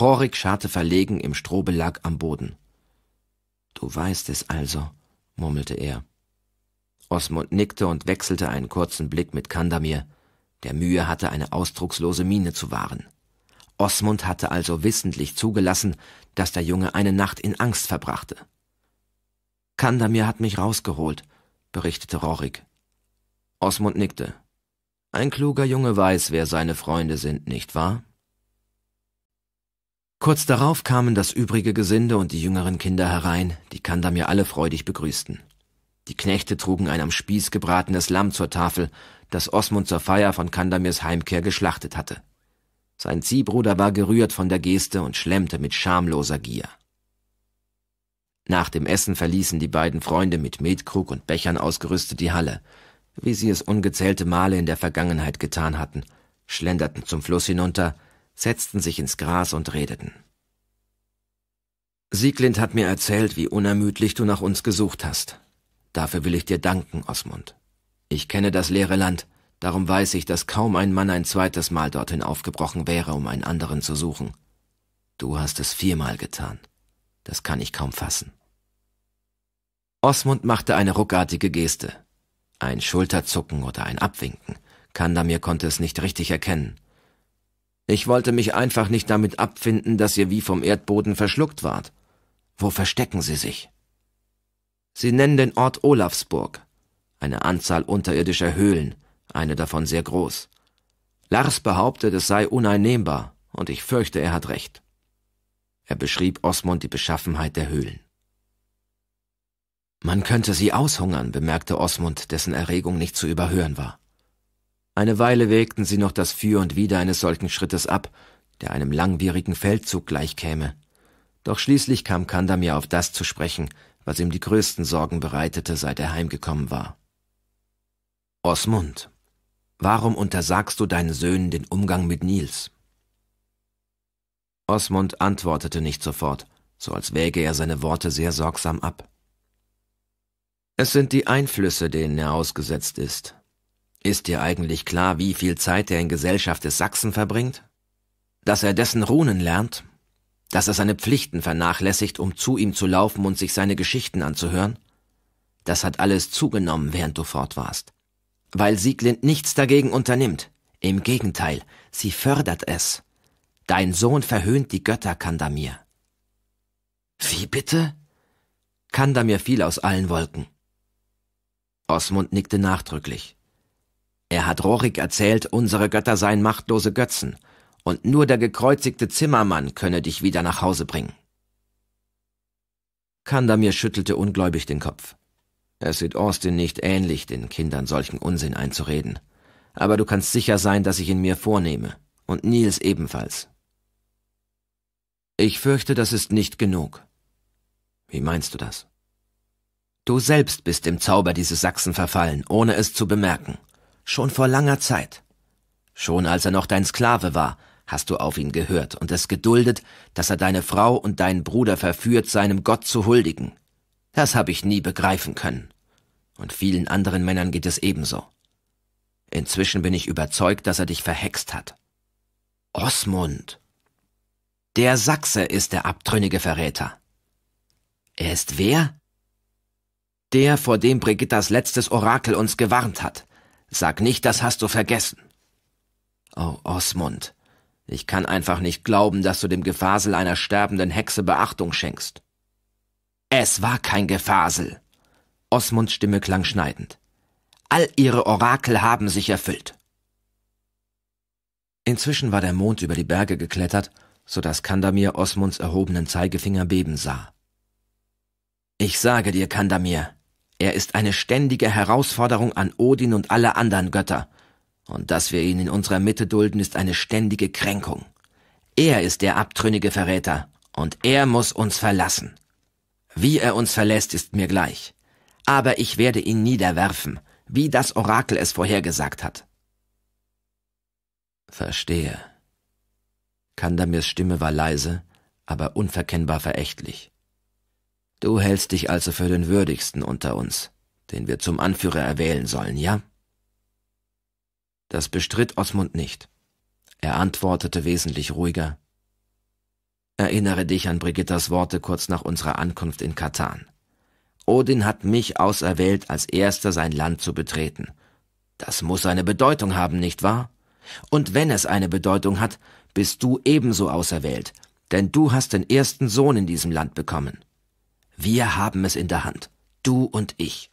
Rorik scharte verlegen im Strohbelag am Boden. Du weißt es also, murmelte er. Osmund nickte und wechselte einen kurzen Blick mit Kandamir, der Mühe hatte, eine ausdruckslose Miene zu wahren. Osmund hatte also wissentlich zugelassen, dass der Junge eine Nacht in Angst verbrachte. Kandamir hat mich rausgeholt, berichtete Rorik. Osmund nickte. Ein kluger Junge weiß, wer seine Freunde sind, nicht wahr? Kurz darauf kamen das übrige Gesinde und die jüngeren Kinder herein, die Kandamir alle freudig begrüßten. Die Knechte trugen ein am Spieß gebratenes Lamm zur Tafel, das Osmund zur Feier von Kandamirs Heimkehr geschlachtet hatte. Sein Ziehbruder war gerührt von der Geste und schlemmte mit schamloser Gier. Nach dem Essen verließen die beiden Freunde mit Metkrug und Bechern ausgerüstet die Halle, wie sie es ungezählte Male in der Vergangenheit getan hatten, schlenderten zum Fluss hinunter, setzten sich ins Gras und redeten. Sieglind hat mir erzählt, wie unermüdlich du nach uns gesucht hast. Dafür will ich dir danken, Osmund. Ich kenne das leere Land, darum weiß ich, dass kaum ein Mann ein zweites Mal dorthin aufgebrochen wäre, um einen anderen zu suchen. Du hast es viermal getan. Das kann ich kaum fassen. Osmund machte eine ruckartige Geste. Ein Schulterzucken oder ein Abwinken. Kandamir konnte es nicht richtig erkennen. Ich wollte mich einfach nicht damit abfinden, dass ihr wie vom Erdboden verschluckt wart. Wo verstecken Sie sich? Sie nennen den Ort Olafsburg, eine Anzahl unterirdischer Höhlen, eine davon sehr groß. Lars behauptet, es sei uneinnehmbar, und ich fürchte, er hat recht. Er beschrieb Osmund die Beschaffenheit der Höhlen. Man könnte sie aushungern, bemerkte Osmund, dessen Erregung nicht zu überhören war. Eine Weile wägten sie noch das Für und Wider eines solchen Schrittes ab, der einem langwierigen Feldzug gleichkäme. Doch schließlich kam Kandamir auf das zu sprechen, was ihm die größten Sorgen bereitete, seit er heimgekommen war. Osmund, warum untersagst du deinen Söhnen den Umgang mit Nils? Osmund antwortete nicht sofort, so als wäge er seine Worte sehr sorgsam ab. Es sind die Einflüsse, denen er ausgesetzt ist, ist dir eigentlich klar, wie viel Zeit er in Gesellschaft des Sachsen verbringt? Dass er dessen Runen lernt? Dass er seine Pflichten vernachlässigt, um zu ihm zu laufen und sich seine Geschichten anzuhören? Das hat alles zugenommen, während du fort warst. Weil Sieglind nichts dagegen unternimmt. Im Gegenteil, sie fördert es. Dein Sohn verhöhnt die Götter, Kandamir. Wie bitte? Kandamir fiel aus allen Wolken. Osmund nickte nachdrücklich. Er hat Rorik erzählt, unsere Götter seien machtlose Götzen, und nur der gekreuzigte Zimmermann könne dich wieder nach Hause bringen. Kandamir schüttelte ungläubig den Kopf. Es sieht Austin nicht ähnlich, den Kindern solchen Unsinn einzureden. Aber du kannst sicher sein, dass ich ihn mir vornehme. Und Nils ebenfalls. Ich fürchte, das ist nicht genug. Wie meinst du das? Du selbst bist im Zauber dieses Sachsen verfallen, ohne es zu bemerken. Schon vor langer Zeit. Schon als er noch dein Sklave war, hast du auf ihn gehört und es geduldet, dass er deine Frau und deinen Bruder verführt, seinem Gott zu huldigen. Das habe ich nie begreifen können. Und vielen anderen Männern geht es ebenso. Inzwischen bin ich überzeugt, dass er dich verhext hat. Osmund. Der Sachse ist der abtrünnige Verräter. Er ist wer? Der, vor dem Brigittas letztes Orakel uns gewarnt hat. Sag nicht, das hast du vergessen. Oh, Osmund, ich kann einfach nicht glauben, dass du dem Gefasel einer sterbenden Hexe Beachtung schenkst. Es war kein Gefasel. Osmunds Stimme klang schneidend. All ihre Orakel haben sich erfüllt. Inzwischen war der Mond über die Berge geklettert, so dass Kandamir Osmunds erhobenen Zeigefinger beben sah. Ich sage dir, Kandamir, er ist eine ständige Herausforderung an Odin und alle anderen Götter. Und dass wir ihn in unserer Mitte dulden, ist eine ständige Kränkung. Er ist der abtrünnige Verräter, und er muss uns verlassen. Wie er uns verlässt, ist mir gleich. Aber ich werde ihn niederwerfen, wie das Orakel es vorhergesagt hat. Verstehe. Kandamirs Stimme war leise, aber unverkennbar verächtlich. Du hältst dich also für den würdigsten unter uns, den wir zum Anführer erwählen sollen, ja? Das bestritt Osmund nicht. Er antwortete wesentlich ruhiger. Erinnere dich an Brigittas Worte kurz nach unserer Ankunft in Katan. Odin hat mich auserwählt, als erster sein Land zu betreten. Das muss eine Bedeutung haben, nicht wahr? Und wenn es eine Bedeutung hat, bist du ebenso auserwählt, denn du hast den ersten Sohn in diesem Land bekommen. Wir haben es in der Hand, du und ich.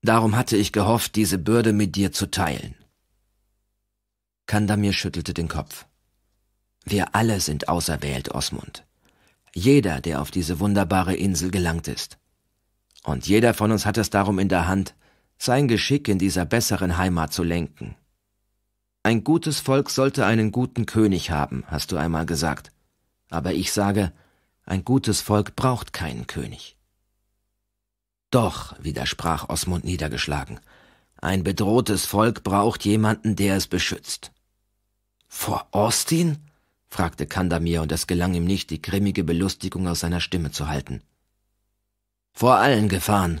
Darum hatte ich gehofft, diese Bürde mit dir zu teilen. Kandamir schüttelte den Kopf. Wir alle sind auserwählt, Osmund. Jeder, der auf diese wunderbare Insel gelangt ist. Und jeder von uns hat es darum in der Hand, sein Geschick in dieser besseren Heimat zu lenken. Ein gutes Volk sollte einen guten König haben, hast du einmal gesagt. Aber ich sage, ein gutes Volk braucht keinen König. Doch, widersprach Osmund niedergeschlagen, ein bedrohtes Volk braucht jemanden, der es beschützt. Vor Austin? fragte Kandamir, und es gelang ihm nicht, die grimmige Belustigung aus seiner Stimme zu halten. Vor allen Gefahren,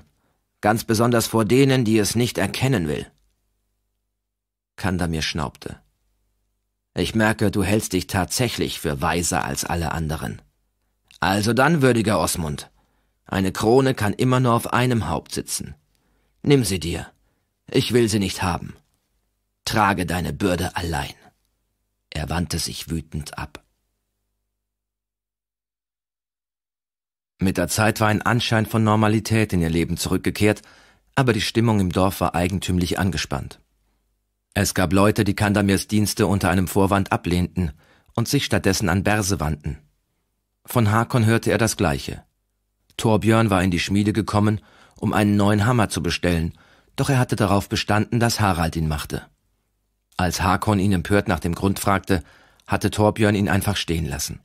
ganz besonders vor denen, die es nicht erkennen will. Kandamir schnaubte. Ich merke, du hältst dich tatsächlich für weiser als alle anderen. Also dann, würdiger Osmund. Eine Krone kann immer nur auf einem Haupt sitzen. Nimm sie dir. Ich will sie nicht haben. Trage deine Bürde allein. Er wandte sich wütend ab. Mit der Zeit war ein Anschein von Normalität in ihr Leben zurückgekehrt, aber die Stimmung im Dorf war eigentümlich angespannt. Es gab Leute, die Kandamirs Dienste unter einem Vorwand ablehnten und sich stattdessen an Berse wandten. Von Hakon hörte er das Gleiche. Torbjörn war in die Schmiede gekommen, um einen neuen Hammer zu bestellen, doch er hatte darauf bestanden, dass Harald ihn machte. Als Hakon ihn empört nach dem Grund fragte, hatte Torbjörn ihn einfach stehen lassen.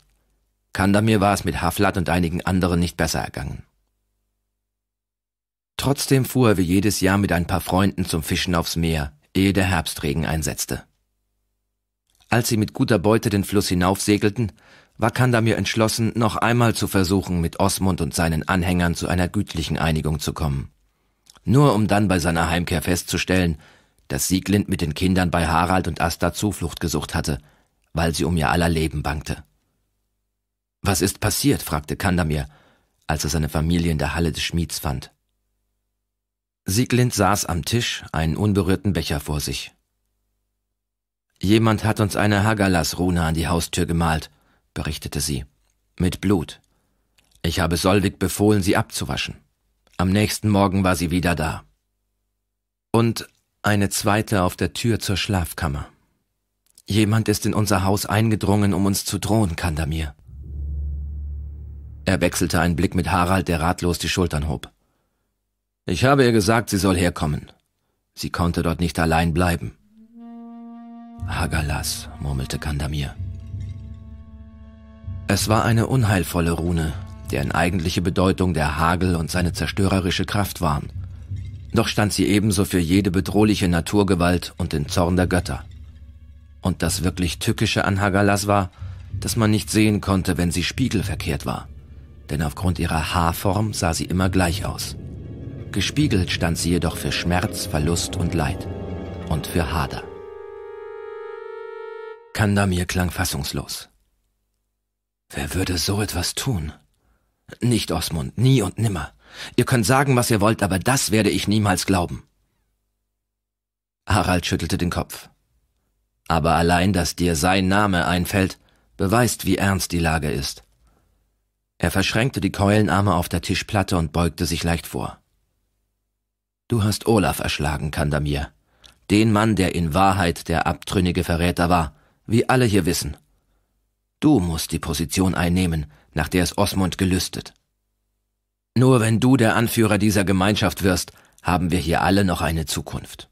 Kandamir war es mit Haflat und einigen anderen nicht besser ergangen. Trotzdem fuhr er wie jedes Jahr mit ein paar Freunden zum Fischen aufs Meer, ehe der Herbstregen einsetzte. Als sie mit guter Beute den Fluss hinaufsegelten, war Kandamir entschlossen, noch einmal zu versuchen, mit Osmund und seinen Anhängern zu einer gütlichen Einigung zu kommen. Nur um dann bei seiner Heimkehr festzustellen, dass Sieglind mit den Kindern bei Harald und Asta Zuflucht gesucht hatte, weil sie um ihr aller Leben bangte. Was ist passiert? fragte Kandamir, als er seine Familie in der Halle des Schmieds fand. Sieglind saß am Tisch, einen unberührten Becher vor sich. Jemand hat uns eine Hagalas-Rune an die Haustür gemalt, berichtete sie. Mit Blut. Ich habe Solvig befohlen, sie abzuwaschen. Am nächsten Morgen war sie wieder da. Und eine zweite auf der Tür zur Schlafkammer. Jemand ist in unser Haus eingedrungen, um uns zu drohen, Kandamir. Er wechselte einen Blick mit Harald, der ratlos die Schultern hob. Ich habe ihr gesagt, sie soll herkommen. Sie konnte dort nicht allein bleiben. Hagalas, murmelte Kandamir. Es war eine unheilvolle Rune, deren eigentliche Bedeutung der Hagel und seine zerstörerische Kraft waren. Doch stand sie ebenso für jede bedrohliche Naturgewalt und den Zorn der Götter. Und das wirklich Tückische an Hagalas war, dass man nicht sehen konnte, wenn sie spiegelverkehrt war. Denn aufgrund ihrer Haarform sah sie immer gleich aus. Gespiegelt stand sie jedoch für Schmerz, Verlust und Leid. Und für Hader. Kandamir klang fassungslos. Wer würde so etwas tun? Nicht, Osmund, nie und nimmer. Ihr könnt sagen, was ihr wollt, aber das werde ich niemals glauben. Harald schüttelte den Kopf. Aber allein, dass dir sein Name einfällt, beweist, wie ernst die Lage ist. Er verschränkte die Keulenarme auf der Tischplatte und beugte sich leicht vor. Du hast Olaf erschlagen, Kandamir. Den Mann, der in Wahrheit der abtrünnige Verräter war, wie alle hier wissen. Du musst die Position einnehmen, nach der es Osmund gelüstet. Nur wenn du der Anführer dieser Gemeinschaft wirst, haben wir hier alle noch eine Zukunft.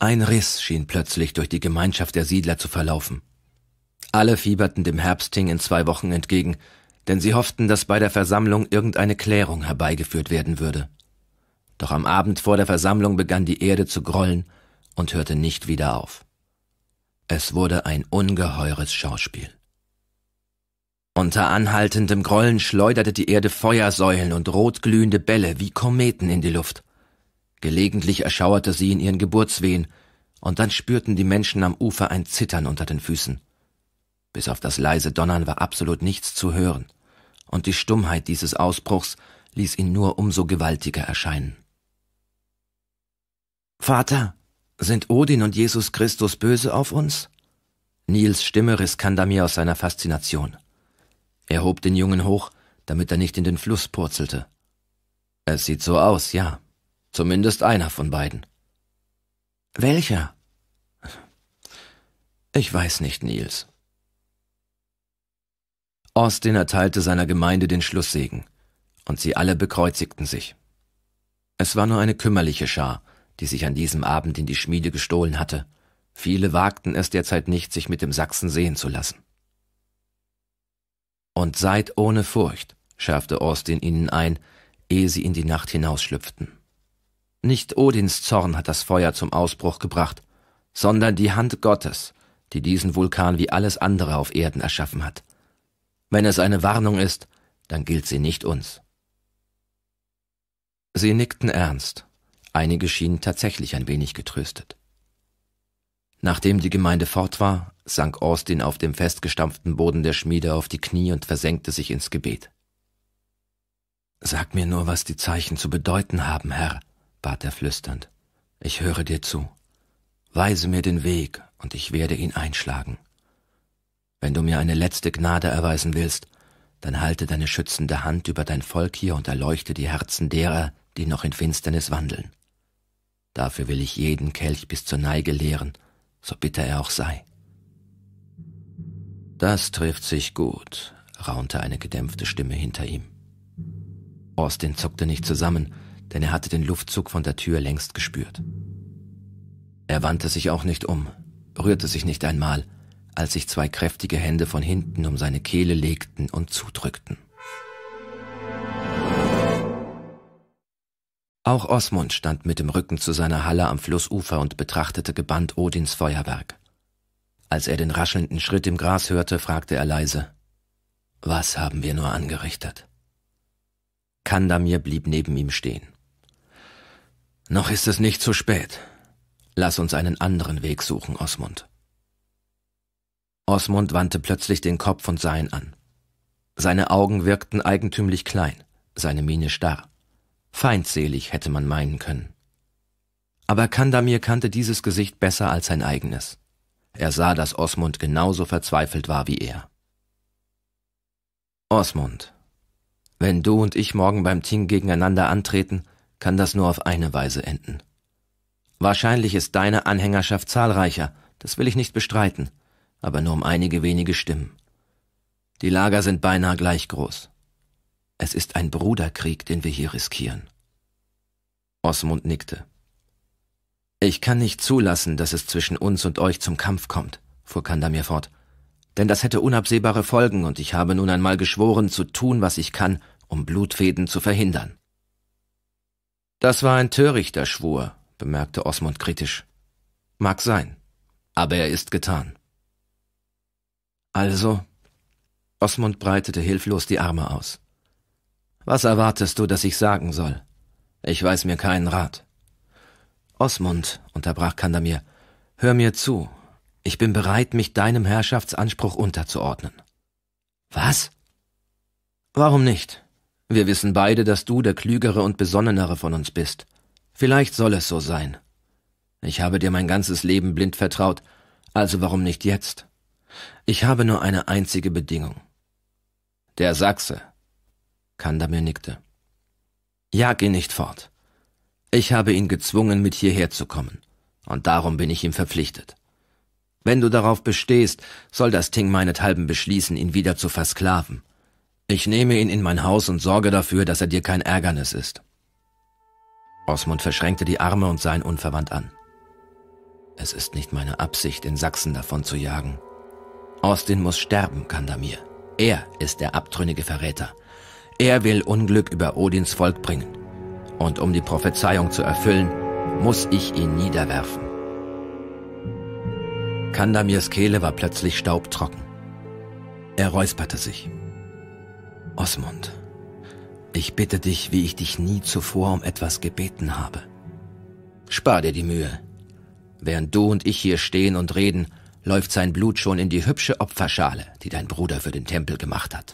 Ein Riss schien plötzlich durch die Gemeinschaft der Siedler zu verlaufen. Alle fieberten dem Herbstting in zwei Wochen entgegen, denn sie hofften, dass bei der Versammlung irgendeine Klärung herbeigeführt werden würde. Doch am Abend vor der Versammlung begann die Erde zu grollen und hörte nicht wieder auf. Es wurde ein ungeheures Schauspiel. Unter anhaltendem Grollen schleuderte die Erde Feuersäulen und rotglühende Bälle wie Kometen in die Luft. Gelegentlich erschauerte sie in ihren Geburtswehen, und dann spürten die Menschen am Ufer ein Zittern unter den Füßen. Bis auf das leise Donnern war absolut nichts zu hören, und die Stummheit dieses Ausbruchs ließ ihn nur umso gewaltiger erscheinen. Vater, sind Odin und Jesus Christus böse auf uns? Nils Stimme riss Kandamir aus seiner Faszination. Er hob den Jungen hoch, damit er nicht in den Fluss purzelte. Es sieht so aus, ja. Zumindest einer von beiden. Welcher? Ich weiß nicht, Nils. Austin erteilte seiner Gemeinde den Schlusssegen, und sie alle bekreuzigten sich. Es war nur eine kümmerliche Schar, die sich an diesem Abend in die Schmiede gestohlen hatte. Viele wagten es derzeit nicht, sich mit dem Sachsen sehen zu lassen. Und seid ohne Furcht, schärfte Austin ihnen ein, ehe sie in die Nacht hinausschlüpften. Nicht Odins Zorn hat das Feuer zum Ausbruch gebracht, sondern die Hand Gottes, die diesen Vulkan wie alles andere auf Erden erschaffen hat. Wenn es eine Warnung ist, dann gilt sie nicht uns. Sie nickten ernst, Einige schienen tatsächlich ein wenig getröstet. Nachdem die Gemeinde fort war, sank Austin auf dem festgestampften Boden der Schmiede auf die Knie und versenkte sich ins Gebet. Sag mir nur, was die Zeichen zu bedeuten haben, Herr, bat er flüsternd. Ich höre dir zu. Weise mir den Weg, und ich werde ihn einschlagen. Wenn du mir eine letzte Gnade erweisen willst, dann halte deine schützende Hand über dein Volk hier und erleuchte die Herzen derer, die noch in Finsternis wandeln. Dafür will ich jeden Kelch bis zur Neige leeren, so bitter er auch sei. Das trifft sich gut, raunte eine gedämpfte Stimme hinter ihm. Austin zuckte nicht zusammen, denn er hatte den Luftzug von der Tür längst gespürt. Er wandte sich auch nicht um, rührte sich nicht einmal, als sich zwei kräftige Hände von hinten um seine Kehle legten und zudrückten. Auch Osmund stand mit dem Rücken zu seiner Halle am Flussufer und betrachtete gebannt Odins Feuerwerk. Als er den raschelnden Schritt im Gras hörte, fragte er leise Was haben wir nur angerichtet? Kandamir blieb neben ihm stehen. Noch ist es nicht zu spät. Lass uns einen anderen Weg suchen, Osmund. Osmund wandte plötzlich den Kopf und sah ihn an. Seine Augen wirkten eigentümlich klein, seine Miene starr. Feindselig hätte man meinen können. Aber Kandamir kannte dieses Gesicht besser als sein eigenes. Er sah, dass Osmund genauso verzweifelt war wie er. Osmund, wenn du und ich morgen beim Ting gegeneinander antreten, kann das nur auf eine Weise enden. Wahrscheinlich ist deine Anhängerschaft zahlreicher, das will ich nicht bestreiten, aber nur um einige wenige Stimmen. Die Lager sind beinahe gleich groß. Es ist ein Bruderkrieg, den wir hier riskieren. Osmund nickte. Ich kann nicht zulassen, dass es zwischen uns und euch zum Kampf kommt, fuhr Kandamir fort, denn das hätte unabsehbare Folgen, und ich habe nun einmal geschworen, zu tun, was ich kann, um Blutfäden zu verhindern. Das war ein törichter Schwur, bemerkte Osmund kritisch. Mag sein, aber er ist getan. Also? Osmund breitete hilflos die Arme aus. Was erwartest du, dass ich sagen soll? Ich weiß mir keinen Rat. Osmund, unterbrach Kandamir, hör mir zu. Ich bin bereit, mich deinem Herrschaftsanspruch unterzuordnen. Was? Warum nicht? Wir wissen beide, dass du der klügere und besonnenere von uns bist. Vielleicht soll es so sein. Ich habe dir mein ganzes Leben blind vertraut, also warum nicht jetzt? Ich habe nur eine einzige Bedingung. Der Sachse, Kandamir nickte. Jag ihn nicht fort. Ich habe ihn gezwungen, mit hierher zu kommen, und darum bin ich ihm verpflichtet. Wenn du darauf bestehst, soll das Ting meinethalben beschließen, ihn wieder zu versklaven. Ich nehme ihn in mein Haus und sorge dafür, dass er dir kein Ärgernis ist. Osmund verschränkte die Arme und sah ihn unverwandt an. Es ist nicht meine Absicht, in Sachsen davon zu jagen. Austin muss sterben, Kandamir. Er ist der abtrünnige Verräter. Er will Unglück über Odins Volk bringen. Und um die Prophezeiung zu erfüllen, muss ich ihn niederwerfen. Kandamirs Kehle war plötzlich staubtrocken. Er räusperte sich. Osmund, ich bitte dich, wie ich dich nie zuvor um etwas gebeten habe. Spar dir die Mühe. Während du und ich hier stehen und reden, läuft sein Blut schon in die hübsche Opferschale, die dein Bruder für den Tempel gemacht hat.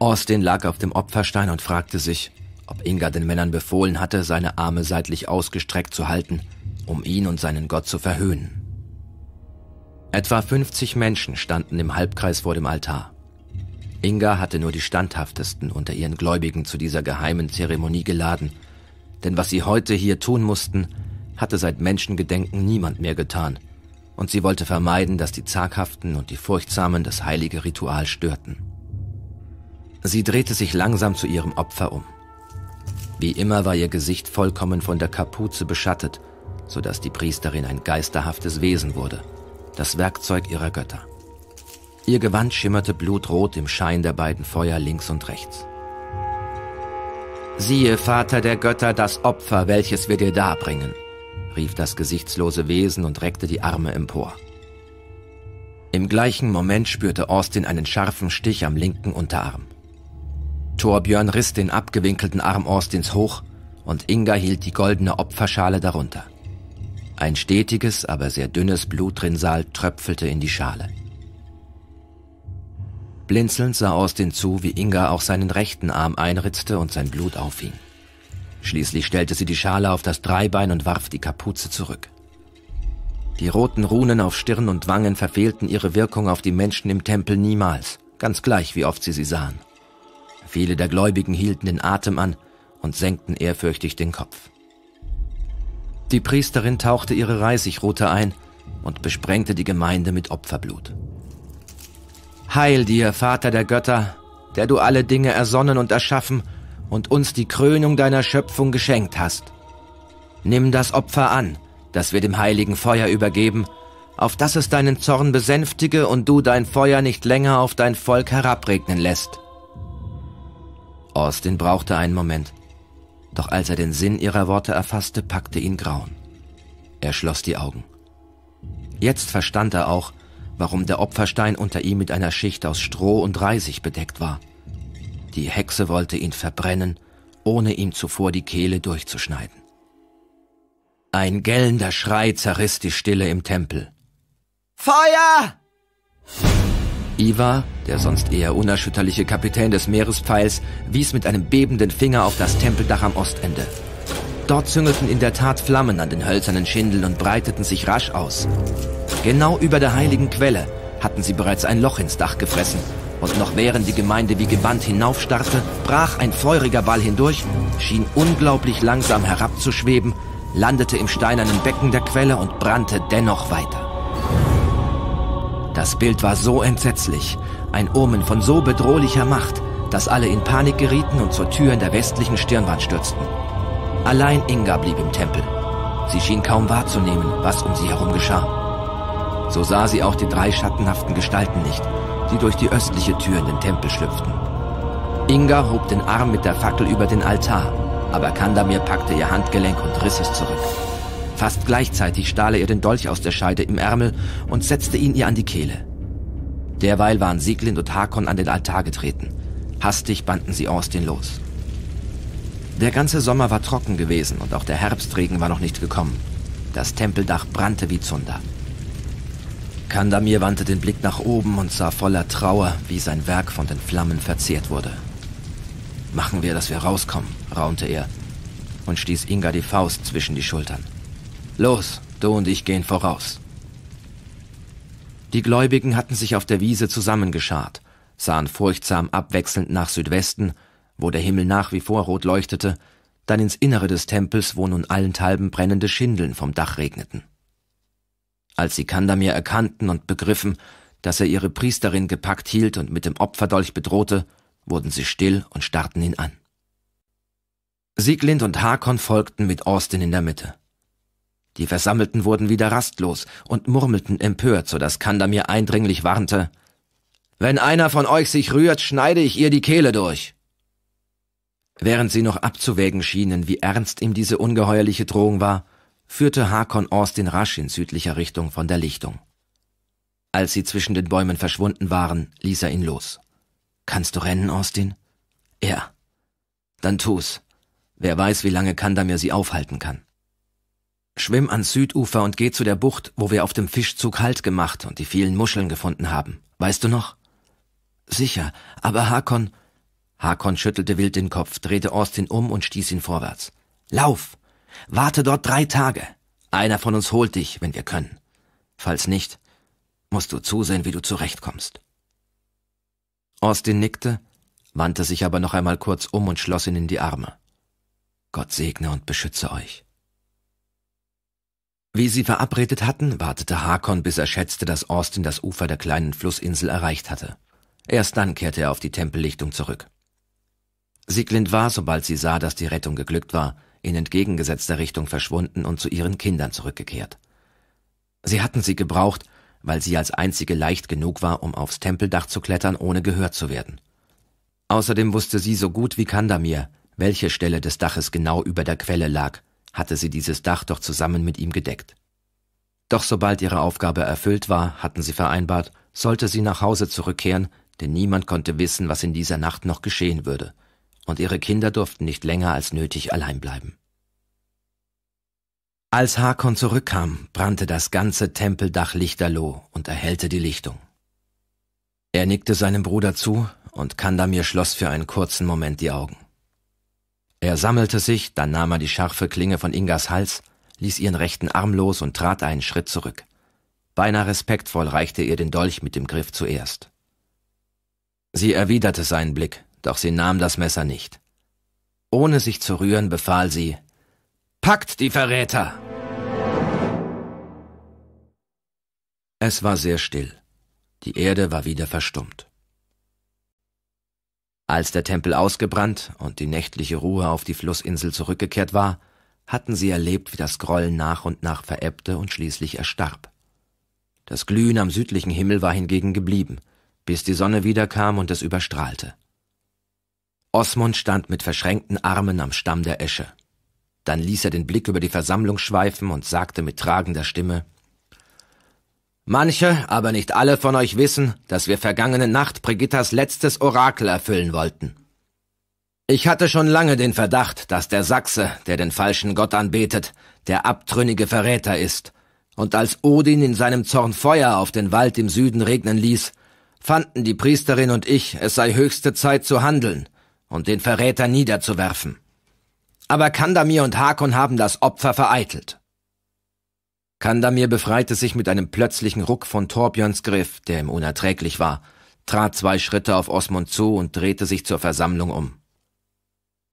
Austin lag auf dem Opferstein und fragte sich, ob Inga den Männern befohlen hatte, seine Arme seitlich ausgestreckt zu halten, um ihn und seinen Gott zu verhöhnen. Etwa 50 Menschen standen im Halbkreis vor dem Altar. Inga hatte nur die standhaftesten unter ihren Gläubigen zu dieser geheimen Zeremonie geladen, denn was sie heute hier tun mussten, hatte seit Menschengedenken niemand mehr getan, und sie wollte vermeiden, dass die zaghaften und die furchtsamen das heilige Ritual störten. Sie drehte sich langsam zu ihrem Opfer um. Wie immer war ihr Gesicht vollkommen von der Kapuze beschattet, so dass die Priesterin ein geisterhaftes Wesen wurde, das Werkzeug ihrer Götter. Ihr Gewand schimmerte blutrot im Schein der beiden Feuer links und rechts. Siehe, Vater der Götter, das Opfer, welches wir dir darbringen, rief das gesichtslose Wesen und reckte die Arme empor. Im gleichen Moment spürte Austin einen scharfen Stich am linken Unterarm. Torbjörn riss den abgewinkelten Arm Austins hoch und Inga hielt die goldene Opferschale darunter. Ein stetiges, aber sehr dünnes Blutrinsal tröpfelte in die Schale. Blinzelnd sah Austin zu, wie Inga auch seinen rechten Arm einritzte und sein Blut auffing. Schließlich stellte sie die Schale auf das Dreibein und warf die Kapuze zurück. Die roten Runen auf Stirn und Wangen verfehlten ihre Wirkung auf die Menschen im Tempel niemals, ganz gleich wie oft sie sie sahen. Viele der Gläubigen hielten den Atem an und senkten ehrfürchtig den Kopf. Die Priesterin tauchte ihre Reisigrute ein und besprengte die Gemeinde mit Opferblut. Heil dir, Vater der Götter, der du alle Dinge ersonnen und erschaffen und uns die Krönung deiner Schöpfung geschenkt hast. Nimm das Opfer an, das wir dem heiligen Feuer übergeben, auf dass es deinen Zorn besänftige und du dein Feuer nicht länger auf dein Volk herabregnen lässt. Austin brauchte einen Moment. Doch als er den Sinn ihrer Worte erfasste, packte ihn Grauen. Er schloss die Augen. Jetzt verstand er auch, warum der Opferstein unter ihm mit einer Schicht aus Stroh und Reisig bedeckt war. Die Hexe wollte ihn verbrennen, ohne ihm zuvor die Kehle durchzuschneiden. Ein gellender Schrei zerriss die Stille im Tempel. Feuer! Ivar, der sonst eher unerschütterliche Kapitän des Meerespfeils, wies mit einem bebenden Finger auf das Tempeldach am Ostende. Dort züngelten in der Tat Flammen an den hölzernen Schindeln und breiteten sich rasch aus. Genau über der heiligen Quelle hatten sie bereits ein Loch ins Dach gefressen. Und noch während die Gemeinde wie gebannt hinaufstarrte, brach ein feuriger Ball hindurch, schien unglaublich langsam herabzuschweben, landete im steinernen Becken der Quelle und brannte dennoch weiter. Das Bild war so entsetzlich, ein Omen von so bedrohlicher Macht, dass alle in Panik gerieten und zur Tür in der westlichen Stirnwand stürzten. Allein Inga blieb im Tempel. Sie schien kaum wahrzunehmen, was um sie herum geschah. So sah sie auch die drei schattenhaften Gestalten nicht, die durch die östliche Tür in den Tempel schlüpften. Inga hob den Arm mit der Fackel über den Altar, aber Kandamir packte ihr Handgelenk und riss es zurück. Fast gleichzeitig stahl er ihr den Dolch aus der Scheide im Ärmel und setzte ihn ihr an die Kehle. Derweil waren Sieglind und Hakon an den Altar getreten. Hastig banden sie Austin los. Der ganze Sommer war trocken gewesen und auch der Herbstregen war noch nicht gekommen. Das Tempeldach brannte wie Zunder. Kandamir wandte den Blick nach oben und sah voller Trauer, wie sein Werk von den Flammen verzehrt wurde. Machen wir, dass wir rauskommen, raunte er und stieß Inga die Faust zwischen die Schultern. Los, du und ich gehen voraus. Die Gläubigen hatten sich auf der Wiese zusammengeschart, sahen furchtsam abwechselnd nach Südwesten, wo der Himmel nach wie vor rot leuchtete, dann ins Innere des Tempels, wo nun allenthalben brennende Schindeln vom Dach regneten. Als sie Kandamir erkannten und begriffen, dass er ihre Priesterin gepackt hielt und mit dem Opferdolch bedrohte, wurden sie still und starrten ihn an. Sieglind und Hakon folgten mit Austin in der Mitte. Die Versammelten wurden wieder rastlos und murmelten empört, so dass Kandamir eindringlich warnte Wenn einer von euch sich rührt, schneide ich ihr die Kehle durch. Während sie noch abzuwägen schienen, wie ernst ihm diese ungeheuerliche Drohung war, führte Hakon Austin rasch in südlicher Richtung von der Lichtung. Als sie zwischen den Bäumen verschwunden waren, ließ er ihn los. Kannst du rennen, Austin? Ja. Dann tu's. Wer weiß, wie lange Kandamir sie aufhalten kann. Schwimm ans Südufer und geh zu der Bucht, wo wir auf dem Fischzug Halt gemacht und die vielen Muscheln gefunden haben. Weißt du noch? Sicher, aber Hakon. Hakon schüttelte wild den Kopf, drehte Austin um und stieß ihn vorwärts. Lauf! Warte dort drei Tage. Einer von uns holt dich, wenn wir können. Falls nicht, musst du zusehen, wie du zurechtkommst. Austin nickte, wandte sich aber noch einmal kurz um und schloss ihn in die Arme. Gott segne und beschütze euch. Wie sie verabredet hatten, wartete Hakon, bis er schätzte, dass Austin das Ufer der kleinen Flussinsel erreicht hatte. Erst dann kehrte er auf die Tempellichtung zurück. Sieglind war, sobald sie sah, dass die Rettung geglückt war, in entgegengesetzter Richtung verschwunden und zu ihren Kindern zurückgekehrt. Sie hatten sie gebraucht, weil sie als einzige leicht genug war, um aufs Tempeldach zu klettern, ohne gehört zu werden. Außerdem wusste sie so gut wie Kandamir, welche Stelle des Daches genau über der Quelle lag hatte sie dieses Dach doch zusammen mit ihm gedeckt. Doch sobald ihre Aufgabe erfüllt war, hatten sie vereinbart, sollte sie nach Hause zurückkehren, denn niemand konnte wissen, was in dieser Nacht noch geschehen würde, und ihre Kinder durften nicht länger als nötig allein bleiben. Als Hakon zurückkam, brannte das ganze Tempeldach lichterloh und erhellte die Lichtung. Er nickte seinem Bruder zu und Kandamir schloss für einen kurzen Moment die Augen. Er sammelte sich, dann nahm er die scharfe Klinge von Ingas Hals, ließ ihren rechten Arm los und trat einen Schritt zurück. Beinahe respektvoll reichte er den Dolch mit dem Griff zuerst. Sie erwiderte seinen Blick, doch sie nahm das Messer nicht. Ohne sich zu rühren befahl sie Packt die Verräter. Es war sehr still. Die Erde war wieder verstummt. Als der Tempel ausgebrannt und die nächtliche Ruhe auf die Flussinsel zurückgekehrt war, hatten sie erlebt, wie das Grollen nach und nach verebbte und schließlich erstarb. Das Glühen am südlichen Himmel war hingegen geblieben, bis die Sonne wiederkam und es überstrahlte. Osmund stand mit verschränkten Armen am Stamm der Esche. Dann ließ er den Blick über die Versammlung schweifen und sagte mit tragender Stimme Manche, aber nicht alle von euch wissen, dass wir vergangene Nacht Brigittas letztes Orakel erfüllen wollten. Ich hatte schon lange den Verdacht, dass der Sachse, der den falschen Gott anbetet, der abtrünnige Verräter ist, und als Odin in seinem Zorn Feuer auf den Wald im Süden regnen ließ, fanden die Priesterin und ich, es sei höchste Zeit zu handeln und den Verräter niederzuwerfen. Aber Kandamir und Hakon haben das Opfer vereitelt. Kandamir befreite sich mit einem plötzlichen Ruck von Torbjörns Griff, der ihm unerträglich war, trat zwei Schritte auf Osmund zu und drehte sich zur Versammlung um.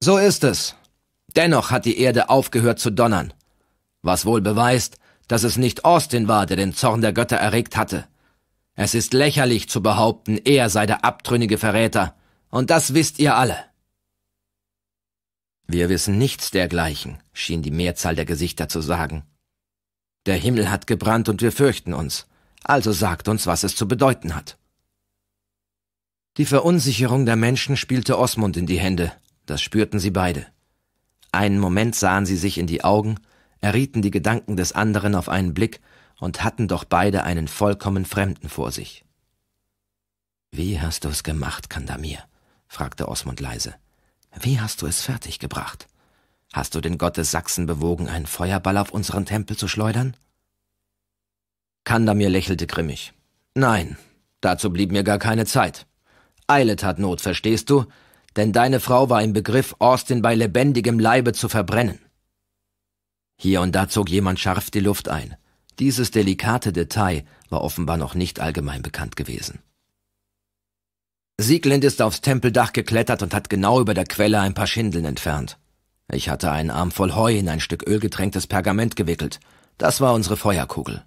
So ist es. Dennoch hat die Erde aufgehört zu donnern, was wohl beweist, dass es nicht Austin war, der den Zorn der Götter erregt hatte. Es ist lächerlich zu behaupten, er sei der abtrünnige Verräter, und das wisst ihr alle. Wir wissen nichts dergleichen, schien die Mehrzahl der Gesichter zu sagen. Der Himmel hat gebrannt und wir fürchten uns. Also sagt uns, was es zu bedeuten hat. Die Verunsicherung der Menschen spielte Osmund in die Hände, das spürten sie beide. Einen Moment sahen sie sich in die Augen, errieten die Gedanken des anderen auf einen Blick und hatten doch beide einen vollkommen Fremden vor sich. Wie hast du es gemacht, Kandamir? fragte Osmund leise. Wie hast du es fertiggebracht? Hast du den Gott des Sachsen bewogen, einen Feuerball auf unseren Tempel zu schleudern? Kandamir lächelte grimmig. Nein, dazu blieb mir gar keine Zeit. Eile tat Not, verstehst du? Denn deine Frau war im Begriff, Austin bei lebendigem Leibe zu verbrennen. Hier und da zog jemand scharf die Luft ein. Dieses delikate Detail war offenbar noch nicht allgemein bekannt gewesen. Sieglind ist aufs Tempeldach geklettert und hat genau über der Quelle ein paar Schindeln entfernt. Ich hatte einen Arm voll Heu in ein Stück ölgetränktes Pergament gewickelt. Das war unsere Feuerkugel.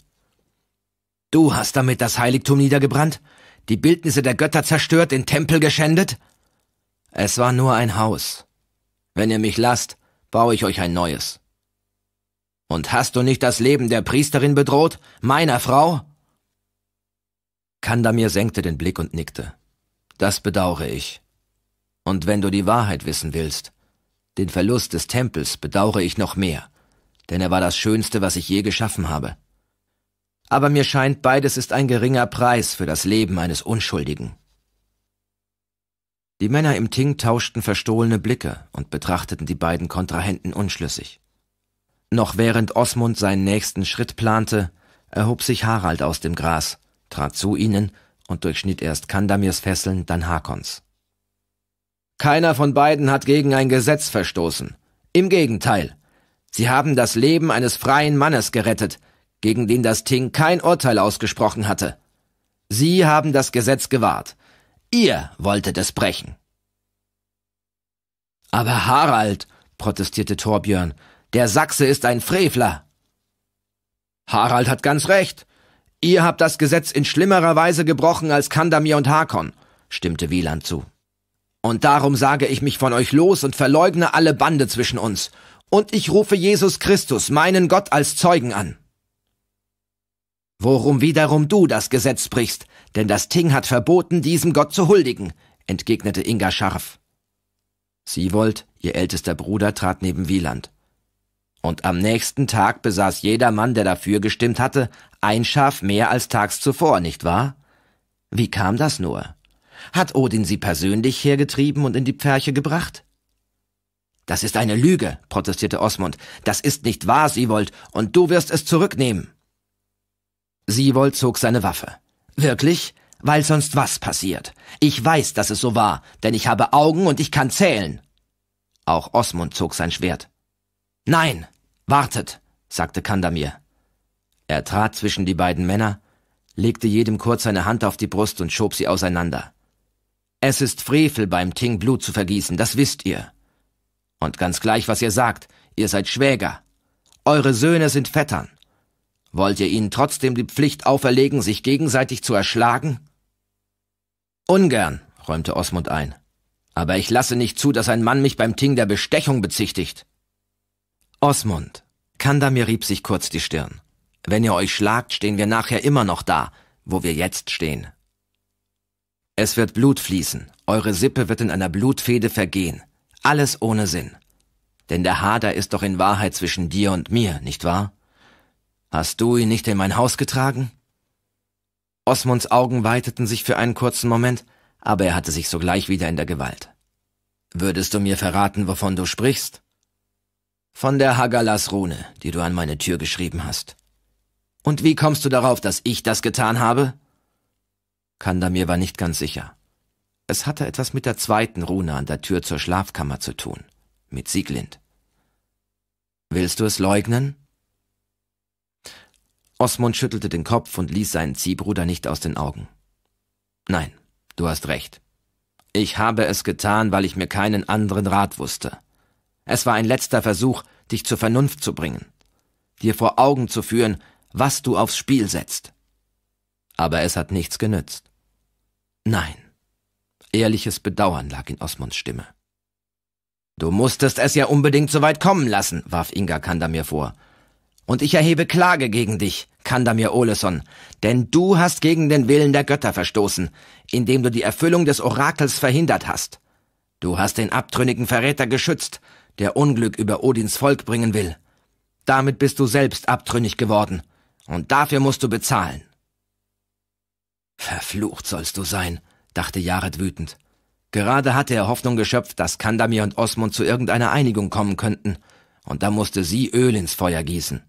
Du hast damit das Heiligtum niedergebrannt? Die Bildnisse der Götter zerstört, den Tempel geschändet? Es war nur ein Haus. Wenn ihr mich lasst, baue ich euch ein neues. Und hast du nicht das Leben der Priesterin bedroht, meiner Frau? Kandamir senkte den Blick und nickte. Das bedaure ich. Und wenn du die Wahrheit wissen willst, den Verlust des Tempels bedauere ich noch mehr, denn er war das Schönste, was ich je geschaffen habe. Aber mir scheint, beides ist ein geringer Preis für das Leben eines Unschuldigen. Die Männer im Ting tauschten verstohlene Blicke und betrachteten die beiden Kontrahenten unschlüssig. Noch während Osmund seinen nächsten Schritt plante, erhob sich Harald aus dem Gras, trat zu ihnen und durchschnitt erst Kandamirs Fesseln, dann Hakons. Keiner von beiden hat gegen ein Gesetz verstoßen. Im Gegenteil. Sie haben das Leben eines freien Mannes gerettet, gegen den das Ting kein Urteil ausgesprochen hatte. Sie haben das Gesetz gewahrt. Ihr wolltet es brechen. Aber Harald, protestierte Torbjörn, der Sachse ist ein Frevler. Harald hat ganz recht. Ihr habt das Gesetz in schlimmerer Weise gebrochen als Kandamir und Hakon, stimmte Wieland zu. Und darum sage ich mich von euch los und verleugne alle Bande zwischen uns. Und ich rufe Jesus Christus, meinen Gott, als Zeugen an. Worum wiederum du das Gesetz brichst, denn das Ting hat verboten, diesem Gott zu huldigen, entgegnete Inga scharf. Siewold, ihr ältester Bruder, trat neben Wieland. Und am nächsten Tag besaß jeder Mann, der dafür gestimmt hatte, ein Schaf mehr als tags zuvor, nicht wahr? Wie kam das nur? Hat Odin sie persönlich hergetrieben und in die Pferche gebracht? Das ist eine Lüge, protestierte Osmund. Das ist nicht wahr, Siewold, und du wirst es zurücknehmen. Siewold zog seine Waffe. Wirklich? Weil sonst was passiert. Ich weiß, dass es so war, denn ich habe Augen und ich kann zählen. Auch Osmund zog sein Schwert. Nein, wartet, sagte Kandamir. Er trat zwischen die beiden Männer, legte jedem kurz seine Hand auf die Brust und schob sie auseinander. Es ist Frevel beim Ting Blut zu vergießen, das wisst ihr. Und ganz gleich, was ihr sagt, ihr seid Schwäger. Eure Söhne sind Vettern. Wollt ihr ihnen trotzdem die Pflicht auferlegen, sich gegenseitig zu erschlagen? Ungern, räumte Osmund ein. Aber ich lasse nicht zu, dass ein Mann mich beim Ting der Bestechung bezichtigt. Osmund, Kandamir rieb sich kurz die Stirn. Wenn ihr euch schlagt, stehen wir nachher immer noch da, wo wir jetzt stehen. Es wird Blut fließen, eure Sippe wird in einer Blutfehde vergehen. Alles ohne Sinn. Denn der Hader ist doch in Wahrheit zwischen dir und mir, nicht wahr? Hast du ihn nicht in mein Haus getragen? Osmunds Augen weiteten sich für einen kurzen Moment, aber er hatte sich sogleich wieder in der Gewalt. Würdest du mir verraten, wovon du sprichst? Von der Hagalas Rune, die du an meine Tür geschrieben hast. Und wie kommst du darauf, dass ich das getan habe? Kandamir war nicht ganz sicher. Es hatte etwas mit der zweiten Rune an der Tür zur Schlafkammer zu tun, mit Sieglind. Willst du es leugnen? Osmund schüttelte den Kopf und ließ seinen Ziehbruder nicht aus den Augen. Nein, du hast recht. Ich habe es getan, weil ich mir keinen anderen Rat wusste. Es war ein letzter Versuch, dich zur Vernunft zu bringen, dir vor Augen zu führen, was du aufs Spiel setzt. Aber es hat nichts genützt. Nein. Ehrliches Bedauern lag in Osmonds Stimme. Du musstest es ja unbedingt so weit kommen lassen, warf Inga Kandamir vor. Und ich erhebe Klage gegen dich, Kandamir Oleson, denn du hast gegen den Willen der Götter verstoßen, indem du die Erfüllung des Orakels verhindert hast. Du hast den abtrünnigen Verräter geschützt, der Unglück über Odins Volk bringen will. Damit bist du selbst abtrünnig geworden, und dafür musst du bezahlen. Verflucht sollst du sein, dachte Jared wütend. Gerade hatte er Hoffnung geschöpft, dass Kandamir und Osmund zu irgendeiner Einigung kommen könnten, und da musste sie Öl ins Feuer gießen.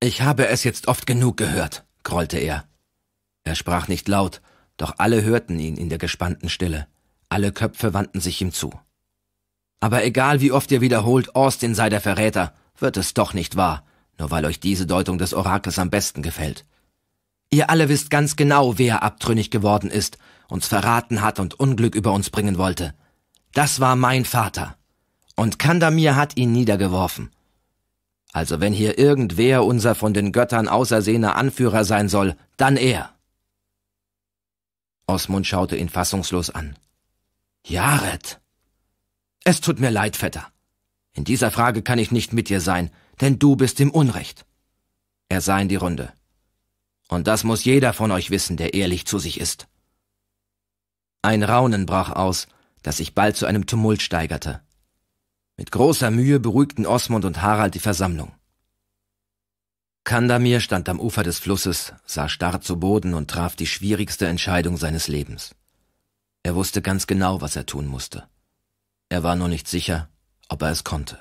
Ich habe es jetzt oft genug gehört, grollte er. Er sprach nicht laut, doch alle hörten ihn in der gespannten Stille. Alle Köpfe wandten sich ihm zu. Aber egal wie oft ihr wiederholt, Austin sei der Verräter, wird es doch nicht wahr, nur weil euch diese Deutung des Orakels am besten gefällt. Ihr alle wisst ganz genau, wer abtrünnig geworden ist, uns verraten hat und Unglück über uns bringen wollte. Das war mein Vater. Und Kandamir hat ihn niedergeworfen. Also wenn hier irgendwer unser von den Göttern ausersehener Anführer sein soll, dann er. Osmund schaute ihn fassungslos an. Jared! Es tut mir leid, Vetter. In dieser Frage kann ich nicht mit dir sein, denn du bist im Unrecht. Er sah in die Runde. Und das muss jeder von euch wissen, der ehrlich zu sich ist. Ein Raunen brach aus, das sich bald zu einem Tumult steigerte. Mit großer Mühe beruhigten Osmund und Harald die Versammlung. Kandamir stand am Ufer des Flusses, sah starr zu Boden und traf die schwierigste Entscheidung seines Lebens. Er wusste ganz genau, was er tun musste. Er war nur nicht sicher, ob er es konnte.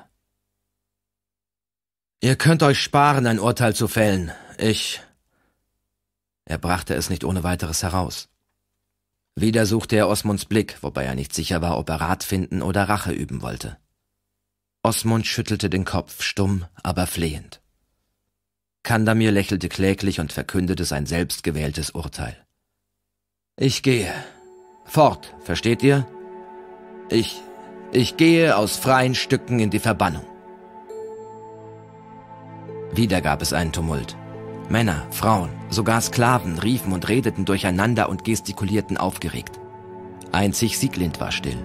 Ihr könnt euch sparen, ein Urteil zu fällen. Ich er brachte es nicht ohne weiteres heraus. Wieder suchte er Osmunds Blick, wobei er nicht sicher war, ob er Rat finden oder Rache üben wollte. Osmund schüttelte den Kopf, stumm, aber flehend. Kandamir lächelte kläglich und verkündete sein selbstgewähltes Urteil. Ich gehe. Fort, versteht ihr? Ich, ich gehe aus freien Stücken in die Verbannung. Wieder gab es einen Tumult. Männer, Frauen, sogar Sklaven riefen und redeten durcheinander und gestikulierten aufgeregt. Einzig Sieglind war still.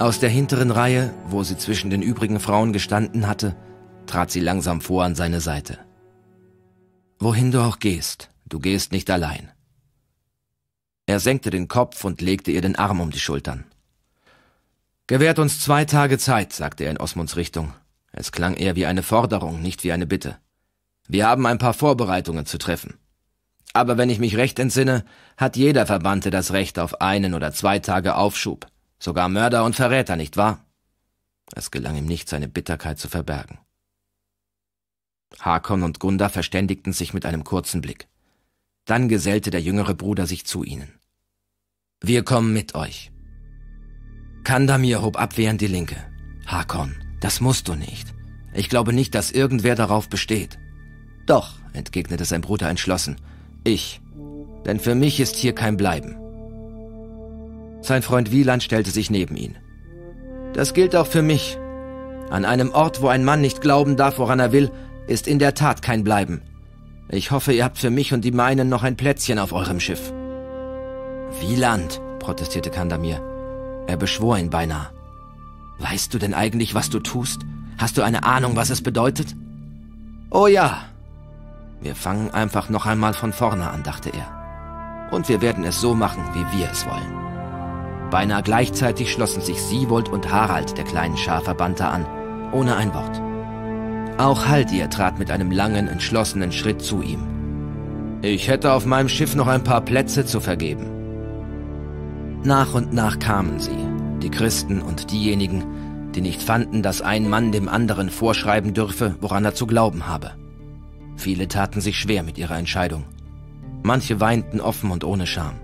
Aus der hinteren Reihe, wo sie zwischen den übrigen Frauen gestanden hatte, trat sie langsam vor an seine Seite. Wohin du auch gehst, du gehst nicht allein. Er senkte den Kopf und legte ihr den Arm um die Schultern. Gewährt uns zwei Tage Zeit, sagte er in Osmunds Richtung. Es klang eher wie eine Forderung, nicht wie eine Bitte. Wir haben ein paar Vorbereitungen zu treffen. Aber wenn ich mich recht entsinne, hat jeder Verbannte das Recht auf einen oder zwei Tage Aufschub. Sogar Mörder und Verräter, nicht wahr? Es gelang ihm nicht, seine Bitterkeit zu verbergen. Hakon und Gunda verständigten sich mit einem kurzen Blick. Dann gesellte der jüngere Bruder sich zu ihnen. Wir kommen mit euch. Kandamir hob abwehrend die Linke. Hakon, das musst du nicht. Ich glaube nicht, dass irgendwer darauf besteht. Doch, entgegnete sein Bruder entschlossen. Ich. Denn für mich ist hier kein Bleiben. Sein Freund Wieland stellte sich neben ihn. Das gilt auch für mich. An einem Ort, wo ein Mann nicht glauben darf, woran er will, ist in der Tat kein Bleiben. Ich hoffe, ihr habt für mich und die meinen noch ein Plätzchen auf eurem Schiff. Wieland, protestierte Kandamir. Er beschwor ihn beinahe. Weißt du denn eigentlich, was du tust? Hast du eine Ahnung, was es bedeutet? Oh ja, wir fangen einfach noch einmal von vorne an, dachte er. Und wir werden es so machen, wie wir es wollen. Beinahe gleichzeitig schlossen sich Siewold und Harald der kleinen Schafverbannter an, ohne ein Wort. Auch Haldir trat mit einem langen, entschlossenen Schritt zu ihm. Ich hätte auf meinem Schiff noch ein paar Plätze zu vergeben. Nach und nach kamen sie, die Christen und diejenigen, die nicht fanden, dass ein Mann dem anderen vorschreiben dürfe, woran er zu glauben habe. Viele taten sich schwer mit ihrer Entscheidung. Manche weinten offen und ohne Scham.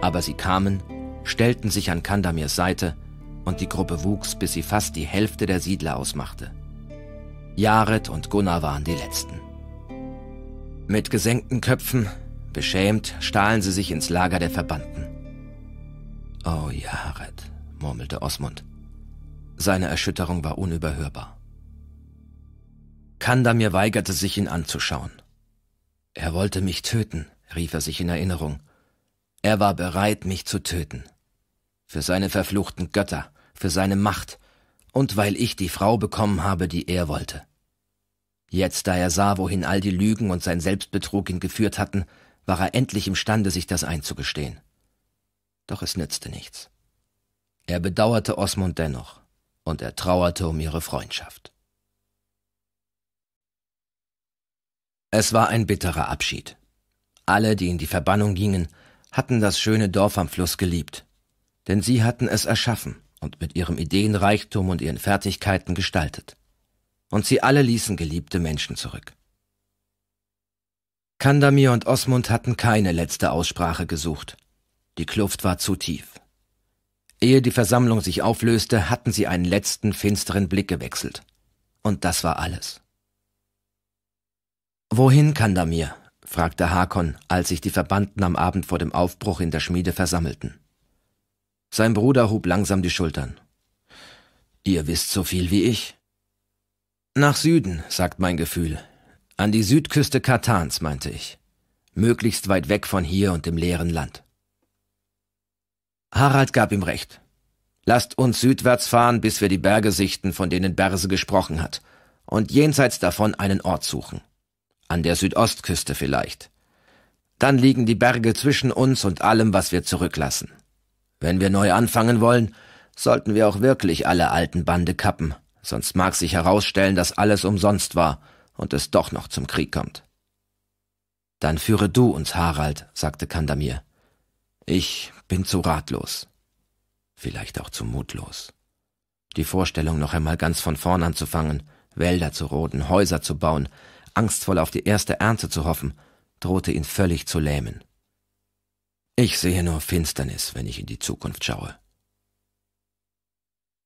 Aber sie kamen, stellten sich an Kandamirs Seite und die Gruppe wuchs, bis sie fast die Hälfte der Siedler ausmachte. Jared und Gunnar waren die Letzten. Mit gesenkten Köpfen, beschämt, stahlen sie sich ins Lager der Verbannten. Oh, Jared, murmelte Osmund. Seine Erschütterung war unüberhörbar. Kandamir weigerte sich, ihn anzuschauen. Er wollte mich töten, rief er sich in Erinnerung. Er war bereit, mich zu töten. Für seine verfluchten Götter, für seine Macht und weil ich die Frau bekommen habe, die er wollte. Jetzt, da er sah, wohin all die Lügen und sein Selbstbetrug ihn geführt hatten, war er endlich imstande, sich das einzugestehen. Doch es nützte nichts. Er bedauerte Osmund dennoch, und er trauerte um ihre Freundschaft. Es war ein bitterer Abschied. Alle, die in die Verbannung gingen, hatten das schöne Dorf am Fluss geliebt. Denn sie hatten es erschaffen und mit ihrem Ideenreichtum und ihren Fertigkeiten gestaltet. Und sie alle ließen geliebte Menschen zurück. Kandamir und Osmund hatten keine letzte Aussprache gesucht. Die Kluft war zu tief. Ehe die Versammlung sich auflöste, hatten sie einen letzten finsteren Blick gewechselt. Und das war alles. Wohin, Kandamir? fragte Hakon, als sich die Verbannten am Abend vor dem Aufbruch in der Schmiede versammelten. Sein Bruder hob langsam die Schultern. Ihr wisst so viel wie ich. Nach Süden, sagt mein Gefühl. An die Südküste Katans, meinte ich. Möglichst weit weg von hier und dem leeren Land. Harald gab ihm recht. Lasst uns südwärts fahren, bis wir die Berge sichten, von denen Berse gesprochen hat, und jenseits davon einen Ort suchen. An der Südostküste vielleicht. Dann liegen die Berge zwischen uns und allem, was wir zurücklassen. Wenn wir neu anfangen wollen, sollten wir auch wirklich alle alten Bande kappen, sonst mag sich herausstellen, dass alles umsonst war und es doch noch zum Krieg kommt. Dann führe du uns, Harald, sagte Kandamir. Ich bin zu ratlos. Vielleicht auch zu mutlos. Die Vorstellung, noch einmal ganz von vorn anzufangen, Wälder zu roden, Häuser zu bauen, angstvoll auf die erste Ernte zu hoffen, drohte ihn völlig zu lähmen. Ich sehe nur Finsternis, wenn ich in die Zukunft schaue.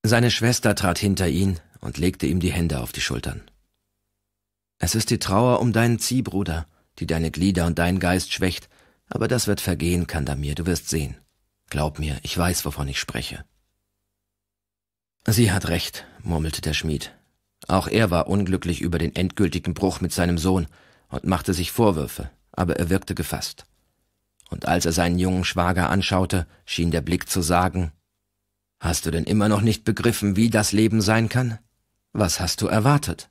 Seine Schwester trat hinter ihn und legte ihm die Hände auf die Schultern. Es ist die Trauer um deinen Ziehbruder, die deine Glieder und deinen Geist schwächt, aber das wird vergehen, Kandamir, du wirst sehen. Glaub mir, ich weiß, wovon ich spreche. Sie hat recht, murmelte der Schmied, auch er war unglücklich über den endgültigen Bruch mit seinem Sohn und machte sich Vorwürfe, aber er wirkte gefasst. Und als er seinen jungen Schwager anschaute, schien der Blick zu sagen Hast du denn immer noch nicht begriffen, wie das Leben sein kann? Was hast du erwartet?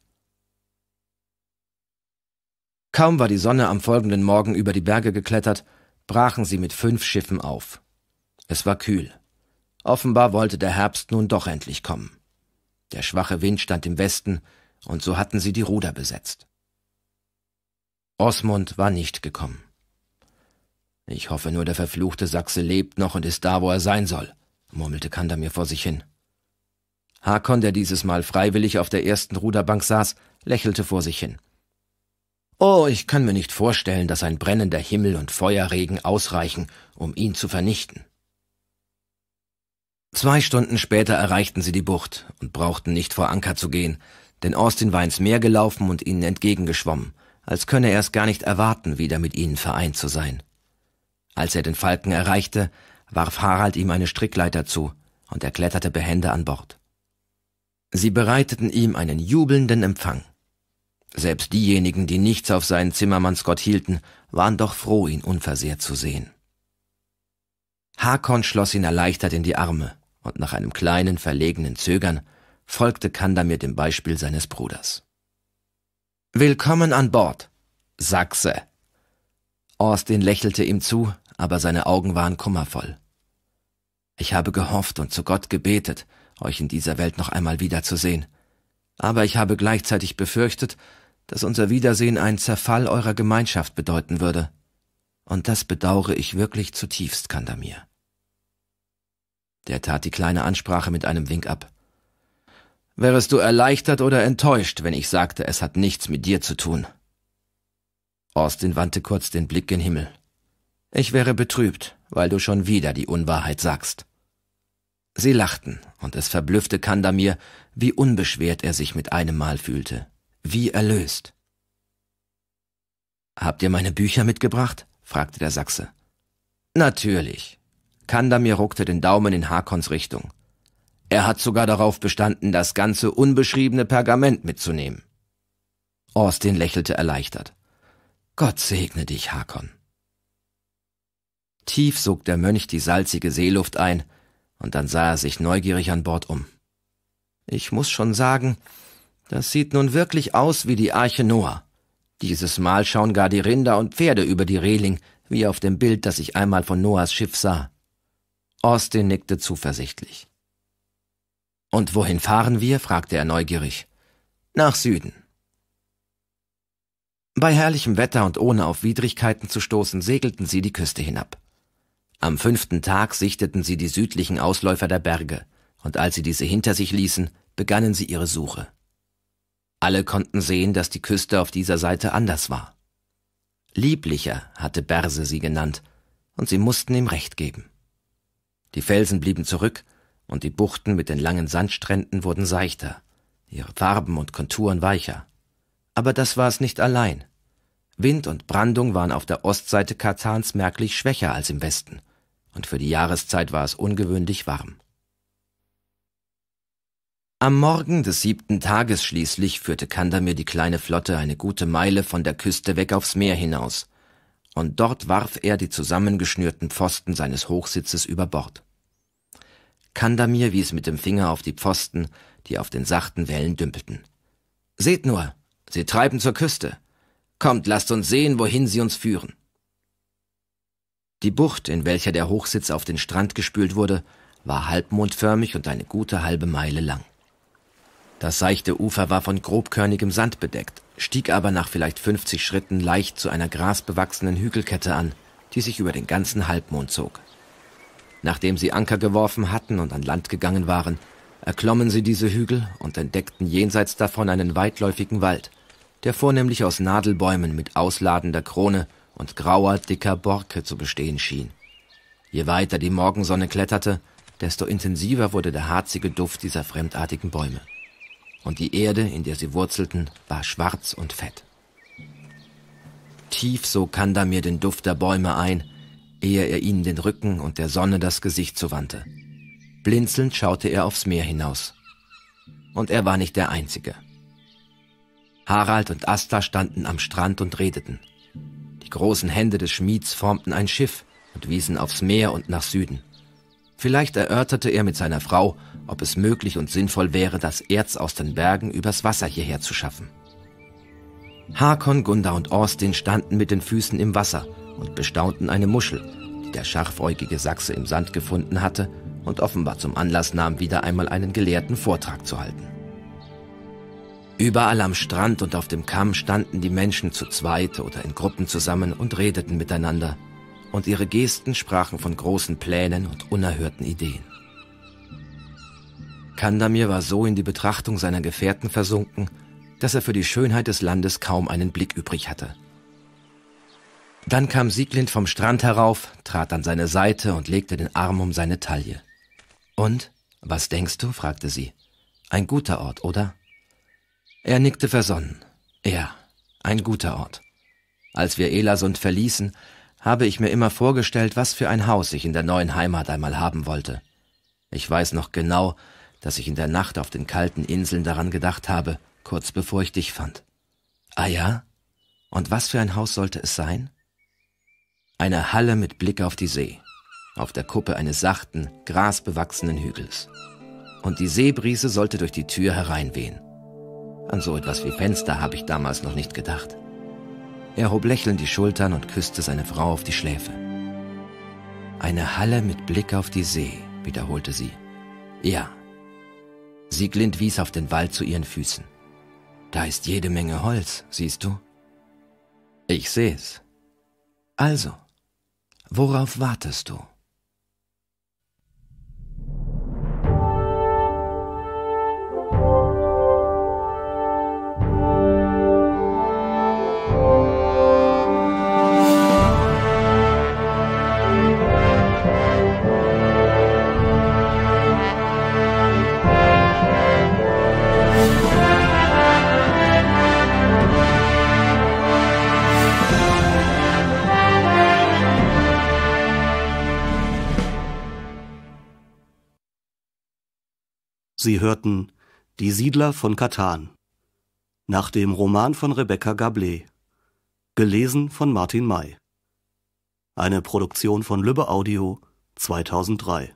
Kaum war die Sonne am folgenden Morgen über die Berge geklettert, brachen sie mit fünf Schiffen auf. Es war kühl. Offenbar wollte der Herbst nun doch endlich kommen. Der schwache Wind stand im Westen, und so hatten sie die Ruder besetzt. Osmund war nicht gekommen. Ich hoffe nur, der verfluchte Sachse lebt noch und ist da, wo er sein soll, murmelte Kandamir vor sich hin. Hakon, der dieses Mal freiwillig auf der ersten Ruderbank saß, lächelte vor sich hin. Oh, ich kann mir nicht vorstellen, dass ein brennender Himmel und Feuerregen ausreichen, um ihn zu vernichten. Zwei Stunden später erreichten sie die Bucht und brauchten nicht vor Anker zu gehen, denn Austin war ins Meer gelaufen und ihnen entgegengeschwommen, als könne er es gar nicht erwarten, wieder mit ihnen vereint zu sein. Als er den Falken erreichte, warf Harald ihm eine Strickleiter zu, und er kletterte behende an Bord. Sie bereiteten ihm einen jubelnden Empfang. Selbst diejenigen, die nichts auf seinen Zimmermannsgott hielten, waren doch froh, ihn unversehrt zu sehen. Hakon schloss ihn erleichtert in die Arme und nach einem kleinen, verlegenen Zögern folgte Kandamir dem Beispiel seines Bruders. Willkommen an Bord, Sachse. Austin lächelte ihm zu, aber seine Augen waren kummervoll. Ich habe gehofft und zu Gott gebetet, euch in dieser Welt noch einmal wiederzusehen. Aber ich habe gleichzeitig befürchtet, dass unser Wiedersehen einen Zerfall eurer Gemeinschaft bedeuten würde. Und das bedaure ich wirklich zutiefst, Kandamir. Der tat die kleine Ansprache mit einem Wink ab. Wärest du erleichtert oder enttäuscht, wenn ich sagte, es hat nichts mit dir zu tun? Austin wandte kurz den Blick gen Himmel. Ich wäre betrübt, weil du schon wieder die Unwahrheit sagst. Sie lachten, und es verblüffte Kandamir, wie unbeschwert er sich mit einem Mal fühlte, wie erlöst. Habt ihr meine Bücher mitgebracht? fragte der Sachse. Natürlich, Kandamir ruckte den Daumen in Hakons Richtung. Er hat sogar darauf bestanden, das ganze unbeschriebene Pergament mitzunehmen. Austin lächelte erleichtert. Gott segne dich, Hakon. Tief sog der Mönch die salzige Seeluft ein, und dann sah er sich neugierig an Bord um. Ich muss schon sagen, das sieht nun wirklich aus wie die Arche Noah. Dieses Mal schauen gar die Rinder und Pferde über die Reling, wie auf dem Bild, das ich einmal von Noahs Schiff sah. Austin nickte zuversichtlich. Und wohin fahren wir? fragte er neugierig. Nach Süden. Bei herrlichem Wetter und ohne auf Widrigkeiten zu stoßen, segelten sie die Küste hinab. Am fünften Tag sichteten sie die südlichen Ausläufer der Berge, und als sie diese hinter sich ließen, begannen sie ihre Suche. Alle konnten sehen, dass die Küste auf dieser Seite anders war. Lieblicher hatte Berse sie genannt, und sie mussten ihm recht geben. Die Felsen blieben zurück, und die Buchten mit den langen Sandstränden wurden seichter, ihre Farben und Konturen weicher. Aber das war es nicht allein. Wind und Brandung waren auf der Ostseite Katans merklich schwächer als im Westen, und für die Jahreszeit war es ungewöhnlich warm. Am Morgen des siebten Tages schließlich führte Kandamir die kleine Flotte eine gute Meile von der Küste weg aufs Meer hinaus, und dort warf er die zusammengeschnürten Pfosten seines Hochsitzes über Bord. Kandamir wies mit dem Finger auf die Pfosten, die auf den sachten Wellen dümpelten. Seht nur, sie treiben zur Küste. Kommt, lasst uns sehen, wohin sie uns führen. Die Bucht, in welcher der Hochsitz auf den Strand gespült wurde, war halbmondförmig und eine gute halbe Meile lang. Das seichte Ufer war von grobkörnigem Sand bedeckt, stieg aber nach vielleicht 50 Schritten leicht zu einer grasbewachsenen Hügelkette an, die sich über den ganzen Halbmond zog. Nachdem sie Anker geworfen hatten und an Land gegangen waren, erklommen sie diese Hügel und entdeckten jenseits davon einen weitläufigen Wald, der vornehmlich aus Nadelbäumen mit ausladender Krone und grauer, dicker Borke zu bestehen schien. Je weiter die Morgensonne kletterte, desto intensiver wurde der harzige Duft dieser fremdartigen Bäume und die Erde, in der sie wurzelten, war schwarz und fett. Tief so Kanda mir den Duft der Bäume ein, ehe er ihnen den Rücken und der Sonne das Gesicht zuwandte. Blinzelnd schaute er aufs Meer hinaus. Und er war nicht der Einzige. Harald und Asta standen am Strand und redeten. Die großen Hände des Schmieds formten ein Schiff und wiesen aufs Meer und nach Süden. Vielleicht erörterte er mit seiner Frau, ob es möglich und sinnvoll wäre, das Erz aus den Bergen übers Wasser hierher zu schaffen. Hakon, Gunda und Austin standen mit den Füßen im Wasser und bestaunten eine Muschel, die der scharfäugige Sachse im Sand gefunden hatte und offenbar zum Anlass nahm, wieder einmal einen gelehrten Vortrag zu halten. Überall am Strand und auf dem Kamm standen die Menschen zu zweit oder in Gruppen zusammen und redeten miteinander – und ihre Gesten sprachen von großen Plänen und unerhörten Ideen. Kandamir war so in die Betrachtung seiner Gefährten versunken, dass er für die Schönheit des Landes kaum einen Blick übrig hatte. Dann kam Sieglind vom Strand herauf, trat an seine Seite und legte den Arm um seine Taille. Und, was denkst du? fragte sie. Ein guter Ort, oder? Er nickte versonnen. Ja, ein guter Ort. Als wir Elasund verließen, habe ich mir immer vorgestellt, was für ein Haus ich in der neuen Heimat einmal haben wollte. Ich weiß noch genau, dass ich in der Nacht auf den kalten Inseln daran gedacht habe, kurz bevor ich dich fand. Ah ja? Und was für ein Haus sollte es sein? Eine Halle mit Blick auf die See, auf der Kuppe eines sachten, grasbewachsenen Hügels. Und die Seebrise sollte durch die Tür hereinwehen. An so etwas wie Fenster habe ich damals noch nicht gedacht. Er hob lächelnd die Schultern und küsste seine Frau auf die Schläfe. Eine Halle mit Blick auf die See, wiederholte sie. Ja. Sieglind wies auf den Wald zu ihren Füßen. Da ist jede Menge Holz, siehst du? Ich seh's. Also, worauf wartest du? Sie hörten Die Siedler von Katan nach dem Roman von Rebecca Gablé, gelesen von Martin May. Eine Produktion von Lübbe Audio 2003.